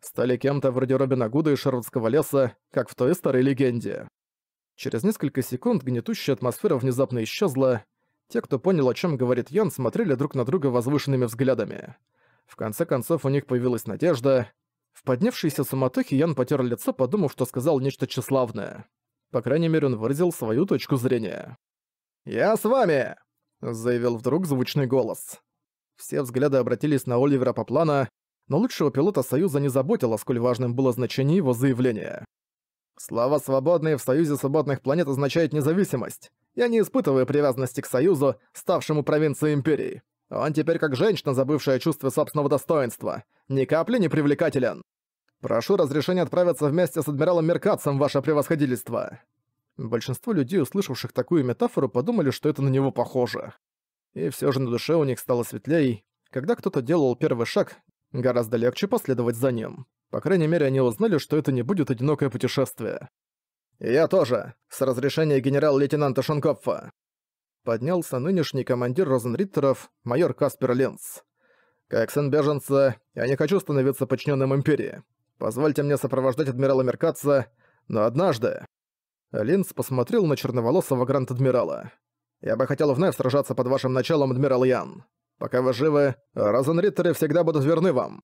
Стали кем-то вроде Робина Гуда и Шервудского леса, как в той старой легенде. Через несколько секунд гнетущая атмосфера внезапно исчезла. Те, кто понял, о чем говорит Ян, смотрели друг на друга возвышенными взглядами. В конце концов, у них появилась надежда. В поднявшейся суматохе Ян потер лицо, подумав, что сказал нечто тщеславное. По крайней мере, он выразил свою точку зрения. «Я с вами!» — заявил вдруг звучный голос. Все взгляды обратились на Оливера Поплана, но лучшего пилота Союза не заботило, сколь важным было значение его заявления. «Слова «свободные» в Союзе свободных планет означает независимость. Я не испытываю привязанности к Союзу, ставшему провинцией Империи. Он теперь как женщина, забывшая чувство собственного достоинства. Ни капли не привлекателен. Прошу разрешения отправиться вместе с адмиралом Меркацем, ваше превосходительство!» Большинство людей, услышавших такую метафору, подумали, что это на него похоже. И все же на душе у них стало светлей. Когда кто-то делал первый шаг, гораздо легче последовать за ним. По крайней мере, они узнали, что это не будет одинокое путешествие. «Я тоже, с разрешения генерал-лейтенанта Шонкопфа!» Поднялся нынешний командир Розенриттеров, майор Каспер Ленц. «Как сын беженца, я не хочу становиться подчиненным Империи. Позвольте мне сопровождать адмирала Меркатца, но однажды...» Линц посмотрел на черноволосого гранд-адмирала. «Я бы хотел вновь сражаться под вашим началом, адмирал Ян. Пока вы живы, розенриттеры всегда будут верны вам.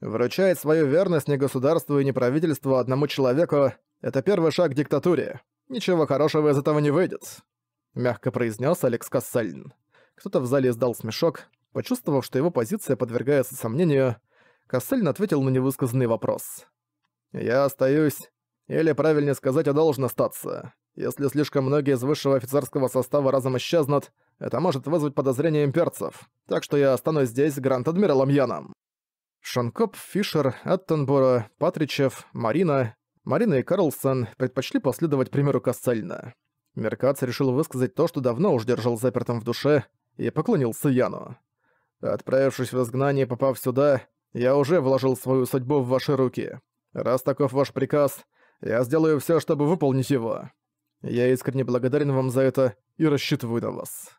Вручает свою верность не государству и не правительству, а одному человеку — это первый шаг к диктатуре. Ничего хорошего из этого не выйдет», — мягко произнес Алекс Кассельн. Кто-то в зале издал смешок, почувствовав, что его позиция подвергается сомнению — Кассельн ответил на невысказанный вопрос. «Я остаюсь. Или, правильнее сказать, я должен остаться. Если слишком многие из высшего офицерского состава разом исчезнут, это может вызвать подозрения имперцев. Так что я останусь здесь с Гранд-Адмиралом Яном». Шанкоп, Фишер, Аттенборо, Патричев, Марина, Марина и Карлсон предпочли последовать примеру Кассельна. Меркац решил высказать то, что давно уж держал запертым в душе, и поклонился Яну. Отправившись в изгнание и попав сюда, я уже вложил свою судьбу в ваши руки. Раз таков ваш приказ, я сделаю все, чтобы выполнить его. Я искренне благодарен вам за это и рассчитываю на вас».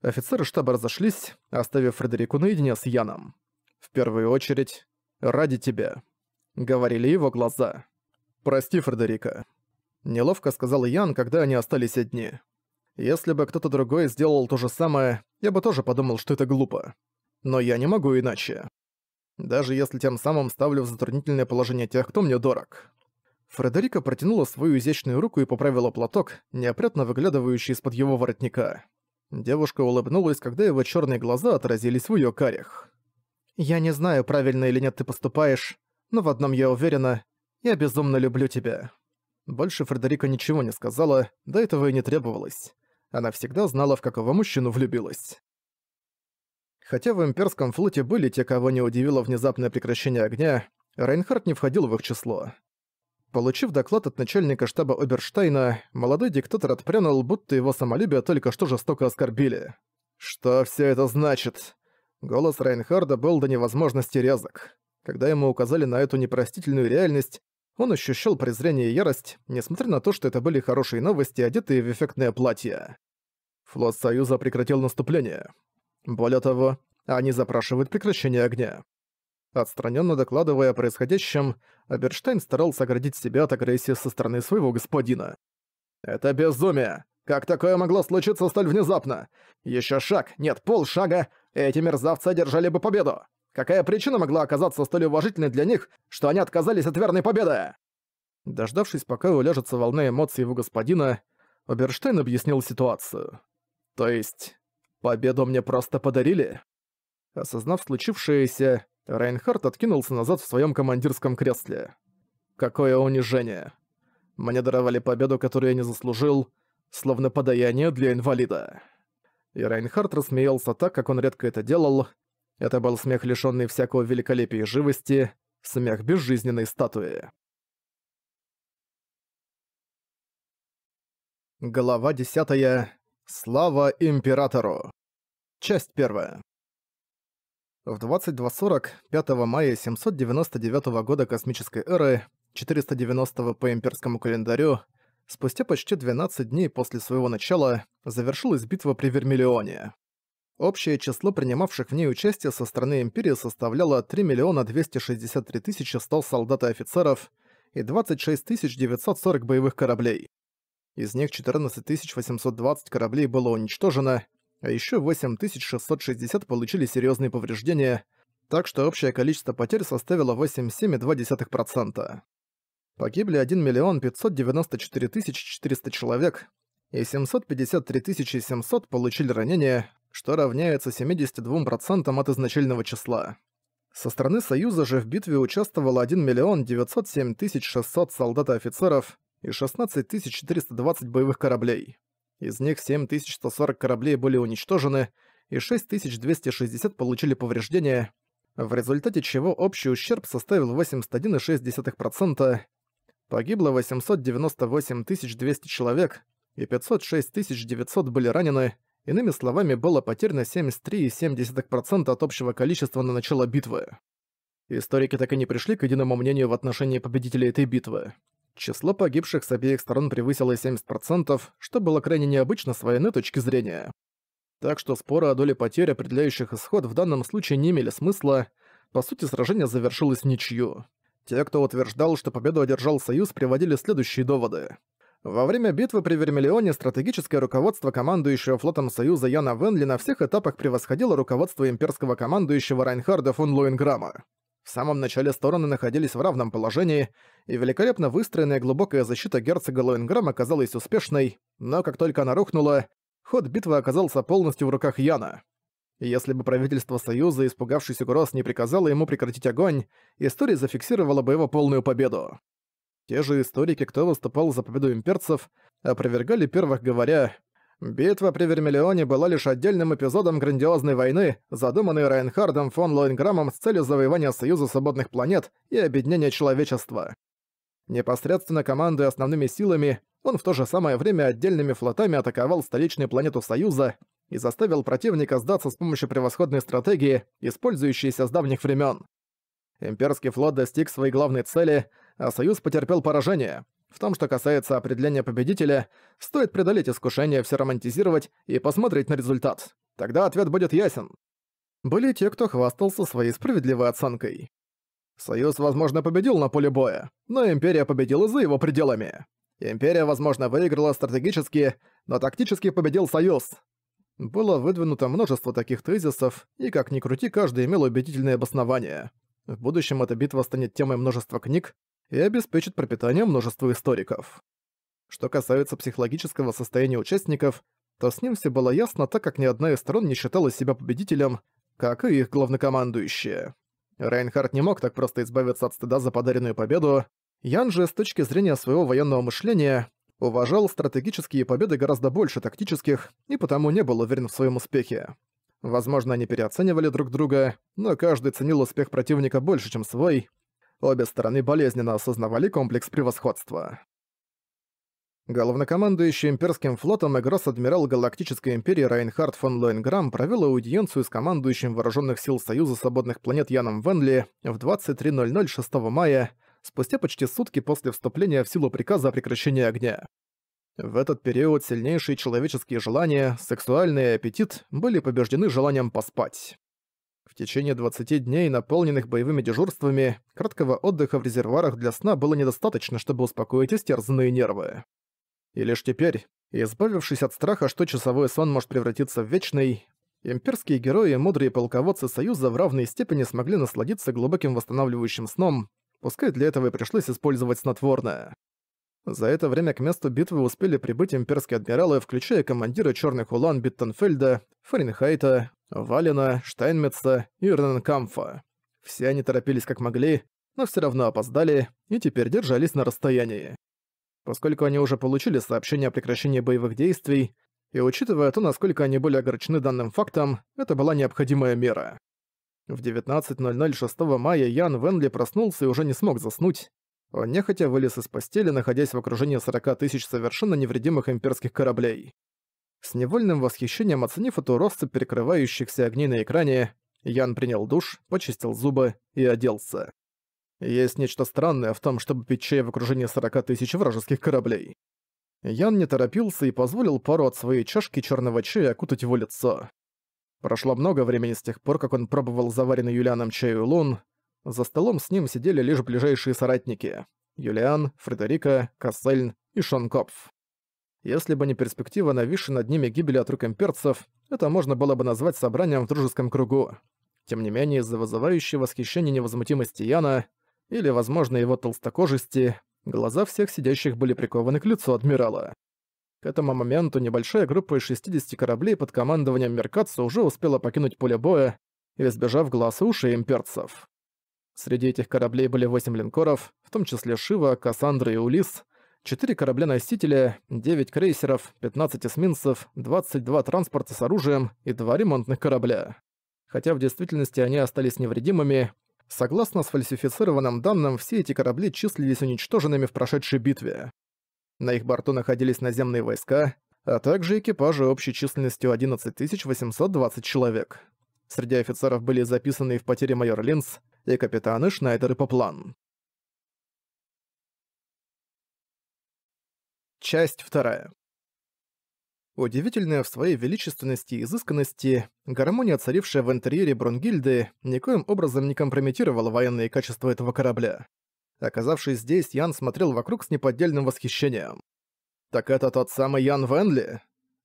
Офицеры штаба разошлись, оставив Фредерику наедине с Яном. «В первую очередь, ради тебя», — говорили его глаза. «Прости, Фредерика», — неловко сказал Ян, когда они остались одни. «Если бы кто-то другой сделал то же самое, я бы тоже подумал, что это глупо. Но я не могу иначе» даже если тем самым ставлю в затруднительное положение тех, кто мне дорог. Фредерика протянула свою изящную руку и поправила платок, неопрятно выглядывающий из-под его воротника. Девушка улыбнулась, когда его черные глаза отразились в ее карих. «Я не знаю, правильно или нет ты поступаешь, но в одном я уверена, я безумно люблю тебя». Больше Фредерика ничего не сказала, до этого и не требовалось. Она всегда знала, в какого мужчину влюбилась. Хотя в имперском флоте были те, кого не удивило внезапное прекращение огня, Рейнхард не входил в их число. Получив доклад от начальника штаба Оберштейна, молодой диктатор отпрянул, будто его самолюбие только что жестоко оскорбили. «Что все это значит?» Голос Рейнхарда был до невозможности резок. Когда ему указали на эту непростительную реальность, он ощущал презрение и ярость, несмотря на то, что это были хорошие новости, одетые в эффектное платье. Флот Союза прекратил наступление. Более того, они запрашивают прекращение огня. Отстраненно докладывая о происходящем, Аберштейн старался оградить себя от агрессии со стороны своего господина. «Это безумие! Как такое могло случиться столь внезапно? Еще шаг, нет, полшага, эти мерзавцы одержали бы победу! Какая причина могла оказаться столь уважительной для них, что они отказались от верной победы?» Дождавшись, пока уляжется волна эмоций его господина, Оберштейн объяснил ситуацию. То есть, Победу мне просто подарили. Осознав случившееся, Рейнхард откинулся назад в своем командирском кресле. Какое унижение. Мне даровали победу, которую я не заслужил, словно подаяние для инвалида. И Рейнхард рассмеялся так, как он редко это делал. Это был смех, лишенный всякого великолепия и живости, смех безжизненной статуи. Глава десятая. Слава императору! Часть первая. В 22.40 5 мая 799 года космической эры, 490 по имперскому календарю, спустя почти 12 дней после своего начала, завершилась битва при Вермиллионе. Общее число принимавших в ней участие со стороны Империи составляло 3 263 тысячи 100 солдат и офицеров и 26 940 боевых кораблей из них 14 820 кораблей было уничтожено, а еще 8660 получили серьезные повреждения, так что общее количество потерь составило 8,7%. Погибли 1 миллион 594 400 человек, и 753 700 получили ранения, что равняется 72% от изначального числа. Со стороны Союза же в битве участвовало 1 миллион 907 600 солдат и офицеров, и 16420 боевых кораблей. Из них 7140 кораблей были уничтожены, и 6260 получили повреждения, в результате чего общий ущерб составил 81,6%. Погибло 898 200 человек, и 506 900 были ранены, иными словами, было потеряно 73,7% от общего количества на начало битвы. Историки так и не пришли к единому мнению в отношении победителей этой битвы. Число погибших с обеих сторон превысило 70%, что было крайне необычно с военной точки зрения. Так что споры о доле потерь, определяющих исход, в данном случае не имели смысла. По сути, сражение завершилось в ничью. Те, кто утверждал, что победу одержал Союз, приводили следующие доводы. Во время битвы при Вермиллионе стратегическое руководство командующего флотом Союза Яна Венли на всех этапах превосходило руководство имперского командующего Райнхарда фон Луинграма. В самом начале стороны находились в равном положении, и великолепно выстроенная глубокая защита герцога Лоинграм оказалась успешной, но как только она рухнула, ход битвы оказался полностью в руках Яна. Если бы правительство Союза, испугавшись угроз, не приказало ему прекратить огонь, история зафиксировала бы его полную победу. Те же историки, кто выступал за победу имперцев, опровергали первых, говоря, «Битва при Вермиллионе была лишь отдельным эпизодом грандиозной войны, задуманной Райнхардом фон Лоинграмом с целью завоевания Союза Свободных Планет и объединения человечества. Непосредственно командуя основными силами, он в то же самое время отдельными флотами атаковал столичную планету Союза и заставил противника сдаться с помощью превосходной стратегии, использующейся с давних времен. Имперский флот достиг своей главной цели, а Союз потерпел поражение. В том, что касается определения победителя, стоит преодолеть искушение все романтизировать и посмотреть на результат. Тогда ответ будет ясен. Были те, кто хвастался своей справедливой оценкой. Союз, возможно, победил на поле боя, но Империя победила за его пределами. Империя, возможно, выиграла стратегически, но тактически победил Союз. Было выдвинуто множество таких тезисов, и как ни крути, каждый имел убедительное обоснование. В будущем эта битва станет темой множества книг и обеспечит пропитание множеству историков. Что касается психологического состояния участников, то с ним все было ясно, так как ни одна из сторон не считала себя победителем, как и их главнокомандующие. Райнхард не мог так просто избавиться от стыда за подаренную победу. Ян же, с точки зрения своего военного мышления, уважал стратегические победы гораздо больше тактических и потому не был уверен в своем успехе. Возможно, они переоценивали друг друга, но каждый ценил успех противника больше, чем свой. Обе стороны болезненно осознавали комплекс превосходства. Главнокомандующий имперским флотом и гросс-адмирал Галактической империи Райнхард фон Лоенграм провел аудиенцию с командующим Вооруженных сил Союза Свободных планет Яном Венли в 23.00 6 мая, спустя почти сутки после вступления в силу приказа о прекращении огня. В этот период сильнейшие человеческие желания, сексуальный аппетит были побеждены желанием поспать. В течение 20 дней, наполненных боевыми дежурствами, краткого отдыха в резервуарах для сна было недостаточно, чтобы успокоить истерзанные нервы. И лишь теперь, избавившись от страха, что часовой сон может превратиться в вечный, имперские герои и мудрые полководцы Союза в равной степени смогли насладиться глубоким восстанавливающим сном, пускай для этого и пришлось использовать снотворное. За это время к месту битвы успели прибыть имперские адмиралы, включая командира черных улан Биттенфельда, Фаренхайта, Валена, Штайнмитца и Ренкамфа. Все они торопились как могли, но все равно опоздали и теперь держались на расстоянии поскольку они уже получили сообщение о прекращении боевых действий, и учитывая то, насколько они были огорчены данным фактом, это была необходимая мера. В 19.00 6 мая Ян Венли проснулся и уже не смог заснуть. Он нехотя вылез из постели, находясь в окружении 40 тысяч совершенно невредимых имперских кораблей. С невольным восхищением оценив эту россыпь перекрывающихся огней на экране, Ян принял душ, почистил зубы и оделся. Есть нечто странное в том, чтобы пить чай в окружении 40 тысяч вражеских кораблей. Ян не торопился и позволил пару от своей чашки черного чая окутать его лицо. Прошло много времени с тех пор, как он пробовал заваренный Юлианом чай у лун. За столом с ним сидели лишь ближайшие соратники — Юлиан, Фредерика, Кассельн и Шонкопф. Если бы не перспектива нависшей над ними гибели от рук имперцев, это можно было бы назвать собранием в дружеском кругу. Тем не менее, из-за вызывающей восхищение невозмутимости Яна или, возможно, его толстокожести, глаза всех сидящих были прикованы к лицу адмирала. К этому моменту небольшая группа из 60 кораблей под командованием Меркатса уже успела покинуть поле боя, избежав глаз и ушей имперцев. Среди этих кораблей были 8 линкоров, в том числе Шива, Кассандра и Улис, 4 корабля-носителя, 9 крейсеров, 15 эсминцев, 22 транспорта с оружием и 2 ремонтных корабля. Хотя в действительности они остались невредимыми, Согласно сфальсифицированным данным, все эти корабли числились уничтоженными в прошедшей битве. На их борту находились наземные войска, а также экипажи общей численностью 11820 человек. Среди офицеров были записаны в потере майор Линц и капитаны Шнайдер и Поплан. Часть вторая. Удивительная в своей величественности и изысканности, гармония, царившая в интерьере Брунгильды, никоим образом не компрометировала военные качества этого корабля. Оказавшись здесь, Ян смотрел вокруг с неподдельным восхищением. «Так это тот самый Ян Венли?»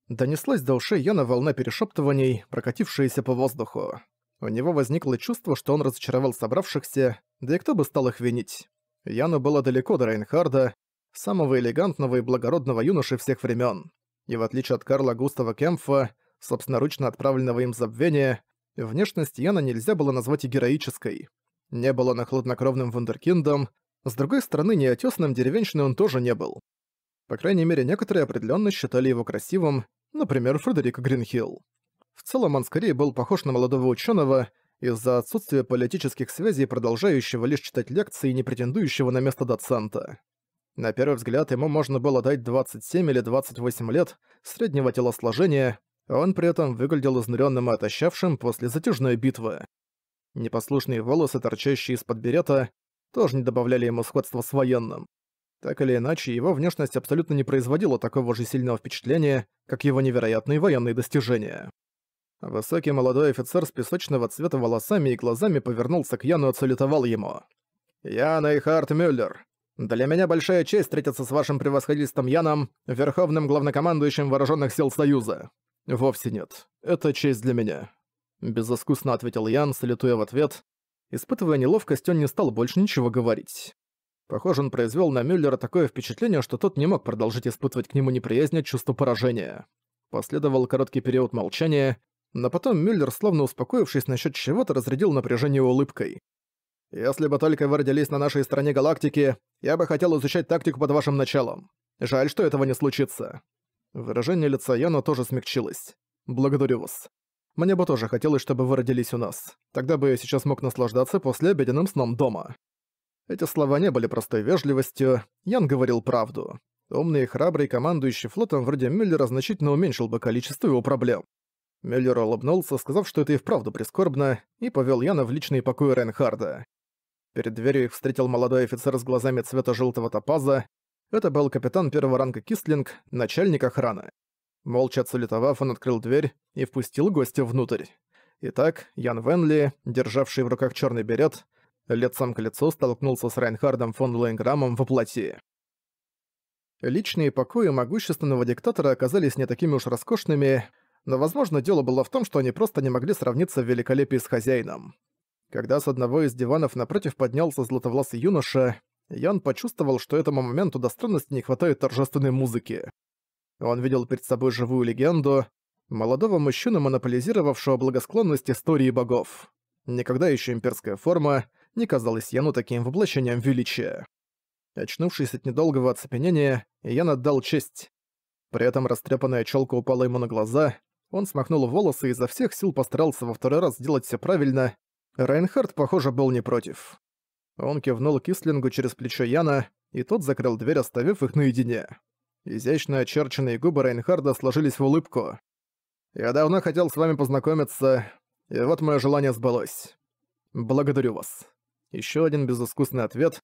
Донеслась до ушей Яна волна перешептываний, прокатившаяся по воздуху. У него возникло чувство, что он разочаровал собравшихся, да и кто бы стал их винить. Яну было далеко до Рейнхарда, самого элегантного и благородного юноши всех времен и в отличие от Карла Густава Кемфа, собственноручно отправленного им забвения, внешность Яна нельзя было назвать и героической. Не было на и хладнокровным вундеркиндом, с другой стороны, неотесным деревенщиной он тоже не был. По крайней мере, некоторые определённо считали его красивым, например, Фредерик Гринхилл. В целом он скорее был похож на молодого ученого из-за отсутствия политических связей, продолжающего лишь читать лекции и не претендующего на место доцента. На первый взгляд ему можно было дать 27 или 28 лет, среднего телосложения, а он при этом выглядел изнуренным и отощавшим после затяжной битвы. Непослушные волосы, торчащие из-под берета, тоже не добавляли ему сходства с военным. Так или иначе, его внешность абсолютно не производила такого же сильного впечатления, как его невероятные военные достижения. Высокий молодой офицер с песочного цвета волосами и глазами повернулся к Яну и отсалютовал ему. «Ян Эйхард Мюллер, для меня большая честь встретиться с вашим превосходительством Яном, верховным главнокомандующим вооруженных сил Союза. Вовсе нет. Это честь для меня. Безыскусно ответил Ян, салютуя в ответ. Испытывая неловкость, он не стал больше ничего говорить. Похоже, он произвел на Мюллера такое впечатление, что тот не мог продолжить испытывать к нему неприязнь от а чувства поражения. Последовал короткий период молчания, но потом Мюллер, словно успокоившись насчет чего-то, разрядил напряжение улыбкой. Если бы только вы родились на нашей стороне галактики, я бы хотел изучать тактику под вашим началом. Жаль, что этого не случится». Выражение лица Яна тоже смягчилось. «Благодарю вас. Мне бы тоже хотелось, чтобы вы родились у нас. Тогда бы я сейчас мог наслаждаться после послеобеденным сном дома». Эти слова не были простой вежливостью, Ян говорил правду. Умный и храбрый командующий флотом вроде Мюллера значительно уменьшил бы количество его проблем. Мюллер улыбнулся, сказав, что это и вправду прискорбно, и повел Яна в личный покой Рейнхарда. Перед дверью их встретил молодой офицер с глазами цвета желтого топаза. Это был капитан первого ранга Кистлинг, начальник охраны. Молча отсалютовав, он открыл дверь и впустил гостя внутрь. Итак, Ян Венли, державший в руках черный берет, лицом к лицу столкнулся с Райнхардом фон Лейнграмом во плоти. Личные покои могущественного диктатора оказались не такими уж роскошными, но, возможно, дело было в том, что они просто не могли сравниться в великолепии с хозяином. Когда с одного из диванов напротив поднялся златовласый юноша, Ян почувствовал, что этому моменту до странности не хватает торжественной музыки. Он видел перед собой живую легенду, молодого мужчину, монополизировавшего благосклонность истории богов. Никогда еще имперская форма не казалась Яну таким воплощением величия. Очнувшись от недолгого оцепенения, Ян отдал честь. При этом растрепанная челка упала ему на глаза, он смахнул волосы и изо всех сил постарался во второй раз сделать все правильно, Райнхард, похоже, был не против. Он кивнул Кислингу через плечо Яна, и тот закрыл дверь, оставив их наедине. Изящно очерченные губы Рейнхарда сложились в улыбку. «Я давно хотел с вами познакомиться, и вот мое желание сбылось. Благодарю вас». Еще один безыскусный ответ,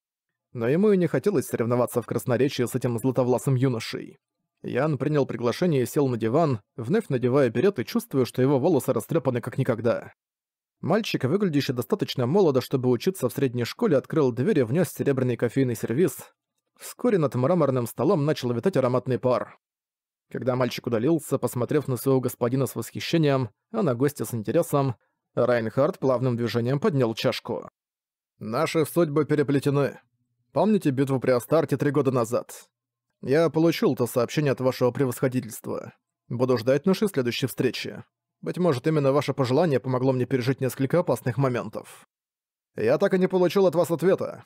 но ему и не хотелось соревноваться в красноречии с этим златовласым юношей. Ян принял приглашение и сел на диван, вновь надевая берет и чувствуя, что его волосы растрепаны как никогда. Мальчик, выглядящий достаточно молодо, чтобы учиться в средней школе, открыл дверь и внес серебряный кофейный сервиз. Вскоре над мраморным столом начал витать ароматный пар. Когда мальчик удалился, посмотрев на своего господина с восхищением, а на гостя с интересом, Райнхард плавным движением поднял чашку. «Наши судьбы переплетены. Помните битву при Астарте три года назад? Я получил то сообщение от вашего превосходительства. Буду ждать нашей следующей встречи. Быть может, именно ваше пожелание помогло мне пережить несколько опасных моментов. Я так и не получил от вас ответа.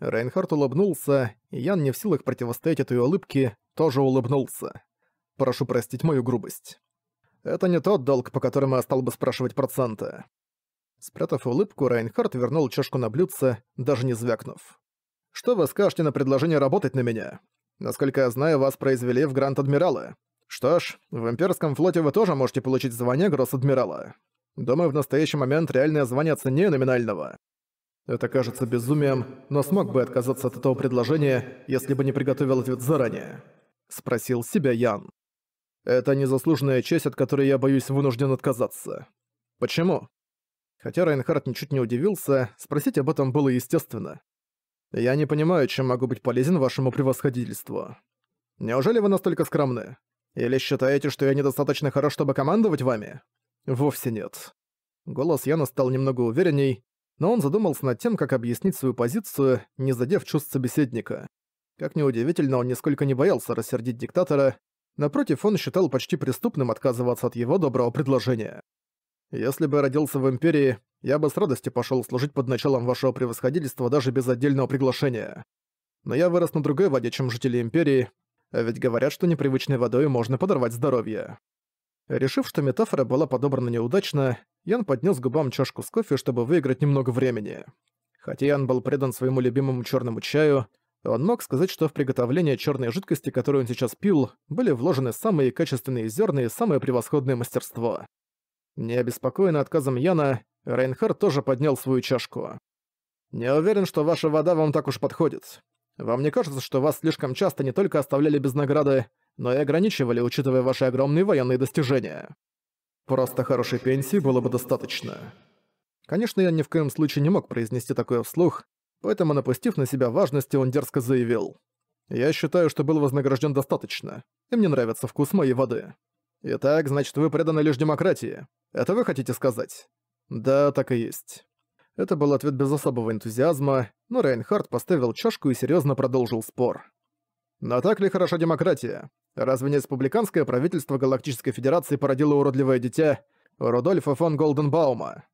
Рейнхард улыбнулся, и Ян не в силах противостоять этой улыбке, тоже улыбнулся. Прошу простить мою грубость. Это не тот долг, по которому я стал бы спрашивать проценты. Спрятав улыбку, Рейнхард вернул чашку на блюдце, даже не звякнув. «Что вы скажете на предложение работать на меня? Насколько я знаю, вас произвели в Гранд-Адмиралы. Что ж, в имперском флоте вы тоже можете получить звание гросс-адмирала. Думаю, в настоящий момент реальное звание цене номинального. Это кажется безумием, но смог бы отказаться от этого предложения, если бы не приготовил ответ заранее. Спросил себя Ян. Это незаслуженная честь, от которой я, боюсь, вынужден отказаться. Почему? Хотя Райнхард ничуть не удивился, спросить об этом было естественно. Я не понимаю, чем могу быть полезен вашему превосходительству. Неужели вы настолько скромны? Или считаете, что я недостаточно хорош, чтобы командовать вами? Вовсе нет. Голос Яна стал немного уверенней, но он задумался над тем, как объяснить свою позицию, не задев чувств собеседника. Как неудивительно, он нисколько не боялся рассердить диктатора, напротив, он считал почти преступным отказываться от его доброго предложения. «Если бы я родился в Империи, я бы с радостью пошел служить под началом вашего превосходительства даже без отдельного приглашения. Но я вырос на другой воде, чем жители Империи, а Ведь говорят, что непривычной водой можно подорвать здоровье. Решив, что метафора была подобрана неудачно, Ян поднес губам чашку с кофе, чтобы выиграть немного времени. Хотя Ян был предан своему любимому черному чаю, он мог сказать, что в приготовление черной жидкости, которую он сейчас пил, были вложены самые качественные зерна и самое превосходное мастерство. Не обеспокоенный отказом Яна, Рейнхард тоже поднял свою чашку. «Не уверен, что ваша вода вам так уж подходит. Вам не кажется, что вас слишком часто не только оставляли без награды, но и ограничивали, учитывая ваши огромные военные достижения? Просто хорошей пенсии было бы достаточно. Конечно, я ни в коем случае не мог произнести такое вслух, поэтому, напустив на себя важности, он дерзко заявил. «Я считаю, что был вознагражден достаточно, и мне нравится вкус моей воды. Итак, значит, вы преданы лишь демократии. Это вы хотите сказать?» «Да, так и есть». Это был ответ без особого энтузиазма, но Рейнхард поставил чашку и серьезно продолжил спор. Но так ли хороша демократия? Разве не республиканское правительство Галактической Федерации породило уродливое дитя Рудольфа фон Голденбаума?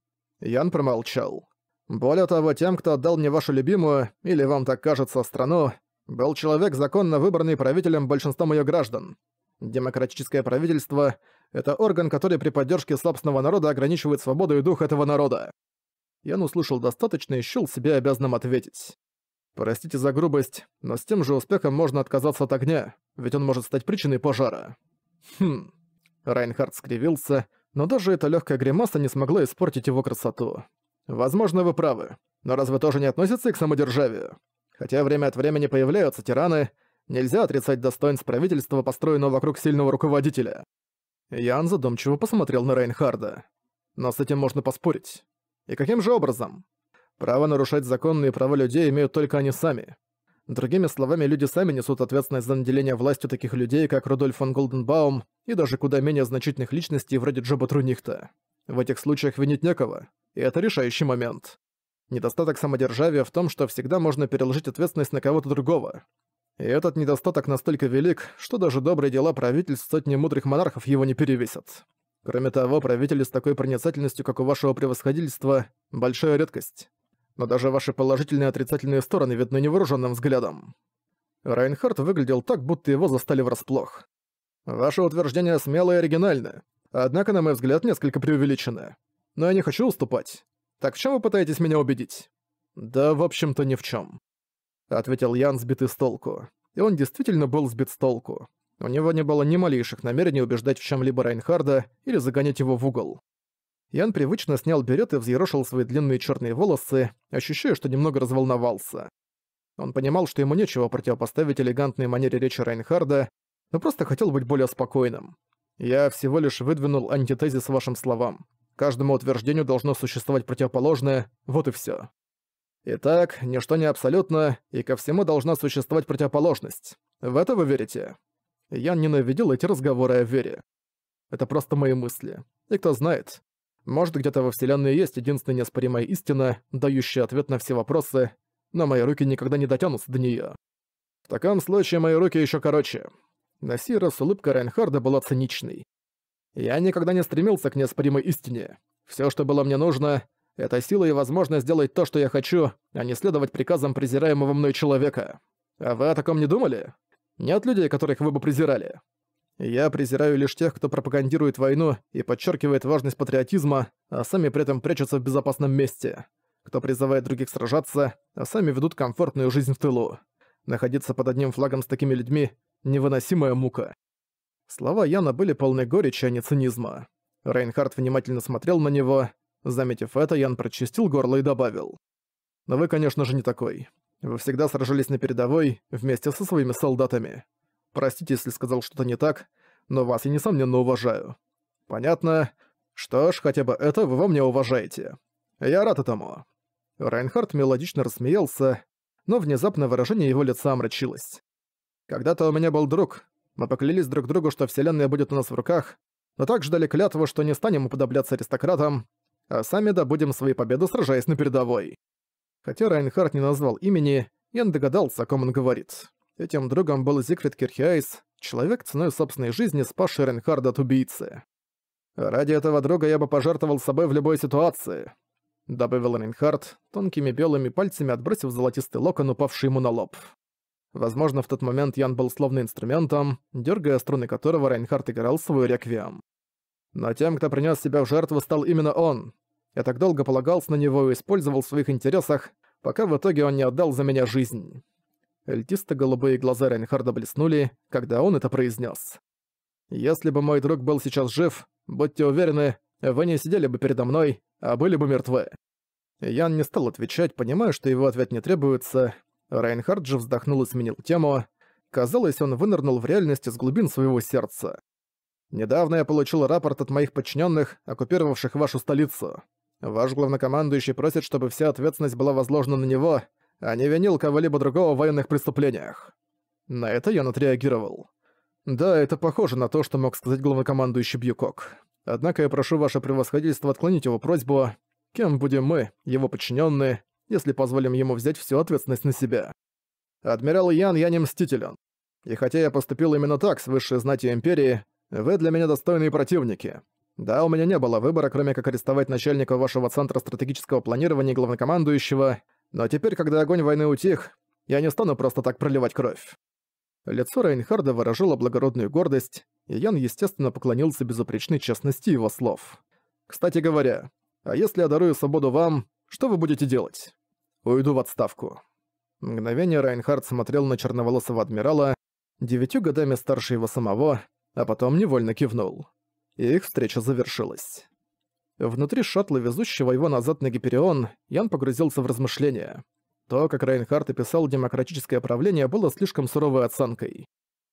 Ян промолчал. Более того, тем, кто отдал мне вашу любимую, или вам так кажется, страну, был человек, законно выбранный правителем большинством ее граждан. Демократическое правительство — это орган, который при поддержке собственного народа ограничивает свободу и дух этого народа. Ян услышал достаточно и счёл себя обязанным ответить. Простите за грубость, но с тем же успехом можно отказаться от огня, ведь он может стать причиной пожара. Хм. Райнхард скривился, но даже эта легкая гримаса не смогла испортить его красоту. Возможно, вы правы, но разве тоже не относится к самодержавию? Хотя время от времени появляются тираны, нельзя отрицать достоинств правительства, построенного вокруг сильного руководителя. Ян задумчиво посмотрел на Райнхарда. Но с этим можно поспорить. И каким же образом? Право нарушать законные права людей имеют только они сами. Другими словами, люди сами несут ответственность за наделение властью таких людей, как Рудольф фон Голденбаум, и даже куда менее значительных личностей вроде Джоба Трунихта. В этих случаях винить некого, и это решающий момент. Недостаток самодержавия в том, что всегда можно переложить ответственность на кого-то другого. И этот недостаток настолько велик, что даже добрые дела правительств сотни мудрых монархов его не перевесят. Кроме того, правители с такой проницательностью, как у вашего превосходительства, большая редкость. Но даже ваши положительные и отрицательные стороны видны невооруженным взглядом. Райнхард выглядел так, будто его застали врасплох. Ваше утверждение смело и оригинально, однако, на мой взгляд, несколько преувеличено. Но я не хочу уступать. Так в чем вы пытаетесь меня убедить? Да, в общем-то, ни в чем, ответил Ян, сбитый с толку. И он действительно был сбит с толку. У него не было ни малейших намерений убеждать в чем либо Райнхарда или загонять его в угол. Ян привычно снял берет и взъерошил свои длинные черные волосы, ощущая, что немного разволновался. Он понимал, что ему нечего противопоставить элегантной манере речи Райнхарда, но просто хотел быть более спокойным. «Я всего лишь выдвинул антитезис вашим словам. Каждому утверждению должно существовать противоположное, вот и все. Итак, ничто не абсолютно, и ко всему должна существовать противоположность. В это вы верите?» Я ненавидел эти разговоры о вере. Это просто мои мысли. И кто знает, может, где-то во Вселенной есть единственная неоспоримая истина, дающая ответ на все вопросы, но мои руки никогда не дотянутся до нее. В таком случае мои руки еще короче. На сей раз улыбка Райнхарда была циничной. Я никогда не стремился к неоспоримой истине. Все, что было мне нужно, это сила и возможность сделать то, что я хочу, а не следовать приказам презираемого мной человека. А вы о таком не думали? не от людей, которых вы бы презирали. Я презираю лишь тех, кто пропагандирует войну и подчеркивает важность патриотизма, а сами при этом прячутся в безопасном месте. Кто призывает других сражаться, а сами ведут комфортную жизнь в тылу. Находиться под одним флагом с такими людьми – невыносимая мука. Слова Яна были полны горечи, а не цинизма. Рейнхард внимательно смотрел на него. Заметив это, Ян прочистил горло и добавил. «Но вы, конечно же, не такой. Вы всегда сражались на передовой, вместе со своими солдатами. Простите, если сказал что-то не так, но вас я несомненно уважаю. Понятно. Что ж, хотя бы это вы во мне уважаете. Я рад этому. Райнхард мелодично рассмеялся, но внезапно выражение его лица омрачилось. Когда-то у меня был друг. Мы поклялись друг другу, что вселенная будет у нас в руках, но также дали клятву, что не станем уподобляться аристократам, а сами добудем свои победы, сражаясь на передовой. Хотя Райнхард не назвал имени, Ян догадался, о ком он говорит. Этим другом был Зигфрид Кирхиайс, человек ценой собственной жизни, спасший Райнхарда от убийцы. «Ради этого друга я бы пожертвовал собой в любой ситуации», — добавил Рейнхард, тонкими белыми пальцами отбросив золотистый локон, упавший ему на лоб. Возможно, в тот момент Ян был словно инструментом, дергая струны которого Рейнхард играл свой реквием. Но тем, кто принес себя в жертву, стал именно он, я так долго полагался на него и использовал в своих интересах, пока в итоге он не отдал за меня жизнь. Льдисто-голубые глаза Рейнхарда блеснули, когда он это произнес. «Если бы мой друг был сейчас жив, будьте уверены, вы не сидели бы передо мной, а были бы мертвы». Ян не стал отвечать, понимая, что его ответ не требуется. Рейнхард же вздохнул и сменил тему. Казалось, он вынырнул в реальность из глубин своего сердца. «Недавно я получил рапорт от моих подчиненных, оккупировавших вашу столицу. Ваш главнокомандующий просит, чтобы вся ответственность была возложена на него, а не винил кого-либо другого в военных преступлениях. На это я отреагировал. Да, это похоже на то, что мог сказать главнокомандующий Бьюкок. Однако я прошу ваше превосходительство отклонить его просьбу. Кем будем мы, его подчиненные, если позволим ему взять всю ответственность на себя? Адмирал Ян, я не мстителен. И хотя я поступил именно так с высшей знати Империи, вы для меня достойные противники. Да, у меня не было выбора, кроме как арестовать начальника вашего центра стратегического планирования и главнокомандующего, но теперь, когда огонь войны утих, я не стану просто так проливать кровь». Лицо Рейнхарда выражало благородную гордость, и Ян, естественно, поклонился безупречной честности его слов. «Кстати говоря, а если я дарую свободу вам, что вы будете делать? Уйду в отставку». Мгновение Райнхард смотрел на черноволосого адмирала, девятью годами старше его самого, а потом невольно кивнул и их встреча завершилась. Внутри шаттла, везущего его назад на Гиперион, Ян погрузился в размышления. То, как Рейнхард описал демократическое правление, было слишком суровой оценкой.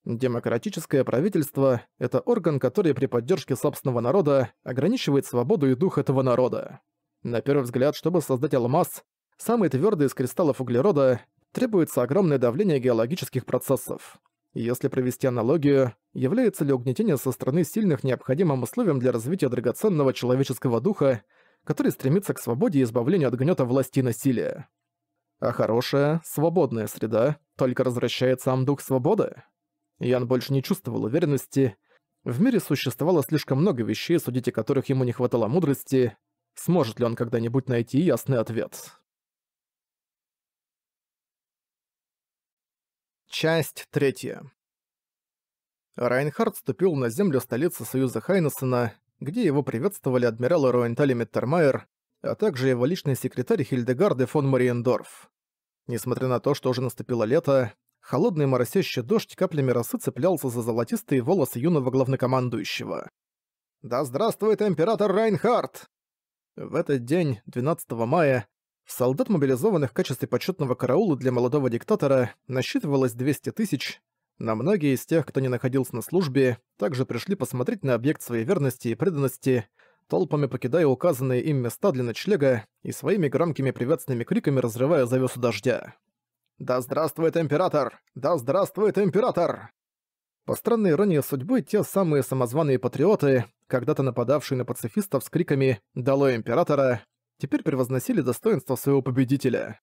Демократическое правительство – это орган, который при поддержке собственного народа ограничивает свободу и дух этого народа. На первый взгляд, чтобы создать алмаз, самый твердый из кристаллов углерода, требуется огромное давление геологических процессов если провести аналогию, является ли угнетение со стороны сильных необходимым условием для развития драгоценного человеческого духа, который стремится к свободе и избавлению от гнета власти и насилия? А хорошая, свободная среда только развращает сам дух свободы? Ян больше не чувствовал уверенности. В мире существовало слишком много вещей, судить о которых ему не хватало мудрости. Сможет ли он когда-нибудь найти ясный ответ? Часть третья. Райнхард ступил на землю столицы Союза Хайнессена, где его приветствовали адмиралы Роентали Миттермайер, а также его личный секретарь Хильдегарды фон Мариендорф. Несмотря на то, что уже наступило лето, холодный моросящий дождь каплями росы цеплялся за золотистые волосы юного главнокомандующего. «Да здравствует император Райнхард!» В этот день, 12 мая, Солдат, мобилизованных в качестве почетного караула для молодого диктатора, насчитывалось 200 тысяч, но многие из тех, кто не находился на службе, также пришли посмотреть на объект своей верности и преданности, толпами покидая указанные им места для ночлега и своими громкими приветственными криками разрывая завесу дождя. «Да здравствует император! Да здравствует император!» По странной иронии судьбы, те самые самозваные патриоты, когда-то нападавшие на пацифистов с криками «Дало императора!» теперь превозносили достоинство своего победителя.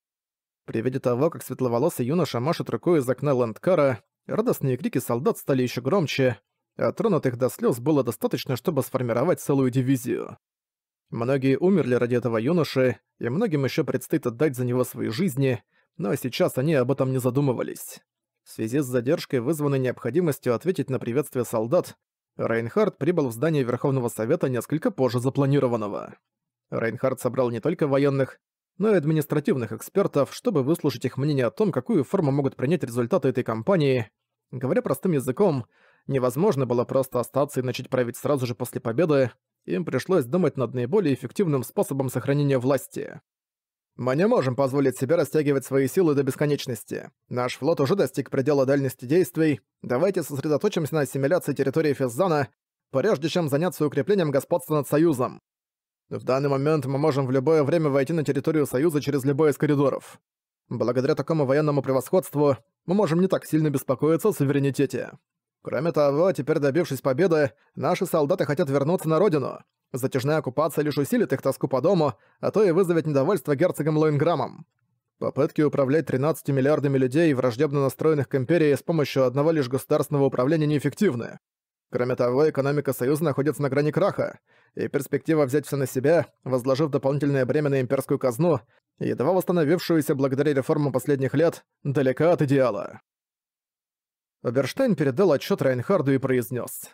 При виде того, как светловолосый юноша машет рукой из окна Ландкара, радостные крики солдат стали еще громче, а тронутых до слез было достаточно, чтобы сформировать целую дивизию. Многие умерли ради этого юноши, и многим еще предстоит отдать за него свои жизни, но сейчас они об этом не задумывались. В связи с задержкой, вызванной необходимостью ответить на приветствие солдат, Рейнхард прибыл в здание Верховного Совета несколько позже запланированного. Рейнхард собрал не только военных, но и административных экспертов, чтобы выслушать их мнение о том, какую форму могут принять результаты этой кампании. Говоря простым языком, невозможно было просто остаться и начать править сразу же после победы, им пришлось думать над наиболее эффективным способом сохранения власти. «Мы не можем позволить себе растягивать свои силы до бесконечности. Наш флот уже достиг предела дальности действий. Давайте сосредоточимся на ассимиляции территории Физзана, прежде чем заняться укреплением господства над Союзом. В данный момент мы можем в любое время войти на территорию Союза через любой из коридоров. Благодаря такому военному превосходству мы можем не так сильно беспокоиться о суверенитете. Кроме того, теперь добившись победы, наши солдаты хотят вернуться на родину. Затяжная оккупация лишь усилит их тоску по дому, а то и вызовет недовольство герцогом Лоинграмом. Попытки управлять 13 миллиардами людей, враждебно настроенных к империи, с помощью одного лишь государственного управления неэффективны. Кроме того, экономика Союза находится на грани краха, и перспектива взять все на себя, возложив дополнительное бремя на имперскую казну, едва восстановившуюся благодаря реформам последних лет, далека от идеала. Верштейн передал отчет Райнхарду и произнес: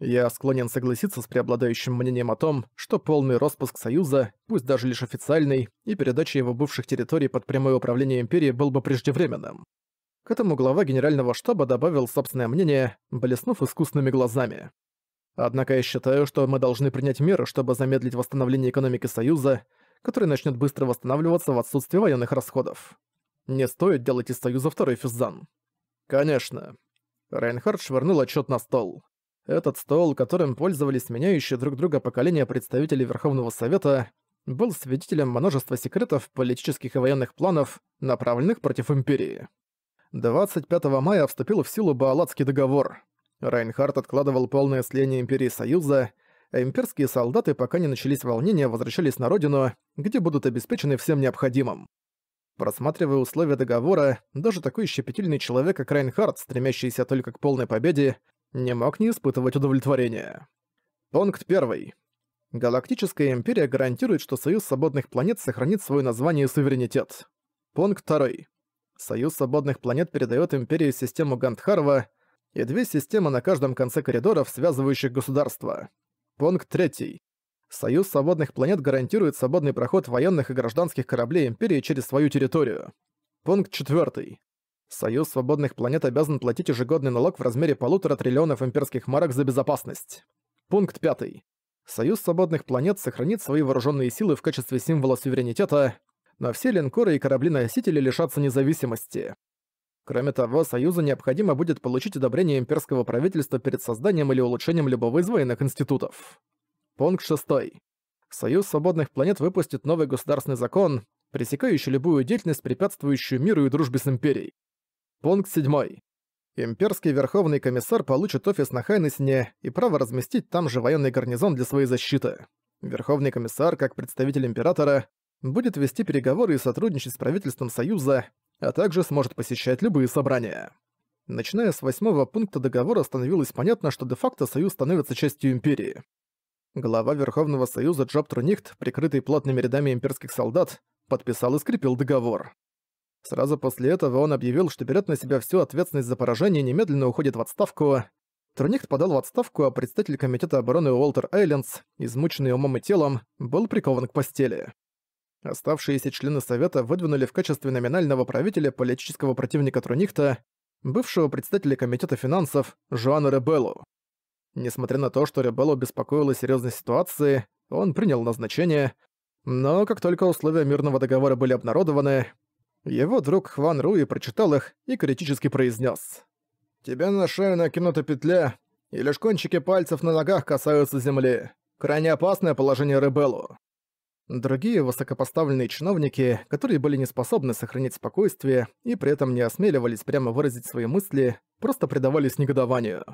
«Я склонен согласиться с преобладающим мнением о том, что полный распуск Союза, пусть даже лишь официальный, и передача его бывших территорий под прямое управление Империи был бы преждевременным. К этому глава генерального штаба добавил собственное мнение, блеснув искусными глазами. Однако я считаю, что мы должны принять меры, чтобы замедлить восстановление экономики Союза, который начнет быстро восстанавливаться в отсутствии военных расходов. Не стоит делать из Союза второй физзан. Конечно. Рейнхард швырнул отчет на стол. Этот стол, которым пользовались меняющие друг друга поколения представителей Верховного Совета, был свидетелем множества секретов, политических и военных планов, направленных против Империи. 25 мая вступил в силу Баалатский договор. Райнхард откладывал полное слияние Империи Союза, а имперские солдаты, пока не начались волнения, возвращались на родину, где будут обеспечены всем необходимым. Просматривая условия договора, даже такой щепетильный человек, как Райнхард, стремящийся только к полной победе, не мог не испытывать удовлетворения. Пункт 1. Галактическая империя гарантирует, что Союз свободных планет сохранит свое название и суверенитет. Пункт 2. Союз свободных планет передает Империи систему Гандхарва и две системы на каждом конце коридоров, связывающих государства. Пункт 3. Союз свободных планет гарантирует свободный проход военных и гражданских кораблей Империи через свою территорию. Пункт 4. Союз свободных планет обязан платить ежегодный налог в размере полутора триллионов имперских марок за безопасность. Пункт 5. Союз свободных планет сохранит свои вооруженные силы в качестве символа суверенитета – но все линкоры и корабли-носители лишатся независимости. Кроме того, Союзу необходимо будет получить одобрение имперского правительства перед созданием или улучшением любого из военных институтов. Пункт 6. Союз свободных планет выпустит новый государственный закон, пресекающий любую деятельность, препятствующую миру и дружбе с империей. Пункт 7. Имперский верховный комиссар получит офис на Хайнесне и право разместить там же военный гарнизон для своей защиты. Верховный комиссар, как представитель императора, будет вести переговоры и сотрудничать с правительством Союза, а также сможет посещать любые собрания. Начиная с восьмого пункта договора становилось понятно, что де-факто Союз становится частью Империи. Глава Верховного Союза Джоб Трунихт, прикрытый плотными рядами имперских солдат, подписал и скрепил договор. Сразу после этого он объявил, что берет на себя всю ответственность за поражение и немедленно уходит в отставку. Трунихт подал в отставку, а представитель Комитета обороны Уолтер Эйленс, измученный умом и телом, был прикован к постели. Оставшиеся члены Совета выдвинули в качестве номинального правителя политического противника Трунихта, бывшего председателя Комитета финансов Жуана Ребеллу. Несмотря на то, что Ребеллу беспокоила серьезной ситуации, он принял назначение, но как только условия мирного договора были обнародованы, его друг Хван Руи прочитал их и критически произнес: «Тебе на шею накинута петля, и лишь кончики пальцев на ногах касаются земли. Крайне опасное положение Ребеллу». Другие высокопоставленные чиновники, которые были не способны сохранить спокойствие и при этом не осмеливались прямо выразить свои мысли, просто предавались негодованию.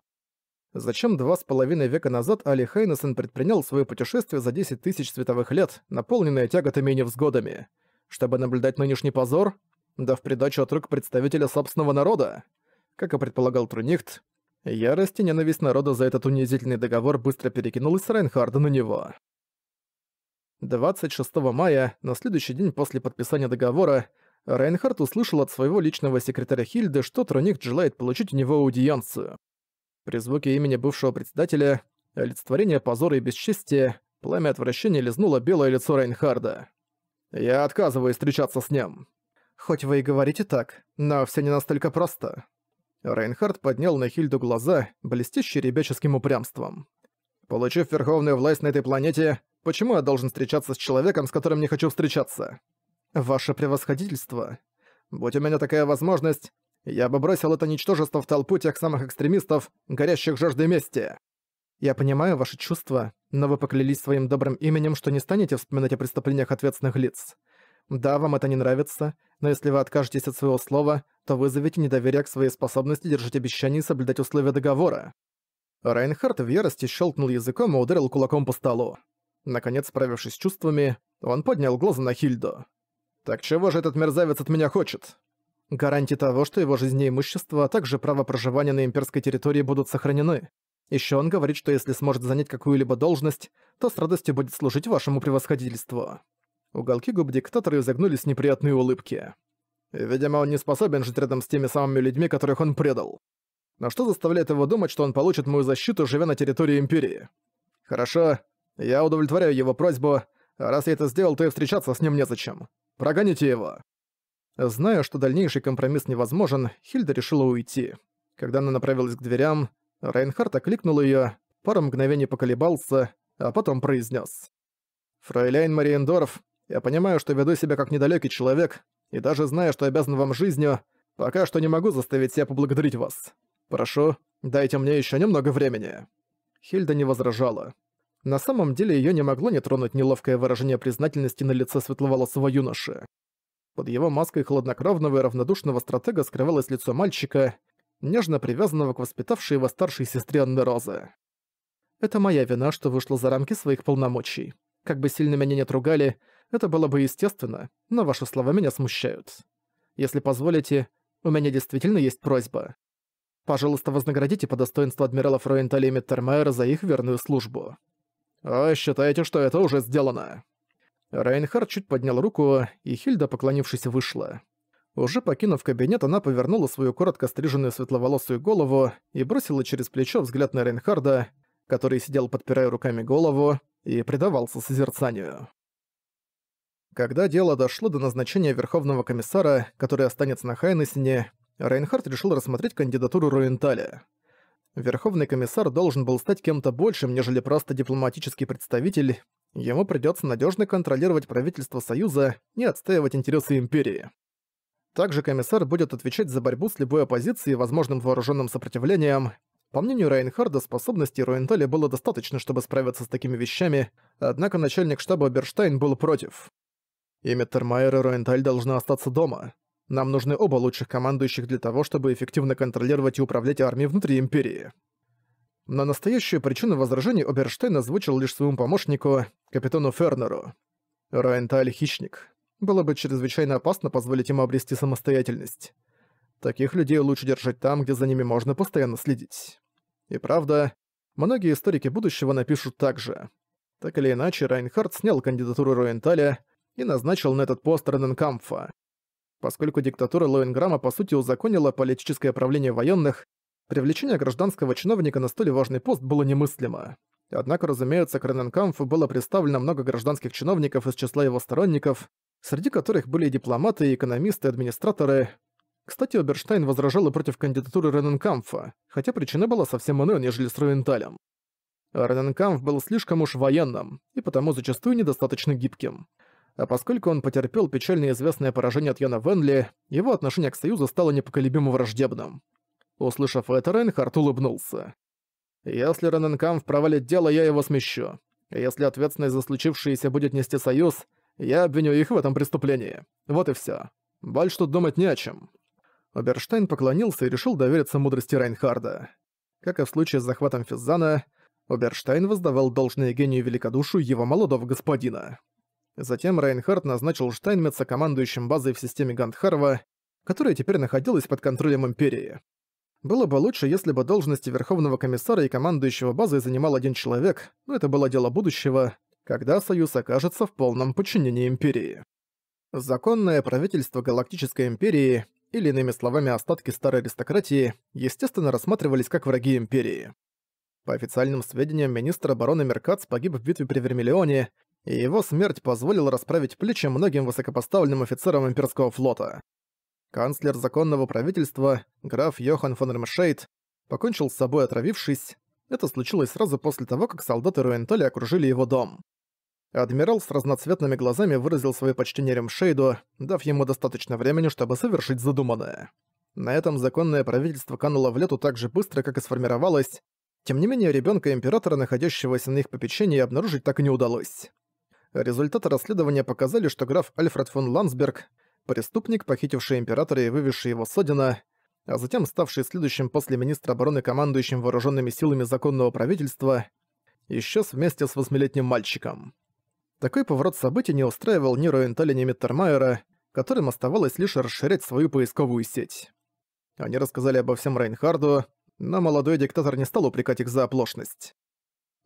Зачем два с половиной века назад Али Хайнесен предпринял свое путешествие за 10 тысяч световых лет, наполненное тяготами и невзгодами? Чтобы наблюдать нынешний позор? Да в придачу от рук представителя собственного народа? Как и предполагал Трунихт, ярость и ненависть народа за этот унизительный договор быстро перекинулась с Райнхарда на него. 26 мая, на следующий день после подписания договора, Рейнхард услышал от своего личного секретаря Хильды, что Троник желает получить у него аудиенцию. При звуке имени бывшего председателя, олицетворение позора и бесчестия, пламя отвращения лизнуло белое лицо Рейнхарда. «Я отказываюсь встречаться с ним». «Хоть вы и говорите так, но все не настолько просто». Рейнхард поднял на Хильду глаза, блестящие ребяческим упрямством. Получив верховную власть на этой планете, Почему я должен встречаться с человеком, с которым не хочу встречаться? Ваше превосходительство. Будь у меня такая возможность, я бы бросил это ничтожество в толпу тех самых экстремистов, горящих жаждой мести. Я понимаю ваши чувства, но вы поклялись своим добрым именем, что не станете вспоминать о преступлениях ответственных лиц. Да, вам это не нравится, но если вы откажетесь от своего слова, то вызовите недоверие к своей способности держать обещание и соблюдать условия договора». Райнхард в ярости щелкнул языком и ударил кулаком по столу. Наконец, справившись с чувствами, он поднял глаза на Хильду. «Так чего же этот мерзавец от меня хочет?» «Гарантии того, что его жизнь и имущество, а также право проживания на имперской территории будут сохранены. Еще он говорит, что если сможет занять какую-либо должность, то с радостью будет служить вашему превосходительству». Уголки губ диктатора изогнулись неприятные улыбки. Видимо, он не способен жить рядом с теми самыми людьми, которых он предал. Но что заставляет его думать, что он получит мою защиту, живя на территории Империи? Хорошо, я удовлетворяю его просьбу, раз я это сделал, то и встречаться с ним незачем. Прогоните его!» Зная, что дальнейший компромисс невозможен, Хильда решила уйти. Когда она направилась к дверям, Рейнхард окликнул ее. пару мгновений поколебался, а потом произнес: «Фройляйн Мариендорф, я понимаю, что веду себя как недалекий человек, и даже зная, что обязан вам жизнью, пока что не могу заставить себя поблагодарить вас. Прошу, дайте мне еще немного времени». Хильда не возражала. На самом деле её не могло не тронуть неловкое выражение признательности на лице светловолосого юноши. Под его маской хладнокровного и равнодушного стратега скрывалось лицо мальчика, нежно привязанного к воспитавшей его старшей сестре Анны Розы. «Это моя вина, что вышла за рамки своих полномочий. Как бы сильно меня не ругали, это было бы естественно, но ваши слова меня смущают. Если позволите, у меня действительно есть просьба. Пожалуйста, вознаградите по достоинству адмиралов Роентали и Миттермайера за их верную службу а считаете, что это уже сделано». Рейнхард чуть поднял руку, и Хильда, поклонившись, вышла. Уже покинув кабинет, она повернула свою коротко стриженную светловолосую голову и бросила через плечо взгляд на Рейнхарда, который сидел, подпирая руками голову, и предавался созерцанию. Когда дело дошло до назначения Верховного Комиссара, который останется на Хайнесене, Рейнхард решил рассмотреть кандидатуру Руенталя. Верховный комиссар должен был стать кем-то большим, нежели просто дипломатический представитель. Ему придется надежно контролировать правительство Союза и отстаивать интересы империи. Также комиссар будет отвечать за борьбу с любой оппозицией и возможным вооруженным сопротивлением. По мнению Райнхарда, способностей Руентали было достаточно, чтобы справиться с такими вещами, однако начальник штаба Берштайн был против. Имя Термайера Руенталь должна остаться дома. Нам нужны оба лучших командующих для того, чтобы эффективно контролировать и управлять армией внутри Империи». Но настоящую причину возражений Оберштейн озвучил лишь своему помощнику, капитану Фернеру. Райенталь — хищник. Было бы чрезвычайно опасно позволить ему обрести самостоятельность. Таких людей лучше держать там, где за ними можно постоянно следить. И правда, многие историки будущего напишут так же. Так или иначе, Райнхард снял кандидатуру Роенталя и назначил на этот пост Рененкамфа. Поскольку диктатура Лоинграма по сути узаконила политическое правление военных, привлечение гражданского чиновника на столь важный пост было немыслимо. Однако, разумеется, Крененкамфу было представлено много гражданских чиновников из числа его сторонников, среди которых были и дипломаты, и экономисты, и администраторы. Кстати, Оберштайн возражал и против кандидатуры Рененкамфа, хотя причина была совсем иной, нежели с Ровенталем. Рененкамф был слишком уж военным, и потому зачастую недостаточно гибким а поскольку он потерпел печально известное поражение от Яна Венли, его отношение к Союзу стало непоколебимо враждебным. Услышав это, Рейнхард улыбнулся. «Если Рененкамф провалит дело, я его смещу. Если ответственность за случившееся будет нести Союз, я обвиню их в этом преступлении. Вот и все. Больше тут думать не о чем». Оберштайн поклонился и решил довериться мудрости Рейнхарда. Как и в случае с захватом Физзана, Оберштайн воздавал должное гению великодушию его молодого господина. Затем Райнхард назначил Штайнмеца командующим базой в системе Гандхарва, которая теперь находилась под контролем Империи. Было бы лучше, если бы должности Верховного Комиссара и командующего базой занимал один человек, но это было дело будущего, когда Союз окажется в полном подчинении Империи. Законное правительство Галактической Империи, или иными словами остатки старой аристократии, естественно рассматривались как враги Империи. По официальным сведениям, министр обороны Меркац погиб в битве при Вермиллионе, и его смерть позволила расправить плечи многим высокопоставленным офицерам имперского флота. Канцлер законного правительства, граф Йохан фон Ремшейд, покончил с собой отравившись. Это случилось сразу после того, как солдаты Руэнтоли окружили его дом. Адмирал с разноцветными глазами выразил свое почтение Ремшейду, дав ему достаточно времени, чтобы совершить задуманное. На этом законное правительство кануло в лету так же быстро, как и сформировалось. Тем не менее, ребенка императора, находящегося на их попечении, обнаружить так и не удалось. Результаты расследования показали, что граф Альфред фон Ландсберг, преступник, похитивший императора и вывезший его с Одина, а затем ставший следующим после министра обороны командующим вооруженными силами законного правительства, исчез вместе с восьмилетним мальчиком. Такой поворот событий не устраивал ни Роенталя, ни Миттермайера, которым оставалось лишь расширять свою поисковую сеть. Они рассказали обо всем Рейнхарду, но молодой диктатор не стал упрекать их за оплошность.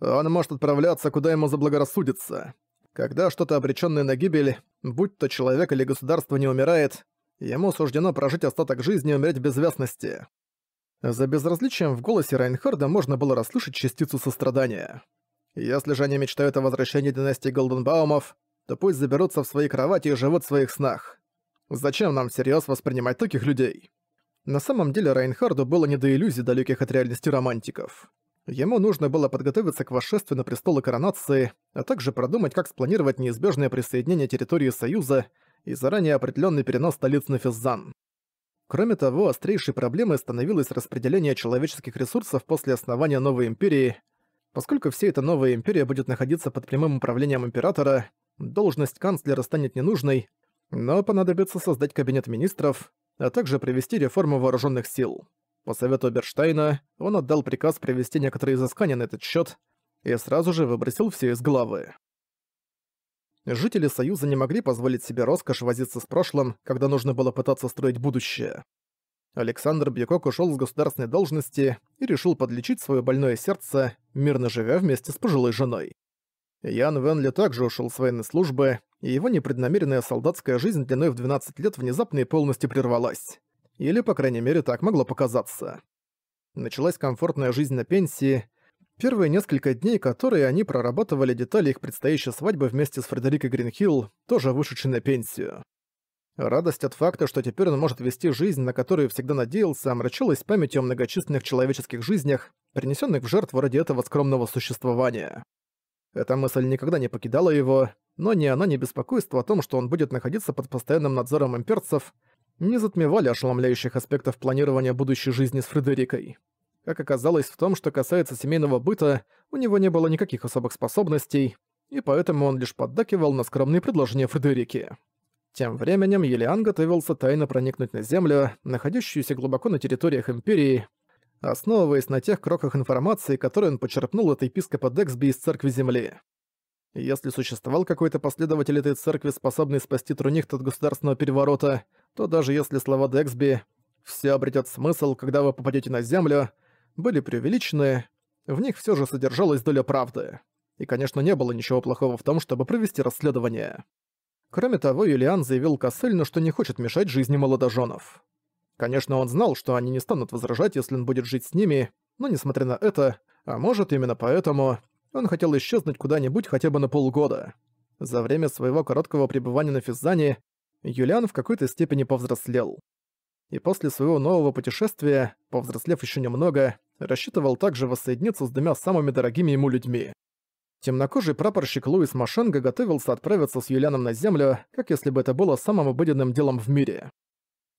«Он может отправляться, куда ему заблагорассудится. Когда что-то обречённое на гибель, будь то человек или государство не умирает, ему суждено прожить остаток жизни и умереть без вясности. За безразличием в голосе Райнхарда можно было расслышать частицу сострадания. Если же они мечтают о возвращении династии Голденбаумов, то пусть заберутся в свои кровати и живут в своих снах. Зачем нам всерьёз воспринимать таких людей? На самом деле Райнхарду было не до иллюзий, далеких от реальности романтиков. Ему нужно было подготовиться к восшествию на престол коронации, а также продумать, как спланировать неизбежное присоединение территории Союза и заранее определенный перенос столиц на Физзан. Кроме того, острейшей проблемой становилось распределение человеческих ресурсов после основания новой империи. Поскольку вся эта новая империя будет находиться под прямым управлением императора, должность канцлера станет ненужной, но понадобится создать кабинет министров, а также провести реформу вооруженных сил. По совету Берштейна, он отдал приказ провести некоторые изыскания на этот счет и сразу же выбросил все из главы. Жители Союза не могли позволить себе роскошь возиться с прошлым, когда нужно было пытаться строить будущее. Александр Бьякок ушел с государственной должности и решил подлечить свое больное сердце, мирно живя вместе с пожилой женой. Ян Венли также ушел с военной службы, и его непреднамеренная солдатская жизнь длиной в 12 лет внезапно и полностью прервалась. Или, по крайней мере, так могло показаться. Началась комфортная жизнь на пенсии. Первые несколько дней, которые они прорабатывали детали их предстоящей свадьбы вместе с Фредерикой Гринхилл, тоже вышедшей на пенсию. Радость от факта, что теперь он может вести жизнь, на которую всегда надеялся, омрачалась памятью о многочисленных человеческих жизнях, принесенных в жертву ради этого скромного существования. Эта мысль никогда не покидала его, но ни она, ни беспокойство о том, что он будет находиться под постоянным надзором имперцев – не затмевали ошеломляющих аспектов планирования будущей жизни с Фредерикой. Как оказалось, в том, что касается семейного быта, у него не было никаких особых способностей, и поэтому он лишь поддакивал на скромные предложения Фредерики. Тем временем Елиан готовился тайно проникнуть на Землю, находящуюся глубоко на территориях Империи, основываясь на тех кроках информации, которые он почерпнул от епископа Дексби из Церкви Земли. Если существовал какой-то последователь этой церкви, способный спасти Трунихт от государственного переворота, то даже если слова Дексби «все обретет смысл, когда вы попадете на Землю» были преувеличены, в них все же содержалась доля правды. И, конечно, не было ничего плохого в том, чтобы провести расследование. Кроме того, Юлиан заявил Кассельну, что не хочет мешать жизни молодоженов. Конечно, он знал, что они не станут возражать, если он будет жить с ними, но несмотря на это, а может именно поэтому, он хотел исчезнуть куда-нибудь хотя бы на полгода. За время своего короткого пребывания на Физзане Юлиан в какой-то степени повзрослел. И после своего нового путешествия, повзрослев еще немного, рассчитывал также воссоединиться с двумя самыми дорогими ему людьми. Темнокожий прапорщик Луис Машенга готовился отправиться с Юлианом на Землю, как если бы это было самым обыденным делом в мире.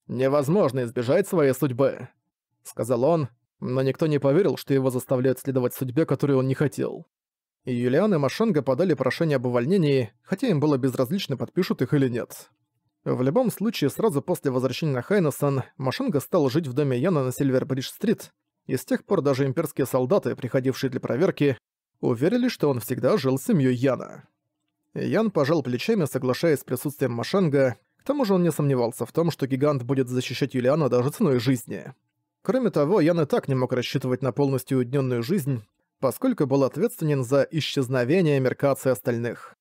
«Невозможно избежать своей судьбы», — сказал он, но никто не поверил, что его заставляют следовать судьбе, которую он не хотел. И Юлиан и Машенга подали прошение об увольнении, хотя им было безразлично, подпишут их или нет. В любом случае, сразу после возвращения Хайнесон, Машинга стал жить в доме Яна на Сильвербридж-стрит, и с тех пор даже имперские солдаты, приходившие для проверки, уверили, что он всегда жил с семьей Яна. Ян пожал плечами, соглашаясь с присутствием Машенга, к тому же он не сомневался в том, что гигант будет защищать Юлиана даже ценой жизни. Кроме того, Ян и так не мог рассчитывать на полностью уднённую жизнь, поскольку был ответственен за исчезновение меркации остальных.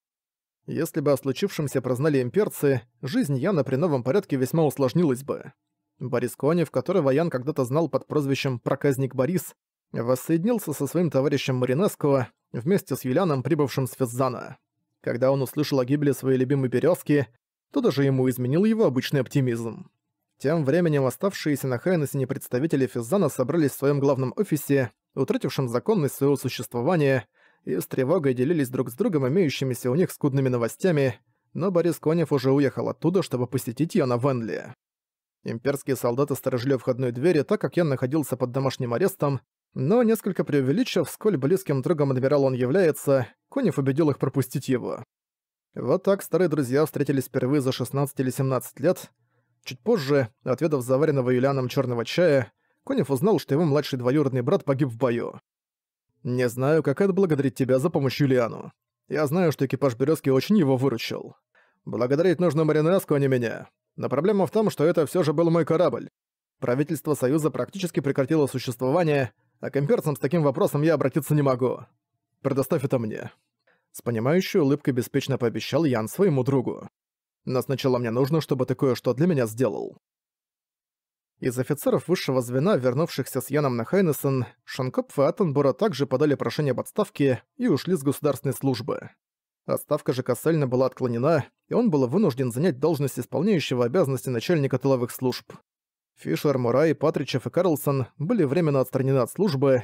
Если бы о случившемся прознали имперцы, жизнь Яна при новом порядке весьма усложнилась бы. Борис Конев, которого Ян когда-то знал под прозвищем «Проказник Борис», воссоединился со своим товарищем Маринеско вместе с Юляном, прибывшим с Физзана. Когда он услышал о гибели своей любимой березки, то даже ему изменил его обычный оптимизм. Тем временем оставшиеся на Хайнесе представители Физзана собрались в своем главном офисе, утратившем законность своего существования – и с тревогой делились друг с другом имеющимися у них скудными новостями, но Борис Конев уже уехал оттуда, чтобы посетить ее на Венли. Имперские солдаты сторожили входную двери, так как Ян находился под домашним арестом, но, несколько преувеличив, сколь близким другом адмирала он является, Конев убедил их пропустить его. Вот так старые друзья встретились впервые за 16 или 17 лет. Чуть позже, отведав заваренного Юлианом черного чая, Конев узнал, что его младший двоюродный брат погиб в бою. Не знаю, как отблагодарить тебя за помощь Юлиану. Я знаю, что экипаж Березки очень его выручил. Благодарить нужно Маринеску, а не меня. Но проблема в том, что это все же был мой корабль. Правительство Союза практически прекратило существование, а к имперцам с таким вопросом я обратиться не могу. Предоставь это мне». С понимающей улыбкой беспечно пообещал Ян своему другу. «Но сначала мне нужно, чтобы ты кое-что для меня сделал». Из офицеров высшего звена, вернувшихся с Яном на Хайнесон, Шанкопф и Аттенбора также подали прошение об отставке и ушли с государственной службы. Отставка же Кассельна была отклонена, и он был вынужден занять должность исполняющего обязанности начальника тыловых служб. Фишер, Мурай, Патричев и Карлсон были временно отстранены от службы.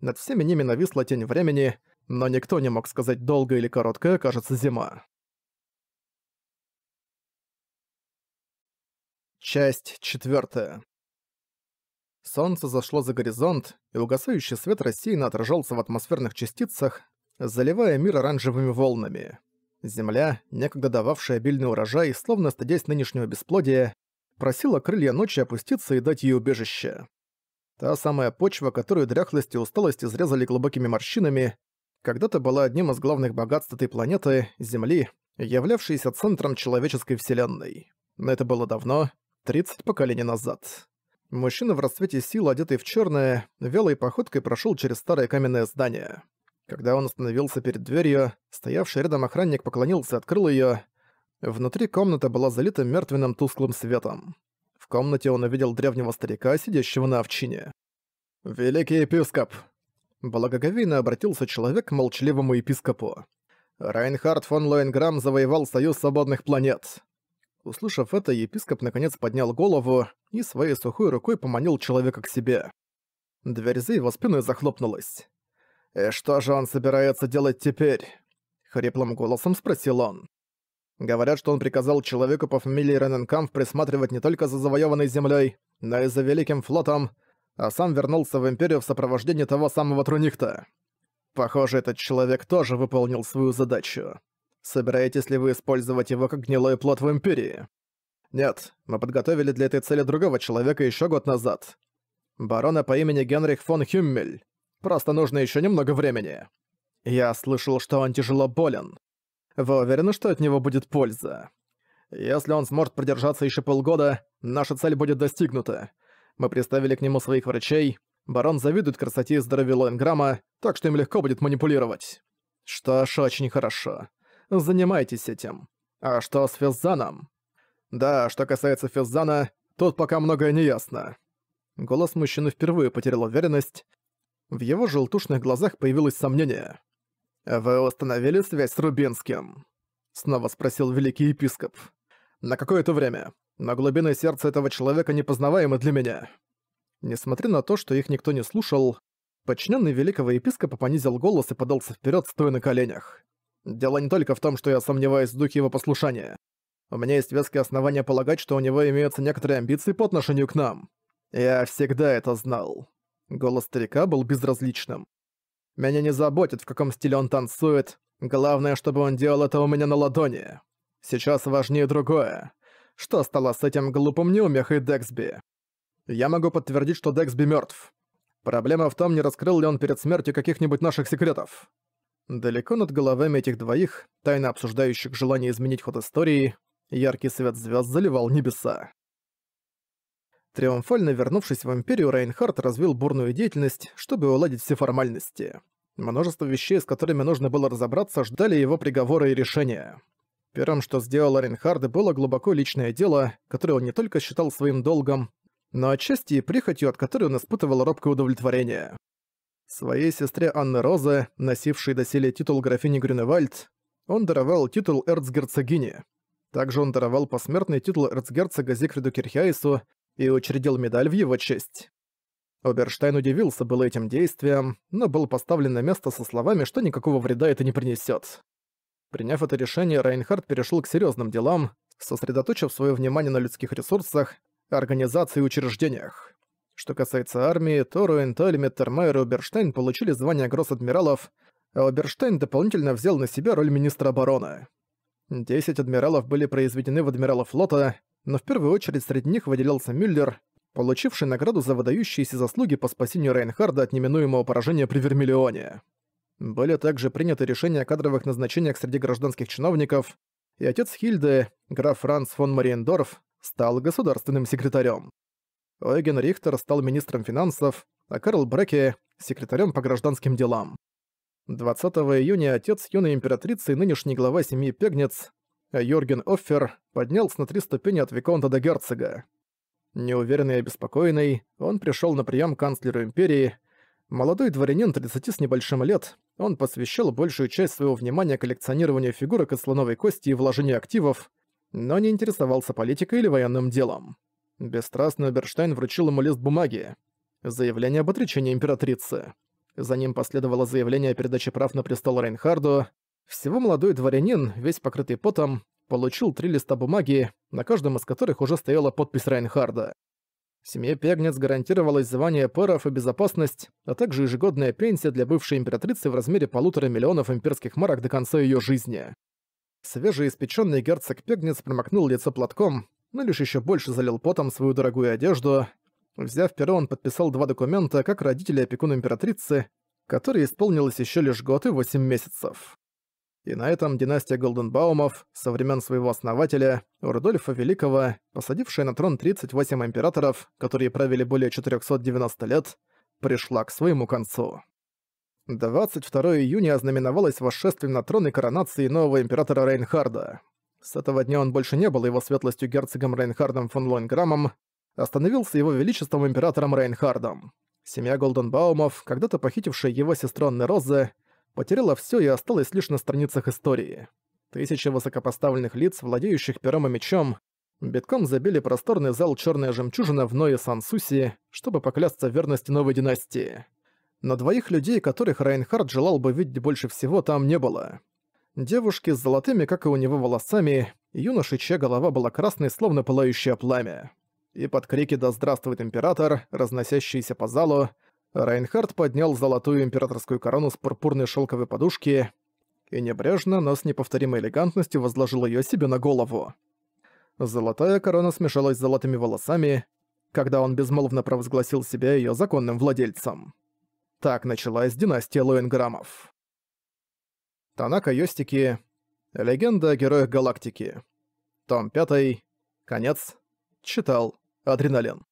Над всеми ними нависла тень времени, но никто не мог сказать, долго или короткая окажется зима. Часть четвертая. Солнце зашло за горизонт, и угасающий свет рассеянно отражался в атмосферных частицах, заливая мир оранжевыми волнами. Земля, некогда дававшая обильный урожай, словно стыдясь нынешнего бесплодия, просила крылья ночи опуститься и дать ей убежище. Та самая почва, которую дряхлость и усталость изрезали глубокими морщинами, когда-то была одним из главных богатств этой планеты, Земли, являвшейся центром человеческой вселенной. Но это было давно, 30 поколений назад. Мужчина в расцвете сил, одетый в черное, вялой походкой прошел через старое каменное здание. Когда он остановился перед дверью, стоявший рядом охранник поклонился и открыл ее. Внутри комната была залита мертвенным тусклым светом. В комнате он увидел древнего старика, сидящего на овчине. «Великий епископ!» Благоговейно обратился человек к молчаливому епископу. «Райнхард фон Лоенграм завоевал Союз Свободных Планет. Услышав это, епископ наконец поднял голову и своей сухой рукой поманил человека к себе. Дверь за его спиной захлопнулась. «И «Э, что же он собирается делать теперь?» — хриплым голосом спросил он. Говорят, что он приказал человеку по фамилии Рененкамф присматривать не только за завоеванной землей, но и за Великим флотом, а сам вернулся в Империю в сопровождении того самого Трунихта. Похоже, этот человек тоже выполнил свою задачу. Собираетесь ли вы использовать его как гнилой плод в Империи? Нет, мы подготовили для этой цели другого человека еще год назад. Барона по имени Генрих фон Хюммель. Просто нужно еще немного времени. Я слышал, что он тяжело болен. Вы уверены, что от него будет польза? Если он сможет продержаться еще полгода, наша цель будет достигнута. Мы приставили к нему своих врачей. Барон завидует красоте и здоровью Лоинграма, так что им легко будет манипулировать. Что ж, очень хорошо занимайтесь этим. А что с Физзаном? Да, что касается Физзана, тут пока многое не ясно. Голос мужчины впервые потерял уверенность. В его желтушных глазах появилось сомнение. «Вы установили связь с Рубинским?» Снова спросил великий епископ. «На какое-то время. Но глубины сердца этого человека непознаваемы для меня». Несмотря на то, что их никто не слушал, подчиненный великого епископа понизил голос и подался вперед, стоя на коленях. Дело не только в том, что я сомневаюсь в духе его послушания. У меня есть веские основания полагать, что у него имеются некоторые амбиции по отношению к нам. Я всегда это знал. Голос старика был безразличным. Меня не заботит, в каком стиле он танцует. Главное, чтобы он делал это у меня на ладони. Сейчас важнее другое. Что стало с этим глупым неумехой Дексби? Я могу подтвердить, что Дексби мертв. Проблема в том, не раскрыл ли он перед смертью каких-нибудь наших секретов. Далеко над головами этих двоих, тайно обсуждающих желание изменить ход истории, яркий свет звезд заливал небеса. Триумфально вернувшись в Империю, Рейнхард развил бурную деятельность, чтобы уладить все формальности. Множество вещей, с которыми нужно было разобраться, ждали его приговора и решения. Первым, что сделал Рейнхард, было глубоко личное дело, которое он не только считал своим долгом, но отчасти и прихотью, от которой он испытывал робкое удовлетворение. Своей сестре Анны Розе, носившей доселе титул графини Грюневальд, он даровал титул эрцгерцогини. Также он даровал посмертный титул эрцгерцога Зигфриду Кирхиайсу и учредил медаль в его честь. Оберштайн удивился было этим действием, но был поставлен на место со словами, что никакого вреда это не принесет. Приняв это решение, Райнхард перешел к серьезным делам, сосредоточив свое внимание на людских ресурсах, организации и учреждениях. Что касается армии, то Руэнталь, Меттермайер и Оберштейн получили звание гросс-адмиралов, а Оберштейн дополнительно взял на себя роль министра обороны. Десять адмиралов были произведены в адмирала флота, но в первую очередь среди них выделялся Мюллер, получивший награду за выдающиеся заслуги по спасению Рейнхарда от неминуемого поражения при Вермиллионе. Были также приняты решения о кадровых назначениях среди гражданских чиновников, и отец Хильды, граф Франц фон Мариендорф, стал государственным секретарем. Ойген Рихтер стал министром финансов, а Карл Бреке – секретарем по гражданским делам. 20 июня отец юной императрицы и нынешний глава семьи Пегнец, Йорген Оффер, поднялся на три ступени от Виконта до герцога. Неуверенный и обеспокоенный, он пришел на прием к канцлеру империи. Молодой дворянин 30 с небольшим лет, он посвящал большую часть своего внимания коллекционированию фигурок из слоновой кости и вложению активов, но не интересовался политикой или военным делом. Бесстрастный Оберштайн вручил ему лист бумаги. Заявление об отречении императрицы. За ним последовало заявление о передаче прав на престол Рейнхарду. Всего молодой дворянин, весь покрытый потом, получил три листа бумаги, на каждом из которых уже стояла подпись Райнхарда. Семье Пегнец гарантировалось звание пэров и безопасность, а также ежегодная пенсия для бывшей императрицы в размере полутора миллионов имперских марок до конца ее жизни. Свежеиспеченный герцог Пегнец промокнул лицо платком, но лишь еще больше залил потом свою дорогую одежду. Взяв перо, он подписал два документа как родители опекун императрицы, которой исполнилось еще лишь год и восемь месяцев. И на этом династия Голденбаумов, со времен своего основателя, Рудольфа Великого, посадившая на трон 38 императоров, которые правили более 490 лет, пришла к своему концу. 22 июня ознаменовалось восшествием на трон и коронацией нового императора Рейнхарда. С этого дня он больше не был его светлостью герцогом Рейнхардом фон Лонграмом, остановился его величеством императором Рейнхардом. Семья Голденбаумов, когда-то похитившая его сестру Анны Розы, потеряла все и осталась лишь на страницах истории. Тысячи высокопоставленных лиц, владеющих пером и мечом, битком забили просторный зал «Чёрная жемчужина» в Ное Сансуси, чтобы поклясться верности новой династии. Но двоих людей, которых Рейнхард желал бы видеть больше всего, там не было девушки с золотыми, как и у него, волосами, юноши, чья голова была красной, словно пылающее пламя. И под крики «Да здравствует император!», разносящиеся по залу, Райнхард поднял золотую императорскую корону с пурпурной шелковой подушки и небрежно, но с неповторимой элегантностью возложил ее себе на голову. Золотая корона смешалась с золотыми волосами, когда он безмолвно провозгласил себя ее законным владельцем. Так началась династия Лоинграмов. Танака Йостики, Легенда о героях галактики. Том 5. Конец. Читал. Адреналин.